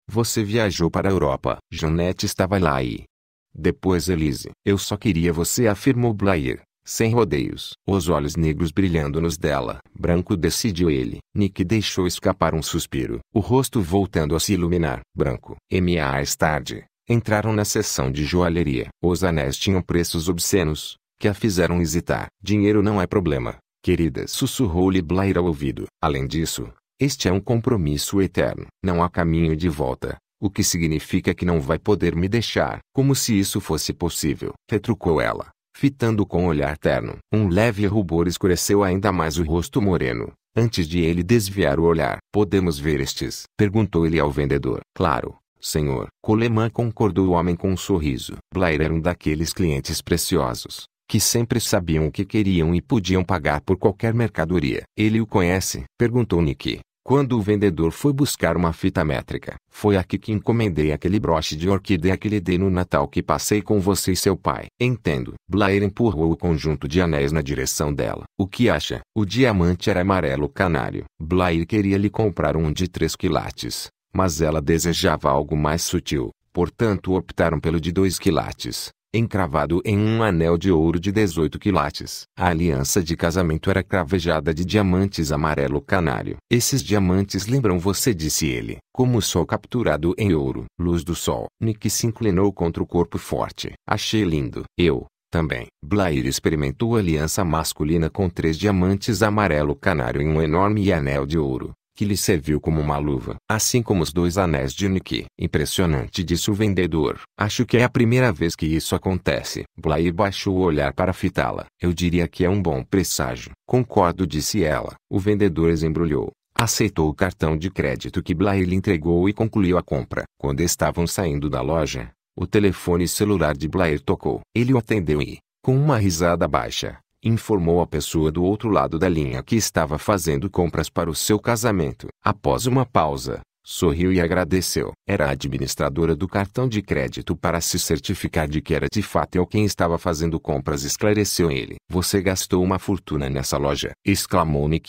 Você viajou para a Europa. Jeanette estava lá e. Depois Elise. Eu só queria você afirmou Blair. Sem rodeios, os olhos negros brilhando nos dela. Branco decidiu ele. Nick deixou escapar um suspiro, o rosto voltando a se iluminar. Branco. M.A. mais tarde, entraram na sessão de joalheria. Os anéis tinham preços obscenos, que a fizeram hesitar. Dinheiro não é problema, querida, sussurrou-lhe Blair ao ouvido. Além disso, este é um compromisso eterno. Não há caminho de volta. O que significa que não vai poder me deixar. Como se isso fosse possível. Retrucou ela fitando com o olhar terno. Um leve rubor escureceu ainda mais o rosto moreno, antes de ele desviar o olhar. Podemos ver estes? Perguntou ele ao vendedor. Claro, senhor. Coleman concordou o homem com um sorriso. Blair era um daqueles clientes preciosos, que sempre sabiam o que queriam e podiam pagar por qualquer mercadoria. Ele o conhece? Perguntou Nicky. Quando o vendedor foi buscar uma fita métrica, foi aqui que encomendei aquele broche de orquídea que lhe dei no Natal que passei com você e seu pai. Entendo. Blair empurrou o conjunto de anéis na direção dela. O que acha? O diamante era amarelo canário. Blair queria lhe comprar um de três quilates, mas ela desejava algo mais sutil. Portanto optaram pelo de dois quilates encravado em um anel de ouro de 18 quilates. A aliança de casamento era cravejada de diamantes amarelo canário. Esses diamantes lembram você, disse ele, como o sol capturado em ouro. Luz do sol. Nick se inclinou contra o corpo forte. Achei lindo. Eu, também, Blair experimentou a aliança masculina com três diamantes amarelo canário em um enorme anel de ouro que lhe serviu como uma luva, assim como os dois anéis de Nike. Impressionante disse o vendedor. Acho que é a primeira vez que isso acontece. Blair baixou o olhar para fitá-la. Eu diria que é um bom presságio. Concordo disse ela. O vendedor desembrulhou. Aceitou o cartão de crédito que Blair lhe entregou e concluiu a compra. Quando estavam saindo da loja, o telefone celular de Blair tocou. Ele o atendeu e, com uma risada baixa, informou a pessoa do outro lado da linha que estava fazendo compras para o seu casamento. Após uma pausa, sorriu e agradeceu. Era a administradora do cartão de crédito para se certificar de que era de fato eu quem estava fazendo compras, esclareceu ele. Você gastou uma fortuna nessa loja, exclamou-me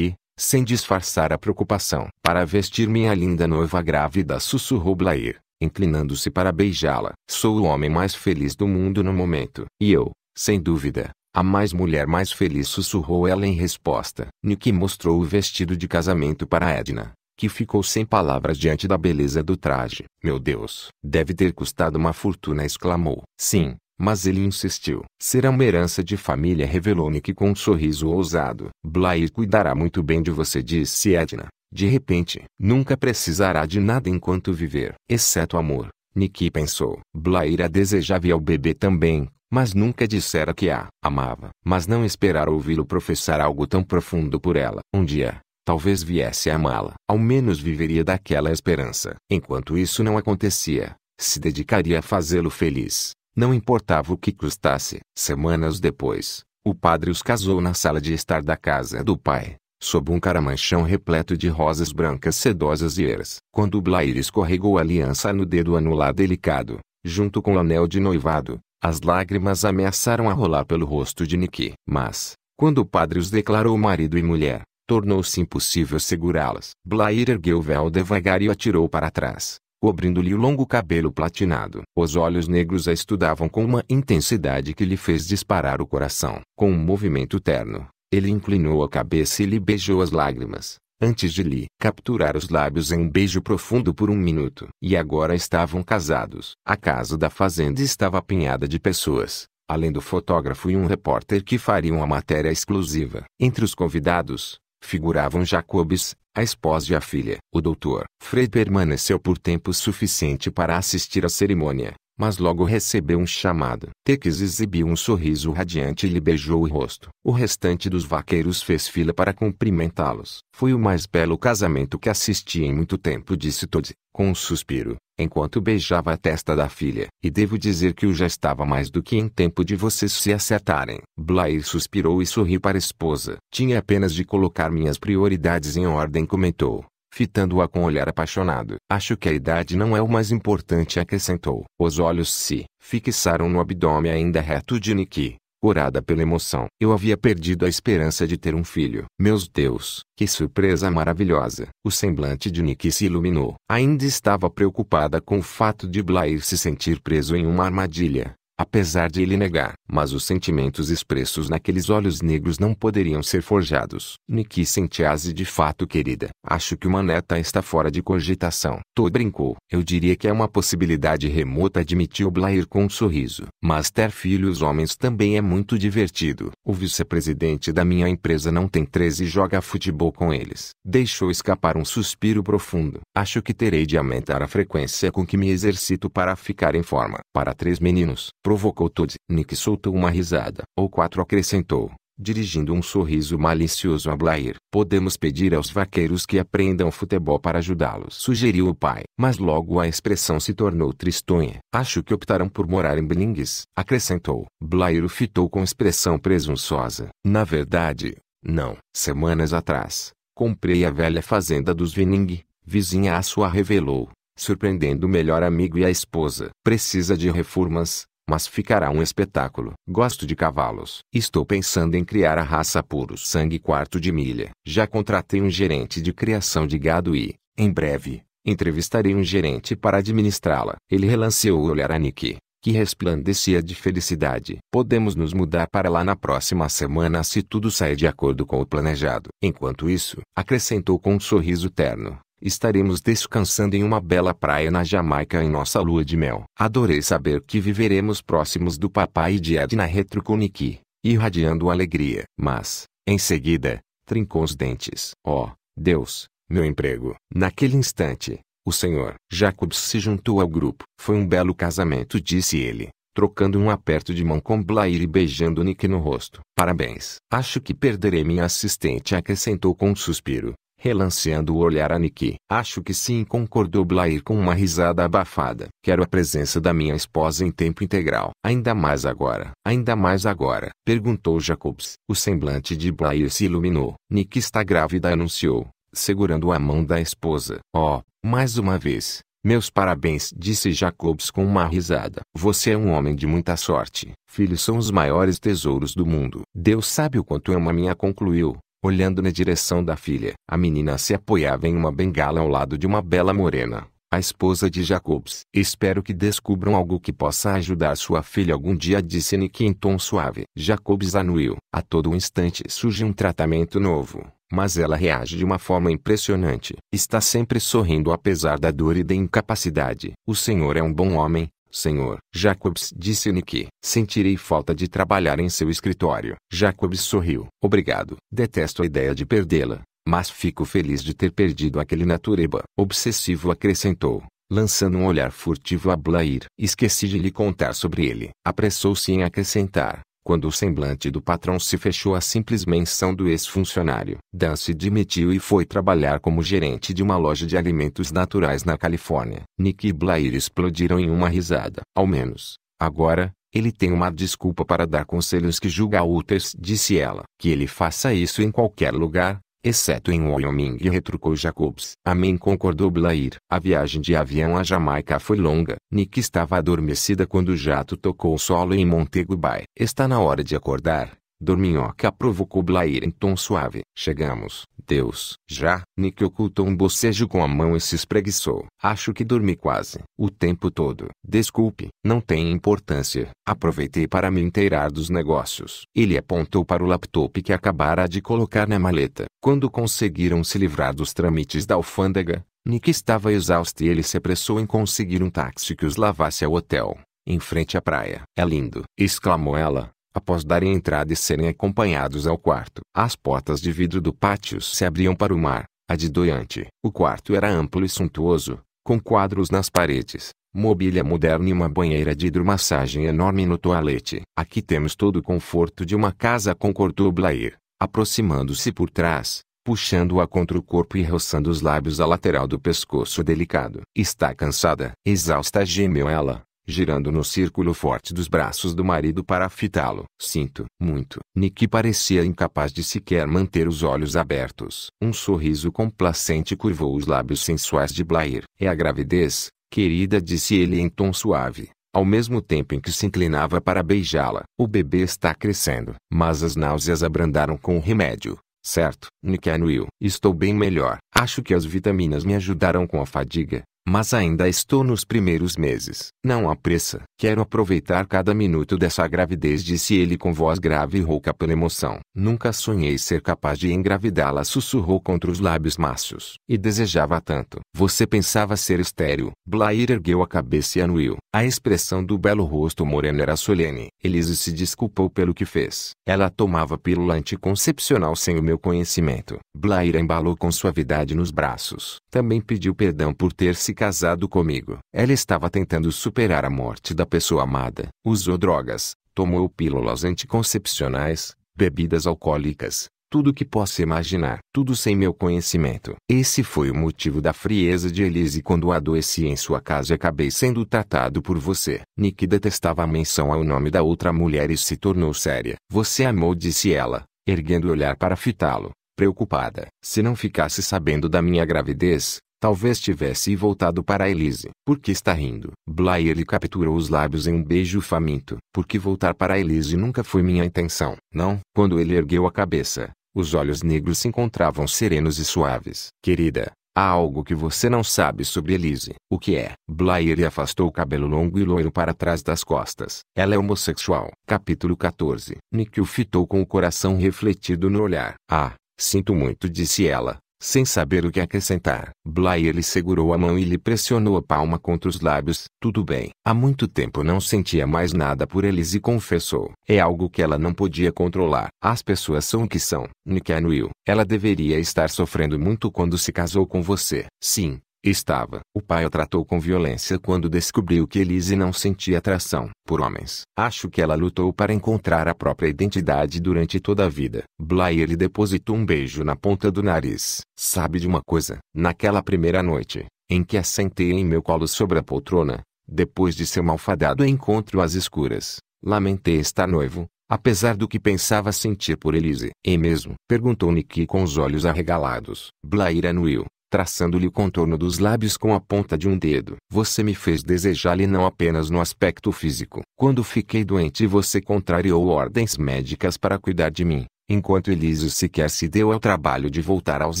sem disfarçar a preocupação, para vestir minha linda noiva grávida, sussurrou Blair, inclinando-se para beijá-la. Sou o homem mais feliz do mundo no momento. E eu, sem dúvida, a mais mulher mais feliz sussurrou ela em resposta. Nick mostrou o vestido de casamento para Edna, que ficou sem palavras diante da beleza do traje. Meu Deus, deve ter custado uma fortuna, exclamou. Sim, mas ele insistiu. Será uma herança de família, revelou Nick com um sorriso ousado. Blair cuidará muito bem de você, disse Edna. De repente, nunca precisará de nada enquanto viver, exceto amor. Nick pensou. Blair a desejava e ao bebê também, mas nunca dissera que a amava. Mas não esperara ouvi-lo professar algo tão profundo por ela. Um dia, talvez viesse a amá-la. Ao menos viveria daquela esperança. Enquanto isso não acontecia, se dedicaria a fazê-lo feliz, não importava o que custasse. Semanas depois, o padre os casou na sala de estar da casa do pai, sob um caramanchão repleto de rosas brancas, sedosas e eras. Quando Blair escorregou a aliança no dedo anular delicado, junto com o anel de noivado, as lágrimas ameaçaram a rolar pelo rosto de Niki. mas, quando o padre os declarou marido e mulher, tornou-se impossível segurá-las. Blair ergueu o véu devagar e o atirou para trás, cobrindo-lhe o longo cabelo platinado. Os olhos negros a estudavam com uma intensidade que lhe fez disparar o coração. Com um movimento terno, ele inclinou a cabeça e lhe beijou as lágrimas antes de lhe capturar os lábios em um beijo profundo por um minuto. E agora estavam casados. A casa da fazenda estava apinhada de pessoas, além do fotógrafo e um repórter que fariam a matéria exclusiva. Entre os convidados, figuravam Jacobs, a esposa e a filha. O doutor Frey permaneceu por tempo suficiente para assistir à cerimônia, mas logo recebeu um chamado. Teques exibiu um sorriso radiante e lhe beijou o rosto. O restante dos vaqueiros fez fila para cumprimentá-los. Foi o mais belo casamento que assisti em muito tempo, disse Todd, com um suspiro, enquanto beijava a testa da filha. E devo dizer que eu já estava mais do que em tempo de vocês se acertarem. Blair suspirou e sorriu para a esposa. Tinha apenas de colocar minhas prioridades em ordem, comentou fitando-a com um olhar apaixonado. Acho que a idade não é o mais importante, acrescentou. Os olhos se fixaram no abdômen ainda reto de Niki, corada pela emoção. Eu havia perdido a esperança de ter um filho. Meus Deus, que surpresa maravilhosa! O semblante de Niki se iluminou. Ainda estava preocupada com o fato de Blair se sentir preso em uma armadilha apesar de ele negar. Mas os sentimentos expressos naqueles olhos negros não poderiam ser forjados. Niki sentia-se de fato querida. Acho que uma neta está fora de cogitação. Tô brincou. Eu diria que é uma possibilidade remota admitiu Blair com um sorriso. Mas ter filhos homens também é muito divertido. O vice-presidente da minha empresa não tem três e joga futebol com eles. Deixou escapar um suspiro profundo. Acho que terei de aumentar a frequência com que me exercito para ficar em forma. Para três meninos, Provocou Todd. Nick soltou uma risada. Ou quatro acrescentou, dirigindo um sorriso malicioso a Blair. Podemos pedir aos vaqueiros que aprendam futebol para ajudá-los, sugeriu o pai. Mas logo a expressão se tornou tristonha. Acho que optarão por morar em Blings. acrescentou. Blair o fitou com expressão presunçosa. Na verdade, não. Semanas atrás, comprei a velha fazenda dos Vining, vizinha a sua revelou, surpreendendo o melhor amigo e a esposa. Precisa de reformas, mas ficará um espetáculo. Gosto de cavalos. Estou pensando em criar a raça puro sangue quarto de milha. Já contratei um gerente de criação de gado e, em breve, entrevistarei um gerente para administrá-la. Ele relanceou o olhar a Nick, que resplandecia de felicidade. Podemos nos mudar para lá na próxima semana se tudo sair de acordo com o planejado. Enquanto isso, acrescentou com um sorriso terno. Estaremos descansando em uma bela praia na Jamaica em nossa lua de mel. Adorei saber que viveremos próximos do papai e de Edna Retroconiqui, irradiando alegria. Mas, em seguida, trincou os dentes. Oh, Deus, meu emprego. Naquele instante, o senhor Jacobs se juntou ao grupo. Foi um belo casamento, disse ele, trocando um aperto de mão com Blair e beijando Nick no rosto. Parabéns. Acho que perderei minha assistente, acrescentou com um suspiro. Relanceando o olhar a Nikki. Acho que sim, concordou Blair com uma risada abafada. Quero a presença da minha esposa em tempo integral. Ainda mais agora. Ainda mais agora. Perguntou Jacobs. O semblante de Blair se iluminou. Nikki está grávida, anunciou, segurando a mão da esposa. Oh, mais uma vez. Meus parabéns, disse Jacobs com uma risada. Você é um homem de muita sorte. Filhos são os maiores tesouros do mundo. Deus sabe o quanto ama minha, concluiu. Olhando na direção da filha, a menina se apoiava em uma bengala ao lado de uma bela morena, a esposa de Jacobs. Espero que descubram algo que possa ajudar sua filha algum dia, disse Nick em tom suave. Jacobs anuiu. A todo instante surge um tratamento novo mas ela reage de uma forma impressionante. Está sempre sorrindo apesar da dor e da incapacidade. O Senhor é um bom homem, Senhor. Jacobs disse-me que sentirei falta de trabalhar em seu escritório. Jacobs sorriu. Obrigado. Detesto a ideia de perdê-la, mas fico feliz de ter perdido aquele natureba. Obsessivo acrescentou lançando um olhar furtivo a Blair. Esqueci de lhe contar sobre ele. Apressou-se em acrescentar quando o semblante do patrão se fechou à simples menção do ex-funcionário. Dan se demitiu e foi trabalhar como gerente de uma loja de alimentos naturais na Califórnia. Nick e Blair explodiram em uma risada. Ao menos, agora, ele tem uma desculpa para dar conselhos que julga úteis, disse ela. Que ele faça isso em qualquer lugar, exceto em Wyoming e retrucou Jacobs. Amém concordou Blair. A viagem de avião à Jamaica foi longa. Nick estava adormecida quando o jato tocou o solo em Montego Bay. Está na hora de acordar, Dorminhoca provocou Blair em então tom suave. Chegamos. Deus. Já. Nick ocultou um bocejo com a mão e se espreguiçou. Acho que dormi quase. O tempo todo. Desculpe. Não tem importância. Aproveitei para me inteirar dos negócios. Ele apontou para o laptop que acabara de colocar na maleta. Quando conseguiram se livrar dos trâmites da alfândega, Nick estava exausto e ele se apressou em conseguir um táxi que os lavasse ao hotel em frente à praia. É lindo! exclamou ela, Após darem entrada e serem acompanhados ao quarto, as portas de vidro do pátio se abriam para o mar, doiante. O quarto era amplo e suntuoso, com quadros nas paredes, mobília moderna e uma banheira de hidromassagem enorme no toalete. Aqui temos todo o conforto de uma casa, concordou Blair, aproximando-se por trás, puxando-a contra o corpo e roçando os lábios à lateral do pescoço delicado. Está cansada? Exausta gemeu ela girando no círculo forte dos braços do marido para fitá-lo. Sinto muito. Nick parecia incapaz de sequer manter os olhos abertos. Um sorriso complacente curvou os lábios sensuais de Blair. É a gravidez, querida, disse ele em tom suave. Ao mesmo tempo em que se inclinava para beijá-la, o bebê está crescendo. Mas as náuseas abrandaram com o remédio. Certo, Nick anuiu. Estou bem melhor. Acho que as vitaminas me ajudaram com a fadiga. Mas ainda estou nos primeiros meses. Não há pressa. Quero aproveitar cada minuto dessa gravidez, disse ele com voz grave e rouca pela emoção. Nunca sonhei ser capaz de engravidá-la, sussurrou contra os lábios macios. E desejava tanto. Você pensava ser estéril. Blair ergueu a cabeça e anuiu. A expressão do belo rosto moreno era solene. Elise se desculpou pelo que fez. Ela tomava pílula anticoncepcional sem o meu conhecimento. Blair embalou com suavidade nos braços. Também pediu perdão por ter se casado comigo. Ela estava tentando superar a morte da pessoa amada. Usou drogas, tomou pílulas anticoncepcionais, bebidas alcoólicas, tudo que possa imaginar, tudo sem meu conhecimento. Esse foi o motivo da frieza de Elise quando adoeci em sua casa e acabei sendo tratado por você. Nick detestava a menção ao nome da outra mulher e se tornou séria. Você amou, disse ela, erguendo o olhar para fitá-lo, preocupada. Se não ficasse sabendo da minha gravidez, Talvez tivesse voltado para Elise. Por que está rindo? Blair lhe capturou os lábios em um beijo faminto. Porque voltar para Elise nunca foi minha intenção. Não. Quando ele ergueu a cabeça, os olhos negros se encontravam serenos e suaves. Querida, há algo que você não sabe sobre Elise. O que é? Blair afastou o cabelo longo e loiro para trás das costas. Ela é homossexual. Capítulo 14. Nick o fitou com o coração refletido no olhar. Ah, sinto muito, disse ela. Sem saber o que acrescentar, Blair lhe segurou a mão e lhe pressionou a palma contra os lábios. Tudo bem. Há muito tempo não sentia mais nada por eles e confessou. É algo que ela não podia controlar. As pessoas são o que são. Nick anuiu. Ela deveria estar sofrendo muito quando se casou com você. Sim, Estava. O pai a tratou com violência quando descobriu que Elise não sentia atração por homens. Acho que ela lutou para encontrar a própria identidade durante toda a vida. Blair lhe depositou um beijo na ponta do nariz. Sabe de uma coisa? Naquela primeira noite, em que assentei em meu colo sobre a poltrona, depois de seu malfadado encontro às escuras, lamentei estar noivo, apesar do que pensava sentir por Elise. E mesmo? Perguntou Nicky com os olhos arregalados. Blair anuiu traçando-lhe o contorno dos lábios com a ponta de um dedo. Você me fez desejar-lhe não apenas no aspecto físico. Quando fiquei doente você contrariou ordens médicas para cuidar de mim, enquanto Elise sequer se deu ao trabalho de voltar aos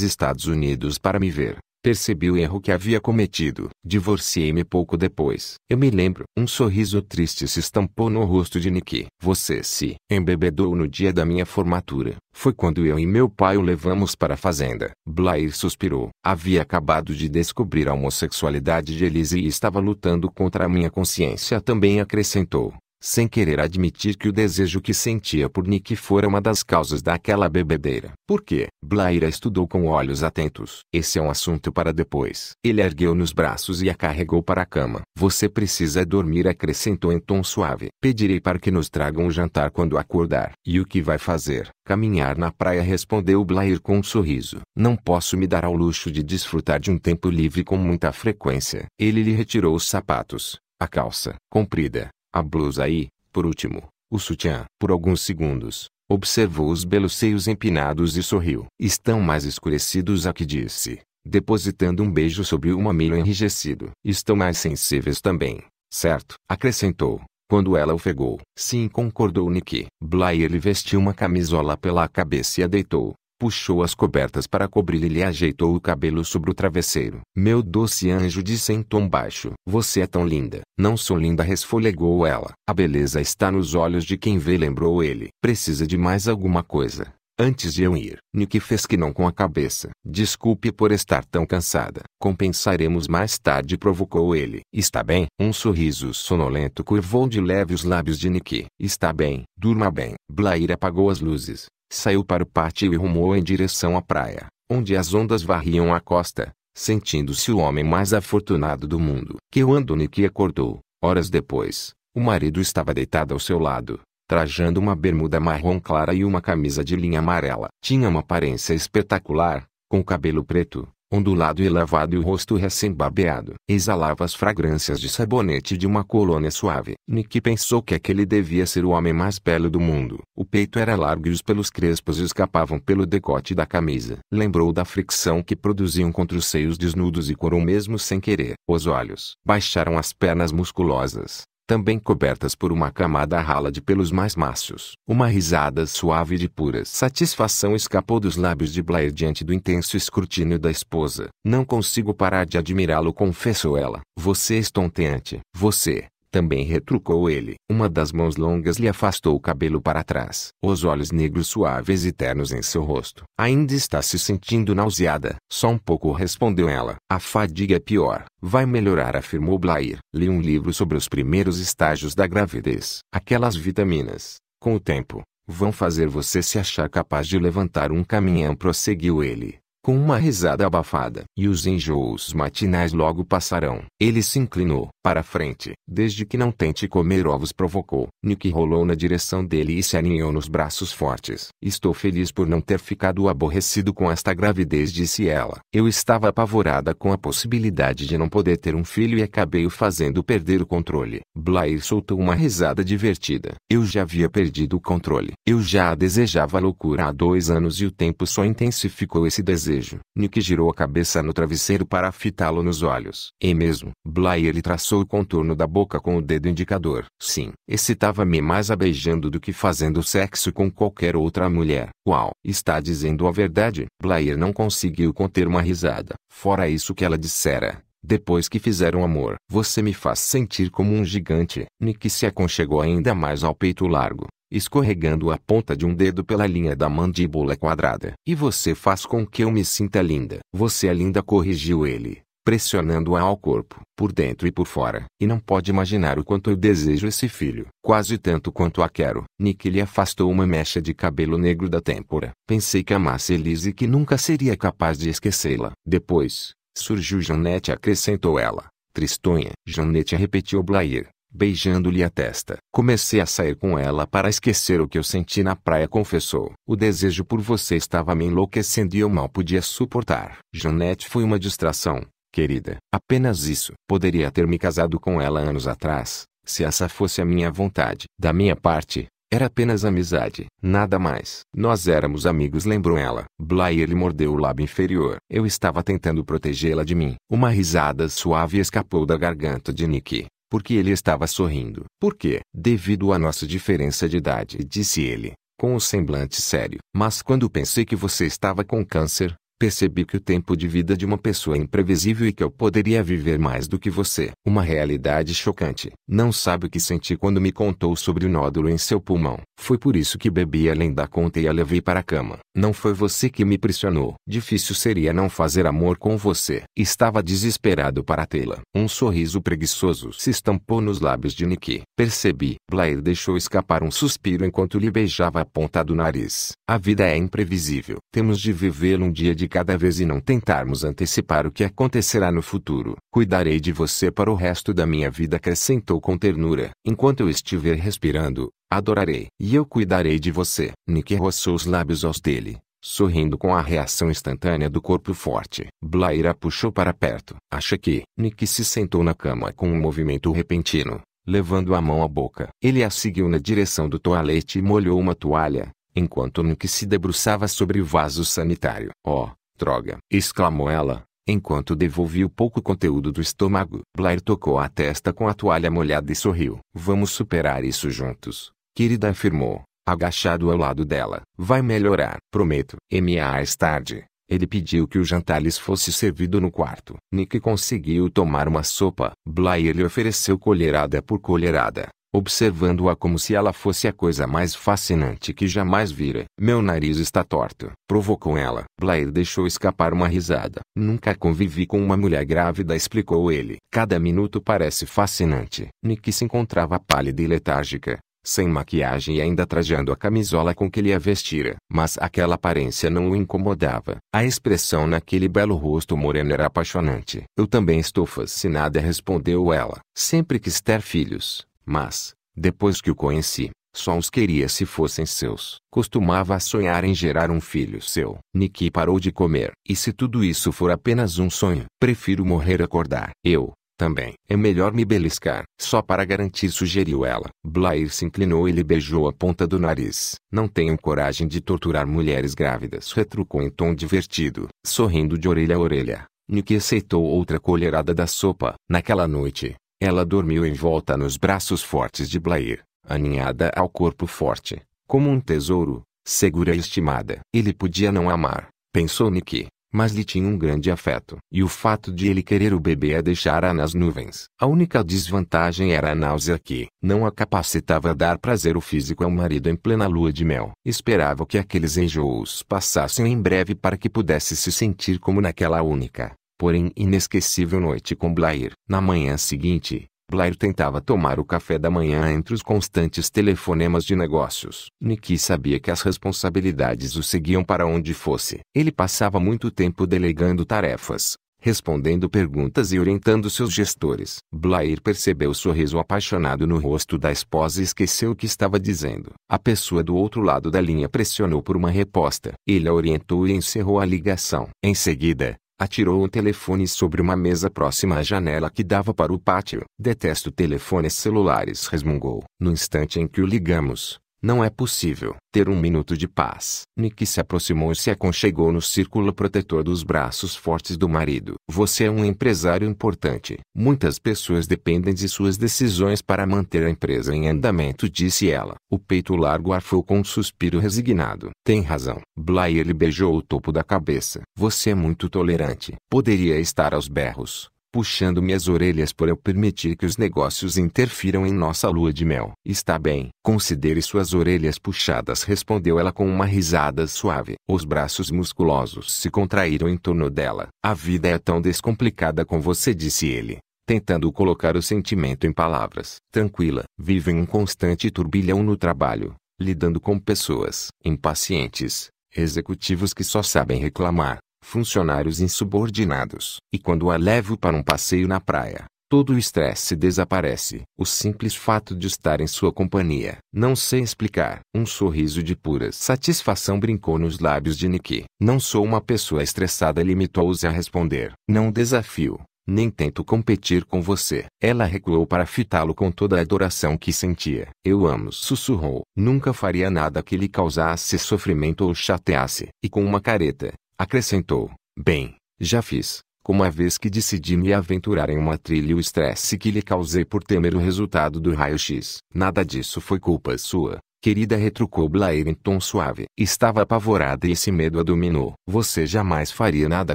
Estados Unidos para me ver. Percebi o erro que havia cometido. Divorciei-me pouco depois. Eu me lembro. Um sorriso triste se estampou no rosto de Nicky. Você se embebedou no dia da minha formatura. Foi quando eu e meu pai o levamos para a fazenda. Blair suspirou. Havia acabado de descobrir a homossexualidade de Elise e estava lutando contra a minha consciência também acrescentou sem querer admitir que o desejo que sentia por Nick fora uma das causas daquela bebedeira. Por quê? a estudou com olhos atentos. Esse é um assunto para depois. Ele ergueu nos braços e a carregou para a cama. Você precisa dormir, acrescentou em tom suave. Pedirei para que nos tragam o jantar quando acordar. E o que vai fazer? Caminhar na praia, respondeu Blair com um sorriso. Não posso me dar ao luxo de desfrutar de um tempo livre com muita frequência. Ele lhe retirou os sapatos, a calça comprida, a blusa e, por último, o sutiã. Por alguns segundos, observou os belos seios empinados e sorriu. Estão mais escurecidos a que disse, depositando um beijo sobre o mamilo enrijecido. Estão mais sensíveis também, certo? Acrescentou, quando ela ofegou. Sim concordou Nick. Blair vestiu uma camisola pela cabeça e a deitou, puxou as cobertas para cobrir-lhe e ajeitou o cabelo sobre o travesseiro. Meu doce anjo disse em tom baixo. Você é tão linda. Não sou linda resfolegou ela. A beleza está nos olhos de quem vê lembrou ele. Precisa de mais alguma coisa. Antes de eu ir, Nick fez que não com a cabeça. Desculpe por estar tão cansada. Compensaremos mais tarde, provocou ele. Está bem? Um sorriso sonolento curvou de leve os lábios de Nick. Está bem, durma bem. Blair apagou as luzes. Saiu para o pátio e rumou em direção à praia, onde as ondas varriam a costa, sentindo-se o homem mais afortunado do mundo. Que o que acordou, horas depois, o marido estava deitado ao seu lado, trajando uma bermuda marrom clara e uma camisa de linha amarela. Tinha uma aparência espetacular, com cabelo preto, ondulado e lavado e o rosto recém-barbeado. Exalava as fragrâncias de sabonete de uma colônia suave. Nick pensou que aquele devia ser o homem mais belo do mundo. O peito era largo e os pelos crespos escapavam pelo decote da camisa. Lembrou da fricção que produziam contra os seios desnudos e corou mesmo sem querer. Os olhos baixaram as pernas musculosas também cobertas por uma camada rala de pelos mais macios. Uma risada suave de pura satisfação escapou dos lábios de Blair diante do intenso escrutínio da esposa. Não consigo parar de admirá-lo, confessou ela. Você é estonteante. Você, também retrucou ele. Uma das mãos longas lhe afastou o cabelo para trás. Os olhos negros suaves e ternos em seu rosto. Ainda está se sentindo nauseada. Só um pouco respondeu ela. A fadiga é pior. Vai melhorar, afirmou Blair. Li um livro sobre os primeiros estágios da gravidez. Aquelas vitaminas, com o tempo, vão fazer você se achar capaz de levantar um caminhão, prosseguiu ele com uma risada abafada. E os enjoos matinais logo passarão. Ele se inclinou para frente. Desde que não tente comer ovos provocou. Nick rolou na direção dele e se aninhou nos braços fortes. Estou feliz por não ter ficado aborrecido com esta gravidez disse ela. Eu estava apavorada com a possibilidade de não poder ter um filho e acabei o fazendo perder o controle. Blair soltou uma risada divertida. Eu já havia perdido o controle. Eu já a desejava loucura há dois anos e o tempo só intensificou esse desejo desejo. Nick girou a cabeça no travesseiro para fitá-lo nos olhos. E mesmo, Blair traçou o contorno da boca com o dedo indicador. Sim, excitava-me mais a beijando do que fazendo sexo com qualquer outra mulher. Qual? Está dizendo a verdade? Blair não conseguiu conter uma risada. Fora isso que ela dissera, depois que fizeram amor, você me faz sentir como um gigante. Nick se aconchegou ainda mais ao peito largo escorregando a ponta de um dedo pela linha da mandíbula quadrada. E você faz com que eu me sinta linda. Você é linda, corrigiu ele, pressionando-a ao corpo, por dentro e por fora. E não pode imaginar o quanto eu desejo esse filho, quase tanto quanto a quero. Nick lhe afastou uma mecha de cabelo negro da têmpora. Pensei que amasse Elise e que nunca seria capaz de esquecê-la. Depois, surgiu Janete, acrescentou ela. Tristonha. Janete repetiu Blair beijando-lhe a testa. Comecei a sair com ela para esquecer o que eu senti na praia, confessou. O desejo por você estava me enlouquecendo e eu mal podia suportar. Jeanette foi uma distração, querida. Apenas isso. Poderia ter me casado com ela anos atrás, se essa fosse a minha vontade. Da minha parte, era apenas amizade, nada mais. Nós éramos amigos, lembrou ela. Blair lhe mordeu o lábio inferior. Eu estava tentando protegê-la de mim. Uma risada suave escapou da garganta de Nick porque ele estava sorrindo. Por quê? Devido à nossa diferença de idade, disse ele, com um semblante sério. Mas quando pensei que você estava com câncer, Percebi que o tempo de vida de uma pessoa é imprevisível e que eu poderia viver mais do que você. Uma realidade chocante. Não sabe o que senti quando me contou sobre o nódulo em seu pulmão. Foi por isso que bebi além da conta e a levei para a cama. Não foi você que me pressionou. Difícil seria não fazer amor com você. Estava desesperado para tê-la. Um sorriso preguiçoso se estampou nos lábios de Nikki. Percebi. Blair deixou escapar um suspiro enquanto lhe beijava a ponta do nariz. A vida é imprevisível. Temos de vivê-la um dia de de cada vez e não tentarmos antecipar o que acontecerá no futuro. Cuidarei de você para o resto da minha vida, acrescentou com ternura. Enquanto eu estiver respirando, adorarei. E eu cuidarei de você. Nick roçou os lábios aos dele, sorrindo com a reação instantânea do corpo forte. Blair a puxou para perto. Acha que? Nick se sentou na cama com um movimento repentino levando a mão à boca. Ele a seguiu na direção do toalete e molhou uma toalha, enquanto que se debruçava sobre o vaso sanitário. Oh, droga! exclamou ela, enquanto devolvia o pouco conteúdo do estômago. Blair tocou a testa com a toalha molhada e sorriu. Vamos superar isso juntos, querida afirmou, agachado ao lado dela. Vai melhorar, prometo. M.A. mais tarde, ele pediu que o jantar lhes fosse servido no quarto. Nick conseguiu tomar uma sopa. Blair lhe ofereceu colherada por colherada observando-a como se ela fosse a coisa mais fascinante que jamais vira. Meu nariz está torto, provocou ela. Blair deixou escapar uma risada. Nunca convivi com uma mulher grávida, explicou ele. Cada minuto parece fascinante. Nick se encontrava pálida e letárgica, sem maquiagem e ainda trajando a camisola com que ele a vestira. Mas aquela aparência não o incomodava. A expressão naquele belo rosto moreno era apaixonante. Eu também estou fascinada, respondeu ela. Sempre quis ter filhos. Mas, depois que o conheci, só os queria se fossem seus. Costumava sonhar em gerar um filho seu. Niki parou de comer. E se tudo isso for apenas um sonho? Prefiro morrer acordar. Eu, também. É melhor me beliscar. Só para garantir, sugeriu ela. Blair se inclinou e lhe beijou a ponta do nariz. Não tenho coragem de torturar mulheres grávidas, retrucou em tom divertido, sorrindo de orelha a orelha. Nick aceitou outra colherada da sopa. Naquela noite, ela dormiu envolta nos braços fortes de Blair, aninhada ao corpo forte, como um tesouro, segura e estimada. Ele podia não amar, pensou Nick, mas lhe tinha um grande afeto. E o fato de ele querer o bebê a deixara nas nuvens. A única desvantagem era a náusea que não a capacitava a dar prazer o físico ao marido em plena lua de mel. Esperava que aqueles enjoos passassem em breve para que pudesse se sentir como naquela única porém inesquecível noite com Blair. Na manhã seguinte, Blair tentava tomar o café da manhã entre os constantes telefonemas de negócios. Nicky sabia que as responsabilidades o seguiam para onde fosse. Ele passava muito tempo delegando tarefas, respondendo perguntas e orientando seus gestores. Blair percebeu o sorriso apaixonado no rosto da esposa e esqueceu o que estava dizendo. A pessoa do outro lado da linha pressionou por uma resposta. Ele a orientou e encerrou a ligação. Em seguida, Atirou o telefone sobre uma mesa próxima à janela que dava para o pátio. Detesto telefones celulares, resmungou. No instante em que o ligamos, não é possível ter um minuto de paz. Nick se aproximou e se aconchegou no círculo protetor dos braços fortes do marido. Você é um empresário importante. Muitas pessoas dependem de suas decisões para manter a empresa em andamento, disse ela. O peito largo arfou com um suspiro resignado. Tem razão. Blair lhe beijou o topo da cabeça. Você é muito tolerante. Poderia estar aos berros puxando minhas orelhas por eu permitir que os negócios interfiram em nossa lua de mel. Está bem. Considere suas orelhas puxadas, respondeu ela com uma risada suave. Os braços musculosos se contraíram em torno dela. A vida é tão descomplicada com você, disse ele tentando colocar o sentimento em palavras. Tranquila, Vivo em um constante turbilhão no trabalho, lidando com pessoas impacientes, executivos que só sabem reclamar, funcionários insubordinados. E quando a levo para um passeio na praia, todo o estresse desaparece. O simples fato de estar em sua companhia. Não sei explicar. Um sorriso de pura satisfação brincou nos lábios de Nikki. Não sou uma pessoa estressada, limitou-se a responder. Não desafio. Nem tento competir com você. Ela recuou para fitá-lo com toda a adoração que sentia. Eu amo, sussurrou. Nunca faria nada que lhe causasse sofrimento ou chateasse. E com uma careta, Acrescentou: Bem, já fiz, como a vez que decidi me aventurar em uma trilha e o estresse que lhe causei por temer o resultado do raio-x. Nada disso foi culpa sua, querida retrucou Blair em tom suave. Estava apavorada e esse medo a dominou. Você jamais faria nada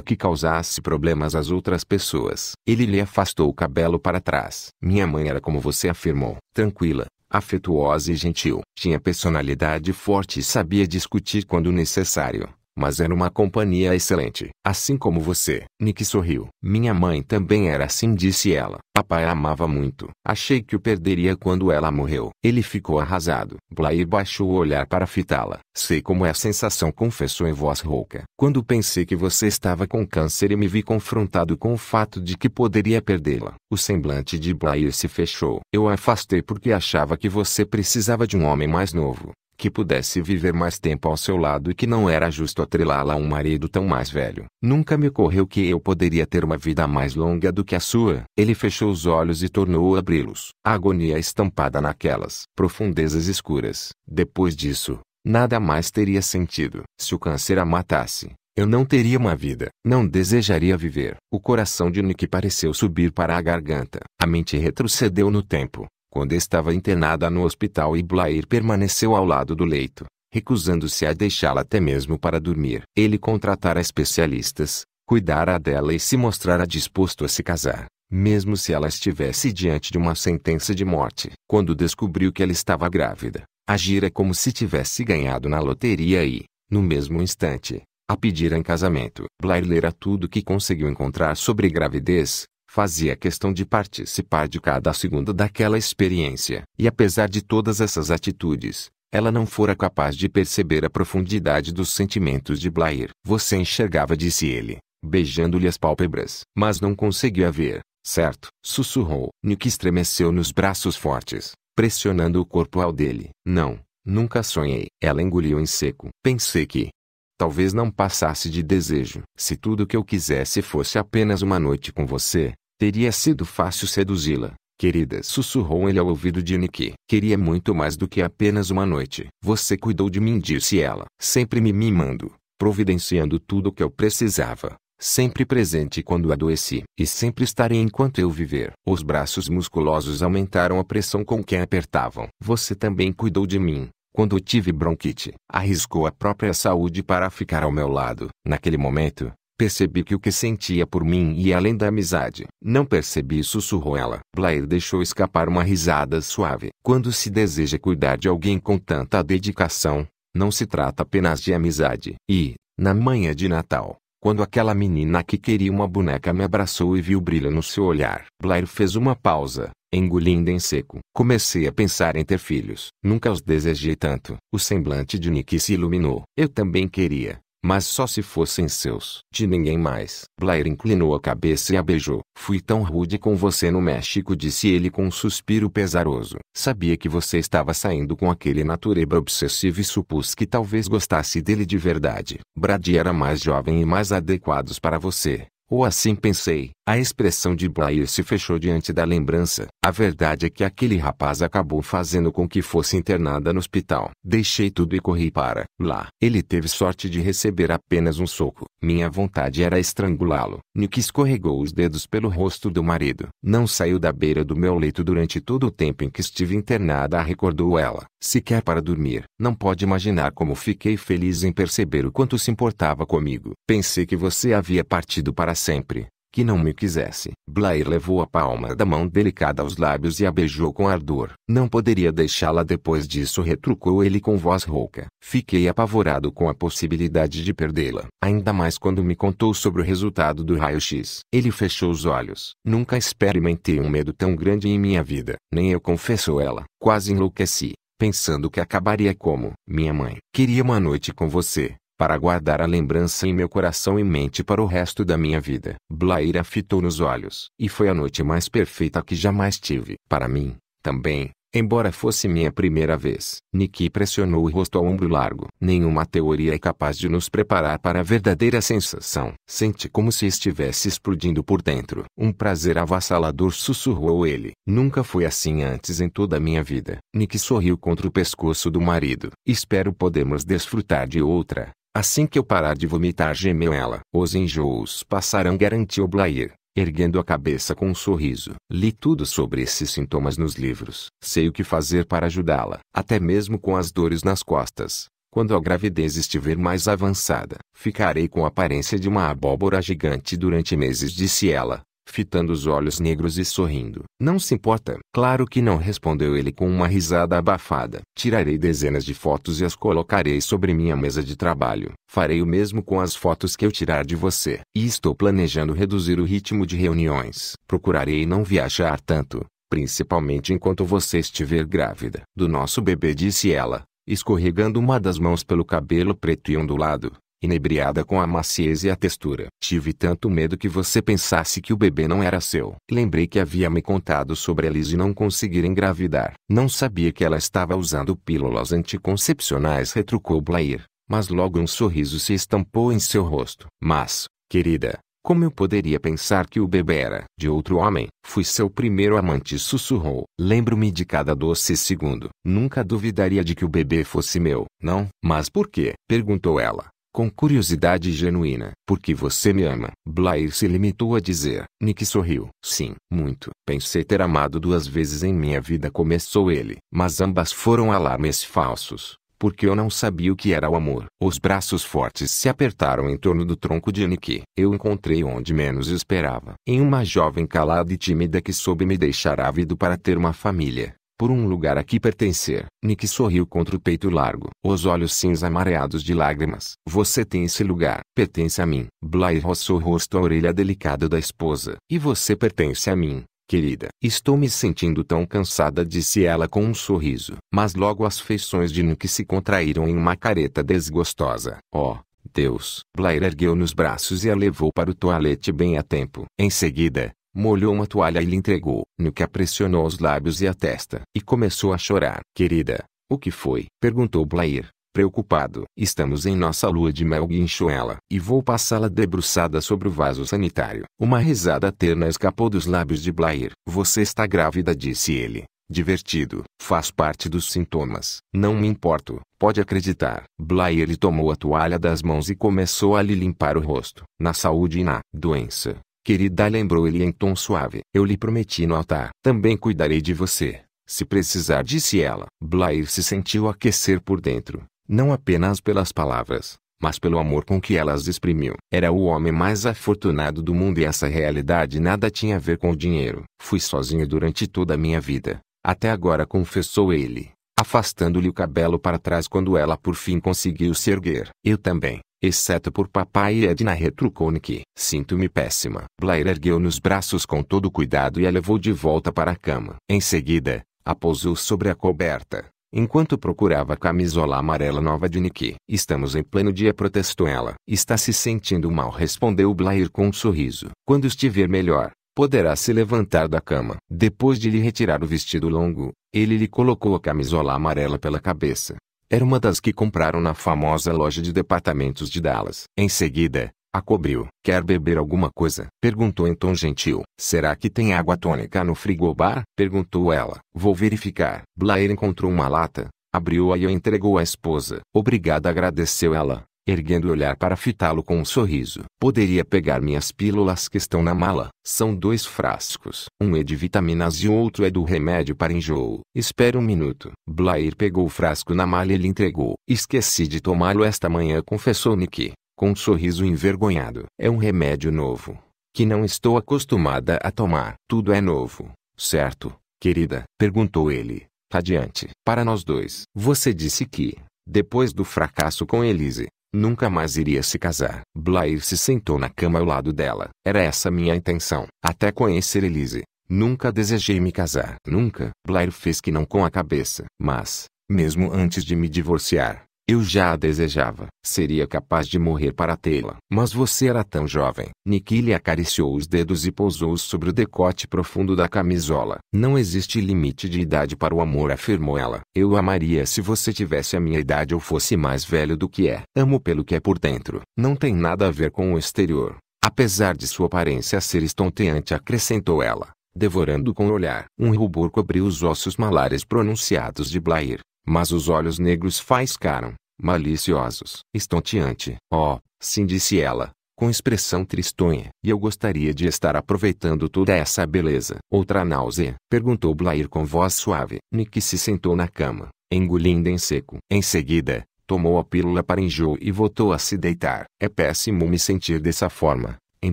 que causasse problemas às outras pessoas. Ele lhe afastou o cabelo para trás. Minha mãe era como você afirmou, tranquila, afetuosa e gentil. Tinha personalidade forte e sabia discutir quando necessário. Mas era uma companhia excelente. Assim como você. Nick sorriu. Minha mãe também era assim, disse ela. Papai a amava muito. Achei que o perderia quando ela morreu. Ele ficou arrasado. Blair baixou o olhar para fitá-la. Sei como é a sensação, confessou em voz rouca. Quando pensei que você estava com câncer e me vi confrontado com o fato de que poderia perdê-la. O semblante de Blair se fechou. Eu a afastei porque achava que você precisava de um homem mais novo que pudesse viver mais tempo ao seu lado e que não era justo atrelá-la a um marido tão mais velho. Nunca me ocorreu que eu poderia ter uma vida mais longa do que a sua. Ele fechou os olhos e tornou a abri-los. A agonia estampada naquelas profundezas escuras. Depois disso, nada mais teria sentido. Se o câncer a matasse, eu não teria uma vida. Não desejaria viver. O coração de Nick pareceu subir para a garganta. A mente retrocedeu no tempo. Quando estava internada no hospital e Blair permaneceu ao lado do leito, recusando-se a deixá-la até mesmo para dormir. Ele contratara especialistas, cuidara dela e se mostrara disposto a se casar, mesmo se ela estivesse diante de uma sentença de morte. Quando descobriu que ela estava grávida, agira como se tivesse ganhado na loteria e, no mesmo instante, a pedira em casamento. Blair lera tudo que conseguiu encontrar sobre gravidez, Fazia questão de participar de cada segundo daquela experiência. E apesar de todas essas atitudes, ela não fora capaz de perceber a profundidade dos sentimentos de Blair. Você enxergava, disse ele, beijando-lhe as pálpebras. Mas não conseguia ver, certo? Sussurrou. Nick estremeceu nos braços fortes, pressionando o corpo ao dele. Não, nunca sonhei. Ela engoliu em seco. Pensei que. Talvez não passasse de desejo. Se tudo o que eu quisesse fosse apenas uma noite com você, Teria sido fácil seduzi-la. Querida, sussurrou ele ao ouvido de Niki. Queria muito mais do que apenas uma noite. Você cuidou de mim, disse ela. Sempre me mimando, providenciando tudo o que eu precisava. Sempre presente quando adoeci. E sempre estarei enquanto eu viver. Os braços musculosos aumentaram a pressão com que apertavam. Você também cuidou de mim. Quando tive bronquite, arriscou a própria saúde para ficar ao meu lado. Naquele momento, Percebi que o que sentia por mim ia além da amizade. Não percebi, sussurrou ela. Blair deixou escapar uma risada suave. Quando se deseja cuidar de alguém com tanta dedicação, não se trata apenas de amizade. E, na manhã de Natal, quando aquela menina que queria uma boneca me abraçou e viu o brilho no seu olhar, Blair fez uma pausa, engolindo em seco. Comecei a pensar em ter filhos. Nunca os desejei tanto. O semblante de Nick se iluminou. Eu também queria mas só se fossem seus. De ninguém mais. Blair inclinou a cabeça e a beijou. Fui tão rude com você no México, disse ele com um suspiro pesaroso. Sabia que você estava saindo com aquele natureba obsessivo e supus que talvez gostasse dele de verdade. Brady era mais jovem e mais adequados para você. Ou assim pensei. A expressão de Blair se fechou diante da lembrança. A verdade é que aquele rapaz acabou fazendo com que fosse internada no hospital. Deixei tudo e corri para lá. Ele teve sorte de receber apenas um soco. Minha vontade era estrangulá-lo. Nick escorregou os dedos pelo rosto do marido. Não saiu da beira do meu leito durante todo o tempo em que estive internada, recordou ela. Sequer para dormir. Não pode imaginar como fiquei feliz em perceber o quanto se importava comigo. Pensei que você havia partido para sempre, que não me quisesse. Blair levou a palma da mão delicada aos lábios e a beijou com ardor. Não poderia deixá-la depois disso, retrucou ele com voz rouca. Fiquei apavorado com a possibilidade de perdê-la, ainda mais quando me contou sobre o resultado do raio-x. Ele fechou os olhos. Nunca experimentei um medo tão grande em minha vida. Nem eu confessou ela. Quase enlouqueci, pensando que acabaria como minha mãe. Queria uma noite com você para guardar a lembrança em meu coração e mente para o resto da minha vida. Blaira fitou nos olhos. E foi a noite mais perfeita que jamais tive. Para mim, também, Embora fosse minha primeira vez, Nikki pressionou o rosto ao ombro largo. Nenhuma teoria é capaz de nos preparar para a verdadeira sensação. Sente como se estivesse explodindo por dentro. Um prazer avassalador sussurrou ele. Nunca foi assim antes em toda a minha vida. Nikki sorriu contra o pescoço do marido. Espero podermos desfrutar de outra. Assim que eu parar de vomitar gemeu ela. Os enjoos passarão garantiu Blair, erguendo a cabeça com um sorriso. Li tudo sobre esses sintomas nos livros. Sei o que fazer para ajudá-la, até mesmo com as dores nas costas. Quando a gravidez estiver mais avançada, ficarei com a aparência de uma abóbora gigante durante meses, disse ela, fitando os olhos negros e sorrindo. Não se importa. Claro que não, respondeu ele com uma risada abafada. Tirarei dezenas de fotos e as colocarei sobre minha mesa de trabalho. Farei o mesmo com as fotos que eu tirar de você. E estou planejando reduzir o ritmo de reuniões. Procurarei não viajar tanto, principalmente enquanto você estiver grávida. Do nosso bebê, disse ela, escorregando uma das mãos pelo cabelo preto e ondulado inebriada com a maciez e a textura. Tive tanto medo que você pensasse que o bebê não era seu. Lembrei que havia me contado sobre Elise não conseguir engravidar. Não sabia que ela estava usando pílulas anticoncepcionais, retrucou Blair, mas logo um sorriso se estampou em seu rosto. Mas, querida, como eu poderia pensar que o bebê era de outro homem? Fui seu primeiro amante, sussurrou. Lembro-me de cada doce segundo. Nunca duvidaria de que o bebê fosse meu, não? Mas por quê? perguntou ela com curiosidade genuína, porque você me ama. Blair se limitou a dizer. Nick sorriu. Sim, muito. Pensei ter amado duas vezes em minha vida, começou ele. Mas ambas foram alarmes falsos. Porque eu não sabia o que era o amor. Os braços fortes se apertaram em torno do tronco de Nick. Eu encontrei onde menos esperava. Em uma jovem calada e tímida que soube me deixar ávido para ter uma família por um lugar a que pertencer. Nick sorriu contra o peito largo, os olhos cinza amareados de lágrimas. Você tem esse lugar, pertence a mim. Bly roçou o rosto à orelha delicada da esposa. E você pertence a mim, querida. Estou me sentindo tão cansada, disse ela com um sorriso. Mas logo as feições de Nick se contraíram em uma careta desgostosa. Oh, Deus! Blair ergueu nos braços e a levou para o toalete bem a tempo. Em seguida, molhou uma toalha e lhe entregou, no que a pressionou os lábios e a testa. E começou a chorar. Querida, o que foi? Perguntou Blair, preocupado. Estamos em nossa lua de mel guinchou ela. E vou passá-la debruçada sobre o vaso sanitário. Uma risada terna escapou dos lábios de Blair. Você está grávida disse ele. Divertido. Faz parte dos sintomas. Não me importo. Pode acreditar. Blair lhe tomou a toalha das mãos e começou a lhe limpar o rosto. Na saúde e na doença, Querida lembrou ele em tom suave. Eu lhe prometi no altar. Também cuidarei de você, se precisar, disse ela. Blair se sentiu aquecer por dentro, não apenas pelas palavras, mas pelo amor com que elas exprimiu. Era o homem mais afortunado do mundo e essa realidade nada tinha a ver com o dinheiro. Fui sozinho durante toda a minha vida, até agora confessou ele, afastando-lhe o cabelo para trás quando ela por fim conseguiu se erguer. Eu também. Exceto por papai e Edna retrucou Nicky, sinto-me péssima. Blair ergueu nos braços com todo cuidado e a levou de volta para a cama. Em seguida, a pousou sobre a coberta, enquanto procurava a camisola amarela nova de Nicky. Estamos em pleno dia, protestou ela. Está se sentindo mal, respondeu Blair com um sorriso. Quando estiver melhor, poderá se levantar da cama. Depois de lhe retirar o vestido longo, ele lhe colocou a camisola amarela pela cabeça. Era uma das que compraram na famosa loja de departamentos de Dallas. Em seguida, a cobriu. Quer beber alguma coisa? Perguntou em tom gentil. Será que tem água tônica no frigobar? Perguntou ela. Vou verificar. Blair encontrou uma lata, abriu-a e a entregou à esposa. Obrigada agradeceu ela erguendo o olhar para fitá-lo com um sorriso. Poderia pegar minhas pílulas que estão na mala. São dois frascos. Um é de vitaminas e o outro é do remédio para enjoo. Espere um minuto. Blair pegou o frasco na mala e lhe entregou. Esqueci de tomá-lo esta manhã, confessou-me com um sorriso envergonhado, é um remédio novo, que não estou acostumada a tomar. Tudo é novo, certo, querida? perguntou ele, radiante. Para nós dois. Você disse que, depois do fracasso com Elise, Nunca mais iria se casar. Blair se sentou na cama ao lado dela. Era essa minha intenção. Até conhecer Elise. Nunca desejei me casar. Nunca. Blair fez que não com a cabeça. Mas, mesmo antes de me divorciar, eu já a desejava. Seria capaz de morrer para tê-la. Mas você era tão jovem. Niki lhe acariciou os dedos e pousou-os sobre o decote profundo da camisola. Não existe limite de idade para o amor, afirmou ela. Eu amaria se você tivesse a minha idade ou fosse mais velho do que é. Amo pelo que é por dentro. Não tem nada a ver com o exterior. Apesar de sua aparência ser estonteante, acrescentou ela devorando com o olhar. Um rubor cobriu os ossos malares pronunciados de Blair. Mas os olhos negros faiscaram, maliciosos. Estonteante. Oh, sim disse ela, com expressão tristonha. E eu gostaria de estar aproveitando toda essa beleza. Outra náusea? Perguntou Blair com voz suave. Nick se sentou na cama, engolindo em seco. Em seguida, tomou a pílula para enjoo e voltou a se deitar. É péssimo me sentir dessa forma. Em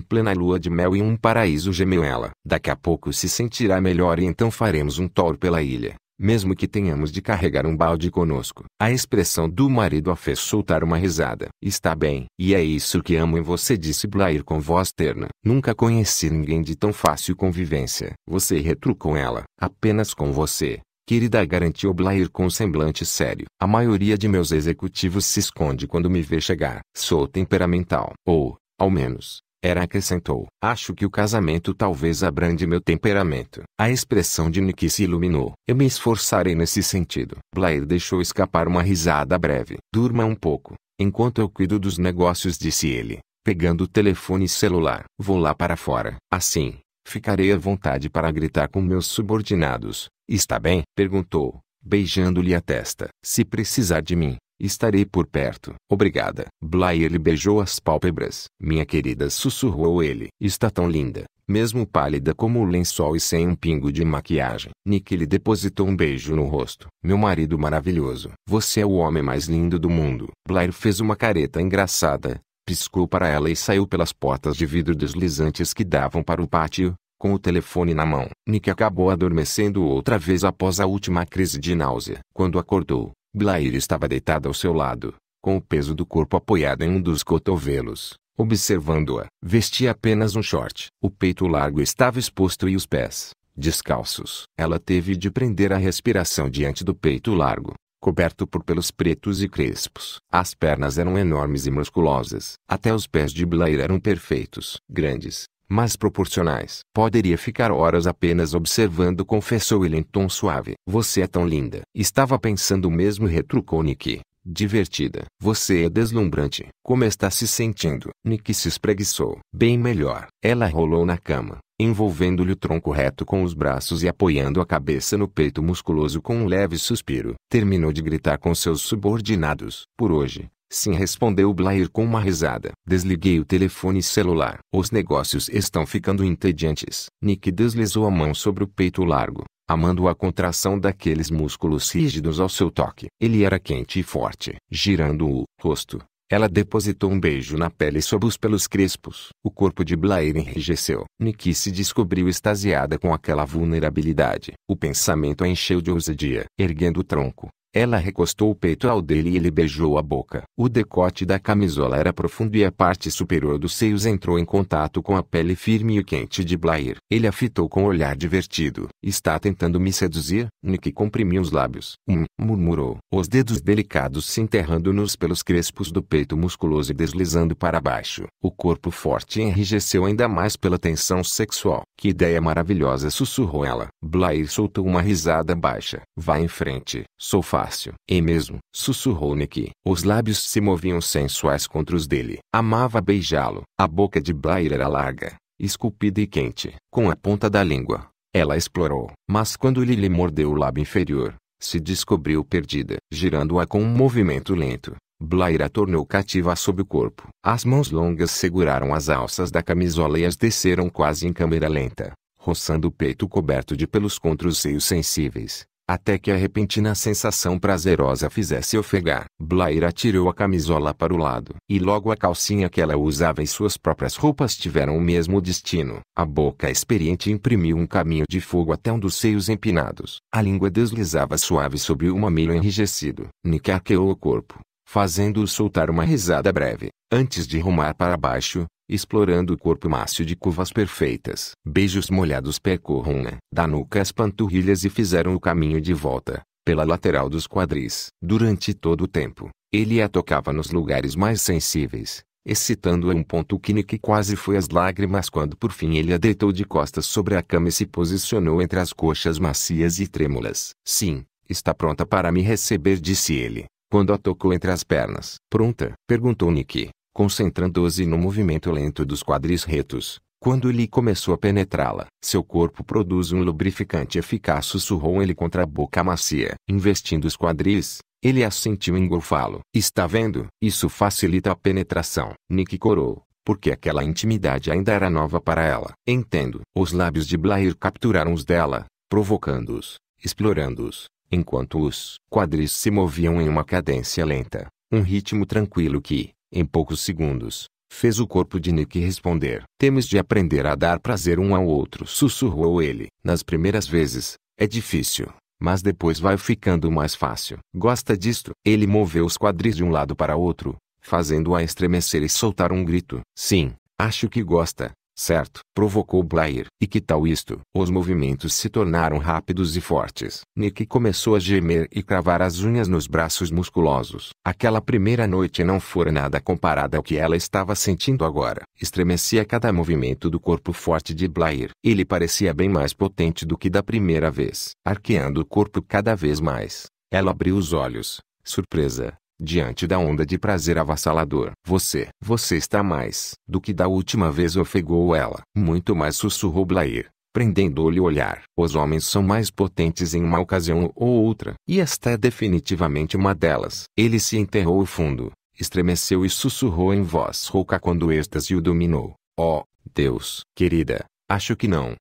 plena lua de mel e um paraíso gemeu ela. Daqui a pouco se sentirá melhor e então faremos um tour pela ilha mesmo que tenhamos de carregar um balde conosco. A expressão do marido a fez soltar uma risada. Está bem. E é isso que amo em você, disse Blair com voz terna. Nunca conheci ninguém de tão fácil convivência. Você retrucou ela. Apenas com você. Querida garantiu Blair com um semblante sério. A maioria de meus executivos se esconde quando me vê chegar. Sou temperamental. Ou, ao menos, era acrescentou. Acho que o casamento talvez abrande meu temperamento. A expressão de Nick se iluminou. Eu me esforçarei nesse sentido. Blair deixou escapar uma risada breve. Durma um pouco, enquanto eu cuido dos negócios, disse ele, pegando o telefone celular. Vou lá para fora. Assim, ficarei à vontade para gritar com meus subordinados. Está bem? perguntou, beijando-lhe a testa. Se precisar de mim, Estarei por perto. Obrigada. Blair lhe beijou as pálpebras. Minha querida, sussurrou ele. Está tão linda, mesmo pálida como o lençol e sem um pingo de maquiagem. Nick lhe depositou um beijo no rosto. Meu marido maravilhoso. Você é o homem mais lindo do mundo. Blair fez uma careta engraçada, piscou para ela e saiu pelas portas de vidro deslizantes que davam para o pátio com o telefone na mão. Nick acabou adormecendo outra vez após a última crise de náusea. Quando acordou, Blair estava deitada ao seu lado, com o peso do corpo apoiado em um dos cotovelos. Observando-a, vestia apenas um short. O peito largo estava exposto e os pés, descalços. Ela teve de prender a respiração diante do peito largo, coberto por pelos pretos e crespos. As pernas eram enormes e musculosas. Até os pés de Blair eram perfeitos, grandes, mas proporcionais. Poderia ficar horas apenas observando, confessou ele em tom suave. Você é tão linda. Estava pensando o mesmo, retrucou Nick. Divertida. Você é deslumbrante. Como está se sentindo? Nick se espreguiçou. Bem melhor. Ela rolou na cama, envolvendo-lhe o tronco reto com os braços e apoiando a cabeça no peito musculoso com um leve suspiro. Terminou de gritar com seus subordinados. Por hoje, Sim, respondeu Blair com uma risada. Desliguei o telefone celular. Os negócios estão ficando entediantes. Nick deslizou a mão sobre o peito largo, amando a contração daqueles músculos rígidos ao seu toque. Ele era quente e forte. Girando o rosto, ela depositou um beijo na pele sob os pelos crespos. O corpo de Blair enrijeceu. Nick se descobriu extasiada com aquela vulnerabilidade. O pensamento a encheu de ousadia. Erguendo o tronco, ela recostou o peito ao dele e ele beijou a boca. O decote da camisola era profundo e a parte superior dos seios entrou em contato com a pele firme e quente de Blair. Ele a fitou com um olhar divertido. Está tentando me seduzir? Nick comprimiu os lábios. Hum, murmurou. Os dedos delicados se enterrando nos pelos crespos do peito musculoso e deslizando para baixo. O corpo forte enrijeceu ainda mais pela tensão sexual. Que ideia maravilhosa sussurrou ela. Blair soltou uma risada baixa. Vá em frente. Sofá fácil. E mesmo, sussurrou-me que os lábios se moviam sensuais contra os dele. Amava beijá-lo. A boca de Blair era larga, esculpida e quente. Com a ponta da língua, ela explorou. Mas quando ele lhe mordeu o lábio inferior, se descobriu perdida. Girando-a com um movimento lento, Blair a tornou cativa sob o corpo. As mãos longas seguraram as alças da camisola e as desceram quase em câmera lenta, roçando o peito coberto de pelos contra os seios sensíveis até que a repentina sensação prazerosa fizesse ofegar. Blair atirou a camisola para o lado. E logo a calcinha que ela usava e suas próprias roupas tiveram o mesmo destino. A boca experiente imprimiu um caminho de fogo até um dos seios empinados. A língua deslizava suave sobre o mamilo enrijecido. Nick arqueou o corpo, fazendo-o soltar uma risada breve, antes de rumar para baixo, explorando o corpo macio de curvas perfeitas. Beijos molhados percorram-na né, da nuca às panturrilhas e fizeram o caminho de volta, pela lateral dos quadris. Durante todo o tempo, ele a tocava nos lugares mais sensíveis, excitando-a um ponto que Nick quase foi às lágrimas quando por fim ele a deitou de costas sobre a cama e se posicionou entre as coxas macias e trêmulas. Sim, está pronta para me receber disse ele, quando a tocou entre as pernas. Pronta? Perguntou Nick concentrando-se no movimento lento dos quadris retos. Quando ele começou a penetrá-la, seu corpo produz um lubrificante eficaz sussurrou ele contra a boca macia. Investindo os quadris, ele a sentiu engolfá-lo. Está vendo? Isso facilita a penetração. Nick corou, porque aquela intimidade ainda era nova para ela. Entendo. Os lábios de Blair capturaram os dela, provocando-os, explorando-os, enquanto os quadris se moviam em uma cadência lenta, um ritmo tranquilo que, em poucos segundos, fez o corpo de Nick responder. Temos de aprender a dar prazer um ao outro, sussurrou ele. Nas primeiras vezes, é difícil, mas depois vai ficando mais fácil. Gosta disto? Ele moveu os quadris de um lado para outro, fazendo-a estremecer e soltar um grito. Sim, acho que gosta certo, provocou Blair. E que tal isto? Os movimentos se tornaram rápidos e fortes. Nick começou a gemer e cravar as unhas nos braços musculosos. Aquela primeira noite não fora nada comparada ao que ela estava sentindo agora. Estremecia cada movimento do corpo forte de Blair. Ele parecia bem mais potente do que da primeira vez, arqueando o corpo cada vez mais. Ela abriu os olhos, surpresa, Diante da onda de prazer avassalador, você, você está mais do que da última vez ofegou ela. Muito mais sussurrou Blair, prendendo-lhe o olhar. Os homens são mais potentes em uma ocasião ou outra, e esta é definitivamente uma delas. Ele se enterrou o fundo, estremeceu e sussurrou em voz rouca quando êxtase o dominou. Oh, Deus, querida, acho que não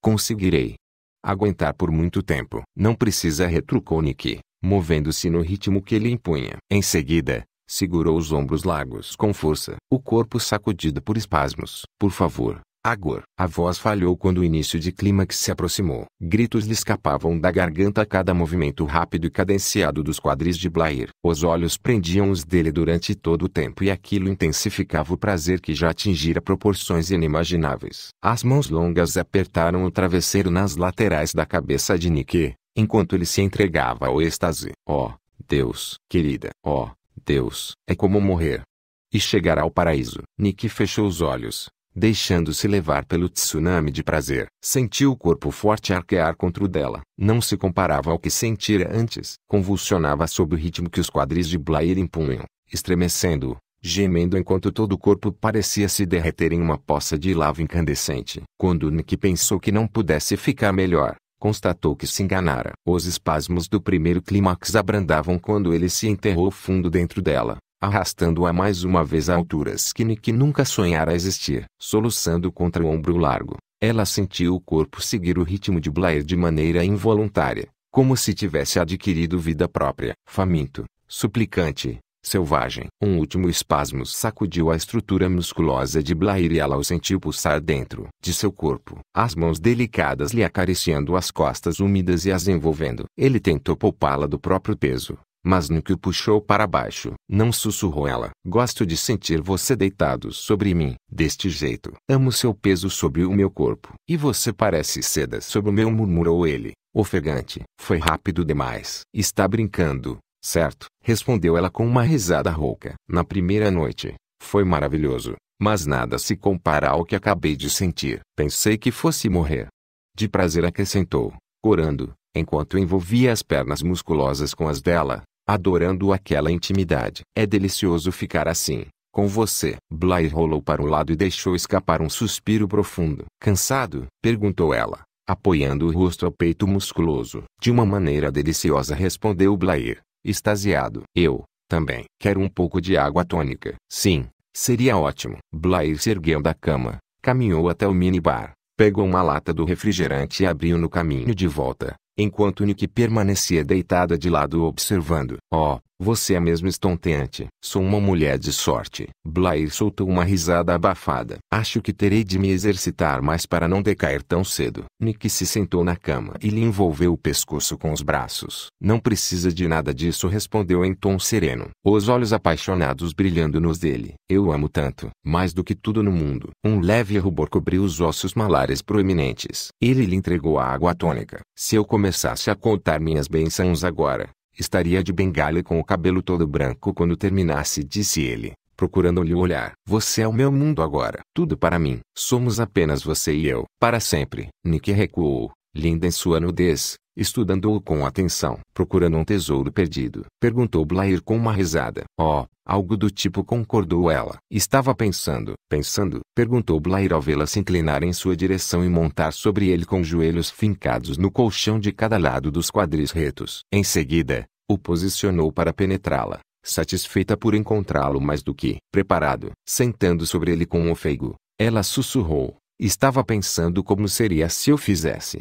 conseguirei aguentar por muito tempo. Não precisa retrucou Nick movendo-se no ritmo que ele impunha. Em seguida, segurou os ombros largos com força, o corpo sacudido por espasmos. Por favor, Agor. A voz falhou quando o início de clímax se aproximou. Gritos lhe escapavam da garganta a cada movimento rápido e cadenciado dos quadris de Blair. Os olhos prendiam os dele durante todo o tempo e aquilo intensificava o prazer que já atingira proporções inimagináveis. As mãos longas apertaram o travesseiro nas laterais da cabeça de Nick, enquanto ele se entregava ao êxtase. Ó, oh, Deus, querida, ó, oh, Deus, é como morrer. E chegar ao paraíso. Nick fechou os olhos, deixando-se levar pelo tsunami de prazer. Sentiu o corpo forte arquear contra o dela. Não se comparava ao que sentira antes. Convulsionava sob o ritmo que os quadris de Blair impunham, estremecendo, gemendo enquanto todo o corpo parecia se derreter em uma poça de lava incandescente. Quando Nick pensou que não pudesse ficar melhor, Constatou que se enganara. Os espasmos do primeiro clímax abrandavam quando ele se enterrou fundo dentro dela, arrastando-a mais uma vez a alturas que Nick nunca sonhara existir. Soluçando contra o ombro largo, ela sentiu o corpo seguir o ritmo de Blair de maneira involuntária, como se tivesse adquirido vida própria. Faminto, suplicante, selvagem. Um último espasmo sacudiu a estrutura musculosa de Blair e ela o sentiu pulsar dentro de seu corpo. As mãos delicadas lhe acariciando as costas úmidas e as envolvendo. Ele tentou poupá-la do próprio peso, mas no que o puxou para baixo, não sussurrou ela. Gosto de sentir você deitado sobre mim, deste jeito. Amo seu peso sobre o meu corpo. E você parece seda sobre o meu, murmurou ele, ofegante. Foi rápido demais. Está brincando, Certo, respondeu ela com uma risada rouca. Na primeira noite, foi maravilhoso, mas nada se compara ao que acabei de sentir. Pensei que fosse morrer. De prazer acrescentou, corando, enquanto envolvia as pernas musculosas com as dela, adorando aquela intimidade. É delicioso ficar assim, com você. Blair rolou para o lado e deixou escapar um suspiro profundo. Cansado? perguntou ela, apoiando o rosto ao peito musculoso. De uma maneira deliciosa respondeu Blair extasiado. Eu, também, quero um pouco de água tônica. Sim, seria ótimo. Blair se ergueu da cama, caminhou até o minibar, pegou uma lata do refrigerante e abriu no caminho de volta, enquanto Nick permanecia deitada de lado observando. Oh, você é mesmo estonteante. Sou uma mulher de sorte. Blair soltou uma risada abafada. Acho que terei de me exercitar mais para não decair tão cedo. Nick se sentou na cama e lhe envolveu o pescoço com os braços. Não precisa de nada disso, respondeu em tom sereno, os olhos apaixonados brilhando nos dele. Eu amo tanto, mais do que tudo no mundo. Um leve rubor cobriu os ossos malares proeminentes. Ele lhe entregou a água tônica. Se eu começasse a contar minhas bênçãos agora, Estaria de bengala com o cabelo todo branco quando terminasse, disse ele, procurando-lhe o olhar. Você é o meu mundo agora. Tudo para mim. Somos apenas você e eu. Para sempre. Nick recuou, linda em sua nudez, estudando-o com atenção. Procurando um tesouro perdido. Perguntou Blair com uma risada. Oh, algo do tipo concordou ela. Estava pensando. Pensando? Perguntou Blair ao vê-la se inclinar em sua direção e montar sobre ele com joelhos fincados no colchão de cada lado dos quadris retos. Em seguida, o posicionou para penetrá-la satisfeita por encontrá-lo mais do que preparado. Sentando sobre ele com um ofego, ela sussurrou. Estava pensando como seria se eu fizesse.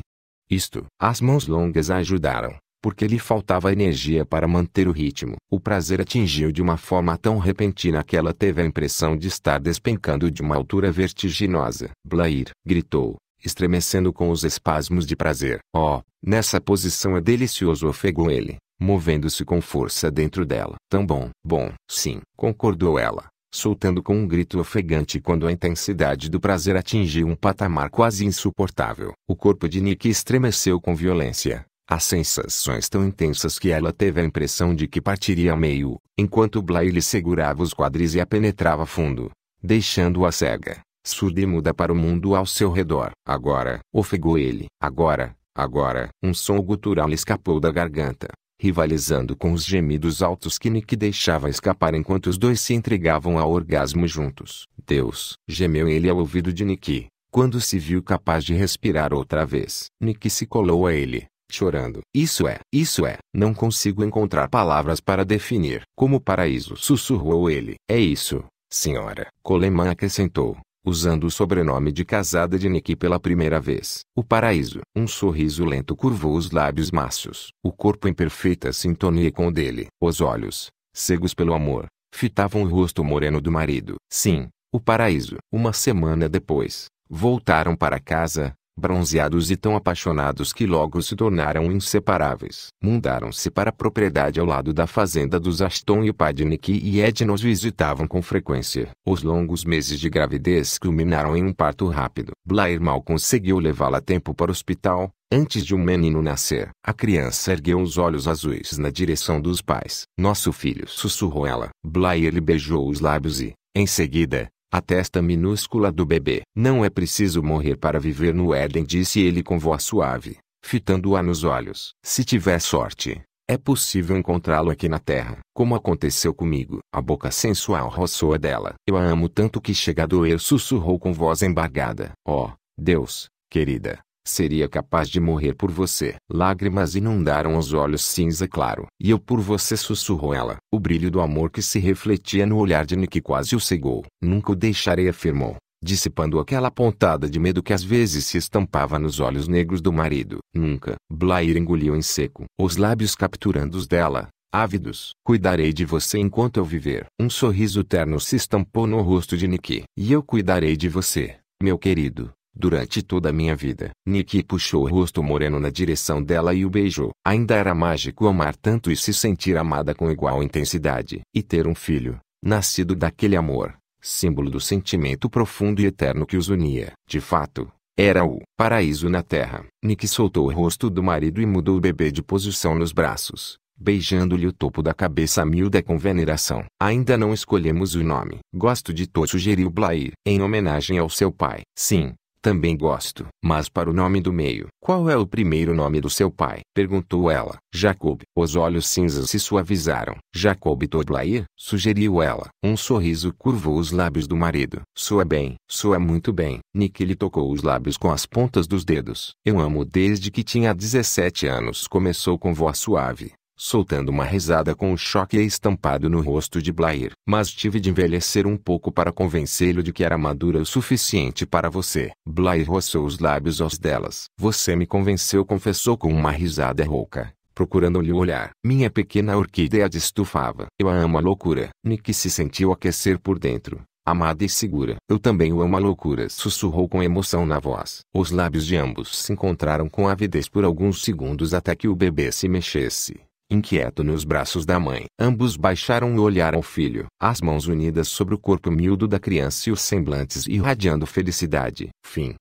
Isto, as mãos longas a ajudaram, porque lhe faltava energia para manter o ritmo. O prazer atingiu de uma forma tão repentina que ela teve a impressão de estar despencando de uma altura vertiginosa. Blair gritou, estremecendo com os espasmos de prazer. Oh, nessa posição é delicioso, ofegou ele, movendo-se com força dentro dela. Tão bom. Bom, sim, concordou ela soltando com um grito ofegante quando a intensidade do prazer atingiu um patamar quase insuportável. O corpo de Nick estremeceu com violência, as sensações tão intensas que ela teve a impressão de que partiria ao meio, enquanto Bly lhe segurava os quadris e a penetrava fundo, deixando-a cega, surda e muda para o mundo ao seu redor. Agora, ofegou ele. Agora, agora, um som gutural lhe escapou da garganta rivalizando com os gemidos altos que Nick deixava escapar enquanto os dois se entregavam ao orgasmo juntos. Deus! gemeu ele ao ouvido de Nick, quando se viu capaz de respirar outra vez. Nick se colou a ele, chorando. Isso é, isso é, não consigo encontrar palavras para definir. Como paraíso, sussurrou ele. É isso, senhora. Coleman acrescentou, usando o sobrenome de casada de Nick pela primeira vez. O paraíso. Um sorriso lento curvou os lábios macios. O corpo em perfeita sintonia com o dele. Os olhos, cegos pelo amor, fitavam o rosto moreno do marido. Sim, o paraíso. Uma semana depois, voltaram para casa, bronzeados e tão apaixonados que logo se tornaram inseparáveis. Mudaram-se para a propriedade ao lado da fazenda dos Aston e o Padnick e Ed nos visitavam com frequência. Os longos meses de gravidez culminaram em um parto rápido. Blair mal conseguiu levá-la a tempo para o hospital, antes de um menino nascer. A criança ergueu os olhos azuis na direção dos pais. Nosso filho, sussurrou ela. Blair lhe beijou os lábios e, em seguida, a testa minúscula do bebê. Não é preciso morrer para viver no Éden, disse ele com voz suave, fitando-a nos olhos. Se tiver sorte, é possível encontrá-lo aqui na terra, como aconteceu comigo. A boca sensual roçou a dela. Eu a amo tanto que chega a doer, sussurrou com voz embargada. Oh, Deus, querida, seria capaz de morrer por você. Lágrimas inundaram os olhos cinza claro. E eu por você sussurrou ela. O brilho do amor que se refletia no olhar de Nick quase o cegou. Nunca o deixarei afirmou, dissipando aquela pontada de medo que às vezes se estampava nos olhos negros do marido. Nunca. Blair engoliu em seco, os lábios capturando os dela. Ávidos, cuidarei de você enquanto eu viver. Um sorriso terno se estampou no rosto de Nick. E eu cuidarei de você, meu querido Durante toda a minha vida, Nikki puxou o rosto moreno na direção dela e o beijou. Ainda era mágico amar tanto e se sentir amada com igual intensidade. E ter um filho, nascido daquele amor, símbolo do sentimento profundo e eterno que os unia. De fato, era o paraíso na terra. Nick soltou o rosto do marido e mudou o bebê de posição nos braços, beijando-lhe o topo da cabeça miúda com veneração. Ainda não escolhemos o nome. Gosto de to sugeriu Blair, em homenagem ao seu pai. Sim, também gosto. Mas para o nome do meio. Qual é o primeiro nome do seu pai? Perguntou ela. Jacob. Os olhos cinzas se suavizaram. Jacob Toblair? Sugeriu ela. Um sorriso curvou os lábios do marido. Soa bem. Soa muito bem. Nick lhe tocou os lábios com as pontas dos dedos. Eu amo desde que tinha 17 anos. Começou com voz suave soltando uma risada com o choque estampado no rosto de Blair. Mas tive de envelhecer um pouco para convencê-lo de que era madura o suficiente para você. Blair roçou os lábios aos delas. Você me convenceu, confessou com uma risada rouca. Procurando-lhe o olhar. Minha pequena orquídea destufava. Eu a amo a loucura. Nick se sentiu aquecer por dentro. Amada e segura. Eu também o amo a loucura. Sussurrou com emoção na voz. Os lábios de ambos se encontraram com avidez por alguns segundos até que o bebê se mexesse. Inquieto nos braços da mãe, ambos baixaram o olhar ao filho, as mãos unidas sobre o corpo miúdo da criança e os semblantes irradiando felicidade. Fim.